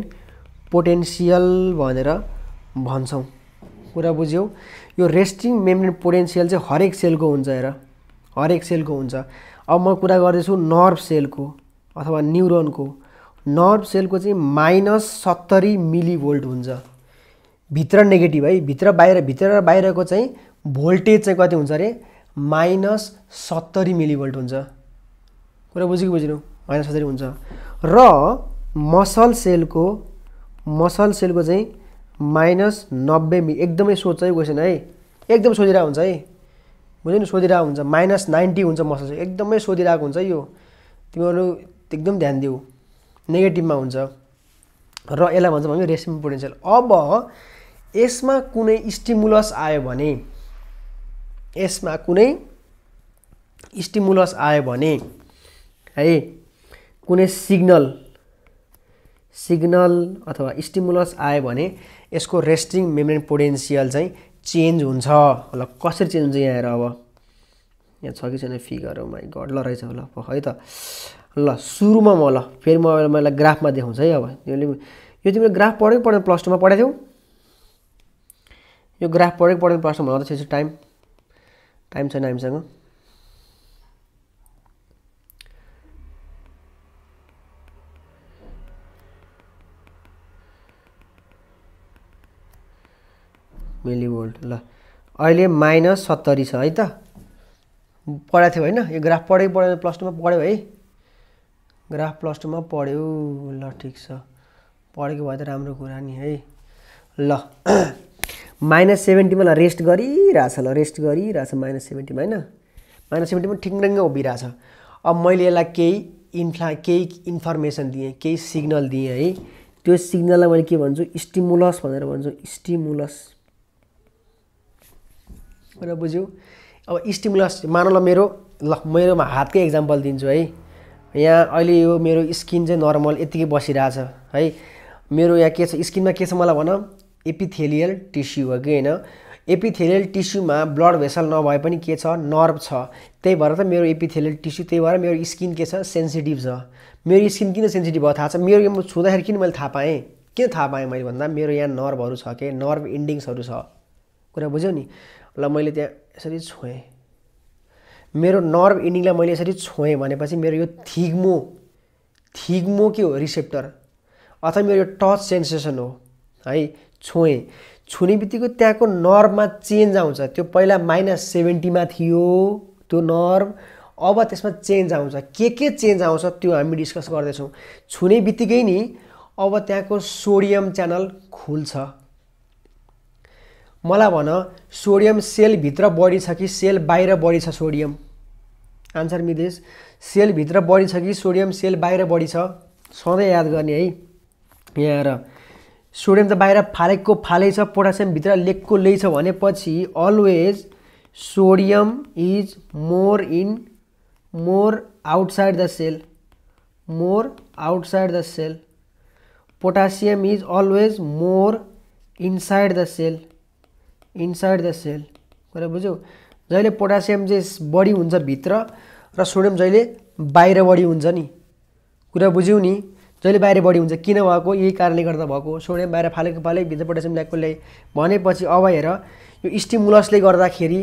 potential भनेर भन्छौँ कुरा बुझ्यौ यो रेस्टिङ मेम्ब्रेन पोटेन्सियल चाहिँ हरेक सेलको हुन्छ हेर हरेक सेलको हुन्छ अब म कुरा गर्दैछु नर्भ सेलको अथवा न्युरोनको नर्भ सेलको चाहिँ माइनस सत्तरी मिलिभोल्ट हुन्छ भित्र नेगेटिभ है भित्र बाहिर भित्र र बाहिरको चाहिँ भोल्टेज चाहिँ कति हुन्छ अरे माइनस सत्तरी मिलिभोल्ट हुन्छ कुरा बुझ्यो कि बुझ्नु माइनस सत्तरी हुन्छ र मसल सेलको मसल सेलको चाहिँ माइनस नब्बे मि एकदमै सोच है क्वेसन है एकदम सोधिरहेको हुन्छ है बुझ्यो नि सोधिरहेको हुन्छ माइनस नाइन्टी हुन्छ मसल सेल एकदमै सोधिरहेको हुन्छ यो तिमीहरू एकदम ध्यान दिऊ नेगेटिभमा हुन्छ र यसलाई भन्छ भने रेसिम पोटेन्सियल अब यसमा कुनै स्टिमुलस आयो भने यसमा कुनै स्टिमुलस आयो भने है कुनै सिग्नल सिग्नल अथवा स्टिमुलस आयो भने यसको रेस्टिङ मेम्ब्रेन पोटेन्सियल चाहिँ चेन्ज हुन्छ ल कसरी चेन्ज हुन्छ यहाँ अब यहाँ छ कि छैन फिगर माइ गड ल रहेछ ल है त ल सुरुमा म ल फेरि म मलाई ग्राफमा देखाउँछ है अब तिमीले यो तिमीले ग्राफ पढ्यो पढेन प्लस टूमा पढाएको थियौ यो ग्राफ पढ्यो पढेन प्लस टूमा भन्दा छिटो टाइम टाइम छैन हामीसँग मिलिभोल्ट ल अहिले माइनस सत्तरी छ है त पढाएको थियो होइन यो ग्राफ पढ्यो पढेन प्लस टूमा पढ्यो है ग्राफ प्लस टूमा पढ्यो ल ठिक छ पढेको भए त राम्रो कुरा नि है ल <clears throat> माइनस सेभेन्टीमा ल रेस्ट गरिरहेछ ल रेस्ट गरिरहेछ माइनस सेभेन्टीमा होइन माइनस सेभेन्टीमा ठिङ्रङ्ग उभिरहेछ अब मैले यसलाई केही इन्फ्ला केही इन्फर्मेसन दिएँ केही सिग्नल दिएँ है त्यो सिग्नललाई मैले के भन्छु स्टिमुलस भनेर भन्छु स्टिमुलस र बुझ्यौ अब स्टिमुलस मान ल मेरो ल मेरोमा हातकै एक्जाम्पल दिन्छु है यहाँ अहिले यो मेरो स्किन चाहिँ नर्मल यत्तिकै बसिरहेछ है मेरो यहाँ के छ स्किनमा के छ मलाई भन एपिथेलियल टिस्यु हो कि होइन एपिथेलियल टिस्युमा ब्लड भेसल नभए पनि के छ नर्भ छ त्यही भएर त मेरो एपिथेलियल टिस्यु त्यही भएर मेरो स्किन के छ सेन्सिटिभ छ मेरो स्किन किन सेन्सिटिभ भयो थाहा छ मेरो यो छुँदाखेरि किन मैले थाहा पाएँ किन थाहा पाएँ मैले भन्दा मेरो यहाँ नर्भहरू छ के नर्भ इन्डिङ्सहरू छ कुरा बुझ्यौ नि ल मैले त्यहाँ यसरी छोएँ मेरो नर्भ इन्डिङलाई मैले यसरी छोएँ भनेपछि मेरो यो थिग्मो थिग्मो के हो रिसेप्टर अथवा मेरो यो टच सेन्सेसन हो है छोएँ छुने बित्तिकै त्यहाँको नर्भमा चेन्ज आउँछ त्यो पहिला माइनस सेभेन्टीमा थियो त्यो नर्भ अब त्यसमा चेन्ज आउँछ के के चेन्ज आउँछ त्यो हामी डिस्कस गर्दैछौँ छुने बित्तिकै नि अब त्यहाँको सोडियम च्यानल खुल्छ मलाई भन सोडियम सेलभित्र बढी छ कि सेल बाहिर बढी छ सोडियम आन्सर मिदेश सेलभित्र बढी छ कि सोडियम सेल बाहिर बढी छ सधैँ याद गर्ने है यहाँ आएर सोडियम त बाहिर फालेको फालै छ पोटासियमभित्र लेकको लै छ भनेपछि always sodium is more in more outside the cell more outside the cell potassium is always more inside the cell inside the cell कुरा बुझ्यौ जहिले पोटासियम चाहिँ बढी हुन्छ भित्र र सोडियम जहिले बाहिर बढी हुन्छ नि कुरा बुझ्यौ नि जहिले बाहिर बढी हुन्छ किन भएको यही कारणले गर्दा भएको सोडियम बाहिर फालेको फालेको भित्र पोटासियम ल्याएको ल्याए भनेपछि अब हेर यो स्टिमुलसले गर्दाखेरि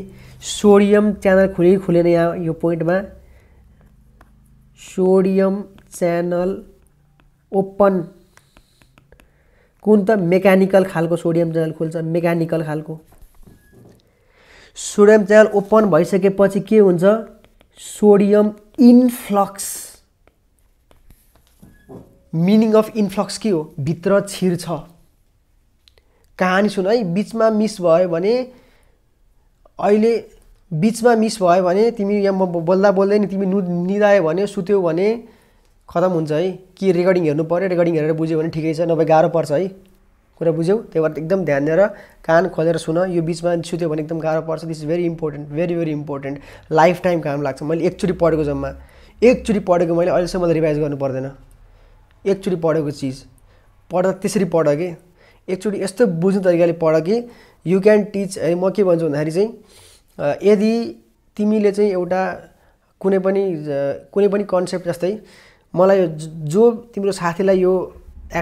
सोडियम च्यानल खुलै खुलेन यहाँ यो पोइन्टमा सोडियम च्यानल ओपन कुन त मेकानिकल खालको सोडियम च्यानल खोल्छ मेकानिकल खालको सोडियम च्यानल ओपन भइसकेपछि के हुन्छ sodium influx meaning of influx के हो भित्र छिर्छ कहानी सुन है बिचमा मिस भयो भने अहिले बिचमा मिस भयो भने तिमी यहाँ म बोल्दा बोल्दै नि तिमी नु निदायो भने सुत्यौ भने खतम हुन्छ है कि रेकर्डिङ हेर्नु पऱ्यो रेकर्डिङ हेरेर बुझ्यो भने ठिकै छ नभए गाह्रो पर्छ है कुरा बुझ्यौ त्यही भएर एकदम ध्यान दिएर कान खोलेर सुन यो बिचमा सुत्यो भने एकदम गाह्रो पर्छ this is very important very very important lifetime काम लाग्छ मैले एकचोटि पढेको जम्मा एकचोटि पढेको मैले अहिलेसम्म रिभाइज गर्नु पर्दैन एकचोटि पढेको चिज पढ्दा त्यसरी पढ कि एकचोटि यस्तो बुझ्ने तरिकाले पढ कि यु क्यान टिच है म के भन्छु भन्दाखेरि चाहिँ यदि तिमीले चाहिँ एउटा कुनै पनि कुनै पनि कन्सेप्ट जस्तै मलाई जो तिम्रो साथीलाई यो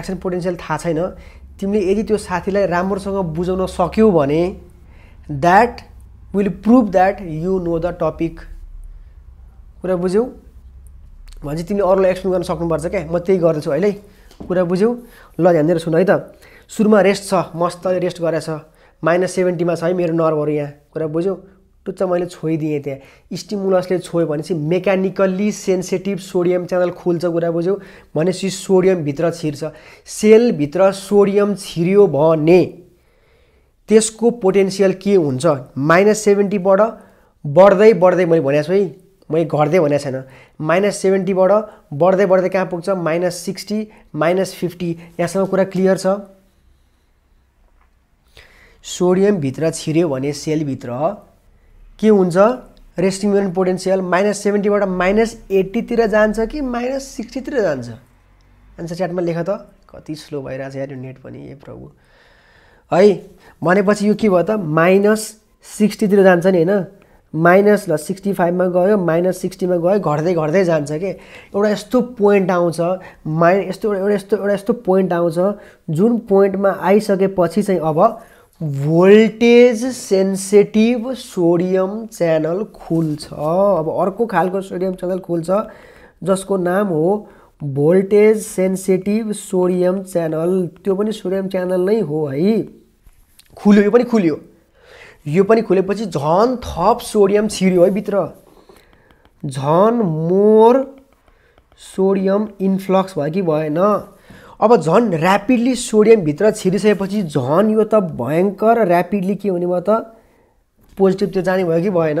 एक्सन पोटेन्सियल थाहा छैन तिमीले यदि त्यो साथीलाई राम्रोसँग बुझाउन सक्यौ भने that will prove that you know the topic कुरा बुझ्यौ भनेपछि तिमीले अरूलाई एक्सप्लेन गर्न सक्नुपर्छ क्या म त्यही गर्दैछु अहिले कुरा बुझ्यौ ल ध्यान दिएर सुन है त सुरुमा रेस्ट छ मस्तले रेस्ट गरेछ माइनस सेभेन्टीमा छ है मेरो नर्भहरू यहाँ कुरा बुझ्यौ टुच्च मैले छोइदिएँ त्यहाँ स्टिमुलसले छोयो भनेपछि मेकानिकल्ली सेन्सेटिभ सोडियम च्यानल खोल्छ कुरा बुझ्यौ भनेपछि सोडियमभित्र छिर्छ सेलभित्र सोडियम छिर्यो भने त्यसको पोटेन्सियल के हुन्छ माइनस सेभेन्टीबाट बढ्दै बढ्दै मैले भनेको छु है मैले घट्दै भनेको छैन माइनस सेभेन्टीबाट बढ्दै बढ्दै कहाँ पुग्छ माइनस सिक्सटी माइनस फिफ्टी यहाँसम्म कुरा क्लियर छ सोडियमभित्र छिर्यो भने सेलभित्र के हुन्छ रेस्टिङ इम्युन पोटेन्सियल माइनस सेभेन्टीबाट माइनस एट्टीतिर जान्छ कि माइनस सिक्सटीतिर जान्छ एन्सर च्याटमा लेख त कति स्लो भइरहेछ यार यो नेट पनि ए प्रभु है भनेपछि यो के भयो त माइनस सिक्सटीतिर जान्छ नि होइन माइनस ल सिक्सटी फाइभमा गयो माइनस सिक्सटीमा गयो घट्दै घट्दै जान्छ कि एउटा यस्तो पोइन्ट आउँछ माइ यस्तो एउटा यस्तो एउटा यस्तो पोइन्ट आउँछ जुन पोइन्टमा आइसकेपछि चाहिँ अब भोल्टेज सेन्सेटिभ सोडियम च्यानल खुल्छ अब अर्को खालको सोडियम च्यानल खुल्छ जसको नाम हो भोल्टेज सेन्सेटिभ सोडियम च्यानल त्यो पनि सोडियम च्यानल नै हो है खुल्यो यो पनि खुल्यो यो पनि खुलेपछि झन थप सोडियम छिर्यो है भित्र झन मोर सोडियम इन्फ्लक्स भयो कि भएन अब झन् ऱ्यापिडली सोडियमभित्र छिरिसकेपछि झन् यो त भयङ्कर ऱ्यापिडली के हुने भयो त पोजिटिभ त्यो जाने भयो कि भएन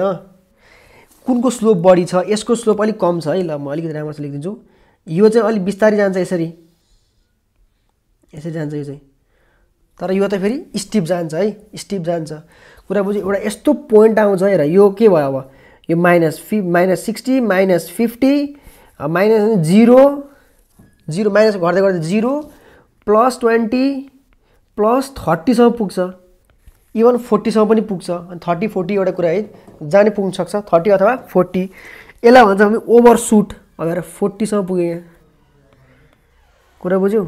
कुनको स्लोप बढी छ यसको स्लोप अलिक कम छ है ल म अलिकति राम्रोसँग लेखिदिन्छु यो चाहिँ अलिक बिस्तारै जान्छ यसरी यसरी जान्छ यो चाहिँ तर यो त फेरि स्टिप जान्छ है स्टिप जान्छ कुरा बुझ्यो एउटा यस्तो पोइन्ट आउँछ हेर यो के भयो अब यो माइनस फि minus sixty minus fifty minus zero zero minus गर्दै गर्दै जिरो प्लस ट्वेन्टी प्लस थर्टीसम्म पुग्छ इभन फोर्टीसम्म पनि पुग्छ अनि थर्टी फोर्टी एउटा कुरा है जाने पुग्न सक्छ थर्टी अथवा फोर्टी यसलाई भन्छ हामी ओभर सुट भनेर फोर्टीसम्म पुगे यहाँ कुरा बुझ्यौ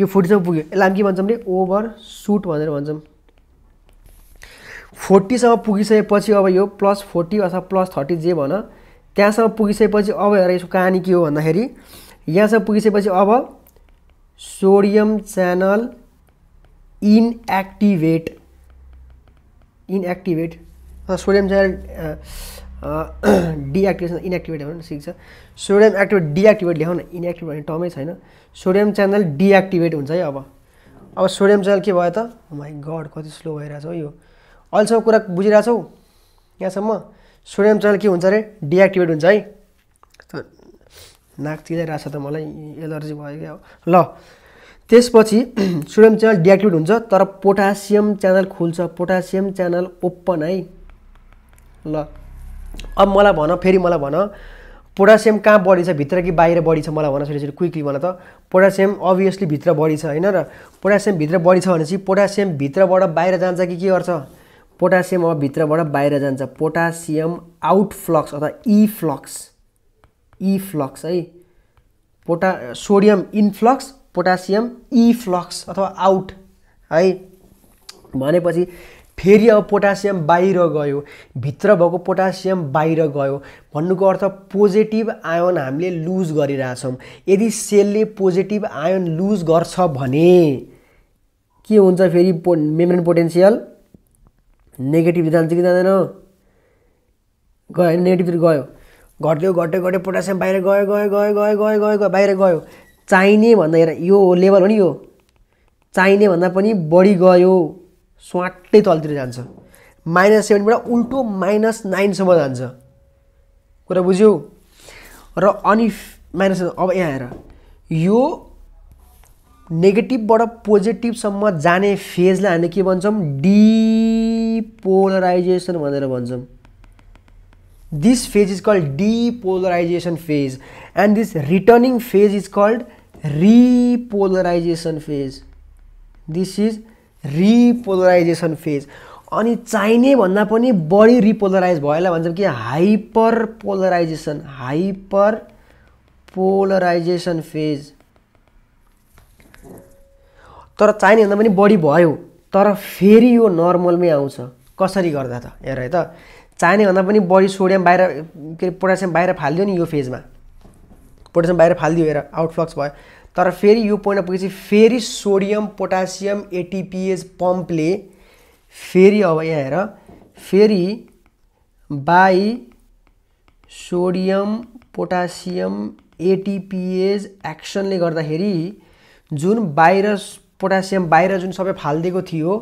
यो फोर्टीसम्म पुग्यो यसलाई हामी के भन्छौँ भने ओभर सुट भनेर भन्छौँ फोर्टीसम्म पुगिसकेपछि अब यो प्लस फोर्टी अथवा प्लस थर्टी जे भन त्यहाँसम्म पुगिसकेपछि अब हेर यसको कहानी के हो भन्दाखेरि यहाँसम्म पुगिसकेपछि अब sodium channel inactivate inactivate sodium channel <clears throat> deactivation inactivate भनौँ सिक्छ सोडियम एक्टिभेट डिएक्टिभेट लेखौँ न इनएक्टिभ भन्ने टर्मै छैन सोडियम च्यानल डिएक्टिभेट हुन्छ है अब अब सोडियम च्यानल के भयो त माइ oh गड कति स्लो भइरहेछ हो यो अहिलेसम्म कुरा बुझिरहेछौ यहाँसम्म सोडियम च्यानल के हुन्छ अरे डिएक्टिभेट हुन्छ है नाक चिनाइरहेको छ त मलाई एलर्जी भयो क्या ल त्यसपछि <clears throat> सोडियम च्यानल डिएक्टिभेट हुन्छ तर पोटासियम च्यानल खुल्छ पोटासियम च्यानल ओपन है ल अब मलाई भन फेरि मलाई भन पोटासियम कहाँ बढी छ भित्र कि बाहिर बढी छ मलाई भन फेरि क्विकली भन त पोटासियम अभियसली भित्र बढी छ होइन र पोटासियम भित्र बढी छ भनेपछि पोटासियम भित्रबाट बाहिर जान्छ कि के गर्छ पोटासियम अब भित्रबाट बाहिर जान्छ पोटासियम आउट फ्लक्स अथवा इफ्लक्स फ्लक्स है पोटा सोडियम इन्फ्लक्स पोटासियम इफ्लक्स अथवा आउट है भनेपछि फेरि अब पोटासियम बाहिर गयो भित्र भएको पोटासियम बाहिर गयो भन्नुको अर्थ पोजिटिभ आयन हामीले लुज गरिरहेछौँ यदि सेलले पोजिटिभ आयन लुज गर्छ भने के हुन्छ फेरि पो मेम्ब्रेन पोटेन्सियल नेगेटिभ जान्छ कि जाँदैन गयो नेगेटिभतिर गयो घट्यो घट्यो घट्यो पोटासियम बाहिर गयो गयो गयो गयो गयो गयो गयो बाहिर गयो चाहिने भन्दा हेर यो लेभल हो नि यो चाहिने भन्दा पनि बढी गयो स्वाट्टै तलतिर जान्छ माइनस सेभेनबाट उल्टो माइनस नाइनसम्म जान्छ कुरा बुझ्यो र अनि माइनस अब यहाँ हेर यो नेगेटिभबाट पोजिटिभसम्म जाने फेजलाई हामीले के भन्छौँ डी डिपोलराइजेसन भनेर भन्छौँ this phase is called depolarization phase and this returning phase is called repolarization phase this is repolarization phase अनि चाहिने भन्दा पनि बढी रिपोलराइज भयो भएला भन्छौँ कि hyperpolarization hyperpolarization phase तर चाहिने भन्दा पनि बढी भयो तर फेरि यो नर्मलमै आउँछ कसरी गर्दा त हेर है त चाहिने भन्दा पनि बढी सोडियम बाहिर के अरे पोटासियम बाहिर फालिदियो नि यो फेजमा पोटासियम बाहिर फालिदियो हेर आउटफ्लक्स भयो तर फेरि यो पोइन्टमा पुगेपछि फेरि सोडियम पोटासियम एटिपिएज पम्पले फेरि अब यहाँ हेर फेरि बाई सोडियम पोटासियम एटिपिएज एक्सनले गर्दाखेरि जुन बाहिर पोटासियम बाहिर जुन सबै फालिदिएको थियो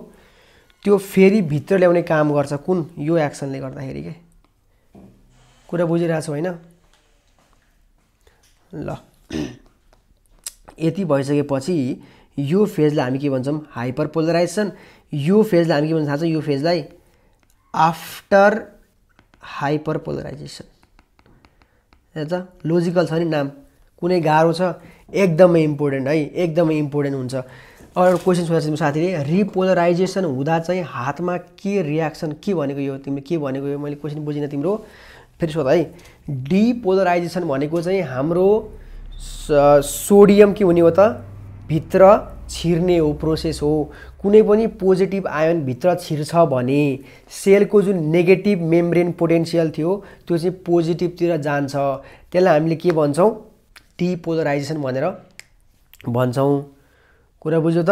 त्यो फेरि भित्र ल्याउने काम गर्छ कुन यो एक्सनले गर्दाखेरि के कुरा बुझिरहेको छु होइन ल यति भइसकेपछि यो फेजलाई हामी के भन्छौँ हाइपर पोलराइजेसन यो फेजलाई हामी के भन्छ थाहा छ यो फेजलाई आफ्टर हाइपर पोलराइजेसन हेर्छ लोजिकल छ नि नाम कुनै गाह्रो छ एकदमै इम्पोर्टेन्ट है एकदमै इम्पोर्टेन्ट हुन्छ एउटा क्वेसन सोध्छ छ साथीले रिपोलराइजेसन हुँदा चाहिँ हातमा के रियाक्सन के भनेको यो तिमीले के भनेको यो मैले क्वेसन बुझिनँ तिम्रो फेरि सोध है डिपोलराइजेसन भनेको चाहिँ हाम्रो सोडियम के हुने हो त भित्र छिर्ने हो प्रोसेस हो कुनै पनि पोजिटिभ आयन भित्र छिर्छ भने सेलको जुन नेगेटिभ मेम्ब्रेन पोटेन्सियल थियो त्यो चाहिँ पोजिटिभतिर जान्छ त्यसलाई हामीले के भन्छौँ डिपोलराइजेसन भनेर भन्छौँ कुरा बुझ्यो त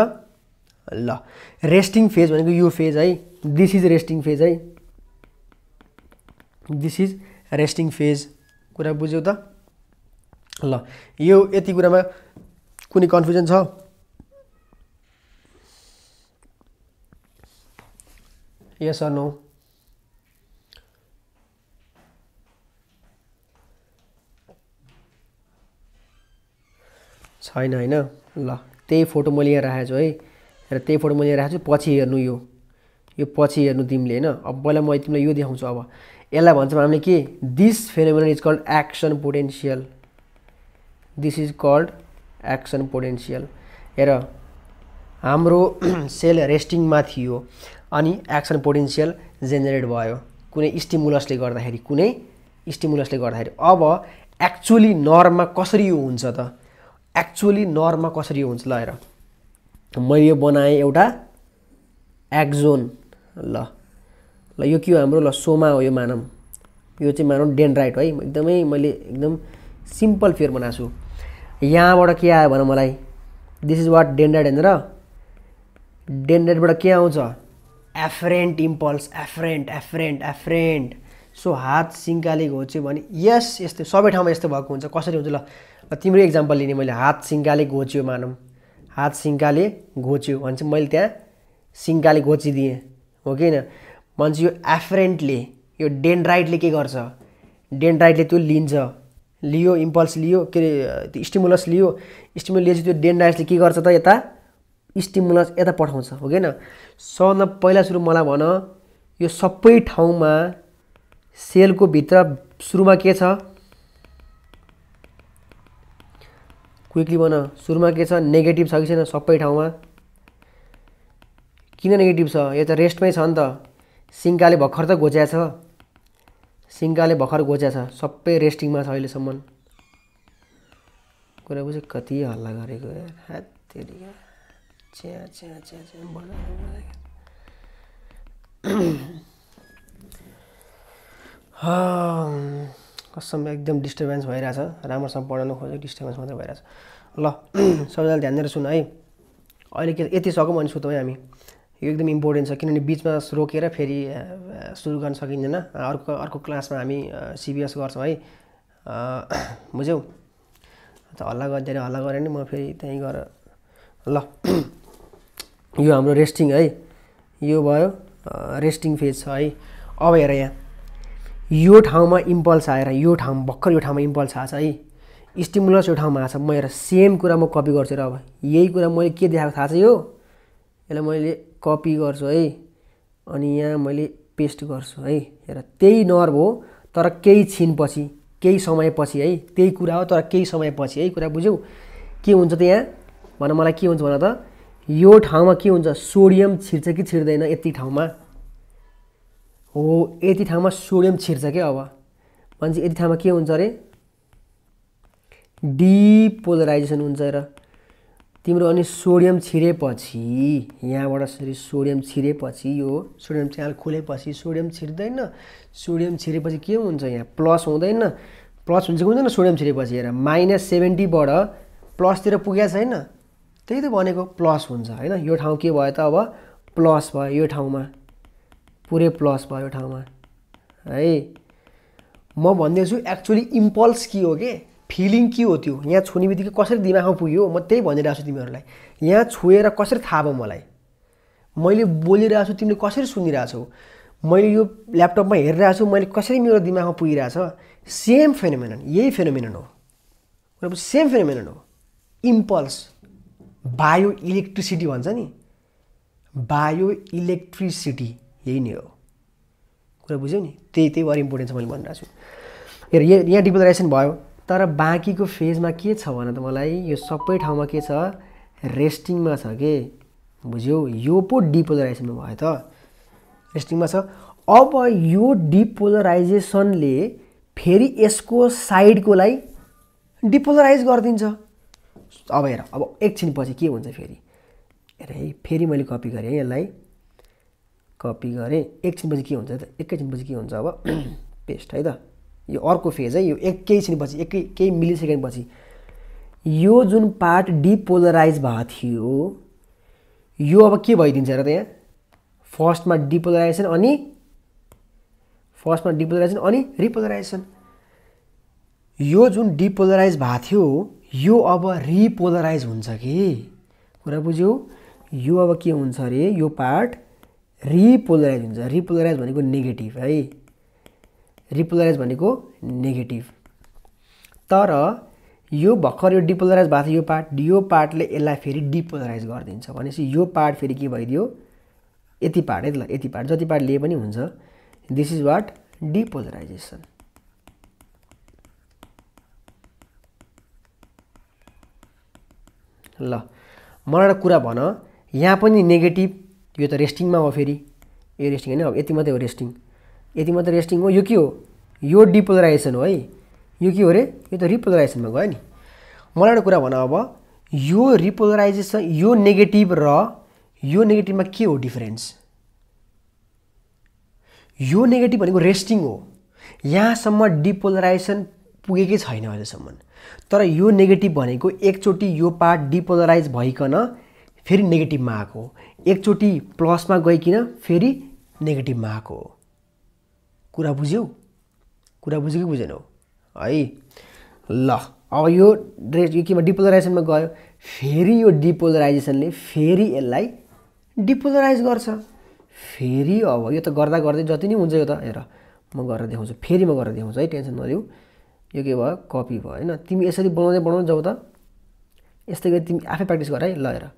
ल रेस्टिङ फेज भनेको यो फेज है दिस इज रेस्टिङ फेज है दिस इज रेस्टिङ फेज कुरा बुझ्यो त ल यो यति कुरामा कुनै कन्फ्युजन छ यस अर नो छैन होइन ल त्यही फोटो मैले यहाँ राखेको छु है र त्यही फोटो मैले राखेको छु पछि हेर्नु यो यो पछि हेर्नु तिमीले होइन अब पहिला म तिमीलाई यो देखाउँछु अब यसलाई भन्छौँ हामीले के this phenomenon is called action potential this is called action potential हेर हाम्रो सेल <clears throat> रेस्टिङमा थियो अनि एक्सन पोटेन्सियल जेनेरेट भयो कुनै स्टिमुलसले गर्दाखेरि कुनै स्टिमुलसले गर्दाखेरि अब एक्चुली नर्ममा कसरी यो हुन्छ त एक्चुअली नर्ममा कसरी हुन्छ ल हेर मैले यो बनाएँ एउटा एक्जोन ल ल यो के हो हाम्रो ल सोमा हो यो मानम यो चाहिँ मानौँ डेन्ड्राइट है एकदमै मैले एकदम सिम्पल फेयर बनाएको छु यहाँबाट के आयो भने मलाई दिस इज वाट हेर्नु हेरेर डेन्ड्राइडबाट के आउँछ एफरेन्ट इम्पल्स एफरेन्ट एफरेन्ट एफरेन्ट सो हात सिङ्काले घोच्यो भने यस यस्तो सबै ठाउँमा यस्तो भएको हुन्छ कसरी हुन्छ ल तिम्रो इक्जाम्पल लिने मैले हात सिङ्गाले घोच्यो मानौँ हात सिङ्गाले घोच्यो भने चाहिँ मैले त्यहाँ सिङ्गाले घोचिदिएँ हो कि होइन भन्छ यो एफरेन्टले यो डेन्ड्राइटले के गर्छ डेन्ड्राइटले त्यो लिन्छ लियो इम्पल्स लियो के अरे त्यो स्टिमुलस लियो स्टिमुलस लिएपछि त्यो डेन्ड्राइटले के गर्छ त यता स्टिमुलस यता पठाउँछ हो कि सबभन्दा पहिला सुरु मलाई भन यो सबै ठाउँमा सेलको भित्र सुरुमा के छ क्विकली भन सुरुमा के छ नेगेटिभ छ कि छैन सबै ठाउँमा किन नेगेटिभ छ यो त रेस्टमै छ नि त सिङ्काले भर्खर त घोच्या छ सिङ्काले भर्खर घोच्या छ सबै रेस्टिङमा छ अहिलेसम्म कुरा बुझ्यो कति हल्ला गरेको च्या च्या च्या च्या <clears throat> सम एकदम डिस्टर्बेन्स भइरहेछ राम्रोसँग पढाउनु खोजेको डिस्टर्बेन्स मात्रै भइरहेछ ल <clears throat> सबैजनाले ध्यान दिएर सुन है अहिले के यति सकौँ भने सुतौँ है हामी यो एकदम इम्पोर्टेन्ट छ किनभने बिचमा रोकेर फेरि सुरु गर्न सकिँदैन अर्को अर्को क्लासमा हामी सिबिएस गर्छौँ है <clears throat> बुझ्यौ अन्त हल्ला गरिदिएर हल्ला गरेँ नि म फेरि त्यहीँ गएर ल <clears throat> यो हाम्रो रेस्टिङ है यो भयो रेस्टिङ फेज छ है अब हेर यहाँ यो ठाउँमा इम्पल्स आएर यो ठाउँ भर्खर यो ठाउँमा इम्पल्स आएछ है स्टिमुलस यो ठाउँमा छ म हेर सेम कुरा म कपी गर्छु र अब यही कुरा मैले के देखाएको थाहा छ यो यसलाई मैले कपी गर्छु है अनि यहाँ मैले पेस्ट गर्छु है हेर त्यही नर्भ हो तर केही छिनपछि केही समयपछि है त्यही कुरा हो तर केही समयपछि है कुरा बुझ्यौ के हुन्छ त यहाँ भन मलाई के हुन्छ भन त यो ठाउँमा के हुन्छ सोडियम छिर्छ कि छिर्दैन यति ठाउँमा हो यति ठाउँमा सोडियम छिर्छ क्या अब भनेपछि यति ठाउँमा के हुन्छ अरे डिपोलराइजेसन हुन्छ र तिम्रो अनि सोडियम छिरेपछि यहाँबाट यसरी सोडियम छिरेपछि यो सोडियम च्यानल खोलेपछि सोडियम छिर्दैन सोडियम छिरेपछि के हुन्छ यहाँ प्लस हुँदैन प्लस हुन्छ कि हुँदैन सोडियम छिरेपछि हेर माइनस सेभेन्टीबाट प्लसतिर पुगेको छैन त्यही त भनेको प्लस हुन्छ होइन यो ठाउँ के भयो त अब प्लस भयो यो ठाउँमा पुरै प्लस भयो ठाउँमा है म भन्दैछु एक्चुली इम्पल्स के हो कि फिलिङ के हो त्यो यहाँ छुने बित्तिकै कसरी दिमागमा पुग्यो म त्यही भनिरहेको छु तिमीहरूलाई यहाँ छोएर कसरी थाहा भयो मलाई मैले बोलिरहेको छु तिमीले कसरी सुनिरहेछौ मैले यो ल्यापटपमा हेरिरहेको छु मैले कसरी मेरो दिमागमा पुगिरहेछ सेम फेनोमेन यही फेनोमेन हो सेम फेनोमेन हो इम्पल्स बायो इलेक्ट्रिसिटी भन्छ नि बायो इलेक्ट्रिसिटी यही नै हो कुरा बुझ्यो नि त्यही त्यही इम्पोर्टेन्ट छ मैले भनिरहेको छु हेर यहाँ यहाँ डिपोलराइजेसन भयो तर बाँकीको फेजमा के छ भने त मलाई यो सबै ठाउँमा के छ रेस्टिङमा छ के बुझ्यौ यो पो डिपोलराइजेसनमा भयो त रेस्टिङमा छ अब यो डिपोलराइजेसनले फेरि यसको साइडकोलाई डिपोलराइज गरिदिन्छ अब हेर अब एकछिनपछि के हुन्छ फेरि हेर है फेरि मैले कपी गरेँ है यसलाई कपी गरेँ एकछिनपछि के हुन्छ त एकैछिनपछि के हुन्छ अब <clears throat> पेस्ट है त यो अर्को फेज है यो एक केहीछिनपछि एकै केही मिलिसेकेन्डपछि यो जुन पार्ट डिपोलराइज भएको थियो यो अब के भइदिन्छ र यहाँ फर्स्टमा डिपोलराइजेसन अनि फर्स्टमा डिपोलराइजेसन अनि रिपोलराइजेसन यो जुन डिपोलराइज भएको थियो यो अब रिपोलराइज हुन्छ कि कुरा बुझ्यौ यो अब के हुन्छ अरे यो पार्ट रिपोलराइज हुन्छ रिपोलराइज भनेको नेगेटिभ है रिपोलराइज भनेको नेगेटिभ तर यो भर्खर यो डिपोलराइज भएको थियो यो पार्ट यो पार्टले यसलाई फेरि डिपोलराइज गरिदिन्छ भनेपछि यो पार्ट फेरि के भइदियो यति पार्ट है ल यति पार्ट जति पार्ट लिए पनि हुन्छ दिस इज वाट डिपोलराइजेसन ल मलाई एउटा कुरा भन यहाँ पनि नेगेटिभ यो त रेस्टिङमा हो फेरि यो रेस्टिङ होइन अब यति मात्रै हो रेस्टिङ यति मात्रै रेस्टिङ हो यो के हो यो डिपोलराइजेसन हो है यो के हो अरे यो त रिपोलराइजेसनमा गयो नि मलाई एउटा कुरा भन अब यो रिपोलराइजेसन यो नेगेटिभ र यो नेगेटिभमा के हो डिफरेन्स यो नेगेटिभ भनेको रेस्टिङ हो यहाँसम्म डिपोलराइजेसन पुगेकै छैन अहिलेसम्म तर यो नेगेटिभ भनेको एकचोटि यो पार्ट डिपोलराइज भइकन फेरि नेगेटिभमा आएको एकचोटि प्लसमा गइकन फेरि नेगेटिभमा आएको हो कुरा बुझ्यौ कुरा बुझ्यो कि बुझेनौ है ल अब यो यो केमा डिपोलराइजेसनमा गयो फेरि यो डिपोलराइजेसनले फेरि यसलाई डिपोलराइज गर्छ फेरि अब यो त गर्दा गर्दै जति नै हुन्छ यो त हेर म गरेर देखाउँछु फेरि म गरेर देखाउँछु है टेन्सन नलिउ यो के भयो कपी भयो होइन तिमी यसरी बनाउँदै बनाउँदै जाउ त यस्तै गरी तिमी आफै प्र्याक्टिस गर है ल हेर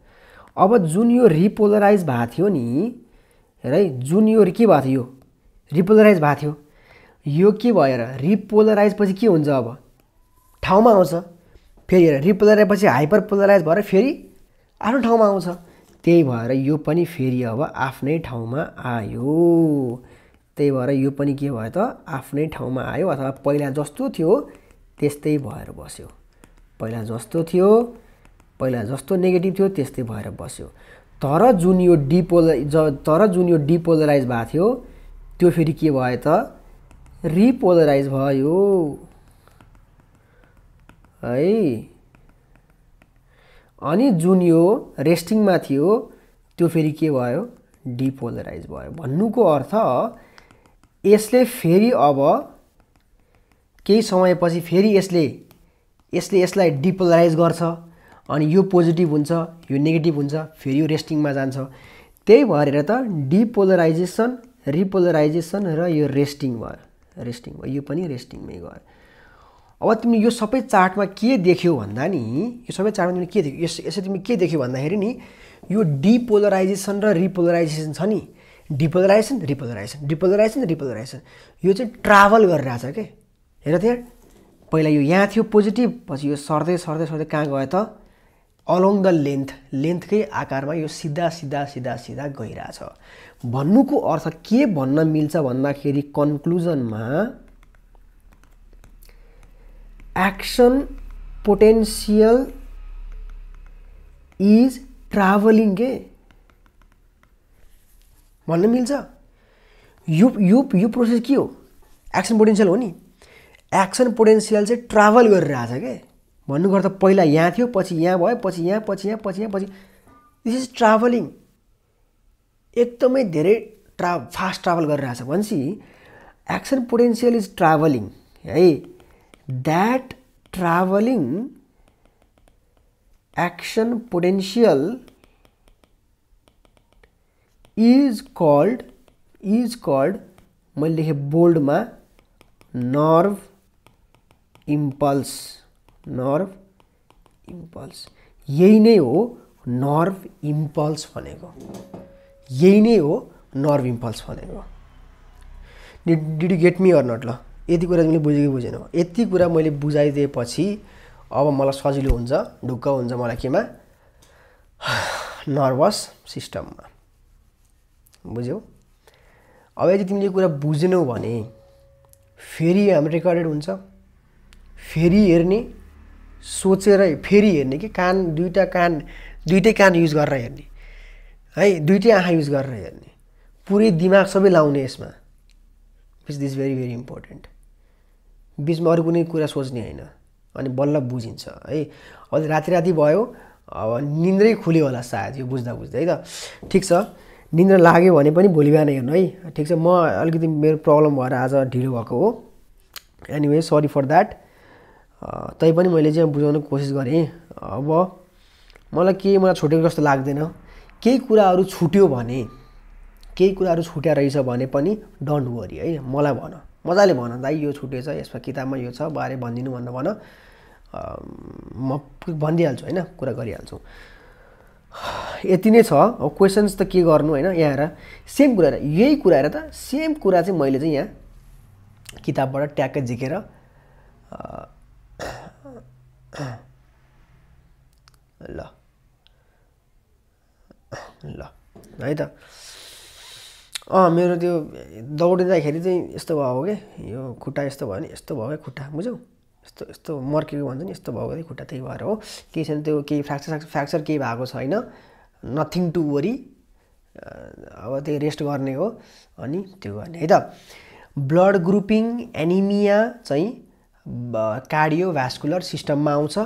अब जुन यो रिपोलराइज भएको थियो नि है जुन यो के भएको थियो रिपोलराइज भएको थियो यो के भएर रिपोलराइज पछि के हुन्छ अब ठाउँमा आउँछ फेरि रिपोलराइज पछि हाइपर पोलराइज भएर फेरि आफ्नो ठाउँमा आउँछ त्यही भएर यो पनि फेरि अब आफ्नै ठाउँमा आयो त्यही भएर यो पनि के भयो त आफ्नै ठाउँमा आयो अथवा पहिला जस्तो थियो त्यस्तै भएर बस्यो पहिला जस्तो थियो पहिला जस्तो नेगेटिभ थियो त्यस्तै भएर बस्यो तर जुन यो डिपोल ज तर जुन यो डिपोलराइज भएको थियो त्यो फेरि के भयो त रिपोलराइज भयो है अनि जुन यो रेस्टिङमा थियो त्यो फेरि के भयो डिपोलराइज भयो भन्नुको अर्थ यसले फेरि अब केही समयपछि फेरि यसले यसले यसलाई डिपोलराइज गर्छ अनि यो पोजिटिभ हुन्छ यो नेगेटिभ हुन्छ फेरि यो रेस्टिङमा जान्छ त्यही भएर त डिपोलराइजेसन रिपोलराइजेसन र यो रेस्टिङ भयो रेस्टिङ भयो यो पनि रेस्टिङमै गयो अब तिमीले यो सबै चार्टमा के देख्यौ भन्दा नि यो सबै चार्टमा तिमीले के देख्यौ यस यसरी तिमी के देख्यौ भन्दाखेरि नि यो डिपोलराइजेसन र रिपोलराइजेसन छ नि डिपोलराइजेसन रिपोलराइजेसन डिपोलराइजेसन रिपोलराइजेसन यो चाहिँ ट्राभल गरिरहेछ के हेर त्यहाँ पहिला यो यहाँ थियो पोजिटिभ पछि यो सर्दै सर्दै सर्दै कहाँ गयो त अलोङ द लेन्थ लेन्थकै आकारमा यो सिधा सिधा सिधा सिधा गइरहेछ भन्नुको अर्थ के भन्न मिल्छ भन्दाखेरि कन्क्लुजनमा एक्सन पोटेन्सियल इज ट्राभलिङ के भन्न मिल्छ यो यो यो प्रोसेस के हो एक्सन पोटेन्सियल हो नि एक्सन पोटेन्सियल चाहिँ ट्राभल गरिरहेछ के भन्नु गर्दा पहिला यहाँ थियो पछि यहाँ भयो पछि यहाँ पछि यहाँ पछि यहाँ पछि दिस इज ट्राभलिङ एकदमै धेरै ट्रा फास्ट ट्राभल गरिरहेछ भनेपछि एक्सन पोटेन्सियल इज ट्राभलिङ है that travelling action potential is called is called मैले लेखेँ बोल्डमा नर्भ इम्पल्स नर्भ इम्पल्स यही नै हो नर्भ इम्पल्स भनेको यही नै हो नर्भ इम्पल्स भनेको did you get me or not ल यति कुरा तिमीले कि बुझेन यति कुरा मैले बुझाइदिएपछि अब मलाई सजिलो हुन्छ ढुक्क हुन्छ मलाई केमा नर्भस <sighs> सिस्टममा बुझ्यौ अब यदि तिमीले कुरा बुझेनौ भने फेरि हाम्रो रेकर्डेड हुन्छ फेरि हेर्ने सोचेरै फेरि हेर्ने कि कान दुईवटा कान दुइटै कान युज गरेर हेर्ने है दुइटै आँखा युज गरेर हेर्ने पुरै दिमाग सबै लाउने यसमा which these very very important बिचमा अरू कुनै कुरा सोच्ने होइन अनि बल्ल बुझिन्छ है अहिले राति राति भयो अब निन्द्रै खुल्यो होला सायद यो बुझ्दा बुझ्दै है त ठिक छ निन्द्रा लाग्यो भने पनि भोलि बिहान हेर्नु है ठिक छ म अलिकति मेरो प्रब्लम भएर आज ढिलो भएको हो एनिवे सरी फर द्याट तैपनि मैले चाहिँ बुझाउने कोसिस गरेँ अब मलाई केही मलाई छुटेको जस्तो लाग्दैन केही कुराहरू छुट्यो भने केही कुराहरू छुट्या रहेछ भने पनि डन्ट वरी है मलाई भन मजाले भन दाइ यो छुटेछ यसमा किताबमा यो छ बारे भनिदिनु भन्नु भन म भनिदिइहाल्छु होइन कुरा गरिहाल्छु यति नै छ क्वेसन्स त के गर्नु होइन यहाँ आएर सेम कुरा यही कुरा हेर त सेम कुरा चाहिँ मैले चाहिँ यहाँ किताबबाट ट्याक्कै झिकेर ल ल है त अँ मेरो त्यो दौडिँदाखेरि चाहिँ यस्तो भयो हो के यो खुट्टा यस्तो भयो नि यस्तो भयो क्या खुट्टा बुझ्यौ यस्तो यस्तो मर्केको भन्छ नि यस्तो भयो भएको खुट्टा त्यही भएर हो केही छैन त्यो केही फ्र्याक्चर फ्र्याक्चर केही भएको छैन नथिङ टु वरी अब त्यही रेस्ट गर्ने हो अनि त्यो गर्ने है त ब्लड ग्रुपिङ एनिमिया चाहिँ कार्डियो भ्यास्कुलर सिस्टममा आउँछ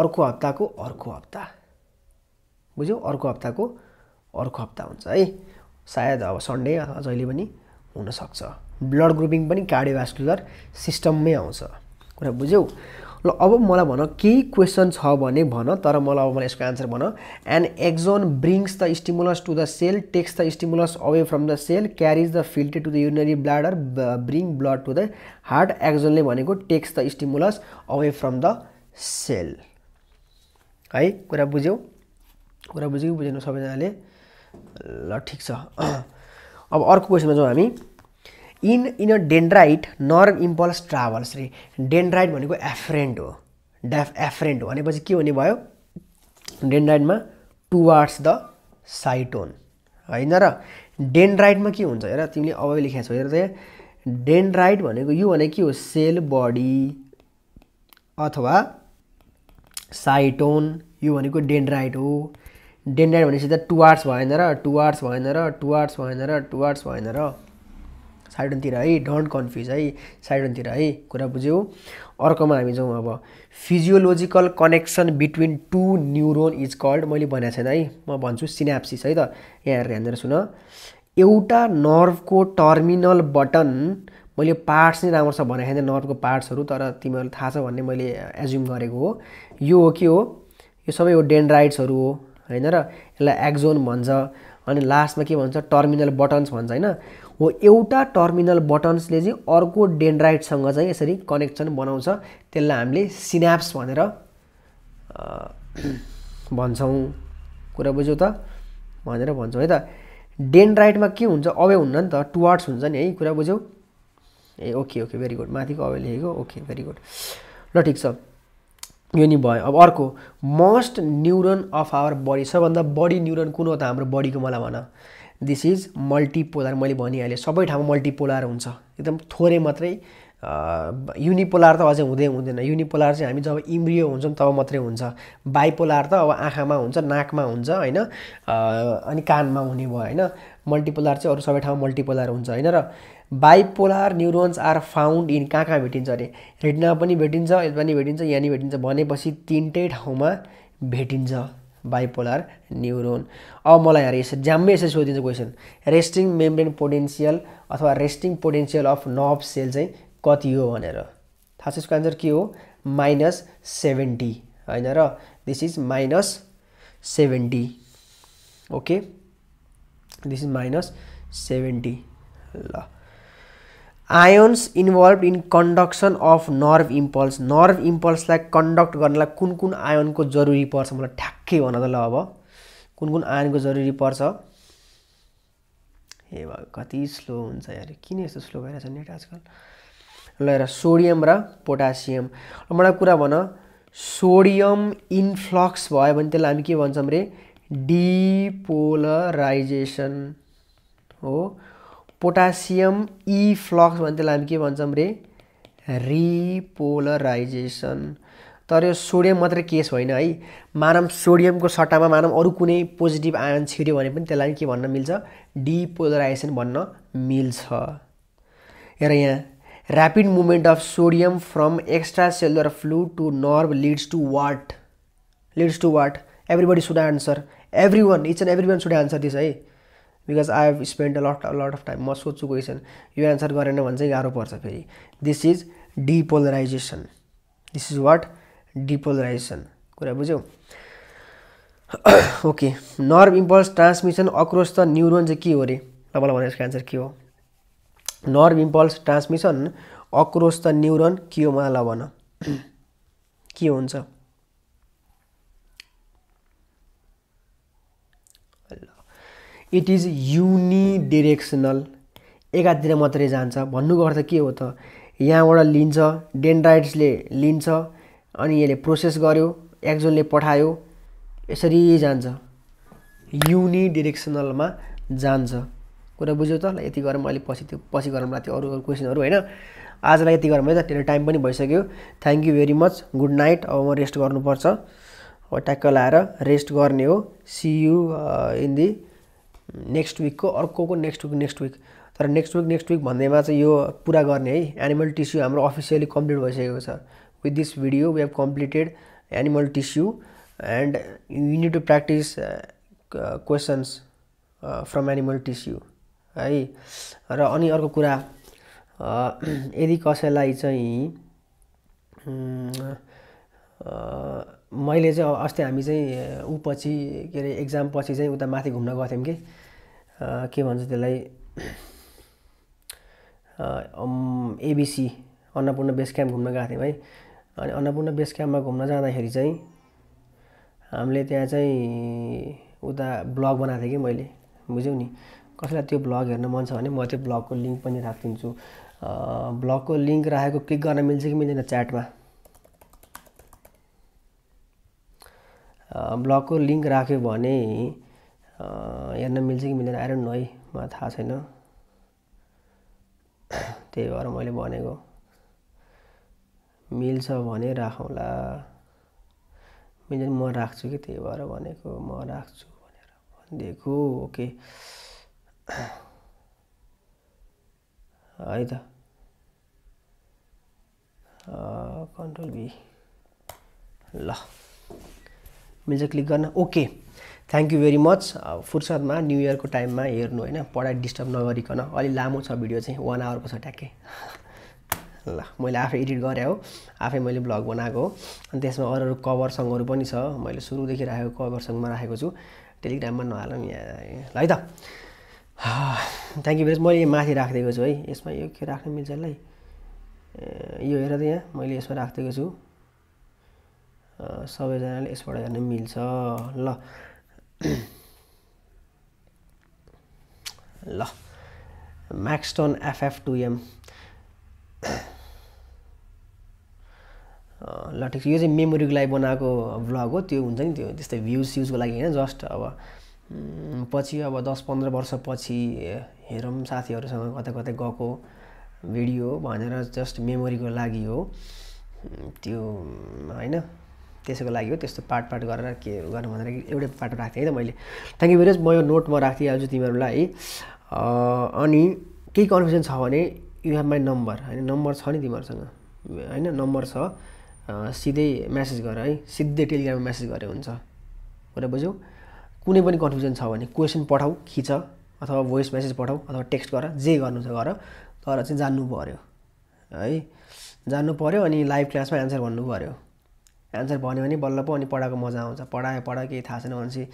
अर्को हप्ताको अर्को हप्ता बुझ्यौ अर्को हप्ताको अर्को हप्ता हुन्छ है सायद अब सन्डे अथवा जहिले पनि हुनसक्छ ब्लड ग्रुपिङ पनि कार्डियो भ्यास्कुलर सिस्टममै आउँछ कुरा बुझ्यौ ल अब मलाई भन केही क्वेसन छ भने भन तर मलाई अब मलाई यसको आन्सर भन an axon brings the stimulus to the cell takes the stimulus away from the cell carries the filter to the urinary bladder bring blood to the heart एक्जोनले भनेको takes the stimulus away from the cell है कुरा बुझ्यौ कुरा बुझ्यौँ बुझेन सबैजनाले ल ठिक छ <clears throat> अब अर्को क्वेसनमा जाउँ हामी in in a dendrite nerve impulse travels रे डेन्ड्राइट भनेको एफ्रेन्ट हो डेफ एफ्रेन्ट हो भनेपछि के हुने भयो डेन्ड्राइटमा टुवार्ड्स द साइटोन होइन र डेन्ड्राइटमा के हुन्छ हेर तिमीले अब लेखेको छौ हेर त डेन्ड्राइट भनेको यो भने के हो सेल बडी अथवा साइटोन यो भनेको डेन्ड्राइट हो डेन्ड्राइट भनेपछि त टुवार्ड्स भएन र टुवार्ड्स भएन र टुवार्ड्स भएन र टुवार्ड्स भएन र साइडनतिर है डन्ट कन्फ्युज है साइडनतिर है कुरा बुझ्यौ अर्कोमा हामी जाउँ अब physiological connection between two neuron is called मैले भनेको छैन है म भन्छु सिनाप्सिस है त यहाँहरू ध्यान दिएर सुन एउटा नर्भको टर्मिनल बटन मैले पार्ट्स नै राम्रोसँग भनेको छैन नर्भको पार्ट्सहरू तर तिमीहरूलाई थाहा छ भन्ने मैले एज्युम गरेको हो यो हो के हो यो सबै हो डेन्ड्राइट्सहरू हो होइन र यसलाई एक्जोन भन्छ अनि लास्टमा के भन्छ टर्मिनल बटन्स भन्छ होइन हो एउटा टर्मिनल बटन्सले चाहिँ अर्को डेन्ड्राइटसँग चाहिँ यसरी कनेक्सन बनाउँछ त्यसलाई हामीले सिनाप्स भनेर भन्छौँ कुरा बुझ्यौ त भनेर भन्छौँ है त डेन्ड्राइटमा के हुन्छ अवे हुन्न नि त टुवार्ड्स हुन्छ नि है कुरा बुझ्यौ ए ओके ओके भेरी गुड माथिको अवे लेखेको ओके भेरी गुड ल ठिक छ यो नि भयो अब अर्को most neuron of our body सबभन्दा बडी न्युरन कुन हो त हाम्रो बडीको मलाई भन दिस इज मल्टिपोलर मैले भनिहालेँ सबै ठाउँमा मल्टिपोलर हुन्छ एकदम थोरै मात्रै युनिपोलर त अझै हुँदै हुँदैन युनिपोलर चाहिँ हामी जब इम्रियो हुन्छौँ तब मात्रै हुन्छ बाइपोलर त अब आँखामा हुन्छ नाकमा हुन्छ होइन अनि कानमा हुने भयो होइन मल्टिपोलार चाहिँ अरू सबै ठाउँमा मल्टिपोलार हुन्छ होइन र bipolar neurons are found in कहाँ कहाँ भेटिन्छ अरे रेटिना पनि भेटिन्छ यता पनि भेटिन्छ यहाँनिर भेटिन्छ भनेपछि तिनटै ठाउँमा भेटिन्छ बाइपोलर न्युरोन अब मलाई यहाँ यसरी जाम्मै यसरी सोधिदिन्छ क्वेसन रेस्टिङ मेम्ब्रेन पोटेन्सियल अथवा resting potential of nerve cell चाहिँ कति हो भनेर थाहा छ यसको आन्सर के हो माइनस सेभेन्टी होइन र this is minus seventy okay this is minus seventy ल ions involve in conduction of nerve impulse nerve इम्पल्सलाई कन्डक्ट गर्नलाई कुन कुन आयोनको जरुरी पर्छ मलाई ठ्याक्कै भन त ल अब कुन कुन आयोनको जरुरी पर्छ ए भयो कति स्लो हुन्छ यार किन यस्तो स्लो छ नेट आजकल ल हेर सोडियम र पोटासियम मलाई कुरा भन सोडियम इन्फ्लक्स भयो भने त्यसलाई हामी के भन्छौँ रे डिपोलराइजेसन हो पोटासियम ई फ्लक्स भने त्यसलाई हामी के भन्छौँ रे रिपोलराइजेसन तर यो सोडियम मात्रै केस होइन है मानव सोडियमको सट्टामा मानव अरू कुनै पोजिटिभ आयन छिर्यो भने पनि त्यसलाई के भन्न मिल्छ डिपोलराइजेसन भन्न मिल्छ हेर यहाँ rapid movement of sodium from extracellular fluid to nerve leads to what leads to what everybody should answer every one each and every one should answer this है because I have spend a lot a lot of time म सोध्छु question यो answer गरेन भने चाहिँ गाह्रो पर्छ फेरि this is depolarization this is what depolarization कुरा बुझ्यौ okay nerve impulse transmission across the neuron चाहिँ के हो अरे तपाईँलाई भने यसको एन्सर के हो nerve impulse transmission across the neuron के हो मलाई ल भन <coughs> के हुन्छ इट इज युनिडिरेक्सनल एकातिर मात्रै जान्छ भन्नुको अर्थ के हो त यहाँबाट लिन्छ डेन्ड्राइट्सले लिन्छ अनि यसले प्रोसेस गर्यो एक्जोनले पठायो यसरी जान्छ युनिडिरेक्सनलमा जान्छ कुरा बुझ्यो त ल यति गरौँ अहिले पछि त्यो पछि गरौँला त्यो अरू अरू क्वेसनहरू होइन आजलाई यति गरौँ है त त्यसले टाइम पनि भइसक्यो thank you very much good night अब म रेस्ट गर्नुपर्छ अब ट्याक्क लाएर रेस्ट गर्ने हो see you in the next विकको अर्कोको नेक्स्ट विक नेक्स्ट विक तर नेक्स्ट विक नेक्स्ट विक भन्दैमा चाहिँ यो पुरा गर्ने है एनिमल टिस्यु हाम्रो अफिसियली कम्प्लिट भइसकेको छ with this video we have completed animal tissue and you need to practise questions from animal tissue है र अनि अर्को कुरा uh, <clears throat> यदि कसैलाई चाहिँ uh, मैले चाहिँ अस्ति हामी चाहिँ uh, ऊ पछि के अरे एक्जाम पछि चाहिँ उता माथि घुम्न गएको थियौँ कि के भन्छ त्यसलाई एबिसी अन्नपूर्ण बेस क्याम्प घुम्न गएको थियौँ है अनि अन्नपूर्ण बेस क्याम्पमा घुम्न जाँदाखेरि चाहिँ हामीले त्यहाँ चाहिँ उता ब्लग बनाएको थिएँ कि मैले बुझ्यौ नि कसैलाई त्यो ब्लग हेर्न मन छ भने म त्यो ब्लगको लिङ्क पनि राखिदिन्छु ब्लगको लिङ्क राखेको क्लिक गर्न मिल्छ कि मिल्दैन च्याटमा ब्लगको लिङ्क राख्यो भने हेर्न मिल्छ कि मिल्दैन आइरन है मलाई थाहा छैन त्यही भएर मैले भनेको मिल्छ भने राखौँला मिल्दैन म राख्छु कि त्यही भएर भनेको म राख्छु भनेर भनिदिएको ओके है त कन्ट्रोल बी ल मिल्छ क्लिक गर्न okay thank you very much फुर्सदमा न्यु इयरको टाइममा हेर्नु होइन पढाइ डिस्टर्ब नगरिकन अलि लामो छ भिडियो चाहिँ वान आवरको छ ट्याक्कै ल मैले आफै एडिट गरेँ हो आफै मैले ब्लग बनाएको हो अनि त्यसमा अरू अरू कभर पनि छ मैले सुरुदेखि राखेको कभर सङमा राखेको छु टेलिग्राममा नहालौँ यहाँ ल है त थ्याङ्क यू भेरी मच मैले माथि राखिदिएको छु है यसमा यो के राख्नु मिल्छ ल यो हेर त यहाँ मैले यसमा राखिदिएको छु सबैजनाले यसबाट हेर्नु मिल्छ ल ल म्याक्सटोन एफएफ टुएम ल ठिक छ यो चाहिँ मेमोरीको लागि बनाएको भ्लग हो त्यो हुन्छ नि त्यो त्यस्तै भ्युज स्युजको लागि होइन जस्ट अब पछि अब दस पन्ध्र वर्षपछि हेरौँ साथीहरूसँग कतै कतै गएको भिडियो भनेर जस्ट मेमोरीको लागि हो त्यो होइन त्यसैको लागि हो त्यस्तो पार्ट पार्ट गरेर के गर्नु भनेर एउटै पाठ राख्थेँ है त मैले थ्याङ्क यू भेरी मच म यो नोटमा राख्थेँ आज तिमीहरूलाई अनि केही कन्फ्युजन छ भने यु हेभ माई नम्बर होइन नम्बर छ नि तिमीहरूसँग होइन नम्बर छ सिधै म्यासेज गर है सिधै टेलिग्राममा म्यासेज गरे हुन्छ कुरा बुझ्यौ कुनै पनि कन्फ्युजन छ भने क्वेसन पठाऊ खिच अथवा भोइस म्यासेज पठाऊ अथवा टेक्स्ट गर जे गर्नु छ गर तर चाहिँ जान्नु पऱ्यो है जान्नु पऱ्यो अनि लाइभ क्लासमा एन्सर भन्नु पऱ्यो एन्सर भन्यो भने बल्ल पो अनि पढाएको मजा आउँछ पढायो पढायो केही थाहा छैन भनेपछि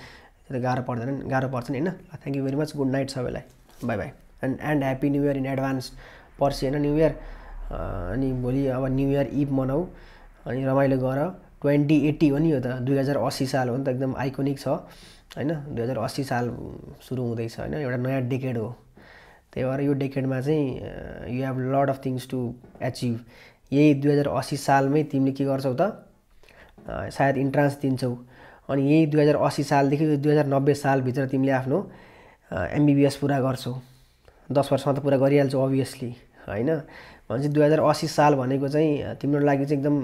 त्यो गाह्रो पर्दैन गाह्रो पर्छ नि होइन thank you very much good night सबैलाई bye bye and and happy new year in advance पर्सि होइन न्यु इयर अनि भोलि अब न्यु इयर इभ मनाऊ अनि रमाइलो गर ट्वेन्टी एट्टी हो नि यो त दुई हजार अस्सी साल हो नि त एकदम आइकोनिक छ होइन दुई हजार अस्सी साल सुरु हुँदैछ होइन एउटा नयाँ डेकेड हो त्यही भएर यो डेकेडमा चाहिँ you have lot of things to achieve यही दुई हजार अस्सी सालमै तिमीले के गर्छौ त सायद इन्ट्रान्स दिन्छौ अनि यही दुई हजार असी सालदेखि दुई हजार नब्बे सालभित्र तिमीले आफ्नो एमबिबिएस पुरा गर्छौ दस वर्षमा त पुरा गरिहाल्छौ अभियसली होइन भनेपछि दुई हजार असी साल भनेको चाहिँ तिम्रो लागि चाहिँ एकदम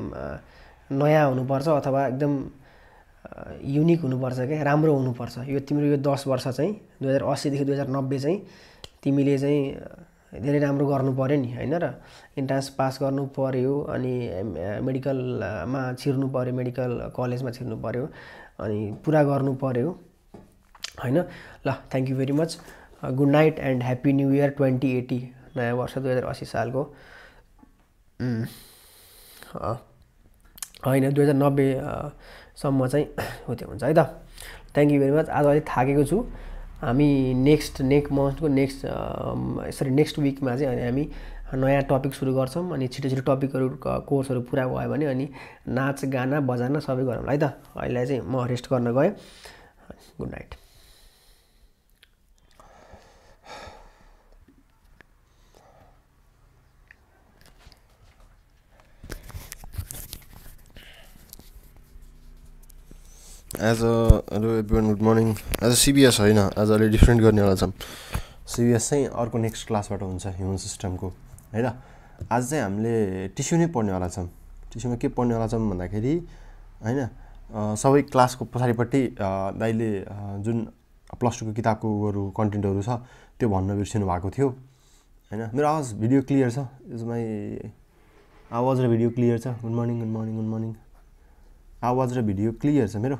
नयाँ हुनुपर्छ अथवा एकदम युनिक हुनुपर्छ क्या राम्रो हुनुपर्छ यो तिम्रो यो दस वर्ष चाहिँ दुई हजार असीदेखि दुई हजार नब्बे चाहिँ तिमीले चाहिँ धेरै राम्रो गर्नु पऱ्यो नि होइन र इन्ट्रान्स पास गर्नु पऱ्यो अनि मेडिकलमा छिर्नु पऱ्यो मेडिकल कलेजमा छिर्नु पऱ्यो अनि पुरा गर्नु पऱ्यो होइन ल thank you very much good night and happy new year twenty eighty नयाँ वर्ष दुई हजार असी सालको होइन दुई हजार नब्बेसम्म चाहिँ हो त्यो हुन्छ है त थ्याङ्क यू भेरी मच आज अलिक थाकेको छु हामी नेक्स्ट नेक्स्ट मन्थको नेक्स्ट यसरी नेक्स्ट विकमा चाहिँ अनि हामी नयाँ टपिक सुरु गर्छौँ अनि छिटो छिटो टपिकहरू कोर्सहरू पुरा भयो भने अनि नाच गाना बजाना सबै गरौँला है त अहिले चाहिँ म रेस्ट गर्न गएँ good night as a hello everyone good morning as a CBS होइन एज अलि डिफ्रेन्ट गर्नेवाला छौँ सिबिएस चाहिँ अर्को नेक्स्ट क्लासबाट हुन्छ ह्युमन सिस्टमको होइन आज चाहिँ हामीले टिस्यु नै पढ्नेवाला छौँ टिस्युमा के पढ्नेवाला छौँ भन्दाखेरि होइन सबै क्लासको पछाडिपट्टि दाइले जुन प्लस टूको किताबकोहरू कन्टेन्टहरू छ त्यो भन्न बिर्सिनु भएको थियो होइन मेरो आवाज भिडियो क्लियर छ माई आवाज र भिडियो क्लियर छ good morning good morning good morning आवाज र भिडियो क्लियर छ मेरो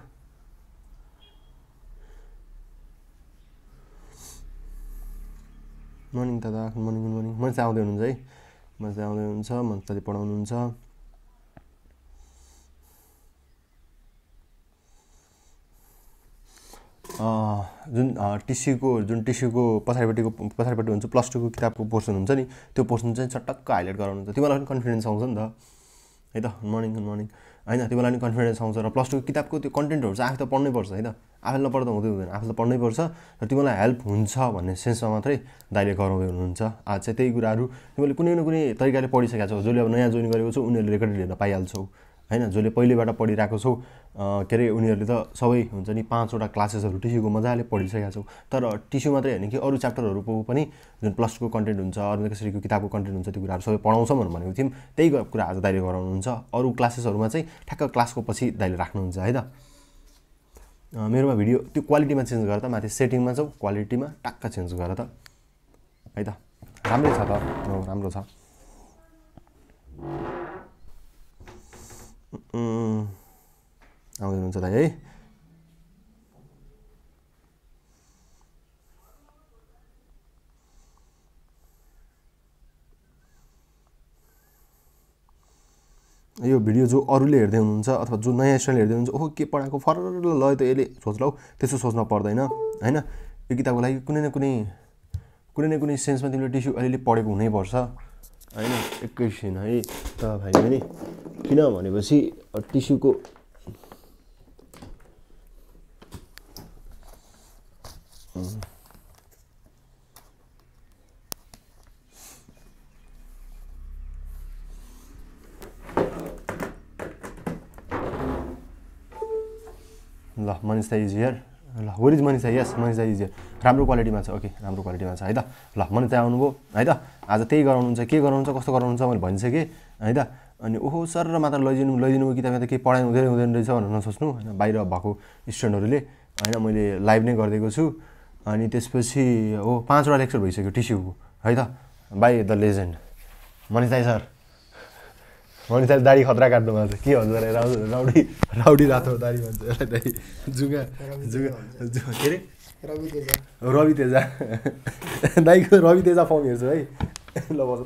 मर्निङ दादा गुड मर्निङ गुड मर्निङ मजा आउँदै हुनुहुन्छ है मजा आउँदै हुनुहुन्छ मजाले पढाउनुहुन्छ जुन टिसीको जुन टिसीको पछाडिपट्टिको पछाडिपट्टि हुन्छ प्लस टूको किताबको पोर्सन हुन्छ नि त्यो पोर्सन चाहिँ चटक्क हाइलाइट गराउनुहुन्छ त्यो मलाई पनि कन्फिडेन्स आउँछ नि त है त गुड मर्निङ गुड मर्निङ होइन त्यो बेला नि कन्फिडेन्स आउँछ र प्लस टूको किताबको त्यो कन्टेन्टहरू चाहिँ आफै त पढ्नैपर्छ है त आफैले नपढ्दा हुँदै हुँदैन पढ्नै पर्छ र तिमीलाई हेल्प हुन्छ भन्ने सेन्समा मात्रै दाइले गराउँदै हुनुहुन्छ आज चाहिँ त्यही कुराहरू तिमीले कुनै न कुनै तरिकाले पढिसकेका छौ जसले अब नयाँ जोइन गरेको छौ उनीहरूले रेकर्ड हेर्न पाइहाल्छौ होइन जसले पहिलेबाट पढिरहेको छौ के अरे उनीहरूले त सबै हुन्छ नि पाँचवटा क्लासेसहरू टिस्युको मजाले पढिसकेका छौँ तर टिस्यु मात्रै होइन कि अरू च्याप्टरहरूको पनि जुन प्लस टूको कन्टेन्ट हुन्छ अरू कसरीको किताबको कन्टेन्ट हुन्छ त्यो कुराहरू सबै पढाउँछौँ भनेर भनेको थियौँ त्यही कुरा आज दाइले गराउनुहुन्छ अरू क्लासेसहरूमा चाहिँ ठ्याक्क क्लासको पछि दाइले राख्नुहुन्छ है त मेरोमा भिडियो त्यो क्वालिटीमा चेन्ज गर त माथि सेटिङमा छौँ क्वालिटीमा टाक्क चेन्ज गर त है त राम्रै छ त राम्रो छ आउँदै हुनुहुन्छ दाइ है यो भिडियो जो अरूले हेर्दै हुनुहुन्छ अथवा जो नयाँ स्टाइल हेर्दै हुनुहुन्छ ओहो के पढाएको फर ल त यसले सोच्ला हौ त्यस्तो सोच्न पर्दैन होइन यो किताबको लागि कुनै न कुनै कुनै न कुनै सेन्समा तिमीले टिस्यु अलिअलि पढेको हुनैपर्छ होइन एकैछिन है त भाइ बहिनी किन भनेपछि टिस्युको ल मनिषा इज हियर ल वर is Manisha yes Manisha is here राम्रो क्वालिटीमा छ ओके राम्रो क्वालिटीमा छ है त ल मनिषा आउनुभयो है त आज त्यही गराउनुहुन्छ के गराउनुहुन्छ कस्तो गराउनुहुन्छ मैले भनिसकेँ है त अनि ओहो सर र मात्र लैजिनु लैजिनु किताबमा त केही पढाइ हुँदैन हुँदैन रहेछ भनेर नसोच्नु होइन बाहिर भएको स्टुडेन्टहरूले होइन मैले लाइभ नै गरिदिएको छु अनि त्यसपछि हो पाँचवटा लेक्चर भइसक्यो टिस्युको है त बाई द लेजेन्ड मनिताई सर मनिषाले दाडी खतरा काट्नु भएको छ के भन्छ अरे राउडी राउडी राउडी रातो दाडी भन्छ जुगा जुगा के अरे रवि तेजा रवि तेजा दाईको रवि तेजा फर्म हेर्छु है ल बस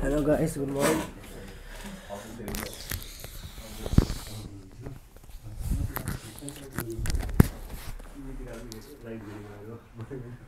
hello guys good morning Thank you. <laughs>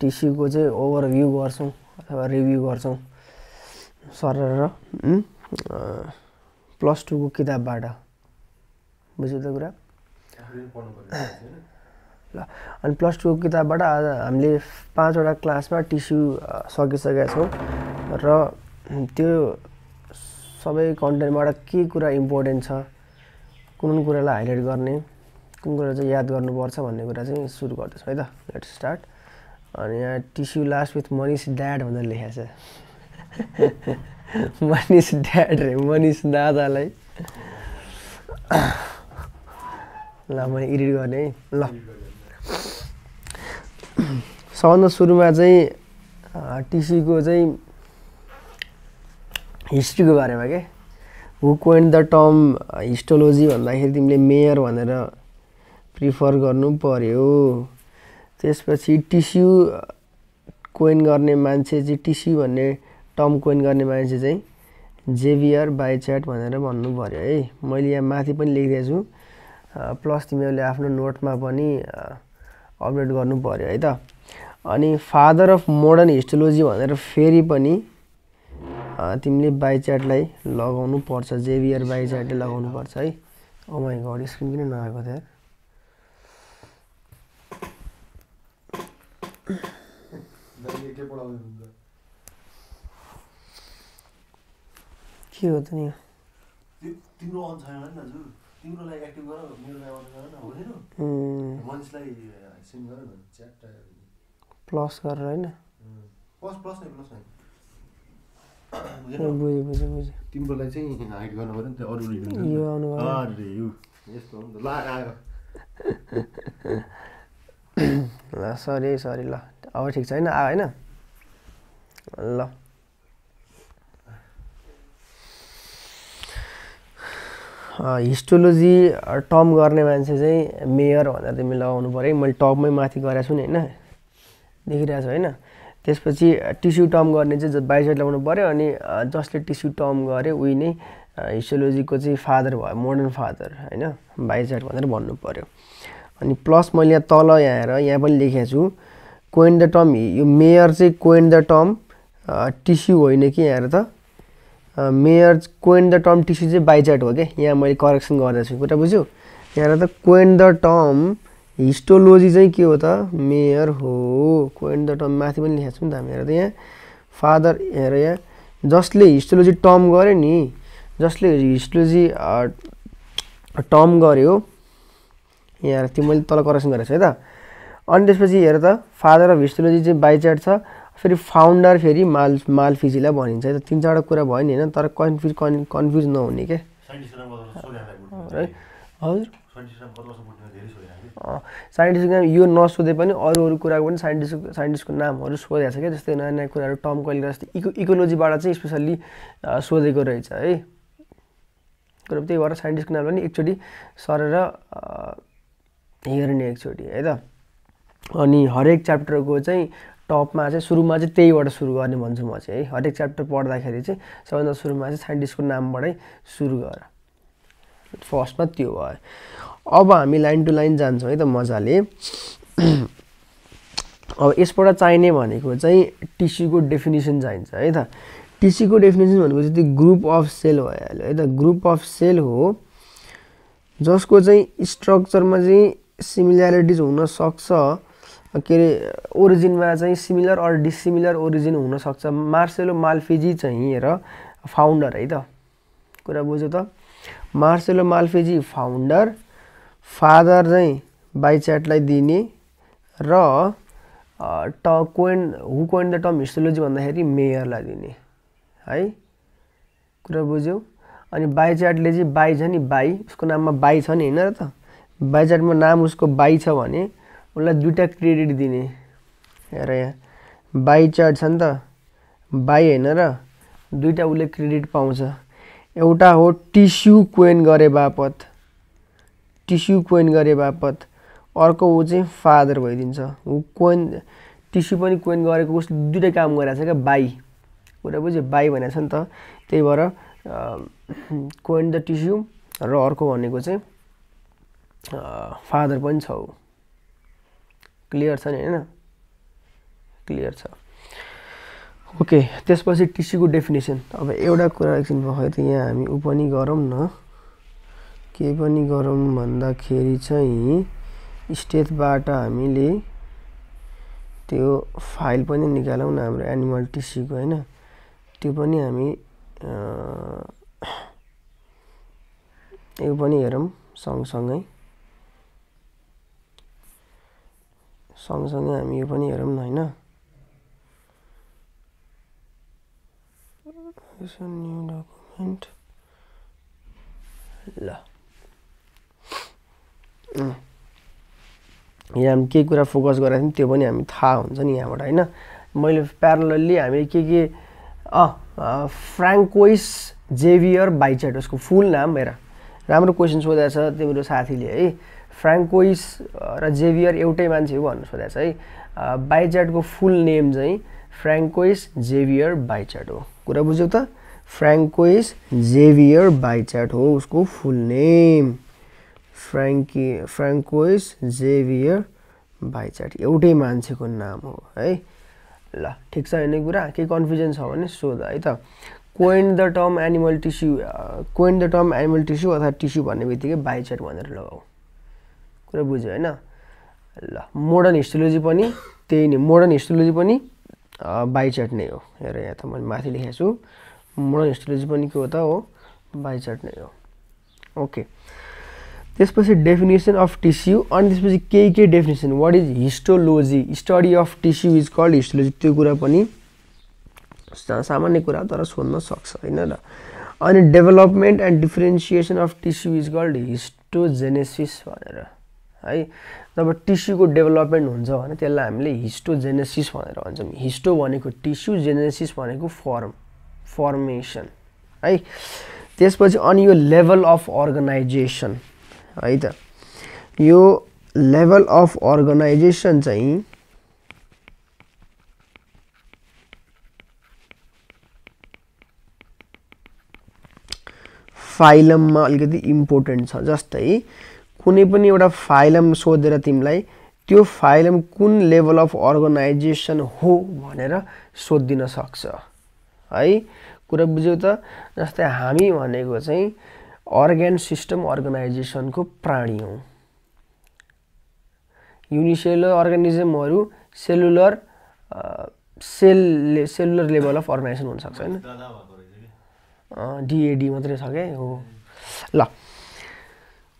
टिस्युको चाहिँ ओभरभ्यू गर्छौँ अथवा रिभ्यू गर्छौँ सर र प्लस टूको किताबबाट बुझ्यो त कुरा ल अनि प्लस टूको किताबबाट आज हामीले पाँचवटा क्लासमा टिस्यु सकिसकेका छौँ र त्यो सबै कन्टेन्टबाट के कुरा इम्पोर्टेन्ट छ कुन कुन कुरालाई हाइलाइट गर्ने कुन कुरा चाहिँ याद गर्नुपर्छ भन्ने कुरा चाहिँ सुरु गर्दैछौँ है त लेट्स स्टार्ट अनि यहाँ tissue last with Manish dad भनेर लेखेको छ <laughs> मनिष ड्याड रे मनिष दादालाई ल मैले एडिट गर्ने है ल सबभन्दा सुरुमा चाहिँ टिस्युको चाहिँ हिस्ट्रीको बारेमा के who coined the term histology भन्दाखेरि तिमीले मेयर भनेर प्रिफर गर्नु पऱ्यो त्यसपछि टिस्यु कोइन गर्ने मान्छे चाहिँ टिस्यु भन्ने टर्म कोइन गर्ने मान्छे चाहिँ जेभियर बाइच्याट भनेर भन्नु पऱ्यो है मैले यहाँ माथि पनि लेखिदिएको छु प्लस तिमीहरूले आफ्नो नोटमा पनि अपडेट गर्नु पऱ्यो है त अनि फादर अफ मोडर्न हिस्टोलोजी भनेर फेरि पनि तिमीले बाइच्याटलाई लगाउनु पर्छ जेभियर बाइच्याटले लगाउनु पर्छ है ओ माइ स्क्रिन किन नआएको थियो के हो त नि तिम्रो अन छैन नि दाजु तिम्रोलाई एक्टिभ गर मेरोलाई अन गर न हुँदैन मनिषलाई सिन गर न च्याट प्लस गरेर होइन प्लस प्लस नै प्लस नै बुझे बुझे बुझेँ तिम्रोलाई चाहिँ हाइड गर्नु पऱ्यो नि त अरू यो आउनु अरे यस्तो हो नि त ल आयो <laughs> ल सरी सरी ल अब ठिक होइन आ होइन ल हिस्टोलोजी टम गर्ने मान्छे चाहिँ मेयर भनेर तिमी लगाउनु पऱ्यो मैले टपमै माथि गरेको छु नि होइन देखिरहेको छु होइन त्यसपछि टिस्यु टर्म गर्ने चाहिँ बाइसाइड लगाउनु पऱ्यो अनि जसले टिस्यु टर्म गऱ्यो उही नै हिस्टोलोजीको चाहिँ फादर भयो मोडर्न फादर होइन बाइसाइड भनेर भन्नु पऱ्यो अनि प्लस मैले यहाँ तल यहाँ आएर यहाँ पनि लेखेको छु कोइन द टर्म यो मेयर चाहिँ कोइन द टर्म टिस्यु होइन कि यहाँ त Mayer coin the term tissue चाहिँ बाइचार्ट हो क्या यहाँ मैले करेक्सन गर्दैछु कुरा बुझ्यो यहाँ त कोइन द टर्म हिस्टोलोजी चाहिँ के हो त मेयर हो कोइन द टर्म माथि पनि लेखेको छौँ नि त हामी हेर त यहाँ फादर हेर यहाँ जसले हिस्टोलोजी टर्म गऱ्यो नि जसले हिस्टोलोजी टर्म गऱ्यो यहाँ त्यो मैले तल करेक्सन गरेको छु है त अनि त्यसपछि हेर त फादर अफ हिस्टोलोजी चाहिँ बाइच्याट छ फेरि फाउन्डर फेरि माल माल फिजीलाई भनिन्छ है त तिन चारवटा कुरा भयो नि होइन तर कन्फ्युज कन् कन्फ्युज नहुने क्या हजुर साइन्टिस्टको नाम यो नसोधे पनि अरू अरू कुराको पनि साइन्टिस्टको साइन्टिस्टको नामहरू सोधेको छ क्या जस्तै नयाँ नयाँ कुराहरू टम कहिले जस्तै इको इकोलोजीबाट चाहिँ स्पेसल्ली सोधेको रहेछ है कुरो त्यही भएर साइन्टिस्टको नाम पनि एकचोटि सरेर हेर्ने एकचोटि है त अनि हरेक च्याप्टरको चाहिँ टपमा चाहिँ सुरुमा चाहिँ त्यहीबाट सुरु गर्ने भन्छु म चाहिँ है हरेक च्याप्टर पढ्दाखेरि चाहिँ सबैभन्दा सुरुमा चाहिँ साइन्टिस्टको नामबाटै सुरु गर फर्स्टमा त्यो भयो अब हामी लाइन टु लाइन जान्छौँ है त मजाले <clears throat> अब यसबाट चाहिने भनेको चाहिँ टिसीको डेफिनेसन चाहिन्छ है त टिसीको डेफिनेसन भनेको चाहिँ त्यो ग्रुप अफ सेल भइहाल्यो है त ग्रुप अफ सेल हो जसको चाहिँ स्ट्रक्चरमा चाहिँ सिमिल्यारिटिज हुनसक्छ के अरे ओरिजिनमा चाहिँ सिमिलर अर डिसिमिलर ओरिजिन हुनसक्छ मार्सेलो माल्फेजी चाहिँ हेर फाउन्डर है त कुरा बुझ्यो त मार्सेलो माल्फेजी फाउन्डर फादर चाहिँ बाइच्याटलाई दिने र ट coin who coin the term histology भन्दाखेरि मेयरलाई दिने है कुरा बुझ्यौ अनि बाइच्याटले चाहिँ बाई छ नि बाई उसको नाममा बाई छ नि होइन र त बाइचार्टमा नाम उसको बाई छ भने उसलाई दुइटा क्रेडिट दिने हेर यहाँ बाई चार्ट छ नि त बाई होइन र दुइटा उसले क्रेडिट पाउँछ एउटा हो टिस्यु क्वेन गरे बापत टिस्यु क्वेन गरे बापत अर्को ऊ चाहिँ फादर भइदिन्छ ऊ क्वेन टिस्यु पनि क्वेन गरेको उसले दुइटै काम गरिरहेको छ क्या बाई कुरा बुझ्यो बाई भनेको छ नि त त्यही भएर क्वेन द टिस्यु र अर्को भनेको चाहिँ फादर पनि छौ क्लियर छ नि होइन क्लियर छ ओके त्यसपछि टिसीको डेफिनेसन अब एउटा कुरा एकछिन भयो त यहाँ हामी ऊ पनि गरौँ न के पनि गरौँ भन्दाखेरि चाहिँ स्टेटबाट हामीले त्यो फाइल पनि निकालौँ न हाम्रो एनिमल टिसीको होइन त्यो पनि हामी यो पनि हेरौँ सँगसँगै सँगसँगै हामी यो पनि हेरौँ न होइन न्यु डकुमेन्ट ल यहाँ हामी के कुरा फोकस गरेको थियौँ त्यो पनि हामी थाहा हुन्छ नि यहाँबाट होइन मैले प्यारलल्ली हामी के के अँ फ्राङ्कोइस जेभियर बाइचेट उसको फुल नाम मेरा राम्रो क्वेसन सोधेको छ तिम्रो साथीले है फ्राङ्कोइस र जेभियर एउटै मान्छे हो भन्नु सोधेको छ है बाइच्याटको फुल नेम चाहिँ फ्रेङ्कोइस जेभियर बाइच्याट हो कुरा बुझ्यौ त फ्राङ्कोइस जेभियर बाइच्याट हो उसको फुल नेम फ्रेङ्की फ्राङ्कोइस जेभियर बाइच्याट एउटै मान्छेको नाम हो है ल ठिक छ हेर्ने कुरा केही कन्फ्युजन छ भने सोध है त coin the term animal tissue coin the term animal tissue अथवा टिस्यु भन्ने बित्तिकै बाइच्याट भनेर लगाऊ कुरा बुझ्यो होइन ल मोडर्न हिस्ट्रोलोजी पनि त्यही नै मोडर्न हिस्ट्रोलोजी पनि बाइच्याट नै हो हेर यहाँ त मैले माथि लेखेको छु मोडर्न हिस्ट्रोलोजी पनि के हो त हो बाइच्याट नै हो ओके त्यसपछि डेफिनेसन अफ टिस्यु अनि त्यसपछि केही केही definition what is histology study of tissue is called histology त्यो कुरा पनि सामान्य कुरा तर सोध्न सक्छ होइन र अनि development and differentiation of tissue is called histogenesis भनेर है जब टिस्युको डेभलपमेन्ट हुन्छ भने त्यसलाई हामीले हिस्टोजेनेसिस भनेर भन्छौँ हिस्टो भनेको टिस्यु जेनेसिस भनेको फर्म फर्मेसन है त्यसपछि अनि यो लेभल अफ अर्गनाइजेसन है त यो लेभल अफ अर्गनाइजेसन चाहिँ फाइलममा अलिकति इम्पोर्टेन्ट छ जस्तै कुनै पनि एउटा फाइलम सोधेर तिमीलाई त्यो फाइलम कुन लेभल अफ अर्गनाइजेसन हो भनेर सोधिदिन सक्छ है कुरा बुझ्यौ त जस्तै हामी भनेको चाहिँ अर्ग्यान सिस्टम अर्गनाइजेसनको प्राणी हौँ युनिसेलुलर अर्गानिजमहरू cellular cell cellular level of organisation हुनसक्छ होइन डिएडी मात्रै छ क्या हो ल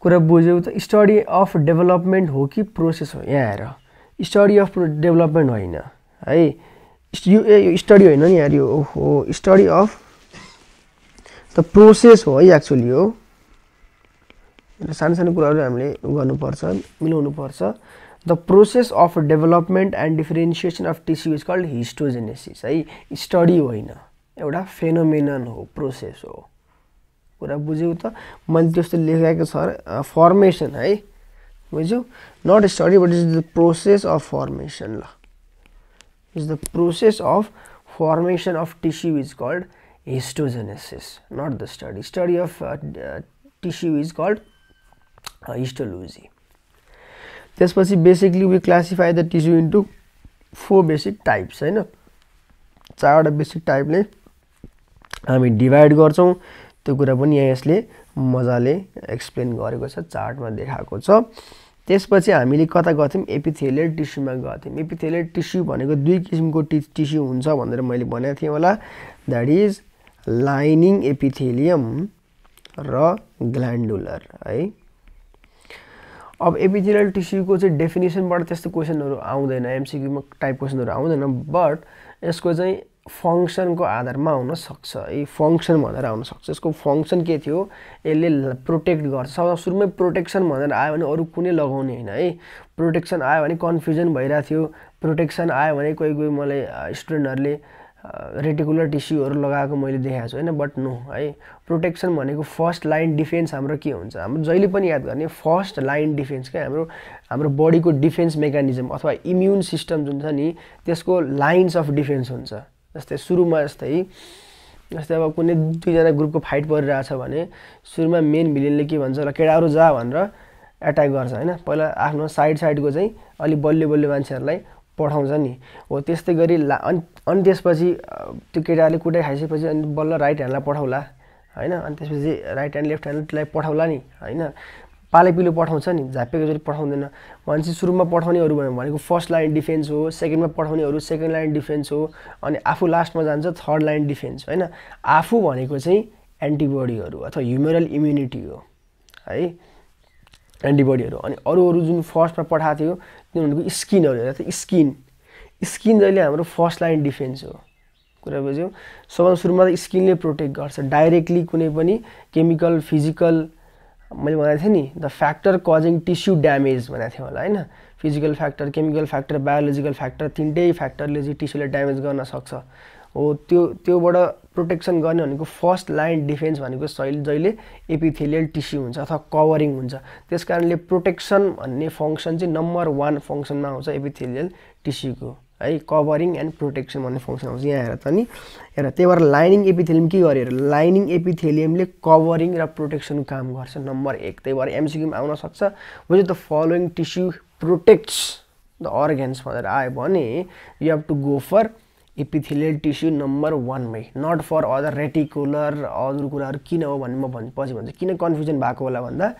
कुरा बुझ्यौँ त स्टडी अफ डेभलपमेन्ट हो कि प्रोसेस हो यहाँ आएर स्टडी अफ डेभलपमेन्ट होइन है यो ए स्टडी होइन नि यहाँ यो हो स्टडी अफ द प्रोसेस हो है एक्चुली हो सानो सानो कुराहरू हामीले गर्नुपर्छ मिलाउनुपर्छ the process of development and differentiation of tissue is called histogenesis है स्टडी होइन एउटा फेनोमेनन हो प्रोसेस हो कुरा बुझे तो मैं त्यस्तो लेखाएको फर्मेसन हाई बुझ not study but is the process of formation ल is the process of formation of tissue is called histogenesis not the study study of tissue is called histology पी basically we classify the tissue into four basic types चार वा basic type ने हामी divide कर त्यो कुरा पनि यहाँ यसले मजाले एक्सप्लेन गरेको छ चार्टमा देखाएको छ त्यसपछि हामीले कता गर्थ्यौँ एपिथेलियल टिस्युमा गर्थ्यौँ एपिथेलियर टिस्यु भनेको दुई किसिमको टि टिस्यु हुन्छ भनेर मैले भनेको थिएँ होला द्याट इज लाइनिङ एपिथेलियम र ग्ल्यान्डुलर है अब एपिथेलियल टिस्युको चाहिँ डेफिनेसनबाट त्यस्तो क्वेसनहरू आउँदैन एमसिक्युमा टाइप क्वेसनहरू आउँदैन बट यसको चाहिँ फङ्सनको आधारमा आउनसक्छ है फङ्सन भनेर आउनसक्छ यसको फङ्सन के थियो यसले प्रोटेक्ट गर्छ सुरुमै प्रोटेक्सन भनेर आयो भने अरू कुनै लगाउने होइन है प्रोटेक्सन आयो भने कन्फ्युजन भइरहेको थियो प्रोटेक्सन आयो भने कोही कोही मलाई स्टुडेन्टहरूले रेटिकुलर टिस्युहरू लगाएको मैले देखाएको छु होइन बट नो है प्रोटेक्सन भनेको फर्स्ट लाइन डिफेन्स हाम्रो के हुन्छ हाम्रो जहिले पनि याद गर्ने फर्स्ट लाइन डिफेन्स क्या हाम्रो हाम्रो बडीको डिफेन्स मेकानिजम अथवा इम्युन सिस्टम जुन छ नि त्यसको लाइन्स अफ डिफेन्स हुन्छ जस्तै सुरुमा जस्तै जस्तै अब कुनै दुईजना ग्रुपको फाइट परिरहेछ भने सुरुमा मेन भिलियनले के भन्छ र केटाहरू जा भनेर एट्याक गर्छ होइन पहिला आफ्नो साइड साइडको चाहिँ अलिक बलियो बलियो मान्छेहरूलाई पठाउँछ नि हो त्यस्तै गरी ला अनि अनि त्यसपछि त्यो केटाहरूले कुटाइ खाइसकेपछि अनि बल्ल राइट ह्यान्डलाई पठाउला होइन अनि त्यसपछि राइट ह्यान्ड लेफ्ट ह्यान्डलाई पठाउला नि होइन पाले पिलो पठाउँछ नि झापेको जति पठाउँदैन भनेपछि सुरुमा पठाउनेहरू भनेको फर्स्ट लाइन डिफेन्स हो सेकेन्डमा पठाउनेहरू सेकेन्ड लाइन डिफेन्स हो अनि आफू लास्टमा जान्छ थर्ड लाइन डिफेन्स होइन आफू भनेको चाहिँ एन्टिबडीहरू अथवा ह्युमेरल इम्युनिटी हो है एन्टिबडीहरू अनि अरू अरू जुन फर्स्टमा पठाएको थियो तिनीहरूको स्किनहरू अथवा स्किन स्किन जहिले हाम्रो फर्स्ट लाइन डिफेन्स हो कुरा बुझ्यौँ सबभन्दा सुरुमा त स्किनले प्रोटेक्ट गर्छ डाइरेक्टली कुनै पनि केमिकल फिजिकल मैले भनेको थिएँ नि the factor causing tissue damage भनेको थिएँ होला होइन physical factor chemical factor biological factor तिनटै फ्याक्टरले चाहिँ टिस्युलाई ड्यामेज गर्न सक्छ हो त्यो त्योबाट प्रोटेक्सन गर्ने भनेको फर्स्ट लाइन डिफेन्स भनेको सैल जहिले एपिथेलियल टिस्यु हुन्छ अथवा कभरिङ हुन्छ त्यस कारणले प्रोटेक्सन भन्ने फङ्सन चाहिँ नम्बर वान फङ्सनमा आउँछ एपिथेलियल टिस्युको है कभरिङ एन्ड प्रोटेक्सन भन्ने फङ्सन आउँछ यहाँ हेर त नि हेर त्यही भएर लाइनिङ एपिथेलियम के गर्यो हेर लाइनिङ एपिथेलियमले कभरिङ र प्रोटेक्सन काम गर्छ नम्बर एक त्यही भएर एमसिक्युम आउन सक्छ which the following tissue protects the organs भनेर आयो भने you have to go for epithelial tissue number वानमै not for other reticular other कुराहरू किन हो भन्ने म भन् पछि भन्छु किन कन्फ्युजन भएको होला भन्दा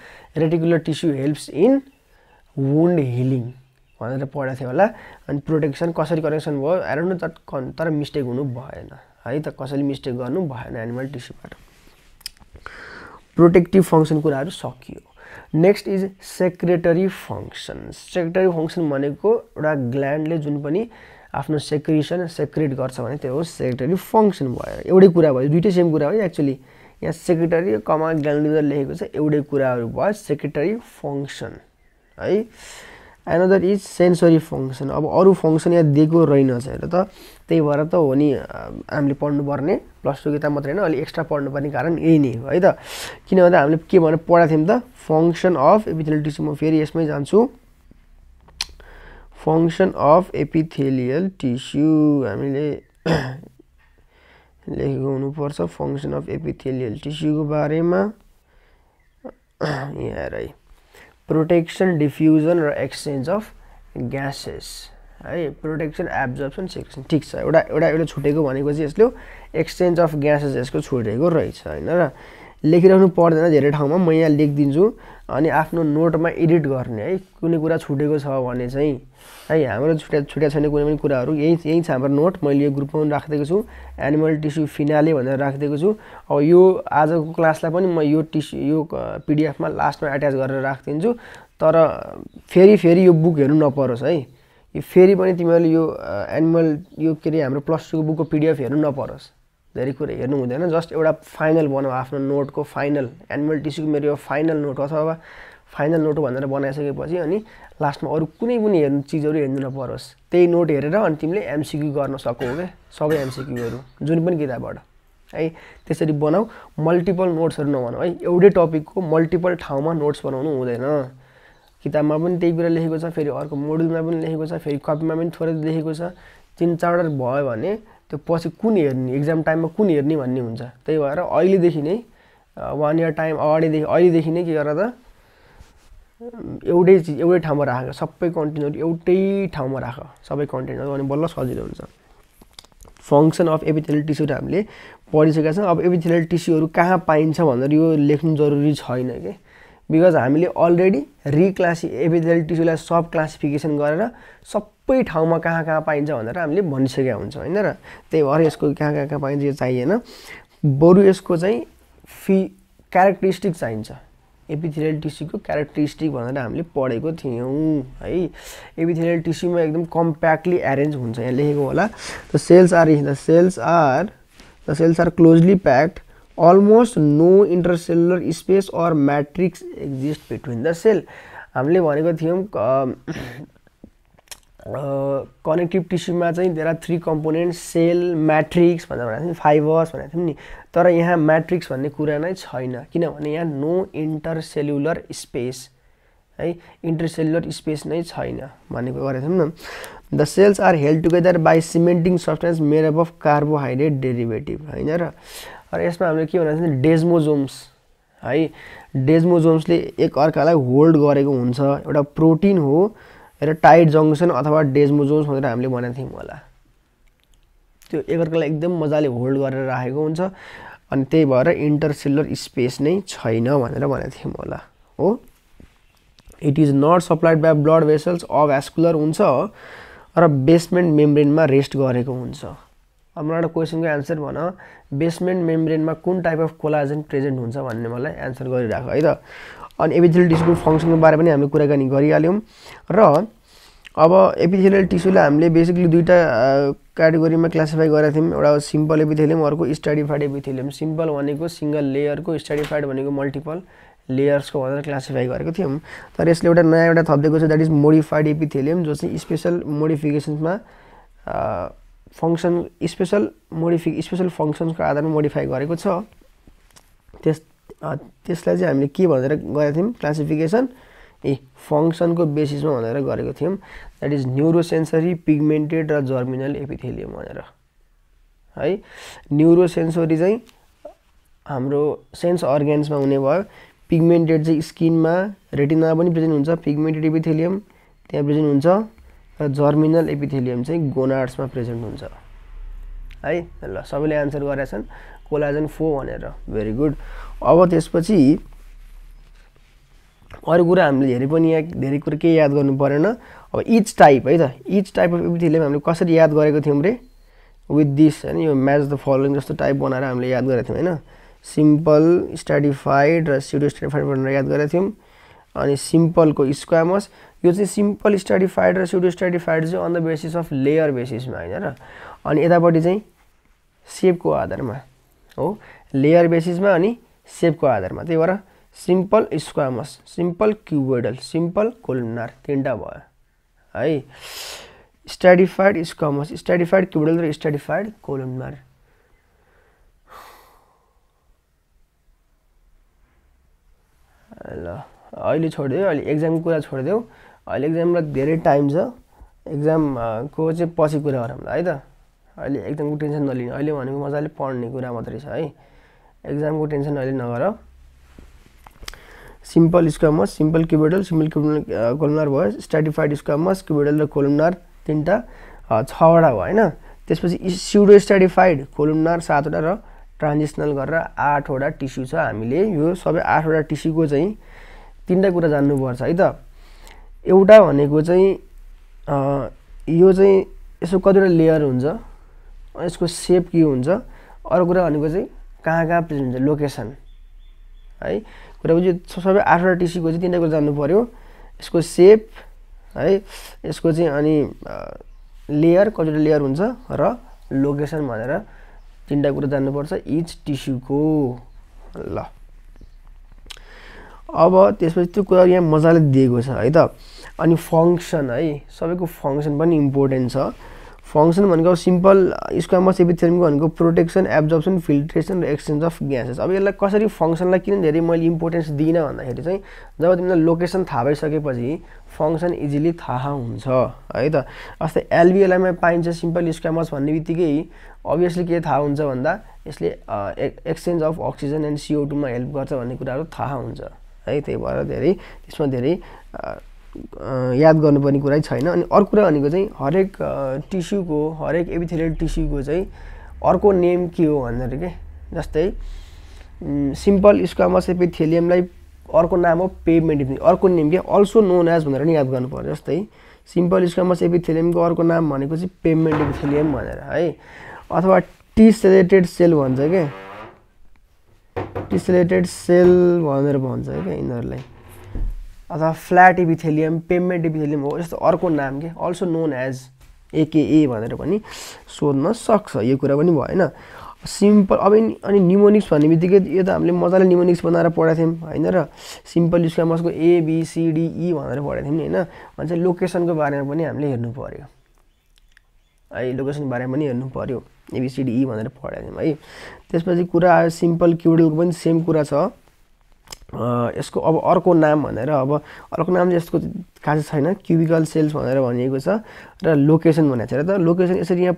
reticular tissue helps in wound healing भनेर पढेको थिएँ होला अनि प्रोटेक्सन कसरी करेक्सन भयो एरोन तट कन् तर मिस्टेक हुनु भएन है त कसैले मिस्टेक गर्नु भएन एनिमल टिस्युबाट प्रोटेक्टिभ फङ्सन कुराहरू सकियो next is secretory function secretory function भनेको एउटा ग्ल्यान्डले जुन पनि आफ्नो सेक्रिसन सेक्रेट गर्छ भने त्यो हो सेक्रेटरी फङ्सन भयो एउटै कुरा भयो दुइटै सेम कुरा हो एक्चुली यहाँ सेक्रेटरी कमा ग्ल्यान्डुलर लेखेको छ एउटै कुराहरू भयो सेक्रेटरी फङ्सन है एनदर इज सेन्सरी फङ्सन अब अरू फङ्सन यहाँ दिएको रहेनछ हेर त त्यही भएर त हो नि हामीले पढ्नुपर्ने प्लस टू किताब मात्रै होइन अलिक एक्स्ट्रा पढ्नुपर्ने कारण यही नै हो है त किन भन्दा हामीले के भनेर पढाएको थियौँ त फङ्सन अफ एपिथेलियल टिस्यु म फेरि यसमै जान्छु फङ्सन अफ एपिथेलियल टिस्यु हामीले <clears throat> लेखेको हुनुपर्छ फङ्सन अफ एपिथेलियल टिस्युको बारेमा <clears throat> यहाँ है प्रोटेक्सन डिफ्युजन र एक्सचेन्ज अफ ग्यासेस है प्रोटेक्सन एब्जर्प्सन सेक्सन ठिक छ एउटा एउटा एउटा छुटेको भनेको चाहिँ यसले एक्सचेन्ज अफ ग्यासेस यसको छुटेको रहेछ होइन र लेखिरहनु पर्दैन धेरै ठाउँमा म यहाँ लेखिदिन्छु अनि आफ्नो नोटमा एडिट गर्ने है कुनै कुरा छुटेको छ भने चाहिँ है हाम्रो छुट्या छुट्या छैन कुनै पनि कुराहरू यहीँ यहीँ छ हाम्रो नोट मैले यो ग्रुपमा पनि राखिदिएको छु एनिमल टिस्यु फिनाले भनेर राखिदिएको छु अब यो आजको क्लासलाई पनि म यो टिस्यु यो पिडिएफमा लास्टमा एट्याच गरेर राखिदिन्छु तर फेरि फेरि यो बुक हेर्नु नपरोस् है यो फेरि पनि तिमीहरूले यो एनिमल यो के अरे हाम्रो प्लस टूको बुकको पिडिएफ हेर्नु नपरोस् धेरै कुरा हेर्नु हुँदैन जस्ट एउटा फाइनल बनाऊ आफ्नो नोटको फाइनल एनुअल टिस्यू मेरो फाइनल नोट अथवा फाइनल नोट भनेर बनाइसकेपछि अनि लास्टमा अरू कुनै पनि हेर्नु चिजहरू हेर्नु नपरोस् त्यही नोट हेरेर अनि तिमीले एमसिक्यू गर्न सकौ क्या सबै एमसिक्यूहरू जुन पनि किताबबाट है त्यसरी बनाऊ मल्टिपल नोट्सहरू नबनाऊ है एउटै टपिकको मल्टिपल ठाउँमा नोट्स बनाउनु हुँदैन किताबमा पनि त्यही कुरा लेखेको छ फेरि अर्को मोडुलमा पनि लेखेको छ फेरि कपीमा पनि थोरै लेखेको छ तिन चारवटा भयो भने त्यो पछि कुन हेर्ने इक्जाम टाइममा कुन हेर्ने भन्ने हुन्छ त्यही भएर अहिलेदेखि नै वान इयर टाइम अगाडिदेखि अहिलेदेखि नै के गर त एउटै चिज एउटै ठाउँमा राख सबै कन्टेन्टहरू एउटै ठाउँमा राख सबै कन्टेन्टहरू अनि बल्ल सजिलो हुन्छ फङ्सन अफ एपिथेलियल टिस्युहरू हामीले पढिसकेका छौँ अब एपिथेलियल टिस्युहरू कहाँ पाइन्छ भनेर यो लेख्नु जरुरी छैन कि बिकज हामीले अलरेडी रिक्लासि एपिथेल टिस्युलाई सब क्लासिफिकेसन गरेर सबै ठाउँमा कहाँ कहाँ पाइन्छ भनेर हामीले भनिसकेका हुन्छौँ होइन र त्यही भएर यसको कहाँ कहाँ कहाँ पाइन्छ यो चाहिएन बरु यसको चाहिँ फि क्यारेक्टरिस्टिक चाहिन्छ एपिथेलियल टिस्यूको क्यारेक्टरिस्टिक भनेर हामीले पढेको थियौँ है एपिथेलियल टिस्यूमा एकदम कम्प्याक्टली एरेन्ज हुन्छ यहाँ लेखेको होला the cells are the cells are the cells are closely packed almost no intercellular space or matrix exist between the cell हामीले भनेको थियौँ कनेक्टिभ टिस्युमा चाहिँ there are three component cell matrix भनेर भनेको थियौँ फाइबर्स भनेको थियौँ नि तर यहाँ म्याट्रिक्स भन्ने कुरा नै छैन किनभने यहाँ नो इन्टरसेल्युलर स्पेस है इन्टरसेल्युलर स्पेस नै छैन भनेको गरेको थियौँ न the cells are held together by cementing substance made of carbohydrate derivative होइन र र यसमा हामीले के भने डेजमोजोम्स है डेजमोजोम्सले एक अर्कालाई होल्ड गरेको हुन्छ एउटा प्रोटिन हो र टाइट जङ्सन अथवा डेजमोजोम्स भनेर हामीले भनेको थियौँ होला त्यो एकअर्कालाई एकदम मजाले होल्ड गरेर राखेको हुन्छ अनि त्यही भएर इन्टरसेलर स्पेस नै छैन भनेर भनेको थियौँ होला हो it is not supplied by blood vessels avascular हुन्छ र बेसमेन्ट मेम्ब्रेनमा रेस्ट गरेको हुन्छ अब एउटा क्वेसनको एन्सर भन बेसमेन्ट मेम्ब्रेनमा कुन टाइप अफ कोलाजेन प्रेजेन्ट हुन्छ भन्ने मलाई एन्सर गरिरहेको है त अनि एपिथेलियल टिस्युको फङ्सनको बारे पनि हामीले कुराकानी गरिहाल्यौँ र अब एपिथेलियल टिस्युलाई हामीले बेसिकली दुईवटा क्याटेगोरीमा क्लासिफाई गरेका थियौँ एउटा सिम्पल एपिथेलियम अर्को स्टाडिफाइड एपिथेलियम सिम्पल भनेको सिङ्गल लेयरको स्टाडिफाइड भनेको मल्टिपल लेयर्सको भनेर क्लासिफाई गरेको थियौँ तर यसले एउटा नयाँ एउटा थपिदिएको छ द्याट इज मोडिफाइड एपिथेलियम जो चाहिँ स्पेसल मोडिफिकेसन्समा फङ्सन स्पेसल मोडिफिक स्पेसल फङ्सन्सको आधारमा मोडिफाई गरेको छ त्यस त्यसलाई चाहिँ हामीले के भनेर गरेका थियौँ क्लासिफिकेसन ए फङ्सनको बेसिसमा भनेर गरेको थियौँ द्याट इज न्युरोसेन्सरी पिगमेन्टेड र जर्मिनल एपिथेलियम भनेर है न्युरोसेन्सोरी चाहिँ हाम्रो सेन्स अर्ग्यान्समा हुने भयो पिगमेन्टेड चाहिँ स्किनमा रेटिनामा पनि प्रेजेन्ट हुन्छ पिगमेन्टेड एपिथेलियम त्यहाँ प्रेजेन्ट हुन्छ र जर्मिनल एपिथेलियम चाहिँ गोनार्ड्समा प्रेजेन्ट हुन्छ है ल सबैले आन्सर छन् कोलाजन फो भनेर भेरी गुड अब त्यसपछि अरू कुरा हामीले धेरै पनि यहाँ धेरै कुरा केही याद गर्नु परेन अब इच टाइप है त इच टाइप अफ एपिथेलियम हामीले कसरी याद गरेको थियौँ रे विथ दिस होइन यो म्याच द फलोइङ जस्तो टाइप बनाएर हामीले याद गरेको थियौँ होइन सिम्पल स्टाडिफाइड र सिडो स्टाडिफाइड भनेर याद गरेका थियौँ अनि सिम्पलको स्क्वामस यो चाहिँ सिम्पल स्टडिफाइड र सुडो स्टडिफाइड चाहिँ on the basis of layer बेसिसमा होइन र अनि यतापट्टि चाहिँ सेपको आधारमा हो लेयर बेसिसमा अनि सेपको आधारमा त्यही भएर simple squamous simple cuboidal simple columnar तिनवटा भयो है स्टडिफाइड स्क्वामस स्टडिफाइड क्युबोइडल र स्टडिफाइड कोलुनार ल अहिले छोडिदेऊ अहिले एक्जामको कुरा छोडिदेऊ अहिले र धेरै टाइम छ एक्जामको चाहिँ पछि कुरा गरौँ है त अहिले एकदमको टेन्सन नलिने अहिले भनेको मजाले पढ्ने कुरा मात्रै छ है एक्जामको टेन्सन अहिले नगर simple squamous simple cuboidal simple cuboidal columnar भयो स्ट्राटिफाइड स्क्वामस क्युबेडल र कोलमनार तिनवटा छवटा भयो होइन त्यसपछि स्युडो स्ट्राटिफाइड कोलुमनार सातवटा र ट्रान्जिसनल गरेर आठवटा टिस्यु छ हामीले यो सबै आठवटा टिस्युको चाहिँ तिनवटा कुरा जान्नुपर्छ है त एउटा भनेको चाहिँ यो चाहिँ यसो कतिवटा लेयर हुन्छ यसको सेप के हुन्छ अर्को कुरा भनेको चाहिँ कहाँ कहाँ प्लेस हुन्छ लोकेसन है कुरा बुझ्यो सबै आठवटा टिसीको चाहिँ कुरा जान्नु पऱ्यो यसको सेप है यसको चाहिँ अनि लेयर कतिवटा लेयर हुन्छ र लोकेसन भनेर तिनवटा कुरा जान्नुपर्छ इच टिस्युको ल अब त्यसपछि त्यो कुरा यहाँ मजाले दिएको छ है त अनि फङ्सन है सबैको फङ्सन पनि इम्पोर्टेन्ट छ फङ्सन भनेको सिम्पल स्क्वामस एपिथेरियमको भनेको प्रोटेक्सन एब्जर्प्सन फिल्ट्रेसन र एक्सचेन्ज अफ ग्यासेस अब यसलाई कसरी फङ्सनलाई किन धेरै मैले इम्पोर्टेन्स दिइनँ भन्दाखेरि चाहिँ जब तिमीलाई लोकेसन थाहा भइसकेपछि फङ्सन इजिली थाहा हुन्छ है त अस्ति एलबिएलआईमा पाइन्छ सिम्पल स्क्वामस भन्ने बित्तिकै अभियसली के थाहा हुन्छ भन्दा यसले एक्सचेन्ज अफ अक्सिजन एन्ड सिओटूमा हेल्प गर्छ भन्ने कुराहरू थाहा हुन्छ है त्यही भएर धेरै त्यसमा धेरै याद गर्नुपर्ने कुरै छैन अनि अर्को कुरा भनेको चाहिँ हरेक टिस्युको हरेक एपिथेलियल टिस्युको चाहिँ अर्को नेम के हो भन्दाखेरि के जस्तै सिम्पल स्क्वामस एपिथेलियमलाई अर्को नाम हो पेमेन्ट अर्को नेम के अल्सो नोन एज भनेर नि याद गर्नु पर्यो जस्तै सिम्पल स्क्वामस एपिथेलियमको अर्को नाम भनेको चाहिँ पेमेन्ट एपिथेलियम भनेर है अथवा टी सेलेटेड सेल भन्छ क्या डिसलेटेड सेल भनेर भन्छ क्या यिनीहरूलाई अथवा फ्ल्याट इपिथेलियम पेमेन्ट इपिथेलियम हो जस्तो अर्को नाम के अल्सो नोन एज एकेए भनेर पनि सोध्न सक्छ यो कुरा पनि भएन सिम्पल अब अनि न्युमोनिक्स भन्ने बित्तिकै यो त हामीले मजाले न्युमोनिक्स बनाएर पढाएको थियौँ होइन र सिम्पल युज क्याम्पसको एबिसिडिई e भनेर पढाएको थियौँ नि होइन भने चाहिँ लोकेसनको बारेमा पनि हामीले हेर्नु पऱ्यो है लोकेसन बारेमा पनि हेर्नु पऱ्यो एबिसिडिई भनेर पढाइदिउँ है त्यसपछि कुरा आयो सिम्पल क्युडलको पनि सेम कुरा छ यसको अब अर्को नाम भनेर अब अर्को नाम चाहिँ यसको खासै छैन क्युबिकल सेल्स भनेर भनिएको छ र लोकेसन भनेको छ त लोकेसन यसरी यहाँ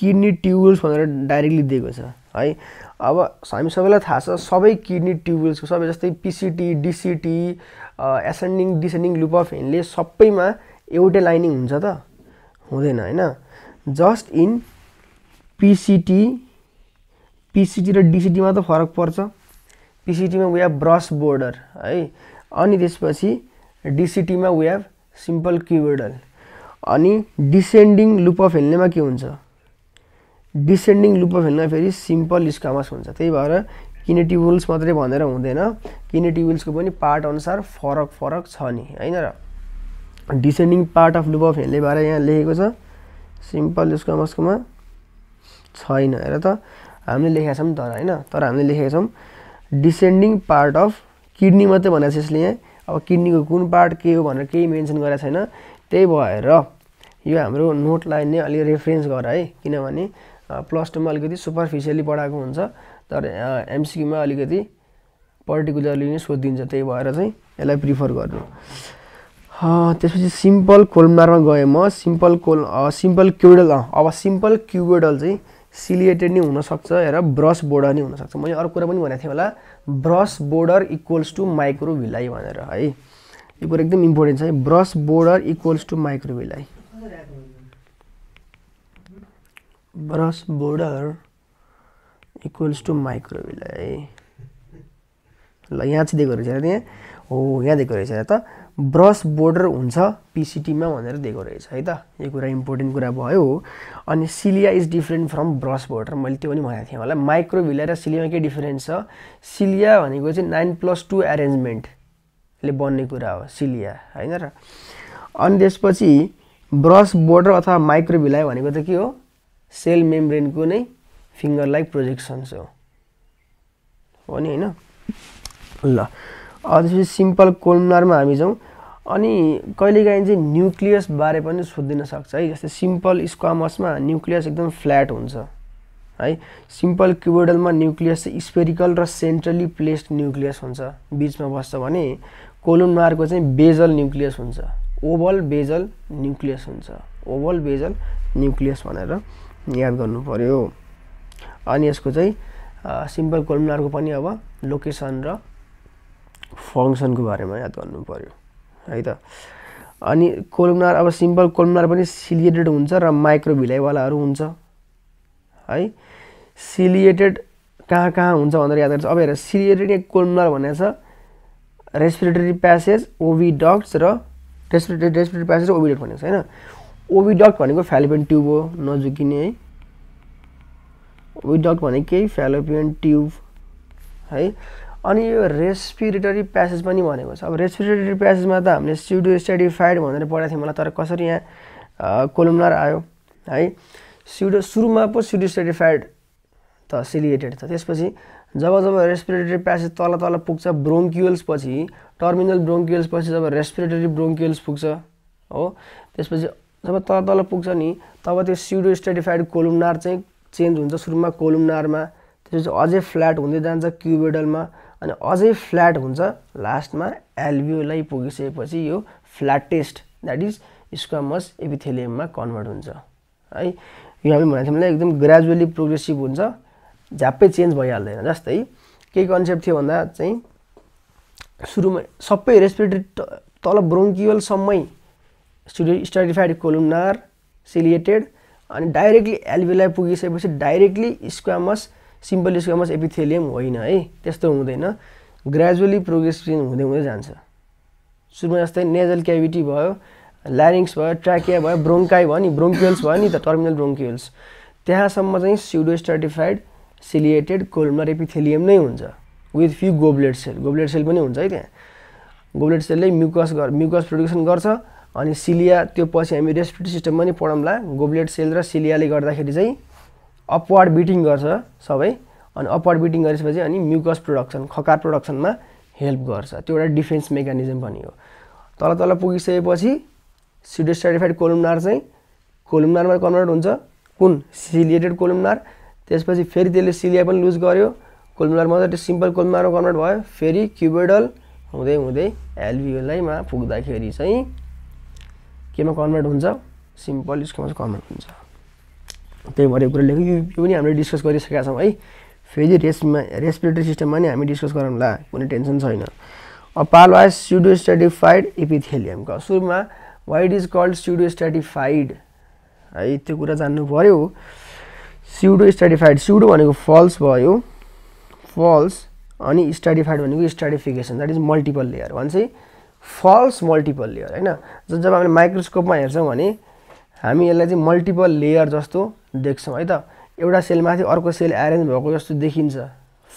किडनी ट्युबल्स भनेर डाइरेक्टली दिएको छ है अब हामी सबैलाई थाहा छ सबै किडनी ट्युबल्सको सबै जस्तै PCT DCT ascending descending loop of Henle सबैमा एउटै लाइनिङ हुन्छ त हुँदैन होइन जस्ट इन पिसिटी पिसिटी र डिसिटीमा त फरक पर्छ पिसिटीमा वी हेभ ब्रस बोर्डर है अनि त्यसपछि डिसिटीमा वी हेभ सिम्पल क्युबोर्डल अनि डिसेन्डिङ लुप अफ हेल्नेमा के हुन्छ डिसेन्डिङ लुप अफ हेल्नेमा फेरि सिम्पल स्कामस हुन्छ त्यही भएर किनेटिभुल्स मात्रै भनेर हुँदैन किनेटिभुल्सको पनि पार्ट अनुसार फरक फरक छ नि होइन र descending part of loop of हेल्ने भएर यहाँ लेखेको छ सिम्पल यसको मस्कोमा छैन हेर त हामीले लेखेका छौँ तर होइन तर हामीले लेखेका छौँ डिसेन्डिङ पार्ट अफ किडनी मात्रै भनेको छ यसले यहाँ अब किडनीको कुन पार्ट के हो भनेर केही मेन्सन गरेको छैन त्यही भएर यो हाम्रो नोटलाई नै अलिक रेफरेन्स गर है किनभने प्लस टूमा अलिकति सुपरफिसियली पढाएको हुन्छ तर एमसिक्यूमा अलिकति पर्टिकुलरली नै सोधिदिन्छ त्यही भएर चाहिँ यसलाई प्रिफर गर्नु त्यसपछि सिम्पल कोलमनारमा गएँ म सिम्पल कोल सिम्पल क्युबेडल अब सिम्पल क्युबेडल चाहिँ सिलिएटेड नै हुनसक्छ हेर ब्रस बोर्डर नै हुनसक्छ मैले अर्को कुरा पनि भनेको थिएँ होला brush border equals to microvilli भनेर है यो कुरा एकदम इम्पोर्टेन्ट छ है brush border equals to microvilli brush border equals to microvilli ल यहाँ चाहिँ दिएको रहेछ यहाँ हो यहाँ दिएको रहेछ त ब्रस बोर्डर हुन्छ पिसिटीमा भनेर दिएको रहेछ है त यो कुरा इम्पोर्टेन्ट कुरा भयो अनि cilia is different from brush border मैले त्यो पनि भनेको थिएँ होला माइक्रोभिला र सिलियामा के डिफरेन्स छ सिलिया भनेको चाहिँ नाइन प्लस टू एरेन्जमेन्टले बन्ने कुरा हो सिलिया होइन र अनि त्यसपछि ब्रस बोर्डर अथवा माइक्रोभिला भनेको त के हो सेल मेम्ब्रेनको नै फिङ्गर लाइक प्रोजेक्सन्स हो नि होइन ल त्यसपछि सिम्पल कोलमनारमा हामी जाउँ अनि कहिलेकाहीँ चाहिँ न्युक्लियस बारे पनि सोधिदिन सक्छ है जस्तै सिम्पल स्क्वामसमा न्युक्लियस एकदम फ्ल्याट हुन्छ है सिम्पल क्युबोडलमा न्युक्लियस चाहिँ स्पेरिकल र सेन्ट्रली प्लेस्ड न्युक्लियस हुन्छ बिचमा बस्छ भने कोलुमनारको चाहिँ बेजल न्युक्लियस हुन्छ ओभल बेजल न्युक्लियस हुन्छ ओभल बेजल न्युक्लियस भनेर याद गर्नु पऱ्यो अनि यसको चाहिँ सिम्पल कोलुनारको पनि अब लोकेसन र फङ्सनको बारेमा याद गर्नु पऱ्यो है त अनि कोलमनार अब सिम्पल कोलमनार पनि सिलिएटेड हुन्छ र माइक्रोभिलाइवालाहरू हुन्छ है सिलिएटेड कहाँ कहाँ हुन्छ भनेर याद गर्छ अब हेर सिलिएटेड यहाँ भनेको छ रेस्पिरेटरी प्यासेज ओभिडक्ट्स र रेस्पिरेटरी रेस्पिरेटरी प्यासेज र ओभिडक्ट भनेको छ होइन ओभिडक्ट भनेको फ्यालोपियन ट्युब हो नजुकिने है ओभिडक्ट भनेको केही फ्यालोपियन ट्युब है अनि यो रेस्पिरेटरी प्यासेज पनि भनेको छ अब रेस्पिरेटरी प्यासेजमा त हामीले स्युडो स्टेडिफाइड भनेर पढाएको थियौँ मलाई तर कसरी यहाँ कोलुमनार आयो है स्युडो सुरुमा पो स्युडो स्टेडिफाइड त सिलिएटेड छ त्यसपछि जब जब रेस्पिरेटरी प्यासेज तल तल पुग्छ ब्रोङ्क्युल्स पछि टर्मिनल ब्रोङ्क्युल्स पछि जब रेस्पिरेटरी ब्रोङ्क्युल्स पुग्छ हो त्यसपछि जब तल तल पुग्छ नि तब त्यो स्युडो स्टेडिफाइड कोलुमनार चाहिँ चेन्ज हुन्छ सुरुमा कोलुमनारमा त्यसपछि अझै फ्ल्याट हुँदै जान्छ क्युबेडलमा अनि अझै फ्ल्याट हुन्छ लास्टमा एल्भियोलाई पुगिसकेपछि यो फ्ल्याटेस्ट द्याट इज स्क्वामस एपिथेलियममा कन्भर्ट हुन्छ है यो हामी भनेको थियौँ एकदम ग्रेजुअली प्रोग्रेसिभ हुन्छ झ्याप्पै चेन्ज भइहाल्दैन जस्तै केही कन्सेप्ट थियो भन्दा चाहिँ सुरुमा सबै रेस्पिरेटरी तल ब्रोङ्कियलसम्मै स्टुडियो स्टडिफाइड कोलुमनार सिलिएटेड अनि डाइरेक्टली एल्भियोलाई पुगिसकेपछि डाइरेक्टली स्क्वामस सिम्पलिस्कमस एपिथेलियम होइन है त्यस्तो हुँदैन ग्रेजुअली प्रोग्रेस हुँदै हुँदै जान्छ सुरुमा जस्तै नेजल क्याभिटी भयो ल्यारिङ्स भयो ट्राकिया भयो ब्रोङ्काई भयो नि ब्रोङ्क्युल्स भयो नि त टर्मिनल ब्रोङ्क्युल्स त्यहाँसम्म चाहिँ सिडो स्टर्टिफाइड सिलिएटेड कोलमर एपिथेलियम नै हुन्छ with few goblet cell goblet cell पनि हुन्छ है त्यहाँ गोब्लेट सेलले म्युकस गर् म्युकस प्रडक्सन गर्छ अनि सिलिया त्यो पछि हामी रेस्पिरेटरी सिस्टम पनि पढौँला गोब्लेट सेल र सिलियाले गर्दाखेरि चाहिँ अपवार्ड बिटिङ गर्छ सबै अनि अपवार्ड बिटिङ गरेपछि अनि म्युकस प्रोडक्सन खकार प्रोडक्सनमा हेल्प गर्छ त्यो एउटा डिफेन्स मेकानिजम पनि हो तल तल पुगिसकेपछि सिडोस्ट्राटिफाइड कोलुमनार चाहिँ कोलुमनारमा कन्भर्ट हुन्छ कुन सिलिएटेड कोलुमनार त्यसपछि फेरि त्यसले सिलिया पनि लुज गर्यो कोलुमनार मात्रै सिम्पल कोलुमनारमा कन्भर्ट भयो फेरि क्युबेडल हुँदै हुँदै एलभिओलाईमा पुग्दाखेरि चाहिँ केमा कन्भर्ट हुन्छ सिम्पल स्केमा कन्भर्ट हुन्छ त्यही भएर कुरा लेख्यो यो पनि हामीले डिस्कस गरिसकेका छौँ है फेरि रेस्पिमा रेस्पिरेटरी सिस्टममा नि हामी डिस्कस गरौँला कुनै टेन्सन छैन अब पाल वाइज स्युडो स्ट्याटिफाइड इपिथेलियमको सुरुमा why is called pseudo stratified है त्यो कुरा जान्नु पऱ्यो स्युडो स्ट्याटिफाइड स्युडो भनेको फल्स भयो फल्स अनि स्ट्याटिफाइड भनेको stratification that is multiple layer भन्छ फल्स मल्टिपल लेयर होइन जब हामीले माइक्रोस्कोपमा हेर्छौँ भने हामी यसलाई चाहिँ मल्टिपल लेयर जस्तो देख्छौँ है त एउटा सेलमाथि अर्को सेल एरेन्ज भएको जस्तो देखिन्छ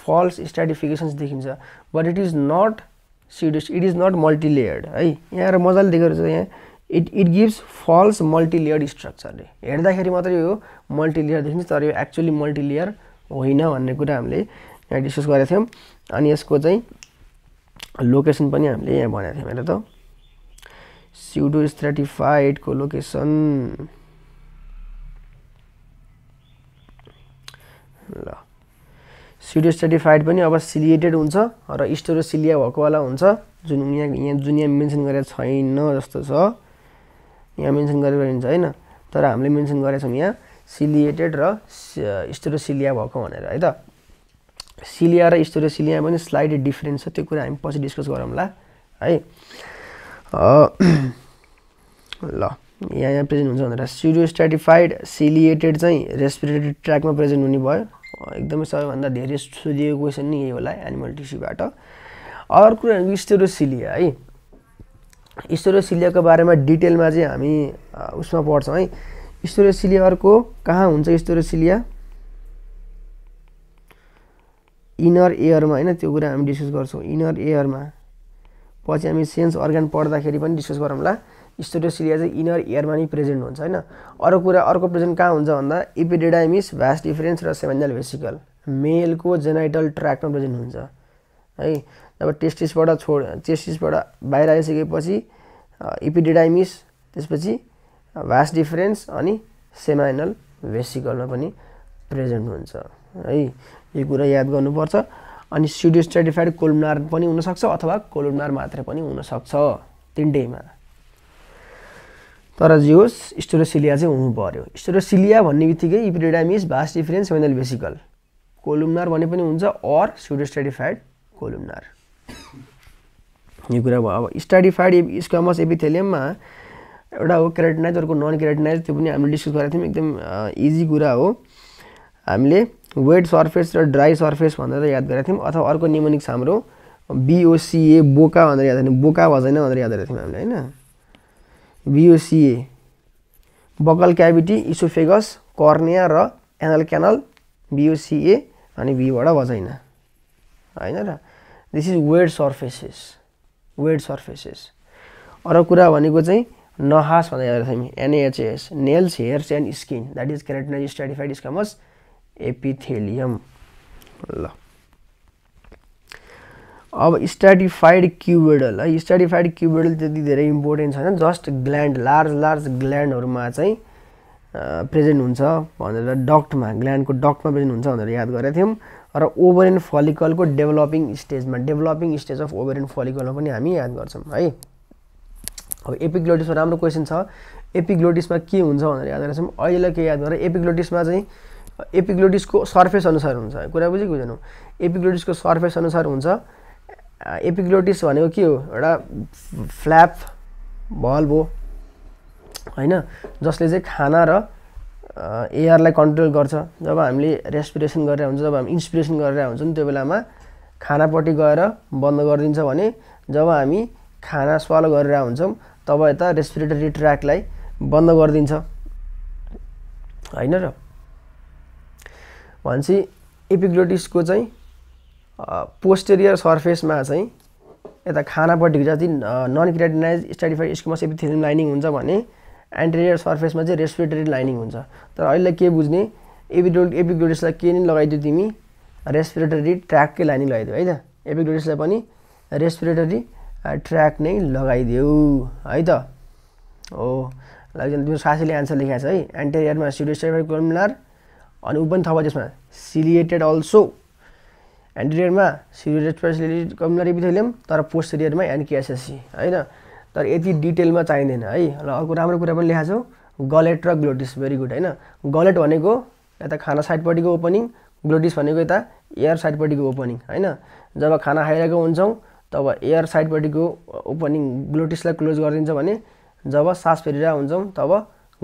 फल्स स्ट्राटिफिकेसन्स देखिन्छ बट इट इज नट सिड इट इज नट मल्टिलेयर्ड है यहाँ आएर मजाले देखेको रहेछ यहाँ it it gives false multilayered स्ट्रक्चरले हेर्दाखेरि मात्रै यो मल्टिलेयर देखिन्छ तर यो एक्चुली मल्टिलेयर होइन भन्ने कुरा हामीले यहाँ डिस्कस गरेको थियौँ अनि यसको चाहिँ लोकेसन पनि हामीले यहाँ भनेको थियौँ हेर त स्युडो स्ट्राटिफाइडको लोकेसन ल स्टिडियोस्टेटिफाइड पनि अब सिलिएटेड हुन्छ र स्टोरोसिलिया भएकोवाला हुन्छ जुन यहाँ यहाँ जुन यहाँ मेन्सन गरेको छैन जस्तो छ यहाँ मेन्सन गरेको हुन्छ होइन तर हामीले मेन्सन गरेछौँ यहाँ सिलिएटेड र स्टोरोसिलिया भएको भनेर है त सिलिया र स्टोरोसिलिया पनि स्लाइड डिफ्रेन्स छ त्यो कुरा हामी पछि डिस्कस गरौँला है ल यहाँ यहाँ प्रेजेन्ट हुन्छ भनेर स्टिडियोस्ट्याटिफाइड सिलिएटेड चाहिँ रेस्पिरेटरी ट्र्याकमा प्रेजेन्ट हुने भयो एकदमै सबैभन्दा धेरै सोधिएको क्वेसन नै यही होला एनिमल टिस्युबाट अर्को कुरा स्टेरोसिलिया है स्टेरोसिलियाको बारेमा डिटेलमा चाहिँ हामी उसमा पढ्छौँ है स्टोरोसिलिया अर्को कहाँ हुन्छ स्टेरोसिलिया इनर एयरमा होइन त्यो कुरा हामी डिस्कस गर्छौँ इनर एयरमा पछि हामी सेन्स अर्ग्यान पढ्दाखेरि पनि डिस्कस गरौँला स्टोटोसिलिया चाहिँ इनर इयरमा नै प्रेजेन्ट हुन्छ होइन अर्को कुरा अर्को प्रेजेन्ट कहाँ हुन्छ भन्दा इपिडेडाइमिस भ्यास डिफरेन्स र सेभेन्जल भेसिकल मेलको जेनाइटल ट्र्याकमा प्रेजेन्ट हुन्छ है अब टेस्टिसबाट छोड टेस्टिसबाट बाहिर आइसकेपछि इपिडेडाइमिस त्यसपछि भ्यास डिफरेन्स अनि सेमाइनल भेसिकलमा पनि प्रेजेन्ट हुन्छ है यो कुरा याद गर्नुपर्छ अनि स्युडोस्ट्रेटिफाइड कोलुमनार पनि हुनसक्छ अथवा कोलुमनार मात्र पनि हुनसक्छ तिनटैमा तर जे होस् स्टोरोसिलिया चाहिँ हुनु पऱ्यो स्टोरोसिलिया भन्ने बित्तिकै epididymis is vas deferens seminal vesicle columnar भन्ने पनि हुन्छ अर स्युडोस्टाडिफाइड कोलुमनार यो कुरा भयो अब स्टाडिफाइड स्क्वामस एपिथेलियममा एउटा हो क्यारेटनाइज अर्को नन क्यारेटनाइज त्यो पनि हामीले डिस्कस गरेको थियौँ एकदम इजी कुरा हो हामीले वेट सर्फेस र ड्राई सर्फेस भनेर याद गरेका थियौँ अथवा अर्को निमोनिक्स हाम्रो बिओसिए बोका भनेर याद बोका भजन भनेर याद गरेको थियौँ हामीले होइन BOCA buccal cavity oesophagus cornea र एनल क्यानल बिओसिए अनि भीबाट बजाइन होइन र this is wet surfaces wet surfaces अरू कुरा भनेको चाहिँ नहास भन्दै हामी NHS nails hairs and skin that is keratinised stratified squamous epithelium ल अब स्ट्याटिफाइड क्युबेडल है स्ट्याटिफाइड क्युबेडल त्यति धेरै इम्पोर्टेन्ट छैन जस्ट ग्ल्यान्ड लार्ज लार्ज ग्ल्यान्डहरूमा चाहिँ प्रेजेन्ट हुन्छ भनेर डक्टमा ग्ल्यान्डको डक्टमा प्रेजेन्ट हुन्छ भनेर याद गरेका थियौँ र ओभर एन्ड फलिकलको डेभलपिङ स्टेजमा developing stage of ovarian फलिकलमा पनि हामी याद गर्छौँ है अब एपिग्लोटिसमा राम्रो क्वेसन छ एपिग्लोटिसमा के हुन्छ भनेर याद गरेको छौँ अहिलेलाई के याद गरेर एपिग्लोटिसमा चाहिँ एपिग्लोटिसको सर्फेस अनुसार हुन्छ कुरा कि बुझेनौँ एपिग्लोटिसको सर्फेस अनुसार हुन्छ एपिग्लोटिस भनेको के हो एउटा फ्ल्याप भल्भ हो होइन जसले चाहिँ खाना र एयरलाई कन्ट्रोल गर्छ जब हामीले रेस्पिरेसन गरेर हुन्छ जब हामी इन्सपिरेसन गरेर हुन्छ नि त्यो बेलामा खानापट्टि गएर बन्द गरिदिन्छ भने जब हामी खाना स्वालो गरेर हुन्छौँ तब यता रेस्पिरेटरी ट्र्याकलाई बन्द गरिदिन्छ होइन र भनेपछि एपिग्लोटिसको चाहिँ पोस्टेरियर सर्फेसमा चाहिँ यता खानापट्टिको जति non keratinised stratified squamous epithelium lining हुन्छ भने एन्टेरियर सर्फेसमा चाहिँ रेस्पिरेटरी लाइनिङ हुन्छ तर अहिले के बुझ्ने एपिडो एपिग्लोटिसलाई के नै लगाइदियो तिमी रेस्पिरेटरी ट्र्याककै लाइनिङ लगाइदियो है त एपिग्लोटिसलाई पनि रेस्पिरेटरी ट्र्याक नै लगाइदेऊ है त हो तिम्रो साथीले एन्सर लेखाएको छ है एन्टेरियरमा सिडिस्टाइफाइड कोलमिनार अनि ऊ पनि थप त्यसमा सिलिएटेड अल्सो ह्यान्डिडेडमा सिरियड स्पेसलिस्ट कम्युलरी विथेलियम तर पोस्टेरियरमा एनकेएसएससी होइन तर यति डिटेलमा चाहिँदैन है र अर्को राम्रो कुरा पनि लेखाएको छौँ गलेट र ग्लोटिस भेरी गुड होइन गलेट भनेको यता खाना साइडपट्टिको ओपनिङ ग्लोटिस भनेको यता एयर साइडपट्टिको ओपनिङ होइन जब खाना खाइरहेको हुन्छौँ तब एयर साइडपट्टिको ओपनिङ ग्लोटिसलाई क्लोज गरिदिन्छ भने जब सास फेरिरहेको हुन्छौँ तब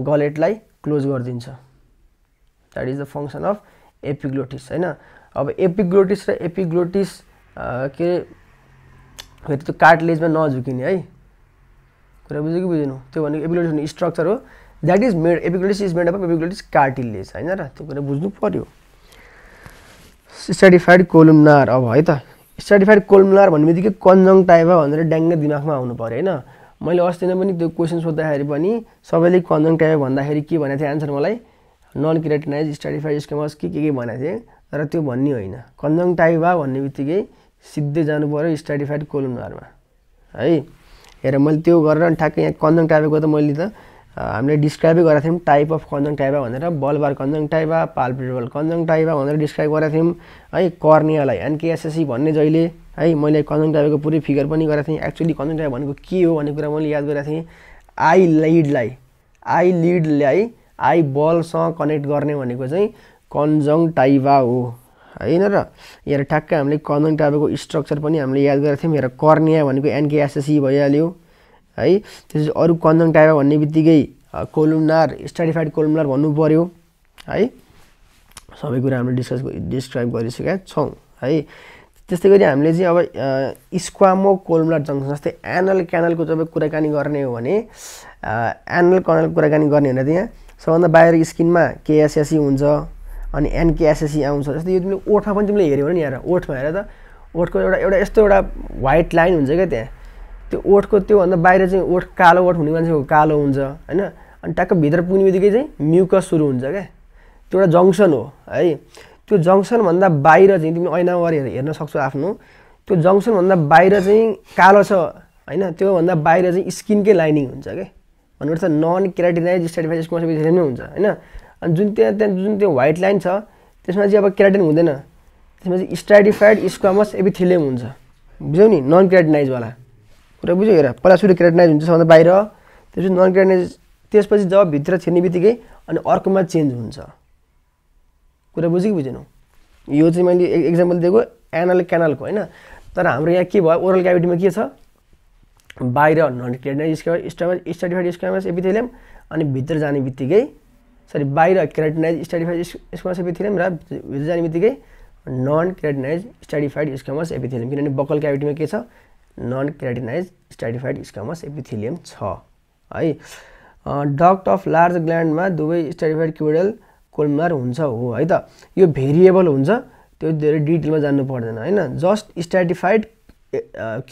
गलेटलाई क्लोज गरिदिन्छ that is the function of epiglottis होइन अब एपिग्लोटिस र एपिग्लोटिस के अरे त्यो कार्टलेजमा नझुकिने है कुरा बुझ्यो कि बुझेन त्यो भनेको एपिग्लोटिस भन्ने स्ट्रक्चर हो that is made epiglottis is made of epiglottis cartilage होइन र त्यो कुरा बुझ्नु पऱ्यो स्टेटिफाइड कोलुमनार अब है त स्टेटिफाइड कोलुमनार भन्ने बित्तिकै हो भनेर डाङ्ग दिमागमा आउनु पऱ्यो होइन मैले अस्ति नै पनि त्यो क्वेसन सोद्धाखेरि पनि सबैले टाइप भन्दाखेरि के भनेको थिएँ आन्सर मलाई नन किराटिनाइज स्टेटिफाइड स्केमस के के के भनेको थिएँ र त्यो भन्ने होइन कन्जङटाइभा भन्ने बित्तिकै सिधै जानु पऱ्यो स्टाडिफाइड कोलुनहरूमा है हेर मैले त्यो गरेर ठ्याक्कै यहाँ टाइपको त मैले त हामीले डिस्क्राइबै गरेका थियौँ टाइप अफ टाइबा भनेर बलबार कन्जङटाइभा कन्जङ कन्जङटाइभा भनेर डिस्क्राइब गरेका थियौँ है कर्नियालाई एनकेएसएससी e भन्ने जहिले है मैले कन्जङटाइभाको पुरै फिगर पनि गरेको थिएँ एक्चुली टाइप भनेको के हो भन्ने कुरा मैले याद गरेको थिएँ आई लिडलाई आई लिडलाई आई बलसँग कनेक्ट गर्ने भनेको चाहिँ कन्जङ टाइबा हो होइन र यहाँ ठ्याक्कै हामीले कन्जङ कन्जङटाइभाको स्ट्रक्चर पनि हामीले याद गरेको थियौँ यहाँ कर्निया भनेको एनकेएसएससी भइहाल्यो है त्यसपछि अरू कन्जङटाइभा भन्ने बित्तिकै कोलुमनार स्टाडिफाइड कोलुमनार भन्नु पऱ्यो है सबै कुरा हामीले डिस्कस डिस्क्राइब गरिसकेका छौँ है त्यस्तै गरी हामीले चाहिँ अब स्क्वामो कोलमुलर जङ्सन जस्तै एनल क्यानलको जब कुराकानी गर्ने हो भने एनल कनलको कुराकानी गर्ने भने त यहाँ सबभन्दा बाहिर स्किनमा केएसएससी हुन्छ अनि एनकेएसएससी आउँछ जस्तै यो तिमीले ओठमा पनि तिमीले हेऱ्यौ नि यहाँ ओठमा हेर त ओठको एउटा एउटा यस्तो एउटा वाइट लाइन हुन्छ क्या त्यहाँ त्यो ओठको त्योभन्दा बाहिर चाहिँ ओठ कालो ओठ हुने मान्छेको कालो हुन्छ होइन अनि ट्याक्क भित्र पुग्ने बित्तिकै चाहिँ म्युकस सुरु हुन्छ क्या त्यो एउटा जङ्सन हो है त्यो जङ्सनभन्दा बाहिर चाहिँ तिमी ऐनावारी हेर्न सक्छौ आफ्नो त्यो जङ्सनभन्दा बाहिर चाहिँ कालो छ होइन त्योभन्दा बाहिर चाहिँ स्किनकै लाइनिङ हुन्छ क्या भनेको नन क्याराटिनाइज स्टेटिफाइज स्कुल नै हुन्छ होइन अनि जुन त्यहाँ त्यहाँ जुन त्यो व्हाइट लाइन छ त्यसमा चाहिँ अब क्याराटिन हुँदैन त्यसमा चाहिँ स्ट्राटिफाइड स्क्वामस एपिथिलियम हुन्छ बुझ्यौ नि नन क्याटिनाइजवाला कुरा बुझ्यौ हेर पहिला सुरु क्याटिनाइज हुन्छ सबभन्दा बाहिर त्यसपछि नन क्याटिनाइज त्यसपछि जब भित्र छिर्ने बित्तिकै अनि अर्कोमा चेन्ज हुन्छ कुरा बुझ्यो कि बुझेनौ यो चाहिँ मैले एक्जाम्पल दिएको एनल क्यानलको होइन तर हाम्रो यहाँ के भयो ओरल क्याभिटीमा के छ बाहिर non keratinised squamous stratified squamous epithelium अनि भित्र जाने बित्तिकै सरी बाहिर केराटिनाइज स्टाडिफाइड स्कमस एपिथिलियम र भित्र जाने बित्तिकै non keratinised stratified squamous epithelium किनभने बकल क्याभिटीमा के छ non keratinised stratified squamous epithelium छ है डक्ट अफ लार्ज ग्ल्यान्डमा दुवै स्टाडिफाइड क्युडल कोलमार हुन्छ हो है त यो भेरिएबल हुन्छ त्यो धेरै डिटेलमा जान्नु पर्दैन होइन जस्ट स्ट्याटिफाइड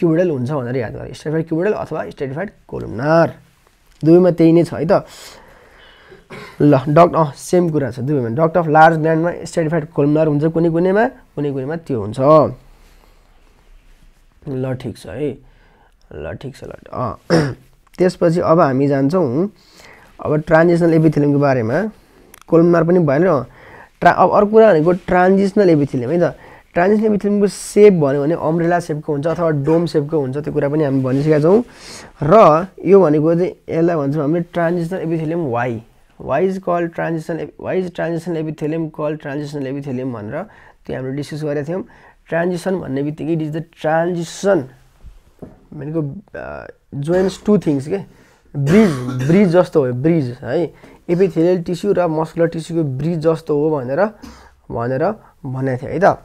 क्युडल हुन्छ भनेर याद गरेँ स्ट्याटिफाइड क्युडल अथवा स्ट्याटिफाइड कोलमनार दुवैमा त्यही नै छ है त ल डक्ट अँ सेम कुरा छ दुवैमा डक्ट अफ लार्ज ग्ल्यान्डमा स्टेटिफाइड कोलमुलर हुन्छ कुनै कुनैमा कुनै कुनैमा त्यो हुन्छ ल ठिक छ है ल ठिक छ ल अँ <clears throat> त्यसपछि अब हामी जान्छौँ अब ट्रान्जिसनल एपिथिलियमको बारेमा कोलमुलर पनि भएन र ट्रा अब अर्को कुरा भनेको ट्रान्जिसनल एपिथिलियम है त ट्रान्जिसनल एपिथिलियमको सेप भन्यो भने अम्ब्रेला सेपको हुन्छ अथवा डोम सेपको हुन्छ त्यो कुरा पनि हामी भनिसकेका छौँ र यो भनेको चाहिँ यसलाई भन्छौँ हामीले transitional epithelium why why is call transaction why is transaction epithelium call transaction epithelium भनेर त्यो हामीले डिस्कस गरेका थियौँ ट्रान्जिसन भन्ने बित्तिकै इट इज द ट्रान्जिसन भनेको जोइन्स टु थिङ्स के ब्रिज ब्रिज जस्तो हो ब्रिज है एपिथेलियल टिस्यु र मस्कुलर टिस्युको ब्रिज जस्तो हो भनेर भनेर भनेको थियो है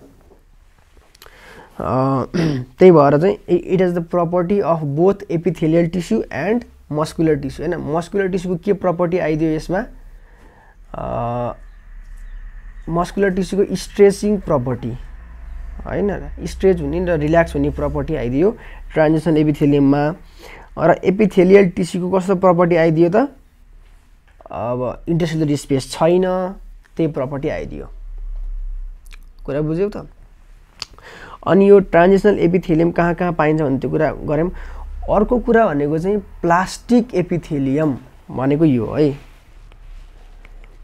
त uh, <clears throat> त्यही भएर चाहिँ it is the property of both epithelial tissue and muscular tissue होइन मस्कुलर टिस्युको के प्रपर्टी आइदियो यसमा मस्कुलर टिस्युको स्ट्रेचिङ प्रपर्टी होइन स्ट्रेच हुने र रिल्याक्स हुने प्रपर्टी आइदियो ट्रान्जेसन एपिथेलियममा र एपिथेलियल टिस्युको कस्तो प्रपर्टी आइदियो त अब इन्टरसेलरी स्पेस छैन त्यही प्रपर्टी आइदियो कुरा बुझ्यौ त अनि यो ट्रान्जेसनल एपिथेलियम कहाँ कहाँ पाइन्छ भन्ने त्यो कुरा गऱ्यौँ अर्को कुरा भनेको चाहिँ प्लास्टिक एपिथेलियम भनेको यो है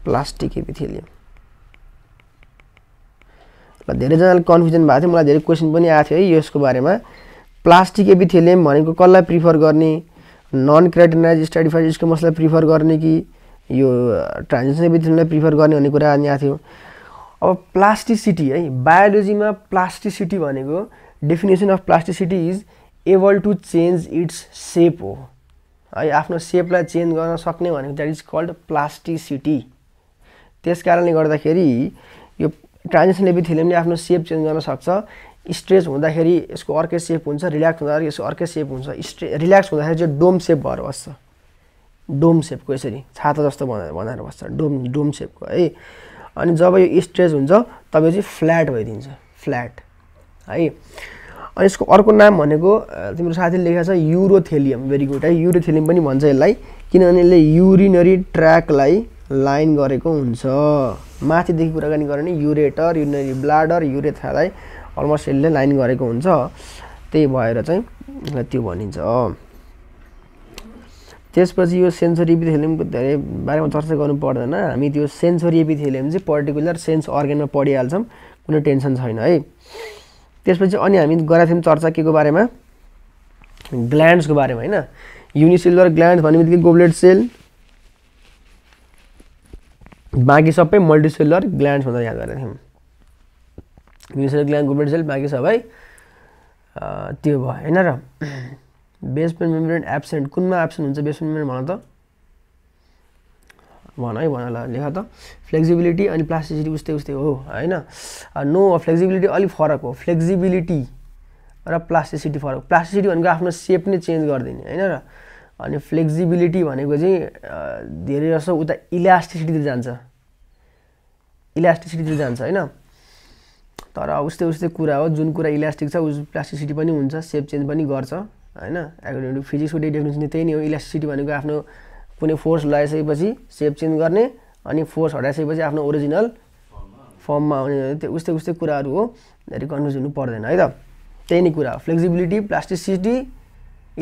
प्लास्टिक एपिथेलियम ल धेरैजनाले कन्फ्युजन भएको थियो मलाई धेरै क्वेसन पनि आएको थियो है यसको बारेमा प्लास्टिक एपिथेलियम भनेको कसलाई प्रिफर गर्ने नन क्राइटेनाइज स्टाडिफाइड स्कमसलाई प्रिफर गर्ने कि यो ट्रान्जेक्सन एपिथेलियमलाई प्रिफर गर्ने भन्ने कुरा आएको थियो अब प्लास्टिसिटी है बायोलोजीमा प्लास्टिसिटी भनेको definition of plasticity is able to change its shape हो है आफ्नो सेपलाई चेन्ज गर्न सक्ने भनेको द्याट इज कल्ड प्लास्टिसिटी त्यस कारणले गर्दाखेरि यो ट्रान्जेक्सन एपिथिलियमले पनि आफ्नो सेप चेन्ज गर्न सक्छ स्ट्रेच हुँदाखेरि यसको अर्कै सेप हुन्छ रिल्याक्स हुँदाखेरि यसको अर्कै सेप हुन्छ स्ट्रे रिल्याक्स हुँदाखेरि चाहिँ डोम सेप भएर बस्छ डोम सेपको यसरी छाता जस्तो बनाएर बनाएर बस्छ डोम डोम सेपको है अनि जब यो स्ट्रेच हुन्छ तब चाहिँ फ्ल्याट भइदिन्छ फ्ल्याट है अनि यसको अर्को नाम भनेको तिम्रो साथीले लेखेको छ युरोथेलियम भेरी गुड है युरोथेलियम पनि भन्छ यसलाई किनभने यसले युरिनरी ट्र्याकलाई लाइन गरेको हुन्छ माथिदेखि कुराकानी गर्ने युरेटर युरिनरी ब्लाडर युरेथालाई अलमोस्ट यसले लाइन गरेको हुन्छ त्यही भएर चाहिँ त्यो भनिन्छ त्यसपछि यो सेन्सरी एपिथेलियमको धेरै बारेमा चर्चा गर्नु पर्दैन हामी त्यो सेन्सरी एपिथेलियम चाहिँ पर्टिकुलर सेन्स अर्ग्यानमा पढिहाल्छौँ कुनै टेन्सन छैन है त्यसपछि अनि हामी गरेका थियौँ चर्चा के को बारेमा ग्ल्यान्ड्सको बारेमा होइन युनिसेलर ग्ल्यान्ड भन्ने बित्तिकै गोब्लेट सेल बाँकी सबै मल्टिसेलर ग्ल्यान्ड्स भनेर याद गरेका थियौँ युनिसेलर ग्ल्यान्ड गोब्लेट सेल बाँकी सबै त्यो भयो होइन र <clears throat> बेसमेन्ट मेम्ब्रेन एब्सेन्ट कुनमा एब्सेन्ट हुन्छ बेसमेन्ट मेम्ब्रेन भन त भन है भन ल लेख त फ्लेक्सिबिलिटी अनि प्लास्टिसिटी उस्तै उस्तै हो होइन नो फ्लेक्सिबिलिटी अलिक फरक हो फ्लेक्सिबिलिटी र प्लास्टिसिटी फरक प्लास्टिसिटी भनेको आफ्नो सेप नै चेन्ज गरिदिने होइन र अनि फ्लेक्सिबिलिटी भनेको चाहिँ धेरै जसो उता इलास्टिसिटीतिर जान्छ इलास्टिसिटीतिर जान्छ होइन तर उस्तै उस्तै कुरा हो जुन कुरा इलास्टिक छ उस प्लास्टिसिटी पनि हुन्छ सेप चेन्ज पनि गर्छ होइन एकोर्डिङ टु फिजिक्सको डेफिनेसन त्यही नै हो इलास्टिसिटी भनेको आफ्नो कुनै फोर्स लगाइसकेपछि सेप चेन्ज गर्ने अनि फोर्स हटाइसकेपछि आफ्नो ओरिजिनल फर्ममा आउने त्यो उस्तै उस्तै कुराहरू हो धेरै कन्फ्युज हुनु पर्दैन है त त्यही नै कुरा फ्लेक्सिबिलिटी प्लास्टिसिटी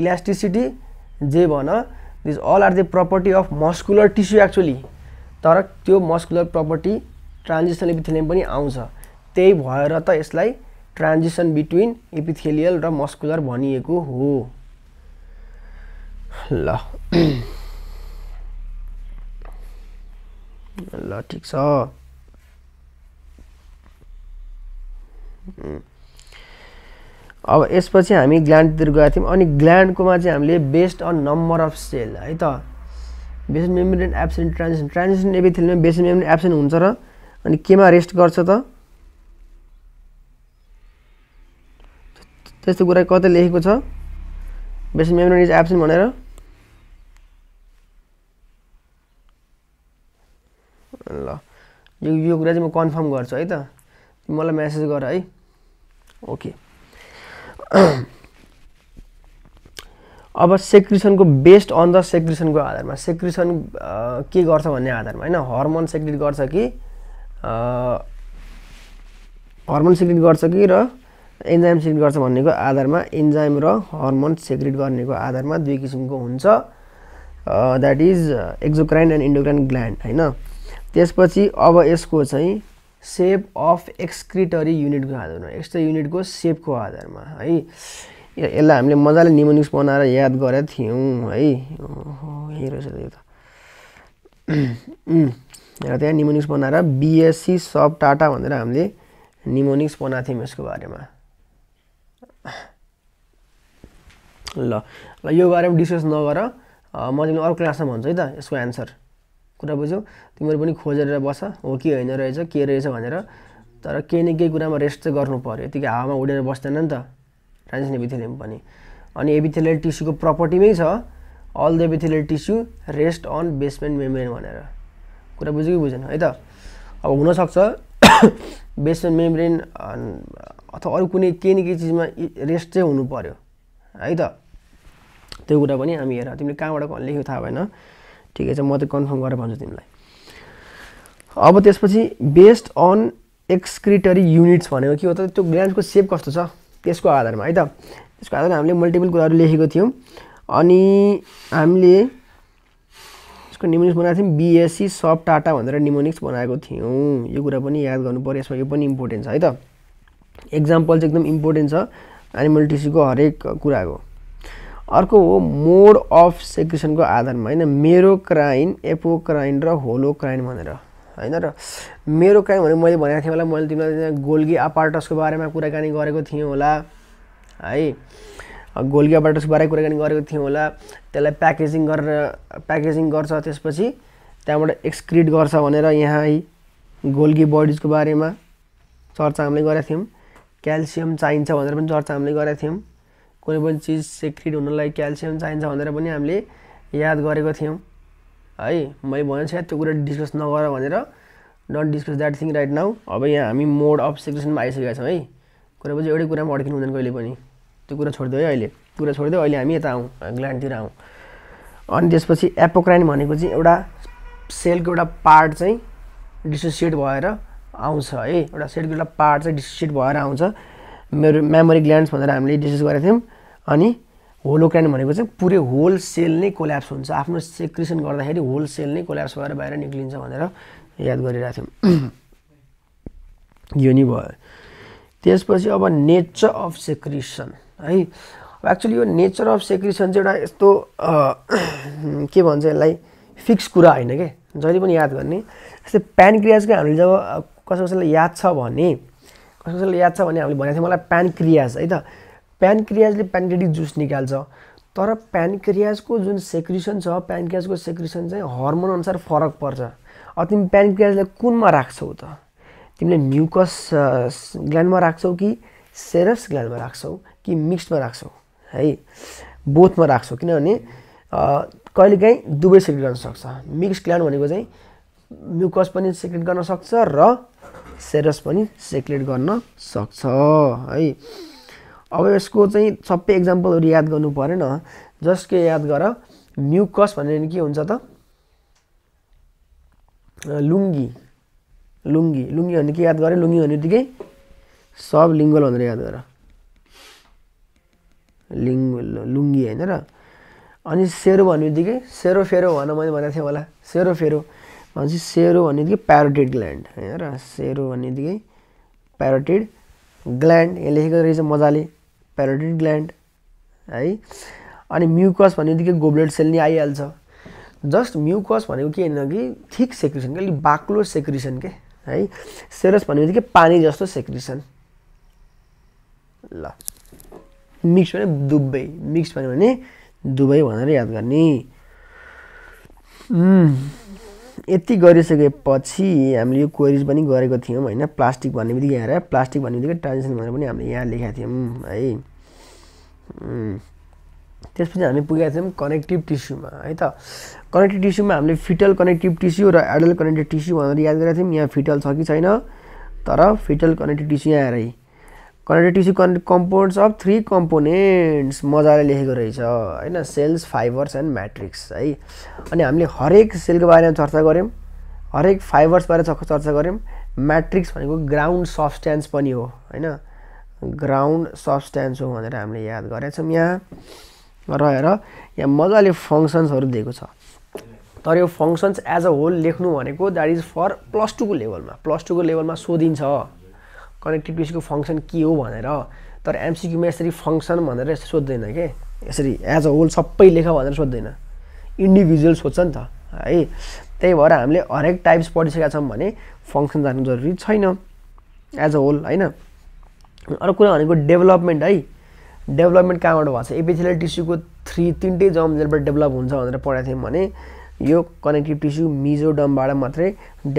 इलास्टिसिटी जे भन these all are the property of muscular tissue actually तर त्यो मस्कुलर प्रपर्टी ट्रान्जिसन एपिथेलियम पनि आउँछ त्यही भएर त यसलाई ट्रान्जिसन बिट्विन एपिथेलियल र मस्कुलर भनिएको हो ल ल ठिक छ अब यसपछि हामी ग्ल्यान्डतिर गएका थियौँ अनि ग्ल्यान्डकोमा चाहिँ हामीले based on number of cell है त basement membrane and absent transaction transaction एपिथेलमा बेसन मेमोरी एब्सेन्ट हुन्छ र अनि केमा रेस्ट गर्छ त त्यस्तो कुरा कतै लेखेको छ बेसन मेमोरी इज एब्सेन्ट भनेर ल यो यो कुरा चाहिँ म कन्फर्म गर्छु है त मलाई म्यासेज गर है ओके <clears throat> अब सेक्रिसनको बेस्ट अन द सेक्रिसनको आधारमा सेक्रिसन के गर्छ भन्ने आधारमा होइन हर्मोन सेक्रिट गर्छ कि हर्मोन सेक्रिट गर्छ कि र एन्जाइम सेक्रिट गर्छ भन्नेको आधारमा एन्जाइम र हर्मोन सेक्रिट गर्नेको आधारमा दुई किसिमको हुन्छ that is exocrine and endocrine gland होइन त्यसपछि अब यसको चाहिँ सेप अफ एक्सक्रिटरी युनिटको आधारमा एक्स्ट्रा युनिटको सेपको आधारमा है यसलाई हामीले मजाले निमोनिक्स बनाएर याद गरेका थियौँ है यही रहेछ यो त र त्यहाँ निमोनिक्स बनाएर बिएससी सब टाटा भनेर हामीले निमोनिक्स बनाएको थियौँ यसको बारेमा ल ल यो बारेमा डिस्कस नगर म तिमीले अर्को क्लासमा भन्छु है त यसको एन्सर कुरा बुझ्यौ तिमीहरू पनि खोजेर बस हो कि होइन रहेछ के रहेछ भनेर तर केही न केही कुरामा रेस्ट चाहिँ गर्नु पऱ्यो यतिकै हावामा उडेर बस्दैन नि त ट्रान्सिन एपिथेलियम पनि अनि एपिथेलियल टिस्युको प्रपर्टीमै छ all the epithelial tissue rest on basement membrane भनेर कुरा बुझ्यो कि बुझेन है त अब हुनसक्छ बेसमेन्ट <coughs> मेम्ब्रेन अथवा अरू कुनै केही न केही चिजमा रेस्ट चाहिँ हुनु पऱ्यो है त त्यो कुरा पनि हामी हेर तिमीले कहाँबाट लेख्यो थाहा भएन ठिकै छ म त कन्फर्म गरेर भन्छु तिमीलाई अब त्यसपछि बेस्ड अन एक्सक्रिटरी युनिट्स भनेको के हो त त्यो ग्ल्यान्डको सेप कस्तो छ त्यसको आधारमा है त त्यसको आधारमा हामीले मल्टिपल कुराहरू लेखेको थियौँ अनि हामीले यसको निमोनिक्स बनाएको थियौँ बिएससी सब टाटा भनेर निमोनिक्स बनाएको थियौँ यो कुरा पनि याद गर्नु पऱ्यो यसमा यो पनि इम्पोर्टेन्ट छ है त एक्जाम्पल चाहिँ एकदम इम्पोर्टेन्ट छ एनिमल टिसीको हरेक कुराको अर्को हो मोड अफ सेक्रेसनको आधारमा होइन मेरो क्राइन एपोक्राइन र होलो क्राइन भनेर होइन र मेरो काम भने मैले भनेको थिएँ होला मैले तिमीलाई गोल्गी आपार्टसको बारेमा कुराकानी गरेको थिएँ होला है गोल्गी आपार्टसको बारेमा कुराकानी गरेको थिएँ होला त्यसलाई प्याकेजिङ गरेर प्याकेजिङ गर्छ त्यसपछि त्यहाँबाट एक्सक्रिट गर्छ भनेर यहाँ है गोल्गी बडिजको बारेमा चर्चा हामीले गरेका थियौँ क्याल्सियम चाहिन्छ भनेर पनि चर्चा हामीले गरेका थियौँ कुनै पनि चिज सेक्रिट हुनलाई क्याल्सियम चाहिन्छ भनेर पनि हामीले याद गरेको थियौँ है मैले भनेको छ त्यो कुरा डिस्कस नगर भनेर don't discuss that thing right now अब यहाँ हामी मोड अफ सिक्रेसनमा आइसकेका छौँ है कुरा बुझ्यो एउटै कुरामा अड्किनु हुँदैन कहिले पनि त्यो कुरा छोडिदियो है अहिले कुरा छोडिदियो अहिले हामी यता आउँ ग्ल्यान्डतिर आउँ अनि त्यसपछि एपोक्राइन भनेको चाहिँ एउटा सेलको एउटा पार्ट चाहिँ डिसोसिएट भएर आउँछ है एउटा सेलको एउटा पार्ट चाहिँ डिसोसिएट भएर आउँछ मेरो मेमोरी ग्ल्यान्ड्स भनेर हामीले डिस्कस गरेको थियौँ अनि क्यान भनेको चाहिँ पुरै होल सेल नै कोल्याप्स हुन्छ आफ्नो सेक्रिसन गर्दाखेरि होल सेल नै कोल्याप्स भएर बाहिर निक्लिन्छ भनेर याद गरिरहेको थियौँ यो नि भयो त्यसपछि अब नेचर अफ सेक्रिसन है एक्चुली यो नेचर अफ सेक्रिसन चाहिँ एउटा यस्तो के भन्छ यसलाई फिक्स कुरा होइन क्या जहिले पनि याद गर्ने जस्तै क्रियाजकै हामीले जब कसै कसैलाई याद छ भने कसै कसैलाई याद छ भने हामीले भनेको थियौँ मलाई प्यानक्रियाज है त प्यानक्रियाजले प्यान्क्रेटिक जुस निकाल्छ तर प्यानक्रियाजको जुन सेक्रिसन छ प्यानक्रियाजको सेक्रिसन चाहिँ हर्मोन अनुसार फरक पर्छ अब तिमी प्यानक्रियाजलाई कुनमा राख्छौ त तिमीले म्युकस ग्ल्यान्डमा राख्छौ कि सेरस ग्ल्यान्डमा राख्छौ कि मिक्समा राख्छौ है बोथमा राख्छौ किनभने कहिलेकाहीँ दुवै सेक्रेट गर्न सक्छ मिक्स ग्ल्यान्ड भनेको चाहिँ म्युकस पनि सेक्रेट गर्न सक्छ र सेरस पनि सेक्रेट गर्न सक्छ है अब यसको चाहिँ सबै इक्जाम्पलहरू याद गर्नु परेन जस्ट के याद गर म्युकस भने के हुन्छ त लुङ्गी लुङ्गी लुङ्गी भने के याद गरेँ लुङ्गी भन्ने बित्तिकै सब लिङ्गल भनेर याद गर लिङ्ग लुङ्गी होइन र अनि सेरो भन्ने बित्तिकै सेरो फेरो भनेर मैले भनेको थिएँ होला सेरो फेरो भनेपछि सेरो भन्ने बित्तिकै प्यारोटेड ग्ल्यान्ड होइन र सेरो भन्ने बित्तिकै प्यारोटेड ग्ल्यान्ड यहाँ लेखेको रहेछ मजाले प्यारोटिन ग्ल्यान्ड है अनि म्युकस भन्ने बित्तिकै गोब्लेट सेल नै आइहाल्छ जस्ट म्युकस भनेको के होइन कि थिक सेक्रिसन कि अलिक बाक्लो सेक्रिसन के है सेरस भन्ने बित्तिकै पानी जस्तो सेक्रिसन ल मिक्स भने दुबई मिक्स भन्यो भने दुबई भनेर याद गर्ने यति गरिसकेपछि हामीले यो क्वेरिज पनि गरेको थियौँ होइन प्लास्टिक भन्ने बित्तिकै यहाँ आएर प्लास्टिक भन्ने बित्तिकै ट्रान्जेक्सन भनेर पनि हामीले यहाँ लेखेका थियौँ है त्यसपछि हामी पुगेका थियौँ कनेक्टिभ टिस्युमा है त कनेक्टिभ टिस्युमा हामीले फिटल कनेक्टिभ टिस्यु र एडल्ट कनेक्टिभ टिस्यु भनेर याद गरेका थियौँ यहाँ फिटल छ कि छैन तर फिटल कनेक्टिभ टिस्यु यहाँ आएर कनेक्टिभ टिस्यु कन् कम्पोन्ड्स अफ थ्री कम्पोनेन्ट्स मजाले लेखेको रहेछ होइन सेल्स फाइबर्स एन्ड म्याट्रिक्स है अनि हामीले हरेक सेलको बारेमा चर्चा गऱ्यौँ हरेक फाइबर्स बारे चर्चा गऱ्यौँ म्याट्रिक्स भनेको ग्राउन्ड सब्सट्यान्स पनि हो होइन ग्राउन्ड सब्सट्यान्स हो भनेर हामीले याद गरेका छौँ यहाँ रहेर यहाँ मजाले फङ्सन्सहरू दिएको छ तर यो फङ्सन्स एज अ होल लेख्नु भनेको द्याट इज फर प्लस टूको लेभलमा प्लस टूको लेभलमा सोधिन्छ कनेक्टिभ टिस्युको फङ्सन के हो भनेर तर एमसिक्युमा यसरी फङ्सन भनेर यसो सोध्दैन के यसरी एज अ होल सबै लेख भनेर सोध्दैन इन्डिभिजुअल सोध्छ नि त है त्यही भएर हामीले हरेक टाइप्स पढिसकेका छौँ भने फङ्सन जानु जरुरी छैन एज अ होल होइन अर्को कुरा भनेको डेभलपमेन्ट है डेभलपमेन्ट कहाँबाट भएको छ एपिथिलियल टिस्युको थ्री तिनटै जम्सबाट डेभलप हुन्छ भनेर पढाएको थियौँ भने यो कनेक्टिभ टिस्यु मिजोडमबाट मात्रै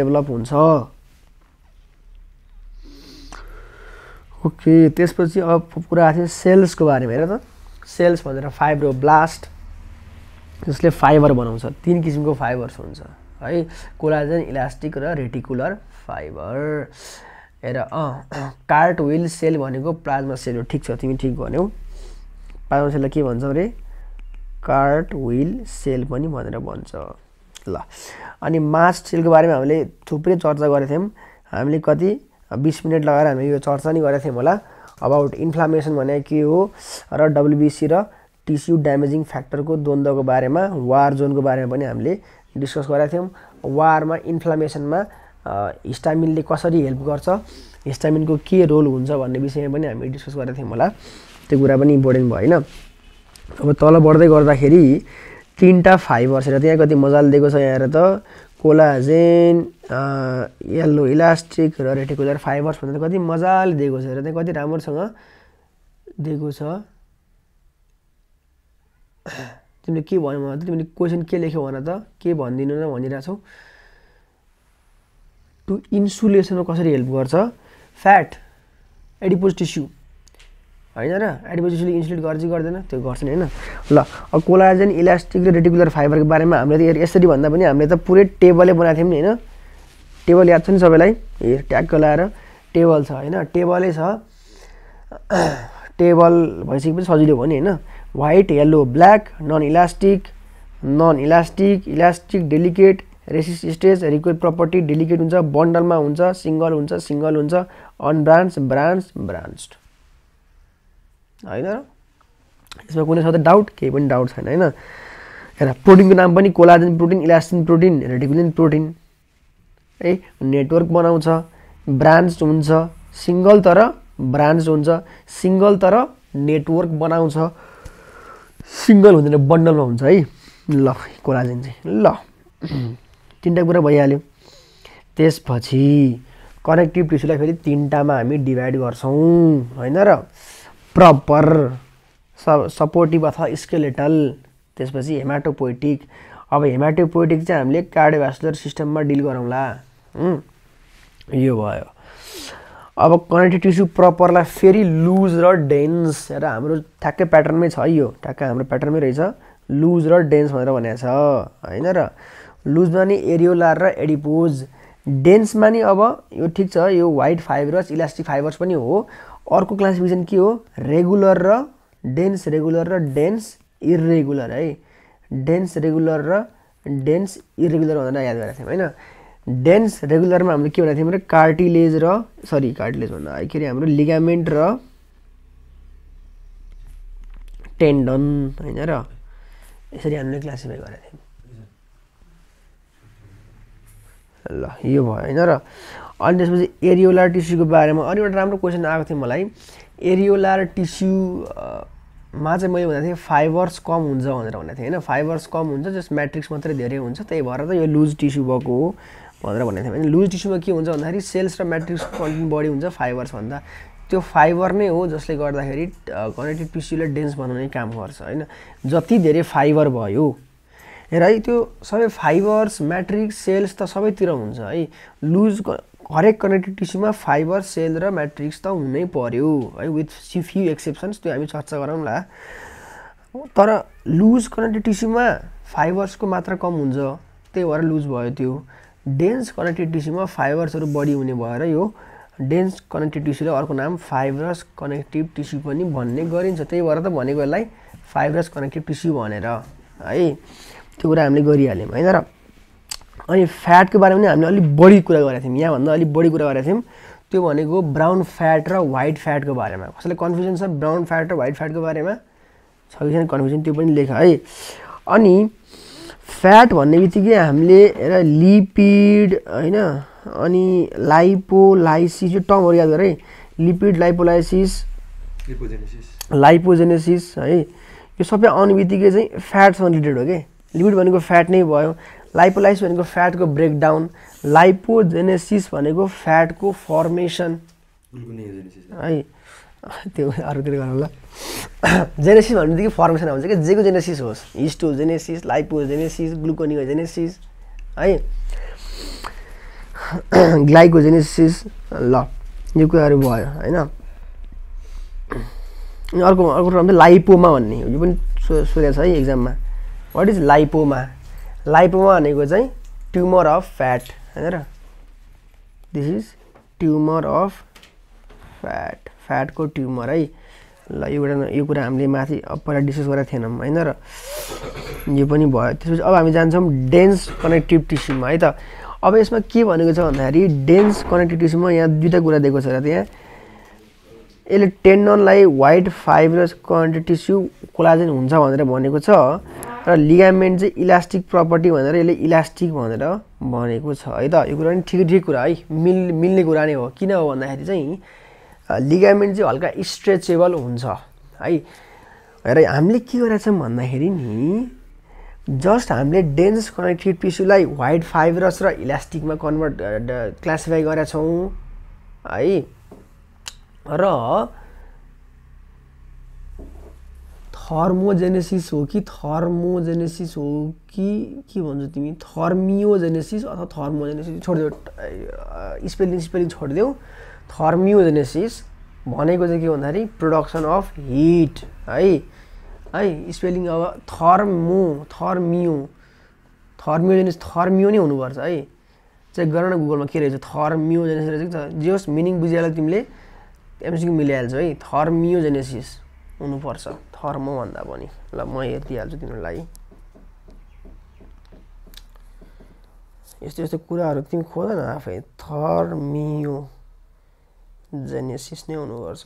डेभलप हुन्छ ओके त्यसपछि अब कुरा आएको थियो सेल्सको बारेमा हेर त सेल्स भनेर फाइब्रो ब्लास्ट जसले फाइबर बनाउँछ तिन किसिमको फाइबर्स हुन्छ है कोलाजन इलास्टिक र रेटिकुलर फाइबर हेर अँ कार्ट विल सेल भनेको प्लाज्मा सेल हो ठिक छ तिमी ठिक भन्यौ प्लाज्मा सेललाई के भन्छौ अरे कार्ट विल सेल पनि भनेर भन्छ ल अनि मास सेलको बारेमा हामीले थुप्रै चर्चा गरेको थियौँ हामीले कति बिस मिनट लगाएर हामीले यो चर्चा नि गरेका थियौँ होला अबाउट इन्फ्लामेसन भने के हो र डब्लुबिसी र टिस्यु ड्यामेजिङ फ्याक्टरको द्वन्द्वको बारेमा वार जोनको बारेमा पनि हामीले डिस्कस गरेका थियौँ वारमा इन्फ्लामेसनमा हिस्टामिनले कसरी हेल्प गर्छ हिस्टामिनको के रोल हुन्छ भन्ने विषयमा पनि हामी डिस्कस गरेका थियौँ होला त्यो कुरा पनि इम्पोर्टेन्ट भयो होइन अब तल बढ्दै गर्दाखेरि तिनवटा फाइबर्स र त्यहाँ कति मजाले दिएको छ यहाँ त कोलाजेन यल्लो इलास्टिक र रेटिकुलर फाइबर्स भनेर कति मजाले दिएको छ र त्यहाँ कति राम्रोसँग दिएको छ तिमीले के भन्यो भन त तिमीले क्वेसन के लेख्यौ भने त के भनिदिनु न छौ टु इन्सुलेसनमा कसरी हेल्प गर्छ फ्याट एडिपोज टिस्यु होइन र एडिपोजिसले इन्सुलेट गर्छ गर्दैन त्यो गर्छ नि होइन ल अब कोलाजन इलास्टिक र रेटिकुलर फाइबरको बारेमा हामीले त यसरी भन्दा पनि हामीले त पुरै टेबलै बनाएको थियौँ नि होइन टेबल याद छ नि सबैलाई हेर ट्याक्क लगाएर टेबल छ होइन टेबलै छ टेबल भइसकेपछि पनि सजिलो भयो नि होइन white yellow black non elastic non elastic elastic delicate resist stage रिक्वेल प्रपर्टी डेलिकेट हुन्छ बन्डलमा हुन्छ सिङ्गल हुन्छ सिङ्गल हुन्छ अनब्रान्च ब्रान्च ब्रान्च होइन यसमा कुनै त डाउट केही पनि डाउट छैन होइन हेर प्रोटिनको नाम पनि collagen protein elastin protein reticulin protein है नेटवर्क बनाउँछ ब्रान्च हुन्छ सिङ्गल तर ब्रान्च हुन्छ सिङ्गल तर नेटवर्क बनाउँछ सिङ्गल हुँदैन बन्डलमा हुन्छ है ल कोलाजिन चाहिँ ल तिनवटा कुरा भइहाल्यो त्यसपछि कनेक्टिभ टिस्युलाई फेरि तिनवटामा हामी डिभाइड गर्छौँ होइन र प्रपर स सपोर्टिभ अथवा स्केलेटल त्यसपछि हेमाटोपोइटिक अब हेमाटोपोइटिक चाहिँ हामीले कार्डियोभास्कुलर सिस्टममा डिल गरौँला यो भयो अब कनेक्टिभ टिस्यु प्रपरलाई फेरि लुज र डेन्स र हाम्रो ठ्याक्कै प्याटर्नमै छ यो ठ्याक्कै हाम्रो प्याटर्नमै रहेछ लुज र डेन्स भनेर भनेको छ होइन र लुजमा नि एरियोलार र एडिपोज डेन्समा नि अब यो ठिक छ यो वाइट फाइबरस इलास्टिक फाइबर्स पनि हो अर्को क्लासिफिकेसन के हो रेगुलर र डेन्स रेगुलर र डेन्स इरेगुलर है डेन्स रेगुलर र डेन्स इरेगुलर भनेर याद गरेका थियौँ होइन डेन्स रेगुलरमा हामीले के भनेको थियौँ भने कार्टिलेज र सरी कार्टिलेज भन्दा है के अरे हाम्रो लिगामेन्ट र टेन्डन होइन र यसरी हामीले क्लासिफाई गरेको थियौँ ल यो भयो होइन र अनि त्यसपछि एरियोलार टिस्युको बारेमा अनि एउटा राम्रो क्वेसन आएको थियो मलाई एरियोलार टिस्युमा चाहिँ मैले भन्दा थिएँ फाइबर्स कम हुन्छ भनेर भनेको थिएँ होइन फाइबर्स कम हुन्छ जस म्याट्रिक्स मात्रै धेरै हुन्छ त्यही भएर त यो लुज टिस्यु भएको हो भनेर भनेको थिएँ भने लुज टिस्युमा के हुन्छ भन्दाखेरि सेल्स र म्याट्रिक्स कन्टेन्ट बढी हुन्छ फाइबर्स भन्दा त्यो फाइबर नै हो जसले गर्दाखेरि कनेक्टिभ टिस्युलाई डेन्स बनाउने काम गर्छ होइन जति धेरै फाइबर भयो र है त्यो सबै फाइबर्स म्याट्रिक्स सेल्स त सबैतिर हुन्छ है लुज हरेक कनेक्टिभ टिस्युमा फाइबर सेल र म्याट्रिक्स त हुनै पर्यो है विथ सि फ्यु एक्सेप्सन्स त्यो हामी चर्चा गरौँला तर लुज कनेक्टिभ टिस्युमा फाइबर्सको मात्रा कम हुन्छ त्यही भएर लुज भयो त्यो डेन्स कनेक्टिभ टिस्युमा फाइबर्सहरू बढी हुने भएर यो डेन्स कनेक्टिभ टिस्युलाई अर्को नाम फाइबरस कनेक्टिभ टिस्यु पनि भन्ने गरिन्छ त्यही भएर त भनेको यसलाई फाइब्रस कनेक्टिभ टिस्यु भनेर है त्यो कुरा हामीले गरिहाल्यौँ होइन र अनि फ्याटको बारेमा पनि हामीले अलिक बढी कुरा गरेका थियौँ यहाँभन्दा अलिक बढी कुरा गरेका थियौँ त्यो भनेको ब्राउन फ्याट र वाइट फ्याटको बारेमा कसैलाई कन्फ्युजन छ ब्राउन फ्याट र व्हाइट फ्याटको बारेमा छ कि छैन कन्फ्युजन त्यो पनि लेख है अनि फ्याट भन्ने बित्तिकै हामीले एउटा लिपिड होइन अनि लाइपोलाइसिस यो टर्महरू याद गर है लिपिड लाइपोलाइसिस लाइपोजेनेसिस है यो सबै आउने बित्तिकै चाहिँ फ्याटसँग रिलेटेड हो कि लिपिड भनेको फ्याट नै भयो लाइपोलाइस भनेको फ्याटको ब्रेकडाउन लाइपोजेनेसिस भनेको फ्याटको फर्मेसन है त्यो अरूतिर गरौँला जेनेसिस जेनेसिस भनेदेखि फर्मेसन आउँछ कि जेको जेनेसिस होस् हिस्टोजेनेसिस लाइपोजेनेसिस जेनेसिस है ग्लाइकोजेनेसिस ल यो कुराहरू भयो होइन अर्को अर्को टर्म चाहिँ लाइपोमा भन्ने यो पनि सो सोधेको छ है एक्जाममा वाट इज लाइपोमा लाइपोमा भनेको चाहिँ ट्युमर अफ फ्याट होइन र this is tumour of fat फ्याटको ट्युमर है ल यो कुरा यो कुरा हामीले माथि पहिला डिस्कस गरेका थिएनौँ होइन र यो पनि भयो त्यसपछि अब हामी जान्छौँ डेन्स कनेक्टिभ टिस्युमा है त अब यसमा के भनेको छ भन्दाखेरि डेन्स कनेक्टिभ टिस्युमा यहाँ दुईवटा कुरा दिएको छ र त्यहाँ यसले टेन्डनलाई white fibrous connective tissue collagen हुन्छ भनेर भनेको छ र लिगामेन्ट चाहिँ इलास्टिक प्रपर्टी भनेर यसले इलास्टिक भनेर भनेको छ है त यो कुरा नि ठिक ठिक कुरा है मिल मिल्ने कुरा नै हो किन हो भन्दाखेरि चाहिँ लिगामेन्ट चाहिँ हल्का स्ट्रेचेबल हुन्छ है र हामीले के गरेका छौँ भन्दाखेरि नि जस्ट हामीले डेन्स कनेक्टेड टिस्युलाई वाइट फाइबरस र इलास्टिकमा कन्भर्ट क्लासिफाई गरेका छौँ है र थर्मोजेनेसिस हो कि थर्मोजेनेसिस हो कि के भन्छौ तिमी थर्मियोजेनेसिस अथवा थर्मोजेनेसिस छोडिदेऊ स्पेलिङ स्पेलिङ छोडिदेऊ थर्मियोजेनेसिस भनेको चाहिँ के भन्दाखेरि प्रोडक्सन अफ हिट है है स्पेलिङ अब थर्मो थर्मियो थर्मियोजेनेस थर्मियो नै हुनुपर्छ है चेक गर न गुगलमा के रहेछ थर्मियोजेनेसिस रहेछ जे होस् मिनिङ बुझिहाल्यो तिमीले एमसिक्यू मिलाइहाल्छौ है थर्मियोजेनेसिस हुनुपर्छ थर्मो भन्दा पनि ल म हेरिदिइहाल्छु तिनीहरूलाई यस्तो यस्तो कुराहरू तिमी खोज न आफै थर्मियो जेनेसिस नै हुनुपर्छ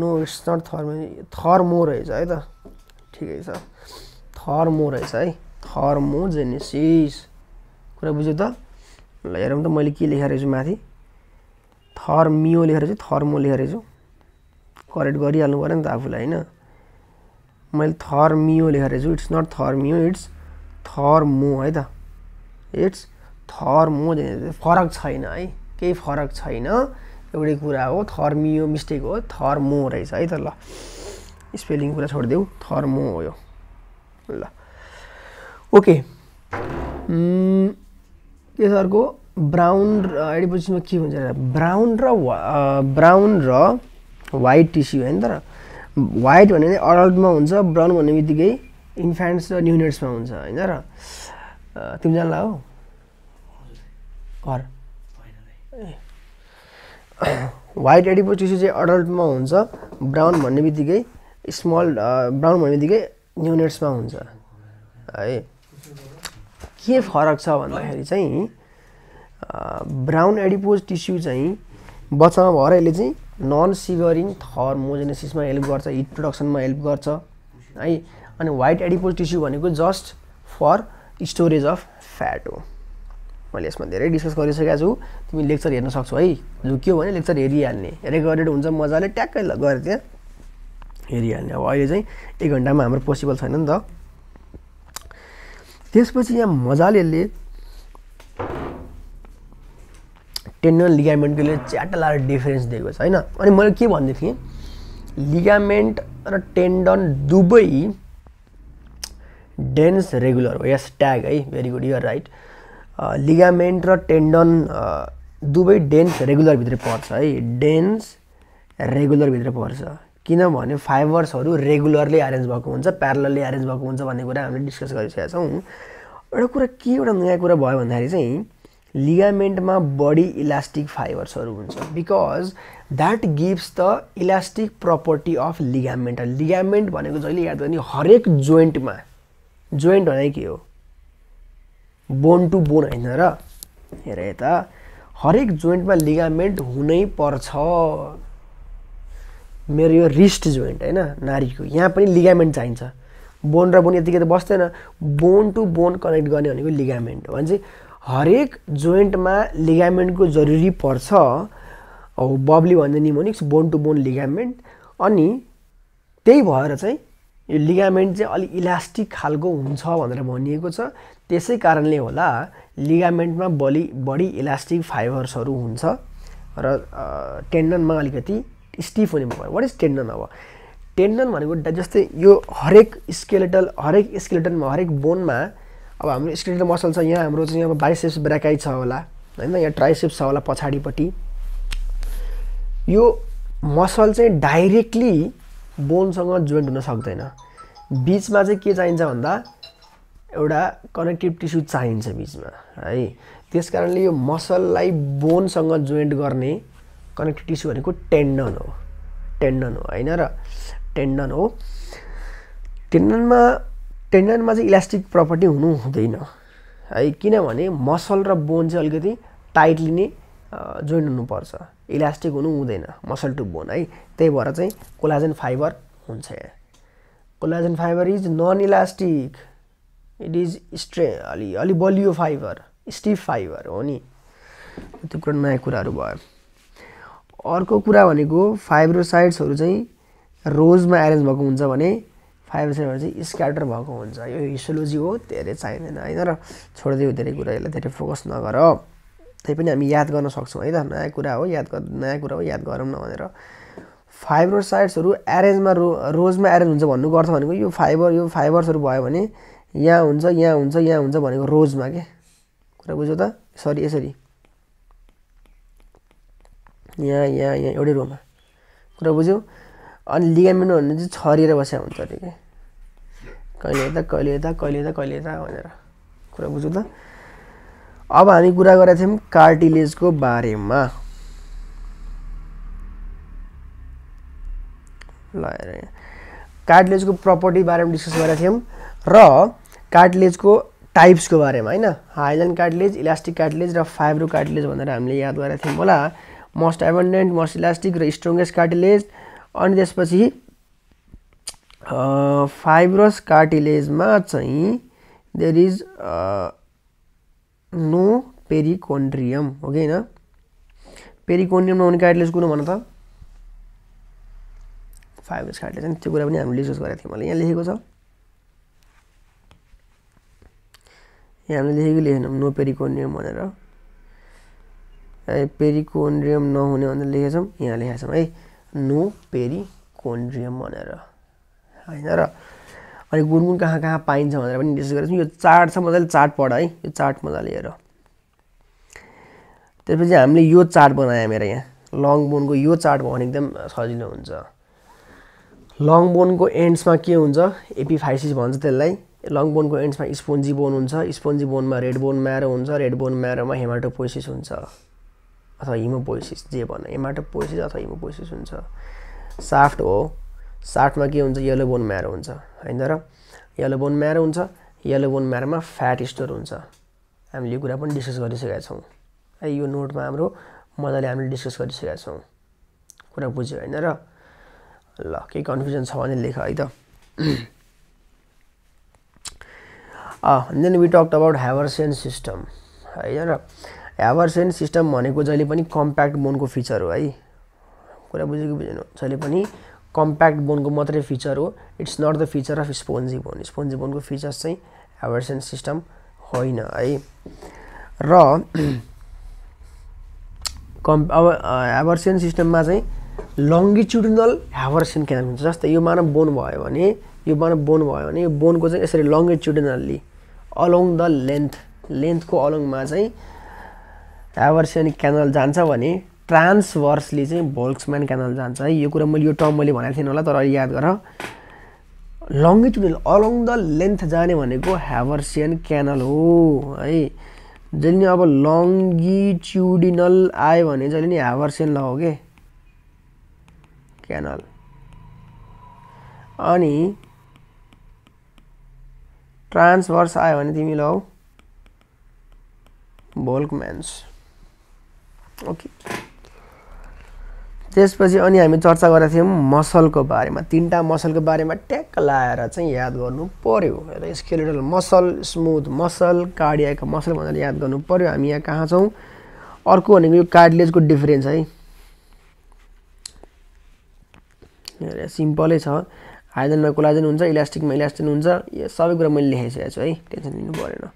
no it's not thermo thermo रहेछ है त ठिकै छ थर्मो रहेछ है थर्मो जेनेसिस कुरा बुझ्यो त ल हेरौँ त मैले के लेखेको छु माथि थर्मियो लेखेर छु थर्मो लेखेर छु करेक्ट गरिहाल्नु पऱ्यो नि त आफूलाई होइन मैले थर्मियो लेखेको रहेछु इट्स नट थर्मियो इट्स थर मो है त इट्स थर थर्मो फरक छैन है केही फरक छैन एउटै कुरा हो थर्मियो मिस्टेक हो थर मो रहेछ है त ल स्पेलिङ कुरा छोडिदेऊ थर्मो हो यो ल ओके के अर्को ब्राउन र एडिपोजिसनमा के हुन्छ ब्राउन र ब्राउन र वाइट टिस्यु होइन तर वाइट भने अडल्टमा हुन्छ ब्राउन भन्ने बित्तिकै इन्फ्यान्ट्स र न्युनेट्समा हुन्छ होइन र तिमीजनालाई हो घर वाइट एडिपोज टिस्यु चाहिँ अडल्टमा हुन्छ ब्राउन भन्ने बित्तिकै स्मल ब्राउन भन्ने बित्तिकै न्युनेट्समा हुन्छ है के फरक छ भन्दाखेरि चाहिँ ब्राउन एडिपोज टिस्यु चाहिँ बच्चामा भएर यसले चाहिँ नन सिगरिङ थर्मोजेनेसिसमा हेल्प गर्छ हिट प्रोडक्सनमा हेल्प गर्छ है अनि वाइट एडिपोज टिस्यु भनेको just for storage of fat हो मैले यसमा धेरै डिस्कस गरिसकेको छु तिमी लेक्चर हेर्न सक्छौ है झुक्यो भने लेक्चर हेरिहाल्ने रेकर्डेड हुन्छ मजाले ट्याक्कै गएर त्यहाँ हेरिहाल्ने अब अहिले चाहिँ एक घन्टामा हाम्रो पोसिबल छैन नि त त्यसपछि यहाँ मजाले टेन्डन लिगामेन्टले च्याट लाएर डिफरेन्स दिएको छ होइन अनि मैले के भन्दै थिएँ लिगामेन्ट र टेन्डन दुवै डेन्स रेगुलर हो यस ट्याग है very good you're right ligament र टेन्डन दुवै डेन्स रेगुलरभित्र पर्छ है डेन्स रेगुलरभित्र पर्छ किनभने फाइबर्सहरू रेगुलरली एरेन्ज भएको हुन्छ प्यारलली एरेन्ज भएको हुन्छ भन्ने कुरा हामीले डिस्कस गरिसकेका छौँ एउटा कुरा के एउटा नयाँ कुरा भयो भन्दाखेरि चाहिँ लिगामेन्टमा बडी इलास्टिक फाइबर्सहरू हुन्छ because that gives the elastic property of ligament ligament भनेको जहिले याद गर्ने हरेक जोइन्टमा जोइन्ट भने के हो बोन टु बोन होइन र हेर यता हरेक जोइन्टमा लिगामेन्ट हुनै पर्छ मेरो यो रिस्ट जोइन्ट होइन नारीको यहाँ पनि लिगामेन्ट चाहिन्छ बोन र बोन यतिकै त बस्दैन बोन टु बोन कनेक्ट गर्ने भनेको लिगामेन्ट हो भने चाहिँ हरेक जोइन्टमा लिगामेन्टको जरुरी पर्छ हो बब्ली भन्ने mnemonics bone to bone ligament अनि त्यही भएर चाहिँ यो लिगामेन्ट चाहिँ अलिक इलास्टिक खालको हुन्छ भनेर भनिएको छ त्यसै कारणले होला लिगामेन्टमा बलि बढी इलास्टिक फाइबर्सहरू हुन्छ र टेन्डनमा अलिकति स्टिफ हुने भयो वाट इज टेन्डन अब टेन्डन भनेको जस्तै यो हरेक स्केलेटल हरेक स्केलेटनमा हरेक बोनमा अब हाम्रो स्केलेटल मसल छ यहाँ हाम्रो चाहिँ अब बाइसेप्स ब्राकाइ छ होला होइन यहाँ ट्राइसेप्स छ होला पछाडिपट्टि यो मसल चाहिँ डाइरेक्टली बोनसँग जोइन्ट हुन सक्दैन बिचमा चाहिँ के चाहिन्छ भन्दा एउटा कनेक्टिभ टिस्यु चाहिन्छ बिचमा है त्यस कारणले यो मसललाई बोनसँग जोइन्ट गर्ने कनेक्टिभ टिस्यु भनेको टेन्डन हो टेन्डन हो होइन र टेन्डन हो टेन्डनमा टेन्डनमा चाहिँ इलास्टिक प्रपर्टी हुनु हुँदैन है किनभने मसल र बोन चाहिँ अलिकति टाइटली नै जोइन्ट हुनुपर्छ इलास्टिक हुनु हुँदैन मसल टु बोन है त्यही भएर चाहिँ कोलाजन फाइबर हुन्छ यहाँ collagen fibre is non elastic it is स्ट्रे अलि अलि बलियो फाइबर स्टिफ फाइबर हो नि त्यो कुरा नयाँ कुराहरू भयो अर्को कुरा भनेको फाइब्रोसाइड्सहरू चाहिँ रोजमा एरेन्ज भएको हुन्छ भने फाइभ चाहिँ स्क्याटर भएको हुन्छ यो हिस्टोलोजी हो धेरै चाहिँदैन होइन र छोडिदियो धेरै कुरा यसलाई धेरै फोकस नगर त्यही पनि हामी याद गर्न सक्छौँ है त नयाँ कुरा हो याद गर् नयाँ कुरा हो याद गरौँ न भनेर फाइबर साइड्सहरू एरेन्जमा रो रोजमा एरेन्ज हुन्छ भन्नुको अर्थ भनेको यो फाइबर यो फाइबर्सहरू भयो भने यहाँ हुन्छ यहाँ हुन्छ यहाँ हुन्छ भनेको रोजमा के कुरा बुझ्यो त सरी यसरी यहाँ यहाँ यहाँ एउटै रोमा कुरा बुझ्यो अनि लिगामेन्ट भन्ने चाहिँ छरिएर बसेको हुन्छ अरे कि कहिले यता कहिले यता कहिले यता कहिले यता भनेर कुरा बुझौँ त अब हामी कुरा गरेका थियौँ कार्टिलेजको बारेमा ल कार्टिलेजको प्रपर्टी बारेमा डिस्कस गरेका थियौँ र कार्टिलेजको टाइप्सको बारेमा होइन हाइलन कार्टिलेज इलास्टिक कार्टिलेज र फाइब्रो कार्टिलेज भनेर हामीले याद गरेका थियौँ होला मोस्ट एबन्डेन्ट मोस्ट इलास्टिक र स्ट्रङ्गेस्ट कार्टिलेज अनि त्यसपछि फाइब्रस कार्टिलेजमा चाहिँ देयर इज नो पेरिकोन्ड्रियम हो कि होइन पेरिकोन्ड्रियम नहुने कार्टिलेज कुन भन त फाइब्रस कार्टिलेज त्यो कुरा पनि हामीले डिस्कस गरेको थियौँ मैले यहाँ लेखेको छ यहाँ हामीले लेखेको लेखेनौँ नो पेरिकोन्ड्रियम भनेर पेरिकोन्ड्रियम नहुने भनेर लेखेछौँ यहाँ लेखेछौँ है नो पेरी कोन्ड्रियम भनेर होइन र अनि गुनगुन कहाँ कहाँ पाइन्छ भनेर पनि डिस्कस गरेको छौँ यो चार्ट छ मजाले चार्ट पढ है यो चार्ट मजाले हेर त्यसपछि हामीले यो चार्ट बनायो मेरो यहाँ लङ बोनको यो चार्ट भयो भने एकदम सजिलो हुन्छ लङ बोनको एन्ड्समा के हुन्छ एपिफाइसिस भन्छ त्यसलाई लङ बोनको एन्ड्समा स्पोन्जी बोन हुन्छ स्पोन्जी बोनमा रेड बोन म्यारो हुन्छ रेड बोन म्यारोमा हेमाटोपोइसिस हुन्छ अथवा हिमोपोइसिस जे भनौँ पोइसिस अथवा हिमोपोइसिस हुन्छ साफ्ट हो साफ्टमा के हुन्छ यल्लो बोन म्यारो हुन्छ होइन र यल्लो बोन म्यारो हुन्छ यल्लो बोन म्यारोमा फ्याट स्टोर हुन्छ हामीले यो कुरा पनि डिस्कस गरिसकेका छौँ है यो नोटमा हाम्रो मजाले हामीले डिस्कस गरिसकेका छौँ कुरा बुझ्यो होइन र ल केही कन्फ्युजन छ भने लेख है त then we talked about sense system होइन र ह्याभरसेन सिस्टम भनेको जहिले पनि कम्प्याक्ट बोनको फिचर हो है कुरा कि बुझेन जहिले पनि कम्प्याक्ट बोनको मात्रै फिचर हो it's not the feature of spongy bone spongy बोनको फिचर्स चाहिँ ह्याभरसेन सिस्टम होइन है र कम् <clears throat> अब ह्याभरसेन सिस्टममा चाहिँ लङ्गिच्युडिनल ह्याभरसेन क्यानल हुन्छ जस्तै यो मानव बोन भयो भने यो मानव बोन भयो भने यो बोनको चाहिँ यसरी लङ्गिच्युडिनल्ली अलोङ द लेन्थ लेन्थको अलोङमा चाहिँ आवर्सनिक क्यानल जान्छ भने ट्रान्सभर्सली चाहिँ भोल्क्सम्यान क्यानल जान्छ है यो कुरा मैले यो टर्म मैले भनेको थिइनँ होला तर याद गर लङ्गिट्युडल अलङ द लेन्थ जाने भनेको ह्याभर्सियन क्यानल हो है जहिले नि अब लङ्गिट्युडिनल आयो भने जहिले नि ह्याभर्सियन ल हो के क्यानल अनि ट्रान्सभर्स आयो भने तिमी ल हौ भोल्कम्यान्स ओके त्यसपछि अनि हामी चर्चा गरेका थियौँ मसलको बारेमा तिनवटा मसलको बारेमा ट्याक्क लाएर चाहिँ याद गर्नु पऱ्यो स्केलेटल मसल स्मुथ मसल कार्डियाको मसल भनेर याद गर्नु पऱ्यो हामी यहाँ कहाँ छौँ अर्को भनेको यो कार्डलेजको डिफरेन्स है सिम्पलै छ हाइजनमा कोलाइजन हुन्छ इलास्टिकमा इलास्टिन हुन्छ यो सबै कुरा मैले लेखाइसकेको छु है टेन्सन लिनु परेन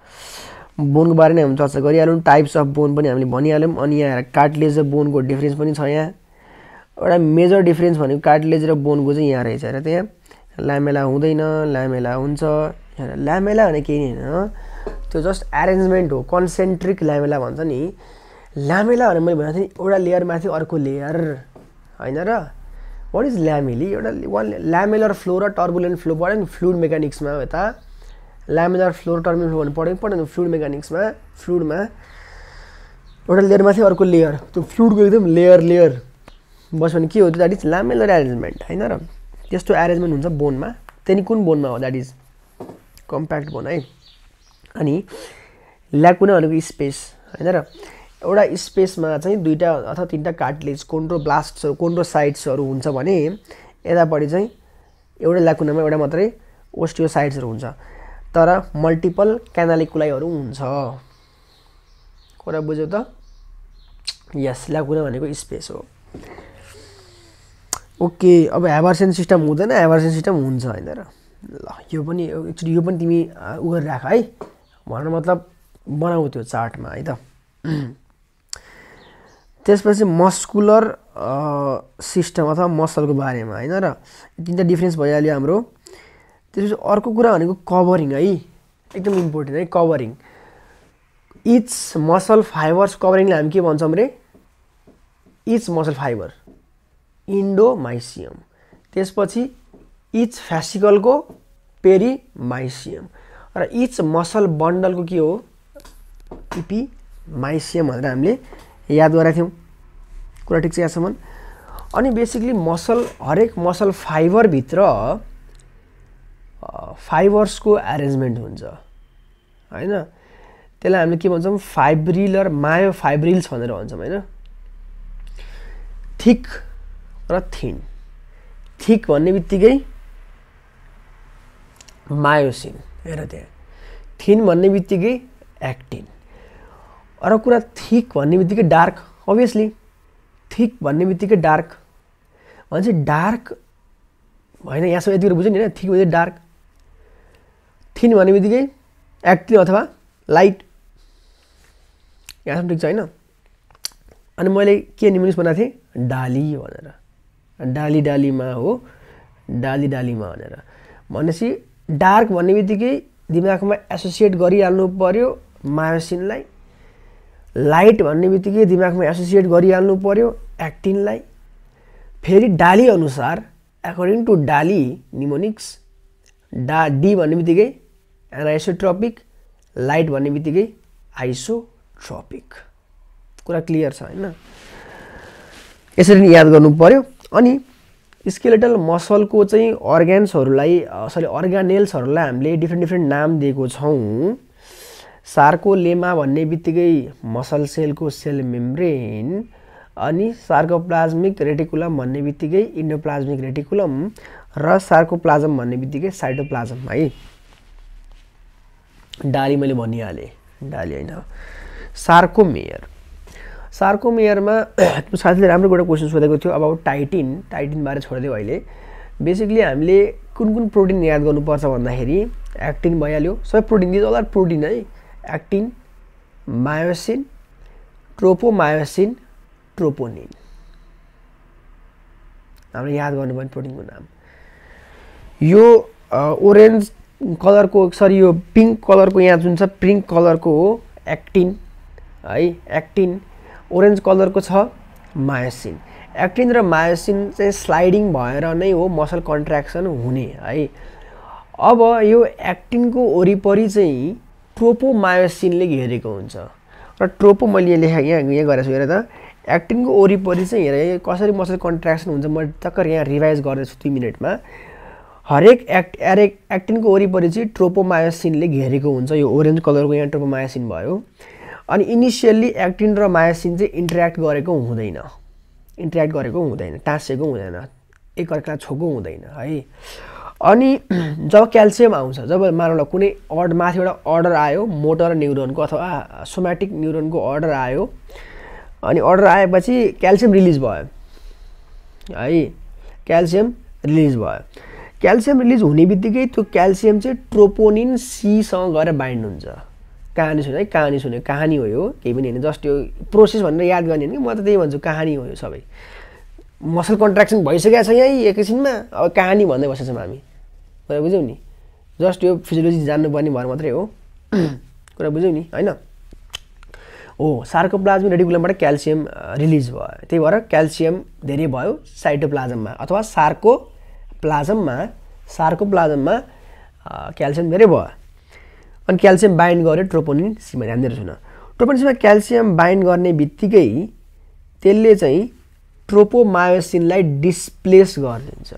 बोनको बारे नै हामी चर्चा गरिहाल्यौँ टाइप्स अफ बोन पनि हामीले भनिहाल्यौँ अनि यहाँ आएर काटलेज र बोनको डिफ्रेन्स पनि छ यहाँ एउटा मेजर डिफ्रेन्स भनेको काटलेज र बोनको चाहिँ यहाँ रहेछ र त्यहाँ लामेला हुँदैन लामेला हुन्छ लामेला भने केही होइन त्यो जस्ट एरेन्जमेन्ट हो कन्सेन्ट्रिक लामेला भन्छ नि लामेला भने मैले भनेको थिएँ एउटा लेयर माथि अर्को लेयर होइन र वाट इज ल्यामेली एउटा वान ल्यामेलर फ्लो र टर्बुलेन्ट फ्लो पऱ्यो नि फ्लुड मेकानिक्समा यता ल्यामिनार फ्लोर टर्मिनल फ्लो भन्नु पढ्यो पढ्दैन फ्लुड मेकानिक्समा फ्लुडमा एउटा लेयरमाथि अर्को लेयर त्यो फ्लुडको एकदम लेयर लेयर बस्यो भने के हो त्यो द्याट इज लामेलर एरेन्जमेन्ट होइन र त्यस्तो एरेन्जमेन्ट हुन्छ बोनमा त्यहाँदेखि कुन बोनमा हो द्याट इज कम्प्याक्ट बोन है अनि ल्याकुना भनेको स्पेस होइन र एउटा स्पेसमा चाहिँ दुईवटा अथवा तिनवटा कार्टलेज कोन्ड्रो साइट्सहरू हुन्छ भने यतापट्टि चाहिँ एउटा ल्याकुनामा एउटा मात्रै ओस्टियो साइट्सहरू हुन्छ तर मल्टिपल क्यानालिकुलाइहरू हुन्छ कुरा बुझ्यो त यस ल्याकुना भनेको स्पेस हो ओके अब हेभर्सेन सिस्टम हुँदैन हेभर्सेन सिस्टम हुन्छ होइन र ल यो पनि एक्चुली यो पनि तिमी उ गरेर राख है भनेर मतलब बनाऊ त्यो चार्टमा है त त्यसपछि मस्कुलर सिस्टम अथवा मसलको बारेमा होइन र तिनवटा डिफ्रेन्स भइहाल्यो हाम्रो त्यसपछि अर्को कुरा भनेको कभरिङ है एकदम इम्पोर्टेन्ट है कभरिङ इच मसल फाइबर्स कभरिङलाई हामी के भन्छौँ रे इच मसल फाइबर इन्डोमाइसियम त्यसपछि इच फ्यासिकलको पेरिमाइसियम र इच मसल बन्डलको के हो इपिमाइसियम भनेर हामीले याद गराएको थियौँ कुरा ठिक छ यहाँसम्म अनि बेसिकली मसल हरेक मसल फाइबरभित्र फाइबर्सको एरेन्जमेन्ट हुन्छ होइन त्यसलाई हामीले के भन्छौँ फाइब्रिलर मायो फाइब्रिल्स भनेर भन्छौँ होइन थिक र थिन थिक भन्ने बित्तिकै मायोसिन हेर त्यहाँ थिन भन्ने बित्तिकै एक्टिन अर्को कुरा थिक भन्ने बित्तिकै डार्क अभियसली थिक भन्ने बित्तिकै डार्क भनेपछि डार्क होइन यहाँसम्म यतिखेर बुझ्यो नि होइन थिक भनेपछि डार्क थिन भन्ने बित्तिकै एक्टिभ अथवा लाइट यहाँसम्म ठिक छ होइन अनि मैले के निम्स बनाएको थिएँ डाली भनेर डाली डालीमा हो डाली डालीमा भनेर भनेपछि डार्क भन्ने बित्तिकै दिमागमा एसोसिएट गरिहाल्नु पऱ्यो मायोसिनलाई लाइट भन्ने बित्तिकै दिमागमा एसोसिएट गरिहाल्नु पऱ्यो एक्टिनलाई फेरि डाली अनुसार एकर्डिङ टु डाली निमोनिक्स डा डी भन्ने बित्तिकै एनाइसोट्रपिक लाइट भन्ने बित्तिकै आइसोट्रपिक कुरा क्लियर छ होइन यसरी नै याद गर्नु पऱ्यो अनि स्केलेटल मसलको चाहिँ अर्ग्यान्सहरूलाई सरी अर्ग्यानेल्सहरूलाई हामीले डिफ्रेन्ट डिफ्रेन्ट नाम दिएको छौँ सार्कोलेमा भन्ने बित्तिकै मसल सेलको सेल मेम्ब्रेन अनि सार्कोप्लाज्मिक रेटिकुलम भन्ने बित्तिकै इन्डोप्लाज्मिक रेटिकुलम र सार्कोप्लाजम भन्ने बित्तिकै साइटोप्लाजम है डाली मैले भनिहालेँ डाली होइन सार्को मेयर सार्को मेयरमा साथीले राम्रो एउटा क्वेसन सोधेको थियो अब टाइटिन टाइटिनबारे छोडिदियो अहिले बेसिकली हामीले कुन कुन प्रोटिन याद गर्नुपर्छ भन्दाखेरि एक्टिन भइहाल्यो सबै प्रोटिन दिज अल प्रोटिन है एक्टिन मायोसिन ट्रोपोमायोसिन ट्रोपोनिन हामीले याद गर्नुपर्ने प्रोटिनको नाम यो ओरेन्ज कलरको सरी यो पिङ्क कलरको यहाँ जुन छ पिङ्क कलरको हो एक्टिन है एक्टिन ओरेन्ज कलरको छ मायोसिन एक्टिन र मायोसिन चाहिँ स्लाइडिङ भएर नै हो मसल कन्ट्राक्सन हुने है अब यो एक्टिनको वरिपरि चाहिँ ट्रोपो मायोसिनले घेरेको हुन्छ र ट्रोपो मैले लेखा यहाँ यहाँ गरेको छु हेर त एक्टिनको वरिपरि चाहिँ हेर कसरी मसल कन्ट्राक्सन हुन्छ म टक्कर यहाँ रिभाइज गर्दैछु दुई मिनटमा हरेक एक्ट हरेक एक्टिनको वरिपरि चाहिँ ट्रोपोमायोसिनले घेरेको हुन्छ यो ओरेन्ज कलरको यहाँ ट्रोपोमायोसिन भयो अनि इनिसियल्ली एक्टिन र मायोसिन चाहिँ इन्टरेक्ट गरेको हुँदैन इन्टरेक्ट गरेको हुँदैन टाँसेको हुँदैन एकअर्कालाई छोएको हुँदैन है अनि <clears throat> जब क्याल्सियम आउँछ जब मानव कुनै अर्ड माथिबाट अर्डर आयो मोटर न्युरोनको अथवा सोमेटिक न्युरोनको अर्डर आयो अनि अर्डर आएपछि क्याल्सियम रिलिज भयो है क्याल्सियम रिलिज भयो क्याल्सियम रिलिज हुने बित्तिकै त्यो क्याल्सियम चाहिँ ट्रोपोनिन सीसँग गएर बाइन्ड हुन्छ कहानी सुन्यो है कहानी सुन्यो कहानी हो यो केही पनि होइन जस्ट यो प्रोसेस भनेर याद गर्ने होइन कि म त त्यही भन्छु कहानी हो यो सबै मसल कन्ट्राक्सन भइसकेको छ यहीँ एकैछिनमा अब कहानी भन्दै बसेको छौँ हामी कुरा बुझ्यौँ नि जस्ट यो फिजियोलोजी जान्नुपर्ने भएर मात्रै हो <clears throat> कुरा बुझ्यौँ नि होइन हो सार्कोप्लाज्मिक रेडिकुलमबाट क्याल्सियम रिलिज भयो त्यही भएर क्याल्सियम धेरै भयो साइटोप्लाज्ममा अथवा सार्को प्लाजममा सारको प्लाजममा क्याल्सियम धेरै भयो अनि क्याल्सियम बाइन्ड गर्यो ट्रोपोनिन सीमा ध्यान दिएर छैन ट्रोपोनिन सीमा क्याल्सियम बाइन्ड गर्ने बित्तिकै त्यसले चाहिँ ट्रोपोमायोसिनलाई डिस्प्लेस गरिदिन्छ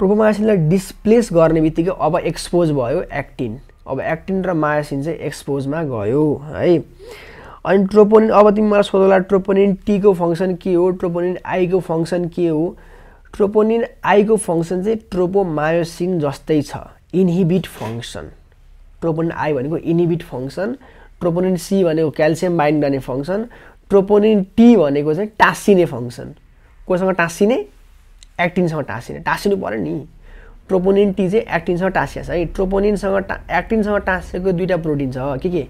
ट्रोपोमायोसिनलाई डिस्प्लेस गर्ने बित्तिकै अब एक्सपोज भयो एक्टिन अब एक्टिन र मायोसिन चाहिँ एक्सपोजमा गयो है अनि ट्रोपोनिन अब तिमी मलाई होला ट्रोपोनिन टीको फङ्सन के हो ट्रोपोनिन आईको फङ्सन के हो ट्रोपोनिन आईको फङ्सन चाहिँ ट्रोपोमायोसिन जस्तै छ इनहिबिट फङ्सन ट्रोपोनिन आई भनेको इनहिबिट फङ्सन ट्रोपोनिन सी भनेको क्याल्सियम बाइन्ड गर्ने फङ्सन ट्रोपोनिन टी भनेको चाहिँ टाँसिने फङ्सन कोसँग टाँसिने एक्टिनसँग टाँसिने टाँसिनु पऱ्यो नि ट्रोपोनिन टी चाहिँ एक्टिनसँग टाँसिया छ है ट्रोपोनिनसँग टा एक्टिनसँग टाँसिएको दुईवटा प्रोटिन छ के के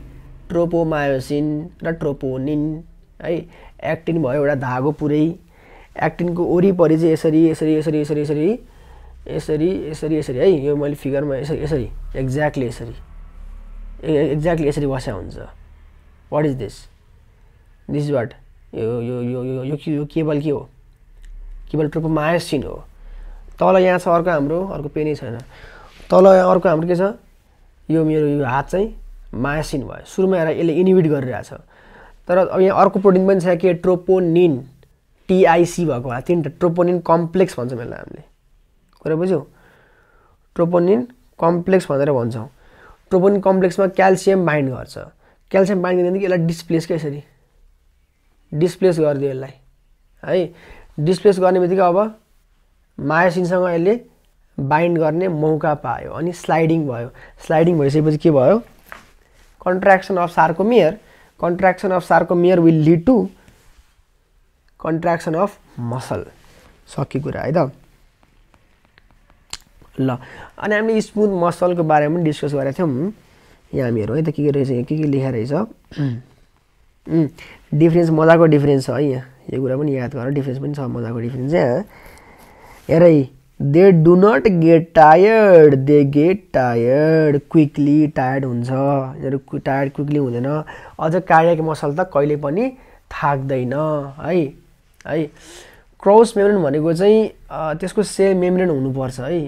ट्रोपोमायोसिन र ट्रोपोनिन है एक्टिन भयो एउटा धागो पुरै एक्टिनको वरिपरि चाहिँ यसरी यसरी यसरी यसरी यसरी यसरी यसरी यसरी है यो मैले फिगरमा यसरी यसरी एक्ज्याक्टली यसरी एक्ज्याक्टली यसरी वास्या हुन्छ what is this this is what यो यो यो यो यो केबल के हो केबल ट्रोपको मायासिन हो तल यहाँ छ अर्को हाम्रो अर्को पेनै छैन तल अर्को हाम्रो के छ यो मेरो यो हात चाहिँ मायासिन भयो सुरुमा आएर यसले इनिभिट गरिरहेछ तर अब यहाँ अर्को प्रोटिन पनि छ के ट्रोपोनिन टिआइसी भएको होला तिनवटा ट्रोपोनिन कम्प्लेक्स भन्छौँ यसलाई हामीले कुरा बुझ्यौ ट्रोपोनिन कम्प्लेक्स भनेर भन्छौँ ट्रोपोनिन कम्प्लेक्समा क्यालसियम बाइन्ड गर्छ क्याल्सियम बाइन्ड गरिदिँदा यसलाई डिस्प्लेस क्या यसरी डिस्प्लेस गरिदियो यसलाई है डिस्प्लेस गर्ने बित्तिकै अब मायासिनसँग यसले बाइन्ड गर्ने मौका पायो अनि स्लाइडिङ भयो स्लाइडिङ भइसकेपछि के भयो contraction of sarcomere contraction of sarcomere will lead to contraction of muscle सकी कुरा है त ल अनि हामीले स्मुथ मसलको बारेमा पनि डिस्कस गरेका थियौँ यहाँ हामीहरू है त के के रहेछ यहाँ के के लेखा रहेछ डिफ्रेन्स मजाको डिफ्रेन्स छ है यहाँ यो कुरा पनि याद गर डिफ्रेन्स पनि छ मजाको डिफ्रेन्स यहाँ है they do not get tired they get tired quickly tired हुन्छ यिनीहरू टायर्ड क्विकली हुँदैन अझ कार्यक मसल त कहिले पनि थाक्दैन है है क्रस मेम्ब्रेन भनेको चाहिँ त्यसको सेल मेम्ब्रेन हुनुपर्छ है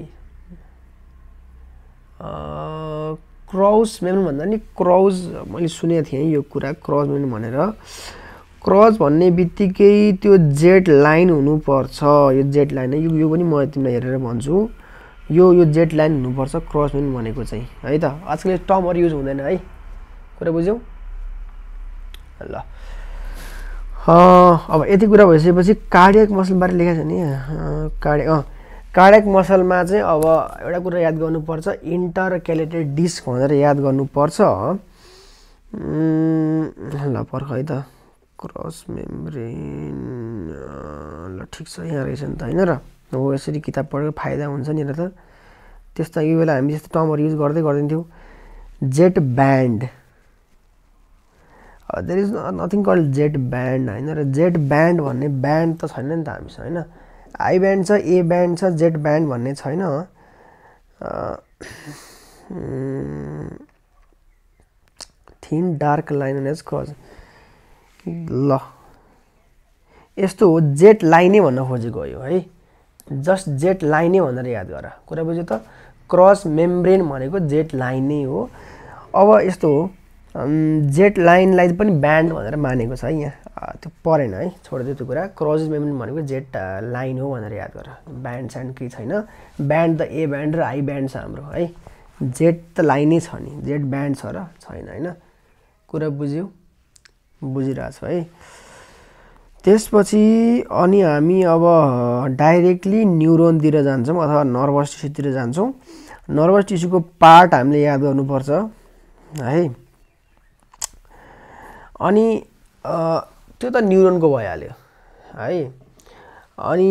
क्रस मेम्ब्रेन भन्दा नि क्रोस मैले सुनेको थिएँ यो कुरा क्रस मेम्ब्रेन भनेर क्रस भन्ने बित्तिकै त्यो जेड लाइन हुनुपर्छ यो जेट लाइन है यो पनि म तिमीलाई हेरेर भन्छु यो यो जेट लाइन हुनुपर्छ क्रस मेम्ब्रेन भनेको चाहिँ है त आजकल यो युज हुँदैन है कुरा बुझ्यौ ल अब यति कुरा भइसकेपछि कार्डियक मसलबारे लेखेको छ नि कार्डे अँ कार्डियक मसलमा चाहिँ अब एउटा कुरा याद गर्नुपर्छ इन्टर क्यालेटेड डिस्क भनेर याद गर्नुपर्छ ल पर्ख है त क्रस मेम्ब्रेन ल ठिक छ यहाँ रहेछ नि त होइन र हो यसरी किताब पढेको फाइदा हुन्छ नि र त त्यस्तो यो बेला हामी जस्तो टमर युज गर्दै थियौँ Z band there is nothing called Z band होइन र जेड ब्यान्ड भन्ने ब्यान्ड त छैन नि त हामीसँग होइन आई ब्यान्ड छ ए ब्यान्ड छ जेड ब्यान्ड भन्ने छैन uh, hmm, thin dark line as कज ल यस्तो हो जेट लाइनै भन्न खोजेको यो है जस्ट जेट लाइनै भनेर याद गर कुरा बुझ्यो त क्रस मेम्ब्रेन भनेको जेट लाइन नै हो अब यस्तो हो जेट लाइनलाई पनि ब्यान्ड भनेर मानेको छ है यहाँ त्यो परेन है छोडिदियो त्यो कुरा क्रजेस मेमोरी भनेको जेट लाइन हो भनेर याद गर ब्यान्ड स्यान्ड केही छैन ब्यान्ड त ए ब्यान्ड र आई ब्यान्ड छ हाम्रो है जेट त लाइनै छ नि जेट ब्यान्ड छ र छैन होइन कुरा बुझ्यौ बुझिरहेको है त्यसपछि अनि हामी अब डाइरेक्टली न्युरोनतिर जान्छौँ अथवा नर्भस टिस्युतिर जान्छौँ नर्भस टिस्युको पार्ट हामीले याद गर्नुपर्छ है अनि त्यो त न्युरोनको भइहाल्यो है अनि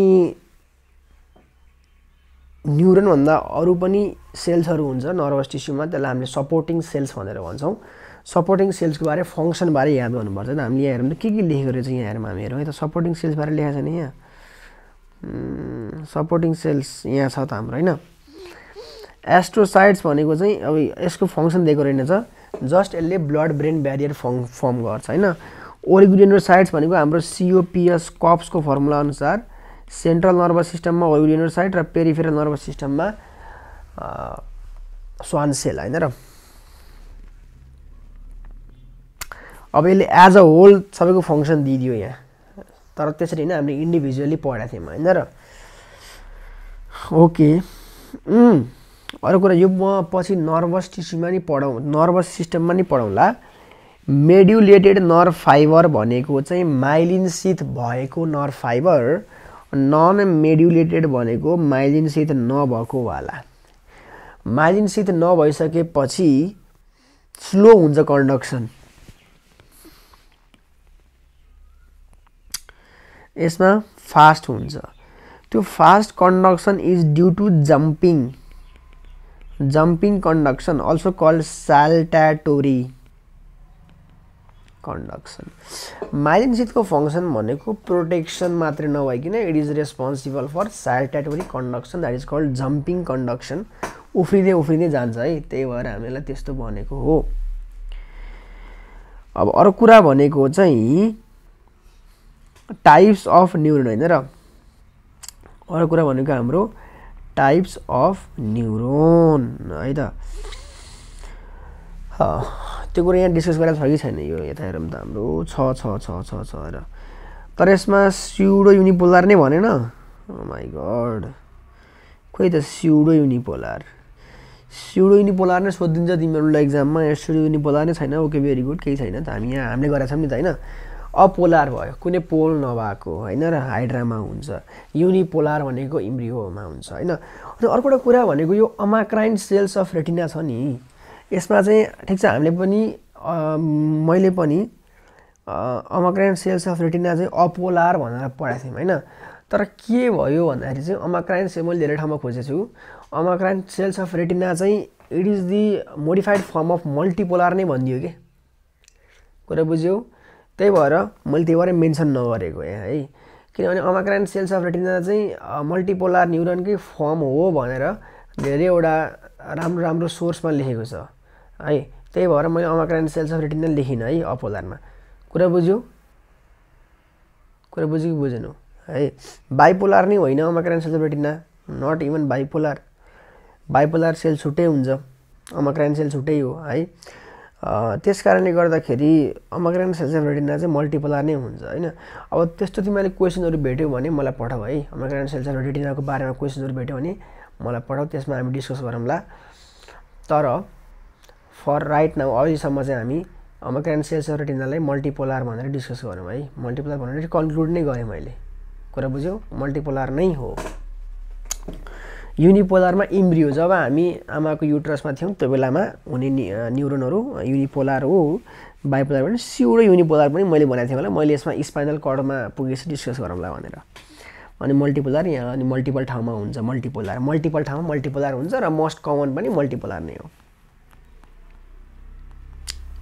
न्युरोनभन्दा अरू पनि सेल्सहरू हुन्छ नर्भस टिस्युमा त्यसलाई हामीले सपोर्टिङ सेल्स भनेर भन्छौँ सपोर्टिङ सेल्सको बारे फङ्सनबारे याद गर्नुपर्छ त हामीले यहाँ हेरौँ त के के लेखेको रहेछ यहाँ हेरौँ हामी हेरौँ है त सपोर्टिङ सेल्सबारे छ छैन यहाँ सपोर्टिङ सेल्स यहाँ छ त हाम्रो होइन एस्ट्रोसाइड्स भनेको चाहिँ अब यसको फङ्सन दिएको रहेनछ जस्ट यसले blood brain barrier form form गर्छ होइन ओरिगुडेनोसाइट्स भनेको हाम्रो सिओपिएस कप्सको फर्मुला अनुसार सेन्ट्रल नर्भस सिस्टममा ओरिगुडेनोसाइट र पेरिफेरल नर्भस सिस्टममा स्वान सेल होइन र अब यसले एज अ होल सबैको फङ्सन दिइदियो यहाँ तर त्यसरी नै हामीले इन्डिभिजुअली पढाएको थियौँ होइन र ओके अर्को कुरा यो म पछि नर्भस टिस्युमा नि पढाउँ नर्भस सिस्टममा नि पढाउँला मेड्युलेटेड नर्भ फाइबर भनेको चाहिँ माइलिनसित भएको नर्भ फाइबर नन मेड्युलेटेड भनेको माइलिनसित नभएको वाला माइलिनसित नभइसकेपछि स्लो हुन्छ कन्डक्सन यसमा फास्ट हुन्छ त्यो fast conduction is due to jumping jumping conduction also called saltatory conduction myelin सिथको फङ्सन भनेको प्रोटेक्सन मात्रै नभइकन it is responsible for saltatory conduction that is called jumping conduction उफ्रिँदै उफ्रिँदै जान्छ है त्यही भएर हामीलाई त्यस्तो भनेको हो अब अरू कुरा भनेको चाहिँ टाइप्स अफ न्युरोन होइन र अरू कुरा भनेको हाम्रो टाइप्स अफ न्युरोन है त त्यो कुरो यहाँ डिस्कस गरेर छ कि छैन यो यता हेरौँ त हाम्रो छ छ छ छ छ र तर यसमा स्युडो युनिपोलर नै भनेन माई oh गड खोइ त स्युडो युनिपोलर स्युडो युनिपोलर नै सोधिदिन्छ तिमीहरूलाई इक्जाममा स्युडो युनिपोलर नै छैन ओके भेरी गुड केही छैन त हामी यहाँ हामीले गरेका छौँ नि त होइन अपोलार भयो कुनै पोल नभएको होइन र हाइड्रामा हुन्छ युनिपोलार भनेको इम्रियोमा हुन्छ होइन अनि अर्को एउटा कुरा भनेको यो अमाक्राइन सेल्स अफ रेटिना छ नि यसमा चाहिँ ठिक छ हामीले पनि मैले पनि अमाक्राइन सेल्स अफ रेटिना चाहिँ अपोलार भनेर पढाएको थियौँ होइन तर के भयो भन्दाखेरि चाहिँ अमाक्राइन सेल मैले धेरै ठाउँमा खोजेको छु अमाक्राइन सेल्स अफ रेटिना चाहिँ it is the modified form of multipolar नै भनिदियो कि कुरा बुझ्यौ त्यही भएर मैले त्यही भएर मेन्सन नगरेको यहाँ है किनभने अमाक्राइन सेल्स अफ रेटिना चाहिँ मल्टिपोलर न्युरनकै फर्म हो भनेर धेरैवटा राम्रो राम्रो सोर्समा लेखेको छ है त्यही भएर मैले अमाक्राइन सेल्स अफ रेटिना लेखिनँ है अपोलरमा कुरा बुझ्यो कुरा बुझ्यो कि बुझेन है बाइपोलर नै होइन amacrine cells of retina not even bipolar bipolar cell छुट्टै हुन्छ अमाक्राइन सेल छुट्टै हो है त्यस कारणले गर्दाखेरि अमग्रेन सेल्सन रेडिना चाहिँ मल्टिपल नै हुन्छ होइन अब त्यस्तो तिमीले क्वेसनहरू भेट्यौ भने मलाई पठाऊ है अमग्रेन सेल्सन रेडिनाको बारेमा क्वेसनहरू भेट्यौ भने मलाई पठाऊ त्यसमा हामी डिस्कस गरौँला तर फर राइट नाउ अहिलेसम्म चाहिँ हामी अमग्रेन सेल्सन रेडिनालाई भनेर डिस्कस गरौँ है मल्टिपोलर भनेर कन्क्लुड नै गरेँ मैले कुरा बुझ्यौ मल्टिपोलर नै हो युनिपोलरमा इम्ब्रियो जब हामी आमाको युट्रसमा थियौँ त्यो बेलामा हुने न्युरोनहरू युनिपोलर हो बाइपोलर पनि सिउरो युनिपोलर पनि मैले भनेको थिएँ होला मैले यसमा स्पाइनल कर्डमा पुगेपछि डिस्कस गरौँला भनेर अनि मल्टिपोलर यहाँ अनि मल्टिपल ठाउँमा हुन्छ मल्टिपोलर मल्टिपल ठाउँमा मल्टिपोलर हुन्छ र मोस्ट कमन पनि मल्टिपोलर नै हो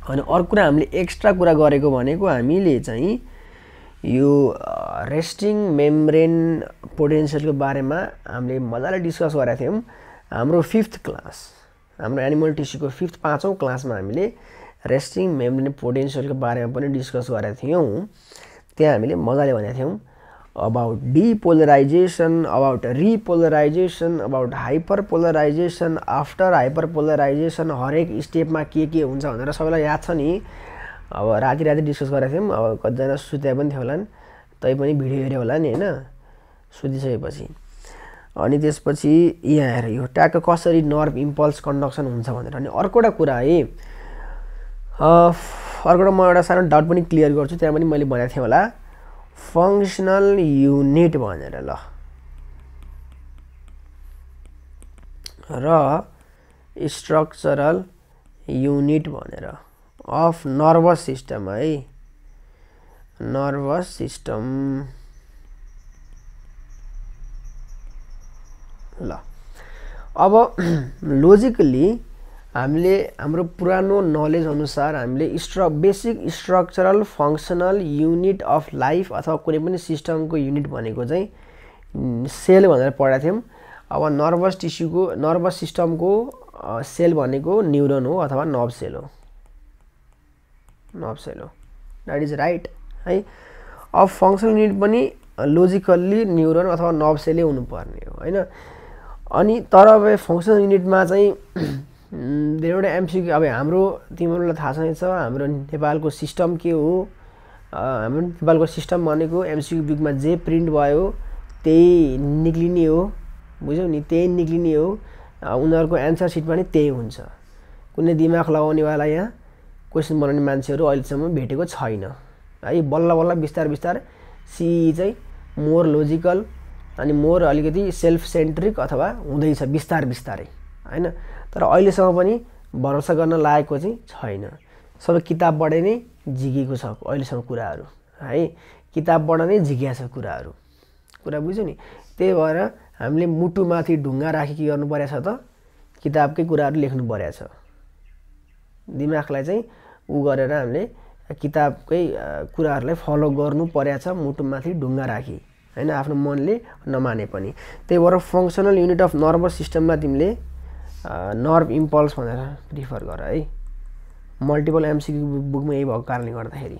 अनि अर्को कुरा हामीले एक्स्ट्रा कुरा गरेको भनेको हामीले चाहिँ यो रेस्टिङ मेम्ब्रेन पोटेन्सियलको बारेमा हामीले मजाले डिस्कस गरेका थियौँ हाम्रो फिफ्थ क्लास हाम्रो एनिमल टिस्युको फिफ्थ पाँचौँ क्लासमा हामीले रेस्टिङ मेम्ब्रेन पोटेन्सियलको बारेमा पनि डिस्कस गरेका थियौँ त्यहाँ हामीले मजाले भनेका थियौँ about depolarisation about repolarisation about hyperpolarisation after hyperpolarisation हरेक स्टेपमा के के हुन्छ भनेर सबैलाई याद छ नि अब राति राति डिस्कस गरेको थियौँ अब कतिजना सुत्या पनि थियो होला नि तै पनि भिडियो हेऱ्यो होला नि होइन सुतिसकेपछि अनि त्यसपछि यहाँ हेर यो ट्याक्क कसरी नर्भ इम्पल्स कन्डक्सन हुन्छ भनेर अनि अर्को एउटा कुरा है अर्को म एउटा सानो डाउट पनि क्लियर गर्छु त्यहाँ पनि मैले भनेको थिएँ होला फङ्सनल युनिट भनेर ल र स्ट्रक्चरल युनिट भनेर अफ नर्भस सिस्टम है नर्भस सिस्टम ल अब लोजिकली <clears throat> हामीले हाम्रो पुरानो नलेज अनुसार हामीले स्ट्र basic structural functional unit of life अथवा कुनै पनि सिस्टमको युनिट भनेको चाहिँ सेल भनेर पढाएको थियौँ अब नर्भस टिस्युको नर्भस सिस्टमको सेल भनेको न्युरोन हो अथवा नर्भ सेल हो हो द्याट इज राइट है अब फङ्सनल युनिट पनि लोजिकल्ली न्युरोन अथवा नब्सेले हुनुपर्ने हो होइन अनि तर अब फङ्सनल युनिटमा चाहिँ <clears throat> धेरैवटा एमसिक्यू अब हाम्रो तिमीहरूलाई थाहा छैन छ हाम्रो नेपालको सिस्टम के हो हाम्रो नेपालको सिस्टम भनेको एमसिक्यू बिगमा जे प्रिन्ट भयो त्यही निक्लिने हो बुझ्यौ नि त्यही निक्लिने हो उनीहरूको एन्सर सिट पनि त्यही हुन्छ कुनै दिमाग लगाउनेवाला यहाँ क्वेसन बनाउने मान्छेहरू अहिलेसम्म भेटेको छैन है बल्ल बल्ल बिस्तार बिस्तार सी चाहिँ मोर लोजिकल अनि मोर अलिकति सेल्फ सेन्ट्रिक अथवा हुँदैछ बिस्तार बिस्तारै होइन तर अहिलेसम्म पनि भरोसा गर्न लागेको चाहिँ छैन सबै किताबबाट नै झिकेको छ अहिलेसम्म कुराहरू है किताबबाट नै झिकिया छ कुराहरू कुरा बुझ्यो नि त्यही भएर हामीले मुटुमाथि ढुङ्गा राखी के गर्नु परेको छ त किताबकै कुराहरू लेख्नु परेको छ दिमागलाई चाहिँ ऊ गरेर हामीले किताबकै कुराहरूलाई फलो गर्नु परेको छ मुटुमाथि ढुङ्गा राखी होइन आफ्नो मनले नमाने पनि त्यही भएर फङ्सनल युनिट अफ नर्भस सिस्टममा तिमीले नर्भ इम्पल्स भनेर प्रिफर गर है मल्टिपल एमसिक्यू बुकमा यही भएको कारणले गर्दाखेरि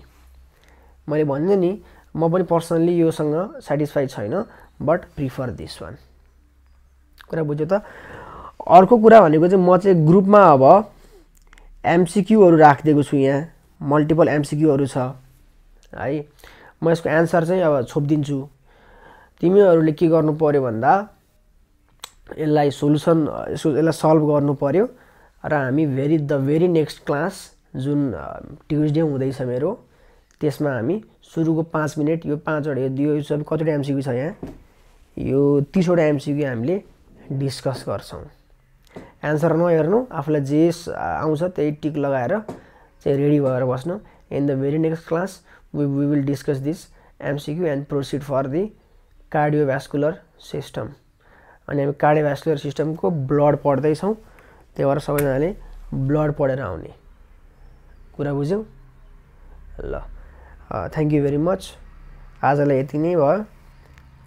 मैले भन्छु नि म पनि पर्सनल्ली योसँग सेटिस्फाइड छैन बट प्रिफर दिस वान कुरा बुझ्यो त अर्को कुरा भनेको चाहिँ म चाहिँ ग्रुपमा अब एमसिक्यूहरू राखिदिएको छु यहाँ मल्टिपल एमसिक्यूहरू छ है म यसको एन्सर चाहिँ अब छोपिदिन्छु तिमीहरूले के गर्नु पऱ्यो भन्दा यसलाई सोल्युसन यसलाई सल्भ गर्नु पऱ्यो र हामी very the very next class जुन ट्युजडे हुँदैछ मेरो त्यसमा हामी सुरुको पाँच मिनट यो पाँचवटा यो यो सब कतिवटा एमसिक्यू छ यहाँ यो तिसवटा एमसिक्यू हामीले डिस्कस गर्छौँ एन्सर नहेर्नु आफूलाई जे आउँछ त्यही टिक लगाएर चाहिँ रेडी भएर बस्नु in the very next class we will discuss this MCQ and proceed for the cardiovascular system अनि हामी कार्डियोभ्यास्कुलर सिस्टमको ब्लड पढ्दैछौँ त्यही भएर सबैजनाले ब्लड पढेर आउने कुरा बुझ्यौ ल थ्याङ्क यू भेरी मच आजलाई यति नै भयो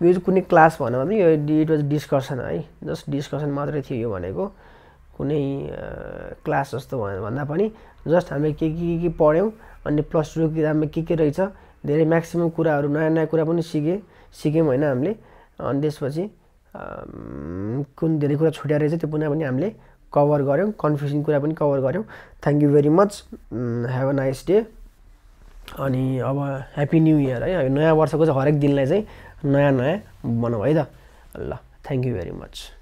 यो चाहिँ कुनै क्लास भन्नु भने यो इट वाज डिस्कसन है जस्ट डिस्कसन मात्रै थियो यो भनेको कुनै क्लास जस्तो भन्दा पनि जस्ट हामीले के के के पढ्यौँ अनि प्लस टू किताबमा के के रहेछ धेरै म्याक्सिमम् कुराहरू नयाँ नयाँ कुरा पनि सिकेँ सिक्यौँ होइन हामीले अनि त्यसपछि कुन धेरै कुरा छुट्याएर रहेछ त्यो पनि हामीले कभर गऱ्यौँ कन्फ्युजन कुरा पनि कभर गऱ्यौँ thank you very much have a nice day अनि अब ह्याप्पी न्यु इयर है नयाँ वर्षको चाहिँ हरेक दिनलाई चाहिँ नयाँ नयाँ बनाऊ है त ल थ्याङ्क यू भेरी मच